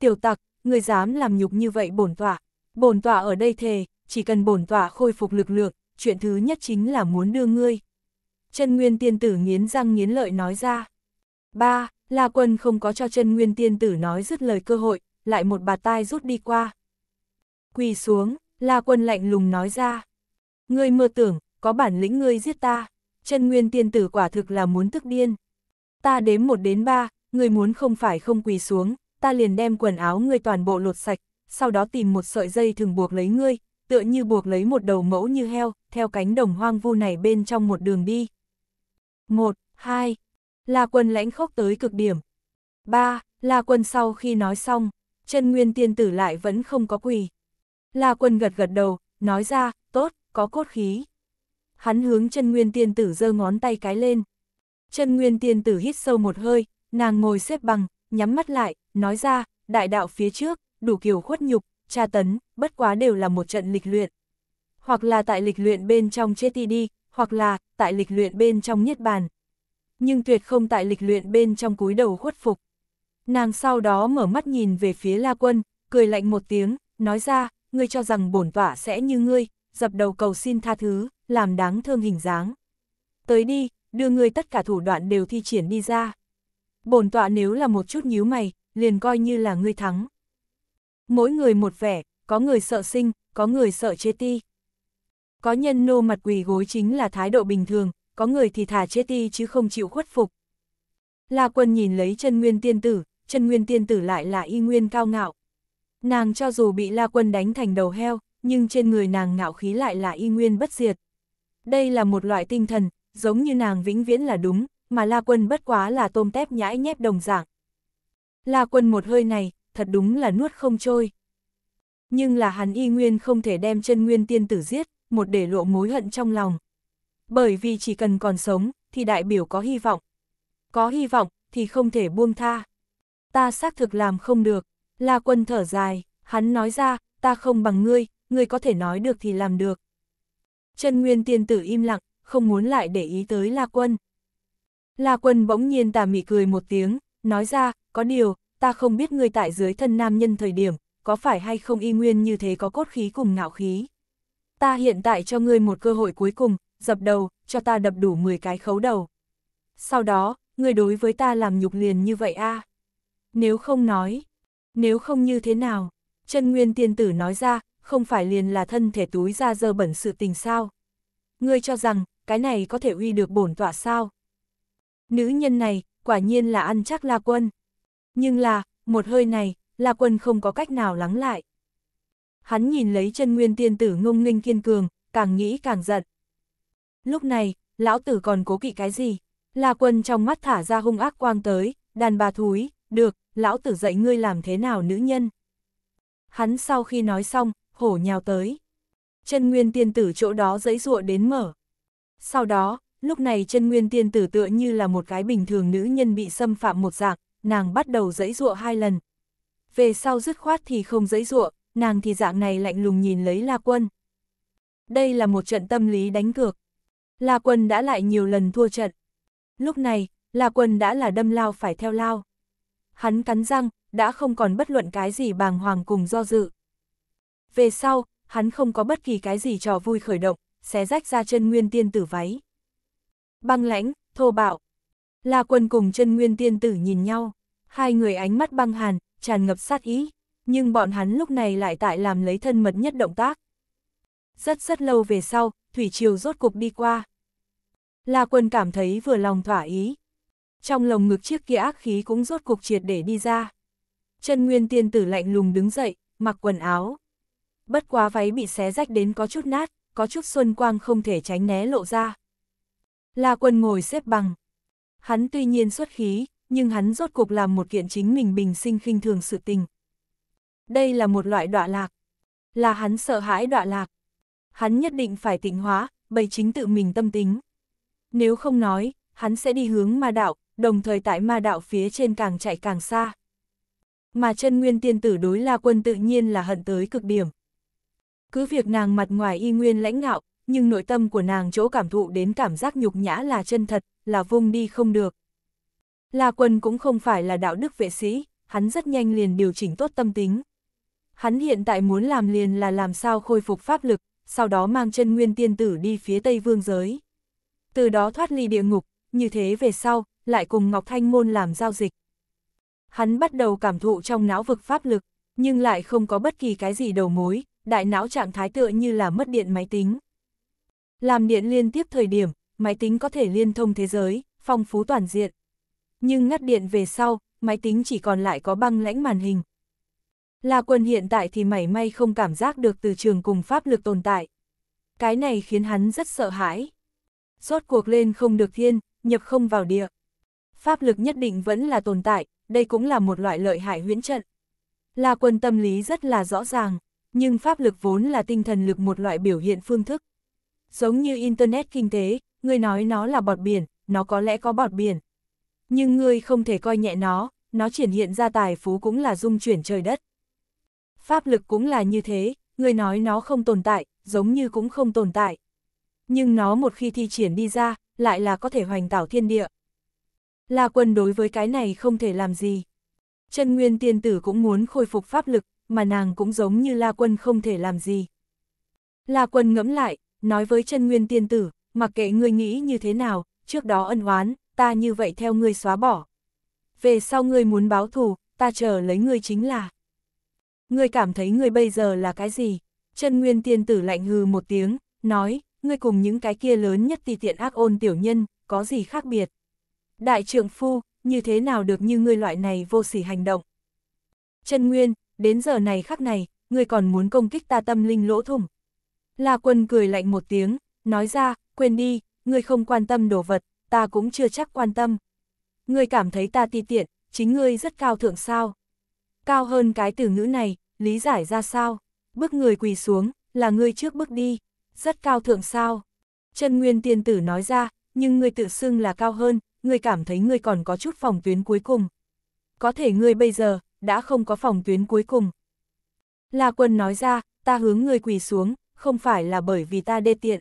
Tiểu tặc, người dám làm nhục như vậy bổn tọa, bổn tọa ở đây thề, chỉ cần bổn tọa khôi phục lực lượng, chuyện thứ nhất chính là muốn đưa ngươi. Chân Nguyên Tiên Tử nghiến răng nghiến lợi nói ra. Ba, La Quân không có cho chân Nguyên Tiên Tử nói dứt lời cơ hội, lại một bà tai rút đi qua. Quỳ xuống, La Quân lạnh lùng nói ra. Ngươi mơ tưởng, có bản lĩnh ngươi giết ta. Chân Nguyên Tiên Tử quả thực là muốn tức điên. Ta đếm một đến ba, người muốn không phải không quỳ xuống, ta liền đem quần áo ngươi toàn bộ lột sạch, sau đó tìm một sợi dây thường buộc lấy ngươi, tựa như buộc lấy một đầu mẫu như heo, theo cánh đồng hoang vu này bên trong một đường đi. Một, hai, là Quân lãnh khốc tới cực điểm. Ba, là Quân sau khi nói xong, chân nguyên tiên tử lại vẫn không có quỳ. La Quân gật gật đầu, nói ra, tốt, có cốt khí. Hắn hướng chân nguyên tiên tử giơ ngón tay cái lên, Chân Nguyên Tiên Tử hít sâu một hơi, nàng ngồi xếp bằng, nhắm mắt lại, nói ra, đại đạo phía trước, đủ kiểu khuất nhục, tra tấn, bất quá đều là một trận lịch luyện. Hoặc là tại lịch luyện bên trong chết ti đi, hoặc là tại lịch luyện bên trong niết bàn. Nhưng tuyệt không tại lịch luyện bên trong cúi đầu khuất phục. Nàng sau đó mở mắt nhìn về phía La Quân, cười lạnh một tiếng, nói ra, ngươi cho rằng bổn tỏa sẽ như ngươi, dập đầu cầu xin tha thứ, làm đáng thương hình dáng. Tới đi, đưa ngươi tất cả thủ đoạn đều thi triển đi ra. Bổn tọa nếu là một chút nhíu mày, liền coi như là ngươi thắng. Mỗi người một vẻ, có người sợ sinh, có người sợ chết ti. Có nhân nô mặt quỳ gối chính là thái độ bình thường, có người thì thả chết ti chứ không chịu khuất phục. La quân nhìn lấy chân nguyên tiên tử, chân nguyên tiên tử lại là y nguyên cao ngạo. Nàng cho dù bị la quân đánh thành đầu heo, nhưng trên người nàng ngạo khí lại là y nguyên bất diệt. Đây là một loại tinh thần, giống như nàng vĩnh viễn là đúng, mà La Quân bất quá là tôm tép nhãi nhép đồng dạng. La Quân một hơi này, thật đúng là nuốt không trôi. Nhưng là hắn y nguyên không thể đem chân nguyên tiên tử giết, một để lộ mối hận trong lòng. Bởi vì chỉ cần còn sống, thì đại biểu có hy vọng. Có hy vọng, thì không thể buông tha. Ta xác thực làm không được. La quân thở dài, hắn nói ra, ta không bằng ngươi, ngươi có thể nói được thì làm được. Chân nguyên tiên tử im lặng, không muốn lại để ý tới La Quân. La Quân bỗng nhiên tà mị cười một tiếng, nói ra, có điều, ta không biết người tại dưới thân nam nhân thời điểm, có phải hay không y nguyên như thế có cốt khí cùng ngạo khí. Ta hiện tại cho ngươi một cơ hội cuối cùng, dập đầu, cho ta đập đủ 10 cái khấu đầu. Sau đó, ngươi đối với ta làm nhục liền như vậy a Nếu không nói, nếu không như thế nào, chân nguyên tiên tử nói ra, không phải liền là thân thể túi ra dơ bẩn sự tình sao. Ngươi cho rằng, cái này có thể uy được bổn tọa sao? Nữ nhân này, quả nhiên là ăn chắc La Quân. Nhưng là, một hơi này, La Quân không có cách nào lắng lại. Hắn nhìn lấy chân nguyên tiên tử ngông nghênh kiên cường, càng nghĩ càng giận. Lúc này, lão tử còn cố kỵ cái gì? La Quân trong mắt thả ra hung ác quang tới, đàn bà thúi, được, lão tử dạy ngươi làm thế nào nữ nhân. Hắn sau khi nói xong, hổ nhào tới. Chân nguyên tiên tử chỗ đó dãy ruộ đến mở, sau đó, lúc này chân nguyên tiên tử tựa như là một cái bình thường nữ nhân bị xâm phạm một dạng, nàng bắt đầu dẫy dụa hai lần. Về sau dứt khoát thì không dẫy dụa, nàng thì dạng này lạnh lùng nhìn lấy La Quân. Đây là một trận tâm lý đánh cược. La Quân đã lại nhiều lần thua trận. Lúc này, La Quân đã là đâm lao phải theo lao. Hắn cắn răng, đã không còn bất luận cái gì bàng hoàng cùng do dự. Về sau, hắn không có bất kỳ cái gì trò vui khởi động, xé rách ra chân nguyên tiên tử váy. Băng lãnh, thô bạo. La quân cùng chân nguyên tiên tử nhìn nhau, hai người ánh mắt băng hàn, tràn ngập sát ý, nhưng bọn hắn lúc này lại tại làm lấy thân mật nhất động tác. Rất rất lâu về sau, thủy triều rốt cục đi qua. La quân cảm thấy vừa lòng thỏa ý. Trong lồng ngực chiếc kia ác khí cũng rốt cục triệt để đi ra. Chân nguyên tiên tử lạnh lùng đứng dậy, mặc quần áo. Bất quá váy bị xé rách đến có chút nát, có chút xuân quang không thể tránh né lộ ra. La quân ngồi xếp bằng. Hắn tuy nhiên xuất khí, nhưng hắn rốt cuộc làm một kiện chính mình bình sinh khinh thường sự tình. Đây là một loại đọa lạc. Là hắn sợ hãi đọa lạc. Hắn nhất định phải tịnh hóa, bày chính tự mình tâm tính. Nếu không nói, hắn sẽ đi hướng ma đạo, đồng thời tại ma đạo phía trên càng chạy càng xa. Mà chân nguyên tiên tử đối La Quân tự nhiên là hận tới cực điểm, cứ việc nàng mặt ngoài y nguyên lãnh ngạo, nhưng nội tâm của nàng chỗ cảm thụ đến cảm giác nhục nhã là chân thật, là vung đi không được. La Quân cũng không phải là đạo đức vệ sĩ, hắn rất nhanh liền điều chỉnh tốt tâm tính. Hắn hiện tại muốn làm liền là làm sao khôi phục pháp lực, sau đó mang chân nguyên tiên tử đi phía Tây Vương giới. Từ đó thoát ly địa ngục, như thế về sau, lại cùng Ngọc Thanh Môn làm giao dịch. Hắn bắt đầu cảm thụ trong não vực pháp lực, nhưng lại không có bất kỳ cái gì đầu mối, đại não trạng thái tựa như là mất điện máy tính. Làm điện liên tiếp thời điểm, máy tính có thể liên thông thế giới, phong phú toàn diện. Nhưng ngắt điện về sau, máy tính chỉ còn lại có băng lãnh màn hình. Là quân hiện tại thì mảy may không cảm giác được từ trường cùng pháp lực tồn tại. Cái này khiến hắn rất sợ hãi. Rốt cuộc lên không được thiên, nhập không vào địa. Pháp lực nhất định vẫn là tồn tại, đây cũng là một loại lợi hại huyễn trận. Là quân tâm lý rất là rõ ràng nhưng pháp lực vốn là tinh thần lực một loại biểu hiện phương thức. Giống như Internet kinh tế, người nói nó là bọt biển, nó có lẽ có bọt biển. Nhưng người không thể coi nhẹ nó, nó triển hiện ra tài phú cũng là dung chuyển trời đất. Pháp lực cũng là như thế, người nói nó không tồn tại, giống như cũng không tồn tại. Nhưng nó một khi thi triển đi ra, lại là có thể hoành tảo thiên địa. La quân đối với cái này không thể làm gì. Chân nguyên tiên tử cũng muốn khôi phục pháp lực, mà nàng cũng giống như La Quân không thể làm gì. La Quân ngẫm lại, nói với chân nguyên tiên tử, mặc kệ ngươi nghĩ như thế nào, trước đó ân oán, ta như vậy theo ngươi xóa bỏ. Về sau ngươi muốn báo thù, ta chờ lấy ngươi chính là. Ngươi cảm thấy ngươi bây giờ là cái gì? Chân nguyên tiên tử lạnh hừ một tiếng, nói, ngươi cùng những cái kia lớn nhất tì tiện ác ôn tiểu nhân, có gì khác biệt? Đại Trưởng phu, như thế nào được như ngươi loại này vô sỉ hành động? Chân nguyên, đến giờ này khắc này, ngươi còn muốn công kích ta tâm linh lỗ thủng. La quân cười lạnh một tiếng, nói ra, quên đi, ngươi không quan tâm đồ vật, ta cũng chưa chắc quan tâm. Ngươi cảm thấy ta ti tiện, chính ngươi rất cao thượng sao. Cao hơn cái từ ngữ này, lý giải ra sao? Bước người quỳ xuống, là ngươi trước bước đi, rất cao thượng sao? Chân Nguyên tiên tử nói ra, nhưng ngươi tự xưng là cao hơn, ngươi cảm thấy ngươi còn có chút phòng tuyến cuối cùng. Có thể ngươi bây giờ, đã không có phòng tuyến cuối cùng. La quân nói ra, ta hướng ngươi quỳ xuống, không phải là bởi vì ta đê tiện.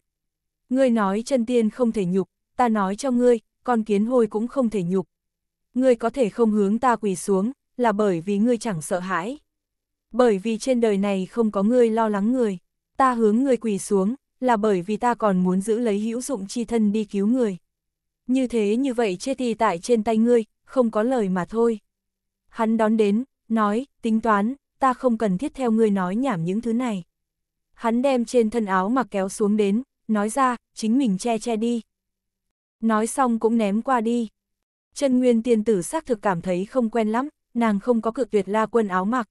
Ngươi nói chân tiên không thể nhục, ta nói cho ngươi, con kiến hôi cũng không thể nhục. Ngươi có thể không hướng ta quỳ xuống, là bởi vì ngươi chẳng sợ hãi. Bởi vì trên đời này không có ngươi lo lắng người, ta hướng ngươi quỳ xuống, là bởi vì ta còn muốn giữ lấy hữu dụng chi thân đi cứu người. Như thế như vậy chết thì tại trên tay ngươi, không có lời mà thôi. Hắn đón đến, nói, tính toán, ta không cần thiết theo ngươi nói nhảm những thứ này. Hắn đem trên thân áo mà kéo xuống đến, nói ra, chính mình che che đi. Nói xong cũng ném qua đi. Chân Nguyên tiên tử xác thực cảm thấy không quen lắm, nàng không có cực tuyệt la quân áo mặc.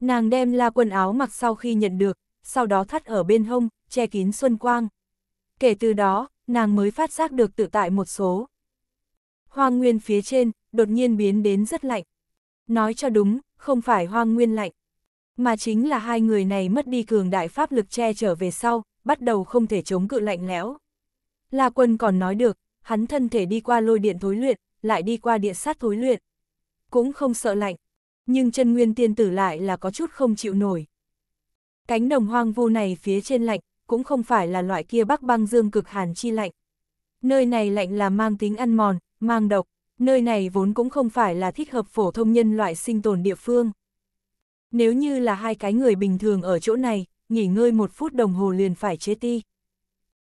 Nàng đem la quân áo mặc sau khi nhận được, sau đó thắt ở bên hông, che kín xuân quang. Kể từ đó, nàng mới phát giác được tự tại một số. Hoang nguyên phía trên, đột nhiên biến đến rất lạnh. Nói cho đúng, không phải hoang nguyên lạnh, mà chính là hai người này mất đi cường đại pháp lực che trở về sau, bắt đầu không thể chống cự lạnh lẽo. La quân còn nói được, hắn thân thể đi qua lôi điện thối luyện, lại đi qua địa sát thối luyện. Cũng không sợ lạnh, nhưng chân nguyên tiên tử lại là có chút không chịu nổi. Cánh đồng hoang vu này phía trên lạnh, cũng không phải là loại kia bắc băng dương cực hàn chi lạnh. Nơi này lạnh là mang tính ăn mòn, mang độc nơi này vốn cũng không phải là thích hợp phổ thông nhân loại sinh tồn địa phương. Nếu như là hai cái người bình thường ở chỗ này, nghỉ ngơi một phút đồng hồ liền phải chế ti.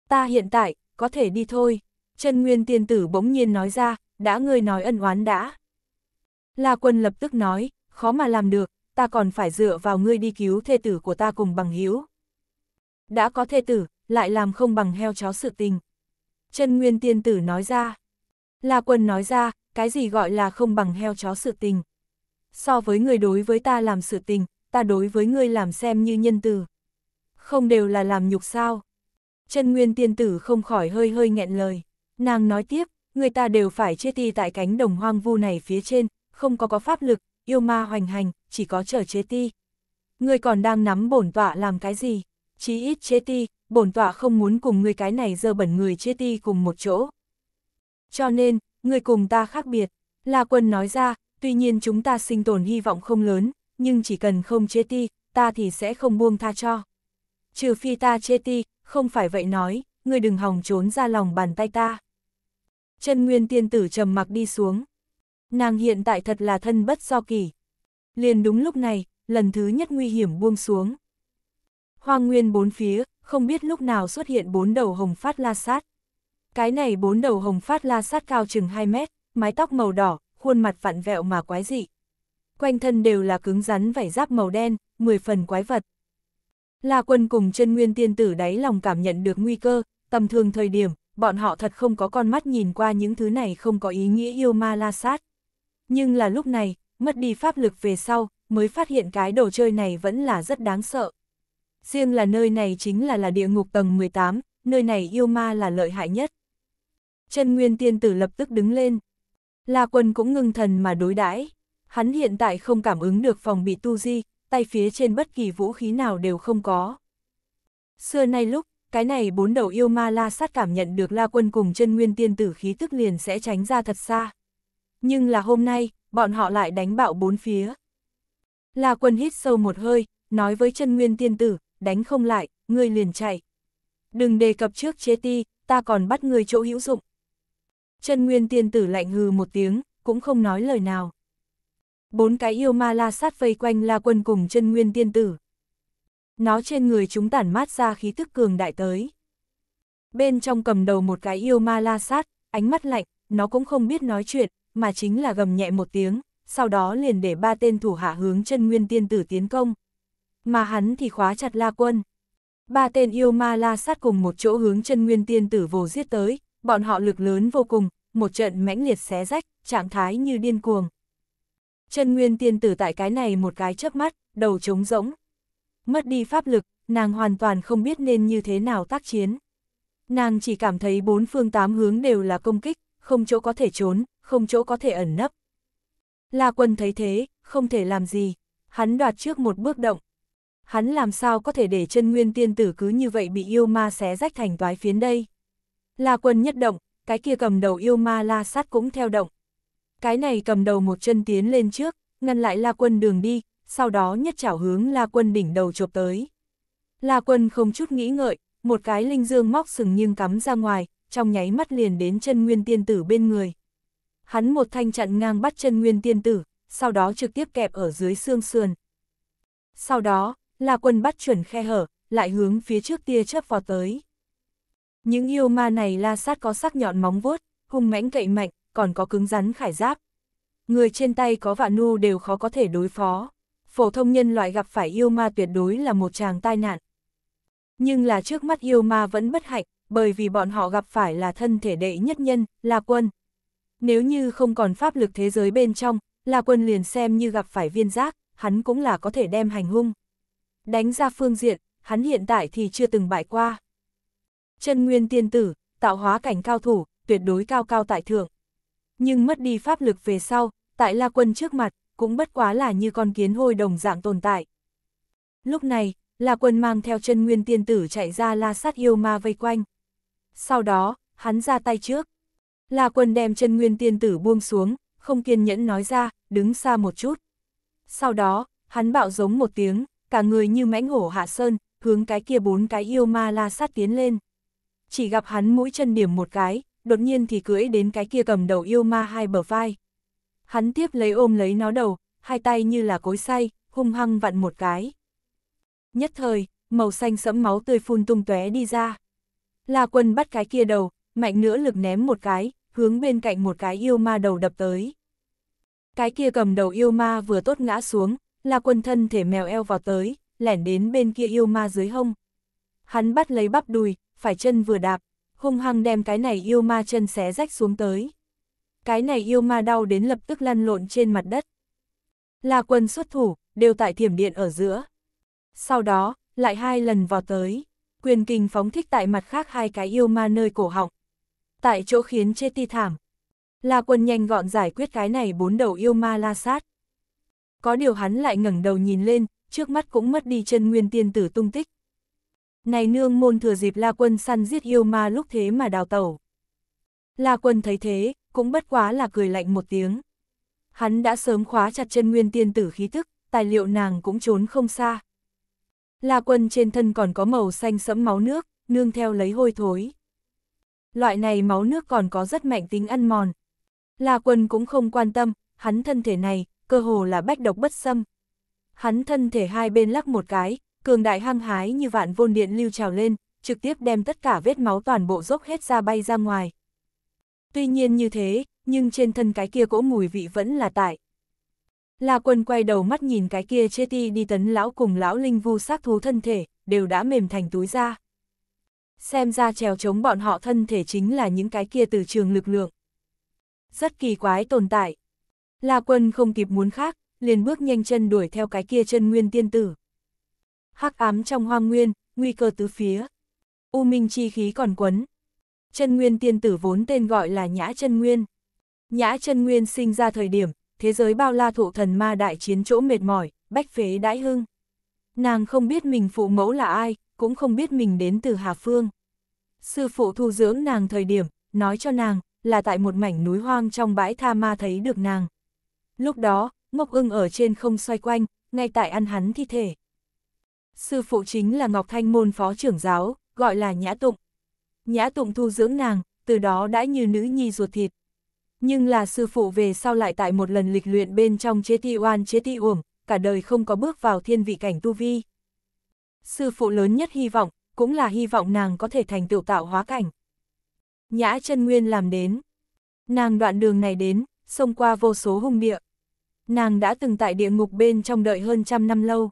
Ta hiện tại, có thể đi thôi, chân nguyên tiên tử bỗng nhiên nói ra, đã ngươi nói ân oán đã. La quân lập tức nói, khó mà làm được, ta còn phải dựa vào ngươi đi cứu thê tử của ta cùng bằng hiếu. Đã có thê tử, lại làm không bằng heo chó sự tình. Chân nguyên tiên tử nói ra, La Quân nói ra, cái gì gọi là không bằng heo chó sự tình. So với người đối với ta làm sự tình, ta đối với ngươi làm xem như nhân từ. Không đều là làm nhục sao. Chân Nguyên tiên tử không khỏi hơi hơi nghẹn lời. Nàng nói tiếp, người ta đều phải chết ti tại cánh đồng hoang vu này phía trên, không có có pháp lực, yêu ma hoành hành, chỉ có chờ chế ti. Ngươi còn đang nắm bổn tọa làm cái gì? Chí ít chế ti, bổn tọa không muốn cùng ngươi cái này dơ bẩn người chế ti cùng một chỗ. Cho nên, người cùng ta khác biệt. La quân nói ra, tuy nhiên chúng ta sinh tồn hy vọng không lớn, nhưng chỉ cần không chê ti, ta thì sẽ không buông tha cho. Trừ phi ta chê ti, không phải vậy nói, người đừng hòng trốn ra lòng bàn tay ta. Chân nguyên tiên tử trầm mặc đi xuống. Nàng hiện tại thật là thân bất do kỳ. Liền đúng lúc này, lần thứ nhất nguy hiểm buông xuống. Hoang nguyên bốn phía, không biết lúc nào xuất hiện bốn đầu hồng phát la sát. Cái này bốn đầu hồng phát la sát cao chừng 2 mét, mái tóc màu đỏ, khuôn mặt vặn vẹo mà quái dị. Quanh thân đều là cứng rắn vảy giáp màu đen, 10 phần quái vật. La quân cùng chân nguyên tiên tử đáy lòng cảm nhận được nguy cơ, tầm thường thời điểm, bọn họ thật không có con mắt nhìn qua những thứ này không có ý nghĩa yêu ma la sát. Nhưng là lúc này, mất đi pháp lực về sau, mới phát hiện cái đồ chơi này vẫn là rất đáng sợ. Riêng là nơi này chính là là địa ngục tầng 18, nơi này yêu ma là lợi hại nhất. Chân nguyên tiên tử lập tức đứng lên. La quân cũng ngưng thần mà đối đãi Hắn hiện tại không cảm ứng được phòng bị tu di, tay phía trên bất kỳ vũ khí nào đều không có. Xưa nay lúc, cái này bốn đầu yêu ma la sát cảm nhận được la quân cùng chân nguyên tiên tử khí tức liền sẽ tránh ra thật xa. Nhưng là hôm nay, bọn họ lại đánh bạo bốn phía. La quân hít sâu một hơi, nói với chân nguyên tiên tử, đánh không lại, ngươi liền chạy. Đừng đề cập trước chế ti, ta còn bắt người chỗ hữu dụng chân nguyên tiên tử lạnh hừ một tiếng, cũng không nói lời nào. Bốn cái yêu ma la sát vây quanh la quân cùng chân nguyên tiên tử. Nó trên người chúng tản mát ra khí tức cường đại tới. Bên trong cầm đầu một cái yêu ma la sát, ánh mắt lạnh, nó cũng không biết nói chuyện, mà chính là gầm nhẹ một tiếng, sau đó liền để ba tên thủ hạ hướng chân nguyên tiên tử tiến công. Mà hắn thì khóa chặt la quân. Ba tên yêu ma la sát cùng một chỗ hướng chân nguyên tiên tử vồ giết tới, bọn họ lực lớn vô cùng, một trận mãnh liệt xé rách, trạng thái như điên cuồng. Chân nguyên tiên tử tại cái này một cái chớp mắt, đầu trống rỗng. Mất đi pháp lực, nàng hoàn toàn không biết nên như thế nào tác chiến. Nàng chỉ cảm thấy bốn phương tám hướng đều là công kích, không chỗ có thể trốn, không chỗ có thể ẩn nấp. La quân thấy thế, không thể làm gì, hắn đoạt trước một bước động. Hắn làm sao có thể để chân nguyên tiên tử cứ như vậy bị yêu ma xé rách thành toái phiến đây. La quân nhất động, cái kia cầm đầu yêu ma la sát cũng theo động. Cái này cầm đầu một chân tiến lên trước, ngăn lại la quân đường đi, sau đó nhất chảo hướng la quân đỉnh đầu chộp tới. La quân không chút nghĩ ngợi, một cái linh dương móc sừng nhưng cắm ra ngoài, trong nháy mắt liền đến chân nguyên tiên tử bên người. Hắn một thanh chặn ngang bắt chân nguyên tiên tử, sau đó trực tiếp kẹp ở dưới xương sườn. Sau đó, La Quân bắt chuẩn khe hở, lại hướng phía trước tia chớp vào tới. Những yêu ma này la sát có sắc nhọn móng vuốt, hung mãnh cậy mạnh, còn có cứng rắn khải giáp. Người trên tay có vạn nu đều khó có thể đối phó. Phổ thông nhân loại gặp phải yêu ma tuyệt đối là một chàng tai nạn. Nhưng là trước mắt yêu ma vẫn bất hạnh, bởi vì bọn họ gặp phải là thân thể đệ nhất nhân, là quân. Nếu như không còn pháp lực thế giới bên trong, là quân liền xem như gặp phải viên giác, hắn cũng là có thể đem hành hung. Đánh ra phương diện, hắn hiện tại thì chưa từng bại qua. Chân nguyên tiên tử, tạo hóa cảnh cao thủ, tuyệt đối cao cao tại thượng. Nhưng mất đi pháp lực về sau, tại La Quân trước mặt, cũng bất quá là như con kiến hôi đồng dạng tồn tại. Lúc này, La Quân mang theo chân nguyên tiên tử chạy ra La Sát yêu ma vây quanh. Sau đó, hắn ra tay trước. La Quân đem chân nguyên tiên tử buông xuống, không kiên nhẫn nói ra, đứng xa một chút. Sau đó, hắn bạo giống một tiếng, cả người như mãnh hổ hạ sơn, hướng cái kia bốn cái yêu ma La Sát tiến lên chỉ gặp hắn mũi chân điểm một cái, đột nhiên thì cưỡi đến cái kia cầm đầu yêu ma hai bờ vai. Hắn tiếp lấy ôm lấy nó đầu, hai tay như là cối say, hung hăng vặn một cái. Nhất thời, màu xanh sẫm máu tươi phun tung tóe đi ra. La quân bắt cái kia đầu, mạnh nữa lực ném một cái, hướng bên cạnh một cái yêu ma đầu đập tới. Cái kia cầm đầu yêu ma vừa tốt ngã xuống, La quân thân thể mèo eo vào tới, lẻn đến bên kia yêu ma dưới hông. Hắn bắt lấy bắp đùi, phải chân vừa đạp, hung hăng đem cái này yêu ma chân xé rách xuống tới. Cái này yêu ma đau đến lập tức lăn lộn trên mặt đất. Là quân xuất thủ, đều tại thiểm điện ở giữa. Sau đó, lại hai lần vào tới, quyền kinh phóng thích tại mặt khác hai cái yêu ma nơi cổ họng. Tại chỗ khiến chê ti thảm. là quân nhanh gọn giải quyết cái này bốn đầu yêu ma la sát. Có điều hắn lại ngẩng đầu nhìn lên, trước mắt cũng mất đi chân nguyên tiên tử tung tích. Này nương môn thừa dịp La Quân săn giết yêu ma lúc thế mà đào tẩu. La Quân thấy thế, cũng bất quá là cười lạnh một tiếng. Hắn đã sớm khóa chặt chân nguyên tiên tử khí tức, tài liệu nàng cũng trốn không xa. La Quân trên thân còn có màu xanh sẫm máu nước, nương theo lấy hôi thối. Loại này máu nước còn có rất mạnh tính ăn mòn. La Quân cũng không quan tâm, hắn thân thể này, cơ hồ là bách độc bất xâm. Hắn thân thể hai bên lắc một cái, cường đại hăng hái như vạn vôn điện lưu trào lên, trực tiếp đem tất cả vết máu toàn bộ dốc hết ra bay ra ngoài. Tuy nhiên như thế, nhưng trên thân cái kia cỗ mùi vị vẫn là tại. La quân quay đầu mắt nhìn cái kia chê ti đi tấn lão cùng lão linh vu sát thú thân thể, đều đã mềm thành túi ra. Xem ra trèo chống bọn họ thân thể chính là những cái kia từ trường lực lượng. Rất kỳ quái tồn tại. La quân không kịp muốn khác, liền bước nhanh chân đuổi theo cái kia chân nguyên tiên tử hắc ám trong hoang nguyên, nguy cơ tứ phía. U minh chi khí còn quấn. Chân nguyên tiên tử vốn tên gọi là Nhã Chân Nguyên. Nhã Chân Nguyên sinh ra thời điểm, thế giới bao la thụ thần ma đại chiến chỗ mệt mỏi, bách phế đãi hưng. Nàng không biết mình phụ mẫu là ai, cũng không biết mình đến từ Hà Phương. Sư phụ thu dưỡng nàng thời điểm, nói cho nàng, là tại một mảnh núi hoang trong bãi tha ma thấy được nàng. Lúc đó, Ngọc ưng ở trên không xoay quanh, ngay tại ăn hắn thi thể. Sư phụ chính là Ngọc Thanh môn phó trưởng giáo, gọi là Nhã Tụng. Nhã Tụng thu dưỡng nàng, từ đó đã như nữ nhi ruột thịt. Nhưng là sư phụ về sau lại tại một lần lịch luyện bên trong chế ti oan chế ti uổng, cả đời không có bước vào thiên vị cảnh tu vi. Sư phụ lớn nhất hy vọng, cũng là hy vọng nàng có thể thành tựu tạo hóa cảnh. Nhã chân Nguyên làm đến. Nàng đoạn đường này đến, xông qua vô số hung địa. Nàng đã từng tại địa ngục bên trong đợi hơn trăm năm lâu.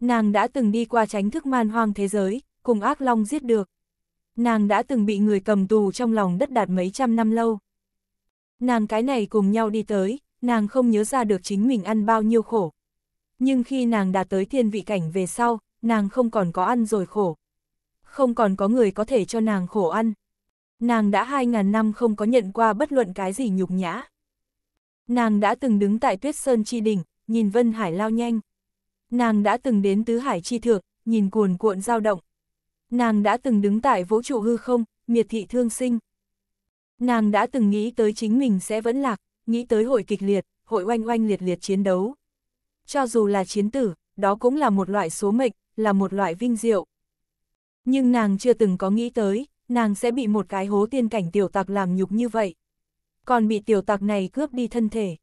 Nàng đã từng đi qua tránh thức man hoang thế giới, cùng ác long giết được. Nàng đã từng bị người cầm tù trong lòng đất đạt mấy trăm năm lâu. Nàng cái này cùng nhau đi tới, nàng không nhớ ra được chính mình ăn bao nhiêu khổ. Nhưng khi nàng đã tới thiên vị cảnh về sau, nàng không còn có ăn rồi khổ. Không còn có người có thể cho nàng khổ ăn. Nàng đã hai ngàn năm không có nhận qua bất luận cái gì nhục nhã. Nàng đã từng đứng tại tuyết sơn tri đỉnh, nhìn Vân Hải lao nhanh. Nàng đã từng đến tứ hải chi thượng, nhìn cuồn cuộn dao động. Nàng đã từng đứng tại vũ trụ hư không, miệt thị thương sinh. Nàng đã từng nghĩ tới chính mình sẽ vẫn lạc, nghĩ tới hội kịch liệt, hội oanh oanh liệt liệt chiến đấu. Cho dù là chiến tử, đó cũng là một loại số mệnh, là một loại vinh diệu. Nhưng nàng chưa từng có nghĩ tới, nàng sẽ bị một cái hố tiên cảnh tiểu tặc làm nhục như vậy. Còn bị tiểu tặc này cướp đi thân thể.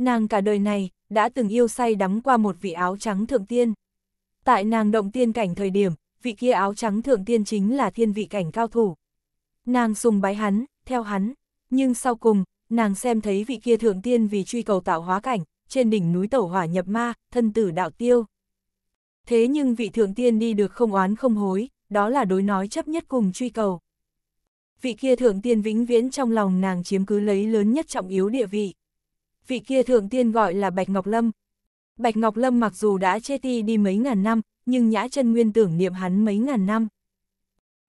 Nàng cả đời này, đã từng yêu say đắm qua một vị áo trắng thượng tiên. Tại nàng động tiên cảnh thời điểm, vị kia áo trắng thượng tiên chính là thiên vị cảnh cao thủ. Nàng sùng bái hắn, theo hắn, nhưng sau cùng, nàng xem thấy vị kia thượng tiên vì truy cầu tạo hóa cảnh, trên đỉnh núi tẩu hỏa nhập ma, thân tử đạo tiêu. Thế nhưng vị thượng tiên đi được không oán không hối, đó là đối nói chấp nhất cùng truy cầu. Vị kia thượng tiên vĩnh viễn trong lòng nàng chiếm cứ lấy lớn nhất trọng yếu địa vị vị kia thượng tiên gọi là Bạch Ngọc Lâm. Bạch Ngọc Lâm mặc dù đã chết đi đi mấy ngàn năm, nhưng Nhã chân Nguyên tưởng niệm hắn mấy ngàn năm.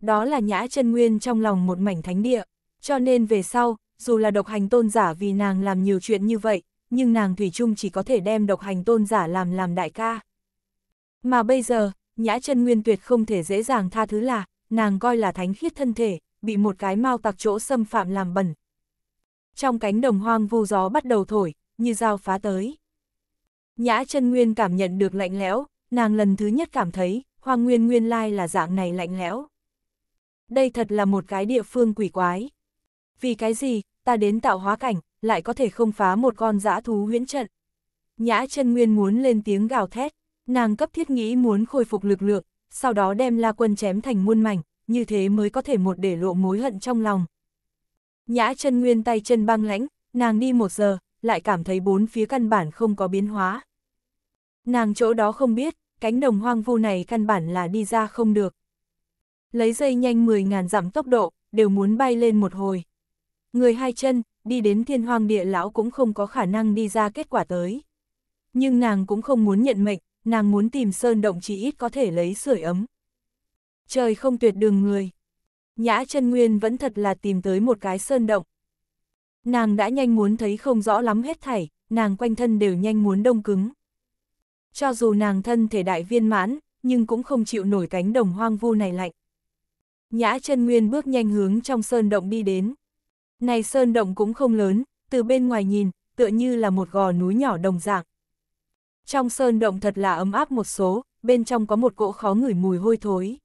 Đó là Nhã chân Nguyên trong lòng một mảnh thánh địa, cho nên về sau, dù là độc hành tôn giả vì nàng làm nhiều chuyện như vậy, nhưng nàng Thủy chung chỉ có thể đem độc hành tôn giả làm làm đại ca. Mà bây giờ, Nhã chân Nguyên tuyệt không thể dễ dàng tha thứ là, nàng coi là thánh khiết thân thể, bị một cái mau tặc chỗ xâm phạm làm bẩn, trong cánh đồng hoang vu gió bắt đầu thổi, như dao phá tới. Nhã chân Nguyên cảm nhận được lạnh lẽo, nàng lần thứ nhất cảm thấy, hoang nguyên nguyên lai là dạng này lạnh lẽo. Đây thật là một cái địa phương quỷ quái. Vì cái gì, ta đến tạo hóa cảnh, lại có thể không phá một con dã thú huyễn trận. Nhã chân Nguyên muốn lên tiếng gào thét, nàng cấp thiết nghĩ muốn khôi phục lực lượng, sau đó đem La Quân chém thành muôn mảnh, như thế mới có thể một để lộ mối hận trong lòng. Nhã chân nguyên tay chân băng lãnh, nàng đi một giờ, lại cảm thấy bốn phía căn bản không có biến hóa. Nàng chỗ đó không biết, cánh đồng hoang vu này căn bản là đi ra không được. Lấy dây nhanh 10.000 dặm tốc độ, đều muốn bay lên một hồi. Người hai chân, đi đến thiên hoang địa lão cũng không có khả năng đi ra kết quả tới. Nhưng nàng cũng không muốn nhận mệnh, nàng muốn tìm sơn động chỉ ít có thể lấy sưởi ấm. Trời không tuyệt đường người. Nhã chân Nguyên vẫn thật là tìm tới một cái sơn động. Nàng đã nhanh muốn thấy không rõ lắm hết thảy, nàng quanh thân đều nhanh muốn đông cứng. Cho dù nàng thân thể đại viên mãn, nhưng cũng không chịu nổi cánh đồng hoang vu này lạnh. Nhã chân Nguyên bước nhanh hướng trong sơn động đi đến. Này sơn động cũng không lớn, từ bên ngoài nhìn, tựa như là một gò núi nhỏ đồng dạng. Trong sơn động thật là ấm áp một số, bên trong có một cỗ khó ngửi mùi hôi thối.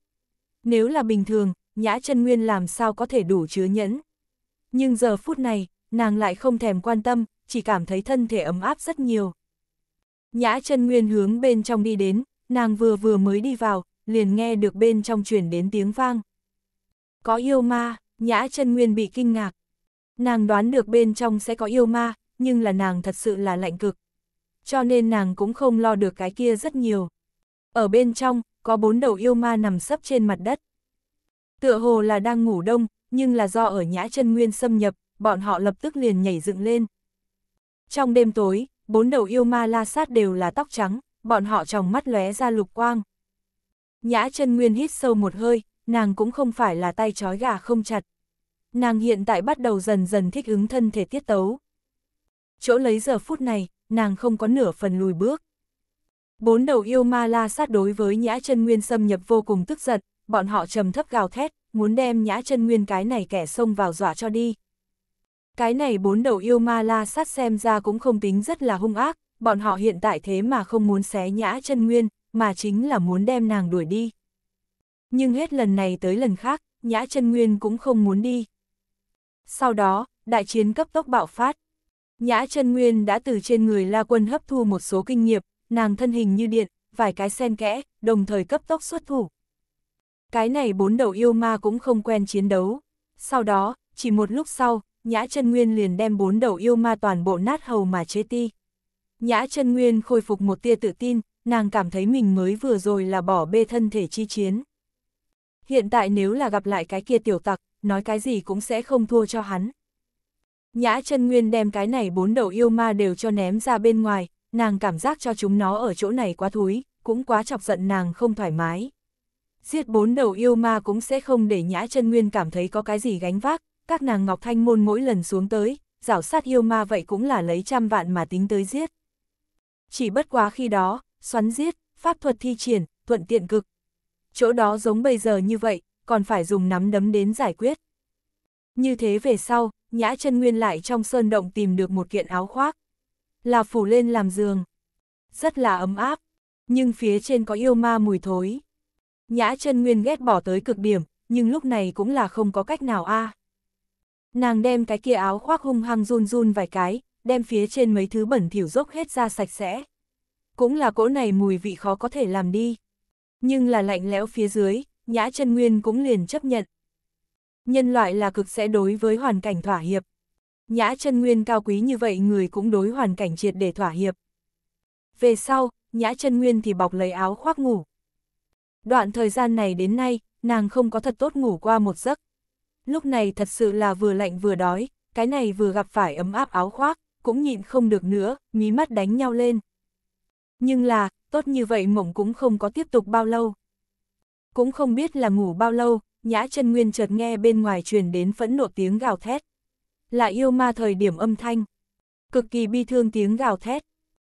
Nếu là bình thường, nhã chân nguyên làm sao có thể đủ chứa nhẫn. Nhưng giờ phút này, nàng lại không thèm quan tâm, chỉ cảm thấy thân thể ấm áp rất nhiều. Nhã chân nguyên hướng bên trong đi đến, nàng vừa vừa mới đi vào, liền nghe được bên trong truyền đến tiếng vang. Có yêu ma, nhã chân nguyên bị kinh ngạc. Nàng đoán được bên trong sẽ có yêu ma, nhưng là nàng thật sự là lạnh cực. Cho nên nàng cũng không lo được cái kia rất nhiều. Ở bên trong, có bốn đầu yêu ma nằm sấp trên mặt đất. Tựa hồ là đang ngủ đông, nhưng là do ở nhã chân nguyên xâm nhập, bọn họ lập tức liền nhảy dựng lên. Trong đêm tối, bốn đầu yêu ma la sát đều là tóc trắng, bọn họ tròng mắt lóe ra lục quang. Nhã chân nguyên hít sâu một hơi, nàng cũng không phải là tay trói gà không chặt. Nàng hiện tại bắt đầu dần dần thích ứng thân thể tiết tấu. Chỗ lấy giờ phút này, nàng không có nửa phần lùi bước. Bốn đầu yêu ma la sát đối với nhã chân nguyên xâm nhập vô cùng tức giận, bọn họ trầm thấp gào thét, muốn đem nhã chân nguyên cái này kẻ xông vào dọa cho đi. Cái này bốn đầu yêu ma la sát xem ra cũng không tính rất là hung ác, bọn họ hiện tại thế mà không muốn xé nhã chân nguyên, mà chính là muốn đem nàng đuổi đi. Nhưng hết lần này tới lần khác, nhã chân nguyên cũng không muốn đi. Sau đó, đại chiến cấp tốc bạo phát. Nhã chân nguyên đã từ trên người la quân hấp thu một số kinh nghiệm, nàng thân hình như điện, vài cái sen kẽ, đồng thời cấp tốc xuất thủ. Cái này bốn đầu yêu ma cũng không quen chiến đấu. Sau đó, chỉ một lúc sau, Nhã chân Nguyên liền đem bốn đầu yêu ma toàn bộ nát hầu mà chế ti. Nhã chân Nguyên khôi phục một tia tự tin, nàng cảm thấy mình mới vừa rồi là bỏ bê thân thể chi chiến. Hiện tại nếu là gặp lại cái kia tiểu tặc, nói cái gì cũng sẽ không thua cho hắn. Nhã chân Nguyên đem cái này bốn đầu yêu ma đều cho ném ra bên ngoài, nàng cảm giác cho chúng nó ở chỗ này quá thúi, cũng quá chọc giận nàng không thoải mái. Giết bốn đầu yêu ma cũng sẽ không để nhã chân nguyên cảm thấy có cái gì gánh vác, các nàng Ngọc Thanh Môn mỗi lần xuống tới, rảo sát yêu ma vậy cũng là lấy trăm vạn mà tính tới giết. Chỉ bất quá khi đó, xoắn giết, pháp thuật thi triển, thuận tiện cực. Chỗ đó giống bây giờ như vậy, còn phải dùng nắm đấm đến giải quyết. Như thế về sau, nhã chân nguyên lại trong sơn động tìm được một kiện áo khoác. Là phủ lên làm giường. Rất là ấm áp, nhưng phía trên có yêu ma mùi thối. Nhã chân nguyên ghét bỏ tới cực điểm, nhưng lúc này cũng là không có cách nào a. À. Nàng đem cái kia áo khoác hung hăng run run vài cái, đem phía trên mấy thứ bẩn thỉu dốc hết ra sạch sẽ. Cũng là cỗ này mùi vị khó có thể làm đi. Nhưng là lạnh lẽo phía dưới, nhã chân nguyên cũng liền chấp nhận. Nhân loại là cực sẽ đối với hoàn cảnh thỏa hiệp. Nhã chân nguyên cao quý như vậy người cũng đối hoàn cảnh triệt để thỏa hiệp. Về sau, nhã chân nguyên thì bọc lấy áo khoác ngủ, đoạn thời gian này đến nay, nàng không có thật tốt ngủ qua một giấc. Lúc này thật sự là vừa lạnh vừa đói, cái này vừa gặp phải ấm áp áo khoác, cũng nhịn không được nữa, mí mắt đánh nhau lên. Nhưng là, tốt như vậy mộng cũng không có tiếp tục bao lâu. Cũng không biết là ngủ bao lâu, nhã chân nguyên chợt nghe bên ngoài truyền đến phẫn nộ tiếng gào thét. Là yêu ma thời điểm âm thanh. Cực kỳ bi thương tiếng gào thét.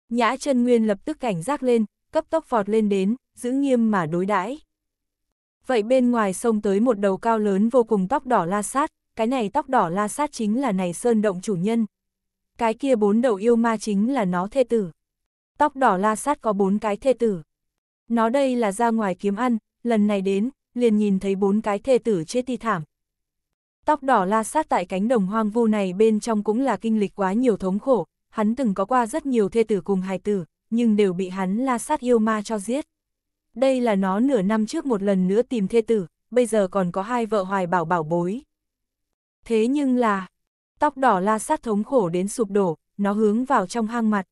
Nhã chân nguyên lập tức cảnh giác lên, cấp tốc vọt lên đến, giữ nghiêm mà đối đãi. Vậy bên ngoài sông tới một đầu cao lớn vô cùng tóc đỏ la sát, cái này tóc đỏ la sát chính là này sơn động chủ nhân. Cái kia bốn đầu yêu ma chính là nó thê tử. Tóc đỏ la sát có bốn cái thê tử. Nó đây là ra ngoài kiếm ăn, lần này đến, liền nhìn thấy bốn cái thê tử chết ti thảm. Tóc đỏ la sát tại cánh đồng hoang vu này bên trong cũng là kinh lịch quá nhiều thống khổ, hắn từng có qua rất nhiều thê tử cùng hài tử, nhưng đều bị hắn la sát yêu ma cho giết đây là nó nửa năm trước một lần nữa tìm thê tử, bây giờ còn có hai vợ hoài bảo bảo bối. Thế nhưng là, tóc đỏ la sát thống khổ đến sụp đổ, nó hướng vào trong hang mặt.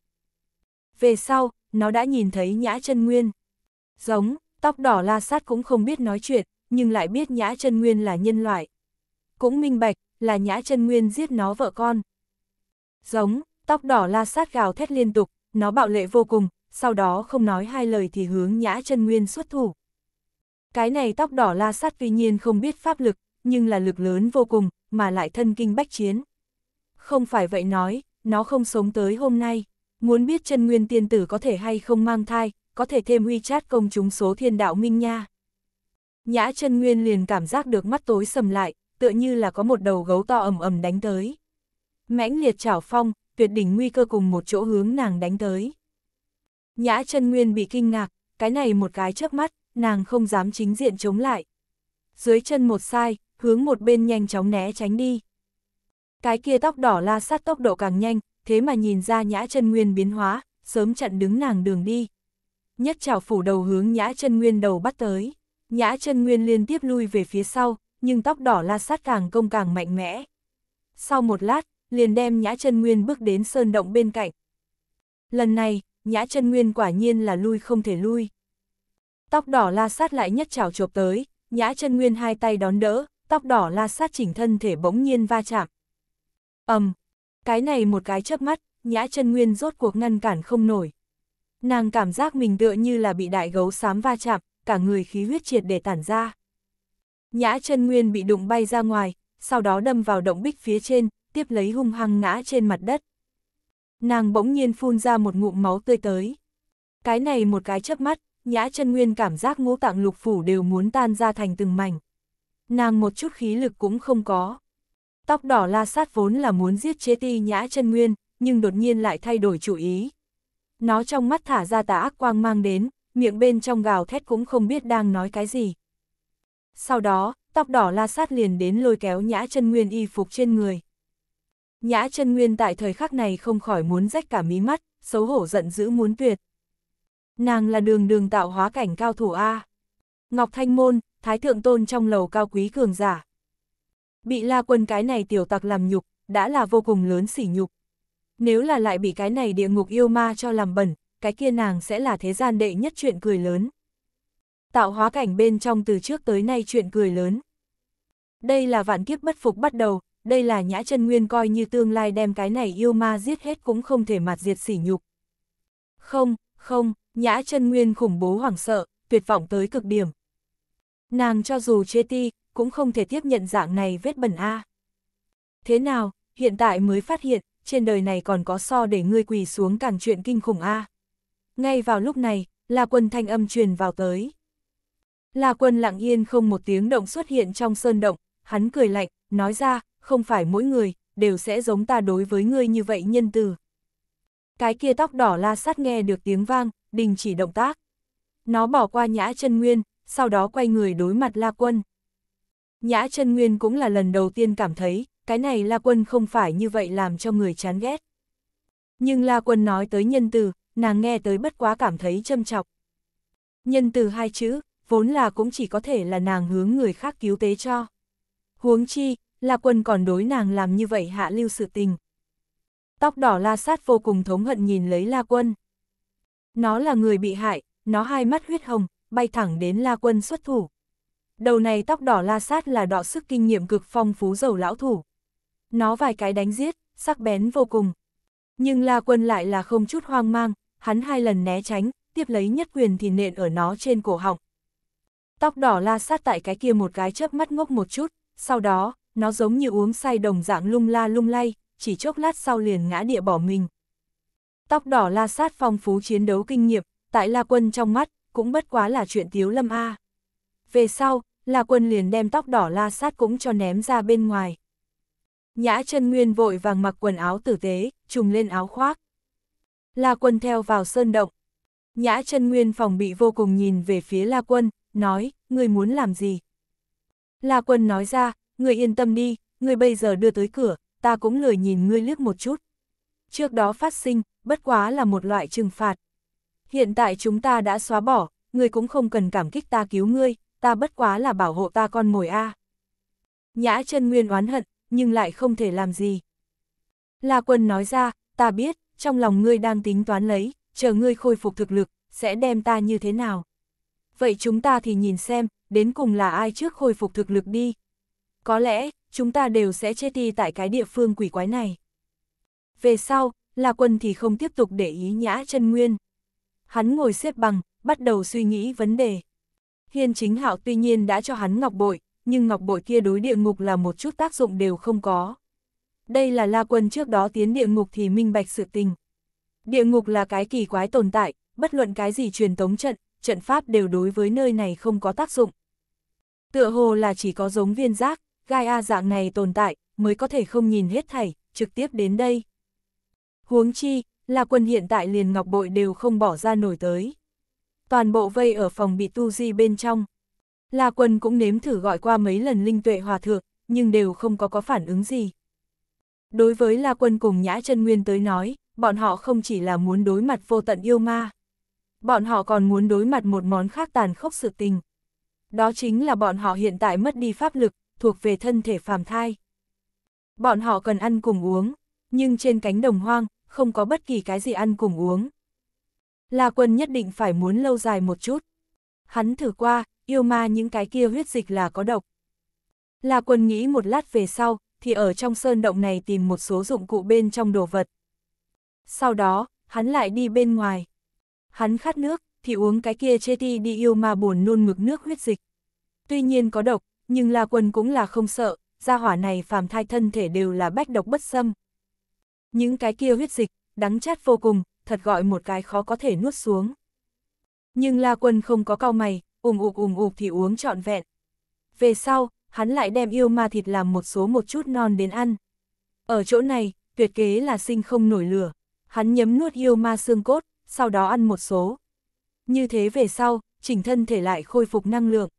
Về sau, nó đã nhìn thấy nhã chân nguyên. Giống, tóc đỏ la sát cũng không biết nói chuyện, nhưng lại biết nhã chân nguyên là nhân loại. Cũng minh bạch, là nhã chân nguyên giết nó vợ con. Giống, tóc đỏ la sát gào thét liên tục, nó bạo lệ vô cùng, sau đó không nói hai lời thì hướng nhã chân nguyên xuất thủ. Cái này tóc đỏ la sát tuy nhiên không biết pháp lực, nhưng là lực lớn vô cùng, mà lại thân kinh bách chiến. Không phải vậy nói, nó không sống tới hôm nay. Muốn biết chân nguyên tiên tử có thể hay không mang thai, có thể thêm uy chat công chúng số thiên đạo minh nha. Nhã chân nguyên liền cảm giác được mắt tối sầm lại, tựa như là có một đầu gấu to ầm ầm đánh tới. Mãnh liệt chảo phong, tuyệt đỉnh nguy cơ cùng một chỗ hướng nàng đánh tới. Nhã chân nguyên bị kinh ngạc, cái này một cái chớp mắt, nàng không dám chính diện chống lại. Dưới chân một sai, hướng một bên nhanh chóng né tránh đi. Cái kia tóc đỏ la sát tốc độ càng nhanh, thế mà nhìn ra nhã chân nguyên biến hóa, sớm chặn đứng nàng đường đi. Nhất chảo phủ đầu hướng nhã chân nguyên đầu bắt tới, nhã chân nguyên liên tiếp lui về phía sau, nhưng tóc đỏ la sát càng công càng mạnh mẽ. Sau một lát, liền đem nhã chân nguyên bước đến sơn động bên cạnh. Lần này, nhã chân nguyên quả nhiên là lui không thể lui. Tóc đỏ la sát lại nhất trào chộp tới, nhã chân nguyên hai tay đón đỡ, tóc đỏ la sát chỉnh thân thể bỗng nhiên va chạm. ầm, cái này một cái chớp mắt, nhã chân nguyên rốt cuộc ngăn cản không nổi. Nàng cảm giác mình tựa như là bị đại gấu xám va chạm, cả người khí huyết triệt để tản ra. Nhã chân nguyên bị đụng bay ra ngoài, sau đó đâm vào động bích phía trên, tiếp lấy hung hăng ngã trên mặt đất. Nàng bỗng nhiên phun ra một ngụm máu tươi tới. Cái này một cái chớp mắt, nhã chân nguyên cảm giác ngũ tạng lục phủ đều muốn tan ra thành từng mảnh. Nàng một chút khí lực cũng không có. Tóc đỏ la sát vốn là muốn giết chế ti nhã chân nguyên, nhưng đột nhiên lại thay đổi chủ ý. Nó trong mắt thả ra tà ác quang mang đến, miệng bên trong gào thét cũng không biết đang nói cái gì. Sau đó, tóc đỏ la sát liền đến lôi kéo nhã chân nguyên y phục trên người. Nhã chân nguyên tại thời khắc này không khỏi muốn rách cả mí mắt, xấu hổ giận dữ muốn tuyệt. Nàng là đường đường tạo hóa cảnh cao thủ A. Ngọc Thanh Môn, Thái Thượng Tôn trong lầu cao quý cường giả. Bị la quân cái này tiểu tặc làm nhục, đã là vô cùng lớn sỉ nhục. Nếu là lại bị cái này địa ngục yêu ma cho làm bẩn, cái kia nàng sẽ là thế gian đệ nhất chuyện cười lớn. Tạo hóa cảnh bên trong từ trước tới nay chuyện cười lớn. Đây là vạn kiếp bất phục bắt đầu, đây là nhã chân nguyên coi như tương lai đem cái này yêu ma giết hết cũng không thể mặt diệt sỉ nhục. Không, không, nhã chân nguyên khủng bố hoảng sợ, tuyệt vọng tới cực điểm. Nàng cho dù chê ti, cũng không thể tiếp nhận dạng này vết bẩn a. Thế nào, hiện tại mới phát hiện, trên đời này còn có so để ngươi quỳ xuống càng chuyện kinh khủng a. Ngay vào lúc này, là quân thanh âm truyền vào tới. Là quân lặng yên không một tiếng động xuất hiện trong sơn động, hắn cười lạnh, nói ra, không phải mỗi người, đều sẽ giống ta đối với ngươi như vậy nhân từ. Cái kia tóc đỏ la sát nghe được tiếng vang, đình chỉ động tác. Nó bỏ qua nhã chân nguyên, sau đó quay người đối mặt la quân. Nhã chân nguyên cũng là lần đầu tiên cảm thấy, cái này la quân không phải như vậy làm cho người chán ghét. Nhưng la quân nói tới nhân từ, nàng nghe tới bất quá cảm thấy châm chọc. Nhân từ hai chữ, vốn là cũng chỉ có thể là nàng hướng người khác cứu tế cho. Huống chi, La Quân còn đối nàng làm như vậy hạ lưu sự tình. Tóc đỏ la sát vô cùng thống hận nhìn lấy La Quân. Nó là người bị hại, nó hai mắt huyết hồng, bay thẳng đến La Quân xuất thủ. Đầu này tóc đỏ la sát là đọ sức kinh nghiệm cực phong phú giàu lão thủ. Nó vài cái đánh giết, sắc bén vô cùng. Nhưng La Quân lại là không chút hoang mang, hắn hai lần né tránh, tiếp lấy nhất quyền thì nện ở nó trên cổ họng. Tóc đỏ la sát tại cái kia một cái chớp mắt ngốc một chút, sau đó, nó giống như uống say đồng dạng lung la lung lay, chỉ chốc lát sau liền ngã địa bỏ mình. Tóc đỏ la sát phong phú chiến đấu kinh nghiệm, tại la quân trong mắt, cũng bất quá là chuyện tiếu lâm A. Về sau, la quân liền đem tóc đỏ la sát cũng cho ném ra bên ngoài. Nhã chân nguyên vội vàng mặc quần áo tử tế, trùng lên áo khoác. La quân theo vào sơn động. Nhã chân nguyên phòng bị vô cùng nhìn về phía la quân, nói, ngươi muốn làm gì? La quân nói ra, ngươi yên tâm đi, ngươi bây giờ đưa tới cửa, ta cũng lười nhìn ngươi liếc một chút. Trước đó phát sinh, bất quá là một loại trừng phạt. Hiện tại chúng ta đã xóa bỏ, ngươi cũng không cần cảm kích ta cứu ngươi, ta bất quá là bảo hộ ta con mồi a. Nhã chân nguyên oán hận, nhưng lại không thể làm gì. La quân nói ra, ta biết, trong lòng ngươi đang tính toán lấy, chờ ngươi khôi phục thực lực, sẽ đem ta như thế nào. Vậy chúng ta thì nhìn xem, đến cùng là ai trước khôi phục thực lực đi, có lẽ, chúng ta đều sẽ chết đi tại cái địa phương quỷ quái này. Về sau, La Quân thì không tiếp tục để ý nhã chân nguyên. Hắn ngồi xếp bằng, bắt đầu suy nghĩ vấn đề. Hiên chính hạo tuy nhiên đã cho hắn ngọc bội, nhưng ngọc bội kia đối địa ngục là một chút tác dụng đều không có. Đây là La Quân trước đó tiến địa ngục thì minh bạch sự tình. Địa ngục là cái kỳ quái tồn tại, bất luận cái gì truyền tống trận, trận pháp đều đối với nơi này không có tác dụng. Tựa hồ là chỉ có giống viên rác, Gaia dạng này tồn tại, mới có thể không nhìn hết thảy, trực tiếp đến đây. Huống chi, là quân hiện tại liền ngọc bội đều không bỏ ra nổi tới. Toàn bộ vây ở phòng bị tu di bên trong. La quân cũng nếm thử gọi qua mấy lần linh tuệ hòa thượng, nhưng đều không có có phản ứng gì. Đối với La quân cùng nhã chân nguyên tới nói, bọn họ không chỉ là muốn đối mặt vô tận yêu ma. Bọn họ còn muốn đối mặt một món khác tàn khốc sự tình. Đó chính là bọn họ hiện tại mất đi pháp lực, thuộc về thân thể phàm thai. Bọn họ cần ăn cùng uống, nhưng trên cánh đồng hoang, không có bất kỳ cái gì ăn cùng uống. La quân nhất định phải muốn lâu dài một chút. Hắn thử qua, yêu ma những cái kia huyết dịch là có độc. La quân nghĩ một lát về sau, thì ở trong sơn động này tìm một số dụng cụ bên trong đồ vật. Sau đó, hắn lại đi bên ngoài. Hắn khát nước, thì uống cái kia chê ti đi yêu ma buồn nôn ngực nước huyết dịch. Tuy nhiên có độc, nhưng La Quân cũng là không sợ, gia hỏa này phàm thai thân thể đều là bách độc bất xâm. Những cái kia huyết dịch, đắng chát vô cùng, thật gọi một cái khó có thể nuốt xuống. Nhưng La Quân không có cau mày, ùm ụp ùm ụp thì uống trọn vẹn. Về sau, hắn lại đem yêu ma thịt làm một số một chút non đến ăn. Ở chỗ này, tuyệt kế là sinh không nổi lửa. Hắn nhấm nuốt yêu ma xương cốt, sau đó ăn một số. Như thế về sau, chỉnh thân thể lại khôi phục năng lượng.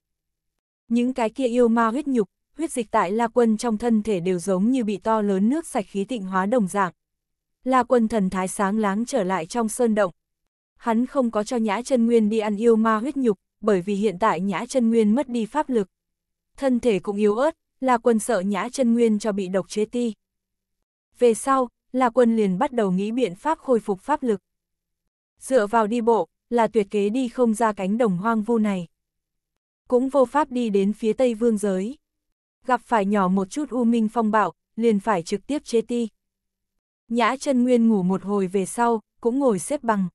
Những cái kia yêu ma huyết nhục, huyết dịch tại La Quân trong thân thể đều giống như bị to lớn nước sạch khí tịnh hóa đồng dạng. La Quân thần thái sáng láng trở lại trong sơn động. Hắn không có cho Nhã Chân Nguyên đi ăn yêu ma huyết nhục, bởi vì hiện tại Nhã Chân Nguyên mất đi pháp lực. Thân thể cũng yếu ớt, La Quân sợ Nhã Chân Nguyên cho bị độc chế ti. Về sau, La Quân liền bắt đầu nghĩ biện pháp khôi phục pháp lực. Dựa vào đi bộ, là tuyệt kế đi không ra cánh đồng hoang vu này cũng vô pháp đi đến phía Tây Vương giới. Gặp phải nhỏ một chút u minh phong bạo, liền phải trực tiếp chế ti. Nhã chân Nguyên ngủ một hồi về sau, cũng ngồi xếp bằng.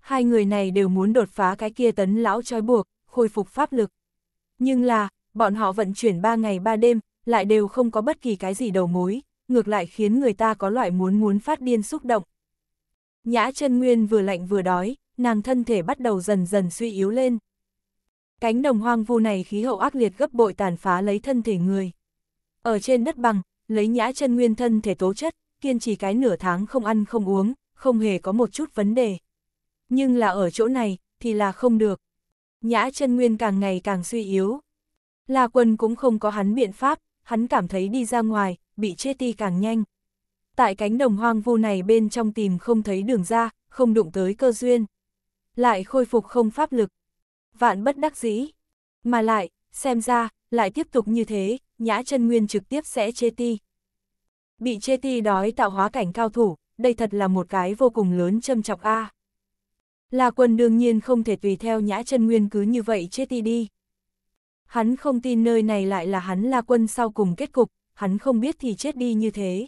Hai người này đều muốn đột phá cái kia tấn lão trói buộc, khôi phục pháp lực. Nhưng là, bọn họ vận chuyển ba ngày ba đêm, lại đều không có bất kỳ cái gì đầu mối, ngược lại khiến người ta có loại muốn muốn phát điên xúc động. Nhã chân Nguyên vừa lạnh vừa đói, nàng thân thể bắt đầu dần dần suy yếu lên. Cánh đồng hoang vu này khí hậu ác liệt gấp bội tàn phá lấy thân thể người. Ở trên đất bằng, lấy nhã chân nguyên thân thể tố chất, kiên trì cái nửa tháng không ăn không uống, không hề có một chút vấn đề. Nhưng là ở chỗ này, thì là không được. Nhã chân nguyên càng ngày càng suy yếu. La quân cũng không có hắn biện pháp, hắn cảm thấy đi ra ngoài, bị chết ti càng nhanh. Tại cánh đồng hoang vu này bên trong tìm không thấy đường ra, không đụng tới cơ duyên. Lại khôi phục không pháp lực vạn bất đắc dĩ. Mà lại, xem ra, lại tiếp tục như thế, nhã chân nguyên trực tiếp sẽ chê ti. Bị chê ti đói tạo hóa cảnh cao thủ, đây thật là một cái vô cùng lớn châm chọc a. À. La quân đương nhiên không thể tùy theo nhã chân nguyên cứ như vậy chê ti đi. Hắn không tin nơi này lại là hắn la quân sau cùng kết cục, hắn không biết thì chết đi như thế.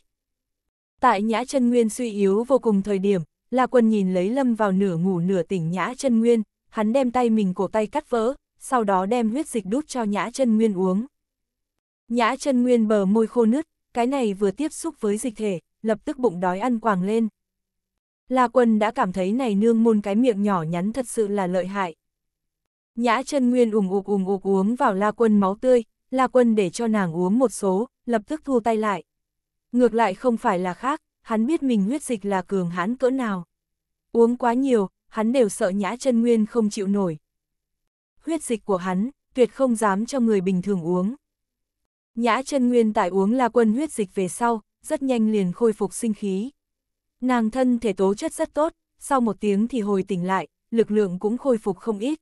Tại nhã chân nguyên suy yếu vô cùng thời điểm, La Quân nhìn lấy lâm vào nửa ngủ nửa tỉnh nhã chân nguyên, hắn đem tay mình cổ tay cắt vỡ, sau đó đem huyết dịch đút cho Nhã chân Nguyên uống. Nhã chân Nguyên bờ môi khô nứt, cái này vừa tiếp xúc với dịch thể, lập tức bụng đói ăn quàng lên. La Quân đã cảm thấy này nương môn cái miệng nhỏ nhắn thật sự là lợi hại. Nhã chân Nguyên ủng ục ủng ục uống vào La Quân máu tươi, La Quân để cho nàng uống một số, lập tức thu tay lại. Ngược lại không phải là khác, hắn biết mình huyết dịch là cường hãn cỡ nào. Uống quá nhiều, hắn đều sợ nhã chân nguyên không chịu nổi. Huyết dịch của hắn, tuyệt không dám cho người bình thường uống. Nhã chân nguyên tại uống la quân huyết dịch về sau, rất nhanh liền khôi phục sinh khí. Nàng thân thể tố chất rất tốt, sau một tiếng thì hồi tỉnh lại, lực lượng cũng khôi phục không ít.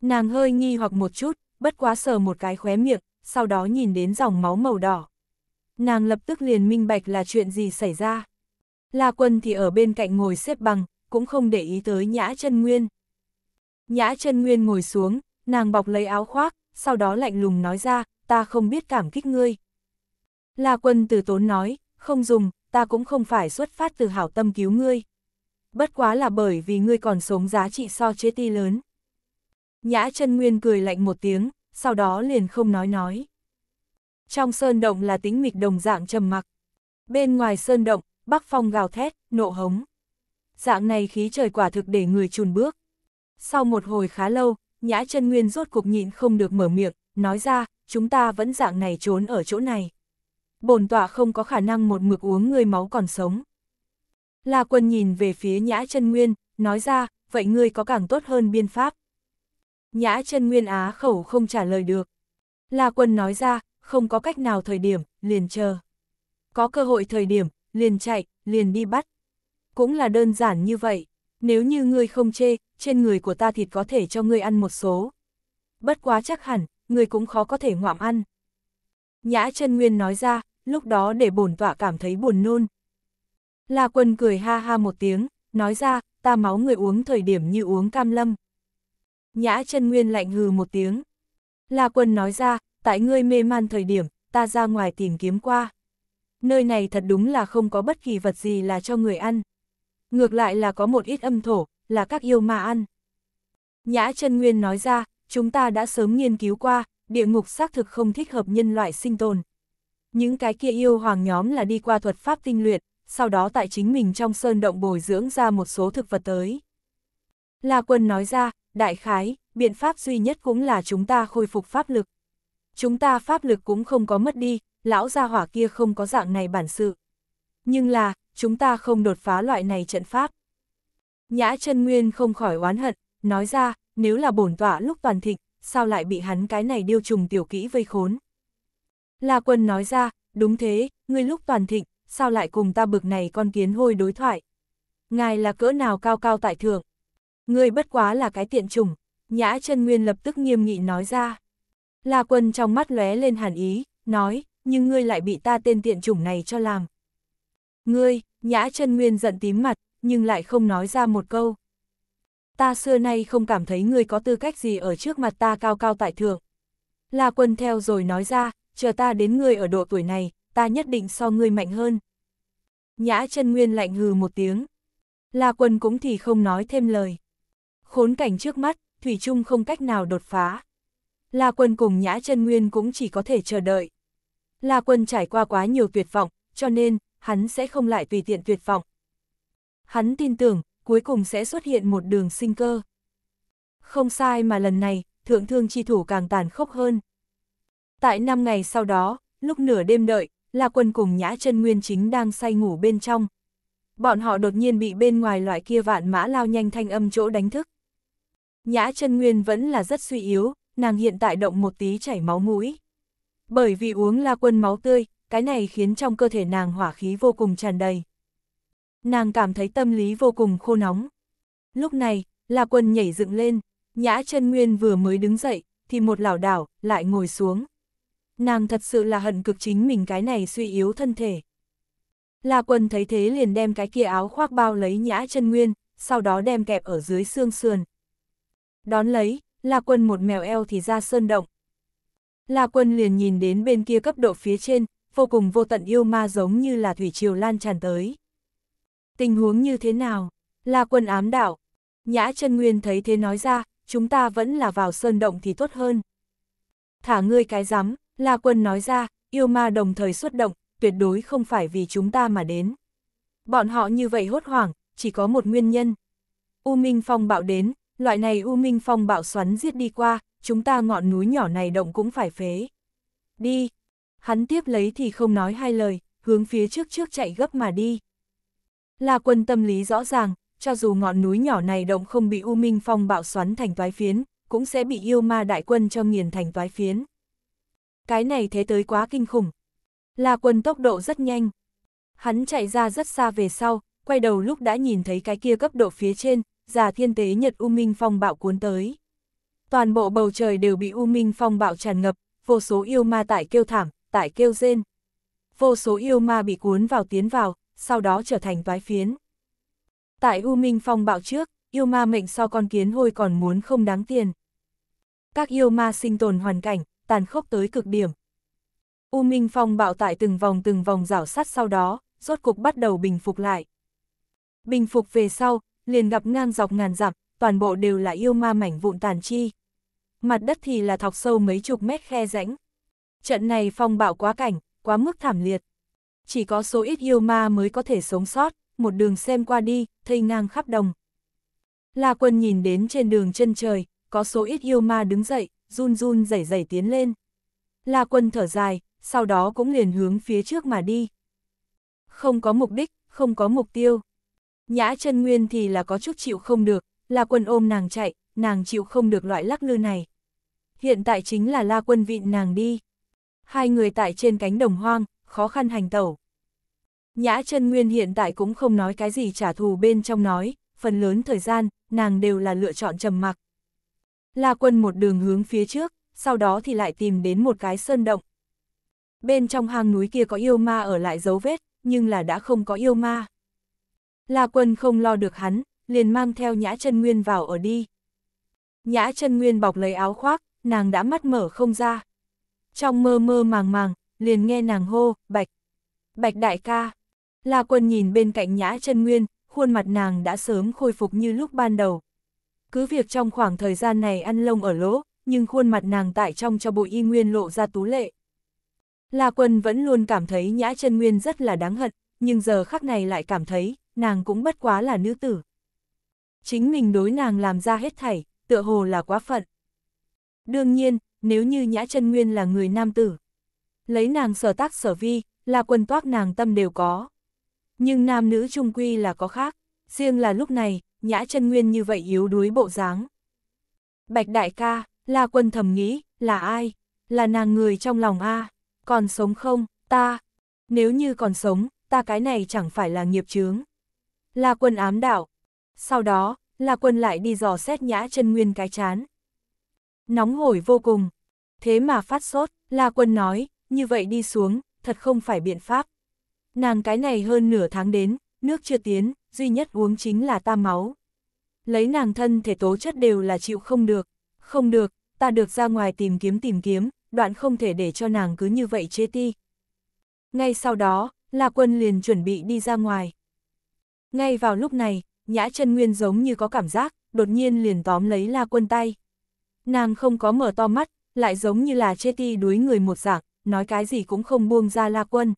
Nàng hơi nghi hoặc một chút, bất quá sờ một cái khóe miệng, sau đó nhìn đến dòng máu màu đỏ. Nàng lập tức liền minh bạch là chuyện gì xảy ra. La quân thì ở bên cạnh ngồi xếp bằng, cũng không để ý tới Nhã chân Nguyên. Nhã chân Nguyên ngồi xuống, nàng bọc lấy áo khoác, sau đó lạnh lùng nói ra, ta không biết cảm kích ngươi. La quân tử tốn nói, không dùng, ta cũng không phải xuất phát từ hảo tâm cứu ngươi. Bất quá là bởi vì ngươi còn sống giá trị so chế ti lớn. Nhã chân Nguyên cười lạnh một tiếng, sau đó liền không nói nói. Trong sơn động là tính mịch đồng dạng trầm mặc. Bên ngoài sơn động, bắc phong gào thét, nộ hống dạng này khí trời quả thực để người chùn bước. Sau một hồi khá lâu, nhã chân nguyên rốt cuộc nhịn không được mở miệng, nói ra, chúng ta vẫn dạng này trốn ở chỗ này. Bồn tọa không có khả năng một mực uống người máu còn sống. La quân nhìn về phía nhã chân nguyên, nói ra, vậy ngươi có càng tốt hơn biên pháp. Nhã chân nguyên á khẩu không trả lời được. La quân nói ra, không có cách nào thời điểm, liền chờ. Có cơ hội thời điểm, liền chạy, liền đi bắt cũng là đơn giản như vậy. Nếu như ngươi không chê, trên người của ta thịt có thể cho ngươi ăn một số. Bất quá chắc hẳn, ngươi cũng khó có thể ngoạm ăn. Nhã chân Nguyên nói ra, lúc đó để bổn tọa cảm thấy buồn nôn. La quân cười ha ha một tiếng, nói ra, ta máu người uống thời điểm như uống cam lâm. Nhã chân Nguyên lạnh hừ một tiếng. La quân nói ra, tại ngươi mê man thời điểm, ta ra ngoài tìm kiếm qua. Nơi này thật đúng là không có bất kỳ vật gì là cho người ăn ngược lại là có một ít âm thổ, là các yêu ma ăn. Nhã chân Nguyên nói ra, chúng ta đã sớm nghiên cứu qua, địa ngục xác thực không thích hợp nhân loại sinh tồn. Những cái kia yêu hoàng nhóm là đi qua thuật pháp tinh luyện, sau đó tại chính mình trong sơn động bồi dưỡng ra một số thực vật tới. La Quân nói ra, đại khái, biện pháp duy nhất cũng là chúng ta khôi phục pháp lực. Chúng ta pháp lực cũng không có mất đi, lão gia hỏa kia không có dạng này bản sự. Nhưng là, chúng ta không đột phá loại này trận pháp. Nhã chân Nguyên không khỏi oán hận, nói ra, nếu là bổn tọa lúc toàn thịnh, sao lại bị hắn cái này điêu trùng tiểu kỹ vây khốn. La quân nói ra, đúng thế, ngươi lúc toàn thịnh, sao lại cùng ta bực này con kiến hôi đối thoại. Ngài là cỡ nào cao cao tại thượng. Ngươi bất quá là cái tiện trùng, nhã chân Nguyên lập tức nghiêm nghị nói ra. La quân trong mắt lóe lên hàn ý, nói, nhưng ngươi lại bị ta tên tiện chủng này cho làm, Ngươi, nhã chân nguyên giận tím mặt, nhưng lại không nói ra một câu. Ta xưa nay không cảm thấy ngươi có tư cách gì ở trước mặt ta cao cao tại thượng. La quân theo rồi nói ra, chờ ta đến ngươi ở độ tuổi này, ta nhất định so ngươi mạnh hơn. Nhã chân nguyên lạnh hừ một tiếng. La quân cũng thì không nói thêm lời. Khốn cảnh trước mắt, Thủy Trung không cách nào đột phá. La quân cùng nhã chân nguyên cũng chỉ có thể chờ đợi. La quân trải qua quá nhiều tuyệt vọng, cho nên, hắn sẽ không lại tùy tiện tuyệt vọng. Hắn tin tưởng, cuối cùng sẽ xuất hiện một đường sinh cơ. Không sai mà lần này, thượng thương chi thủ càng tàn khốc hơn. Tại năm ngày sau đó, lúc nửa đêm đợi, là quân cùng nhã chân nguyên chính đang say ngủ bên trong. Bọn họ đột nhiên bị bên ngoài loại kia vạn mã lao nhanh thanh âm chỗ đánh thức. Nhã chân nguyên vẫn là rất suy yếu, nàng hiện tại động một tí chảy máu mũi. Bởi vì uống la quân máu tươi, cái này khiến trong cơ thể nàng hỏa khí vô cùng tràn đầy. Nàng cảm thấy tâm lý vô cùng khô nóng. Lúc này, La Quân nhảy dựng lên, Nhã chân Nguyên vừa mới đứng dậy, thì một lảo đảo, lại ngồi xuống. Nàng thật sự là hận cực chính mình cái này suy yếu thân thể. La Quân thấy thế liền đem cái kia áo khoác bao lấy Nhã chân Nguyên, sau đó đem kẹp ở dưới xương sườn. Đón lấy, La Quân một mèo eo thì ra sơn động. La Quân liền nhìn đến bên kia cấp độ phía trên, vô cùng vô tận yêu ma giống như là thủy triều lan tràn tới. Tình huống như thế nào? La quân ám đạo. Nhã chân Nguyên thấy thế nói ra, chúng ta vẫn là vào sơn động thì tốt hơn. Thả ngươi cái rắm, La quân nói ra, yêu ma đồng thời xuất động, tuyệt đối không phải vì chúng ta mà đến. Bọn họ như vậy hốt hoảng, chỉ có một nguyên nhân. U Minh Phong bạo đến, loại này U Minh Phong bạo xoắn giết đi qua, chúng ta ngọn núi nhỏ này động cũng phải phế. Đi, hắn tiếp lấy thì không nói hai lời, hướng phía trước trước chạy gấp mà đi. la quân tâm lý rõ ràng, cho dù ngọn núi nhỏ này động không bị U Minh Phong bạo xoắn thành toái phiến, cũng sẽ bị yêu ma đại quân cho nghiền thành toái phiến. Cái này thế tới quá kinh khủng. la quân tốc độ rất nhanh. Hắn chạy ra rất xa về sau, quay đầu lúc đã nhìn thấy cái kia cấp độ phía trên, già thiên tế nhật U Minh Phong bạo cuốn tới. Toàn bộ bầu trời đều bị U Minh Phong bạo tràn ngập, vô số yêu ma tại kêu thảm, tại kêu rên. Vô số yêu ma bị cuốn vào tiến vào, sau đó trở thành toái phiến. Tại U Minh Phong bạo trước, yêu ma mệnh so con kiến hôi còn muốn không đáng tiền. Các yêu ma sinh tồn hoàn cảnh, tàn khốc tới cực điểm. U Minh Phong bạo tại từng vòng từng vòng rảo sát sau đó, rốt cục bắt đầu bình phục lại. Bình phục về sau, liền gặp ngang dọc ngàn dặm, toàn bộ đều là yêu ma mảnh vụn tàn chi. Mặt đất thì là thọc sâu mấy chục mét khe rãnh. Trận này phong bạo quá cảnh, quá mức thảm liệt. Chỉ có số ít yêu ma mới có thể sống sót, một đường xem qua đi, thây ngang khắp đồng. La quân nhìn đến trên đường chân trời, có số ít yêu ma đứng dậy, run run rẩy rẩy tiến lên. La quân thở dài, sau đó cũng liền hướng phía trước mà đi. Không có mục đích, không có mục tiêu. Nhã chân nguyên thì là có chút chịu không được, La quân ôm nàng chạy, nàng chịu không được loại lắc lư này. Hiện tại chính là La quân vịn nàng đi hai người tại trên cánh đồng hoang, khó khăn hành tẩu. Nhã chân Nguyên hiện tại cũng không nói cái gì trả thù bên trong nói, phần lớn thời gian, nàng đều là lựa chọn trầm mặc. La quân một đường hướng phía trước, sau đó thì lại tìm đến một cái sơn động. Bên trong hang núi kia có yêu ma ở lại dấu vết, nhưng là đã không có yêu ma. La quân không lo được hắn, liền mang theo nhã chân Nguyên vào ở đi. Nhã chân Nguyên bọc lấy áo khoác, nàng đã mắt mở không ra trong mơ mơ màng màng, liền nghe nàng hô, bạch. Bạch đại ca, La Quân nhìn bên cạnh nhã chân nguyên, khuôn mặt nàng đã sớm khôi phục như lúc ban đầu. Cứ việc trong khoảng thời gian này ăn lông ở lỗ, nhưng khuôn mặt nàng tại trong cho bụi y nguyên lộ ra tú lệ. La Quân vẫn luôn cảm thấy nhã chân nguyên rất là đáng hận, nhưng giờ khắc này lại cảm thấy, nàng cũng bất quá là nữ tử. Chính mình đối nàng làm ra hết thảy, tựa hồ là quá phận. Đương nhiên, nếu như Nhã chân Nguyên là người nam tử. Lấy nàng sở tác sở vi, là quần toác nàng tâm đều có. Nhưng nam nữ trung quy là có khác, riêng là lúc này, Nhã chân Nguyên như vậy yếu đuối bộ dáng. Bạch đại ca, là quân thầm nghĩ, là ai? Là nàng người trong lòng a còn sống không, ta? Nếu như còn sống, ta cái này chẳng phải là nghiệp chướng. Là quân ám đạo. Sau đó, là quân lại đi dò xét nhã chân nguyên cái chán. Nóng hổi vô cùng. Thế mà phát sốt, La Quân nói, như vậy đi xuống, thật không phải biện pháp. Nàng cái này hơn nửa tháng đến, nước chưa tiến, duy nhất uống chính là ta máu. Lấy nàng thân thể tố chất đều là chịu không được, không được, ta được ra ngoài tìm kiếm tìm kiếm, đoạn không thể để cho nàng cứ như vậy chê ti. Ngay sau đó, La Quân liền chuẩn bị đi ra ngoài. Ngay vào lúc này, Nhã chân Nguyên giống như có cảm giác, đột nhiên liền tóm lấy La Quân tay. Nàng không có mở to mắt, lại giống như là chê ti đuối người một dạng, nói cái gì cũng không buông ra la quân.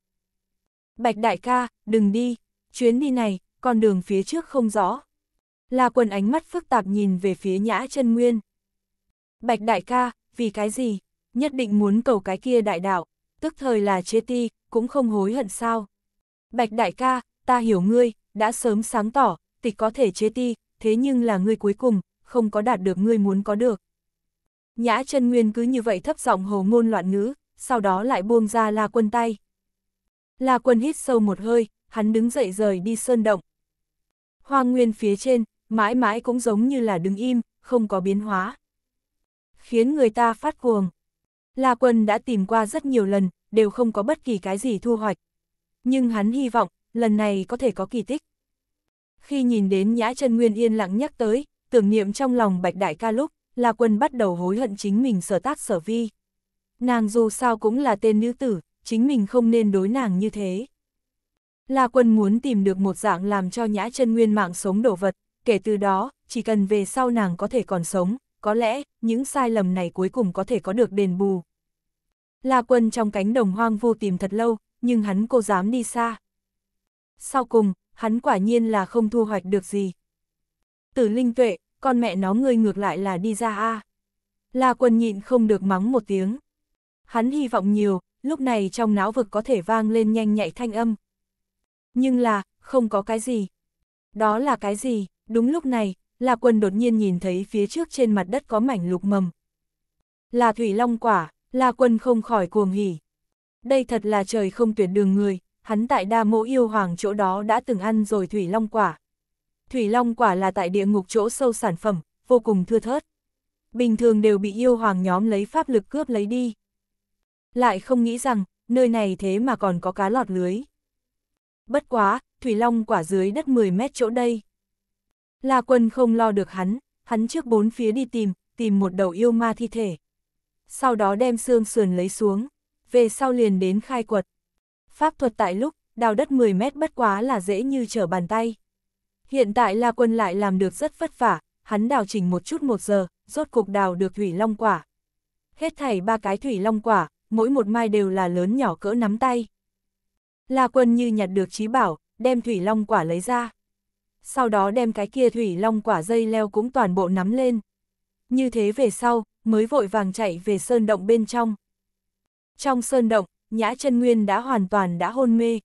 Bạch đại ca, đừng đi, chuyến đi này, con đường phía trước không rõ. La quân ánh mắt phức tạp nhìn về phía nhã chân nguyên. Bạch đại ca, vì cái gì, nhất định muốn cầu cái kia đại đạo, tức thời là chê ti, cũng không hối hận sao. Bạch đại ca, ta hiểu ngươi, đã sớm sáng tỏ, tịch có thể chế ti, thế nhưng là ngươi cuối cùng, không có đạt được ngươi muốn có được. Nhã chân nguyên cứ như vậy thấp giọng hồ ngôn loạn ngữ, sau đó lại buông ra La Quân tay. La Quân hít sâu một hơi, hắn đứng dậy rời đi sơn động. Hoang nguyên phía trên, mãi mãi cũng giống như là đứng im, không có biến hóa. Khiến người ta phát cuồng. La Quân đã tìm qua rất nhiều lần, đều không có bất kỳ cái gì thu hoạch. Nhưng hắn hy vọng, lần này có thể có kỳ tích. Khi nhìn đến Nhã chân Nguyên yên lặng nhắc tới, tưởng niệm trong lòng Bạch Đại ca lúc, La Quân bắt đầu hối hận chính mình sở tác sở vi. Nàng dù sao cũng là tên nữ tử, chính mình không nên đối nàng như thế. La Quân muốn tìm được một dạng làm cho nhã chân nguyên mạng sống đổ vật, kể từ đó, chỉ cần về sau nàng có thể còn sống, có lẽ, những sai lầm này cuối cùng có thể có được đền bù. La Quân trong cánh đồng hoang vô tìm thật lâu, nhưng hắn cô dám đi xa. Sau cùng, hắn quả nhiên là không thu hoạch được gì. Tử Linh Tuệ, con mẹ nó ngươi ngược lại là đi ra a à. La quân nhịn không được mắng một tiếng. Hắn hy vọng nhiều, lúc này trong não vực có thể vang lên nhanh nhạy thanh âm. Nhưng là, không có cái gì. Đó là cái gì, đúng lúc này, La quân đột nhiên nhìn thấy phía trước trên mặt đất có mảnh lục mầm. Là thủy long quả, La quân không khỏi cuồng hỉ. Đây thật là trời không tuyệt đường người, hắn tại đa mộ yêu hoàng chỗ đó đã từng ăn rồi thủy long quả. Thủy Long quả là tại địa ngục chỗ sâu sản phẩm, vô cùng thưa thớt. Bình thường đều bị yêu hoàng nhóm lấy pháp lực cướp lấy đi. Lại không nghĩ rằng, nơi này thế mà còn có cá lọt lưới. Bất quá, Thủy Long quả dưới đất 10 mét chỗ đây. La quân không lo được hắn, hắn trước bốn phía đi tìm, tìm một đầu yêu ma thi thể. Sau đó đem xương sườn lấy xuống, về sau liền đến khai quật. Pháp thuật tại lúc, đào đất 10 mét bất quá là dễ như trở bàn tay. Hiện tại La Quân lại làm được rất vất vả, hắn đào chỉnh một chút một giờ, rốt cục đào được thủy long quả. Hết thảy ba cái thủy long quả, mỗi một mai đều là lớn nhỏ cỡ nắm tay. La Quân như nhặt được trí bảo, đem thủy long quả lấy ra. Sau đó đem cái kia thủy long quả dây leo cũng toàn bộ nắm lên. Như thế về sau, mới vội vàng chạy về sơn động bên trong. Trong sơn động, Nhã chân Nguyên đã hoàn toàn đã hôn mê.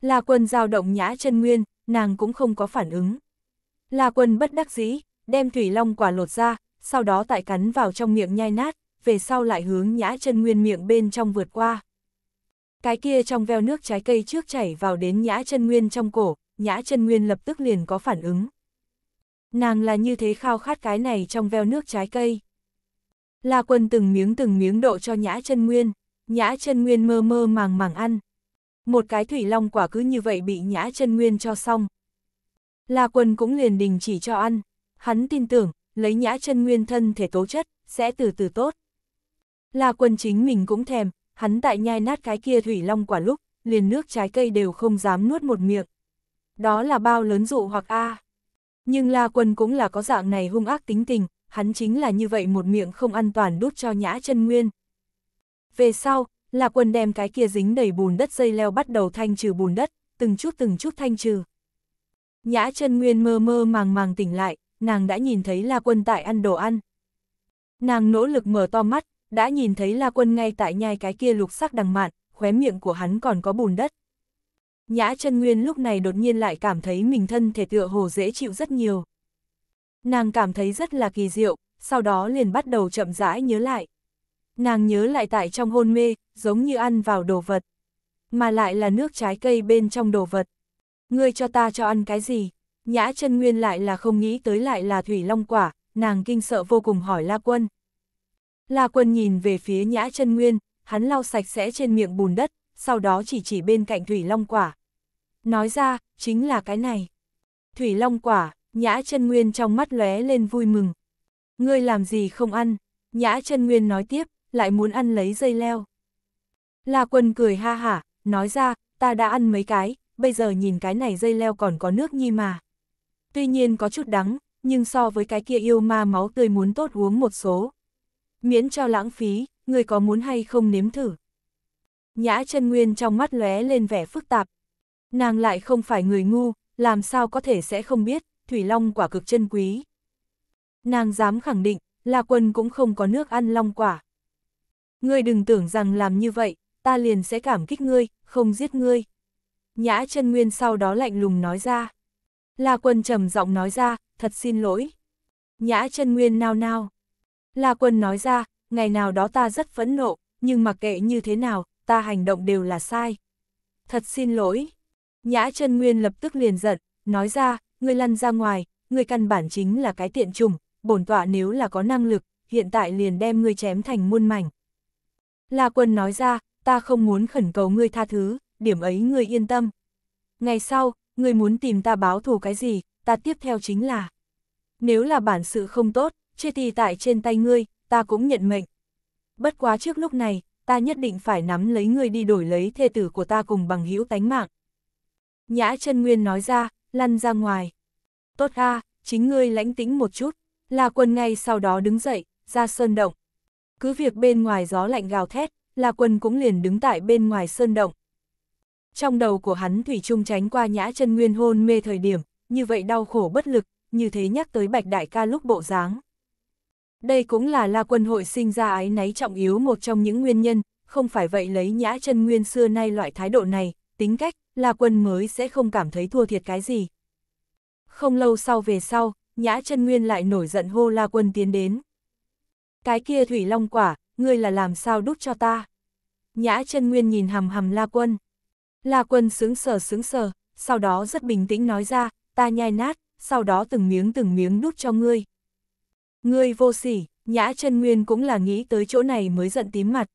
La Quân giao động Nhã chân Nguyên, nàng cũng không có phản ứng. La quân bất đắc dĩ, đem thủy long quả lột ra, sau đó tại cắn vào trong miệng nhai nát, về sau lại hướng nhã chân nguyên miệng bên trong vượt qua. Cái kia trong veo nước trái cây trước chảy vào đến nhã chân nguyên trong cổ, nhã chân nguyên lập tức liền có phản ứng. Nàng là như thế khao khát cái này trong veo nước trái cây. La quân từng miếng từng miếng độ cho nhã chân nguyên, nhã chân nguyên mơ mơ màng màng ăn một cái thủy long quả cứ như vậy bị nhã chân nguyên cho xong. La quân cũng liền đình chỉ cho ăn, hắn tin tưởng, lấy nhã chân nguyên thân thể tố chất, sẽ từ từ tốt. La quân chính mình cũng thèm, hắn tại nhai nát cái kia thủy long quả lúc, liền nước trái cây đều không dám nuốt một miệng. Đó là bao lớn dụ hoặc A. Nhưng La quân cũng là có dạng này hung ác tính tình, hắn chính là như vậy một miệng không an toàn đút cho nhã chân nguyên. Về sau, là quân đem cái kia dính đầy bùn đất dây leo bắt đầu thanh trừ bùn đất, từng chút từng chút thanh trừ. Nhã chân nguyên mơ mơ màng màng tỉnh lại, nàng đã nhìn thấy La Quân tại ăn đồ ăn. Nàng nỗ lực mở to mắt, đã nhìn thấy La Quân ngay tại nhai cái kia lục sắc đằng mạn, khóe miệng của hắn còn có bùn đất. Nhã chân nguyên lúc này đột nhiên lại cảm thấy mình thân thể tựa hồ dễ chịu rất nhiều. Nàng cảm thấy rất là kỳ diệu, sau đó liền bắt đầu chậm rãi nhớ lại. Nàng nhớ lại tại trong hôn mê, giống như ăn vào đồ vật. Mà lại là nước trái cây bên trong đồ vật. Ngươi cho ta cho ăn cái gì? Nhã chân nguyên lại là không nghĩ tới lại là thủy long quả, nàng kinh sợ vô cùng hỏi La Quân. La Quân nhìn về phía nhã chân nguyên, hắn lau sạch sẽ trên miệng bùn đất, sau đó chỉ chỉ bên cạnh thủy long quả. Nói ra, chính là cái này. Thủy long quả, nhã chân nguyên trong mắt lóe lên vui mừng. Ngươi làm gì không ăn? Nhã chân nguyên nói tiếp, lại muốn ăn lấy dây leo. La Quân cười ha hả, nói ra, ta đã ăn mấy cái, bây giờ nhìn cái này dây leo còn có nước nhi mà. Tuy nhiên có chút đắng, nhưng so với cái kia yêu ma máu tươi muốn tốt uống một số. Miễn cho lãng phí, người có muốn hay không nếm thử. Nhã chân Nguyên trong mắt lóe lên vẻ phức tạp. Nàng lại không phải người ngu, làm sao có thể sẽ không biết, thủy long quả cực chân quý. Nàng dám khẳng định, La Quân cũng không có nước ăn long quả. Ngươi đừng tưởng rằng làm như vậy, ta liền sẽ cảm kích ngươi, không giết ngươi. Nhã chân nguyên sau đó lạnh lùng nói ra. La quân trầm giọng nói ra, thật xin lỗi. Nhã chân nguyên nao nao. La quân nói ra, ngày nào đó ta rất phẫn nộ, nhưng mặc kệ như thế nào, ta hành động đều là sai. Thật xin lỗi. Nhã chân nguyên lập tức liền giận, nói ra, ngươi lăn ra ngoài, ngươi căn bản chính là cái tiện trùng, bổn tọa nếu là có năng lực, hiện tại liền đem ngươi chém thành muôn mảnh. La Quân nói ra, ta không muốn khẩn cầu ngươi tha thứ, điểm ấy ngươi yên tâm. Ngày sau, ngươi muốn tìm ta báo thù cái gì, ta tiếp theo chính là. Nếu là bản sự không tốt, chê thì tại trên tay ngươi, ta cũng nhận mệnh. Bất quá trước lúc này, ta nhất định phải nắm lấy ngươi đi đổi lấy thê tử của ta cùng bằng hữu tánh mạng. Nhã chân Nguyên nói ra, lăn ra ngoài. Tốt ha, chính ngươi lãnh tĩnh một chút. La Quân ngay sau đó đứng dậy, ra sơn động cứ việc bên ngoài gió lạnh gào thét, La quân cũng liền đứng tại bên ngoài sơn động. Trong đầu của hắn Thủy Trung tránh qua nhã chân nguyên hôn mê thời điểm, như vậy đau khổ bất lực, như thế nhắc tới bạch đại ca lúc bộ dáng. Đây cũng là la quân hội sinh ra ái náy trọng yếu một trong những nguyên nhân, không phải vậy lấy nhã chân nguyên xưa nay loại thái độ này, tính cách, la quân mới sẽ không cảm thấy thua thiệt cái gì. Không lâu sau về sau, nhã chân nguyên lại nổi giận hô la quân tiến đến. Cái kia thủy long quả, ngươi là làm sao đút cho ta? Nhã chân nguyên nhìn hầm hầm La Quân. La Quân sướng sờ sướng sờ, sau đó rất bình tĩnh nói ra, ta nhai nát, sau đó từng miếng từng miếng đút cho ngươi. Ngươi vô sỉ, nhã chân nguyên cũng là nghĩ tới chỗ này mới giận tím mặt.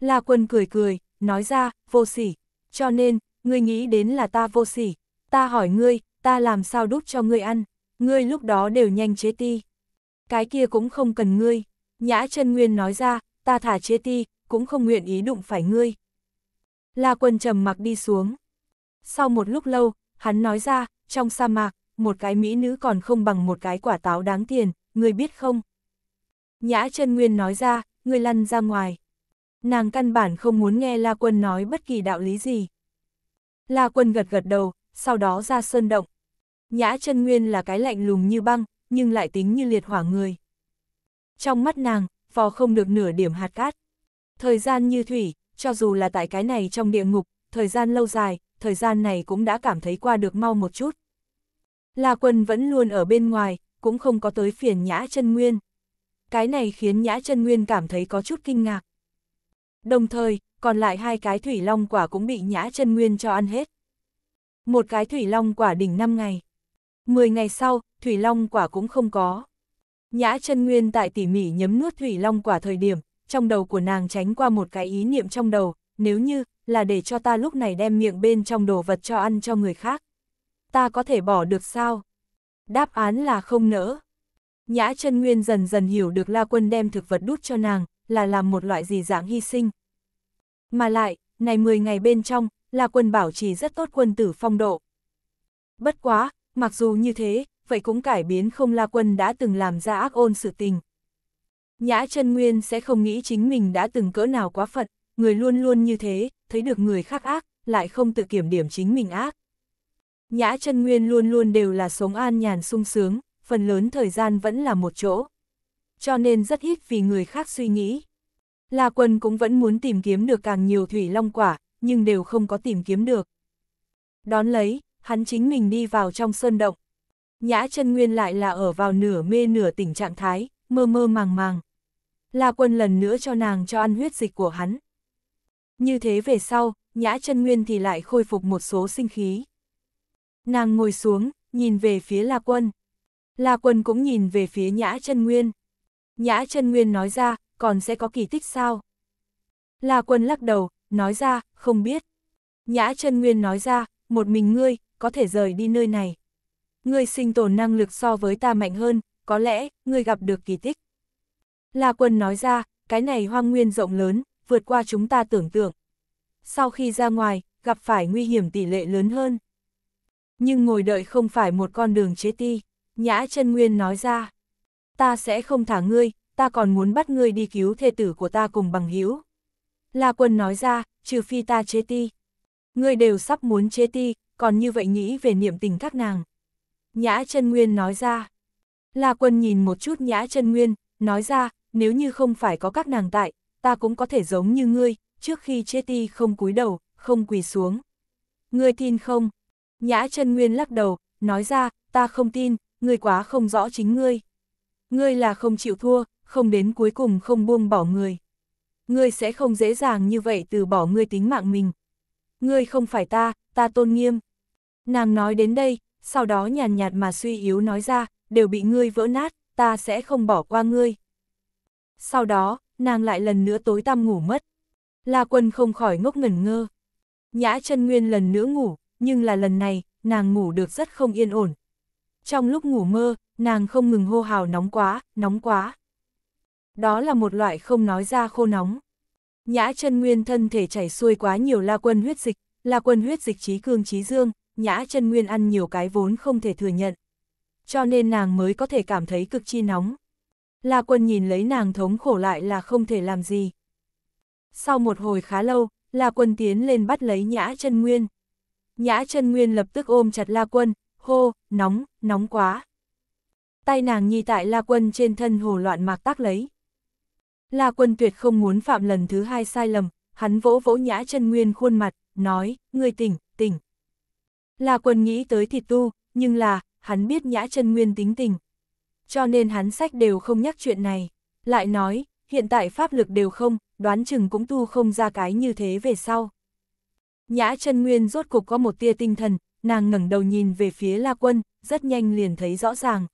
La Quân cười cười, nói ra, vô sỉ, cho nên, ngươi nghĩ đến là ta vô sỉ, ta hỏi ngươi, ta làm sao đút cho ngươi ăn, ngươi lúc đó đều nhanh chế ti cái kia cũng không cần ngươi. Nhã chân Nguyên nói ra, ta thả chê ti, cũng không nguyện ý đụng phải ngươi. La quân trầm mặc đi xuống. Sau một lúc lâu, hắn nói ra, trong sa mạc, một cái mỹ nữ còn không bằng một cái quả táo đáng tiền, ngươi biết không? Nhã chân Nguyên nói ra, ngươi lăn ra ngoài. Nàng căn bản không muốn nghe La quân nói bất kỳ đạo lý gì. La quân gật gật đầu, sau đó ra sơn động. Nhã chân Nguyên là cái lạnh lùng như băng, nhưng lại tính như liệt hỏa người. Trong mắt nàng, phò không được nửa điểm hạt cát. Thời gian như thủy, cho dù là tại cái này trong địa ngục, thời gian lâu dài, thời gian này cũng đã cảm thấy qua được mau một chút. La quân vẫn luôn ở bên ngoài, cũng không có tới phiền nhã chân nguyên. Cái này khiến nhã chân nguyên cảm thấy có chút kinh ngạc. Đồng thời, còn lại hai cái thủy long quả cũng bị nhã chân nguyên cho ăn hết. Một cái thủy long quả đỉnh 5 ngày. Mười ngày sau, thủy long quả cũng không có. Nhã chân nguyên tại tỉ mỉ nhấm nuốt thủy long quả thời điểm, trong đầu của nàng tránh qua một cái ý niệm trong đầu, nếu như là để cho ta lúc này đem miệng bên trong đồ vật cho ăn cho người khác. Ta có thể bỏ được sao? Đáp án là không nỡ. Nhã chân nguyên dần dần hiểu được La Quân đem thực vật đút cho nàng, là làm một loại gì dạng hy sinh. Mà lại, này 10 ngày bên trong, La Quân bảo trì rất tốt quân tử phong độ. Bất quá, Mặc dù như thế, vậy cũng cải biến không La Quân đã từng làm ra ác ôn sự tình. Nhã chân Nguyên sẽ không nghĩ chính mình đã từng cỡ nào quá Phật, người luôn luôn như thế, thấy được người khác ác, lại không tự kiểm điểm chính mình ác. Nhã chân Nguyên luôn luôn đều là sống an nhàn sung sướng, phần lớn thời gian vẫn là một chỗ. Cho nên rất ít vì người khác suy nghĩ. La Quân cũng vẫn muốn tìm kiếm được càng nhiều thủy long quả, nhưng đều không có tìm kiếm được. Đón lấy, hắn chính mình đi vào trong sơn động. Nhã chân nguyên lại là ở vào nửa mê nửa tỉnh trạng thái, mơ mơ màng màng. La quân lần nữa cho nàng cho ăn huyết dịch của hắn. Như thế về sau, nhã chân nguyên thì lại khôi phục một số sinh khí. Nàng ngồi xuống, nhìn về phía La quân. La quân cũng nhìn về phía nhã chân nguyên. Nhã chân nguyên nói ra, còn sẽ có kỳ tích sao? La quân lắc đầu, nói ra, không biết. Nhã chân nguyên nói ra, một mình ngươi, có thể rời đi nơi này. Ngươi sinh tồn năng lực so với ta mạnh hơn, có lẽ, ngươi gặp được kỳ tích. La quân nói ra, cái này hoang nguyên rộng lớn, vượt qua chúng ta tưởng tượng. Sau khi ra ngoài, gặp phải nguy hiểm tỷ lệ lớn hơn. Nhưng ngồi đợi không phải một con đường chế ti, nhã chân nguyên nói ra. Ta sẽ không thả ngươi, ta còn muốn bắt ngươi đi cứu thê tử của ta cùng bằng hữu La quân nói ra, trừ phi ta chế ti, Ngươi đều sắp muốn chế ti, còn như vậy nghĩ về niệm tình các nàng. Nhã chân Nguyên nói ra. La Quân nhìn một chút Nhã chân Nguyên, nói ra, nếu như không phải có các nàng tại, ta cũng có thể giống như ngươi, trước khi chế ti không cúi đầu, không quỳ xuống. Ngươi tin không? Nhã chân Nguyên lắc đầu, nói ra, ta không tin, ngươi quá không rõ chính ngươi. Ngươi là không chịu thua, không đến cuối cùng không buông bỏ người. Ngươi sẽ không dễ dàng như vậy từ bỏ ngươi tính mạng mình ngươi không phải ta, ta tôn nghiêm. Nàng nói đến đây, sau đó nhàn nhạt mà suy yếu nói ra, đều bị ngươi vỡ nát, ta sẽ không bỏ qua ngươi. Sau đó, nàng lại lần nữa tối tăm ngủ mất. La quân không khỏi ngốc ngẩn ngơ. Nhã chân nguyên lần nữa ngủ, nhưng là lần này, nàng ngủ được rất không yên ổn. Trong lúc ngủ mơ, nàng không ngừng hô hào nóng quá, nóng quá. Đó là một loại không nói ra khô nóng. Nhã chân nguyên thân thể chảy xuôi quá nhiều la quân huyết dịch, la quân huyết dịch trí cương trí dương, nhã chân nguyên ăn nhiều cái vốn không thể thừa nhận. Cho nên nàng mới có thể cảm thấy cực chi nóng. La quân nhìn lấy nàng thống khổ lại là không thể làm gì. Sau một hồi khá lâu, La quân tiến lên bắt lấy nhã chân nguyên. Nhã chân nguyên lập tức ôm chặt La quân, hô, nóng, nóng quá. Tay nàng nhi tại La quân trên thân hồ loạn mạc tác lấy. La Quân Tuyệt không muốn phạm lần thứ hai sai lầm, hắn vỗ vỗ nhã chân nguyên khuôn mặt, nói, "Ngươi tỉnh, tỉnh. La Quân nghĩ tới thịt tu, nhưng là, hắn biết nhã chân nguyên tính tình. Cho nên hắn sách đều không nhắc chuyện này, lại nói, hiện tại pháp lực đều không, đoán chừng cũng tu không ra cái như thế về sau. Nhã chân nguyên rốt cục có một tia tinh thần, nàng ngẩng đầu nhìn về phía La Quân, rất nhanh liền thấy rõ ràng.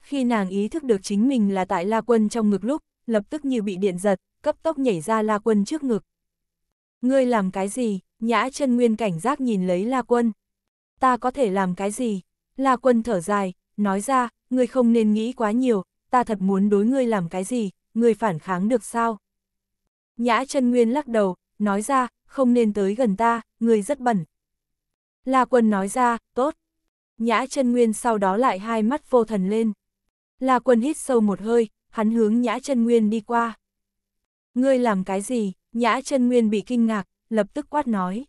Khi nàng ý thức được chính mình là tại La Quân trong ngực lúc, lập tức như bị điện giật, cấp tốc nhảy ra La Quân trước ngực. Ngươi làm cái gì? Nhã chân nguyên cảnh giác nhìn lấy La Quân. Ta có thể làm cái gì? La Quân thở dài, nói ra, ngươi không nên nghĩ quá nhiều, ta thật muốn đối ngươi làm cái gì, ngươi phản kháng được sao? Nhã chân nguyên lắc đầu, nói ra, không nên tới gần ta, ngươi rất bẩn. La Quân nói ra, tốt. Nhã chân nguyên sau đó lại hai mắt vô thần lên. La Quân hít sâu một hơi, hắn hướng Nhã chân Nguyên đi qua. Ngươi làm cái gì? Nhã chân Nguyên bị kinh ngạc, lập tức quát nói.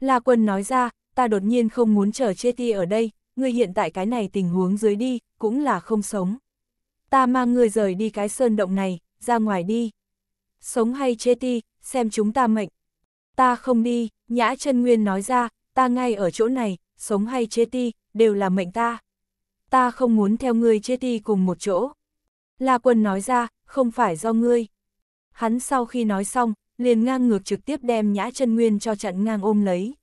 La Quân nói ra, ta đột nhiên không muốn chờ chê ti ở đây, ngươi hiện tại cái này tình huống dưới đi, cũng là không sống. Ta mang ngươi rời đi cái sơn động này, ra ngoài đi. Sống hay chê ti, xem chúng ta mệnh. Ta không đi, Nhã chân Nguyên nói ra, ta ngay ở chỗ này, sống hay chê ti, đều là mệnh ta. Ta không muốn theo ngươi chê ti cùng một chỗ. La Quân nói ra, không phải do ngươi. Hắn sau khi nói xong, liền ngang ngược trực tiếp đem nhã chân nguyên cho chặn ngang ôm lấy.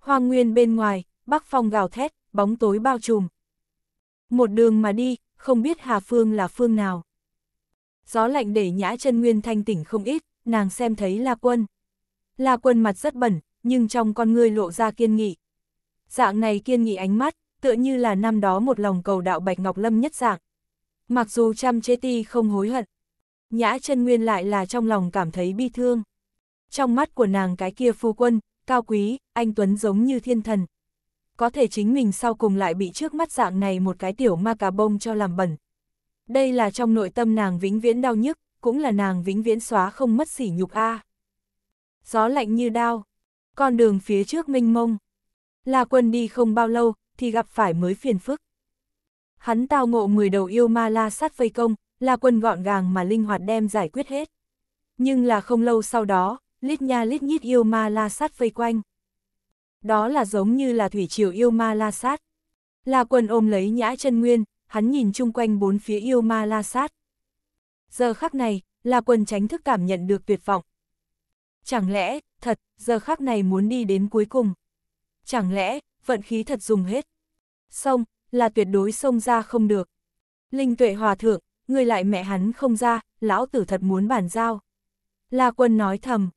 Hoang nguyên bên ngoài, bắc phong gào thét, bóng tối bao trùm. Một đường mà đi, không biết Hà Phương là phương nào. Gió lạnh để nhã chân nguyên thanh tỉnh không ít, nàng xem thấy La Quân. La Quân mặt rất bẩn, nhưng trong con ngươi lộ ra kiên nghị. Dạng này kiên nghị ánh mắt, tựa như là năm đó một lòng cầu đạo Bạch Ngọc Lâm nhất dạng. Mặc dù chăm chế ti không hối hận, nhã chân nguyên lại là trong lòng cảm thấy bi thương. Trong mắt của nàng cái kia phu quân, cao quý, anh Tuấn giống như thiên thần. Có thể chính mình sau cùng lại bị trước mắt dạng này một cái tiểu ma cà bông cho làm bẩn. Đây là trong nội tâm nàng vĩnh viễn đau nhức, cũng là nàng vĩnh viễn xóa không mất sỉ nhục a. À. Gió lạnh như đao, con đường phía trước mênh mông. là quân đi không bao lâu, thì gặp phải mới phiền phức hắn tao ngộ 10 đầu yêu ma la sát vây công, La Quân gọn gàng mà linh hoạt đem giải quyết hết. Nhưng là không lâu sau đó, lít nha lít nhít yêu ma la sát vây quanh. Đó là giống như là thủy triều yêu ma la sát. La Quân ôm lấy nhã chân nguyên, hắn nhìn chung quanh bốn phía yêu ma la sát. Giờ khắc này, La Quân tránh thức cảm nhận được tuyệt vọng. Chẳng lẽ, thật, giờ khắc này muốn đi đến cuối cùng. Chẳng lẽ, vận khí thật dùng hết. Xong, là tuyệt đối xông ra không được. Linh tuệ hòa thượng, người lại mẹ hắn không ra, lão tử thật muốn bàn giao. La quân nói thầm,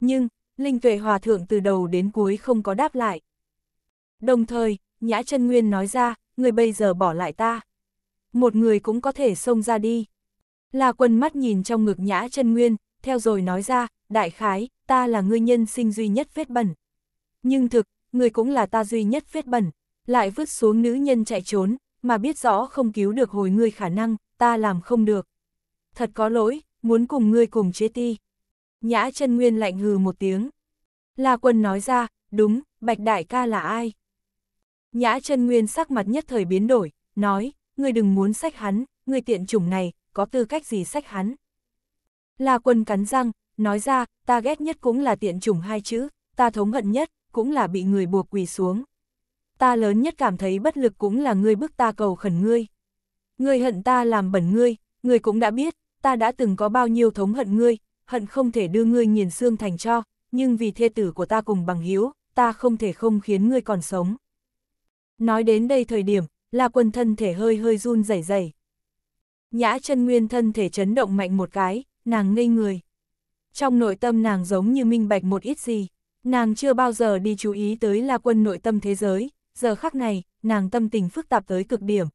nhưng, Linh tuệ hòa thượng từ đầu đến cuối không có đáp lại. Đồng thời, Nhã chân Nguyên nói ra, người bây giờ bỏ lại ta. Một người cũng có thể xông ra đi. La quân mắt nhìn trong ngực Nhã chân Nguyên, theo rồi nói ra, đại khái, ta là ngươi nhân sinh duy nhất vết bẩn. Nhưng thực, người cũng là ta duy nhất vết bẩn lại vứt xuống nữ nhân chạy trốn, mà biết rõ không cứu được hồi ngươi khả năng, ta làm không được. Thật có lỗi, muốn cùng ngươi cùng chế ti. Nhã chân nguyên lạnh hừ một tiếng. La quân nói ra, đúng, bạch đại ca là ai? Nhã chân nguyên sắc mặt nhất thời biến đổi, nói, ngươi đừng muốn sách hắn, ngươi tiện chủng này, có tư cách gì sách hắn? La quân cắn răng, nói ra, ta ghét nhất cũng là tiện chủng hai chữ, ta thống hận nhất, cũng là bị người buộc quỳ xuống, ta lớn nhất cảm thấy bất lực cũng là ngươi bức ta cầu khẩn ngươi. Ngươi hận ta làm bẩn ngươi, ngươi cũng đã biết, ta đã từng có bao nhiêu thống hận ngươi, hận không thể đưa ngươi nghiền xương thành cho, nhưng vì thê tử của ta cùng bằng hiếu, ta không thể không khiến ngươi còn sống. Nói đến đây thời điểm, La Quân thân thể hơi hơi run rẩy rẩy. Nhã chân nguyên thân thể chấn động mạnh một cái, nàng ngây người. Trong nội tâm nàng giống như minh bạch một ít gì, nàng chưa bao giờ đi chú ý tới La Quân nội tâm thế giới, giờ khắc này, nàng tâm tình phức tạp tới cực điểm.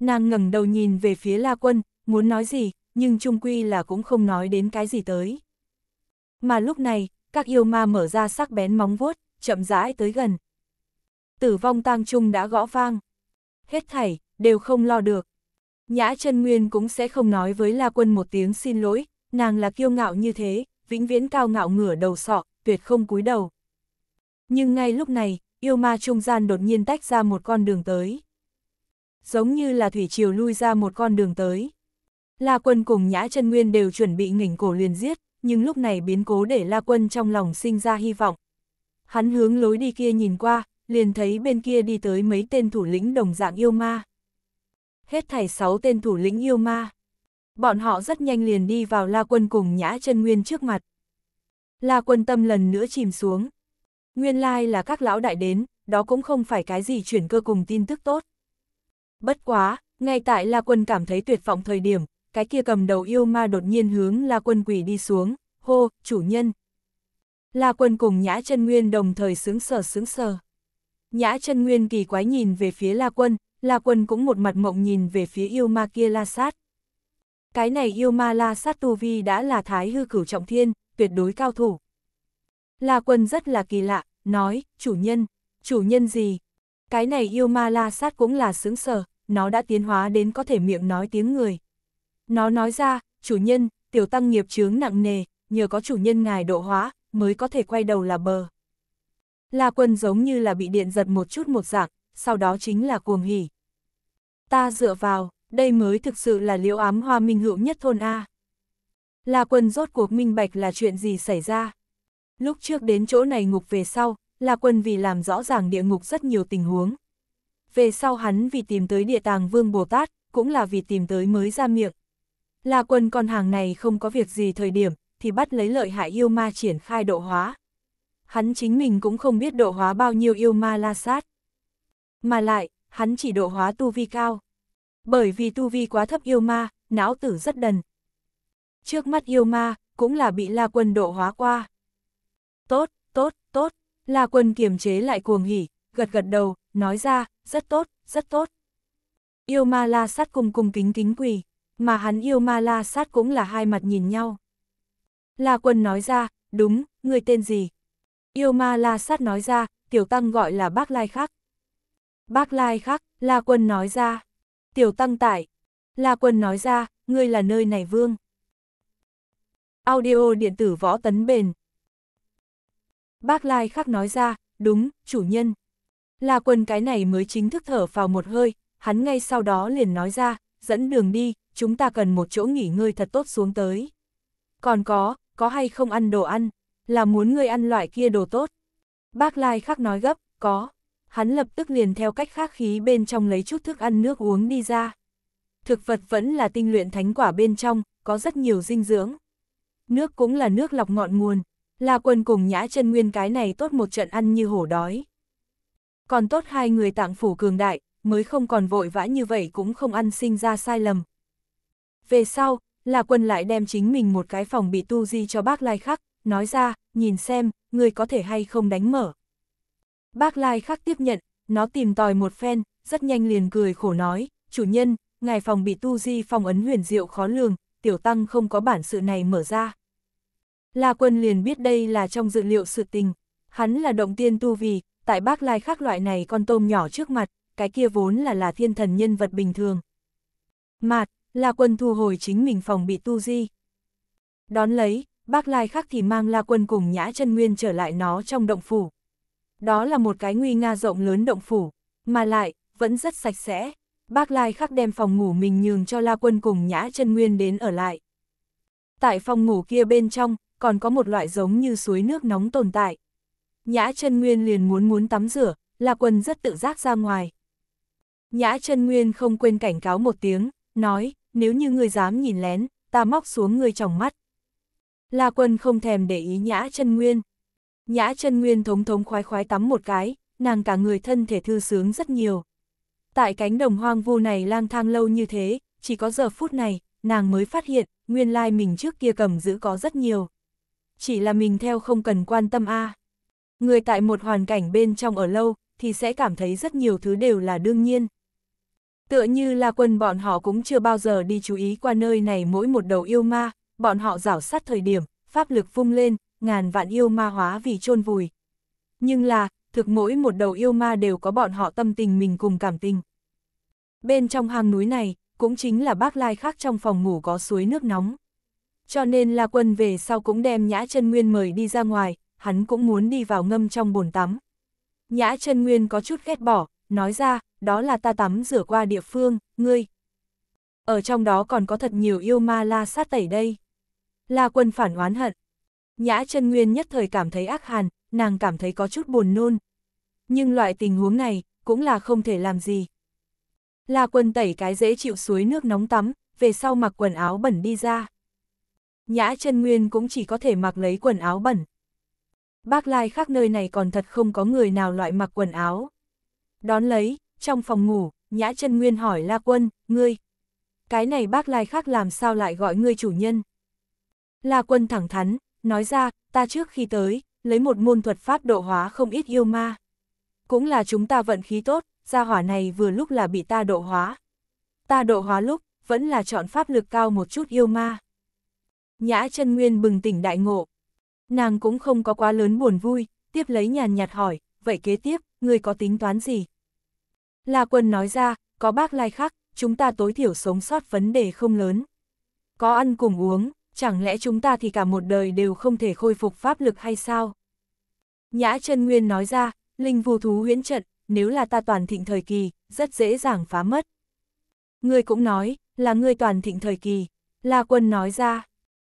Nàng ngẩng đầu nhìn về phía La Quân, muốn nói gì, nhưng trung quy là cũng không nói đến cái gì tới. Mà lúc này, các yêu ma mở ra sắc bén móng vuốt, chậm rãi tới gần. Tử vong tang trung đã gõ vang. Hết thảy, đều không lo được. Nhã chân Nguyên cũng sẽ không nói với La Quân một tiếng xin lỗi, nàng là kiêu ngạo như thế, vĩnh viễn cao ngạo ngửa đầu sọ, tuyệt không cúi đầu. Nhưng ngay lúc này, yêu ma trung gian đột nhiên tách ra một con đường tới. Giống như là thủy triều lui ra một con đường tới. La Quân cùng Nhã chân Nguyên đều chuẩn bị nghỉnh cổ liền giết, nhưng lúc này biến cố để La Quân trong lòng sinh ra hy vọng. Hắn hướng lối đi kia nhìn qua, liền thấy bên kia đi tới mấy tên thủ lĩnh đồng dạng yêu ma. Hết thảy sáu tên thủ lĩnh yêu ma. Bọn họ rất nhanh liền đi vào La Quân cùng Nhã chân Nguyên trước mặt. La Quân tâm lần nữa chìm xuống, Nguyên lai là các lão đại đến, đó cũng không phải cái gì chuyển cơ cùng tin tức tốt. Bất quá, ngay tại La Quân cảm thấy tuyệt vọng thời điểm, cái kia cầm đầu yêu ma đột nhiên hướng La Quân quỷ đi xuống, hô, chủ nhân. La Quân cùng Nhã chân Nguyên đồng thời sướng sờ sướng sờ. Nhã chân Nguyên kỳ quái nhìn về phía La Quân, La Quân cũng một mặt mộng nhìn về phía yêu ma kia La Sát. Cái này yêu ma La Sát Tu Vi đã là thái hư cửu trọng thiên, tuyệt đối cao thủ. La Quân rất là kỳ lạ, nói, chủ nhân, chủ nhân gì? Cái này yêu ma la sát cũng là sướng sở, nó đã tiến hóa đến có thể miệng nói tiếng người. Nó nói ra, chủ nhân, tiểu tăng nghiệp chướng nặng nề, nhờ có chủ nhân ngài độ hóa, mới có thể quay đầu là bờ. La quân giống như là bị điện giật một chút một dạng, sau đó chính là cuồng hỉ. Ta dựa vào, đây mới thực sự là liễu ám hoa minh hữu nhất thôn A. La quân rốt cuộc minh bạch là chuyện gì xảy ra. Lúc trước đến chỗ này ngục về sau, là quân vì làm rõ ràng địa ngục rất nhiều tình huống. Về sau hắn vì tìm tới địa tàng vương Bồ Tát, cũng là vì tìm tới mới ra miệng. Là quân con hàng này không có việc gì thời điểm, thì bắt lấy lợi hại yêu ma triển khai độ hóa. Hắn chính mình cũng không biết độ hóa bao nhiêu yêu ma la sát. Mà lại, hắn chỉ độ hóa tu vi cao. Bởi vì tu vi quá thấp yêu ma, não tử rất đần. Trước mắt yêu ma, cũng là bị la quân độ hóa qua tốt, tốt, tốt, La Quân kiềm chế lại cuồng hỉ, gật gật đầu, nói ra, rất tốt, rất tốt. Yêu ma la sát cùng cùng kính kính quỳ, mà hắn yêu ma la sát cũng là hai mặt nhìn nhau. La Quân nói ra, đúng, người tên gì? Yêu ma la sát nói ra, tiểu tăng gọi là bác lai khắc. Bác lai khắc, La Quân nói ra, tiểu tăng tại. La Quân nói ra, ngươi là nơi này vương. Audio điện tử võ tấn bền, Bác Lai khắc nói ra, đúng, chủ nhân. Là quần cái này mới chính thức thở vào một hơi, hắn ngay sau đó liền nói ra, dẫn đường đi, chúng ta cần một chỗ nghỉ ngơi thật tốt xuống tới. Còn có, có hay không ăn đồ ăn, là muốn ngươi ăn loại kia đồ tốt. Bác Lai khắc nói gấp, có. Hắn lập tức liền theo cách khác khí bên trong lấy chút thức ăn nước uống đi ra. Thực vật vẫn là tinh luyện thánh quả bên trong, có rất nhiều dinh dưỡng. Nước cũng là nước lọc ngọn nguồn, La Quân cùng Nhã chân Nguyên cái này tốt một trận ăn như hổ đói. Còn tốt hai người tạng phủ cường đại, mới không còn vội vã như vậy cũng không ăn sinh ra sai lầm. Về sau, La Quân lại đem chính mình một cái phòng bị tu di cho bác Lai Khắc, nói ra, nhìn xem, người có thể hay không đánh mở. Bác Lai Khắc tiếp nhận, nó tìm tòi một phen, rất nhanh liền cười khổ nói, chủ nhân, ngài phòng bị tu di phòng ấn huyền diệu khó lường, tiểu tăng không có bản sự này mở ra. La Quân liền biết đây là trong dự liệu sự tình. Hắn là động tiên tu vì, tại bác lai khác loại này con tôm nhỏ trước mặt, cái kia vốn là là thiên thần nhân vật bình thường. Mạt, La Quân thu hồi chính mình phòng bị tu di. Đón lấy, bác lai khác thì mang La Quân cùng nhã chân nguyên trở lại nó trong động phủ. Đó là một cái nguy nga rộng lớn động phủ, mà lại, vẫn rất sạch sẽ. Bác Lai khắc đem phòng ngủ mình nhường cho La Quân cùng Nhã chân Nguyên đến ở lại. Tại phòng ngủ kia bên trong, còn có một loại giống như suối nước nóng tồn tại. Nhã chân Nguyên liền muốn muốn tắm rửa, La Quân rất tự giác ra ngoài. Nhã chân Nguyên không quên cảnh cáo một tiếng, nói, nếu như ngươi dám nhìn lén, ta móc xuống ngươi trong mắt. La Quân không thèm để ý Nhã chân Nguyên. Nhã chân Nguyên thống thống khoái khoái tắm một cái, nàng cả người thân thể thư sướng rất nhiều. Tại cánh đồng hoang vu này lang thang lâu như thế, chỉ có giờ phút này, nàng mới phát hiện, nguyên lai mình trước kia cầm giữ có rất nhiều chỉ là mình theo không cần quan tâm a. À. Người tại một hoàn cảnh bên trong ở lâu, thì sẽ cảm thấy rất nhiều thứ đều là đương nhiên. Tựa như là quân bọn họ cũng chưa bao giờ đi chú ý qua nơi này mỗi một đầu yêu ma, bọn họ rảo sát thời điểm, pháp lực vung lên, ngàn vạn yêu ma hóa vì chôn vùi. Nhưng là, thực mỗi một đầu yêu ma đều có bọn họ tâm tình mình cùng cảm tình. Bên trong hang núi này, cũng chính là bác lai khác trong phòng ngủ có suối nước nóng cho nên La Quân về sau cũng đem Nhã chân Nguyên mời đi ra ngoài, hắn cũng muốn đi vào ngâm trong bồn tắm. Nhã chân Nguyên có chút ghét bỏ, nói ra, đó là ta tắm rửa qua địa phương, ngươi. Ở trong đó còn có thật nhiều yêu ma la sát tẩy đây. La Quân phản oán hận. Nhã chân Nguyên nhất thời cảm thấy ác hàn, nàng cảm thấy có chút buồn nôn. Nhưng loại tình huống này, cũng là không thể làm gì. La Quân tẩy cái dễ chịu suối nước nóng tắm, về sau mặc quần áo bẩn đi ra. Nhã chân Nguyên cũng chỉ có thể mặc lấy quần áo bẩn. Bác Lai khác nơi này còn thật không có người nào loại mặc quần áo. Đón lấy, trong phòng ngủ, Nhã chân Nguyên hỏi La Quân, ngươi. Cái này bác Lai khác làm sao lại gọi ngươi chủ nhân? La Quân thẳng thắn, nói ra, ta trước khi tới, lấy một môn thuật pháp độ hóa không ít yêu ma. Cũng là chúng ta vận khí tốt, gia hỏa này vừa lúc là bị ta độ hóa. Ta độ hóa lúc, vẫn là chọn pháp lực cao một chút yêu ma. Nhã chân nguyên bừng tỉnh đại ngộ. Nàng cũng không có quá lớn buồn vui, tiếp lấy nhàn nhạt hỏi, vậy kế tiếp, người có tính toán gì? La quân nói ra, có bác lai khác, chúng ta tối thiểu sống sót vấn đề không lớn. Có ăn cùng uống, chẳng lẽ chúng ta thì cả một đời đều không thể khôi phục pháp lực hay sao? Nhã chân nguyên nói ra, linh vù thú huyễn trận, nếu là ta toàn thịnh thời kỳ, rất dễ dàng phá mất. Người cũng nói, là người toàn thịnh thời kỳ. La quân nói ra,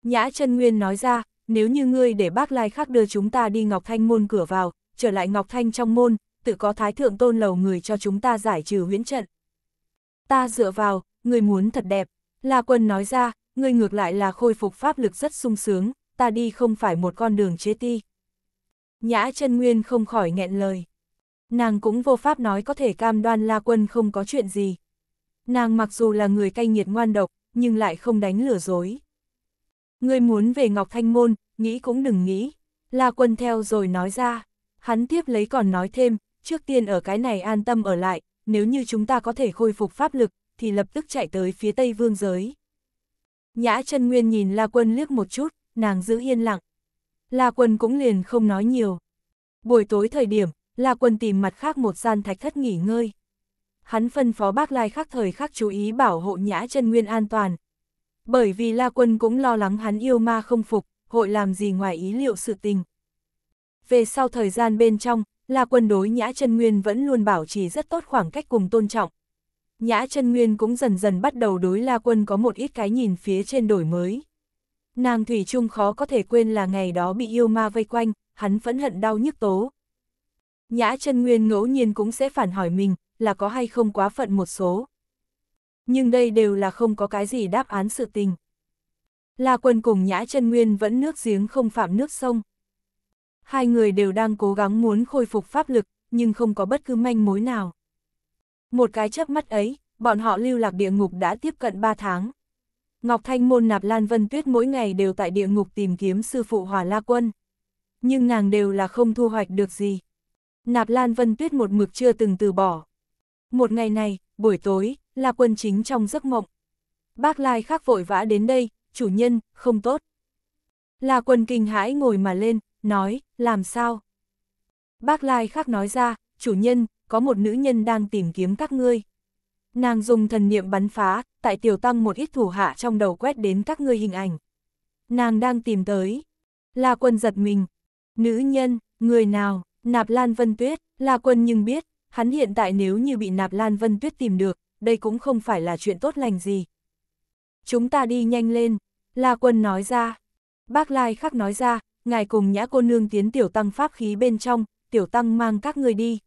Nhã chân Nguyên nói ra, nếu như ngươi để bác lai khác đưa chúng ta đi Ngọc Thanh môn cửa vào, trở lại Ngọc Thanh trong môn, tự có thái thượng tôn lầu người cho chúng ta giải trừ huyễn trận. Ta dựa vào, ngươi muốn thật đẹp. La quân nói ra, ngươi ngược lại là khôi phục pháp lực rất sung sướng, ta đi không phải một con đường chế ti. Nhã chân Nguyên không khỏi nghẹn lời. Nàng cũng vô pháp nói có thể cam đoan La Quân không có chuyện gì. Nàng mặc dù là người cay nghiệt ngoan độc, nhưng lại không đánh lừa dối. Ngươi muốn về Ngọc Thanh Môn, nghĩ cũng đừng nghĩ. La Quân theo rồi nói ra. Hắn tiếp lấy còn nói thêm, trước tiên ở cái này an tâm ở lại, nếu như chúng ta có thể khôi phục pháp lực, thì lập tức chạy tới phía Tây Vương giới. Nhã chân Nguyên nhìn La Quân liếc một chút, nàng giữ yên lặng. La Quân cũng liền không nói nhiều. Buổi tối thời điểm, La Quân tìm mặt khác một gian thạch thất nghỉ ngơi. Hắn phân phó bác lai khác thời khắc chú ý bảo hộ Nhã chân Nguyên an toàn, bởi vì La Quân cũng lo lắng hắn yêu ma không phục, hội làm gì ngoài ý liệu sự tình. Về sau thời gian bên trong, La Quân đối Nhã Trân Nguyên vẫn luôn bảo trì rất tốt khoảng cách cùng tôn trọng. Nhã Trân Nguyên cũng dần dần bắt đầu đối La Quân có một ít cái nhìn phía trên đổi mới. Nàng Thủy Trung khó có thể quên là ngày đó bị yêu ma vây quanh, hắn phẫn hận đau nhức tố. Nhã Trân Nguyên ngẫu nhiên cũng sẽ phản hỏi mình, là có hay không quá phận một số nhưng đây đều là không có cái gì đáp án sự tình. La Quân cùng Nhã chân Nguyên vẫn nước giếng không phạm nước sông. Hai người đều đang cố gắng muốn khôi phục pháp lực, nhưng không có bất cứ manh mối nào. Một cái chớp mắt ấy, bọn họ lưu lạc địa ngục đã tiếp cận ba tháng. Ngọc Thanh Môn nạp Lan Vân Tuyết mỗi ngày đều tại địa ngục tìm kiếm sư phụ Hòa La Quân. Nhưng nàng đều là không thu hoạch được gì. Nạp Lan Vân Tuyết một mực chưa từng từ bỏ. Một ngày này, buổi tối, là quân chính trong giấc mộng. Bác Lai khắc vội vã đến đây, chủ nhân, không tốt. Là quân kinh hãi ngồi mà lên, nói, làm sao? Bác Lai khắc nói ra, chủ nhân, có một nữ nhân đang tìm kiếm các ngươi. Nàng dùng thần niệm bắn phá, tại tiểu tăng một ít thủ hạ trong đầu quét đến các ngươi hình ảnh. Nàng đang tìm tới. La quân giật mình. Nữ nhân, người nào, nạp lan vân tuyết, La quân nhưng biết, hắn hiện tại nếu như bị nạp lan vân tuyết tìm được, đây cũng không phải là chuyện tốt lành gì. Chúng ta đi nhanh lên, La Quân nói ra. Bác Lai Khắc nói ra, ngài cùng nhã cô nương tiến tiểu tăng pháp khí bên trong, tiểu tăng mang các người đi.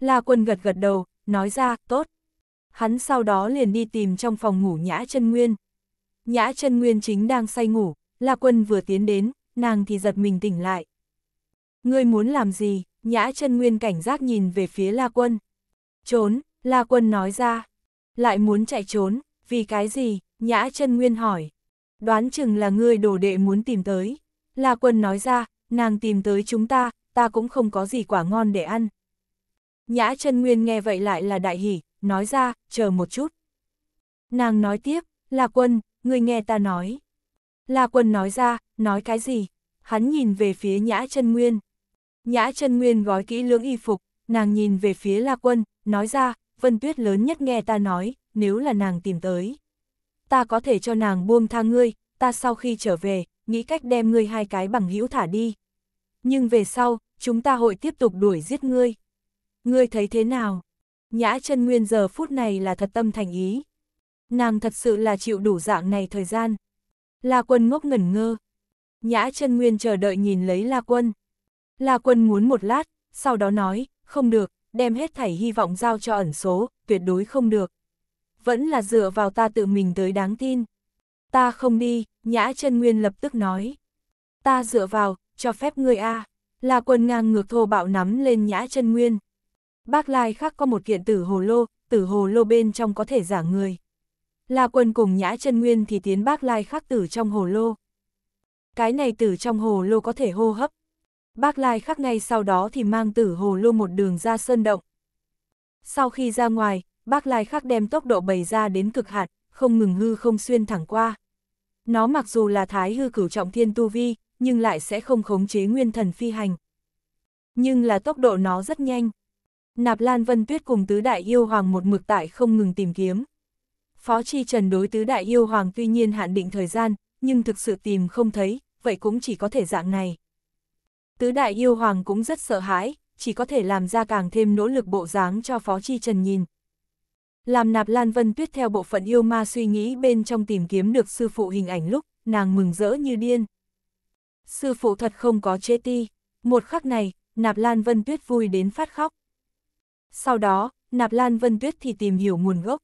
La Quân gật gật đầu, nói ra, tốt. Hắn sau đó liền đi tìm trong phòng ngủ nhã chân nguyên. Nhã chân nguyên chính đang say ngủ, La Quân vừa tiến đến, nàng thì giật mình tỉnh lại. Ngươi muốn làm gì? Nhã chân nguyên cảnh giác nhìn về phía La Quân. Trốn, La Quân nói ra. Lại muốn chạy trốn, vì cái gì? Nhã chân Nguyên hỏi. Đoán chừng là ngươi đổ đệ muốn tìm tới. La Quân nói ra, nàng tìm tới chúng ta, ta cũng không có gì quả ngon để ăn. Nhã chân Nguyên nghe vậy lại là đại hỉ, nói ra, chờ một chút. Nàng nói tiếp, La Quân, ngươi nghe ta nói. La Quân nói ra, nói cái gì? Hắn nhìn về phía Nhã chân Nguyên. Nhã chân Nguyên gói kỹ lưỡng y phục, nàng nhìn về phía La Quân, nói ra, Vân Tuyết lớn nhất nghe ta nói, nếu là nàng tìm tới. Ta có thể cho nàng buông tha ngươi, ta sau khi trở về, nghĩ cách đem ngươi hai cái bằng hữu thả đi. Nhưng về sau, chúng ta hội tiếp tục đuổi giết ngươi. Ngươi thấy thế nào? Nhã chân nguyên giờ phút này là thật tâm thành ý. Nàng thật sự là chịu đủ dạng này thời gian. La quân ngốc ngẩn ngơ. Nhã chân nguyên chờ đợi nhìn lấy La quân. La quân muốn một lát, sau đó nói, không được, đem hết thảy hy vọng giao cho ẩn số, tuyệt đối không được. Vẫn là dựa vào ta tự mình tới đáng tin. Ta không đi, nhã chân nguyên lập tức nói. Ta dựa vào, cho phép ngươi a là quần ngang ngược thô bạo nắm lên nhã chân nguyên. Bác Lai khác có một kiện tử hồ lô, tử hồ lô bên trong có thể giả người. là quân cùng nhã chân nguyên thì tiến bác lai khắc tử trong hồ lô. Cái này tử trong hồ lô có thể hô hấp, bác lai khắc ngay sau đó thì mang tử hồ lô một đường ra sơn động. Sau khi ra ngoài, bác lai khắc đem tốc độ bày ra đến cực hạn, không ngừng hư không xuyên thẳng qua. Nó mặc dù là thái hư cửu trọng thiên tu vi, nhưng lại sẽ không khống chế nguyên thần phi hành. Nhưng là tốc độ nó rất nhanh. Nạp Lan Vân Tuyết cùng tứ đại yêu hoàng một mực tại không ngừng tìm kiếm. Phó Chi Trần đối tứ đại yêu hoàng tuy nhiên hạn định thời gian, nhưng thực sự tìm không thấy, vậy cũng chỉ có thể dạng này. Tứ đại yêu hoàng cũng rất sợ hãi, chỉ có thể làm ra càng thêm nỗ lực bộ dáng cho Phó Chi Trần nhìn. Làm nạp Lan Vân Tuyết theo bộ phận yêu ma suy nghĩ bên trong tìm kiếm được sư phụ hình ảnh lúc, nàng mừng rỡ như điên. Sư phụ thật không có chê ti, một khắc này, nạp Lan Vân Tuyết vui đến phát khóc. Sau đó, nạp Lan Vân Tuyết thì tìm hiểu nguồn gốc.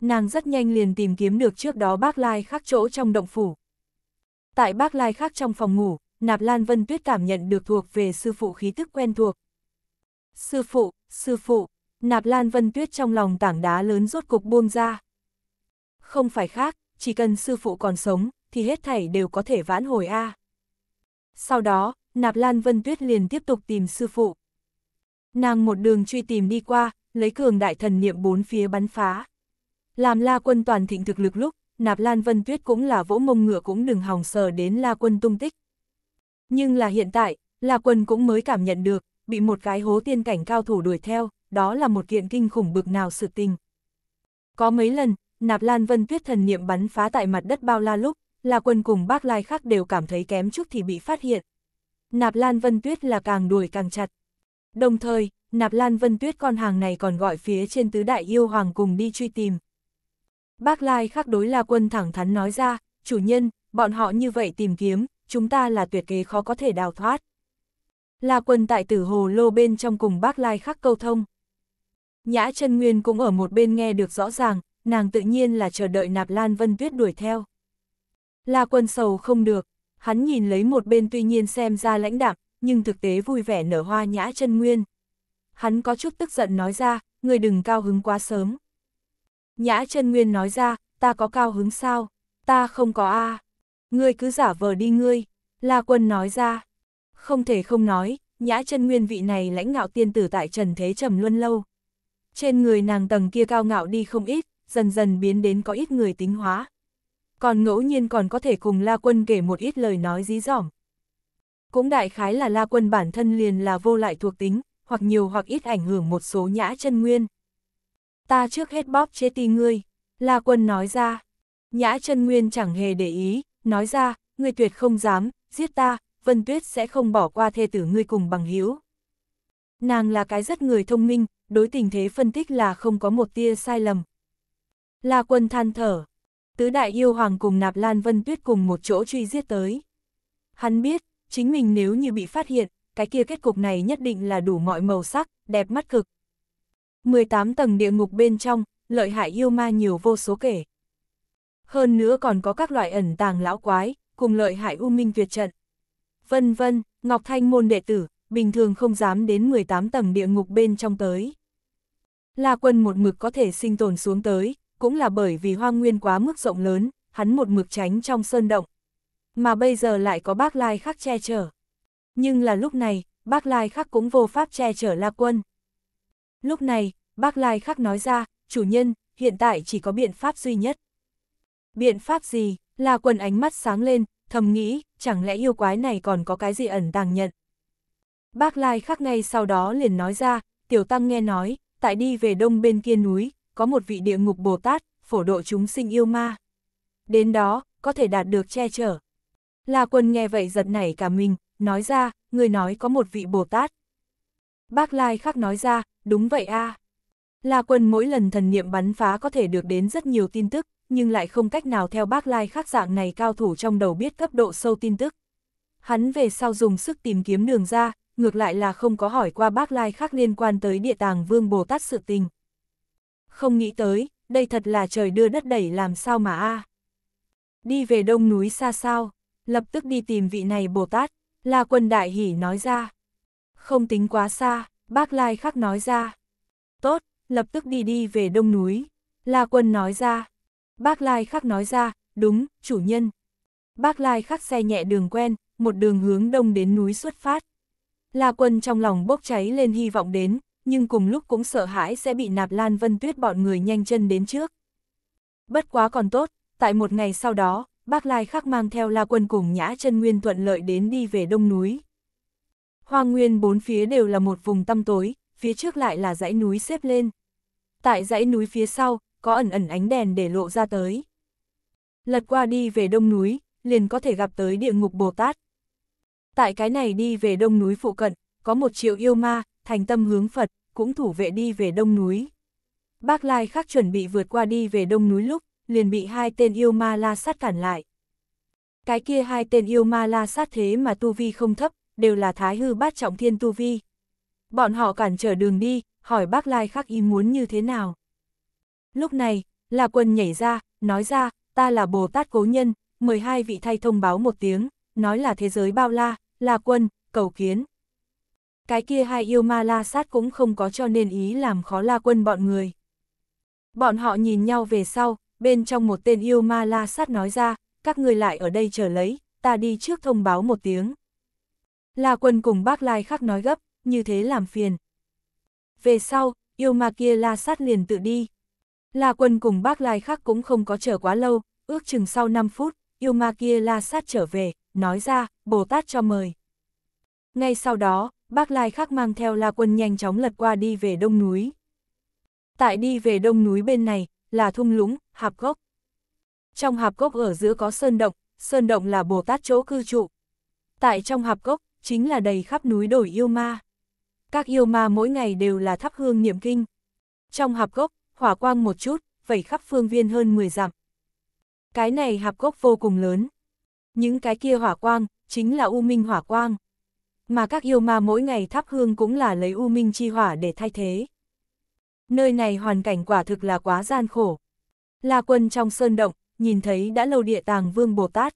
Nàng rất nhanh liền tìm kiếm được trước đó bác Lai khác chỗ trong động phủ. Tại bác Lai khác trong phòng ngủ, Nạp Lan Vân Tuyết cảm nhận được thuộc về sư phụ khí tức quen thuộc. Sư phụ, sư phụ, Nạp Lan Vân Tuyết trong lòng tảng đá lớn rốt cục buông ra. Không phải khác, chỉ cần sư phụ còn sống, thì hết thảy đều có thể vãn hồi A. Sau đó, Nạp Lan Vân Tuyết liền tiếp tục tìm sư phụ. Nàng một đường truy tìm đi qua, lấy cường đại thần niệm bốn phía bắn phá. Làm la quân toàn thịnh thực lực lúc, Nạp Lan Vân Tuyết cũng là vỗ mông ngựa cũng đừng hòng sờ đến la quân tung tích. Nhưng là hiện tại, là quân cũng mới cảm nhận được, bị một cái hố tiên cảnh cao thủ đuổi theo, đó là một kiện kinh khủng bực nào sự tình. Có mấy lần, nạp lan vân tuyết thần niệm bắn phá tại mặt đất bao la lúc, là quân cùng bác lai khác đều cảm thấy kém chút thì bị phát hiện. Nạp lan vân tuyết là càng đuổi càng chặt. Đồng thời, nạp lan vân tuyết con hàng này còn gọi phía trên tứ đại yêu hoàng cùng đi truy tìm. Bác lai khác đối la quân thẳng thắn nói ra, chủ nhân, bọn họ như vậy tìm kiếm, chúng ta là tuyệt kế khó có thể đào thoát. La quân tại tử hồ lô bên trong cùng bác lai khắc câu thông. Nhã chân Nguyên cũng ở một bên nghe được rõ ràng, nàng tự nhiên là chờ đợi nạp Lan Vân Tuyết đuổi theo. La quân sầu không được, hắn nhìn lấy một bên tuy nhiên xem ra lãnh đạm, nhưng thực tế vui vẻ nở hoa nhã chân Nguyên. Hắn có chút tức giận nói ra, người đừng cao hứng quá sớm. Nhã chân Nguyên nói ra, ta có cao hứng sao, ta không có a à. Ngươi cứ giả vờ đi ngươi, La Quân nói ra. Không thể không nói, nhã chân nguyên vị này lãnh ngạo tiên tử tại trần thế trầm luân lâu. Trên người nàng tầng kia cao ngạo đi không ít, dần dần biến đến có ít người tính hóa. Còn ngẫu nhiên còn có thể cùng La Quân kể một ít lời nói dí dỏm. Cũng đại khái là La Quân bản thân liền là vô lại thuộc tính, hoặc nhiều hoặc ít ảnh hưởng một số nhã chân nguyên. Ta trước hết bóp chế ti ngươi, La Quân nói ra. Nhã chân nguyên chẳng hề để ý, nói ra, ngươi tuyệt không dám, giết ta, Vân Tuyết sẽ không bỏ qua thê tử ngươi cùng bằng hiếu. Nàng là cái rất người thông minh, đối tình thế phân tích là không có một tia sai lầm. La quân than thở, tứ đại yêu hoàng cùng nạp lan Vân Tuyết cùng một chỗ truy giết tới. Hắn biết, chính mình nếu như bị phát hiện, cái kia kết cục này nhất định là đủ mọi màu sắc, đẹp mắt cực. 18 tầng địa ngục bên trong, lợi hại yêu ma nhiều vô số kể hơn nữa còn có các loại ẩn tàng lão quái, cùng lợi hại u minh tuyệt trận. Vân vân, Ngọc Thanh môn đệ tử, bình thường không dám đến 18 tầng địa ngục bên trong tới. La quân một mực có thể sinh tồn xuống tới, cũng là bởi vì hoang nguyên quá mức rộng lớn, hắn một mực tránh trong sơn động. Mà bây giờ lại có bác lai khắc che chở. Nhưng là lúc này, bác lai khắc cũng vô pháp che chở la quân. Lúc này, bác lai khắc nói ra, chủ nhân, hiện tại chỉ có biện pháp duy nhất biện pháp gì, La Quân ánh mắt sáng lên, thầm nghĩ, chẳng lẽ yêu quái này còn có cái gì ẩn tàng nhận. Bác Lai khắc ngay sau đó liền nói ra, tiểu tăng nghe nói, tại đi về đông bên kia núi, có một vị địa ngục Bồ Tát, phổ độ chúng sinh yêu ma. Đến đó, có thể đạt được che chở. La quân nghe vậy giật nảy cả mình, nói ra, người nói có một vị Bồ Tát. Bác Lai khắc nói ra, đúng vậy a. La quân mỗi lần thần niệm bắn phá có thể được đến rất nhiều tin tức, nhưng lại không cách nào theo bác lai khác dạng này cao thủ trong đầu biết cấp độ sâu tin tức. Hắn về sau dùng sức tìm kiếm đường ra, ngược lại là không có hỏi qua bác lai khác liên quan tới địa tàng vương Bồ Tát sự tình. Không nghĩ tới, đây thật là trời đưa đất đẩy làm sao mà a Đi về đông núi xa sao, lập tức đi tìm vị này Bồ Tát, là quân đại hỉ nói ra. Không tính quá xa, bác lai khắc nói ra. Tốt, lập tức đi đi về đông núi, là quân nói ra. Bác Lai Khắc nói ra, đúng, chủ nhân. Bác Lai Khắc xe nhẹ đường quen, một đường hướng đông đến núi xuất phát. La Quân trong lòng bốc cháy lên hy vọng đến, nhưng cùng lúc cũng sợ hãi sẽ bị nạp Lan Vân Tuyết bọn người nhanh chân đến trước. Bất quá còn tốt, tại một ngày sau đó, bác Lai Khắc mang theo La Quân cùng Nhã chân Nguyên thuận lợi đến đi về đông núi. Hoang Nguyên bốn phía đều là một vùng tăm tối, phía trước lại là dãy núi xếp lên. Tại dãy núi phía sau, có ẩn ẩn ánh đèn để lộ ra tới. Lật qua đi về đông núi, liền có thể gặp tới địa ngục Bồ Tát. Tại cái này đi về đông núi phụ cận, có một triệu yêu ma, thành tâm hướng Phật, cũng thủ vệ đi về đông núi. Bác Lai khắc chuẩn bị vượt qua đi về đông núi lúc, liền bị hai tên yêu ma la sát cản lại. Cái kia hai tên yêu ma la sát thế mà tu vi không thấp, đều là thái hư bát trọng thiên tu vi. Bọn họ cản trở đường đi, hỏi bác Lai khắc ý muốn như thế nào. Lúc này, là quân nhảy ra, nói ra, ta là Bồ Tát Cố Nhân, mời hai vị thay thông báo một tiếng, nói là thế giới bao la, là quân, cầu kiến. Cái kia hai yêu ma la sát cũng không có cho nên ý làm khó la quân bọn người. Bọn họ nhìn nhau về sau, bên trong một tên yêu ma la sát nói ra, các người lại ở đây chờ lấy, ta đi trước thông báo một tiếng. La quân cùng bác lai khắc nói gấp, như thế làm phiền. Về sau, yêu ma kia la sát liền tự đi. La quân cùng bác lai khác cũng không có chờ quá lâu, ước chừng sau 5 phút, yêu ma kia la sát trở về, nói ra, Bồ Tát cho mời. Ngay sau đó, bác lai khác mang theo la quân nhanh chóng lật qua đi về đông núi. Tại đi về đông núi bên này, là thung lũng, hạp gốc. Trong hạp gốc ở giữa có sơn động, sơn động là Bồ Tát chỗ cư trụ. Tại trong hạp gốc, chính là đầy khắp núi đổi yêu ma. Các yêu ma mỗi ngày đều là thắp hương niệm kinh. Trong hạp gốc, hỏa quang một chút, vẩy khắp phương viên hơn 10 dặm. Cái này hạp gốc vô cùng lớn. Những cái kia hỏa quang, chính là U Minh hỏa quang. Mà các yêu ma mỗi ngày thắp hương cũng là lấy U Minh chi hỏa để thay thế. Nơi này hoàn cảnh quả thực là quá gian khổ. La quân trong sơn động, nhìn thấy đã lâu địa tàng vương Bồ Tát.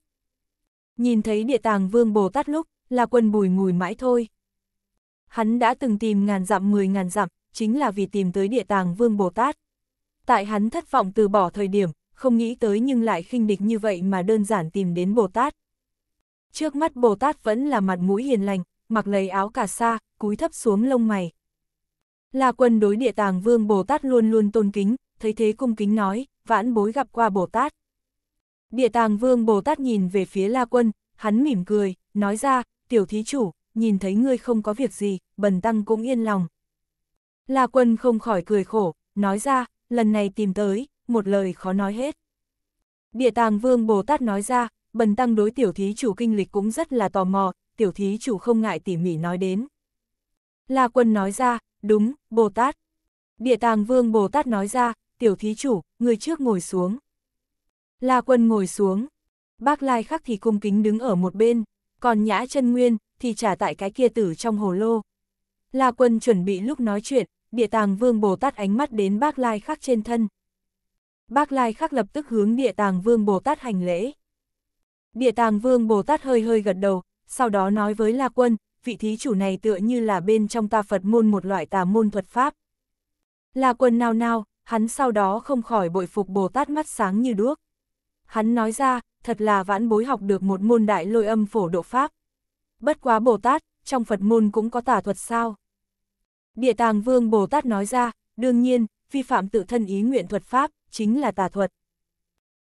Nhìn thấy địa tàng vương Bồ Tát lúc, La quân bùi ngùi mãi thôi. Hắn đã từng tìm ngàn dặm mười ngàn dặm, chính là vì tìm tới địa tàng vương Bồ Tát tại hắn thất vọng từ bỏ thời điểm, không nghĩ tới nhưng lại khinh địch như vậy mà đơn giản tìm đến Bồ Tát. Trước mắt Bồ Tát vẫn là mặt mũi hiền lành, mặc lấy áo cà sa, cúi thấp xuống lông mày. Là quân đối địa tàng vương Bồ Tát luôn luôn tôn kính, thấy thế cung kính nói, vãn bối gặp qua Bồ Tát. Địa tàng vương Bồ Tát nhìn về phía La Quân, hắn mỉm cười, nói ra, tiểu thí chủ, nhìn thấy ngươi không có việc gì, bần tăng cũng yên lòng. La Quân không khỏi cười khổ, nói ra, lần này tìm tới, một lời khó nói hết. Địa tàng vương Bồ Tát nói ra, bần tăng đối tiểu thí chủ kinh lịch cũng rất là tò mò, tiểu thí chủ không ngại tỉ mỉ nói đến. La quân nói ra, đúng, Bồ Tát. Địa tàng vương Bồ Tát nói ra, tiểu thí chủ, người trước ngồi xuống. La quân ngồi xuống, bác lai khắc thì cung kính đứng ở một bên, còn nhã chân nguyên thì trả tại cái kia tử trong hồ lô. La quân chuẩn bị lúc nói chuyện, địa tàng vương Bồ Tát ánh mắt đến bác lai khắc trên thân. Bác lai khắc lập tức hướng địa tàng vương Bồ Tát hành lễ. Địa tàng vương Bồ Tát hơi hơi gật đầu, sau đó nói với La Quân, vị thí chủ này tựa như là bên trong ta Phật môn một loại tà môn thuật pháp. La Quân nao nao, hắn sau đó không khỏi bội phục Bồ Tát mắt sáng như đuốc. Hắn nói ra, thật là vãn bối học được một môn đại lôi âm phổ độ pháp. Bất quá Bồ Tát, trong Phật môn cũng có tà thuật sao? Địa tàng vương Bồ Tát nói ra, đương nhiên, vi phạm tự thân ý nguyện thuật pháp, chính là tà thuật.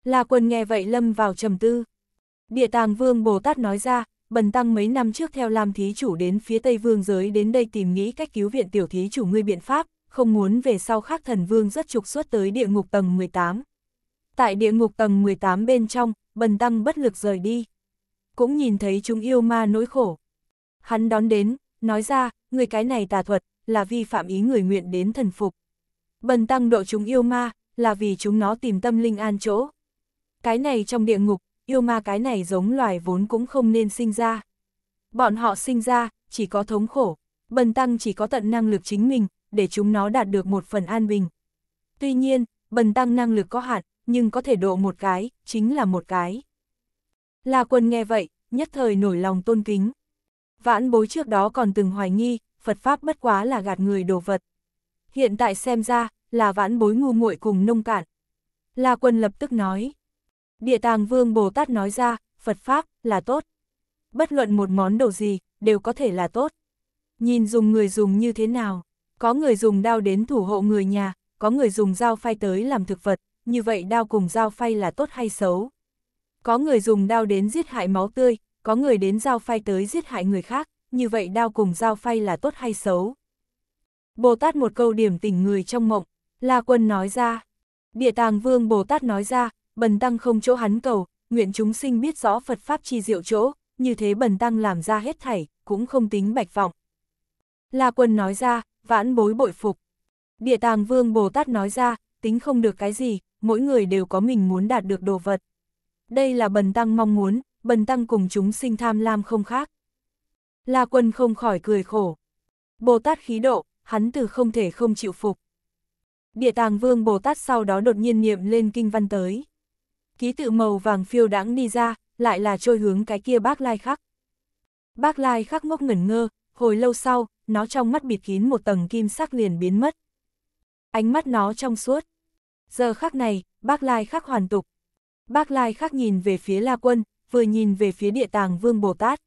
La quân nghe vậy lâm vào trầm tư. Địa tàng vương Bồ Tát nói ra, bần tăng mấy năm trước theo làm thí chủ đến phía Tây Vương giới đến đây tìm nghĩ cách cứu viện tiểu thí chủ ngươi biện pháp, không muốn về sau khác thần vương rất trục xuất tới địa ngục tầng 18. Tại địa ngục tầng 18 bên trong, bần tăng bất lực rời đi. Cũng nhìn thấy chúng yêu ma nỗi khổ. Hắn đón đến, nói ra, người cái này tà thuật, là vi phạm ý người nguyện đến thần phục. Bần tăng độ chúng yêu ma, là vì chúng nó tìm tâm linh an chỗ. Cái này trong địa ngục, yêu ma cái này giống loài vốn cũng không nên sinh ra. Bọn họ sinh ra, chỉ có thống khổ, bần tăng chỉ có tận năng lực chính mình, để chúng nó đạt được một phần an bình. Tuy nhiên, bần tăng năng lực có hạn, nhưng có thể độ một cái, chính là một cái. La quân nghe vậy, nhất thời nổi lòng tôn kính. Vãn bối trước đó còn từng hoài nghi, Phật Pháp bất quá là gạt người đồ vật. Hiện tại xem ra, là vãn bối ngu muội cùng nông cạn. La quân lập tức nói. Địa tàng vương Bồ Tát nói ra, Phật Pháp, là tốt. Bất luận một món đồ gì, đều có thể là tốt. Nhìn dùng người dùng như thế nào, có người dùng đao đến thủ hộ người nhà, có người dùng dao phay tới làm thực vật, như vậy đao cùng dao phay là tốt hay xấu. Có người dùng đao đến giết hại máu tươi, có người đến dao phay tới giết hại người khác như vậy đao cùng dao phay là tốt hay xấu? Bồ Tát một câu điểm tỉnh người trong mộng, La Quân nói ra. Địa tàng vương Bồ Tát nói ra, bần tăng không chỗ hắn cầu, nguyện chúng sinh biết rõ Phật Pháp chi diệu chỗ, như thế bần tăng làm ra hết thảy, cũng không tính bạch vọng. La Quân nói ra, vãn bối bội phục. Địa tàng vương Bồ Tát nói ra, tính không được cái gì, mỗi người đều có mình muốn đạt được đồ vật. Đây là bần tăng mong muốn, bần tăng cùng chúng sinh tham lam không khác. La Quân không khỏi cười khổ. Bồ Tát khí độ, hắn từ không thể không chịu phục. Địa tàng vương Bồ Tát sau đó đột nhiên niệm lên kinh văn tới. Ký tự màu vàng phiêu đãng đi ra, lại là trôi hướng cái kia bác lai khắc. Bác lai khắc ngốc ngẩn ngơ, hồi lâu sau, nó trong mắt bịt kín một tầng kim sắc liền biến mất. Ánh mắt nó trong suốt. Giờ khắc này, bác lai khắc hoàn tục. Bác lai khắc nhìn về phía La Quân, vừa nhìn về phía địa tàng vương Bồ Tát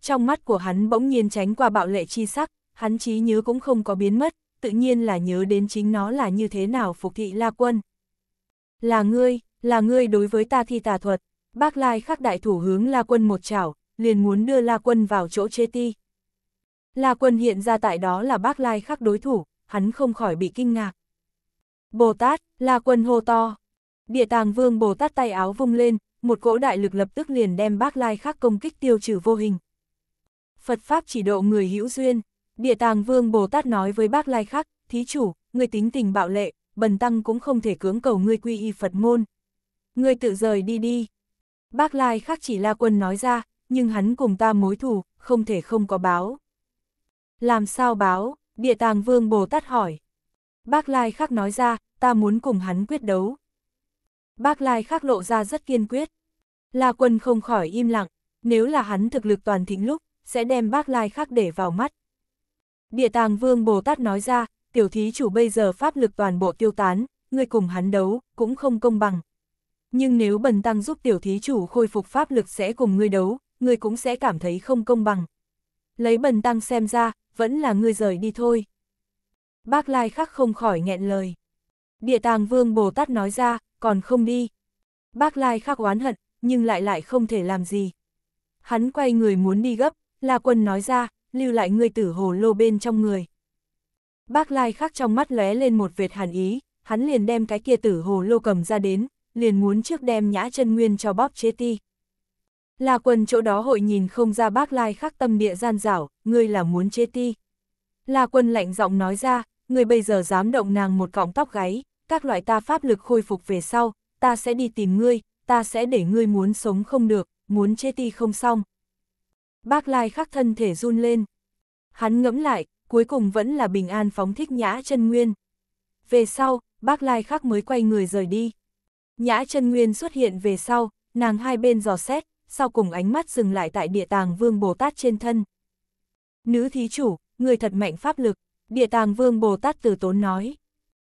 trong mắt của hắn bỗng nhiên tránh qua bạo lệ chi sắc, hắn trí nhớ cũng không có biến mất, tự nhiên là nhớ đến chính nó là như thế nào phục thị La Quân. Là ngươi, là ngươi đối với ta thi tà thuật, bác lai khắc đại thủ hướng La Quân một chảo, liền muốn đưa La Quân vào chỗ chê ti. La Quân hiện ra tại đó là bác lai khắc đối thủ, hắn không khỏi bị kinh ngạc. Bồ Tát, La Quân hô to. Địa tàng vương Bồ Tát tay áo vung lên, một cỗ đại lực lập tức liền đem bác lai khắc công kích tiêu trừ vô hình. Phật Pháp chỉ độ người hữu duyên. Địa tàng vương Bồ Tát nói với bác Lai Khắc, Thí chủ, người tính tình bạo lệ, bần tăng cũng không thể cưỡng cầu ngươi quy y Phật môn. Người tự rời đi đi. Bác Lai Khắc chỉ La Quân nói ra, nhưng hắn cùng ta mối thù, không thể không có báo. Làm sao báo? Địa tàng vương Bồ Tát hỏi. Bác Lai Khắc nói ra, ta muốn cùng hắn quyết đấu. Bác Lai Khắc lộ ra rất kiên quyết. La Quân không khỏi im lặng, nếu là hắn thực lực toàn thịnh lúc, sẽ đem bác lai khác để vào mắt. Địa tàng vương Bồ Tát nói ra, tiểu thí chủ bây giờ pháp lực toàn bộ tiêu tán, người cùng hắn đấu, cũng không công bằng. Nhưng nếu bần tăng giúp tiểu thí chủ khôi phục pháp lực sẽ cùng ngươi đấu, ngươi cũng sẽ cảm thấy không công bằng. Lấy bần tăng xem ra, vẫn là ngươi rời đi thôi. Bác Lai khắc không khỏi nghẹn lời. Địa tàng vương Bồ Tát nói ra, còn không đi. Bác Lai khắc oán hận, nhưng lại lại không thể làm gì. Hắn quay người muốn đi gấp, La Quân nói ra, lưu lại ngươi tử hồ lô bên trong người. Bác Lai khắc trong mắt lóe lên một vệt hàn ý, hắn liền đem cái kia tử hồ lô cầm ra đến, liền muốn trước đem nhã chân nguyên cho bóp chế ti. La Quân chỗ đó hội nhìn không ra bác Lai khắc tâm địa gian dảo, ngươi là muốn chế ti. La Quân lạnh giọng nói ra, ngươi bây giờ dám động nàng một cọng tóc gáy, các loại ta pháp lực khôi phục về sau, ta sẽ đi tìm ngươi, ta sẽ để ngươi muốn sống không được, muốn chế ti không xong, Bác Lai khắc thân thể run lên. Hắn ngẫm lại, cuối cùng vẫn là bình an phóng thích nhã chân nguyên. Về sau, bác Lai khắc mới quay người rời đi. Nhã chân nguyên xuất hiện về sau, nàng hai bên dò xét, sau cùng ánh mắt dừng lại tại địa tàng vương Bồ Tát trên thân. Nữ thí chủ, người thật mạnh pháp lực, địa tàng vương Bồ Tát từ tốn nói.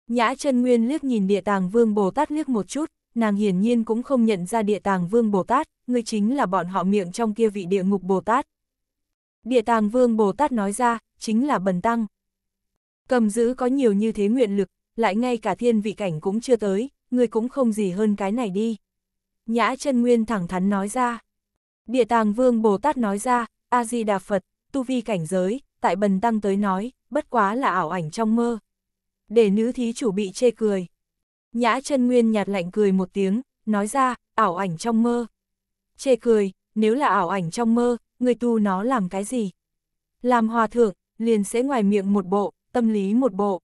Nhã chân nguyên liếc nhìn địa tàng vương Bồ Tát liếc một chút, nàng hiển nhiên cũng không nhận ra địa tàng vương Bồ Tát, ngươi chính là bọn họ miệng trong kia vị địa ngục Bồ Tát. Địa tàng vương Bồ Tát nói ra, chính là bần tăng. Cầm giữ có nhiều như thế nguyện lực, lại ngay cả thiên vị cảnh cũng chưa tới, ngươi cũng không gì hơn cái này đi. Nhã chân Nguyên thẳng thắn nói ra. Địa tàng vương Bồ Tát nói ra, A-di-đà Phật, tu vi cảnh giới, tại bần tăng tới nói, bất quá là ảo ảnh trong mơ. Để nữ thí chủ bị chê cười. Nhã chân Nguyên nhạt lạnh cười một tiếng, nói ra, ảo ảnh trong mơ chê cười, nếu là ảo ảnh trong mơ, người tu nó làm cái gì? Làm hòa thượng, liền sẽ ngoài miệng một bộ, tâm lý một bộ.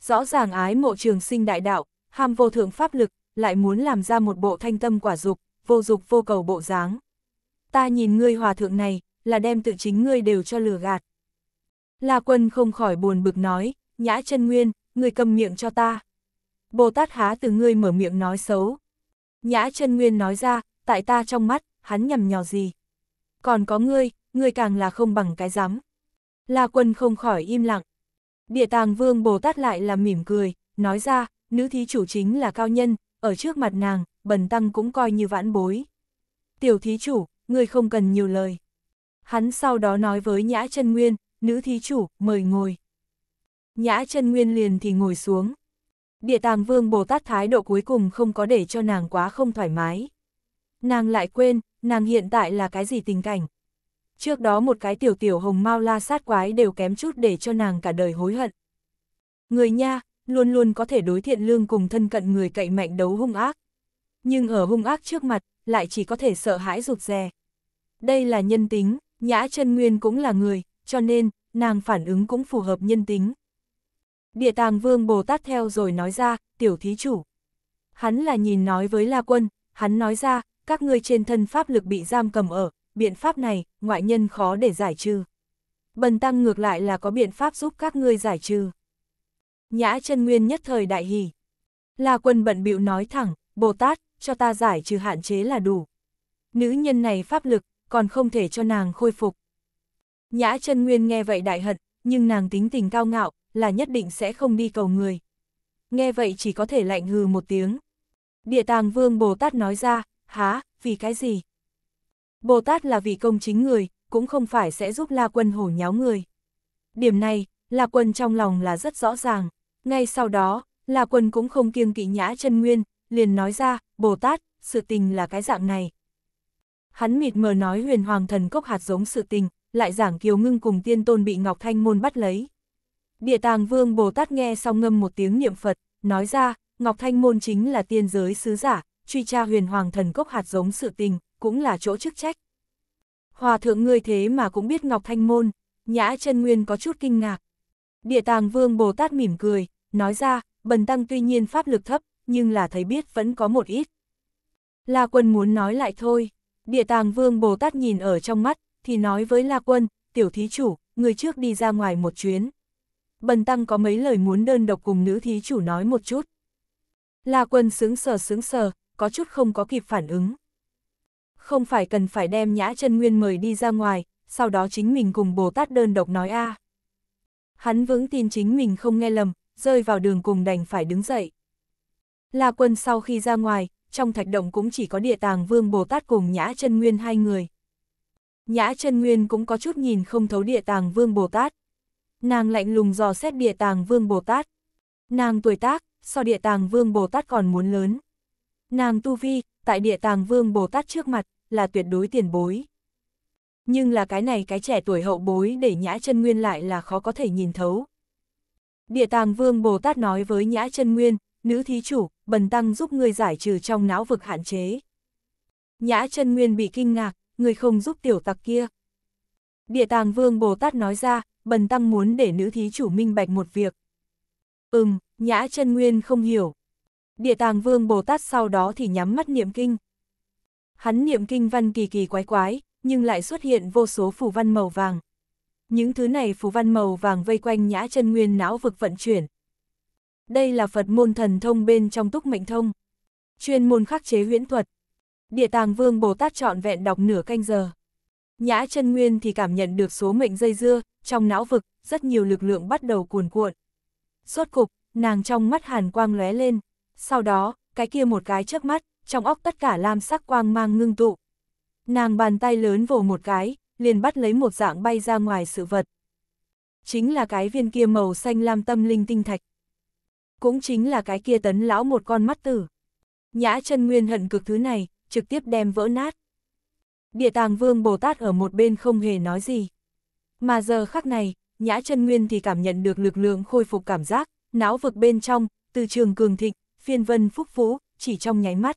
Rõ ràng ái mộ trường sinh đại đạo, ham vô thượng pháp lực, lại muốn làm ra một bộ thanh tâm quả dục, vô dục vô cầu bộ dáng. Ta nhìn ngươi hòa thượng này, là đem tự chính ngươi đều cho lừa gạt. La quân không khỏi buồn bực nói, nhã chân nguyên, ngươi cầm miệng cho ta. Bồ Tát há từ ngươi mở miệng nói xấu. Nhã chân nguyên nói ra, tại ta trong mắt, hắn nhầm nhò gì. Còn có ngươi, ngươi càng là không bằng cái dám. La quân không khỏi im lặng. Địa tàng vương Bồ Tát lại là mỉm cười, nói ra, nữ thí chủ chính là cao nhân, ở trước mặt nàng, bần tăng cũng coi như vãn bối. Tiểu thí chủ, ngươi không cần nhiều lời. Hắn sau đó nói với Nhã chân Nguyên, nữ thí chủ, mời ngồi. Nhã chân Nguyên liền thì ngồi xuống. Địa tàng vương Bồ Tát thái độ cuối cùng không có để cho nàng quá không thoải mái nàng lại quên, nàng hiện tại là cái gì tình cảnh. Trước đó một cái tiểu tiểu hồng mau la sát quái đều kém chút để cho nàng cả đời hối hận. Người nha, luôn luôn có thể đối thiện lương cùng thân cận người cậy mạnh đấu hung ác. Nhưng ở hung ác trước mặt, lại chỉ có thể sợ hãi rụt rè. Đây là nhân tính, nhã chân nguyên cũng là người, cho nên, nàng phản ứng cũng phù hợp nhân tính. Địa tàng vương Bồ Tát theo rồi nói ra, tiểu thí chủ. Hắn là nhìn nói với La Quân, hắn nói ra, các ngươi trên thân pháp lực bị giam cầm ở, biện pháp này, ngoại nhân khó để giải trừ. Bần tăng ngược lại là có biện pháp giúp các ngươi giải trừ. Nhã chân nguyên nhất thời đại hỉ. là quân bận bịu nói thẳng, Bồ Tát, cho ta giải trừ hạn chế là đủ. Nữ nhân này pháp lực, còn không thể cho nàng khôi phục. Nhã chân nguyên nghe vậy đại hận, nhưng nàng tính tình cao ngạo, là nhất định sẽ không đi cầu người. Nghe vậy chỉ có thể lạnh hừ một tiếng. Địa tàng vương Bồ Tát nói ra, há, vì cái gì? Bồ Tát là vì công chính người, cũng không phải sẽ giúp La Quân hổ nháo người. Điểm này, La Quân trong lòng là rất rõ ràng. Ngay sau đó, La Quân cũng không kiêng kỵ nhã chân nguyên, liền nói ra, Bồ Tát, sự tình là cái dạng này. Hắn mịt mờ nói huyền hoàng thần cốc hạt giống sự tình, lại giảng kiều ngưng cùng tiên tôn bị Ngọc Thanh Môn bắt lấy. Địa tàng vương Bồ Tát nghe xong ngâm một tiếng niệm Phật, nói ra, Ngọc Thanh Môn chính là tiên giới sứ giả, truy tra huyền hoàng thần cốc hạt giống sự tình, cũng là chỗ chức trách. Hòa thượng ngươi thế mà cũng biết Ngọc Thanh Môn, nhã chân nguyên có chút kinh ngạc. Địa tàng vương Bồ Tát mỉm cười, nói ra, bần tăng tuy nhiên pháp lực thấp, nhưng là thấy biết vẫn có một ít. La quân muốn nói lại thôi, địa tàng vương Bồ Tát nhìn ở trong mắt, thì nói với La quân, tiểu thí chủ, người trước đi ra ngoài một chuyến. Bần tăng có mấy lời muốn đơn độc cùng nữ thí chủ nói một chút. La quân sướng sờ sướng sờ, có chút không có kịp phản ứng. Không phải cần phải đem nhã chân nguyên mời đi ra ngoài, sau đó chính mình cùng Bồ Tát đơn độc nói a. Hắn vững tin chính mình không nghe lầm, rơi vào đường cùng đành phải đứng dậy. La quân sau khi ra ngoài, trong thạch động cũng chỉ có địa tàng vương Bồ Tát cùng nhã chân nguyên hai người. Nhã chân nguyên cũng có chút nhìn không thấu địa tàng vương Bồ Tát. Nàng lạnh lùng dò xét địa tàng vương Bồ Tát. Nàng tuổi tác, so địa tàng vương Bồ Tát còn muốn lớn. Nàng tu vi, tại địa tàng vương Bồ Tát trước mặt, là tuyệt đối tiền bối. Nhưng là cái này cái trẻ tuổi hậu bối để nhã chân nguyên lại là khó có thể nhìn thấu. Địa tàng vương Bồ Tát nói với nhã chân nguyên, nữ thí chủ, bần tăng giúp ngươi giải trừ trong não vực hạn chế. Nhã chân nguyên bị kinh ngạc, người không giúp tiểu tặc kia. Địa tàng vương Bồ Tát nói ra, bần tăng muốn để nữ thí chủ minh bạch một việc. Ừm, nhã chân nguyên không hiểu, Địa tàng vương Bồ Tát sau đó thì nhắm mắt niệm kinh. Hắn niệm kinh văn kỳ kỳ quái quái, nhưng lại xuất hiện vô số phù văn màu vàng. Những thứ này phù văn màu vàng vây quanh nhã chân nguyên não vực vận chuyển. Đây là Phật môn thần thông bên trong túc mệnh thông. Chuyên môn khắc chế huyễn thuật. Địa tàng vương Bồ Tát trọn vẹn đọc nửa canh giờ. Nhã chân nguyên thì cảm nhận được số mệnh dây dưa, trong não vực, rất nhiều lực lượng bắt đầu cuồn cuộn. Suốt cục, nàng trong mắt hàn quang lóe lên sau đó, cái kia một cái trước mắt, trong óc tất cả lam sắc quang mang ngưng tụ. Nàng bàn tay lớn vồ một cái, liền bắt lấy một dạng bay ra ngoài sự vật. Chính là cái viên kia màu xanh lam tâm linh tinh thạch. Cũng chính là cái kia tấn lão một con mắt tử. Nhã chân nguyên hận cực thứ này, trực tiếp đem vỡ nát. Địa tàng vương Bồ Tát ở một bên không hề nói gì. Mà giờ khắc này, nhã chân nguyên thì cảm nhận được lực lượng khôi phục cảm giác, não vực bên trong, từ trường cường thịnh, phiên vân phúc vũ, chỉ trong nháy mắt.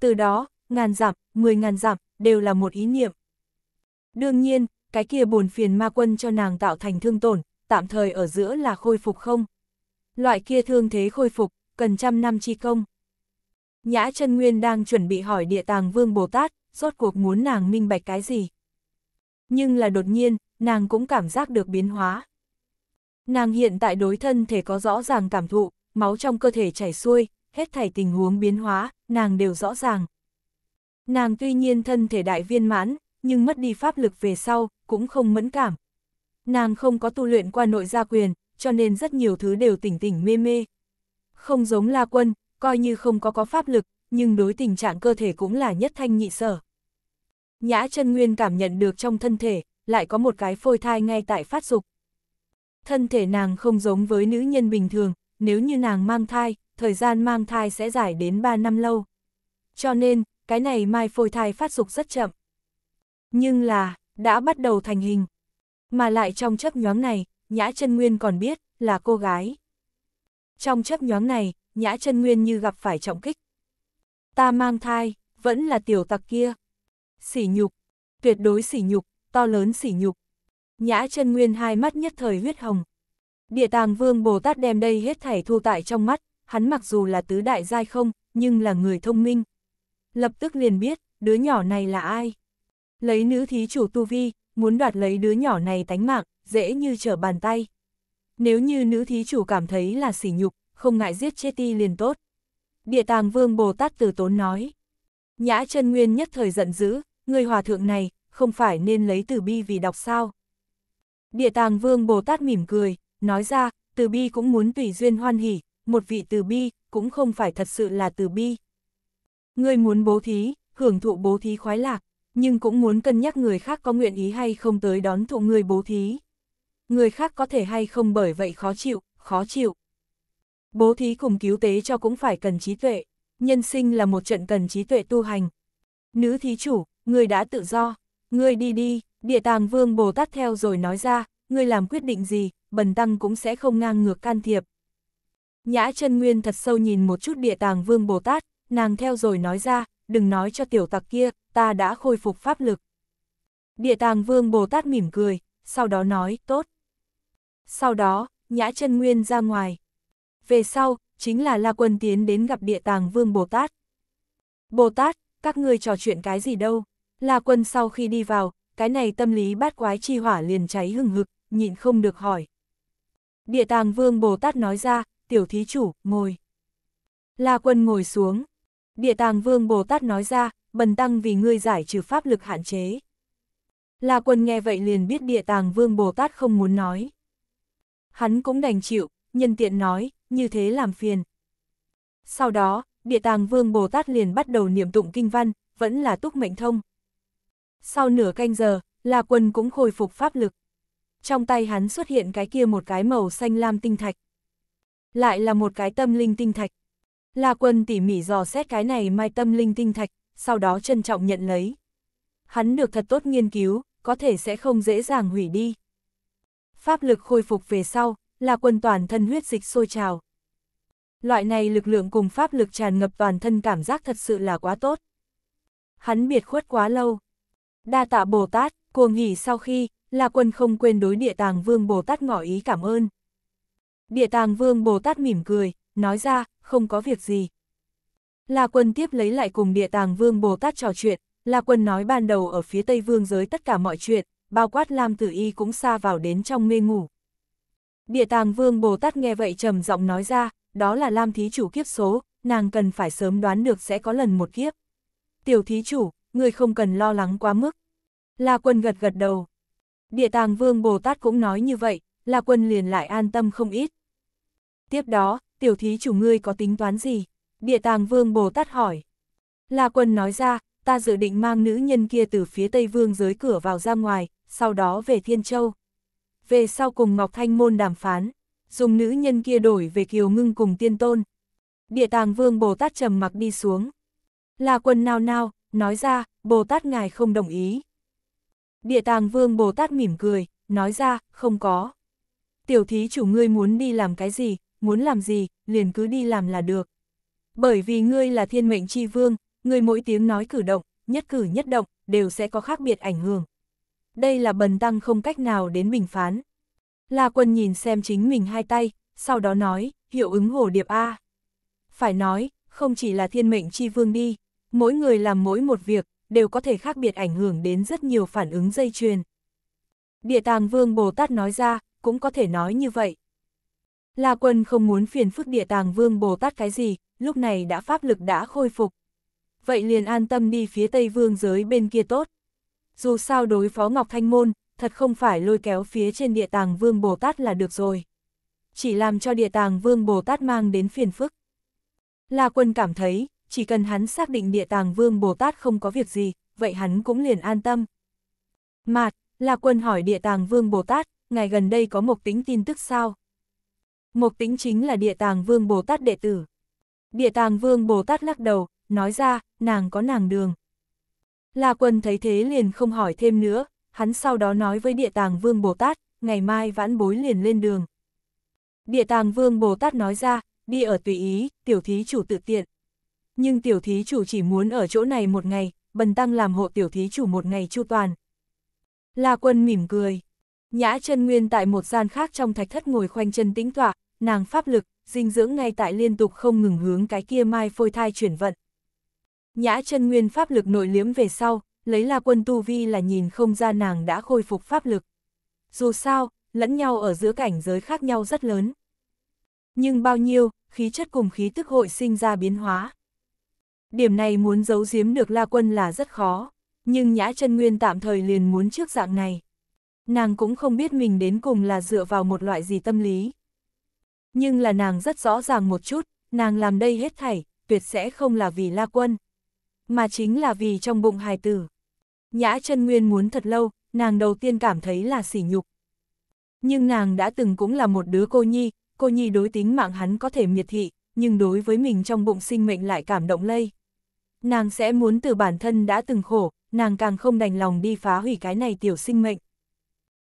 Từ đó, ngàn giảm, mười ngàn giảm, đều là một ý niệm. Đương nhiên, cái kia buồn phiền ma quân cho nàng tạo thành thương tổn, tạm thời ở giữa là khôi phục không. Loại kia thương thế khôi phục, cần trăm năm chi công. Nhã chân Nguyên đang chuẩn bị hỏi địa tàng vương Bồ Tát, rốt cuộc muốn nàng minh bạch cái gì. Nhưng là đột nhiên, nàng cũng cảm giác được biến hóa. Nàng hiện tại đối thân thể có rõ ràng cảm thụ, máu trong cơ thể chảy xuôi, hết thảy tình huống biến hóa, nàng đều rõ ràng. Nàng tuy nhiên thân thể đại viên mãn, nhưng mất đi pháp lực về sau, cũng không mẫn cảm. Nàng không có tu luyện qua nội gia quyền, cho nên rất nhiều thứ đều tỉnh tỉnh mê mê. Không giống La Quân, coi như không có có pháp lực, nhưng đối tình trạng cơ thể cũng là nhất thanh nhị sở. Nhã chân Nguyên cảm nhận được trong thân thể, lại có một cái phôi thai ngay tại phát dục. Thân thể nàng không giống với nữ nhân bình thường, nếu như nàng mang thai, thời gian mang thai sẽ dài đến 3 năm lâu. Cho nên, cái này mai phôi thai phát dục rất chậm. Nhưng là, đã bắt đầu thành hình. Mà lại trong chấp nhoáng này, Nhã chân Nguyên còn biết, là cô gái. Trong chấp nhoáng này, Nhã chân Nguyên như gặp phải trọng kích. Ta mang thai, vẫn là tiểu tặc kia. Sỉ nhục, tuyệt đối sỉ nhục, to lớn sỉ nhục. Nhã chân Nguyên hai mắt nhất thời huyết hồng. Địa tàng vương Bồ Tát đem đây hết thảy thu tại trong mắt, hắn mặc dù là tứ đại giai không, nhưng là người thông minh. Lập tức liền biết, đứa nhỏ này là ai. Lấy nữ thí chủ tu vi, muốn đoạt lấy đứa nhỏ này tánh mạng, dễ như trở bàn tay. Nếu như nữ thí chủ cảm thấy là sỉ nhục, không ngại giết chết ti liền tốt. Địa tàng vương Bồ Tát từ tốn nói. Nhã chân nguyên nhất thời giận dữ, người hòa thượng này, không phải nên lấy từ bi vì đọc sao. Địa tàng vương Bồ Tát mỉm cười, nói ra, từ bi cũng muốn tùy duyên hoan hỷ, một vị từ bi, cũng không phải thật sự là từ bi. Người muốn bố thí, hưởng thụ bố thí khoái lạc, nhưng cũng muốn cân nhắc người khác có nguyện ý hay không tới đón thụ người bố thí. Người khác có thể hay không bởi vậy khó chịu, khó chịu. Bố thí cùng cứu tế cho cũng phải cần trí tuệ, nhân sinh là một trận cần trí tuệ tu hành. Nữ thí chủ, người đã tự do, người đi đi, địa tàng vương Bồ Tát theo rồi nói ra, ngươi làm quyết định gì, bần tăng cũng sẽ không ngang ngược can thiệp. Nhã chân Nguyên thật sâu nhìn một chút địa tàng vương Bồ Tát, nàng theo rồi nói ra, đừng nói cho tiểu tặc kia, ta đã khôi phục pháp lực. Địa tàng vương Bồ Tát mỉm cười, sau đó nói, tốt. Sau đó, Nhã chân Nguyên ra ngoài. Về sau, chính là La Quân tiến đến gặp địa tàng vương Bồ Tát. Bồ Tát, các ngươi trò chuyện cái gì đâu? La Quân sau khi đi vào, cái này tâm lý bát quái chi hỏa liền cháy hừng hực, nhịn không được hỏi. Địa tàng vương Bồ Tát nói ra, tiểu thí chủ, ngồi. La quân ngồi xuống. Địa tàng vương Bồ Tát nói ra, bần tăng vì ngươi giải trừ pháp lực hạn chế. La quân nghe vậy liền biết địa tàng vương Bồ Tát không muốn nói. Hắn cũng đành chịu, nhân tiện nói, như thế làm phiền. Sau đó, địa tàng vương Bồ Tát liền bắt đầu niệm tụng kinh văn, vẫn là túc mệnh thông. Sau nửa canh giờ, La quân cũng khôi phục pháp lực trong tay hắn xuất hiện cái kia một cái màu xanh lam tinh thạch. Lại là một cái tâm linh tinh thạch. La quân tỉ mỉ dò xét cái này mai tâm linh tinh thạch, sau đó trân trọng nhận lấy. Hắn được thật tốt nghiên cứu, có thể sẽ không dễ dàng hủy đi. Pháp lực khôi phục về sau, là quân toàn thân huyết dịch sôi trào. Loại này lực lượng cùng pháp lực tràn ngập toàn thân cảm giác thật sự là quá tốt. Hắn biệt khuất quá lâu. Đa tạ Bồ Tát, cuồng nghỉ sau khi, La Quân không quên đối địa tàng vương Bồ Tát ngỏ ý cảm ơn. Địa tàng vương Bồ Tát mỉm cười, nói ra, không có việc gì. La Quân tiếp lấy lại cùng địa tàng vương Bồ Tát trò chuyện, La Quân nói ban đầu ở phía Tây Vương giới tất cả mọi chuyện, bao quát Lam Tử Y cũng xa vào đến trong mê ngủ. Địa tàng vương Bồ Tát nghe vậy trầm giọng nói ra, đó là Lam Thí Chủ kiếp số, nàng cần phải sớm đoán được sẽ có lần một kiếp. Tiểu Thí Chủ, người không cần lo lắng quá mức. La Quân gật gật đầu, Địa tàng vương Bồ Tát cũng nói như vậy, La Quân liền lại an tâm không ít. Tiếp đó, tiểu thí chủ ngươi có tính toán gì? Địa tàng vương Bồ Tát hỏi. La Quân nói ra, ta dự định mang nữ nhân kia từ phía Tây Vương giới cửa vào ra ngoài, sau đó về Thiên Châu. Về sau cùng Ngọc Thanh Môn đàm phán, dùng nữ nhân kia đổi về Kiều Ngưng cùng Tiên Tôn. Địa tàng vương Bồ Tát trầm mặc đi xuống. La Quân nao nao, nói ra, Bồ Tát ngài không đồng ý. Địa tàng vương Bồ Tát mỉm cười, nói ra, không có. Tiểu thí chủ ngươi muốn đi làm cái gì, muốn làm gì, liền cứ đi làm là được. Bởi vì ngươi là thiên mệnh chi vương, ngươi mỗi tiếng nói cử động, nhất cử nhất động, đều sẽ có khác biệt ảnh hưởng. Đây là bần tăng không cách nào đến bình phán. La quân nhìn xem chính mình hai tay, sau đó nói, hiệu ứng hồ điệp A. Phải nói, không chỉ là thiên mệnh chi vương đi, mỗi người làm mỗi một việc, đều có thể khác biệt ảnh hưởng đến rất nhiều phản ứng dây chuyền. Địa tàng vương Bồ Tát nói ra, cũng có thể nói như vậy. La quân không muốn phiền phức địa tàng vương Bồ Tát cái gì, lúc này đã pháp lực đã khôi phục. Vậy liền an tâm đi phía tây vương giới bên kia tốt. Dù sao đối phó Ngọc Thanh Môn, thật không phải lôi kéo phía trên địa tàng vương Bồ Tát là được rồi. Chỉ làm cho địa tàng vương Bồ Tát mang đến phiền phức. La quân cảm thấy, chỉ cần hắn xác định địa tàng vương Bồ Tát không có việc gì, vậy hắn cũng liền an tâm. Mạt, là quân hỏi địa tàng vương Bồ Tát, ngày gần đây có mục tính tin tức sao? Mục tính chính là địa tàng vương Bồ Tát đệ tử. Địa tàng vương Bồ Tát lắc đầu, nói ra, nàng có nàng đường. là quân thấy thế liền không hỏi thêm nữa, hắn sau đó nói với địa tàng vương Bồ Tát, ngày mai vãn bối liền lên đường. Địa tàng vương Bồ Tát nói ra, đi ở tùy ý, tiểu thí chủ tự tiện nhưng tiểu thí chủ chỉ muốn ở chỗ này một ngày, bần tăng làm hộ tiểu thí chủ một ngày chu toàn. La quân mỉm cười. Nhã chân nguyên tại một gian khác trong thạch thất ngồi khoanh chân tĩnh tọa, nàng pháp lực, dinh dưỡng ngay tại liên tục không ngừng hướng cái kia mai phôi thai chuyển vận. Nhã chân nguyên pháp lực nội liếm về sau, lấy la quân tu vi là nhìn không ra nàng đã khôi phục pháp lực. Dù sao, lẫn nhau ở giữa cảnh giới khác nhau rất lớn. Nhưng bao nhiêu, khí chất cùng khí tức hội sinh ra biến hóa. Điểm này muốn giấu giếm được La Quân là rất khó, nhưng Nhã chân Nguyên tạm thời liền muốn trước dạng này. Nàng cũng không biết mình đến cùng là dựa vào một loại gì tâm lý. Nhưng là nàng rất rõ ràng một chút, nàng làm đây hết thảy, tuyệt sẽ không là vì La Quân, mà chính là vì trong bụng hài tử. Nhã chân Nguyên muốn thật lâu, nàng đầu tiên cảm thấy là sỉ nhục. Nhưng nàng đã từng cũng là một đứa cô nhi, cô nhi đối tính mạng hắn có thể miệt thị, nhưng đối với mình trong bụng sinh mệnh lại cảm động lây nàng sẽ muốn từ bản thân đã từng khổ, nàng càng không đành lòng đi phá hủy cái này tiểu sinh mệnh.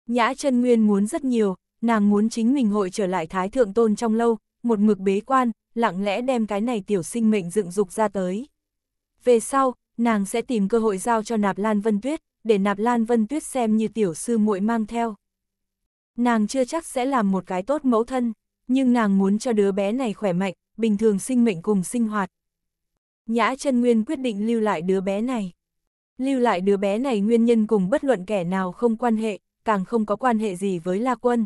Nhã chân Nguyên muốn rất nhiều, nàng muốn chính mình hội trở lại Thái Thượng Tôn trong lâu, một mực bế quan, lặng lẽ đem cái này tiểu sinh mệnh dựng dục ra tới. Về sau, nàng sẽ tìm cơ hội giao cho Nạp Lan Vân Tuyết, để Nạp Lan Vân Tuyết xem như tiểu sư muội mang theo. Nàng chưa chắc sẽ làm một cái tốt mẫu thân, nhưng nàng muốn cho đứa bé này khỏe mạnh, bình thường sinh mệnh cùng sinh hoạt. Nhã chân Nguyên quyết định lưu lại đứa bé này. Lưu lại đứa bé này nguyên nhân cùng bất luận kẻ nào không quan hệ, càng không có quan hệ gì với La Quân.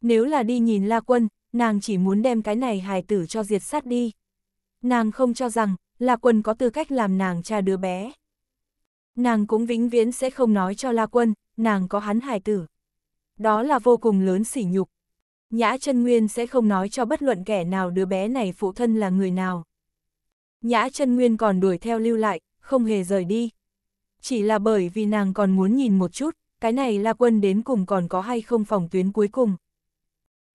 Nếu là đi nhìn La Quân, nàng chỉ muốn đem cái này hài tử cho diệt sát đi. Nàng không cho rằng, La Quân có tư cách làm nàng cha đứa bé. Nàng cũng vĩnh viễn sẽ không nói cho La Quân, nàng có hắn hài tử. Đó là vô cùng lớn sỉ nhục. Nhã chân Nguyên sẽ không nói cho bất luận kẻ nào đứa bé này phụ thân là người nào. Nhã chân Nguyên còn đuổi theo lưu lại, không hề rời đi. Chỉ là bởi vì nàng còn muốn nhìn một chút, cái này La Quân đến cùng còn có hay không phòng tuyến cuối cùng.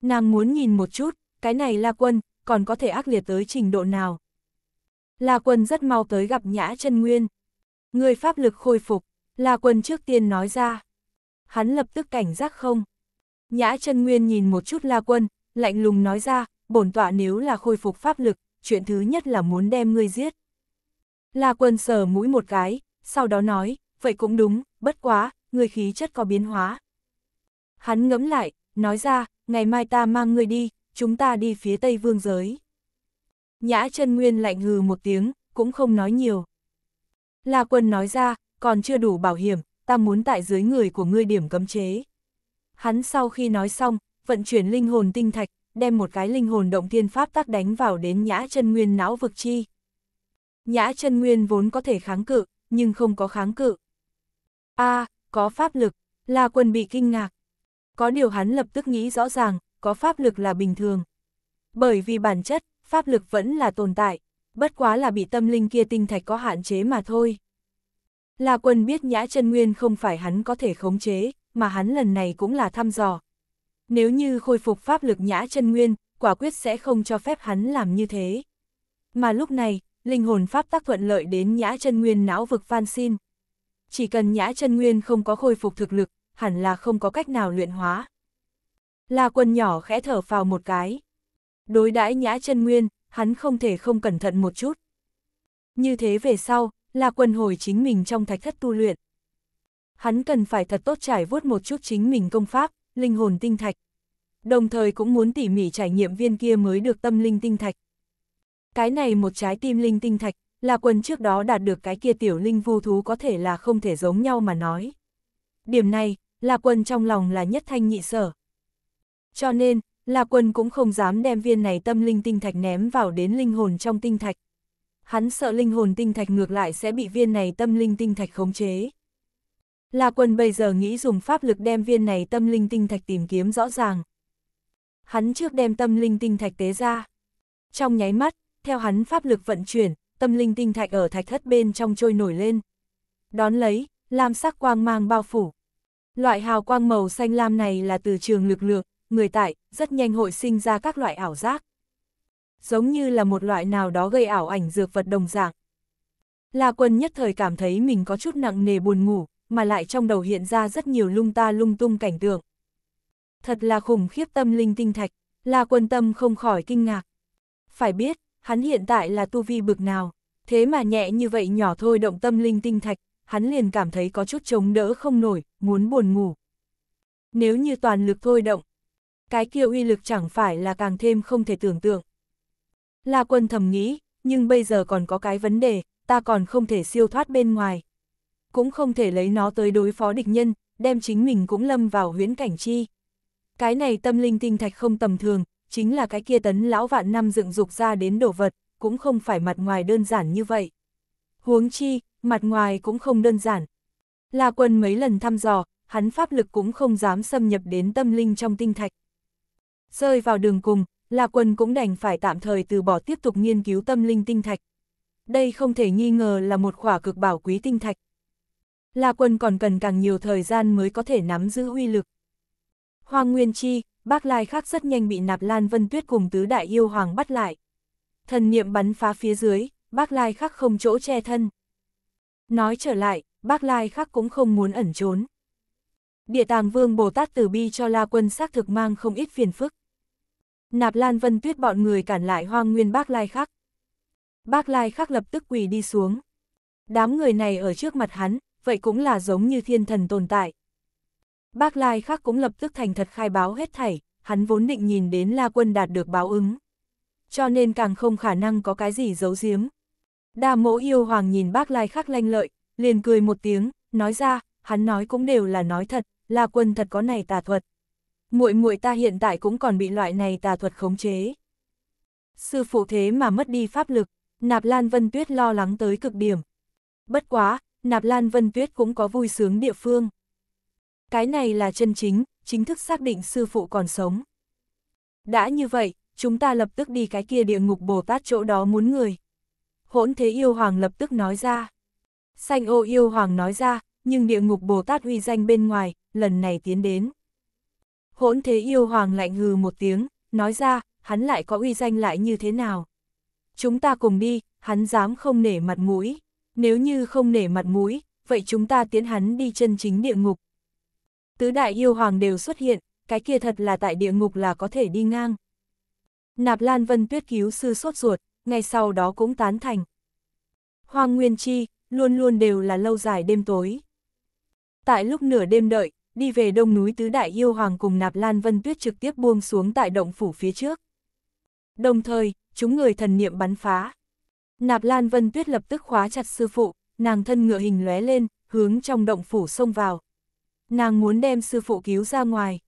Nàng muốn nhìn một chút, cái này La Quân còn có thể ác liệt tới trình độ nào. La Quân rất mau tới gặp Nhã chân Nguyên. Người pháp lực khôi phục, La Quân trước tiên nói ra. Hắn lập tức cảnh giác không. Nhã chân Nguyên nhìn một chút La Quân, lạnh lùng nói ra, bổn tọa nếu là khôi phục pháp lực, chuyện thứ nhất là muốn đem ngươi giết. La quân sờ mũi một cái, sau đó nói, vậy cũng đúng, bất quá, ngươi khí chất có biến hóa. Hắn ngẫm lại, nói ra, ngày mai ta mang ngươi đi, chúng ta đi phía tây vương giới. Nhã chân nguyên lạnh hừ một tiếng, cũng không nói nhiều. La quân nói ra, còn chưa đủ bảo hiểm, ta muốn tại dưới người của ngươi điểm cấm chế. Hắn sau khi nói xong, vận chuyển linh hồn tinh thạch đem một cái linh hồn động thiên pháp tác đánh vào đến nhã chân nguyên não vực chi. Nhã chân nguyên vốn có thể kháng cự, nhưng không có kháng cự. a à, có pháp lực, là Quân bị kinh ngạc. Có điều hắn lập tức nghĩ rõ ràng, có pháp lực là bình thường. Bởi vì bản chất, pháp lực vẫn là tồn tại, bất quá là bị tâm linh kia tinh thạch có hạn chế mà thôi. là Quân biết nhã chân nguyên không phải hắn có thể khống chế, mà hắn lần này cũng là thăm dò, nếu như khôi phục pháp lực nhã chân nguyên, quả quyết sẽ không cho phép hắn làm như thế. Mà lúc này, linh hồn pháp tác thuận lợi đến nhã chân nguyên não vực van xin. Chỉ cần nhã chân nguyên không có khôi phục thực lực, hẳn là không có cách nào luyện hóa. La quân nhỏ khẽ thở vào một cái. Đối đãi nhã chân nguyên, hắn không thể không cẩn thận một chút. Như thế về sau, La quân hồi chính mình trong thạch thất tu luyện. Hắn cần phải thật tốt trải vuốt một chút chính mình công pháp, linh hồn tinh thạch. Đồng thời cũng muốn tỉ mỉ trải nghiệm viên kia mới được tâm linh tinh thạch. Cái này một trái tim linh tinh thạch, là quần trước đó đạt được cái kia tiểu linh vu thú có thể là không thể giống nhau mà nói. Điểm này, là quần trong lòng là nhất thanh nhị sở. Cho nên, là quần cũng không dám đem viên này tâm linh tinh thạch ném vào đến linh hồn trong tinh thạch. Hắn sợ linh hồn tinh thạch ngược lại sẽ bị viên này tâm linh tinh thạch khống chế. La Quân bây giờ nghĩ dùng pháp lực đem viên này tâm linh tinh thạch tìm kiếm rõ ràng. Hắn trước đem tâm linh tinh thạch tế ra. Trong nháy mắt, theo hắn pháp lực vận chuyển, tâm linh tinh thạch ở thạch thất bên trong trôi nổi lên. Đón lấy, lam sắc quang mang bao phủ. Loại hào quang màu xanh lam này là từ trường lực lượng, người tại, rất nhanh hội sinh ra các loại ảo giác. Giống như là một loại nào đó gây ảo ảnh dược vật đồng dạng. La Quân nhất thời cảm thấy mình có chút nặng nề buồn ngủ, mà lại trong đầu hiện ra rất nhiều lung ta lung tung cảnh tượng. Thật là khủng khiếp tâm linh tinh thạch, La Quân Tâm không khỏi kinh ngạc. Phải biết, hắn hiện tại là tu vi bực nào, thế mà nhẹ như vậy nhỏ thôi động tâm linh tinh thạch, hắn liền cảm thấy có chút chống đỡ không nổi, muốn buồn ngủ. Nếu như toàn lực thôi động, cái kia uy lực chẳng phải là càng thêm không thể tưởng tượng. La Quân thầm nghĩ, nhưng bây giờ còn có cái vấn đề, ta còn không thể siêu thoát bên ngoài cũng không thể lấy nó tới đối phó địch nhân, đem chính mình cũng lâm vào huyễn cảnh chi. Cái này tâm linh tinh thạch không tầm thường, chính là cái kia tấn lão vạn năm dựng dục ra đến đồ vật, cũng không phải mặt ngoài đơn giản như vậy. Huống chi, mặt ngoài cũng không đơn giản. La quân mấy lần thăm dò, hắn pháp lực cũng không dám xâm nhập đến tâm linh trong tinh thạch. Rơi vào đường cùng, La quân cũng đành phải tạm thời từ bỏ tiếp tục nghiên cứu tâm linh tinh thạch. Đây không thể nghi ngờ là một khỏa cực bảo quý tinh thạch, La Quân còn cần càng nhiều thời gian mới có thể nắm giữ uy lực. Hoàng Nguyên Chi, Bác Lai Khắc rất nhanh bị Nạp Lan Vân Tuyết cùng tứ đại yêu hoàng bắt lại. Thần niệm bắn phá phía dưới, Bác Lai Khắc không chỗ che thân. Nói trở lại, Bác Lai Khắc cũng không muốn ẩn trốn. Địa tàng vương Bồ Tát Từ Bi cho La Quân xác thực mang không ít phiền phức. Nạp Lan Vân Tuyết bọn người cản lại hoang nguyên Bác Lai Khắc. Bác Lai Khắc lập tức quỳ đi xuống. Đám người này ở trước mặt hắn, vậy cũng là giống như thiên thần tồn tại. Bác Lai khác cũng lập tức thành thật khai báo hết thảy, hắn vốn định nhìn đến La Quân đạt được báo ứng. Cho nên càng không khả năng có cái gì giấu giếm. Đa mỗ yêu hoàng nhìn bác Lai khác lanh lợi, liền cười một tiếng, nói ra, hắn nói cũng đều là nói thật, La Quân thật có này tà thuật. muội muội ta hiện tại cũng còn bị loại này tà thuật khống chế. Sư phụ thế mà mất đi pháp lực, Nạp Lan Vân Tuyết lo lắng tới cực điểm. Bất quá, Nạp Lan Vân Tuyết cũng có vui sướng địa phương. Cái này là chân chính, chính thức xác định sư phụ còn sống. Đã như vậy, chúng ta lập tức đi cái kia địa ngục Bồ Tát chỗ đó muốn người. Hỗn thế yêu hoàng lập tức nói ra. Xanh ô yêu hoàng nói ra, nhưng địa ngục Bồ Tát uy danh bên ngoài, lần này tiến đến. Hỗn thế yêu hoàng lạnh hừ một tiếng, nói ra, hắn lại có uy danh lại như thế nào. Chúng ta cùng đi, hắn dám không nể mặt mũi nếu như không nể mặt mũi, vậy chúng ta tiến hắn đi chân chính địa ngục. Tứ đại yêu hoàng đều xuất hiện, cái kia thật là tại địa ngục là có thể đi ngang. Nạp Lan Vân Tuyết cứu sư sốt ruột, ngay sau đó cũng tán thành. Hoàng Nguyên Chi, luôn luôn đều là lâu dài đêm tối. Tại lúc nửa đêm đợi, đi về đông núi Tứ Đại Yêu Hoàng cùng Nạp Lan Vân Tuyết trực tiếp buông xuống tại động phủ phía trước. Đồng thời, chúng người thần niệm bắn phá, Nạp Lan Vân Tuyết lập tức khóa chặt sư phụ, nàng thân ngựa hình lóe lên, hướng trong động phủ xông vào. Nàng muốn đem sư phụ cứu ra ngoài.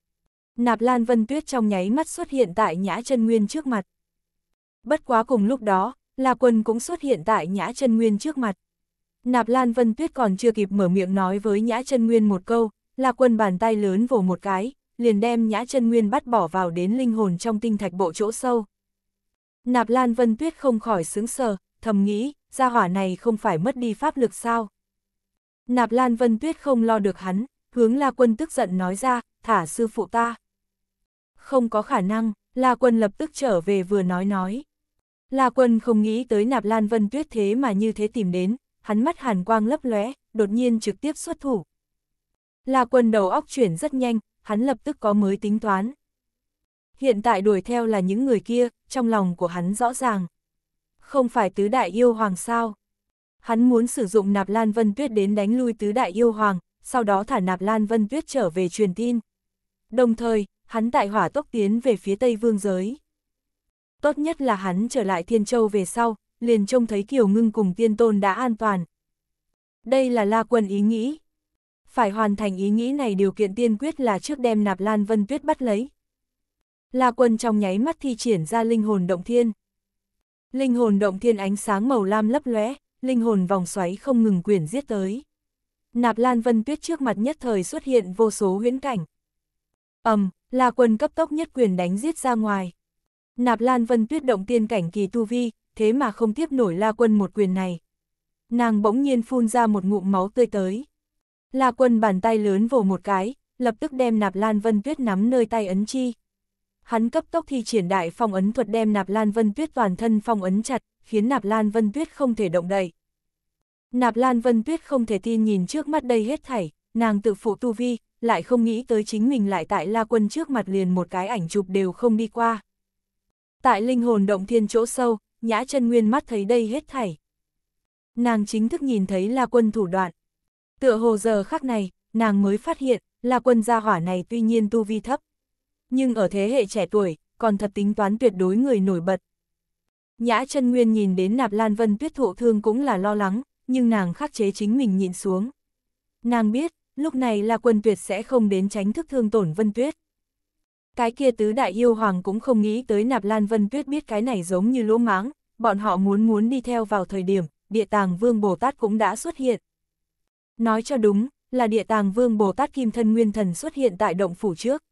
Nạp Lan Vân Tuyết trong nháy mắt xuất hiện tại Nhã Chân Nguyên trước mặt. Bất quá cùng lúc đó, La Quân cũng xuất hiện tại Nhã Chân Nguyên trước mặt. Nạp Lan Vân Tuyết còn chưa kịp mở miệng nói với Nhã Chân Nguyên một câu, La Quân bàn tay lớn vồ một cái, liền đem Nhã Chân Nguyên bắt bỏ vào đến linh hồn trong tinh thạch bộ chỗ sâu. Nạp Lan Vân Tuyết không khỏi sững sờ, thầm nghĩ, gia hỏa này không phải mất đi pháp lực sao. Nạp Lan Vân Tuyết không lo được hắn, hướng La Quân tức giận nói ra, thả sư phụ ta. Không có khả năng, La Quân lập tức trở về vừa nói nói. La Quân không nghĩ tới Nạp Lan Vân Tuyết thế mà như thế tìm đến, hắn mắt hàn quang lấp lóe, đột nhiên trực tiếp xuất thủ. La Quân đầu óc chuyển rất nhanh, hắn lập tức có mới tính toán. Hiện tại đuổi theo là những người kia, trong lòng của hắn rõ ràng không phải tứ đại yêu hoàng sao? Hắn muốn sử dụng nạp Lan Vân Tuyết đến đánh lui tứ đại yêu hoàng, sau đó thả nạp Lan Vân Tuyết trở về truyền tin. Đồng thời, hắn tại hỏa tốc tiến về phía Tây Vương giới. Tốt nhất là hắn trở lại Thiên Châu về sau, liền trông thấy Kiều Ngưng cùng Tiên Tôn đã an toàn. Đây là La Quân ý nghĩ. Phải hoàn thành ý nghĩ này điều kiện tiên quyết là trước đem nạp Lan Vân Tuyết bắt lấy. La Quân trong nháy mắt thi triển ra linh hồn động thiên. Linh hồn động thiên ánh sáng màu lam lấp lóe, linh hồn vòng xoáy không ngừng quyển giết tới. Nạp Lan Vân Tuyết trước mặt nhất thời xuất hiện vô số huyễn cảnh. Ầm, um, La Quân cấp tốc nhất quyền đánh giết ra ngoài. Nạp Lan Vân Tuyết động tiên cảnh kỳ tu vi, thế mà không tiếp nổi La Quân một quyền này. Nàng bỗng nhiên phun ra một ngụm máu tươi tới. La Quân bàn tay lớn vồ một cái, lập tức đem Nạp Lan Vân Tuyết nắm nơi tay ấn chi hắn cấp tốc thi triển đại phong ấn thuật đem Nạp Lan Vân Tuyết toàn thân phong ấn chặt, khiến Nạp Lan Vân Tuyết không thể động đậy. Nạp Lan Vân Tuyết không thể tin nhìn trước mắt đây hết thảy, nàng tự phụ tu vi, lại không nghĩ tới chính mình lại tại La Quân trước mặt liền một cái ảnh chụp đều không đi qua. Tại linh hồn động thiên chỗ sâu, Nhã chân Nguyên mắt thấy đây hết thảy. Nàng chính thức nhìn thấy La Quân thủ đoạn. Tựa hồ giờ khắc này, nàng mới phát hiện, La Quân gia hỏa này tuy nhiên tu vi thấp, nhưng ở thế hệ trẻ tuổi, còn thật tính toán tuyệt đối người nổi bật. Nhã chân Nguyên nhìn đến Nạp Lan Vân Tuyết thụ thương cũng là lo lắng, nhưng nàng khắc chế chính mình nhịn xuống. Nàng biết, lúc này là quân tuyệt sẽ không đến tránh thức thương tổn Vân Tuyết. Cái kia tứ đại yêu hoàng cũng không nghĩ tới Nạp Lan Vân Tuyết biết cái này giống như lỗ máng, bọn họ muốn muốn đi theo vào thời điểm, địa tàng vương Bồ Tát cũng đã xuất hiện. Nói cho đúng, là địa tàng vương Bồ Tát Kim Thân Nguyên Thần xuất hiện tại động phủ trước.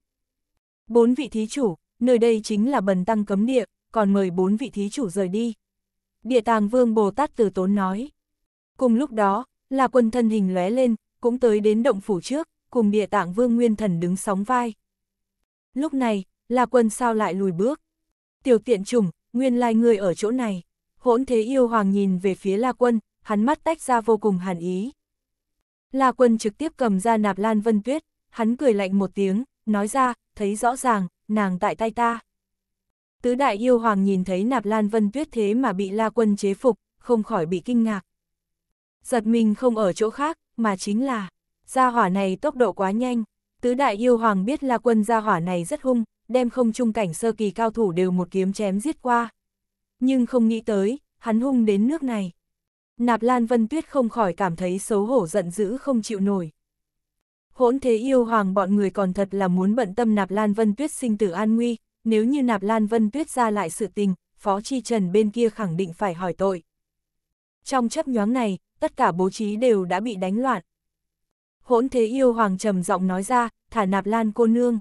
Bốn vị thí chủ, nơi đây chính là bần tăng cấm địa, còn mời bốn vị thí chủ rời đi. Địa tàng vương Bồ Tát từ tốn nói. Cùng lúc đó, là quân thân hình lóe lên, cũng tới đến động phủ trước, cùng địa tạng vương nguyên thần đứng sóng vai. Lúc này, là quân sao lại lùi bước. Tiểu tiện trùng, nguyên lai người ở chỗ này. Hỗn thế yêu hoàng nhìn về phía la quân, hắn mắt tách ra vô cùng hàn ý. La quân trực tiếp cầm ra nạp lan vân tuyết, hắn cười lạnh một tiếng, nói ra, thấy rõ ràng, nàng tại tay ta. Tứ đại yêu hoàng nhìn thấy nạp lan vân tuyết thế mà bị la quân chế phục, không khỏi bị kinh ngạc. Giật mình không ở chỗ khác, mà chính là, gia hỏa này tốc độ quá nhanh. Tứ đại yêu hoàng biết la quân gia hỏa này rất hung, đem không trung cảnh sơ kỳ cao thủ đều một kiếm chém giết qua. Nhưng không nghĩ tới, hắn hung đến nước này. Nạp Lan Vân Tuyết không khỏi cảm thấy xấu hổ giận dữ không chịu nổi hỗn thế yêu hoàng bọn người còn thật là muốn bận tâm nạp Lan Vân Tuyết sinh tử an nguy, nếu như nạp Lan Vân Tuyết ra lại sự tình, Phó Chi Trần bên kia khẳng định phải hỏi tội. Trong chấp nhoáng này, tất cả bố trí đều đã bị đánh loạn. Hỗn thế yêu hoàng trầm giọng nói ra, thả nạp Lan cô nương.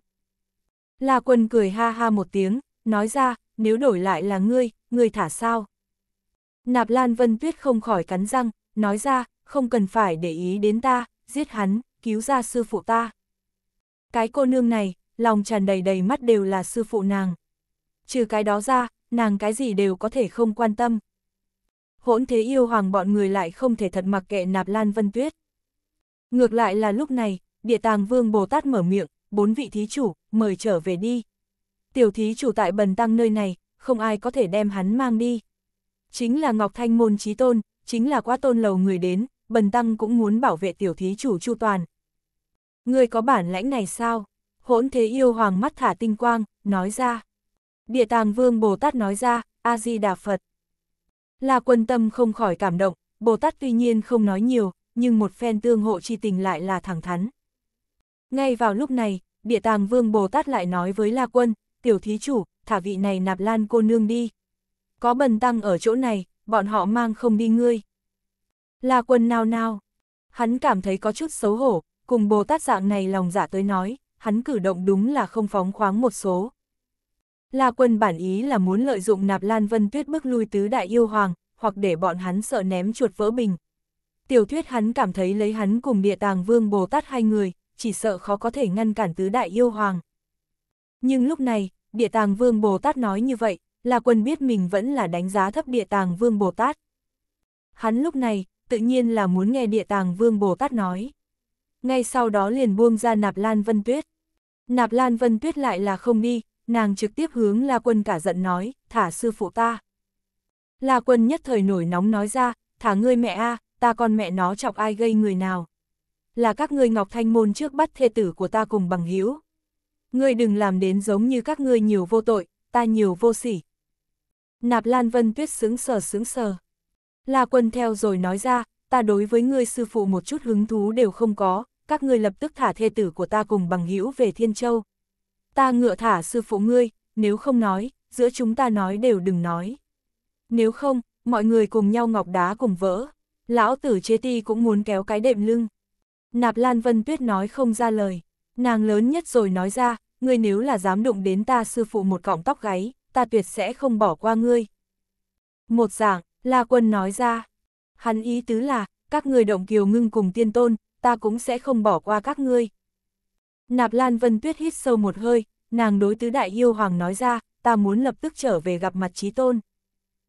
La quân cười ha ha một tiếng, nói ra, nếu đổi lại là ngươi, ngươi thả sao? Nạp Lan Vân Tuyết không khỏi cắn răng, nói ra, không cần phải để ý đến ta, giết hắn, cứu ra sư phụ ta. Cái cô nương này, lòng tràn đầy đầy mắt đều là sư phụ nàng. Trừ cái đó ra, nàng cái gì đều có thể không quan tâm. Hỗn thế yêu hoàng bọn người lại không thể thật mặc kệ nạp Lan Vân Tuyết. Ngược lại là lúc này, địa tàng vương Bồ Tát mở miệng, bốn vị thí chủ, mời trở về đi. Tiểu thí chủ tại bần tăng nơi này, không ai có thể đem hắn mang đi. Chính là Ngọc Thanh Môn Trí Tôn, chính là quá tôn lầu người đến, bần tăng cũng muốn bảo vệ tiểu thí chủ chu toàn. Người có bản lãnh này sao? Hỗn thế yêu hoàng mắt thả tinh quang, nói ra. Địa tàng vương Bồ Tát nói ra, A-di-đà Phật. Là quân tâm không khỏi cảm động, Bồ Tát tuy nhiên không nói nhiều, nhưng một phen tương hộ chi tình lại là thẳng thắn. Ngay vào lúc này, địa tàng vương Bồ Tát lại nói với La Quân, tiểu thí chủ, thả vị này nạp lan cô nương đi. Có bần tăng ở chỗ này, bọn họ mang không đi ngươi. La quân nao nao. Hắn cảm thấy có chút xấu hổ, cùng Bồ Tát dạng này lòng giả dạ tới nói, hắn cử động đúng là không phóng khoáng một số. La quân bản ý là muốn lợi dụng nạp Lan Vân Tuyết bức lui tứ đại yêu hoàng, hoặc để bọn hắn sợ ném chuột vỡ bình. Tiểu thuyết hắn cảm thấy lấy hắn cùng địa tàng vương Bồ Tát hai người, chỉ sợ khó có thể ngăn cản tứ đại yêu hoàng. Nhưng lúc này, địa tàng vương Bồ Tát nói như vậy, La quân biết mình vẫn là đánh giá thấp địa tàng vương Bồ Tát. Hắn lúc này, tự nhiên là muốn nghe địa tàng vương Bồ Tát nói. Ngay sau đó liền buông ra nạp Lan Vân Tuyết. Nạp Lan Vân Tuyết lại là không đi, nàng trực tiếp hướng La Quân cả giận nói, thả sư phụ ta. La Quân nhất thời nổi nóng nói ra, thả ngươi mẹ a, ta con mẹ nó chọc ai gây người nào. Là các ngươi Ngọc Thanh Môn trước bắt thê tử của ta cùng bằng hữu Ngươi đừng làm đến giống như các ngươi nhiều vô tội, ta nhiều vô sỉ. Nạp Lan Vân Tuyết sướng sờ sướng sờ. La quân theo rồi nói ra, ta đối với ngươi sư phụ một chút hứng thú đều không có, các ngươi lập tức thả thê tử của ta cùng bằng hữu về Thiên Châu. Ta ngựa thả sư phụ ngươi, nếu không nói, giữa chúng ta nói đều đừng nói. Nếu không, mọi người cùng nhau ngọc đá cùng vỡ, lão tử chế ti cũng muốn kéo cái đệm lưng. Nạp Lan Vân Tuyết nói không ra lời, nàng lớn nhất rồi nói ra, ngươi nếu là dám đụng đến ta sư phụ một cọng tóc gáy, ta tuyệt sẽ không bỏ qua ngươi. Một giảng, La Quân nói ra. Hắn ý tứ là, các người động kiều ngưng cùng tiên tôn, ta cũng sẽ không bỏ qua các ngươi. Nạp Lan Vân Tuyết hít sâu một hơi, nàng đối tứ đại yêu hoàng nói ra, ta muốn lập tức trở về gặp mặt trí tôn.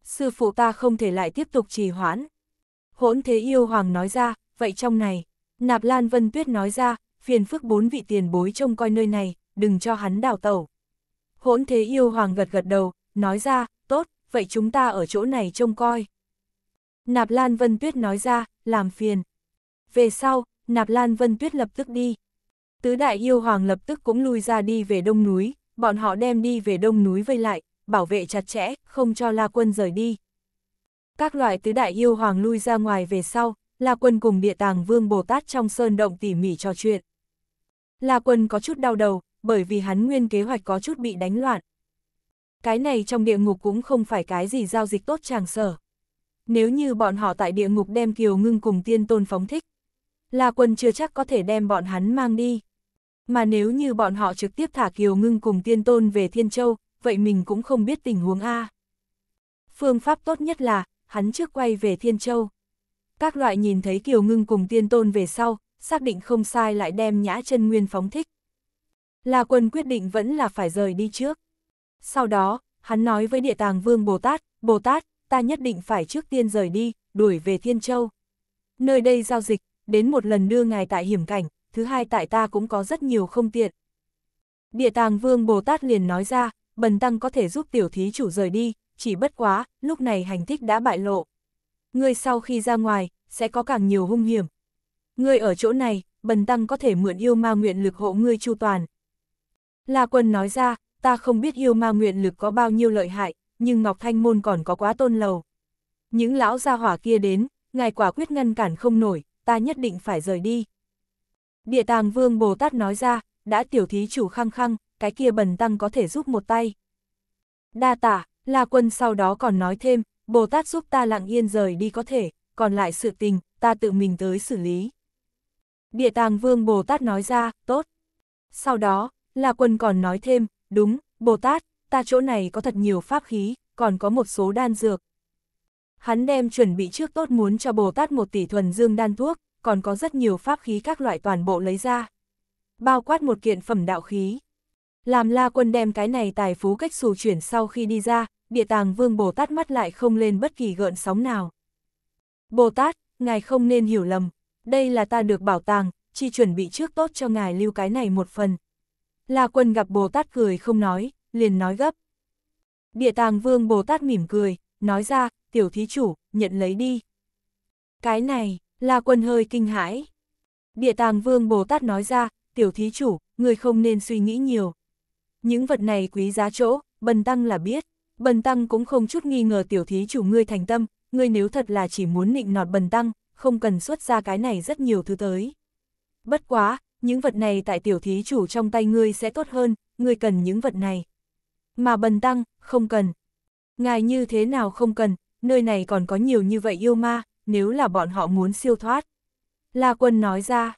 Sư phụ ta không thể lại tiếp tục trì hoãn. Hỗn thế yêu hoàng nói ra, vậy trong này, Nạp Lan Vân Tuyết nói ra, phiền phức bốn vị tiền bối trông coi nơi này, đừng cho hắn đào tẩu. Hỗn thế yêu hoàng gật gật đầu, nói ra, vậy chúng ta ở chỗ này trông coi. Nạp Lan Vân Tuyết nói ra, làm phiền. Về sau, Nạp Lan Vân Tuyết lập tức đi. Tứ đại yêu hoàng lập tức cũng lui ra đi về đông núi, bọn họ đem đi về đông núi vây lại, bảo vệ chặt chẽ, không cho La Quân rời đi. Các loại tứ đại yêu hoàng lui ra ngoài về sau, La Quân cùng địa tàng vương Bồ Tát trong sơn động tỉ mỉ trò chuyện. La Quân có chút đau đầu, bởi vì hắn nguyên kế hoạch có chút bị đánh loạn. Cái này trong địa ngục cũng không phải cái gì giao dịch tốt chàng sở. Nếu như bọn họ tại địa ngục đem kiều ngưng cùng tiên tôn phóng thích, La Quân chưa chắc có thể đem bọn hắn mang đi. Mà nếu như bọn họ trực tiếp thả kiều ngưng cùng tiên tôn về Thiên Châu, vậy mình cũng không biết tình huống A. Phương pháp tốt nhất là, hắn trước quay về Thiên Châu. Các loại nhìn thấy kiều ngưng cùng tiên tôn về sau, xác định không sai lại đem nhã chân nguyên phóng thích. La Quân quyết định vẫn là phải rời đi trước. Sau đó, hắn nói với địa tàng vương Bồ Tát, Bồ Tát, ta nhất định phải trước tiên rời đi, đuổi về Thiên Châu. Nơi đây giao dịch, đến một lần đưa ngài tại hiểm cảnh, thứ hai tại ta cũng có rất nhiều không tiện. Địa tàng vương Bồ Tát liền nói ra, bần tăng có thể giúp tiểu thí chủ rời đi, chỉ bất quá, lúc này hành thích đã bại lộ. Ngươi sau khi ra ngoài, sẽ có càng nhiều hung hiểm. Ngươi ở chỗ này, bần tăng có thể mượn yêu ma nguyện lực hộ ngươi chu toàn. La quân nói ra, ta không biết yêu ma nguyện lực có bao nhiêu lợi hại, nhưng Ngọc Thanh Môn còn có quá tôn lầu. Những lão gia hỏa kia đến, ngài quả quyết ngăn cản không nổi, ta nhất định phải rời đi. Địa tàng vương Bồ Tát nói ra, đã tiểu thí chủ khăng khăng, cái kia bần tăng có thể giúp một tay. Đa tạ, La Quân sau đó còn nói thêm, Bồ Tát giúp ta lặng yên rời đi có thể, còn lại sự tình, ta tự mình tới xử lý. Địa tàng vương Bồ Tát nói ra, tốt. Sau đó, La Quân còn nói thêm, đúng, Bồ Tát, ta chỗ này có thật nhiều pháp khí, còn có một số đan dược. Hắn đem chuẩn bị trước tốt muốn cho Bồ Tát một tỷ thuần dương đan thuốc, còn có rất nhiều pháp khí các loại toàn bộ lấy ra. Bao quát một kiện phẩm đạo khí. Làm la quân đem cái này tài phú cách xù chuyển sau khi đi ra, địa tàng vương Bồ Tát mắt lại không lên bất kỳ gợn sóng nào. Bồ Tát, ngài không nên hiểu lầm, đây là ta được bảo tàng, chỉ chuẩn bị trước tốt cho ngài lưu cái này một phần, La Quân gặp Bồ Tát cười không nói, liền nói gấp. Địa tàng vương Bồ Tát mỉm cười, nói ra, tiểu thí chủ, nhận lấy đi. Cái này, La Quân hơi kinh hãi. Địa tàng vương Bồ Tát nói ra, tiểu thí chủ, người không nên suy nghĩ nhiều. Những vật này quý giá chỗ, bần tăng là biết. Bần tăng cũng không chút nghi ngờ tiểu thí chủ ngươi thành tâm, ngươi nếu thật là chỉ muốn nịnh nọt bần tăng, không cần xuất ra cái này rất nhiều thứ tới. Bất quá, những vật này tại tiểu thí chủ trong tay ngươi sẽ tốt hơn, ngươi cần những vật này. Mà bần tăng, không cần. Ngài như thế nào không cần, nơi này còn có nhiều như vậy yêu ma, nếu là bọn họ muốn siêu thoát. La quân nói ra,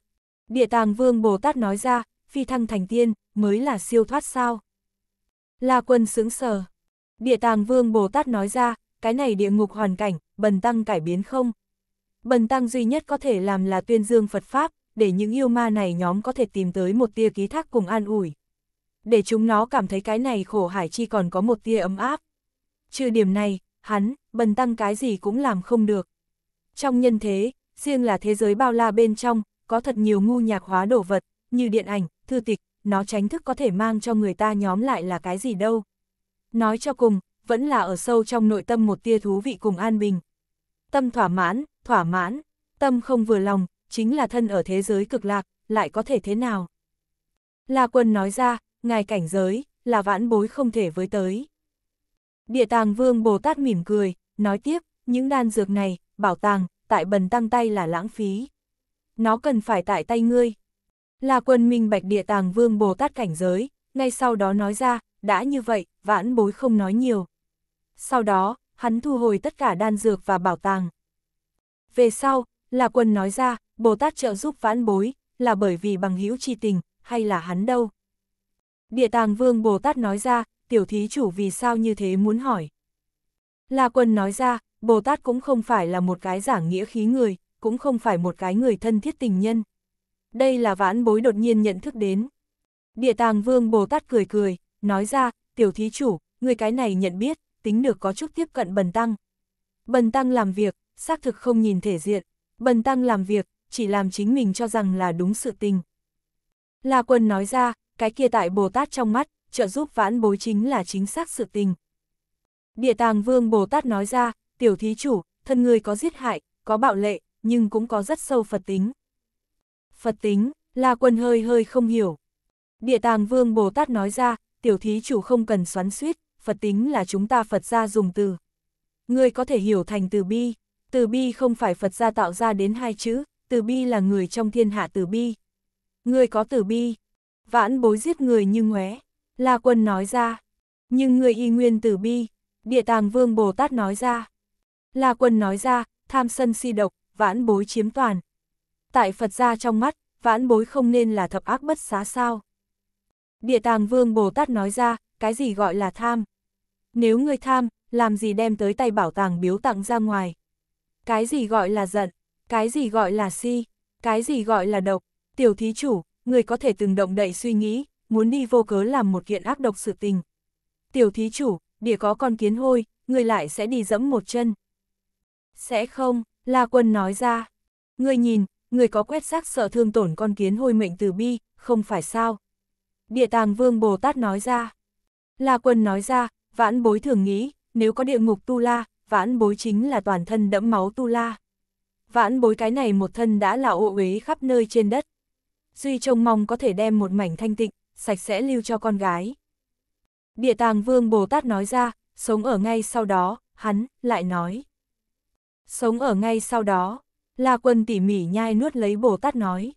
địa tàng vương Bồ Tát nói ra, phi thăng thành tiên, mới là siêu thoát sao. La quân sướng sờ, địa tàng vương Bồ Tát nói ra, cái này địa ngục hoàn cảnh, bần tăng cải biến không. Bần tăng duy nhất có thể làm là tuyên dương Phật Pháp, để những yêu ma này nhóm có thể tìm tới một tia ký thác cùng an ủi. Để chúng nó cảm thấy cái này khổ hải chi còn có một tia ấm áp. Trừ điểm này, hắn, bần tăng cái gì cũng làm không được. Trong nhân thế, riêng là thế giới bao la bên trong, có thật nhiều ngu nhạc hóa đồ vật, như điện ảnh, thư tịch, nó tránh thức có thể mang cho người ta nhóm lại là cái gì đâu. Nói cho cùng, vẫn là ở sâu trong nội tâm một tia thú vị cùng an bình. Tâm thỏa mãn, thỏa mãn, tâm không vừa lòng, chính là thân ở thế giới cực lạc, lại có thể thế nào? La quân nói ra, ngài cảnh giới, là vãn bối không thể với tới. Địa tàng vương Bồ Tát mỉm cười, nói tiếp, những đan dược này, bảo tàng, tại bần tăng tay là lãng phí. Nó cần phải tại tay ngươi. La quân minh bạch địa tàng vương Bồ Tát cảnh giới, ngay sau đó nói ra, đã như vậy, vãn bối không nói nhiều. Sau đó, hắn thu hồi tất cả đan dược và bảo tàng. Về sau, La quân nói ra, Bồ Tát trợ giúp vãn bối, là bởi vì bằng hữu chi tình, hay là hắn đâu? Địa tàng vương Bồ Tát nói ra, tiểu thí chủ vì sao như thế muốn hỏi. La quân nói ra, Bồ Tát cũng không phải là một cái giả nghĩa khí người, cũng không phải một cái người thân thiết tình nhân. Đây là vãn bối đột nhiên nhận thức đến. Địa tàng vương Bồ Tát cười cười, nói ra, tiểu thí chủ, người cái này nhận biết, tính được có chút tiếp cận bần tăng. Bần tăng làm việc, xác thực không nhìn thể diện, bần tăng làm việc, chỉ làm chính mình cho rằng là đúng sự tình. La Quân nói ra, cái kia tại Bồ Tát trong mắt, trợ giúp vãn bối chính là chính xác sự tình. Địa tàng vương Bồ Tát nói ra, tiểu thí chủ, thân người có giết hại, có bạo lệ, nhưng cũng có rất sâu Phật tính. Phật tính, La Quân hơi hơi không hiểu. Địa tàng vương Bồ Tát nói ra, tiểu thí chủ không cần xoắn suýt, Phật tính là chúng ta Phật gia dùng từ. Người có thể hiểu thành từ bi, từ bi không phải Phật gia tạo ra đến hai chữ, từ bi là người trong thiên hạ từ bi. Người có từ bi, vãn bối giết người như ngóe. La Quân nói ra. Nhưng người y nguyên từ bi, Địa Tàng Vương Bồ Tát nói ra. La Quân nói ra, tham sân si độc, vãn bối chiếm toàn. Tại Phật gia trong mắt, vãn bối không nên là thập ác bất xá sao. Địa Tàng Vương Bồ Tát nói ra, cái gì gọi là tham? Nếu người tham, làm gì đem tới tay bảo tàng biếu tặng ra ngoài? Cái gì gọi là giận? Cái gì gọi là si? Cái gì gọi là độc? Tiểu thí chủ, người có thể từng động đậy suy nghĩ, muốn đi vô cớ làm một kiện ác độc sự tình. Tiểu thí chủ, địa có con kiến hôi, người lại sẽ đi dẫm một chân. Sẽ không, La Quân nói ra. Người nhìn, người có quét xác sợ thương tổn con kiến hôi mệnh từ bi, không phải sao. Địa tàng vương Bồ Tát nói ra. La Quân nói ra, vãn bối thường nghĩ, nếu có địa ngục tu la, vãn bối chính là toàn thân đẫm máu tu la vãn bối cái này một thân đã là ô uế khắp nơi trên đất. Duy trông mong có thể đem một mảnh thanh tịnh, sạch sẽ lưu cho con gái. Địa tàng vương Bồ Tát nói ra, sống ở ngay sau đó, hắn, lại nói. Sống ở ngay sau đó, La Quân tỉ mỉ nhai nuốt lấy Bồ Tát nói.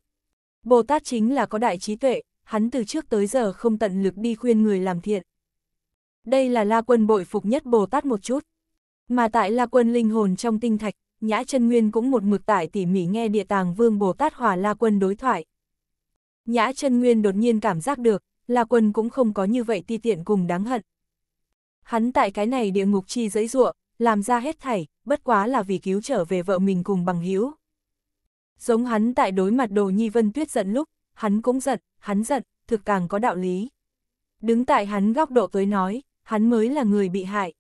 Bồ Tát chính là có đại trí tuệ, hắn từ trước tới giờ không tận lực đi khuyên người làm thiện. Đây là La Quân bội phục nhất Bồ Tát một chút. Mà tại La Quân linh hồn trong tinh thạch, Nhã chân Nguyên cũng một mực tại tỉ mỉ nghe địa tàng vương Bồ Tát Hòa La Quân đối thoại. Nhã chân Nguyên đột nhiên cảm giác được, La Quân cũng không có như vậy ti tiện cùng đáng hận. Hắn tại cái này địa ngục chi giấy ruộng, làm ra hết thảy, bất quá là vì cứu trở về vợ mình cùng bằng hữu Giống hắn tại đối mặt đồ nhi vân tuyết giận lúc, hắn cũng giận, hắn giận, thực càng có đạo lý. Đứng tại hắn góc độ tới nói, hắn mới là người bị hại.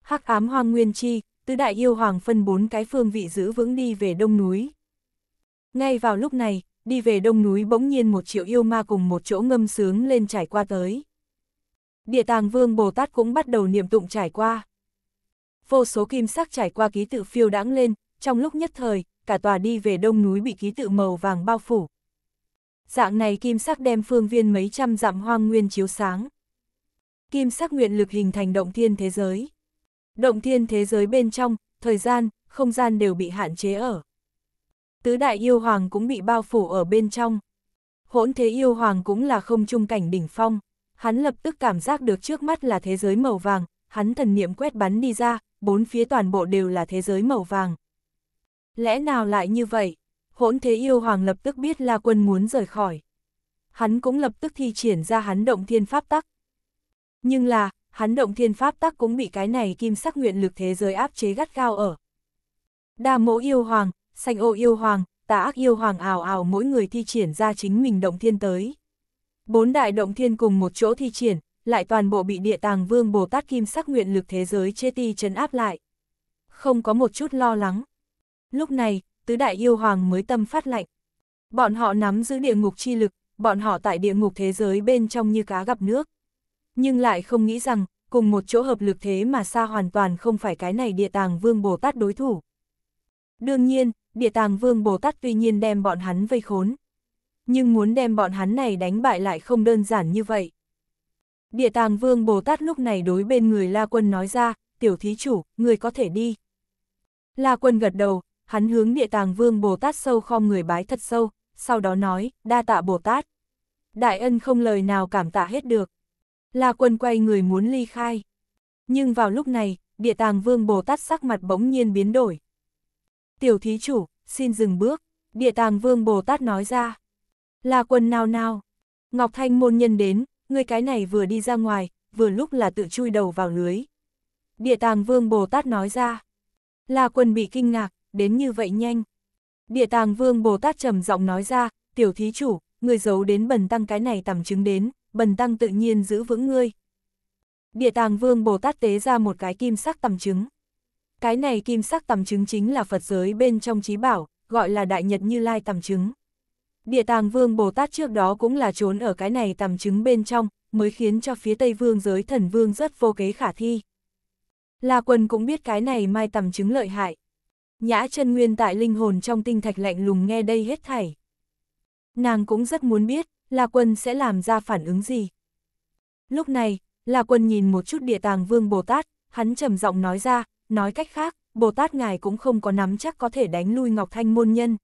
Hắc ám hoang nguyên chi, tứ đại yêu hoàng phân bốn cái phương vị giữ vững đi về đông núi. Ngay vào lúc này, đi về đông núi bỗng nhiên một triệu yêu ma cùng một chỗ ngâm sướng lên trải qua tới. Địa tàng vương Bồ Tát cũng bắt đầu niệm tụng trải qua. Vô số kim sắc trải qua ký tự phiêu đãng lên, trong lúc nhất thời, cả tòa đi về đông núi bị ký tự màu vàng bao phủ. Dạng này kim sắc đem phương viên mấy trăm dặm hoang nguyên chiếu sáng. Kim sắc nguyện lực hình thành động thiên thế giới. Động thiên thế giới bên trong, thời gian, không gian đều bị hạn chế ở. Tứ đại yêu hoàng cũng bị bao phủ ở bên trong. Hỗn thế yêu hoàng cũng là không trung cảnh đỉnh phong. Hắn lập tức cảm giác được trước mắt là thế giới màu vàng, hắn thần niệm quét bắn đi ra, bốn phía toàn bộ đều là thế giới màu vàng. Lẽ nào lại như vậy? Hỗn thế yêu hoàng lập tức biết là quân muốn rời khỏi. Hắn cũng lập tức thi triển ra hắn động thiên pháp tắc. Nhưng là, hắn động thiên pháp tắc cũng bị cái này kim sắc nguyện lực thế giới áp chế gắt gao ở. Đa mỗ yêu hoàng, xanh ô yêu hoàng, tà ác yêu hoàng ảo ảo mỗi người thi triển ra chính mình động thiên tới. Bốn đại động thiên cùng một chỗ thi triển, lại toàn bộ bị địa tàng vương Bồ Tát Kim sắc nguyện lực thế giới chê ti chấn áp lại. Không có một chút lo lắng. Lúc này, tứ đại yêu hoàng mới tâm phát lạnh. Bọn họ nắm giữ địa ngục chi lực, bọn họ tại địa ngục thế giới bên trong như cá gặp nước nhưng lại không nghĩ rằng, cùng một chỗ hợp lực thế mà xa hoàn toàn không phải cái này địa tàng vương Bồ Tát đối thủ. Đương nhiên, địa tàng vương Bồ Tát tuy nhiên đem bọn hắn vây khốn. Nhưng muốn đem bọn hắn này đánh bại lại không đơn giản như vậy. Địa tàng vương Bồ Tát lúc này đối bên người La Quân nói ra, tiểu thí chủ, người có thể đi. La Quân gật đầu, hắn hướng địa tàng vương Bồ Tát sâu khom người bái thật sâu, sau đó nói, đa tạ Bồ Tát. Đại ân không lời nào cảm tạ hết được. La Quân quay người muốn ly khai. Nhưng vào lúc này, địa tàng vương Bồ Tát sắc mặt bỗng nhiên biến đổi. Tiểu thí chủ, xin dừng bước, địa tàng vương Bồ Tát nói ra. La Quân nào nào. Ngọc Thanh môn nhân đến, người cái này vừa đi ra ngoài, vừa lúc là tự chui đầu vào lưới. Địa tàng vương Bồ Tát nói ra. La Quân bị kinh ngạc, đến như vậy nhanh. Địa tàng vương Bồ Tát trầm giọng nói ra, tiểu thí chủ, người giấu đến bần tăng cái này tầm chứng đến, bần tăng tự nhiên giữ vững ngươi. Địa tàng vương Bồ Tát tế ra một cái kim sắc tầm trứng. Cái này kim sắc tầm trứng chính là Phật giới bên trong trí bảo, gọi là Đại Nhật Như Lai tầm trứng. Địa tàng vương Bồ Tát trước đó cũng là trốn ở cái này tầm trứng bên trong, mới khiến cho phía Tây Vương giới thần vương rất vô kế khả thi. La quân cũng biết cái này mai tầm chứng lợi hại. Nhã chân nguyên tại linh hồn trong tinh thạch lạnh lùng nghe đây hết thảy. Nàng cũng rất muốn biết, La Quân sẽ làm ra phản ứng gì? Lúc này, La Quân nhìn một chút địa tàng vương Bồ Tát, hắn trầm giọng nói ra, nói cách khác, Bồ Tát ngài cũng không có nắm chắc có thể đánh lui Ngọc Thanh môn nhân.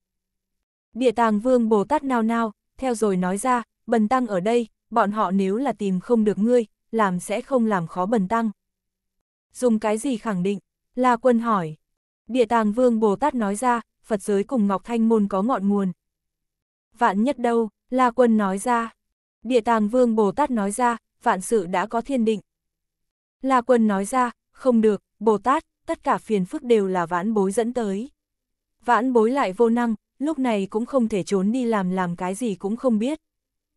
Địa tàng vương Bồ Tát nao nao, theo rồi nói ra, bần tăng ở đây, bọn họ nếu là tìm không được ngươi, làm sẽ không làm khó bần tăng. Dùng cái gì khẳng định? La Quân hỏi. Địa tàng vương Bồ Tát nói ra, Phật giới cùng Ngọc Thanh môn có ngọn nguồn. Vạn nhất đâu? La Quân nói ra. Địa tàng vương Bồ Tát nói ra, vạn sự đã có thiên định. La Quân nói ra, không được, Bồ Tát, tất cả phiền phức đều là vãn bối dẫn tới. Vãn bối lại vô năng, lúc này cũng không thể trốn đi làm làm cái gì cũng không biết.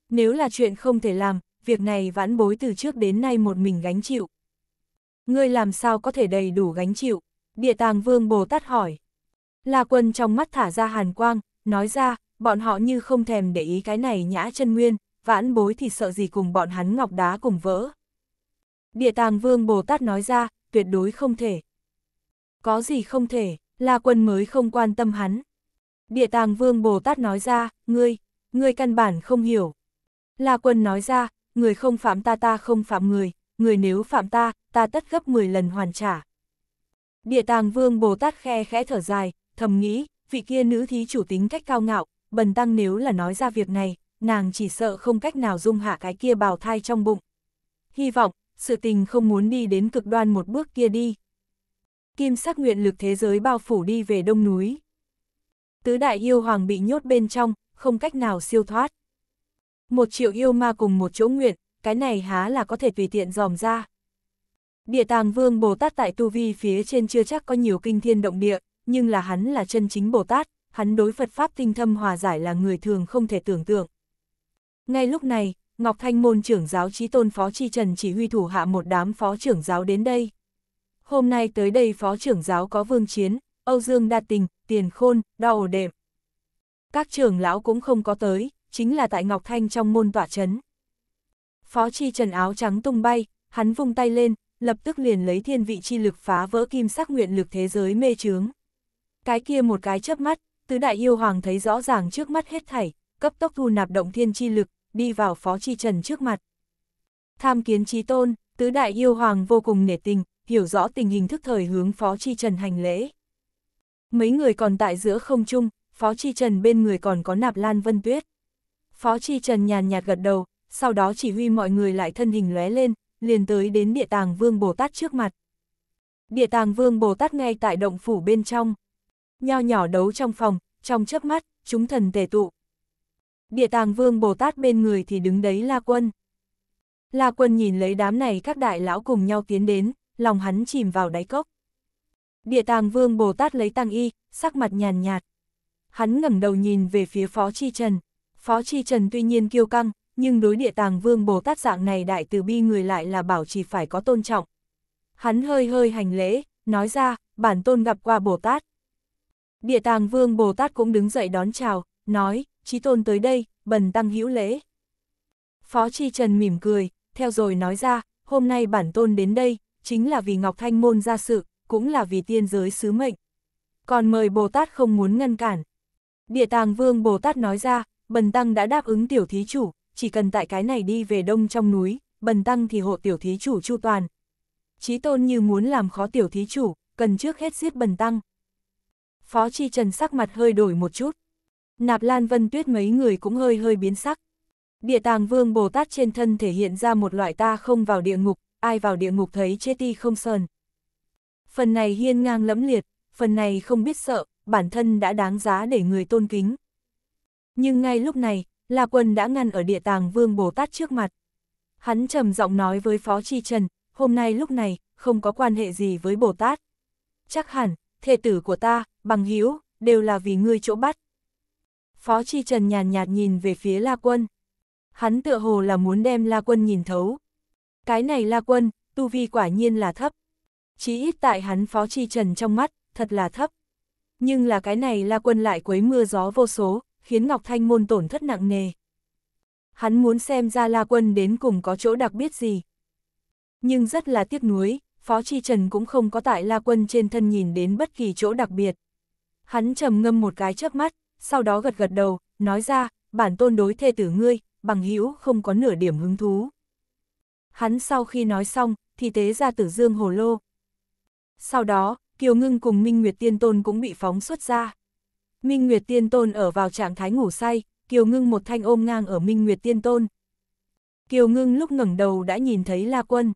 Nếu là chuyện không thể làm, việc này vãn bối từ trước đến nay một mình gánh chịu. Ngươi làm sao có thể đầy đủ gánh chịu? Địa tàng vương Bồ Tát hỏi. La quân trong mắt thả ra hàn quang, nói ra, bọn họ như không thèm để ý cái này nhã chân nguyên, vãn bối thì sợ gì cùng bọn hắn ngọc đá cùng vỡ. Địa tàng vương Bồ Tát nói ra, tuyệt đối không thể. Có gì không thể, là quân mới không quan tâm hắn. Địa tàng vương Bồ Tát nói ra, ngươi, ngươi căn bản không hiểu. là quân nói ra, người không phạm ta ta không phạm người, người nếu phạm ta, ta tất gấp 10 lần hoàn trả. Địa tàng vương Bồ Tát khe khẽ thở dài, thầm nghĩ, vị kia nữ thí chủ tính cách cao ngạo, bần tăng nếu là nói ra việc này, nàng chỉ sợ không cách nào dung hạ cái kia bào thai trong bụng. Hy vọng, sự tình không muốn đi đến cực đoan một bước kia đi. Kim sắc nguyện lực thế giới bao phủ đi về đông núi. Tứ đại yêu hoàng bị nhốt bên trong, không cách nào siêu thoát. Một triệu yêu ma cùng một chỗ nguyện, cái này há là có thể tùy tiện dòm ra. Địa tàng vương Bồ Tát tại Tu Vi phía trên chưa chắc có nhiều kinh thiên động địa, nhưng là hắn là chân chính Bồ Tát, hắn đối Phật Pháp tinh thâm hòa giải là người thường không thể tưởng tượng. Ngay lúc này, Ngọc Thanh môn trưởng giáo trí tôn phó tri trần chỉ huy thủ hạ một đám phó trưởng giáo đến đây. Hôm nay tới đây phó trưởng giáo có vương chiến, Âu Dương Đa Tình, Tiền Khôn, Đào Đệm. Các trưởng lão cũng không có tới, chính là tại Ngọc Thanh trong môn tỏa chấn. Phó tri trần áo trắng tung bay, hắn vung tay lên, lập tức liền lấy thiên vị chi lực phá vỡ kim sắc nguyện lực thế giới mê chướng Cái kia một cái chớp mắt, tứ đại yêu hoàng thấy rõ ràng trước mắt hết thảy, cấp tốc thu nạp động thiên chi lực, đi vào phó chi trần trước mặt. Tham kiến chí tôn, tứ đại yêu hoàng vô cùng nể tình, hiểu rõ tình hình thức thời hướng phó chi trần hành lễ. Mấy người còn tại giữa không trung, phó chi trần bên người còn có nạp lan vân tuyết. Phó chi trần nhàn nhạt gật đầu, sau đó chỉ huy mọi người lại thân hình lóe lên, liền tới đến địa tàng vương Bồ Tát trước mặt. Địa tàng vương Bồ Tát ngay tại động phủ bên trong nho nhỏ đấu trong phòng, trong chớp mắt, chúng thần tề tụ. Địa tàng vương Bồ Tát bên người thì đứng đấy La Quân. La Quân nhìn lấy đám này các đại lão cùng nhau tiến đến, lòng hắn chìm vào đáy cốc. Địa tàng vương Bồ Tát lấy tăng y, sắc mặt nhàn nhạt. Hắn ngẩng đầu nhìn về phía Phó Chi Trần. Phó Chi Trần tuy nhiên kiêu căng, nhưng đối địa tàng vương Bồ Tát dạng này đại từ bi người lại là bảo chỉ phải có tôn trọng. Hắn hơi hơi hành lễ, nói ra, bản tôn gặp qua Bồ Tát. Địa tàng vương Bồ Tát cũng đứng dậy đón chào, nói, trí tôn tới đây, bần tăng hữu lễ. Phó tri Trần mỉm cười, theo rồi nói ra, hôm nay bản tôn đến đây, chính là vì Ngọc Thanh Môn ra sự, cũng là vì tiên giới sứ mệnh. Còn mời Bồ Tát không muốn ngăn cản. Địa tàng vương Bồ Tát nói ra, bần tăng đã đáp ứng tiểu thí chủ, chỉ cần tại cái này đi về đông trong núi, bần tăng thì hộ tiểu thí chủ chu toàn. Chí tôn như muốn làm khó tiểu thí chủ, cần trước hết giết bần tăng. Phó Chi Trần sắc mặt hơi đổi một chút. Nạp Lan Vân Tuyết mấy người cũng hơi hơi biến sắc. Địa tàng vương Bồ Tát trên thân thể hiện ra một loại ta không vào địa ngục, ai vào địa ngục thấy chết ti không sờn. Phần này hiên ngang lẫm liệt, phần này không biết sợ, bản thân đã đáng giá để người tôn kính. Nhưng ngay lúc này, La Quân đã ngăn ở địa tàng vương Bồ Tát trước mặt. Hắn trầm giọng nói với Phó Chi Trần, hôm nay lúc này, không có quan hệ gì với Bồ Tát. Chắc hẳn, thể tử của ta, bằng hữu đều là vì ngươi chỗ bắt. Phó Chi Trần nhàn nhạt, nhìn về phía La Quân. Hắn tựa hồ là muốn đem La Quân nhìn thấu. Cái này La Quân, tu vi quả nhiên là thấp. Chí ít tại hắn Phó Chi Trần trong mắt, thật là thấp. Nhưng là cái này La Quân lại quấy mưa gió vô số, khiến Ngọc Thanh môn tổn thất nặng nề. Hắn muốn xem ra La Quân đến cùng có chỗ đặc biệt gì. Nhưng rất là tiếc nuối, Phó Chi Trần cũng không có tại La Quân trên thân nhìn đến bất kỳ chỗ đặc biệt. Hắn trầm ngâm một cái chớp mắt, sau đó gật gật đầu, nói ra, bản tôn đối thê tử ngươi, bằng hữu không có nửa điểm hứng thú. Hắn sau khi nói xong, thì tế ra tử dương hồ lô. Sau đó, Kiều Ngưng cùng Minh Nguyệt Tiên Tôn cũng bị phóng xuất ra. Minh Nguyệt Tiên Tôn ở vào trạng thái ngủ say, Kiều Ngưng một thanh ôm ngang ở Minh Nguyệt Tiên Tôn. Kiều Ngưng lúc ngẩng đầu đã nhìn thấy La Quân.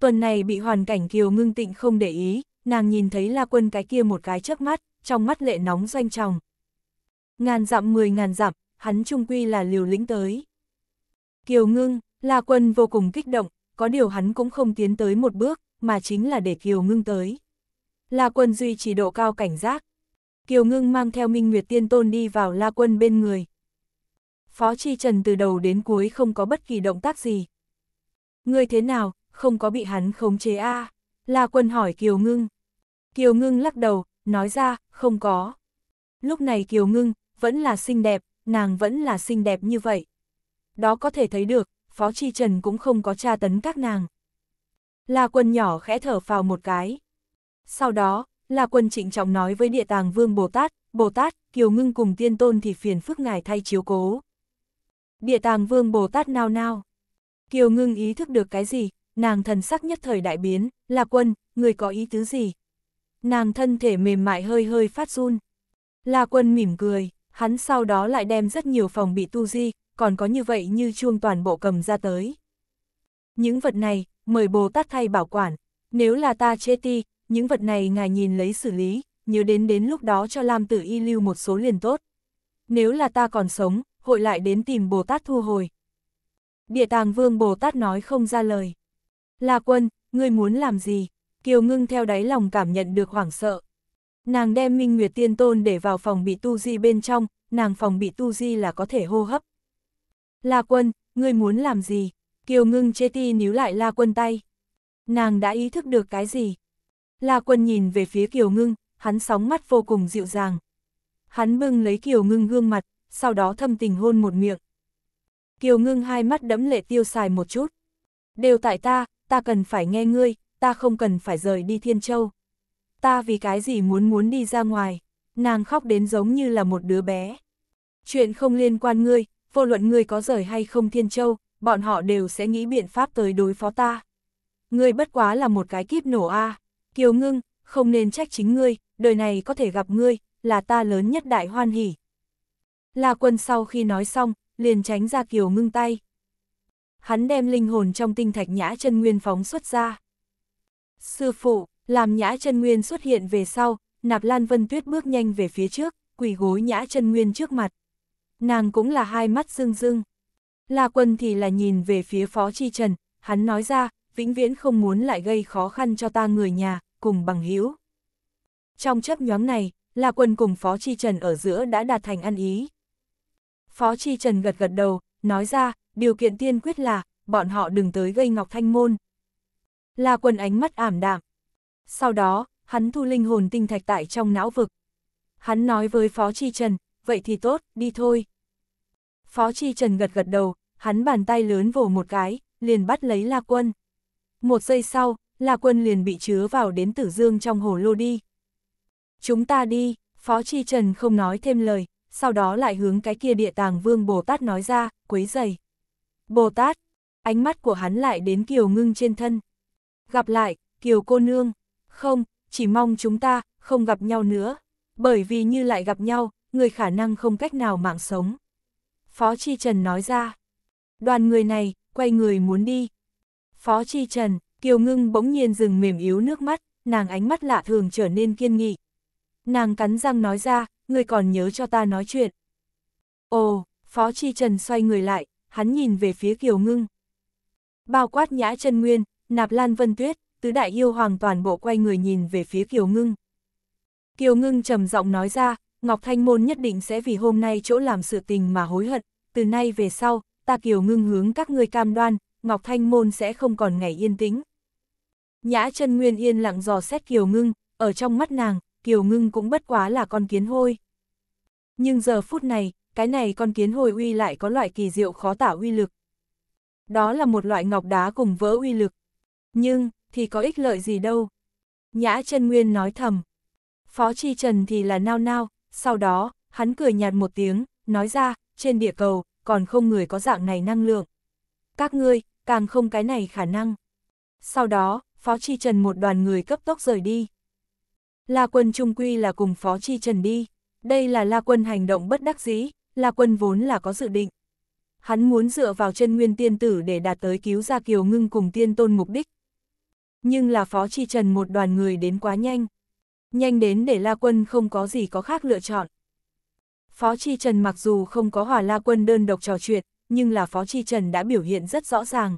Tuần này bị hoàn cảnh Kiều Ngưng tịnh không để ý, nàng nhìn thấy La Quân cái kia một cái chớp mắt trong mắt lệ nóng doanh tròng. Ngàn dặm mười ngàn dặm, hắn trung quy là liều lĩnh tới. Kiều ngưng, La Quân vô cùng kích động, có điều hắn cũng không tiến tới một bước, mà chính là để Kiều ngưng tới. La Quân duy trì độ cao cảnh giác. Kiều ngưng mang theo Minh Nguyệt Tiên Tôn đi vào La Quân bên người. Phó Chi Trần từ đầu đến cuối không có bất kỳ động tác gì. Ngươi thế nào, không có bị hắn khống chế a à? La Quân hỏi Kiều Ngưng. Kiều Ngưng lắc đầu, nói ra, không có. Lúc này Kiều Ngưng, vẫn là xinh đẹp, nàng vẫn là xinh đẹp như vậy. Đó có thể thấy được, Phó Chi Trần cũng không có tra tấn các nàng. La quân nhỏ khẽ thở vào một cái. Sau đó, La quân trịnh trọng nói với địa tàng vương Bồ Tát, Bồ Tát, Kiều Ngưng cùng tiên tôn thì phiền phức ngài thay chiếu cố. Địa tàng vương Bồ Tát nao nao. Kiều Ngưng ý thức được cái gì, nàng thần sắc nhất thời đại biến, La quân, người có ý tứ gì, nàng thân thể mềm mại hơi hơi phát run. La quân mỉm cười, hắn sau đó lại đem rất nhiều phòng bị tu di, còn có như vậy như chuông toàn bộ cầm ra tới. Những vật này, mời Bồ Tát thay bảo quản, nếu là ta chê ti, những vật này ngài nhìn lấy xử lý, nhớ đến đến lúc đó cho Lam Tử Y lưu một số liền tốt. Nếu là ta còn sống, hội lại đến tìm Bồ Tát thu hồi. Địa tàng vương Bồ Tát nói không ra lời. La quân, ngươi muốn làm gì? Kiều Ngưng theo đáy lòng cảm nhận được hoảng sợ. Nàng đem Minh Nguyệt Tiên Tôn để vào phòng bị tu di bên trong, nàng phòng bị tu di là có thể hô hấp. La Quân, ngươi muốn làm gì? Kiều Ngưng chê ti níu lại La Quân tay. Nàng đã ý thức được cái gì? La Quân nhìn về phía Kiều Ngưng, hắn sóng mắt vô cùng dịu dàng. Hắn bưng lấy Kiều Ngưng gương mặt, sau đó thâm tình hôn một miệng. Kiều Ngưng hai mắt đẫm lệ tiêu xài một chút. Đều tại ta, ta cần phải nghe ngươi, ta không cần phải rời đi Thiên Châu. Ta vì cái gì muốn muốn đi ra ngoài, nàng khóc đến giống như là một đứa bé. Chuyện không liên quan ngươi, vô luận ngươi có rời hay không Thiên Châu, bọn họ đều sẽ nghĩ biện pháp tới đối phó ta. Ngươi bất quá là một cái kiếp nổ a Kiều ngưng, không nên trách chính ngươi, đời này có thể gặp ngươi, là ta lớn nhất đại hoan hỉ. La quân sau khi nói xong, liền tránh ra Kiều ngưng tay. Hắn đem linh hồn trong tinh thạch nhã chân nguyên phóng xuất ra. Sư phụ, làm nhã chân nguyên xuất hiện về sau, nạp lan vân tuyết bước nhanh về phía trước, quỳ gối nhã chân nguyên trước mặt. Nàng cũng là hai mắt rưng rưng. La quân thì là nhìn về phía phó chi trần, hắn nói ra, vĩnh viễn không muốn lại gây khó khăn cho ta người nhà, cùng bằng hữu Trong chấp nhóm này, La quân cùng phó chi trần ở giữa đã đạt thành ăn ý. Phó chi trần gật gật đầu, nói ra, điều kiện tiên quyết là, bọn họ đừng tới gây ngọc thanh môn, La Quân ánh mắt ảm đạm. Sau đó, hắn thu linh hồn tinh thạch tại trong não vực. Hắn nói với Phó Chi Trần, vậy thì tốt, đi thôi. Phó Chi Trần gật gật đầu, hắn bàn tay lớn vồ một cái, liền bắt lấy La Quân. Một giây sau, La Quân liền bị chứa vào đến tử dương trong hồ lô đi. Chúng ta đi, Phó Chi Trần không nói thêm lời, sau đó lại hướng cái kia địa tàng vương Bồ Tát nói ra, quấy dày. Bồ Tát, ánh mắt của hắn lại đến kiều ngưng trên thân gặp lại, Kiều cô nương, không, chỉ mong chúng ta không gặp nhau nữa, bởi vì như lại gặp nhau, người khả năng không cách nào mạng sống. Phó Chi Trần nói ra, đoàn người này, quay người muốn đi. Phó Chi Trần, Kiều Ngưng bỗng nhiên dừng mềm yếu nước mắt, nàng ánh mắt lạ thường trở nên kiên nghị. Nàng cắn răng nói ra, người còn nhớ cho ta nói chuyện. Ồ, Phó Chi Trần xoay người lại, hắn nhìn về phía Kiều Ngưng. Bao quát nhã chân nguyên, Nạp Lan Vân Tuyết, tứ đại yêu hoàng toàn bộ quay người nhìn về phía Kiều Ngưng. Kiều Ngưng trầm giọng nói ra, Ngọc Thanh Môn nhất định sẽ vì hôm nay chỗ làm sự tình mà hối hận, từ nay về sau, ta Kiều Ngưng hướng các ngươi cam đoan, Ngọc Thanh Môn sẽ không còn ngày yên tĩnh. Nhã chân Nguyên yên lặng dò xét Kiều Ngưng, ở trong mắt nàng, Kiều Ngưng cũng bất quá là con kiến hôi. Nhưng giờ phút này, cái này con kiến hôi uy lại có loại kỳ diệu khó tả uy lực. Đó là một loại ngọc đá cùng vỡ uy lực, nhưng, thì có ích lợi gì đâu. Nhã chân Nguyên nói thầm. Phó Chi Trần thì là nao nao, sau đó, hắn cười nhạt một tiếng, nói ra, trên địa cầu, còn không người có dạng này năng lượng. Các ngươi, càng không cái này khả năng. Sau đó, Phó Chi Trần một đoàn người cấp tốc rời đi. La quân trung quy là cùng Phó Chi Trần đi. Đây là La quân hành động bất đắc dĩ, La quân vốn là có dự định. Hắn muốn dựa vào chân nguyên tiên tử để đạt tới cứu ra Kiều Ngưng cùng tiên tôn mục đích, nhưng là Phó Chi Trần một đoàn người đến quá nhanh. Nhanh đến để La Quân không có gì có khác lựa chọn. Phó Chi Trần mặc dù không có hòa La Quân đơn độc trò chuyện, nhưng là Phó Chi Trần đã biểu hiện rất rõ ràng.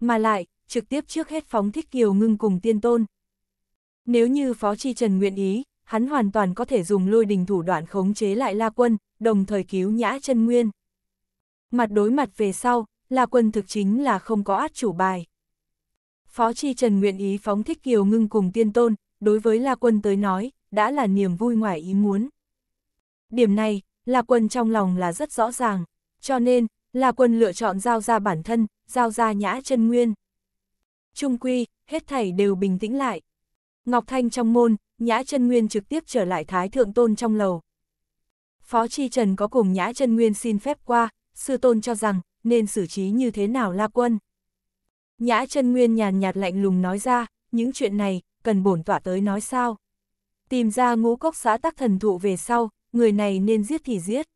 Mà lại, trực tiếp trước hết phóng thích kiều ngưng cùng tiên tôn. Nếu như Phó Chi Trần nguyện ý, hắn hoàn toàn có thể dùng lôi đình thủ đoạn khống chế lại La Quân, đồng thời cứu nhã chân nguyên. Mặt đối mặt về sau, La Quân thực chính là không có át chủ bài. Phó tri Trần nguyện ý phóng thích Kiều Ngưng cùng tiên tôn, đối với La Quân tới nói, đã là niềm vui ngoài ý muốn. Điểm này, La Quân trong lòng là rất rõ ràng, cho nên, La Quân lựa chọn giao ra bản thân, giao ra nhã chân nguyên. Trung quy, hết thảy đều bình tĩnh lại. Ngọc Thanh trong môn, nhã chân nguyên trực tiếp trở lại Thái Thượng Tôn trong lầu. Phó tri Trần có cùng nhã chân nguyên xin phép qua, sư tôn cho rằng, nên xử trí như thế nào La Quân. Nhã chân nguyên nhàn nhạt lạnh lùng nói ra, những chuyện này, cần bổn tỏa tới nói sao. Tìm ra ngũ cốc xã tắc thần thụ về sau, người này nên giết thì giết.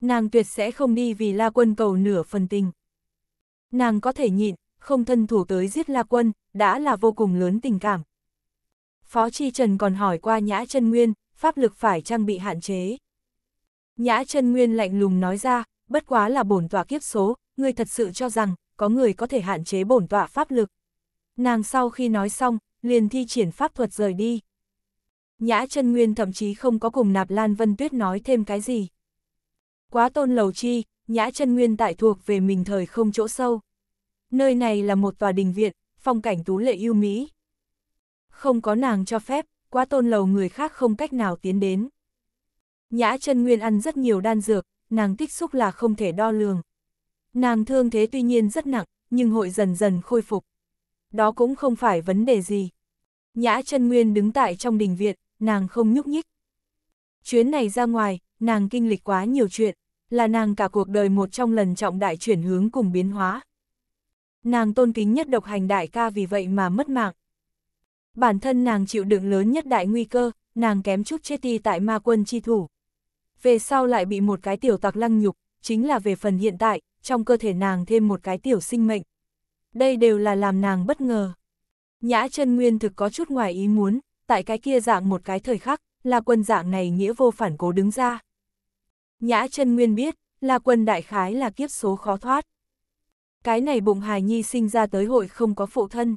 Nàng tuyệt sẽ không đi vì La Quân cầu nửa phần tình. Nàng có thể nhịn, không thân thủ tới giết La Quân, đã là vô cùng lớn tình cảm. Phó Chi Trần còn hỏi qua Nhã chân Nguyên, pháp lực phải trang bị hạn chế. Nhã chân Nguyên lạnh lùng nói ra, bất quá là bổn tỏa kiếp số, người thật sự cho rằng, có người có thể hạn chế bổn tọa pháp lực. Nàng sau khi nói xong, liền thi triển pháp thuật rời đi. Nhã chân Nguyên thậm chí không có cùng Nạp Lan Vân Tuyết nói thêm cái gì. Quá tôn lầu chi, Nhã chân Nguyên tại thuộc về mình thời không chỗ sâu. Nơi này là một tòa đình viện, phong cảnh tú lệ yêu mỹ. Không có nàng cho phép, quá tôn lầu người khác không cách nào tiến đến. Nhã chân Nguyên ăn rất nhiều đan dược, nàng tích xúc là không thể đo lường. Nàng thương thế tuy nhiên rất nặng, nhưng hội dần dần khôi phục. Đó cũng không phải vấn đề gì. Nhã chân Nguyên đứng tại trong đình viện, nàng không nhúc nhích. Chuyến này ra ngoài, nàng kinh lịch quá nhiều chuyện, là nàng cả cuộc đời một trong lần trọng đại chuyển hướng cùng biến hóa. Nàng tôn kính nhất độc hành đại ca vì vậy mà mất mạng. Bản thân nàng chịu đựng lớn nhất đại nguy cơ, nàng kém chút chết đi tại ma quân chi thủ. Về sau lại bị một cái tiểu tặc lăng nhục, chính là về phần hiện tại, trong cơ thể nàng thêm một cái tiểu sinh mệnh. Đây đều là làm nàng bất ngờ. Nhã chân nguyên thực có chút ngoài ý muốn, tại cái kia dạng một cái thời khắc, là quân dạng này nghĩa vô phản cố đứng ra. Nhã chân nguyên biết, là quân đại khái là kiếp số khó thoát. Cái này bụng hài nhi sinh ra tới hội không có phụ thân.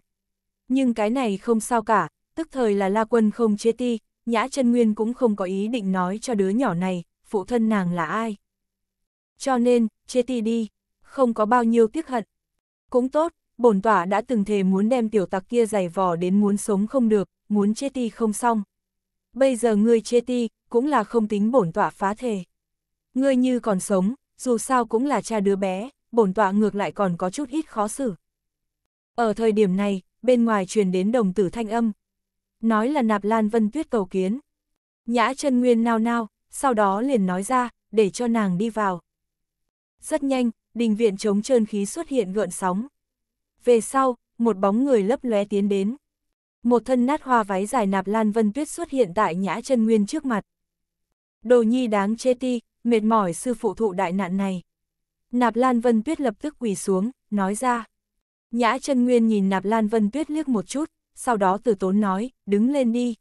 Nhưng cái này không sao cả, tức thời là la quân không chế ti, nhã chân nguyên cũng không có ý định nói cho đứa nhỏ này, phụ thân nàng là ai. Cho nên, chế ti đi không có bao nhiêu tiếc hận. Cũng tốt, bổn tỏa đã từng thề muốn đem tiểu tặc kia giày vò đến muốn sống không được, muốn chê ti không xong. Bây giờ ngươi chê ti, cũng là không tính bổn tỏa phá thề. Ngươi như còn sống, dù sao cũng là cha đứa bé, bổn tọa ngược lại còn có chút ít khó xử. Ở thời điểm này, bên ngoài truyền đến đồng tử thanh âm. Nói là nạp lan vân tuyết cầu kiến. Nhã chân nguyên nao nao, sau đó liền nói ra, để cho nàng đi vào. Rất nhanh, đình viện chống trơn khí xuất hiện gợn sóng. Về sau, một bóng người lấp lóe tiến đến. Một thân nát hoa váy dài nạp lan vân tuyết xuất hiện tại nhã chân nguyên trước mặt. Đồ nhi đáng chê ti, mệt mỏi sư phụ thụ đại nạn này. Nạp lan vân tuyết lập tức quỳ xuống, nói ra. Nhã chân nguyên nhìn nạp lan vân tuyết liếc một chút, sau đó từ tốn nói, đứng lên đi.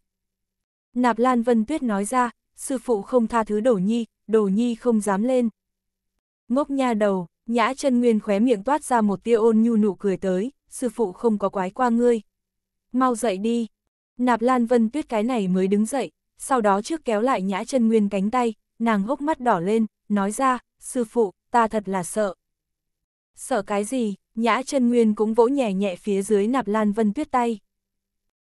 Nạp lan vân tuyết nói ra, sư phụ không tha thứ đồ nhi, đồ nhi không dám lên. Ngốc nha đầu, Nhã chân nguyên khóe miệng toát ra một tia ôn nhu nụ cười tới, sư phụ không có quái qua ngươi. Mau dậy đi. Nạp Lan Vân Tuyết cái này mới đứng dậy, sau đó trước kéo lại nhã chân nguyên cánh tay, nàng hốc mắt đỏ lên, nói ra, sư phụ, ta thật là sợ. Sợ cái gì, nhã chân nguyên cũng vỗ nhẹ nhẹ phía dưới Nạp Lan Vân Tuyết tay.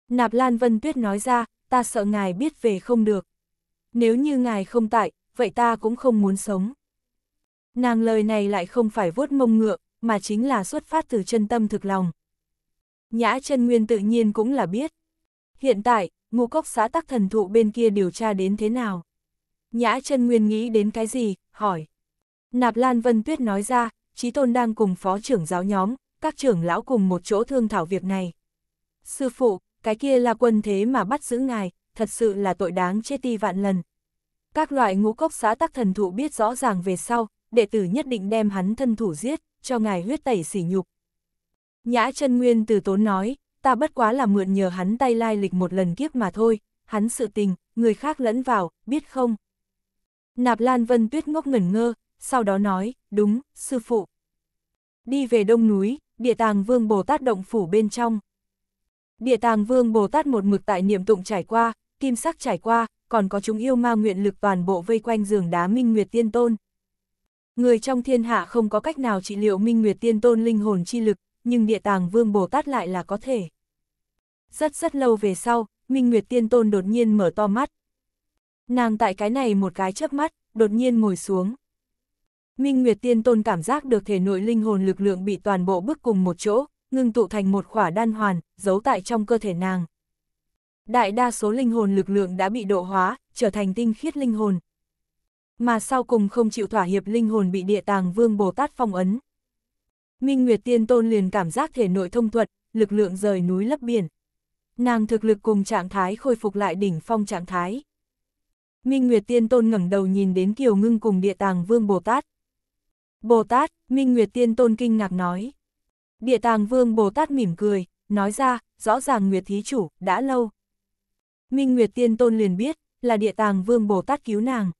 Nạp Lan Vân Tuyết nói ra, ta sợ ngài biết về không được. Nếu như ngài không tại, vậy ta cũng không muốn sống. Nàng lời này lại không phải vuốt mông ngựa, mà chính là xuất phát từ chân tâm thực lòng. Nhã chân nguyên tự nhiên cũng là biết. Hiện tại, ngũ cốc xã tắc thần thụ bên kia điều tra đến thế nào? Nhã chân nguyên nghĩ đến cái gì? Hỏi. Nạp Lan Vân Tuyết nói ra, Chí Tôn đang cùng phó trưởng giáo nhóm, các trưởng lão cùng một chỗ thương thảo việc này. Sư phụ, cái kia là quân thế mà bắt giữ ngài, thật sự là tội đáng chết ti vạn lần. Các loại ngũ cốc xã tắc thần thụ biết rõ ràng về sau, đệ tử nhất định đem hắn thân thủ giết, cho ngài huyết tẩy sỉ nhục. Nhã chân Nguyên từ tốn nói, ta bất quá là mượn nhờ hắn tay lai lịch một lần kiếp mà thôi, hắn sự tình, người khác lẫn vào, biết không? Nạp Lan Vân Tuyết ngốc ngẩn ngơ, sau đó nói, đúng, sư phụ. Đi về đông núi, địa tàng vương Bồ Tát động phủ bên trong. Địa tàng vương Bồ Tát một mực tại niệm tụng trải qua, kim sắc trải qua, còn có chúng yêu ma nguyện lực toàn bộ vây quanh giường đá minh nguyệt tiên tôn. Người trong thiên hạ không có cách nào trị liệu Minh Nguyệt Tiên Tôn linh hồn chi lực, nhưng địa tàng Vương Bồ Tát lại là có thể. Rất rất lâu về sau, Minh Nguyệt Tiên Tôn đột nhiên mở to mắt. Nàng tại cái này một cái chớp mắt, đột nhiên ngồi xuống. Minh Nguyệt Tiên Tôn cảm giác được thể nội linh hồn lực lượng bị toàn bộ bức cùng một chỗ, ngưng tụ thành một khỏa đan hoàn, giấu tại trong cơ thể nàng. Đại đa số linh hồn lực lượng đã bị độ hóa, trở thành tinh khiết linh hồn, mà sau cùng không chịu thỏa hiệp linh hồn bị địa tàng vương Bồ Tát phong ấn. Minh Nguyệt Tiên Tôn liền cảm giác thể nội thông thuật, lực lượng rời núi lấp biển. Nàng thực lực cùng trạng thái khôi phục lại đỉnh phong trạng thái. Minh Nguyệt Tiên Tôn ngẩng đầu nhìn đến Kiều Ngưng cùng địa tàng vương Bồ Tát. Bồ Tát, Minh Nguyệt Tiên Tôn kinh ngạc nói. Địa tàng vương Bồ Tát mỉm cười, nói ra, rõ ràng Nguyệt Thí Chủ, đã lâu. Minh Nguyệt Tiên Tôn liền biết, là địa tàng vương Bồ Tát cứu nàng.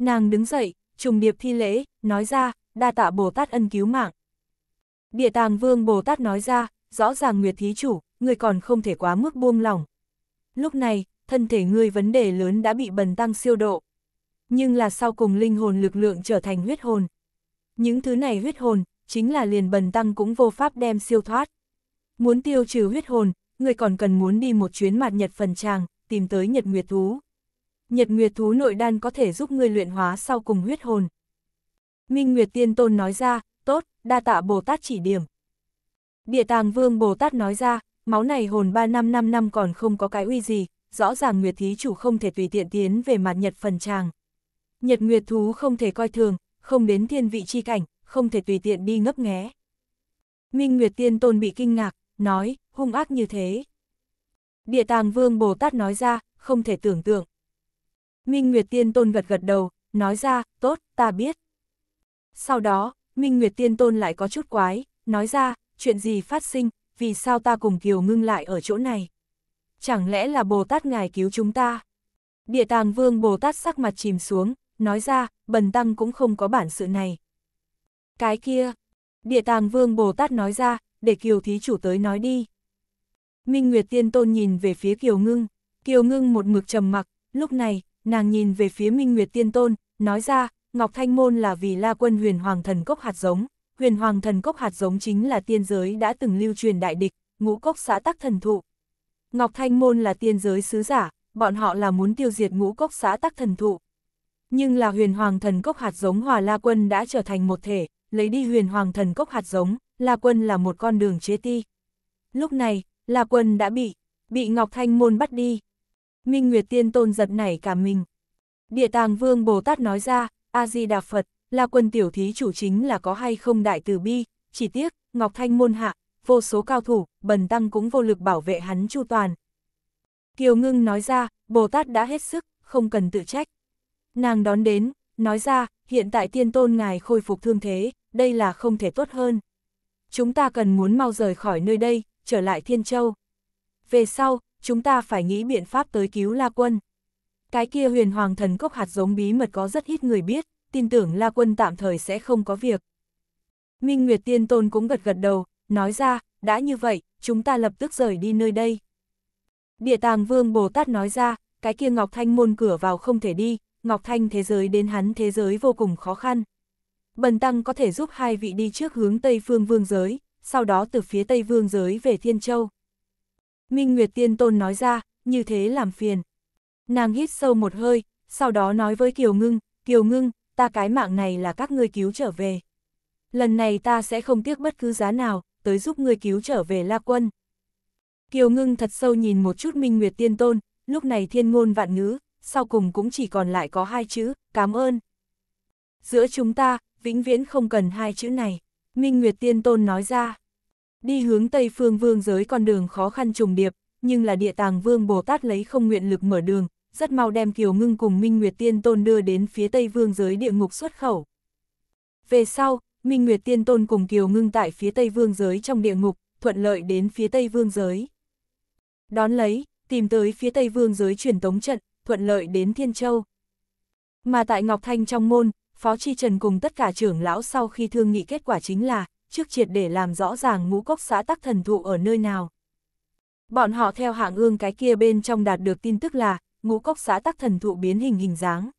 Nàng đứng dậy, trùng điệp thi lễ, nói ra, đa tạ Bồ Tát ân cứu mạng. Địa tàng vương Bồ Tát nói ra, rõ ràng Nguyệt Thí Chủ, người còn không thể quá mức buông lỏng. Lúc này, thân thể người vấn đề lớn đã bị bần tăng siêu độ. Nhưng là sau cùng linh hồn lực lượng trở thành huyết hồn. Những thứ này huyết hồn, chính là liền bần tăng cũng vô pháp đem siêu thoát. Muốn tiêu trừ huyết hồn, người còn cần muốn đi một chuyến mặt nhật phần tràng, tìm tới nhật nguyệt thú nhật nguyệt thú nội đan có thể giúp ngươi luyện hóa sau cùng huyết hồn. Minh Nguyệt Tiên Tôn nói ra, tốt, đa tạ Bồ Tát chỉ điểm. Địa tàng vương Bồ Tát nói ra, máu này hồn 3 năm 5 năm còn không có cái uy gì, rõ ràng Nguyệt Thí chủ không thể tùy tiện tiến về mặt Nhật phần tràng. Nhật Nguyệt Thú không thể coi thường, không đến thiên vị chi cảnh, không thể tùy tiện đi ngấp nghé. Minh Nguyệt Tiên Tôn bị kinh ngạc, nói, hung ác như thế. Địa tàng vương Bồ Tát nói ra, không thể tưởng tượng. Minh Nguyệt Tiên Tôn gật gật đầu, nói ra, tốt, ta biết. Sau đó, Minh Nguyệt Tiên Tôn lại có chút quái, nói ra, chuyện gì phát sinh, vì sao ta cùng Kiều ngưng lại ở chỗ này? Chẳng lẽ là Bồ Tát Ngài cứu chúng ta? Địa tàng vương Bồ Tát sắc mặt chìm xuống, nói ra, bần tăng cũng không có bản sự này. Cái kia, địa tàng vương Bồ Tát nói ra, để Kiều Thí Chủ tới nói đi. Minh Nguyệt Tiên Tôn nhìn về phía Kiều Ngưng, Kiều Ngưng một mực trầm mặc, lúc này, nàng nhìn về phía Minh Nguyệt Tiên Tôn, nói ra, Ngọc Thanh Môn là vì La Quân huyền hoàng thần cốc hạt giống, huyền hoàng thần cốc hạt giống chính là tiên giới đã từng lưu truyền đại địch, ngũ cốc xã tắc thần thụ. Ngọc Thanh Môn là tiên giới sứ giả, bọn họ là muốn tiêu diệt ngũ cốc xã tắc thần thụ. Nhưng là huyền hoàng thần cốc hạt giống hòa La Quân đã trở thành một thể, lấy đi huyền hoàng thần cốc hạt giống, La Quân là một con đường chế ti. Lúc này, La Quân đã bị, bị Ngọc Thanh Môn bắt đi, Minh Nguyệt Tiên Tôn giật nảy cả mình. Địa tàng Vương Bồ Tát nói ra, A-di-đà Phật, là quân tiểu thí chủ chính là có hay không đại từ bi, chỉ tiếc, Ngọc Thanh môn hạ, vô số cao thủ, bần tăng cũng vô lực bảo vệ hắn chu toàn. Kiều Ngưng nói ra, Bồ Tát đã hết sức, không cần tự trách. Nàng đón đến, nói ra, hiện tại tiên tôn ngài khôi phục thương thế, đây là không thể tốt hơn. Chúng ta cần muốn mau rời khỏi nơi đây, trở lại Thiên Châu. Về sau, chúng ta phải nghĩ biện pháp tới cứu La Quân. Cái kia huyền hoàng thần cốc hạt giống bí mật có rất ít người biết, tin tưởng La Quân tạm thời sẽ không có việc. Minh Nguyệt Tiên Tôn cũng gật gật đầu, nói ra, đã như vậy, chúng ta lập tức rời đi nơi đây. Địa tàng vương Bồ Tát nói ra, cái kia Ngọc Thanh môn cửa vào không thể đi, Ngọc Thanh thế giới đến hắn thế giới vô cùng khó khăn. Bần Tăng có thể giúp hai vị đi trước hướng Tây Phương Vương giới, sau đó từ phía Tây Vương giới về Thiên Châu. Minh Nguyệt Tiên Tôn nói ra, như thế làm phiền. Nàng hít sâu một hơi, sau đó nói với Kiều Ngưng, Kiều Ngưng, ta cái mạng này là các ngươi cứu trở về. Lần này ta sẽ không tiếc bất cứ giá nào, tới giúp ngươi cứu trở về La Quân. Kiều Ngưng thật sâu nhìn một chút Minh Nguyệt Tiên Tôn, lúc này thiên ngôn vạn ngữ, sau cùng cũng chỉ còn lại có hai chữ, cảm ơn. Giữa chúng ta, vĩnh viễn không cần hai chữ này, Minh Nguyệt Tiên Tôn nói ra. Đi hướng Tây Phương Vương giới con đường khó khăn trùng điệp, nhưng là địa tàng Vương Bồ Tát lấy không nguyện lực mở đường, rất mau đem Kiều Ngưng cùng Minh Nguyệt Tiên Tôn đưa đến phía Tây Vương giới địa ngục xuất khẩu. Về sau, Minh Nguyệt Tiên Tôn cùng Kiều Ngưng tại phía Tây Vương giới trong địa ngục, thuận lợi đến phía Tây Vương giới. Đón lấy, tìm tới phía Tây Vương giới truyền tống trận, thuận lợi đến Thiên Châu. Mà tại Ngọc Thanh trong môn, Phó Chi Trần cùng tất cả trưởng lão sau khi thương nghị kết quả chính là, trước triệt để làm rõ ràng ngũ cốc xã tắc thần thụ ở nơi nào. Bọn họ theo hạng ương cái kia bên trong đạt được tin tức là, ngũ cốc xã tắc thần thụ biến hình hình dáng.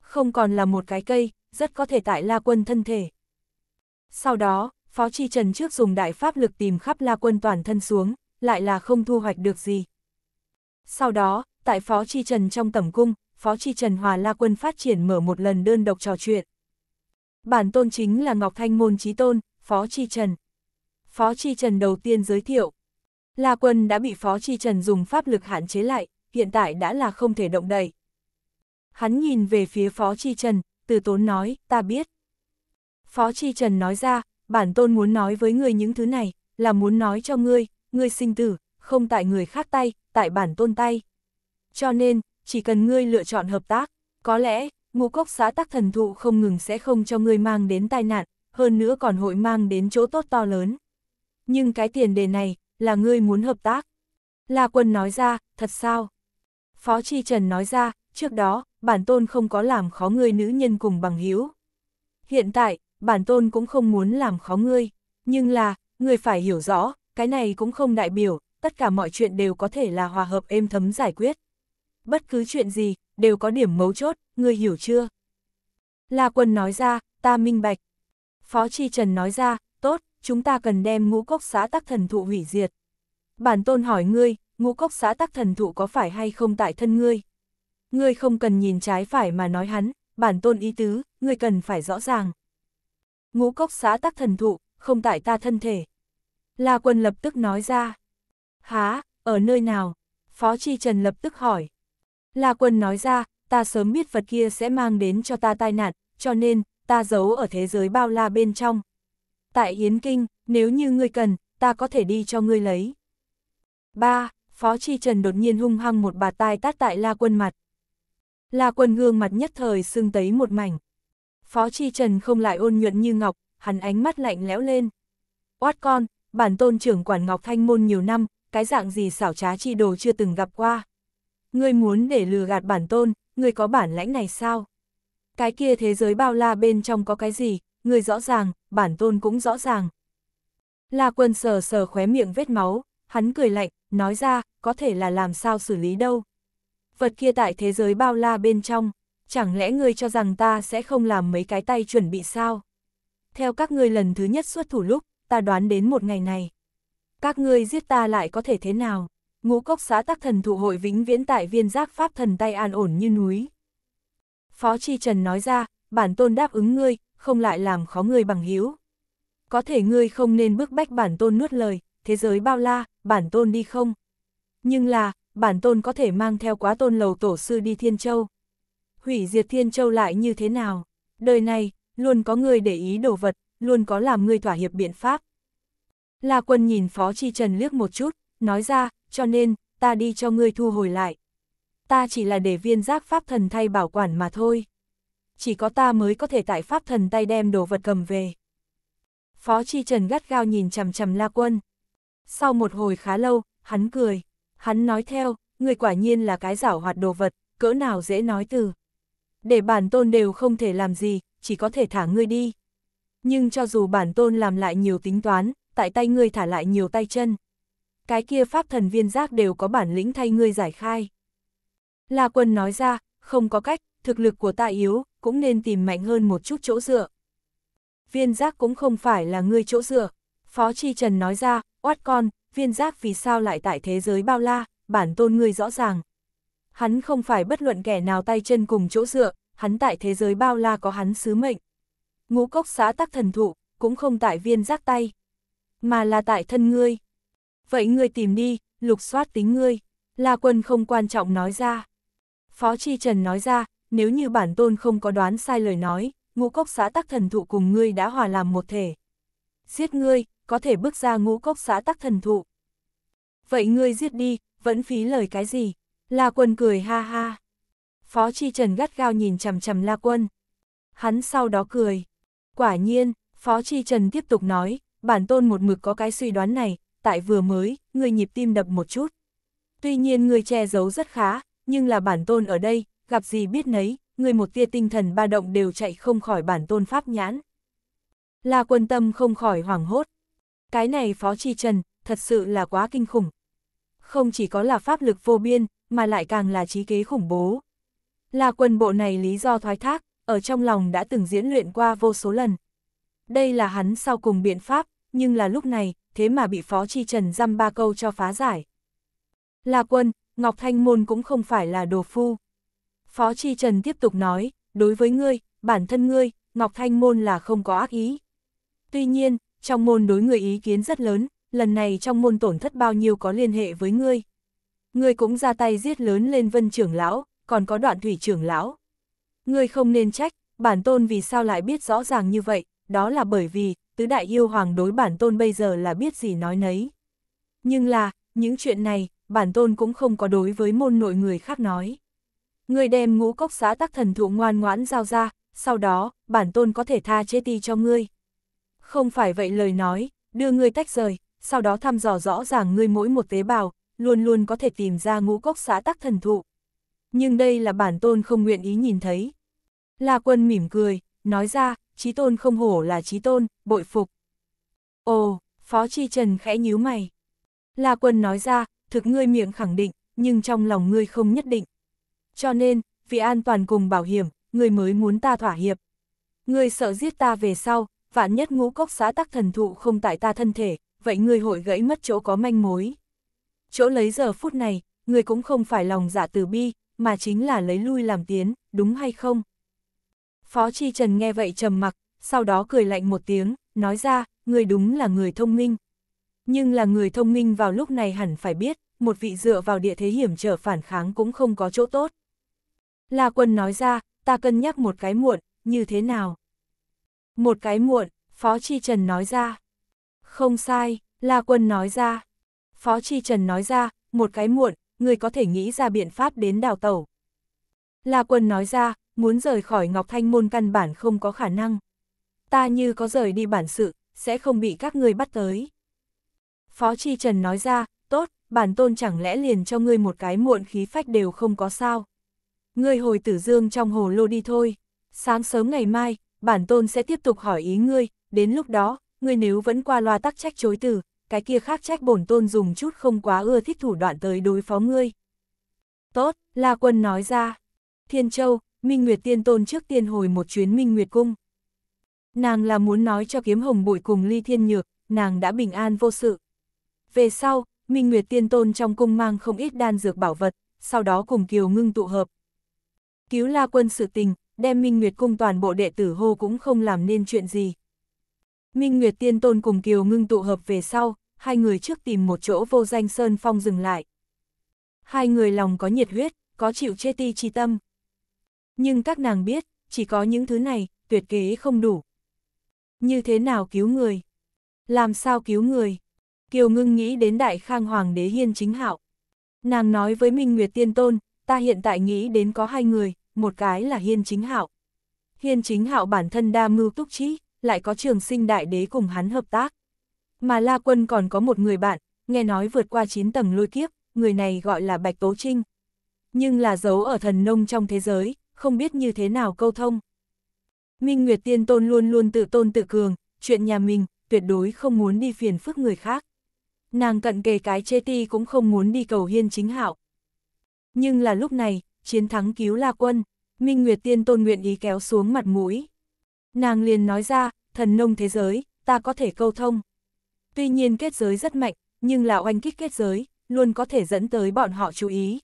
Không còn là một cái cây, rất có thể tại La Quân thân thể. Sau đó, Phó Chi Trần trước dùng đại pháp lực tìm khắp La Quân toàn thân xuống, lại là không thu hoạch được gì. Sau đó, tại Phó Chi Trần trong tẩm cung, Phó Chi Trần Hòa La Quân phát triển mở một lần đơn độc trò chuyện. Bản tôn chính là Ngọc Thanh Môn Trí Tôn, Phó Chi Trần. Phó Chi Trần đầu tiên giới thiệu. La Quân đã bị Phó Chi Trần dùng pháp lực hạn chế lại, hiện tại đã là không thể động đậy. Hắn nhìn về phía Phó Chi Trần, từ tốn nói, ta biết. Phó Chi Trần nói ra, bản tôn muốn nói với người những thứ này, là muốn nói cho ngươi, ngươi sinh tử, không tại người khác tay, tại bản tôn tay. Cho nên, chỉ cần ngươi lựa chọn hợp tác, có lẽ, ngũ cốc xã tắc thần thụ không ngừng sẽ không cho ngươi mang đến tai nạn, hơn nữa còn hội mang đến chỗ tốt to lớn. Nhưng cái tiền đề này, là ngươi muốn hợp tác. La Quân nói ra, thật sao? Phó tri Trần nói ra, trước đó, bản tôn không có làm khó ngươi nữ nhân cùng bằng hữu Hiện tại, bản tôn cũng không muốn làm khó ngươi, nhưng là, ngươi phải hiểu rõ, cái này cũng không đại biểu, tất cả mọi chuyện đều có thể là hòa hợp êm thấm giải quyết. Bất cứ chuyện gì, đều có điểm mấu chốt, ngươi hiểu chưa? La Quân nói ra, ta minh bạch, Phó Chi Trần nói ra, tốt, chúng ta cần đem ngũ cốc xá tắc thần thụ hủy diệt. Bản tôn hỏi ngươi, ngũ cốc xá tắc thần thụ có phải hay không tại thân ngươi? Ngươi không cần nhìn trái phải mà nói hắn, bản tôn ý tứ, ngươi cần phải rõ ràng. Ngũ cốc xá tắc thần thụ, không tại ta thân thể. La quân lập tức nói ra. Há, ở nơi nào? Phó Chi Trần lập tức hỏi. La quân nói ra, ta sớm biết vật kia sẽ mang đến cho ta tai nạn, cho nên, ta giấu ở thế giới bao la bên trong. Tại Yến Kinh, nếu như ngươi cần, ta có thể đi cho ngươi lấy. 3. Phó Chi Trần đột nhiên hung hăng một bà tai tát tại La Quân mặt. La Quân gương mặt nhất thời sưng tấy một mảnh. Phó Chi Trần không lại ôn nhuận như ngọc, hắn ánh mắt lạnh lẽo lên. Oát con, bản tôn trưởng quản Ngọc Thanh Môn nhiều năm, cái dạng gì xảo trá chi đồ chưa từng gặp qua. Ngươi muốn để lừa gạt bản tôn, ngươi có bản lãnh này sao? Cái kia thế giới bao la bên trong có cái gì, người rõ ràng, bản tôn cũng rõ ràng. La quân sờ sờ khóe miệng vết máu, hắn cười lạnh, nói ra, có thể là làm sao xử lý đâu. Vật kia tại thế giới bao la bên trong, chẳng lẽ ngươi cho rằng ta sẽ không làm mấy cái tay chuẩn bị sao? Theo các ngươi lần thứ nhất xuất thủ lúc, ta đoán đến một ngày này. Các ngươi giết ta lại có thể thế nào? Ngũ cốc xã tắc thần thụ hội vĩnh viễn tại viên giác pháp thần tay an ổn như núi. Phó Chi Trần nói ra, bản tôn đáp ứng ngươi, không lại làm khó ngươi bằng hiếu. Có thể ngươi không nên bức bách bản tôn nuốt lời, thế giới bao la, bản tôn đi không? Nhưng là, bản tôn có thể mang theo quá tôn lầu tổ sư đi Thiên Châu. Hủy diệt Thiên Châu lại như thế nào? Đời này, luôn có người để ý đồ vật, luôn có làm ngươi thỏa hiệp biện pháp. La quân nhìn Phó Chi Trần liếc một chút, nói ra, cho nên, ta đi cho ngươi thu hồi lại, ta chỉ là để viên giác pháp thần thay bảo quản mà thôi. Chỉ có ta mới có thể tại pháp thần tay đem đồ vật cầm về. Phó Chi Trần gắt gao nhìn chằm chằm La Quân. Sau một hồi khá lâu, hắn cười. Hắn nói theo, người quả nhiên là cái giảo hoạt đồ vật, cỡ nào dễ nói từ. Để bản tôn đều không thể làm gì, chỉ có thể thả ngươi đi. Nhưng cho dù bản tôn làm lại nhiều tính toán, tại tay ngươi thả lại nhiều tay chân. Cái kia pháp thần viên giác đều có bản lĩnh thay ngươi giải khai. La Quân nói ra, không có cách, thực lực của ta yếu, cũng nên tìm mạnh hơn một chút chỗ dựa. Viên giác cũng không phải là người chỗ dựa. Phó Chi Trần nói ra, oát con, viên giác vì sao lại tại thế giới bao la, bản tôn ngươi rõ ràng. Hắn không phải bất luận kẻ nào tay chân cùng chỗ dựa, hắn tại thế giới bao la có hắn sứ mệnh. Ngũ cốc xã tắc thần thụ, cũng không tại viên giác tay, mà là tại thân ngươi. Vậy ngươi tìm đi, lục soát tính ngươi, La Quân không quan trọng nói ra. Phó Chi Trần nói ra, nếu như bản tôn không có đoán sai lời nói, ngũ cốc xã tắc thần thụ cùng ngươi đã hòa làm một thể. Giết ngươi, có thể bước ra ngũ cốc xã tắc thần thụ. Vậy ngươi giết đi, vẫn phí lời cái gì? La quân cười ha ha. Phó Chi Trần gắt gao nhìn chằm chằm La quân. Hắn sau đó cười. Quả nhiên, Phó Chi Trần tiếp tục nói, bản tôn một mực có cái suy đoán này, tại vừa mới, ngươi nhịp tim đập một chút. Tuy nhiên ngươi che giấu rất khá, nhưng là bản tôn ở đây, gặp gì biết nấy, người một tia tinh thần ba động đều chạy không khỏi bản tôn pháp nhãn. La quân tâm không khỏi hoảng hốt. Cái này phó chi trần, thật sự là quá kinh khủng. Không chỉ có là pháp lực vô biên, mà lại càng là trí kế khủng bố. La quân bộ này lý do thoái thác, ở trong lòng đã từng diễn luyện qua vô số lần. Đây là hắn sau cùng biện pháp, nhưng là lúc này, thế mà bị phó chi trần dăm ba câu cho phá giải. La quân, Ngọc Thanh Môn cũng không phải là đồ phu. Phó Chi Trần tiếp tục nói, đối với ngươi, bản thân ngươi, Ngọc Thanh Môn là không có ác ý. Tuy nhiên, trong môn đối người ý kiến rất lớn, lần này trong môn tổn thất bao nhiêu có liên hệ với ngươi. Ngươi cũng ra tay giết lớn lên vân trưởng lão, còn có đoạn thủy trưởng lão. Ngươi không nên trách, bản tôn vì sao lại biết rõ ràng như vậy, đó là bởi vì, tứ đại yêu hoàng đối bản tôn bây giờ là biết gì nói nấy. Nhưng là, những chuyện này, bản tôn cũng không có đối với môn nội người khác nói. Ngươi đem ngũ cốc xã tắc thần thụ ngoan ngoãn giao ra, sau đó, bản tôn có thể tha chế ti cho ngươi. Không phải vậy lời nói, đưa ngươi tách rời, sau đó thăm dò rõ ràng ngươi mỗi một tế bào, luôn luôn có thể tìm ra ngũ cốc xã tắc thần thụ. Nhưng đây là bản tôn không nguyện ý nhìn thấy. La quân mỉm cười, nói ra, trí tôn không hổ là trí tôn, bội phục. Ồ, phó chi trần khẽ nhíu mày. La quân nói ra, thực ngươi miệng khẳng định, nhưng trong lòng ngươi không nhất định. Cho nên, vì an toàn cùng bảo hiểm, ngươi mới muốn ta thỏa hiệp. Ngươi sợ giết ta về sau, vạn nhất ngũ cốc xã tắc thần thụ không tại ta thân thể, vậy ngươi hội gãy mất chỗ có manh mối. Chỗ lấy giờ phút này, ngươi cũng không phải lòng dạ từ bi, mà chính là lấy lui làm tiến, đúng hay không? Phó Chi Trần nghe vậy trầm mặc, sau đó cười lạnh một tiếng, nói ra, ngươi đúng là người thông minh. Nhưng là người thông minh vào lúc này hẳn phải biết, một vị dựa vào địa thế hiểm trở phản kháng cũng không có chỗ tốt. La quân nói ra, ta cân nhắc một cái muộn, như thế nào? Một cái muộn, Phó Chi Trần nói ra. Không sai, La quân nói ra. Phó Chi Trần nói ra, một cái muộn, người có thể nghĩ ra biện pháp đến đào tẩu. La quân nói ra, muốn rời khỏi Ngọc Thanh Môn căn bản không có khả năng. Ta như có rời đi bản sự, sẽ không bị các người bắt tới. Phó tri Trần nói ra, tốt, bản tôn chẳng lẽ liền cho ngươi một cái muộn khí phách đều không có sao. Ngươi hồi tử dương trong hồ lô đi thôi, sáng sớm ngày mai, bản tôn sẽ tiếp tục hỏi ý ngươi, đến lúc đó, ngươi nếu vẫn qua loa tắc trách chối từ, cái kia khác trách bổn tôn dùng chút không quá ưa thích thủ đoạn tới đối phó ngươi. Tốt, La Quân nói ra. Thiên Châu, Minh Nguyệt Tiên Tôn trước tiên hồi một chuyến Minh Nguyệt Cung. Nàng là muốn nói cho kiếm hồng bụi cùng Ly Thiên Nhược, nàng đã bình an vô sự. Về sau, Minh Nguyệt Tiên Tôn trong cung mang không ít đan dược bảo vật, sau đó cùng Kiều Ngưng tụ hợp. Cứu La Quân sự tình, đem Minh Nguyệt cung toàn bộ đệ tử hô cũng không làm nên chuyện gì. Minh Nguyệt Tiên Tôn cùng Kiều Ngưng tụ hợp về sau, hai người trước tìm một chỗ vô danh sơn phong dừng lại. Hai người lòng có nhiệt huyết, có chịu chê ti chi tâm. Nhưng các nàng biết, chỉ có những thứ này, tuyệt kế không đủ. Như thế nào cứu người? Làm sao cứu người? Kiều ngưng nghĩ đến đại khang hoàng đế hiên chính hạo. Nàng nói với Minh Nguyệt Tiên Tôn, ta hiện tại nghĩ đến có hai người, một cái là hiên chính hạo. Hiên chính hạo bản thân đa mưu túc trí, lại có trường sinh đại đế cùng hắn hợp tác. Mà La Quân còn có một người bạn, nghe nói vượt qua 9 tầng lôi kiếp, người này gọi là Bạch Tố Trinh. Nhưng là giấu ở thần nông trong thế giới, không biết như thế nào câu thông. Minh Nguyệt Tiên Tôn luôn luôn tự tôn tự cường, chuyện nhà mình, tuyệt đối không muốn đi phiền phức người khác nàng cận kề cái chê ti cũng không muốn đi cầu hiên chính hạo. Nhưng là lúc này, chiến thắng cứu la quân, Minh Nguyệt Tiên Tôn nguyện ý kéo xuống mặt mũi. Nàng liền nói ra, thần nông thế giới, ta có thể câu thông. Tuy nhiên kết giới rất mạnh, nhưng là oanh kích kết giới, luôn có thể dẫn tới bọn họ chú ý.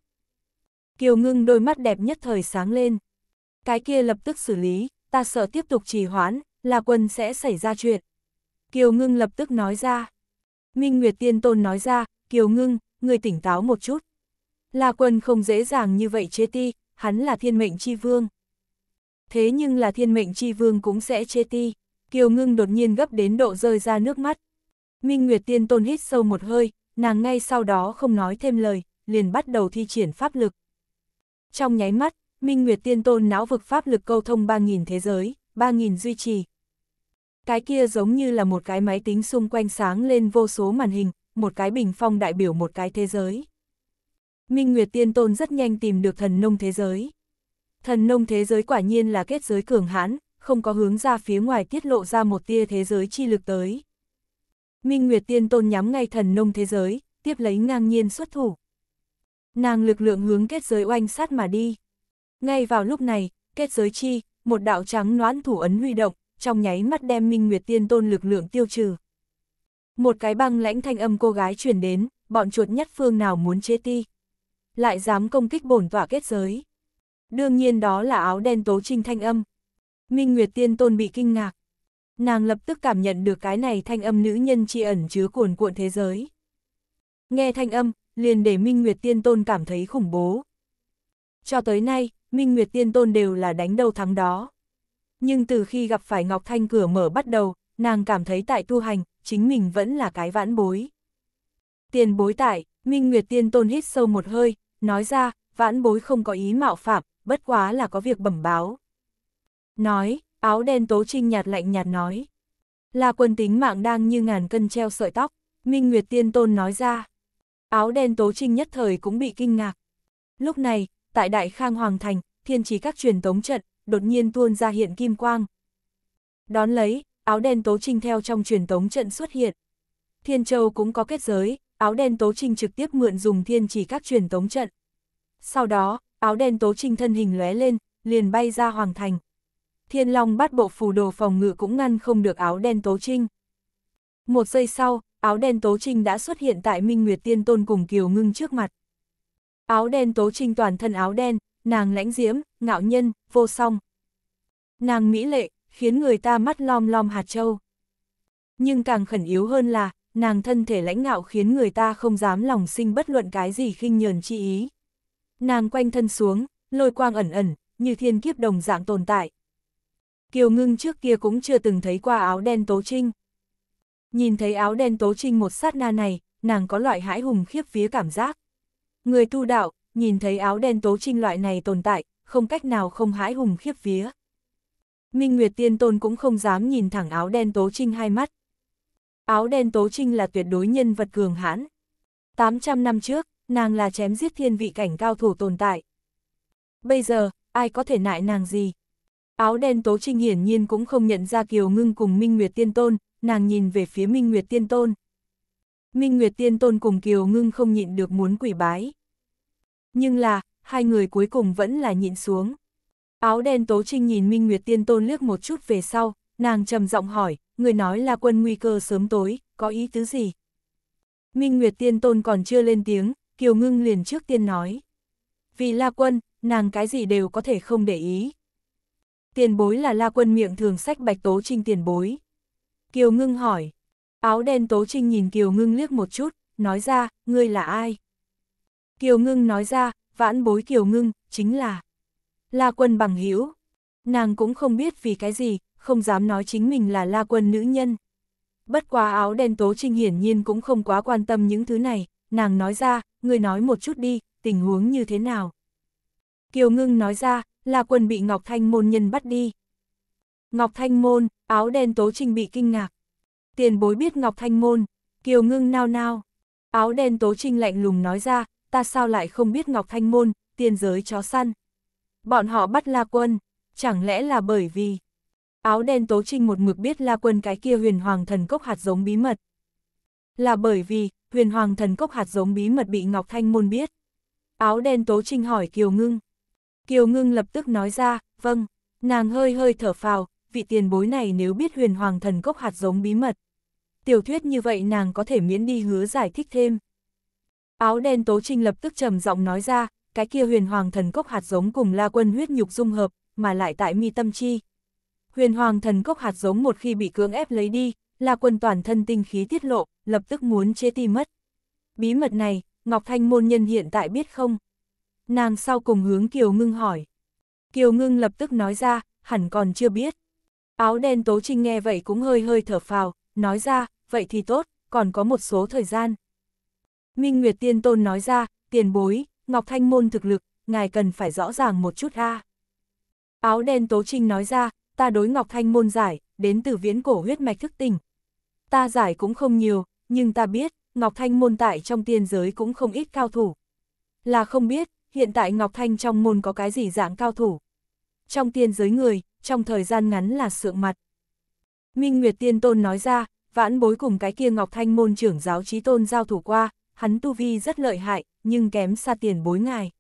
Kiều ngưng đôi mắt đẹp nhất thời sáng lên. Cái kia lập tức xử lý, ta sợ tiếp tục trì hoãn, là quân sẽ xảy ra chuyện. Kiều ngưng lập tức nói ra. Minh Nguyệt Tiên Tôn nói ra, Kiều Ngưng, người tỉnh táo một chút. La Quân không dễ dàng như vậy chê ti, hắn là thiên mệnh chi vương. Thế nhưng là thiên mệnh chi vương cũng sẽ chê ti. Kiều Ngưng đột nhiên gấp đến độ rơi ra nước mắt. Minh Nguyệt Tiên Tôn hít sâu một hơi, nàng ngay sau đó không nói thêm lời, liền bắt đầu thi triển pháp lực. Trong nháy mắt, Minh Nguyệt Tiên Tôn não vực pháp lực câu thông 3.000 thế giới, 3.000 duy trì, cái kia giống như là một cái máy tính xung quanh sáng lên vô số màn hình, một cái bình phong đại biểu một cái thế giới. Minh Nguyệt Tiên Tôn rất nhanh tìm được thần nông thế giới. Thần nông thế giới quả nhiên là kết giới cường hãn, không có hướng ra phía ngoài tiết lộ ra một tia thế giới chi lực tới. Minh Nguyệt Tiên Tôn nhắm ngay thần nông thế giới, tiếp lấy ngang nhiên xuất thủ. Nàng lực lượng hướng kết giới oanh sát mà đi. Ngay vào lúc này, kết giới chi, một đạo trắng noãn thủ ấn huy động, trong nháy mắt đem Minh Nguyệt Tiên Tôn lực lượng tiêu trừ. Một cái băng lãnh thanh âm cô gái truyền đến, bọn chuột nhất phương nào muốn chế ti. Lại dám công kích bổn tỏa kết giới. Đương nhiên đó là áo đen tố trinh thanh âm. Minh Nguyệt Tiên Tôn bị kinh ngạc. Nàng lập tức cảm nhận được cái này thanh âm nữ nhân tri ẩn chứa cuồn cuộn thế giới. Nghe thanh âm, liền để Minh Nguyệt Tiên Tôn cảm thấy khủng bố. Cho tới nay, Minh Nguyệt Tiên Tôn đều là đánh đầu thắng đó. Nhưng từ khi gặp phải Ngọc Thanh cửa mở bắt đầu, nàng cảm thấy tại tu hành, chính mình vẫn là cái vãn bối. Tiền bối tại, Minh Nguyệt Tiên Tôn hít sâu một hơi, nói ra, vãn bối không có ý mạo phạm, bất quá là có việc bẩm báo. Nói, áo đen tố trinh nhạt lạnh nhạt nói. Là quân tính mạng đang như ngàn cân treo sợi tóc, Minh Nguyệt Tiên Tôn nói ra. Áo đen tố trinh nhất thời cũng bị kinh ngạc. Lúc này, tại Đại Khang Hoàng Thành, thiên trí các truyền tống trận, đột nhiên tuôn ra hiện kim quang. Đón lấy, áo đen tố trinh theo trong truyền tống trận xuất hiện. Thiên Châu cũng có kết giới, áo đen tố trinh trực tiếp mượn dùng thiên chỉ các truyền tống trận. Sau đó, áo đen tố trinh thân hình lóe lên, liền bay ra hoàng thành. Thiên Long bắt bộ phù đồ phòng ngự cũng ngăn không được áo đen tố trinh. Một giây sau, áo đen tố trinh đã xuất hiện tại Minh Nguyệt Tiên Tôn cùng Kiều Ngưng trước mặt. Áo đen tố trinh toàn thân áo đen, nàng lãnh diễm, ngạo nhân, vô song. Nàng mỹ lệ, khiến người ta mắt lom lom hạt châu. Nhưng càng khẩn yếu hơn là, nàng thân thể lãnh ngạo khiến người ta không dám lòng sinh bất luận cái gì khinh nhờn chi ý. Nàng quanh thân xuống, lôi quang ẩn ẩn, như thiên kiếp đồng dạng tồn tại. Kiều ngưng trước kia cũng chưa từng thấy qua áo đen tố trinh. Nhìn thấy áo đen tố trinh một sát na này, nàng có loại hãi hùng khiếp phía cảm giác. Người tu đạo, nhìn thấy áo đen tố trinh loại này tồn tại, không cách nào không hãi hùng khiếp vía. Minh Nguyệt Tiên Tôn cũng không dám nhìn thẳng áo đen tố trinh hai mắt. Áo đen tố trinh là tuyệt đối nhân vật cường hãn. 800 năm trước, nàng là chém giết thiên vị cảnh cao thủ tồn tại. Bây giờ, ai có thể nại nàng gì? Áo đen tố trinh hiển nhiên cũng không nhận ra Kiều Ngưng cùng Minh Nguyệt Tiên Tôn, nàng nhìn về phía Minh Nguyệt Tiên Tôn. Minh Nguyệt Tiên Tôn cùng Kiều Ngưng không nhịn được muốn quỷ bái. Nhưng là, hai người cuối cùng vẫn là nhịn xuống. Áo đen Tố Trinh nhìn Minh Nguyệt Tiên Tôn liếc một chút về sau, nàng trầm giọng hỏi, người nói là quân nguy cơ sớm tối, có ý tứ gì? Minh Nguyệt Tiên Tôn còn chưa lên tiếng, Kiều Ngưng liền trước tiên nói. Vì La Quân, nàng cái gì đều có thể không để ý. Tiền bối là La Quân miệng thường sách bạch Tố Trinh tiền bối. Kiều Ngưng hỏi. Áo đen Tố Trinh nhìn Kiều Ngưng liếc một chút, nói ra, ngươi là ai? Kiều Ngưng nói ra, vãn bối Kiều Ngưng, chính là La Quân bằng hữu Nàng cũng không biết vì cái gì, không dám nói chính mình là La Quân nữ nhân. Bất quá áo đen Tố Trinh hiển nhiên cũng không quá quan tâm những thứ này, nàng nói ra, người nói một chút đi, tình huống như thế nào. Kiều Ngưng nói ra, La Quân bị Ngọc Thanh Môn nhân bắt đi. Ngọc Thanh Môn, áo đen Tố Trinh bị kinh ngạc. Tiền bối biết Ngọc Thanh Môn, Kiều Ngưng nao nao. Áo đen Tố Trinh lạnh lùng nói ra, ta sao lại không biết Ngọc Thanh Môn, tiên giới chó săn. Bọn họ bắt La Quân, chẳng lẽ là bởi vì... Áo đen tố trinh một mực biết La Quân cái kia huyền hoàng thần cốc hạt giống bí mật. Là bởi vì, huyền hoàng thần cốc hạt giống bí mật bị Ngọc Thanh Môn biết. Áo đen tố trinh hỏi Kiều Ngưng. Kiều Ngưng lập tức nói ra, vâng, nàng hơi hơi thở phào, vị tiền bối này nếu biết huyền hoàng thần cốc hạt giống bí mật. Tiểu thuyết như vậy nàng có thể miễn đi hứa giải thích thêm. Áo đen Tố Trinh lập tức trầm giọng nói ra, cái kia huyền hoàng thần cốc hạt giống cùng la quân huyết nhục dung hợp, mà lại tại mi tâm chi. Huyền hoàng thần cốc hạt giống một khi bị cưỡng ép lấy đi, la quân toàn thân tinh khí tiết lộ, lập tức muốn chế ti mất. Bí mật này, Ngọc Thanh môn nhân hiện tại biết không? Nàng sau cùng hướng Kiều Ngưng hỏi. Kiều Ngưng lập tức nói ra, hẳn còn chưa biết. Áo đen Tố Trinh nghe vậy cũng hơi hơi thở phào, nói ra, vậy thì tốt, còn có một số thời gian. Minh Nguyệt Tiên Tôn nói ra, tiền bối, Ngọc Thanh Môn thực lực, ngài cần phải rõ ràng một chút a. Áo đen Tố Trinh nói ra, ta đối Ngọc Thanh Môn giải, đến từ viễn cổ huyết mạch thức tỉnh. Ta giải cũng không nhiều, nhưng ta biết, Ngọc Thanh Môn tại trong tiên giới cũng không ít cao thủ. Là không biết, hiện tại Ngọc Thanh trong môn có cái gì dạng cao thủ. Trong tiên giới người, trong thời gian ngắn là sượng mặt. Minh Nguyệt Tiên Tôn nói ra, vãn bối cùng cái kia Ngọc Thanh môn trưởng giáo trí tôn giao thủ qua, hắn tu vi rất lợi hại, nhưng kém xa tiền bối ngài.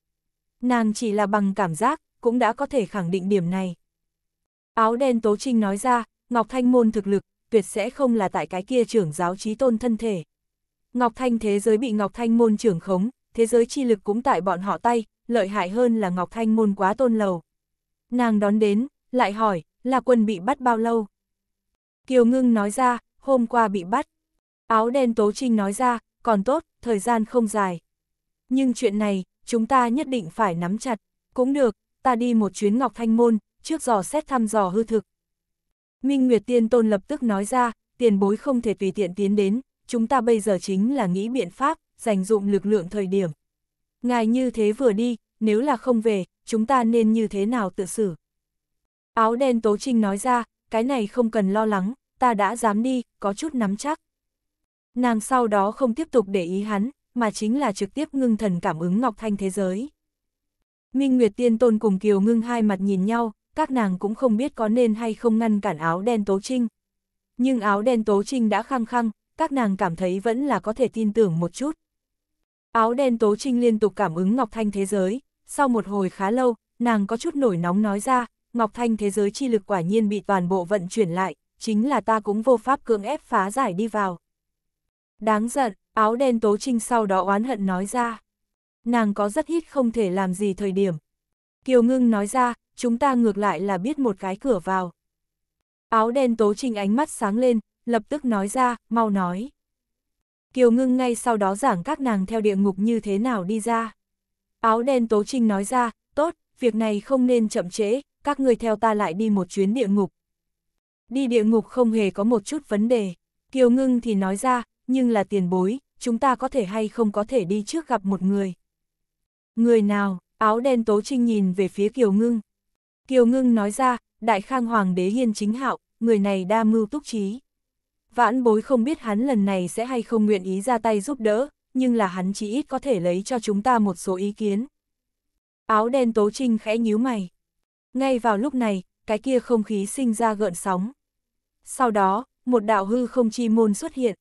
Nàng chỉ là bằng cảm giác, cũng đã có thể khẳng định điểm này. Áo đen Tố Trinh nói ra, Ngọc Thanh môn thực lực, tuyệt sẽ không là tại cái kia trưởng giáo trí tôn thân thể. Ngọc Thanh thế giới bị Ngọc Thanh môn trưởng khống, thế giới chi lực cũng tại bọn họ tay, lợi hại hơn là Ngọc Thanh môn quá tôn lầu. Nàng đón đến, lại hỏi, là quân bị bắt bao lâu? Kiều Ngưng nói ra, hôm qua bị bắt. Áo đen Tố Trinh nói ra, còn tốt, thời gian không dài. Nhưng chuyện này, chúng ta nhất định phải nắm chặt, cũng được, ta đi một chuyến Ngọc Thanh Môn, trước dò xét thăm dò hư thực. Minh Nguyệt Tiên Tôn lập tức nói ra, tiền bối không thể tùy tiện tiến đến, chúng ta bây giờ chính là nghĩ biện pháp, dành dụng lực lượng thời điểm. Ngài như thế vừa đi, nếu là không về, chúng ta nên như thế nào tự xử. Áo đen Tố Trinh nói ra, cái này không cần lo lắng, ta đã dám đi, có chút nắm chắc. Nàng sau đó không tiếp tục để ý hắn, mà chính là trực tiếp ngưng thần cảm ứng Ngọc Thanh thế giới. Minh Nguyệt Tiên Tôn cùng Kiều ngưng hai mặt nhìn nhau, các nàng cũng không biết có nên hay không ngăn cản áo đen Tố Trinh. Nhưng áo đen Tố Trinh đã khăng khăng, các nàng cảm thấy vẫn là có thể tin tưởng một chút. Áo đen Tố Trinh liên tục cảm ứng Ngọc Thanh thế giới, sau một hồi khá lâu, nàng có chút nổi nóng nói ra, Ngọc Thanh thế giới chi lực quả nhiên bị toàn bộ vận chuyển lại, chính là ta cũng vô pháp cưỡng ép phá giải đi vào. Đáng giận, áo đen tố trinh sau đó oán hận nói ra. Nàng có rất ít không thể làm gì thời điểm. Kiều ngưng nói ra, chúng ta ngược lại là biết một cái cửa vào. Áo đen tố trinh ánh mắt sáng lên, lập tức nói ra, mau nói. Kiều ngưng ngay sau đó giảng các nàng theo địa ngục như thế nào đi ra. Áo đen tố trinh nói ra, tốt, việc này không nên chậm trễ, các người theo ta lại đi một chuyến địa ngục. Đi địa ngục không hề có một chút vấn đề. Kiều ngưng thì nói ra, nhưng là tiền bối, chúng ta có thể hay không có thể đi trước gặp một người. Người nào, áo đen tố trinh nhìn về phía Kiều Ngưng. Kiều Ngưng nói ra, Đại Khang Hoàng đế hiên chính hạo, người này đa mưu túc trí. Vãn bối không biết hắn lần này sẽ hay không nguyện ý ra tay giúp đỡ, nhưng là hắn chỉ ít có thể lấy cho chúng ta một số ý kiến. Áo đen tố trinh khẽ nhíu mày. Ngay vào lúc này, cái kia không khí sinh ra gợn sóng. Sau đó, một đạo hư không chi môn xuất hiện.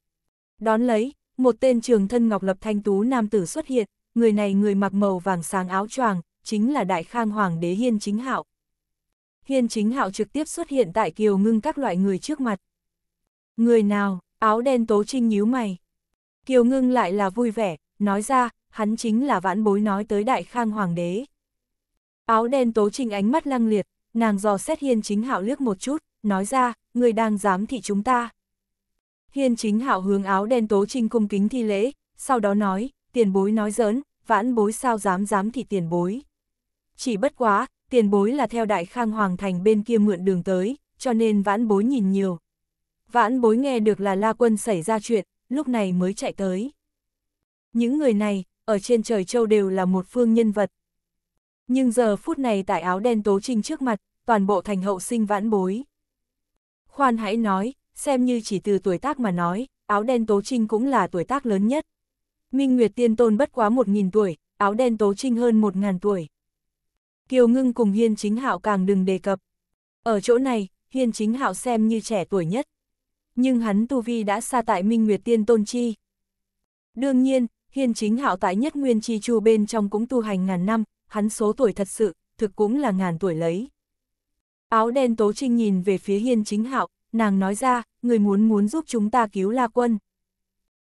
Đón lấy, một tên trường thân ngọc lập thanh tú nam tử xuất hiện, người này người mặc màu vàng sáng áo choàng, chính là đại khang hoàng đế Hiên Chính Hạo. Hiên Chính Hạo trực tiếp xuất hiện tại kiều ngưng các loại người trước mặt. Người nào, áo đen tố trinh nhíu mày. Kiều ngưng lại là vui vẻ, nói ra, hắn chính là vãn bối nói tới đại khang hoàng đế. Áo đen tố trinh ánh mắt lăng liệt, nàng dò xét hiên chính hạo liếc một chút, nói ra, người đang dám thị chúng ta. Hiên chính hạo hướng áo đen tố trinh cung kính thi lễ, sau đó nói, tiền bối nói giỡn, vãn bối sao dám dám thì tiền bối. Chỉ bất quá, tiền bối là theo đại khang hoàng thành bên kia mượn đường tới, cho nên vãn bối nhìn nhiều. Vãn bối nghe được là la quân xảy ra chuyện, lúc này mới chạy tới. Những người này, ở trên trời châu đều là một phương nhân vật. Nhưng giờ phút này tại áo đen tố trinh trước mặt, toàn bộ thành hậu sinh vãn bối. Khoan hãy nói, xem như chỉ từ tuổi tác mà nói, áo đen Tố Trinh cũng là tuổi tác lớn nhất. Minh Nguyệt Tiên Tôn bất quá 1.000 tuổi, áo đen Tố Trinh hơn 1.000 tuổi. Kiều Ngưng cùng Hiên Chính Hạo càng đừng đề cập. Ở chỗ này, Hiên Chính Hạo xem như trẻ tuổi nhất. Nhưng hắn Tu Vi đã xa tại Minh Nguyệt Tiên Tôn Chi. Đương nhiên, Hiên Chính Hạo tại nhất Nguyên Chi Chu bên trong cũng tu hành ngàn năm, hắn số tuổi thật sự, thực cũng là ngàn tuổi lấy. Áo đen Tố Trinh nhìn về phía Hiên Chính Hạo, nàng nói ra, người muốn muốn giúp chúng ta cứu La Quân.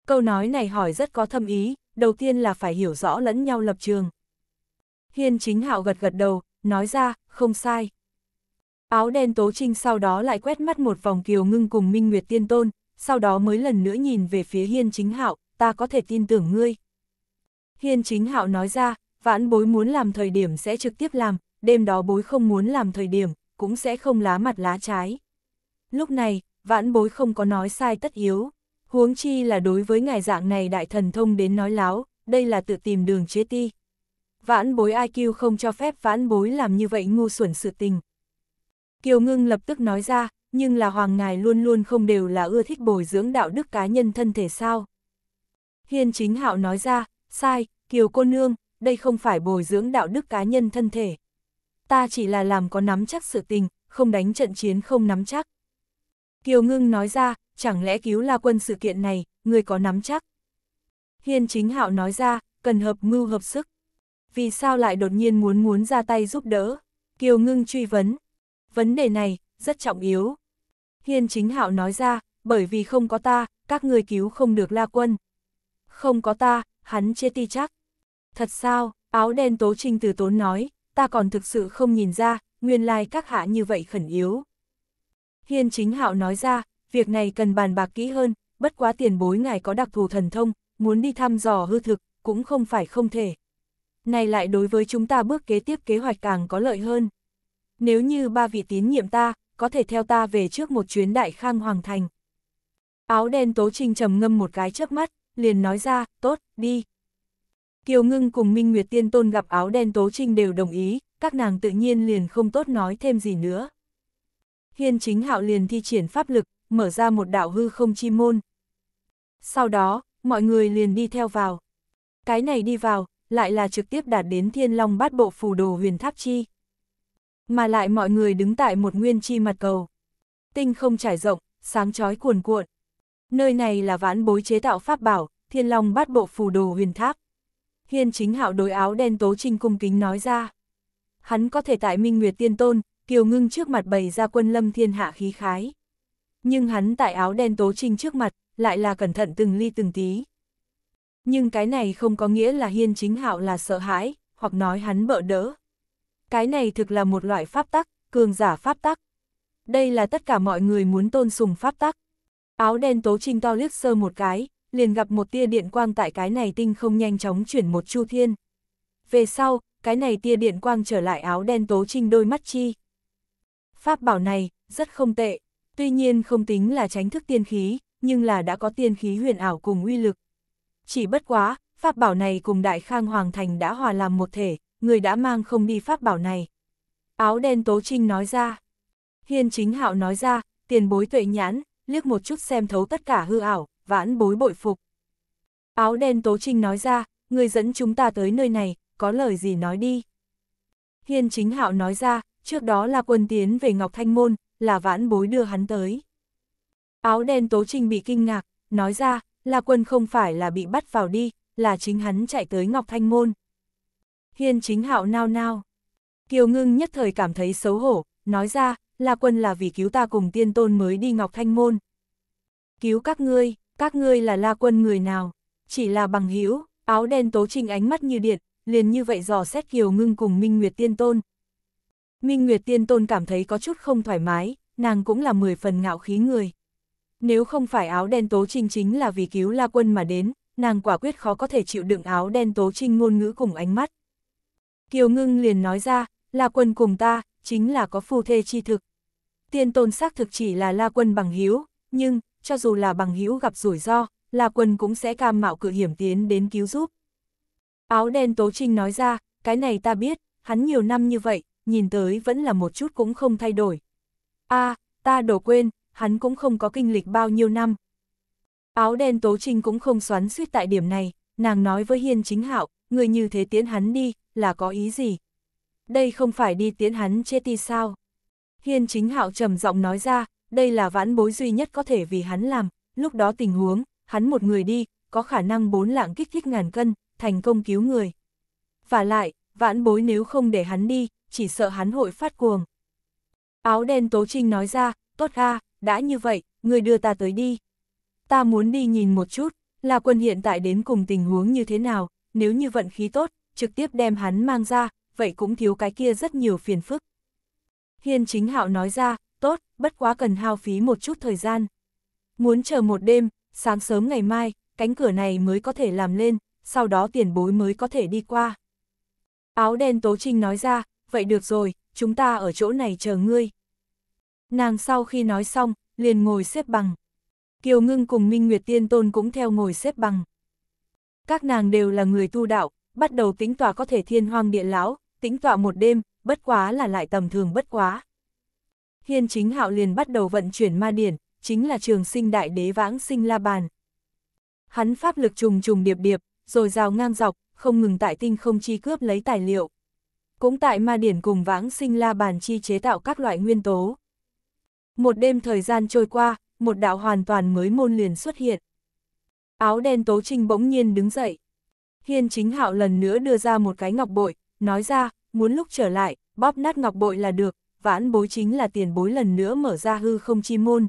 Câu nói này hỏi rất có thâm ý, đầu tiên là phải hiểu rõ lẫn nhau lập trường. Hiên chính hạo gật gật đầu, nói ra, không sai. Áo đen tố trinh sau đó lại quét mắt một vòng kiều ngưng cùng Minh Nguyệt Tiên Tôn, sau đó mới lần nữa nhìn về phía Hiên chính hạo, ta có thể tin tưởng ngươi. Hiên chính hạo nói ra, vãn bối muốn làm thời điểm sẽ trực tiếp làm, đêm đó bối không muốn làm thời điểm, cũng sẽ không lá mặt lá trái. Lúc này, vãn bối không có nói sai tất yếu. Huống chi là đối với ngài dạng này đại thần thông đến nói láo, đây là tự tìm đường chế ti. Vãn bối IQ không cho phép vãn bối làm như vậy ngu xuẩn sự tình. Kiều ngưng lập tức nói ra, nhưng là hoàng ngài luôn luôn không đều là ưa thích bồi dưỡng đạo đức cá nhân thân thể sao. Hiên chính hạo nói ra, sai, kiều cô nương, đây không phải bồi dưỡng đạo đức cá nhân thân thể. Ta chỉ là làm có nắm chắc sự tình, không đánh trận chiến không nắm chắc. Kiều Ngưng nói ra, chẳng lẽ cứu La Quân sự kiện này, người có nắm chắc? Hiên Chính Hạo nói ra, cần hợp mưu hợp sức. Vì sao lại đột nhiên muốn muốn ra tay giúp đỡ? Kiều Ngưng truy vấn. Vấn đề này, rất trọng yếu. Hiên Chính Hạo nói ra, bởi vì không có ta, các người cứu không được La Quân. Không có ta, hắn chê ti chắc. Thật sao, áo đen tố trinh từ tốn nói, ta còn thực sự không nhìn ra, nguyên lai các hạ như vậy khẩn yếu. Hiên chính hạo nói ra, việc này cần bàn bạc kỹ hơn, bất quá tiền bối ngài có đặc thù thần thông, muốn đi thăm dò hư thực, cũng không phải không thể. Này lại đối với chúng ta bước kế tiếp kế hoạch càng có lợi hơn. Nếu như ba vị tín nhiệm ta, có thể theo ta về trước một chuyến đại khang hoàng thành. Áo đen tố trình trầm ngâm một cái chớp mắt, liền nói ra, tốt, đi. Kiều Ngưng cùng Minh Nguyệt Tiên Tôn gặp áo đen tố trình đều đồng ý, các nàng tự nhiên liền không tốt nói thêm gì nữa. Hiên chính hạo liền thi triển pháp lực, mở ra một đạo hư không chi môn. Sau đó, mọi người liền đi theo vào. Cái này đi vào, lại là trực tiếp đạt đến thiên long bát bộ phù đồ huyền tháp chi. Mà lại mọi người đứng tại một nguyên chi mặt cầu. Tinh không trải rộng, sáng chói cuồn cuộn. Nơi này là vãn bối chế tạo pháp bảo, thiên long bát bộ phù đồ huyền tháp. Hiên chính hạo đối áo đen tố trinh cung kính nói ra. Hắn có thể tại minh nguyệt tiên tôn, Kiều Ngưng trước mặt bày ra quân lâm thiên hạ khí khái. Nhưng hắn tại áo đen tố trinh trước mặt, lại là cẩn thận từng ly từng tí. Nhưng cái này không có nghĩa là hiên chính hạo là sợ hãi, hoặc nói hắn bợ đỡ. Cái này thực là một loại pháp tắc, cường giả pháp tắc. Đây là tất cả mọi người muốn tôn sùng pháp tắc. Áo đen tố trinh to liếc sơ một cái, liền gặp một tia điện quang tại cái này tinh không nhanh chóng chuyển một chu thiên. Về sau, cái này tia điện quang trở lại áo đen tố trinh đôi mắt chi. Pháp bảo này, rất không tệ, tuy nhiên không tính là tránh thức tiên khí, nhưng là đã có tiên khí huyền ảo cùng uy lực. Chỉ bất quá, pháp bảo này cùng Đại Khang Hoàng Thành đã hòa làm một thể, người đã mang không đi pháp bảo này. Áo đen Tố Trinh nói ra. Hiên chính hạo nói ra, tiền bối tuệ nhãn, liếc một chút xem thấu tất cả hư ảo, vãn bối bội phục. Áo đen Tố Trinh nói ra, người dẫn chúng ta tới nơi này, có lời gì nói đi. Hiên chính hạo nói ra, trước đó là quân tiến về Ngọc Thanh Môn, là vãn bối đưa hắn tới. Áo đen Tố Trinh bị kinh ngạc, nói ra, là quân không phải là bị bắt vào đi, là chính hắn chạy tới Ngọc Thanh Môn. Hiên chính hạo nao nao. Kiều ngưng nhất thời cảm thấy xấu hổ, nói ra, là quân là vì cứu ta cùng tiên tôn mới đi Ngọc Thanh Môn. Cứu các ngươi, các ngươi là la quân người nào, chỉ là bằng hữu áo đen tố trình ánh mắt như điện, liền như vậy dò xét Kiều ngưng cùng Minh Nguyệt tiên tôn, Minh Nguyệt Tiên Tôn cảm thấy có chút không thoải mái, nàng cũng là mười phần ngạo khí người. Nếu không phải áo đen tố trinh chính là vì cứu La Quân mà đến, nàng quả quyết khó có thể chịu đựng áo đen tố trinh ngôn ngữ cùng ánh mắt. Kiều Ngưng liền nói ra, La Quân cùng ta, chính là có phù thê chi thực. Tiên Tôn xác thực chỉ là La Quân bằng hiếu, nhưng, cho dù là bằng hữu gặp rủi ro, La Quân cũng sẽ cam mạo cự hiểm tiến đến cứu giúp. Áo đen Tố Trinh nói ra, cái này ta biết, hắn nhiều năm như vậy, nhìn tới vẫn là một chút cũng không thay đổi. a à, ta đổ quên, hắn cũng không có kinh lịch bao nhiêu năm. Áo đen Tố Trinh cũng không xoắn suýt tại điểm này, nàng nói với Hiên Chính Hạo, người như thế tiến hắn đi, là có ý gì? Đây không phải đi tiến hắn chê ti sao? Hiên Chính Hạo trầm giọng nói ra, đây là vãn bối duy nhất có thể vì hắn làm, lúc đó tình huống, hắn một người đi, có khả năng bốn lạng kích thích ngàn cân, thành công cứu người. Và lại, vãn bối nếu không để hắn đi, chỉ sợ hắn hội phát cuồng. Áo đen Tố Trinh nói ra, tốt ga, đã như vậy, người đưa ta tới đi. Ta muốn đi nhìn một chút, là quân hiện tại đến cùng tình huống như thế nào, nếu như vận khí tốt, trực tiếp đem hắn mang ra, vậy cũng thiếu cái kia rất nhiều phiền phức. Hiên chính hạo nói ra, tốt, bất quá cần hao phí một chút thời gian. Muốn chờ một đêm, sáng sớm ngày mai, cánh cửa này mới có thể làm lên, sau đó tiền bối mới có thể đi qua. Áo đen Tố Trinh nói ra, vậy được rồi, chúng ta ở chỗ này chờ ngươi. Nàng sau khi nói xong, liền ngồi xếp bằng. Kiều Ngưng cùng Minh Nguyệt Tiên Tôn cũng theo ngồi xếp bằng. Các nàng đều là người tu đạo, bắt đầu tính tọa có thể thiên hoang địa lão, tính tọa một đêm, bất quá là lại tầm thường bất quá. Hiên chính hạo liền bắt đầu vận chuyển ma điển, chính là trường sinh đại đế vãng sinh la bàn. Hắn pháp lực trùng trùng điệp điệp, rồi rào ngang dọc, không ngừng tại tinh không chi cướp lấy tài liệu cũng tại ma điển cùng vãng sinh la bàn chi chế tạo các loại nguyên tố. Một đêm thời gian trôi qua, một đạo hoàn toàn mới môn liền xuất hiện. Áo đen tố trinh bỗng nhiên đứng dậy. Hiên chính hạo lần nữa đưa ra một cái ngọc bội, nói ra, muốn lúc trở lại, bóp nát ngọc bội là được, vãn bối chính là tiền bối lần nữa mở ra hư không chi môn.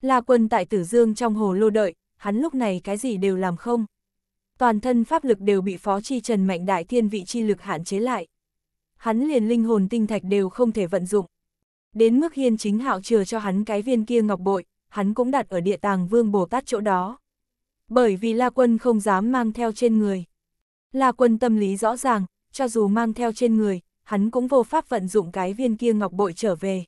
La quân tại tử dương trong hồ lô đợi, hắn lúc này cái gì đều làm không. Toàn thân pháp lực đều bị phó chi trần mạnh đại thiên vị chi lực hạn chế lại hắn liền linh hồn tinh thạch đều không thể vận dụng. Đến mức hiên chính hạo chừa cho hắn cái viên kia ngọc bội, hắn cũng đặt ở địa tàng vương Bồ Tát chỗ đó. Bởi vì La Quân không dám mang theo trên người. La Quân tâm lý rõ ràng, cho dù mang theo trên người, hắn cũng vô pháp vận dụng cái viên kia ngọc bội trở về.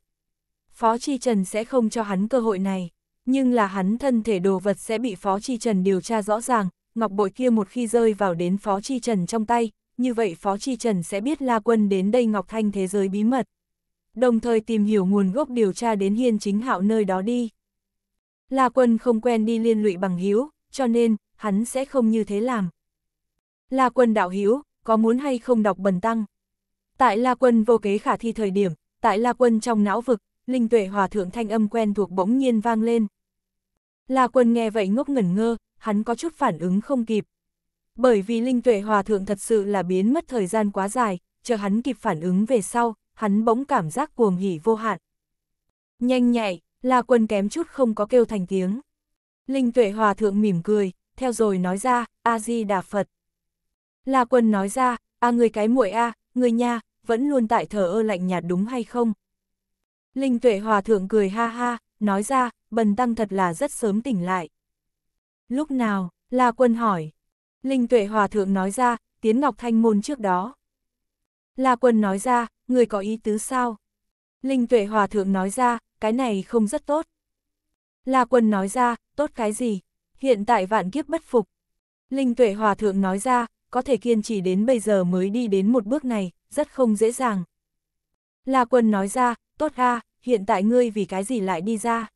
Phó Chi Trần sẽ không cho hắn cơ hội này, nhưng là hắn thân thể đồ vật sẽ bị Phó Chi Trần điều tra rõ ràng, ngọc bội kia một khi rơi vào đến Phó Chi Trần trong tay, như vậy Phó Chi Trần sẽ biết La Quân đến đây Ngọc Thanh thế giới bí mật. Đồng thời tìm hiểu nguồn gốc điều tra đến Hiên Chính Hạo nơi đó đi. La Quân không quen đi liên lụy bằng hiếu, cho nên, hắn sẽ không như thế làm. La Quân đạo hiếu, có muốn hay không đọc bần tăng? Tại La Quân vô kế khả thi thời điểm, tại La Quân trong não vực, linh tuệ hòa thượng thanh âm quen thuộc bỗng nhiên vang lên. La Quân nghe vậy ngốc ngẩn ngơ, hắn có chút phản ứng không kịp, bởi vì Linh Tuệ Hòa Thượng thật sự là biến mất thời gian quá dài, chờ hắn kịp phản ứng về sau, hắn bỗng cảm giác cuồng hỉ vô hạn. Nhanh nhạy, là quân kém chút không có kêu thành tiếng. Linh Tuệ Hòa Thượng mỉm cười, theo rồi nói ra, A-di-đà Phật. là quân nói ra, a người cái muội a, người nha, vẫn luôn tại thờ ơ lạnh nhạt đúng hay không? Linh tuệ hòa thượng cười ha ha, nói ra, bần tăng thật là rất sớm tỉnh lại. Lúc nào, là quân hỏi, Linh Tuệ Hòa Thượng nói ra, Tiến Ngọc Thanh Môn trước đó. La Quân nói ra, người có ý tứ sao? Linh Tuệ Hòa Thượng nói ra, cái này không rất tốt. La Quân nói ra, tốt cái gì? Hiện tại vạn kiếp bất phục. Linh Tuệ Hòa Thượng nói ra, có thể kiên trì đến bây giờ mới đi đến một bước này, rất không dễ dàng. La Quân nói ra, tốt a, hiện tại ngươi vì cái gì lại đi ra?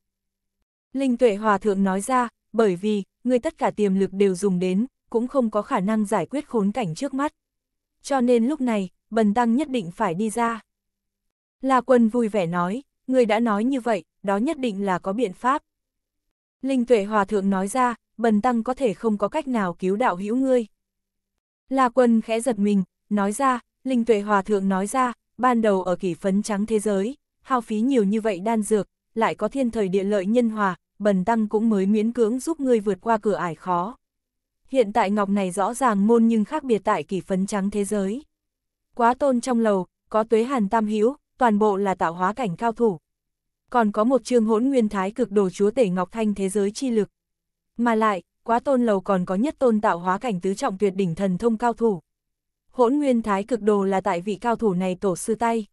Linh Tuệ Hòa Thượng nói ra, bởi vì, ngươi tất cả tiềm lực đều dùng đến, cũng không có khả năng giải quyết khốn cảnh trước mắt. Cho nên lúc này, Bần Tăng nhất định phải đi ra. La Quân vui vẻ nói, người đã nói như vậy, đó nhất định là có biện pháp. Linh Tuệ Hòa Thượng nói ra, Bần Tăng có thể không có cách nào cứu đạo hữu ngươi. La Quân khẽ giật mình, nói ra, Linh Tuệ Hòa Thượng nói ra, ban đầu ở kỷ phấn trắng thế giới, hao phí nhiều như vậy đan dược, lại có thiên thời địa lợi nhân hòa, Bần Tăng cũng mới miễn cưỡng giúp ngươi vượt qua cửa ải khó hiện tại ngọc này rõ ràng môn nhưng khác biệt tại kỷ phấn trắng thế giới. Quá tôn trong lầu, có tuế hàn tam hữu toàn bộ là tạo hóa cảnh cao thủ. Còn có một chương hỗn nguyên thái cực đồ chúa tể ngọc thanh thế giới chi lực. Mà lại, quá tôn lầu còn có nhất tôn tạo hóa cảnh tứ trọng tuyệt đỉnh thần thông cao thủ. Hỗn nguyên thái cực đồ là tại vị cao thủ này tổ sư tay.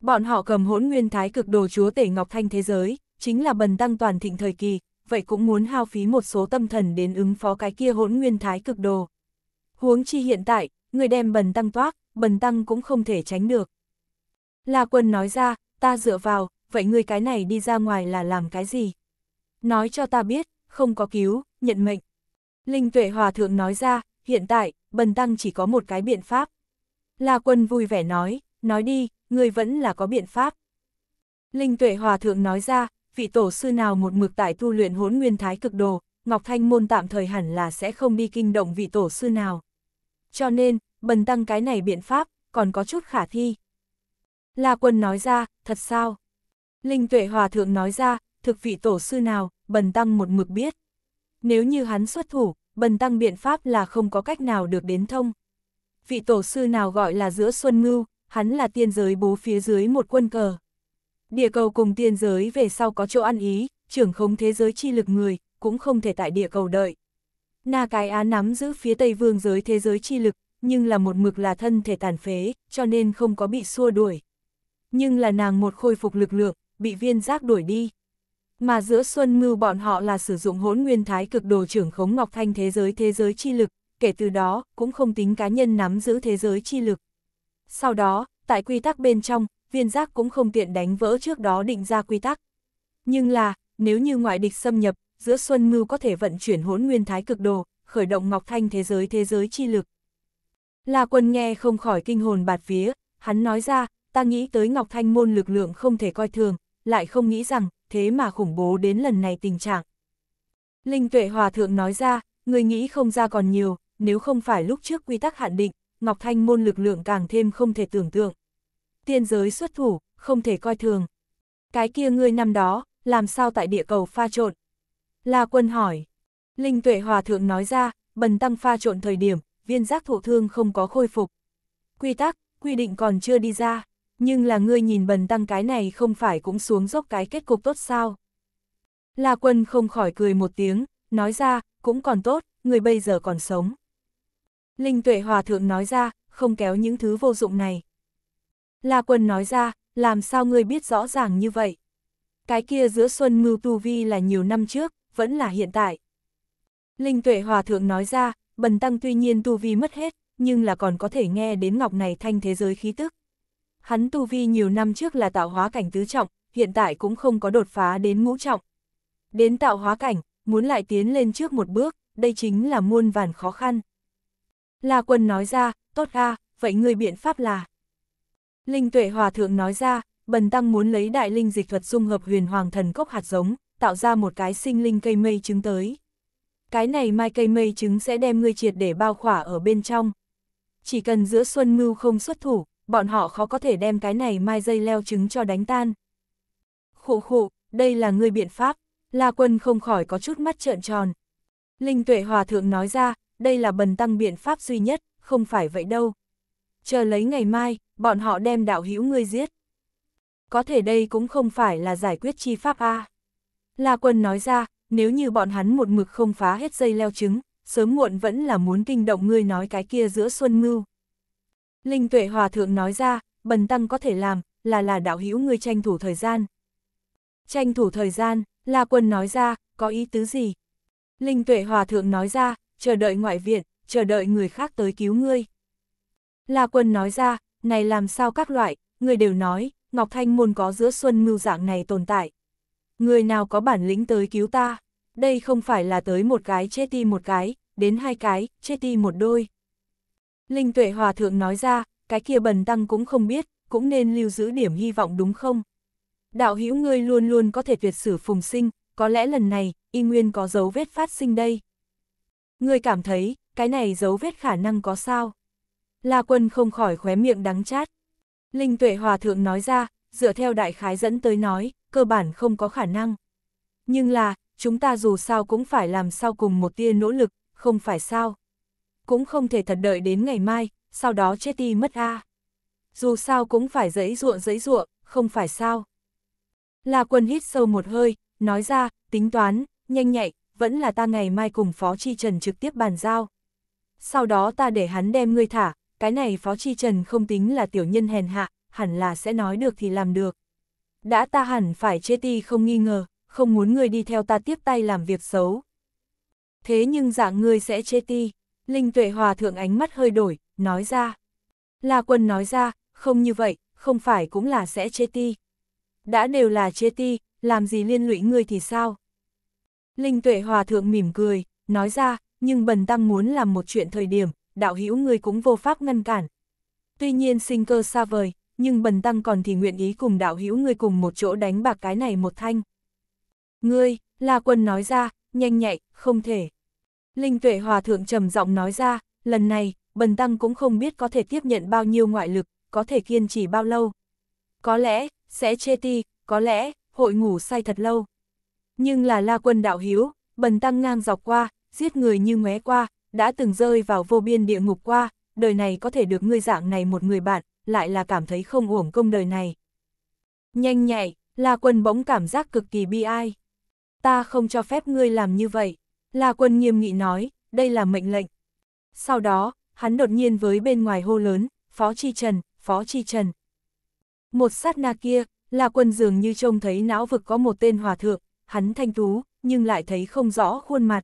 Bọn họ cầm hỗn nguyên thái cực đồ chúa tể ngọc thanh thế giới, chính là bần tăng toàn thịnh thời kỳ, vậy cũng muốn hao phí một số tâm thần đến ứng phó cái kia hỗn nguyên thái cực đồ. Huống chi hiện tại, người đem bần tăng toác, bần tăng cũng không thể tránh được. La quân nói ra, ta dựa vào, vậy người cái này đi ra ngoài là làm cái gì? Nói cho ta biết, không có cứu, nhận mệnh. Linh tuệ hòa thượng nói ra, hiện tại, bần tăng chỉ có một cái biện pháp. La quân vui vẻ nói, nói đi, người vẫn là có biện pháp. Linh tuệ hòa thượng nói ra, vị tổ sư nào một mực tại tu luyện hốn nguyên thái cực đồ, Ngọc Thanh Môn tạm thời hẳn là sẽ không đi kinh động vị tổ sư nào. Cho nên, bần tăng cái này biện pháp, còn có chút khả thi. La quân nói ra, thật sao? Linh tuệ hòa thượng nói ra, thực vị tổ sư nào, bần tăng một mực biết. Nếu như hắn xuất thủ, bần tăng biện pháp là không có cách nào được đến thông. Vị tổ sư nào gọi là giữa xuân ngưu, hắn là tiên giới bố phía dưới một quân cờ. Địa cầu cùng tiên giới về sau có chỗ ăn ý, trưởng khống thế giới chi lực người, cũng không thể tại địa cầu đợi. Na Cái Á nắm giữ phía Tây Vương giới thế giới chi lực, nhưng là một mực là thân thể tàn phế, cho nên không có bị xua đuổi. Nhưng là nàng một khôi phục lực lượng, bị viên giác đuổi đi. Mà giữa Xuân Mưu bọn họ là sử dụng hỗn nguyên thái cực đồ trưởng khống Ngọc Thanh thế giới thế giới chi lực, kể từ đó cũng không tính cá nhân nắm giữ thế giới chi lực. Sau đó, tại quy tắc bên trong, viên giác cũng không tiện đánh vỡ trước đó định ra quy tắc. Nhưng là, nếu như ngoại địch xâm nhập, giữa Xuân Mưu có thể vận chuyển hỗn nguyên thái cực đồ, khởi động Ngọc Thanh thế giới thế giới chi lực. La quân nghe không khỏi kinh hồn bạt vía, hắn nói ra, ta nghĩ tới Ngọc Thanh môn lực lượng không thể coi thường, lại không nghĩ rằng, thế mà khủng bố đến lần này tình trạng. Linh tuệ hòa thượng nói ra, người nghĩ không ra còn nhiều, nếu không phải lúc trước quy tắc hạn định, Ngọc Thanh môn lực lượng càng thêm không thể tưởng tượng tiên giới xuất thủ, không thể coi thường. Cái kia ngươi năm đó, làm sao tại địa cầu pha trộn? La quân hỏi. Linh tuệ hòa thượng nói ra, bần tăng pha trộn thời điểm, viên giác thụ thương không có khôi phục. Quy tắc, quy định còn chưa đi ra, nhưng là ngươi nhìn bần tăng cái này không phải cũng xuống dốc cái kết cục tốt sao? La quân không khỏi cười một tiếng, nói ra, cũng còn tốt, người bây giờ còn sống. Linh tuệ hòa thượng nói ra, không kéo những thứ vô dụng này. La Quân nói ra, làm sao ngươi biết rõ ràng như vậy? Cái kia giữa Xuân Mưu Tu Vi là nhiều năm trước, vẫn là hiện tại. Linh Tuệ Hòa Thượng nói ra, Bần Tăng tuy nhiên Tu Vi mất hết, nhưng là còn có thể nghe đến ngọc này thanh thế giới khí tức. Hắn Tu Vi nhiều năm trước là tạo hóa cảnh tứ trọng, hiện tại cũng không có đột phá đến ngũ trọng. Đến tạo hóa cảnh, muốn lại tiến lên trước một bước, đây chính là muôn vàn khó khăn. La Quân nói ra, tốt a, vậy người biện pháp là... Linh tuệ hòa thượng nói ra, bần tăng muốn lấy đại linh dịch thuật dung hợp huyền hoàng thần cốc hạt giống, tạo ra một cái sinh linh cây mây trứng tới. Cái này mai cây mây trứng sẽ đem ngươi triệt để bao khỏa ở bên trong. Chỉ cần giữa xuân mưu không xuất thủ, bọn họ khó có thể đem cái này mai dây leo trứng cho đánh tan. Khổ khổ, đây là ngươi biện pháp, La Quân không khỏi có chút mắt trợn tròn. Linh tuệ hòa thượng nói ra, đây là bần tăng biện pháp duy nhất, không phải vậy đâu. Chờ lấy ngày mai, bọn họ đem đạo hữu ngươi giết. Có thể đây cũng không phải là giải quyết chi pháp A. À. La quân nói ra, nếu như bọn hắn một mực không phá hết dây leo trứng, sớm muộn vẫn là muốn kinh động ngươi nói cái kia giữa xuân mưu. Linh tuệ hòa thượng nói ra, bần tăng có thể làm, là là đạo hữu ngươi tranh thủ thời gian. Tranh thủ thời gian, La quân nói ra, có ý tứ gì? Linh tuệ hòa thượng nói ra, chờ đợi ngoại viện, chờ đợi người khác tới cứu ngươi. La quân nói ra, này làm sao các loại, người đều nói, Ngọc Thanh môn có giữa xuân mưu dạng này tồn tại. Người nào có bản lĩnh tới cứu ta, đây không phải là tới một cái chết ti một cái, đến hai cái, chết ti một đôi. Linh tuệ hòa thượng nói ra, cái kia bần tăng cũng không biết, cũng nên lưu giữ điểm hy vọng đúng không? Đạo hữu ngươi luôn luôn có thể tuyệt sử phùng sinh, có lẽ lần này, y nguyên có dấu vết phát sinh đây. Ngươi cảm thấy, cái này dấu vết khả năng có sao? La Quân không khỏi khóe miệng đắng chát. Linh Tuệ Hòa Thượng nói ra, dựa theo đại khái dẫn tới nói, cơ bản không có khả năng. Nhưng là, chúng ta dù sao cũng phải làm sau cùng một tia nỗ lực, không phải sao. Cũng không thể thật đợi đến ngày mai, sau đó chết đi mất a. Dù sao cũng phải giấy ruộng giấy ruộng, không phải sao. La Quân hít sâu một hơi, nói ra, tính toán, nhanh nhạy, vẫn là ta ngày mai cùng Phó Chi Trần trực tiếp bàn giao. Sau đó ta để hắn đem ngươi thả, cái này Phó Chi Trần không tính là tiểu nhân hèn hạ, hẳn là sẽ nói được thì làm được. Đã ta hẳn phải chê ti không nghi ngờ, không muốn người đi theo ta tiếp tay làm việc xấu. Thế nhưng dạng người sẽ chê ti, Linh Tuệ Hòa Thượng ánh mắt hơi đổi, nói ra. La Quân nói ra, không như vậy, không phải cũng là sẽ chê ti. Đã đều là chê ti, làm gì liên lụy ngươi thì sao? Linh Tuệ Hòa Thượng mỉm cười, nói ra, nhưng Bần Tăng muốn làm một chuyện thời điểm, đạo hữu người cũng vô pháp ngăn cản. Tuy nhiên sinh cơ xa vời, nhưng bần tăng còn thì nguyện ý cùng đạo hữu người cùng một chỗ đánh bạc cái này một thanh. Ngươi, La Quân nói ra, nhanh nhạy, không thể. Linh Tuệ Hòa Thượng trầm giọng nói ra, lần này, bần tăng cũng không biết có thể tiếp nhận bao nhiêu ngoại lực, có thể kiên trì bao lâu. Có lẽ, sẽ chê ti, có lẽ, hội ngủ say thật lâu. Nhưng là La Quân đạo hữu, bần tăng ngang dọc qua, giết người như ngóe qua, đã từng rơi vào vô biên địa ngục qua, đời này có thể được ngươi dạng này một người bạn, lại là cảm thấy không uổng công đời này. Nhanh nhạy, La Quân bỗng cảm giác cực kỳ bi ai. Ta không cho phép ngươi làm như vậy. La Quân nghiêm nghị nói, đây là mệnh lệnh. Sau đó, hắn đột nhiên với bên ngoài hô lớn, Phó Chi Trần, Phó Chi Trần. Một sát na kia, La Quân dường như trông thấy não vực có một tên hòa thượng, hắn thanh tú, nhưng lại thấy không rõ khuôn mặt.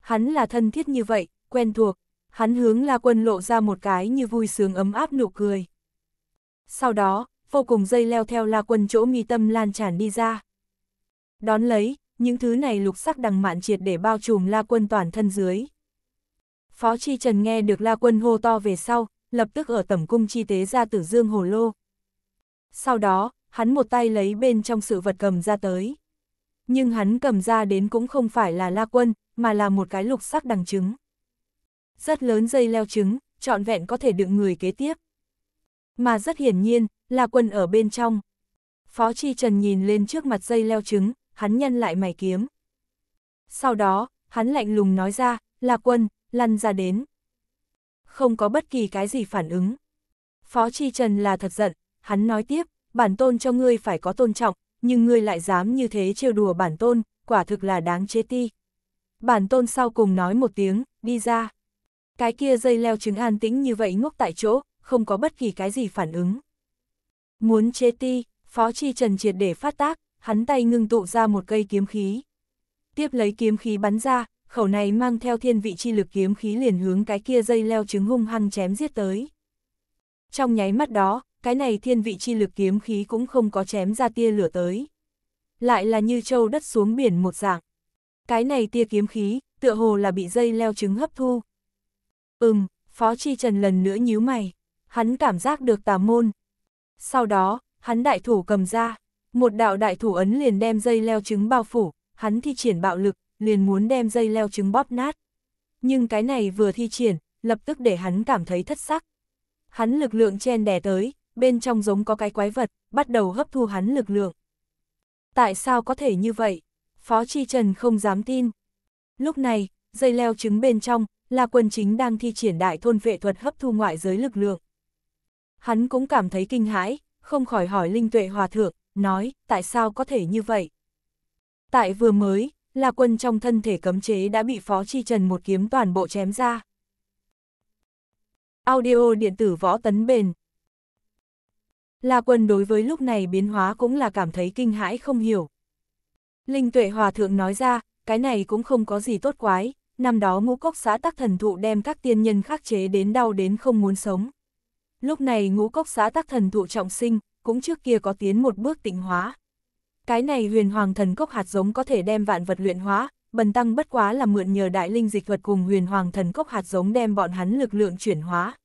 Hắn là thân thiết như vậy, quen thuộc, hắn hướng La Quân lộ ra một cái như vui sướng ấm áp nụ cười. Sau đó, vô cùng dây leo theo La Quân chỗ mi tâm lan tràn đi ra. Đón lấy, những thứ này lục sắc đằng mạn triệt để bao trùm La Quân toàn thân dưới. Phó Chi Trần nghe được La Quân hô to về sau, lập tức ở tẩm cung chi tế ra tử dương hồ lô. Sau đó, hắn một tay lấy bên trong sự vật cầm ra tới. Nhưng hắn cầm ra đến cũng không phải là La Quân, mà là một cái lục sắc đằng trứng. Rất lớn dây leo trứng, trọn vẹn có thể đựng người kế tiếp. Mà rất hiển nhiên, là quân ở bên trong. Phó Chi Trần nhìn lên trước mặt dây leo trứng, hắn nhân lại mày kiếm. Sau đó, hắn lạnh lùng nói ra, là quân, lăn ra đến. Không có bất kỳ cái gì phản ứng. Phó Chi Trần là thật giận, hắn nói tiếp, bản tôn cho ngươi phải có tôn trọng, nhưng ngươi lại dám như thế trêu đùa bản tôn, quả thực là đáng chế ti. Bản tôn sau cùng nói một tiếng, đi ra. Cái kia dây leo trứng an tĩnh như vậy ngốc tại chỗ, không có bất kỳ cái gì phản ứng. Muốn chế ti, phó chi trần triệt để phát tác, hắn tay ngưng tụ ra một cây kiếm khí. Tiếp lấy kiếm khí bắn ra, khẩu này mang theo thiên vị chi lực kiếm khí liền hướng cái kia dây leo trứng hung hăng chém giết tới. Trong nháy mắt đó, cái này thiên vị chi lực kiếm khí cũng không có chém ra tia lửa tới. Lại là như châu đất xuống biển một dạng cái này tia kiếm khí, tựa hồ là bị dây leo trứng hấp thu. Ừm, Phó Chi Trần lần nữa nhíu mày, hắn cảm giác được tà môn. Sau đó, hắn đại thủ cầm ra, một đạo đại thủ ấn liền đem dây leo trứng bao phủ, hắn thi triển bạo lực, liền muốn đem dây leo trứng bóp nát. Nhưng cái này vừa thi triển, lập tức để hắn cảm thấy thất sắc. Hắn lực lượng chen đè tới, bên trong giống có cái quái vật, bắt đầu hấp thu hắn lực lượng. Tại sao có thể như vậy? Phó Chi Trần không dám tin. Lúc này, dây leo trứng bên trong, là quần chính đang thi triển đại thôn vệ thuật hấp thu ngoại giới lực lượng. Hắn cũng cảm thấy kinh hãi, không khỏi hỏi Linh Tuệ Hòa Thượng, nói, tại sao có thể như vậy? Tại vừa mới, là quân trong thân thể cấm chế đã bị Phó Chi Trần một kiếm toàn bộ chém ra. Audio điện tử võ tấn bền Là quân đối với lúc này biến hóa cũng là cảm thấy kinh hãi không hiểu. Linh tuệ hòa thượng nói ra, cái này cũng không có gì tốt quái, năm đó ngũ cốc xã tắc thần thụ đem các tiên nhân khắc chế đến đau đến không muốn sống. Lúc này ngũ cốc xã tắc thần thụ trọng sinh, cũng trước kia có tiến một bước tịnh hóa. Cái này huyền hoàng thần cốc hạt giống có thể đem vạn vật luyện hóa, bần tăng bất quá là mượn nhờ đại linh dịch thuật cùng huyền hoàng thần cốc hạt giống đem bọn hắn lực lượng chuyển hóa.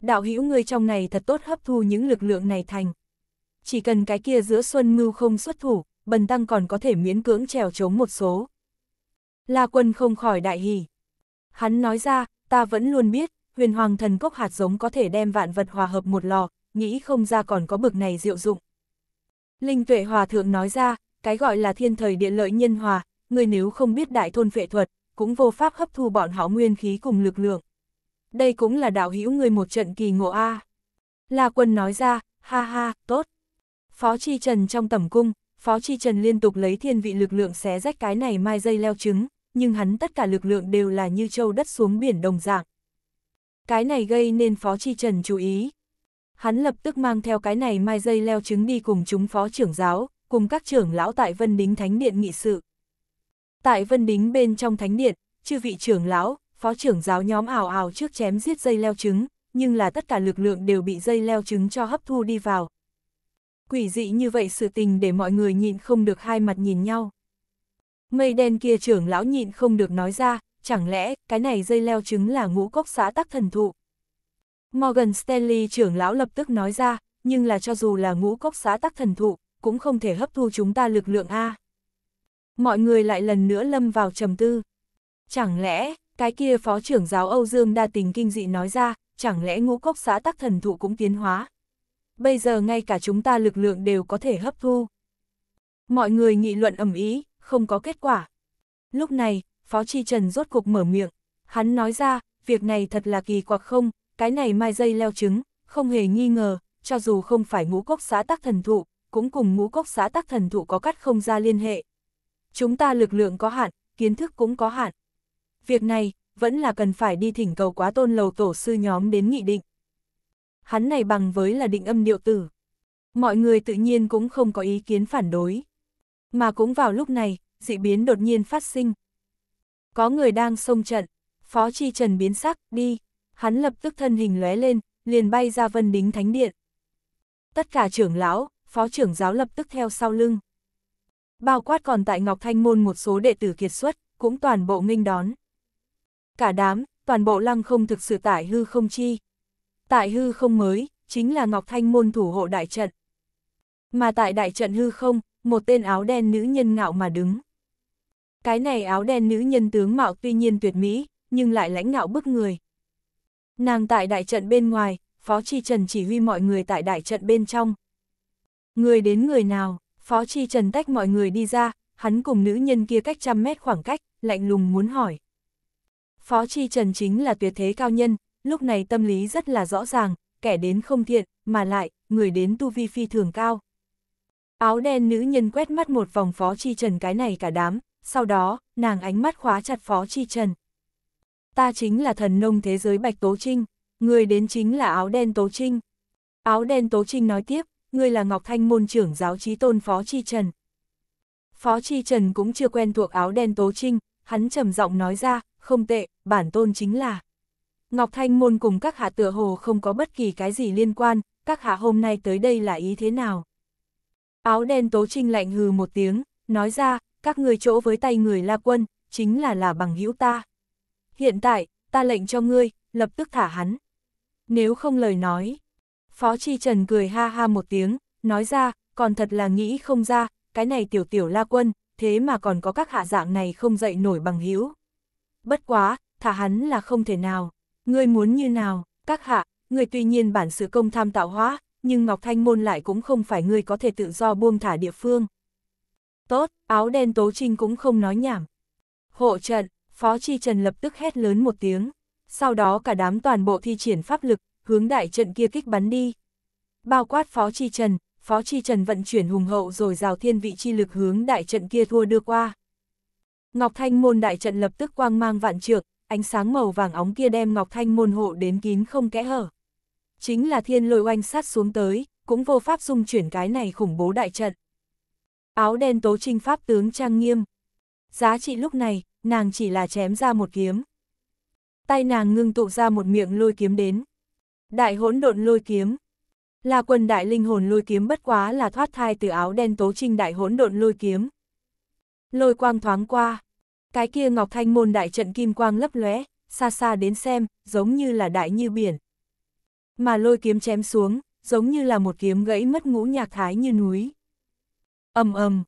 Đạo hữu người trong này thật tốt hấp thu những lực lượng này thành. Chỉ cần cái kia giữa xuân mưu không xuất thủ, bần tăng còn có thể miễn cưỡng trèo chống một số. La quân không khỏi đại hỉ. Hắn nói ra, ta vẫn luôn biết, huyền hoàng thần cốc hạt giống có thể đem vạn vật hòa hợp một lò, nghĩ không ra còn có bực này diệu dụng. Linh tuệ hòa thượng nói ra, cái gọi là thiên thời địa lợi nhân hòa, người nếu không biết đại thôn vệ thuật, cũng vô pháp hấp thu bọn họ nguyên khí cùng lực lượng. Đây cũng là đạo hữu người một trận kỳ ngộ A. La quân nói ra, ha ha, tốt. Phó Chi Trần trong tầm cung, Phó Chi Trần liên tục lấy thiên vị lực lượng xé rách cái này mai dây leo trứng, nhưng hắn tất cả lực lượng đều là như châu đất xuống biển đồng dạng. Cái này gây nên Phó Chi Trần chú ý. Hắn lập tức mang theo cái này mai dây leo trứng đi cùng chúng phó trưởng giáo, cùng các trưởng lão tại Vân Đính Thánh Điện nghị sự. Tại Vân Đính bên trong Thánh Điện, chư vị trưởng lão, phó trưởng giáo nhóm ảo ảo trước chém giết dây leo trứng, nhưng là tất cả lực lượng đều bị dây leo trứng cho hấp thu đi vào, quỷ dị như vậy sự tình để mọi người nhịn không được hai mặt nhìn nhau. Mây đen kia trưởng lão nhịn không được nói ra, chẳng lẽ cái này dây leo trứng là ngũ cốc xã tắc thần thụ. Morgan Stanley trưởng lão lập tức nói ra, nhưng là cho dù là ngũ cốc xã tắc thần thụ, cũng không thể hấp thu chúng ta lực lượng A. Mọi người lại lần nữa lâm vào trầm tư. Chẳng lẽ, cái kia phó trưởng giáo Âu Dương đa tình kinh dị nói ra, chẳng lẽ ngũ cốc xã tắc thần thụ cũng tiến hóa bây giờ ngay cả chúng ta lực lượng đều có thể hấp thu. Mọi người nghị luận ầm ý, không có kết quả. Lúc này, Phó Chi Trần rốt cuộc mở miệng, hắn nói ra, việc này thật là kỳ quặc không, cái này mai dây leo trứng, không hề nghi ngờ, cho dù không phải ngũ cốc xã tắc thần thụ, cũng cùng ngũ cốc xã tắc thần thụ có cắt không ra liên hệ. Chúng ta lực lượng có hạn, kiến thức cũng có hạn. Việc này, vẫn là cần phải đi thỉnh cầu quá tôn lầu tổ sư nhóm đến nghị định hắn này bằng với là định âm điệu tử. Mọi người tự nhiên cũng không có ý kiến phản đối. Mà cũng vào lúc này, dị biến đột nhiên phát sinh. Có người đang xông trận, phó chi trần biến sắc, đi, hắn lập tức thân hình lóe lên, liền bay ra vân đính thánh điện. Tất cả trưởng lão, phó trưởng giáo lập tức theo sau lưng. Bao quát còn tại Ngọc Thanh Môn một số đệ tử kiệt xuất, cũng toàn bộ nghênh đón. Cả đám, toàn bộ lăng không thực sự tải hư không chi, tại hư không mới, chính là Ngọc Thanh môn thủ hộ đại trận. Mà tại đại trận hư không, một tên áo đen nữ nhân ngạo mà đứng. Cái này áo đen nữ nhân tướng mạo tuy nhiên tuyệt mỹ, nhưng lại lãnh ngạo bức người. Nàng tại đại trận bên ngoài, Phó Chi Trần chỉ huy mọi người tại đại trận bên trong. Người đến người nào, Phó Chi Trần tách mọi người đi ra, hắn cùng nữ nhân kia cách trăm mét khoảng cách, lạnh lùng muốn hỏi. Phó Chi Trần chính là tuyệt thế cao nhân, lúc này tâm lý rất là rõ ràng, kẻ đến không thiện, mà lại, người đến tu vi phi thường cao. Áo đen nữ nhân quét mắt một vòng phó chi trần cái này cả đám, sau đó, nàng ánh mắt khóa chặt phó chi trần. Ta chính là thần nông thế giới Bạch Tố Trinh, người đến chính là áo đen Tố Trinh. Áo đen Tố Trinh nói tiếp, ngươi là Ngọc Thanh môn trưởng giáo trí tôn phó chi trần. Phó chi trần cũng chưa quen thuộc áo đen Tố Trinh, hắn trầm giọng nói ra, không tệ, bản tôn chính là. Ngọc Thanh Môn cùng các hạ tựa hồ không có bất kỳ cái gì liên quan, các hạ hôm nay tới đây là ý thế nào? Áo đen tố trinh lạnh hừ một tiếng, nói ra, các người chỗ với tay người la quân, chính là là bằng hữu ta. Hiện tại, ta lệnh cho ngươi, lập tức thả hắn. Nếu không lời nói. Phó Chi Trần cười ha ha một tiếng, nói ra, còn thật là nghĩ không ra, cái này tiểu tiểu la quân, thế mà còn có các hạ dạng này không dậy nổi bằng hữu. Bất quá, thả hắn là không thể nào. Ngươi muốn như nào, các hạ, ngươi tuy nhiên bản sự công tham tạo hóa, nhưng Ngọc Thanh Môn lại cũng không phải ngươi có thể tự do buông thả địa phương. Tốt, áo đen tố trinh cũng không nói nhảm. Hộ trận, Phó Chi Trần lập tức hét lớn một tiếng, sau đó cả đám toàn bộ thi triển pháp lực, hướng đại trận kia kích bắn đi. Bao quát Phó Chi Trần, Phó Chi Trần vận chuyển hùng hậu rồi rào thiên vị chi lực hướng đại trận kia thua đưa qua. Ngọc Thanh môn đại trận lập tức quang mang vạn trược, ánh sáng màu vàng óng kia đem Ngọc Thanh môn hộ đến kín không kẽ hở. Chính là thiên lôi oanh sát xuống tới, cũng vô pháp dung chuyển cái này khủng bố đại trận. Áo đen tố trinh pháp tướng trang nghiêm. Giá trị lúc này, nàng chỉ là chém ra một kiếm. Tay nàng ngưng tụ ra một miệng lôi kiếm đến. Đại hỗn độn lôi kiếm. Là quần đại linh hồn lôi kiếm bất quá là thoát thai từ áo đen tố trinh đại hỗn độn lôi kiếm. Lôi quang thoáng qua, cái kia Ngọc Thanh môn đại trận kim quang lấp lóe, xa xa đến xem, giống như là đại như biển. Mà lôi kiếm chém xuống, giống như là một kiếm gãy mất ngũ nhạc thái như núi. ầm ầm,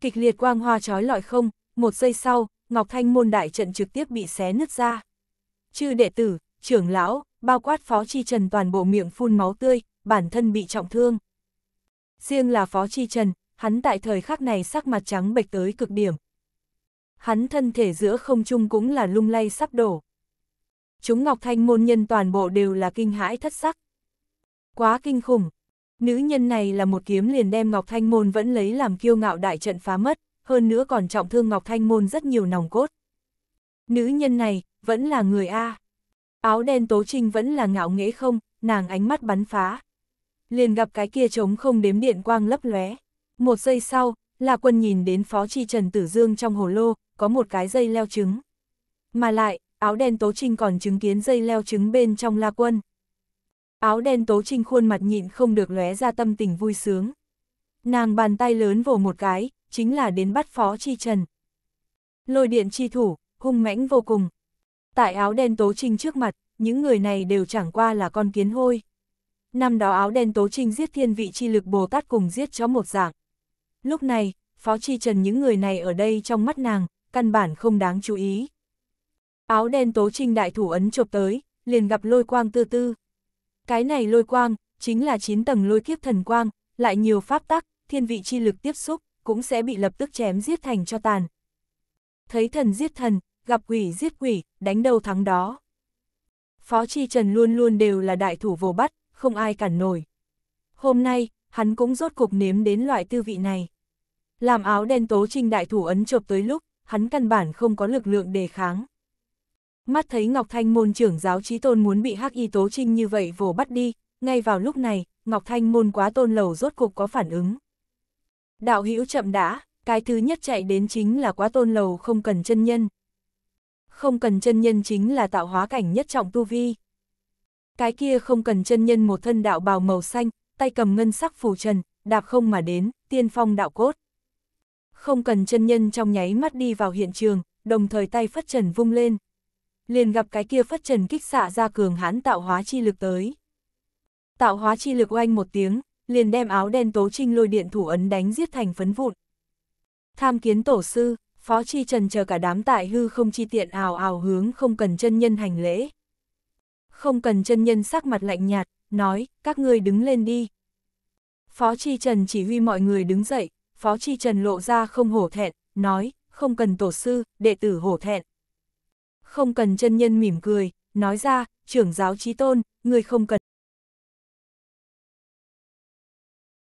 kịch liệt quang hoa trói lọi không, một giây sau, Ngọc Thanh môn đại trận trực tiếp bị xé nứt ra. Chư đệ tử, trưởng lão, bao quát phó chi trần toàn bộ miệng phun máu tươi, bản thân bị trọng thương. Riêng là phó chi trần, hắn tại thời khắc này sắc mặt trắng bệch tới cực điểm, hắn thân thể giữa không trung cũng là lung lay sắp đổ. Chúng Ngọc Thanh môn nhân toàn bộ đều là kinh hãi thất sắc. Quá kinh khủng, nữ nhân này là một kiếm liền đem Ngọc Thanh môn vẫn lấy làm kiêu ngạo đại trận phá mất, hơn nữa còn trọng thương Ngọc Thanh môn rất nhiều nòng cốt. Nữ nhân này, vẫn là người A. Áo đen tố trinh vẫn là ngạo nghễ không, nàng ánh mắt bắn phá. Liền gặp cái kia trống không đếm điện quang lấp lóe. Một giây sau, là quân nhìn đến phó chi Trần Tử Dương trong hồ lô, có một cái dây leo trứng. Mà lại, áo đen Tố Trinh còn chứng kiến dây leo trứng bên trong La Quân. Áo đen Tố Trinh khuôn mặt nhịn không được lóe ra tâm tình vui sướng. Nàng bàn tay lớn vồ một cái, chính là đến bắt phó chi trần. Lôi điện chi thủ, hung mãnh vô cùng. Tại áo đen Tố Trinh trước mặt, những người này đều chẳng qua là con kiến hôi. Năm đó áo đen Tố Trinh giết thiên vị chi lực Bồ Tát cùng giết chó một dạng. Lúc này, Phó Chi Trần những người này ở đây trong mắt nàng, căn bản không đáng chú ý. Áo đen tố trinh đại thủ ấn chộp tới, liền gặp lôi quang tư tư. Cái này lôi quang, chính là 9 tầng lôi kiếp thần quang, lại nhiều pháp tắc, thiên vị chi lực tiếp xúc, cũng sẽ bị lập tức chém giết thành cho tàn. Thấy thần giết thần, gặp quỷ giết quỷ, đánh đầu thắng đó. Phó Chi Trần luôn luôn đều là đại thủ vô bắt, không ai cản nổi. Hôm nay, hắn cũng rốt cục nếm đến loại tư vị này. Làm áo đen tố trinh đại thủ ấn chộp tới lúc, hắn căn bản không có lực lượng đề kháng. Mắt thấy Ngọc Thanh môn trưởng giáo trí tôn muốn bị hắc y tố trinh như vậy vồ bắt đi, ngay vào lúc này, Ngọc Thanh môn quá tôn lầu rốt cục có phản ứng. Đạo hữu chậm đã, cái thứ nhất chạy đến chính là quá tôn lầu không cần chân nhân. Không cần chân nhân chính là tạo hóa cảnh nhất trọng tu vi. Cái kia không cần chân nhân một thân đạo bào màu xanh, tay cầm ngân sắc phù trần, đạp không mà đến, tiên phong đạo cốt không cần chân nhân trong nháy mắt đi vào hiện trường, đồng thời tay phất trần vung lên. Liền gặp cái kia phất trần kích xạ ra cường hãn tạo hóa chi lực tới. Tạo hóa chi lực oanh một tiếng, liền đem áo đen tố trinh lôi điện thủ ấn đánh giết thành phấn vụn. Tham kiến tổ sư, phó chi trần chờ cả đám tại hư không chi tiện ào ào hướng không cần chân nhân hành lễ. Không cần chân nhân sắc mặt lạnh nhạt, nói, các ngươi đứng lên đi. Phó chi trần chỉ huy mọi người đứng dậy, Phó Chi Trần lộ ra không hổ thẹn, nói, không cần tổ sư, đệ tử hổ thẹn. Không cần chân nhân mỉm cười, nói ra, trưởng giáo trí tôn, người không cần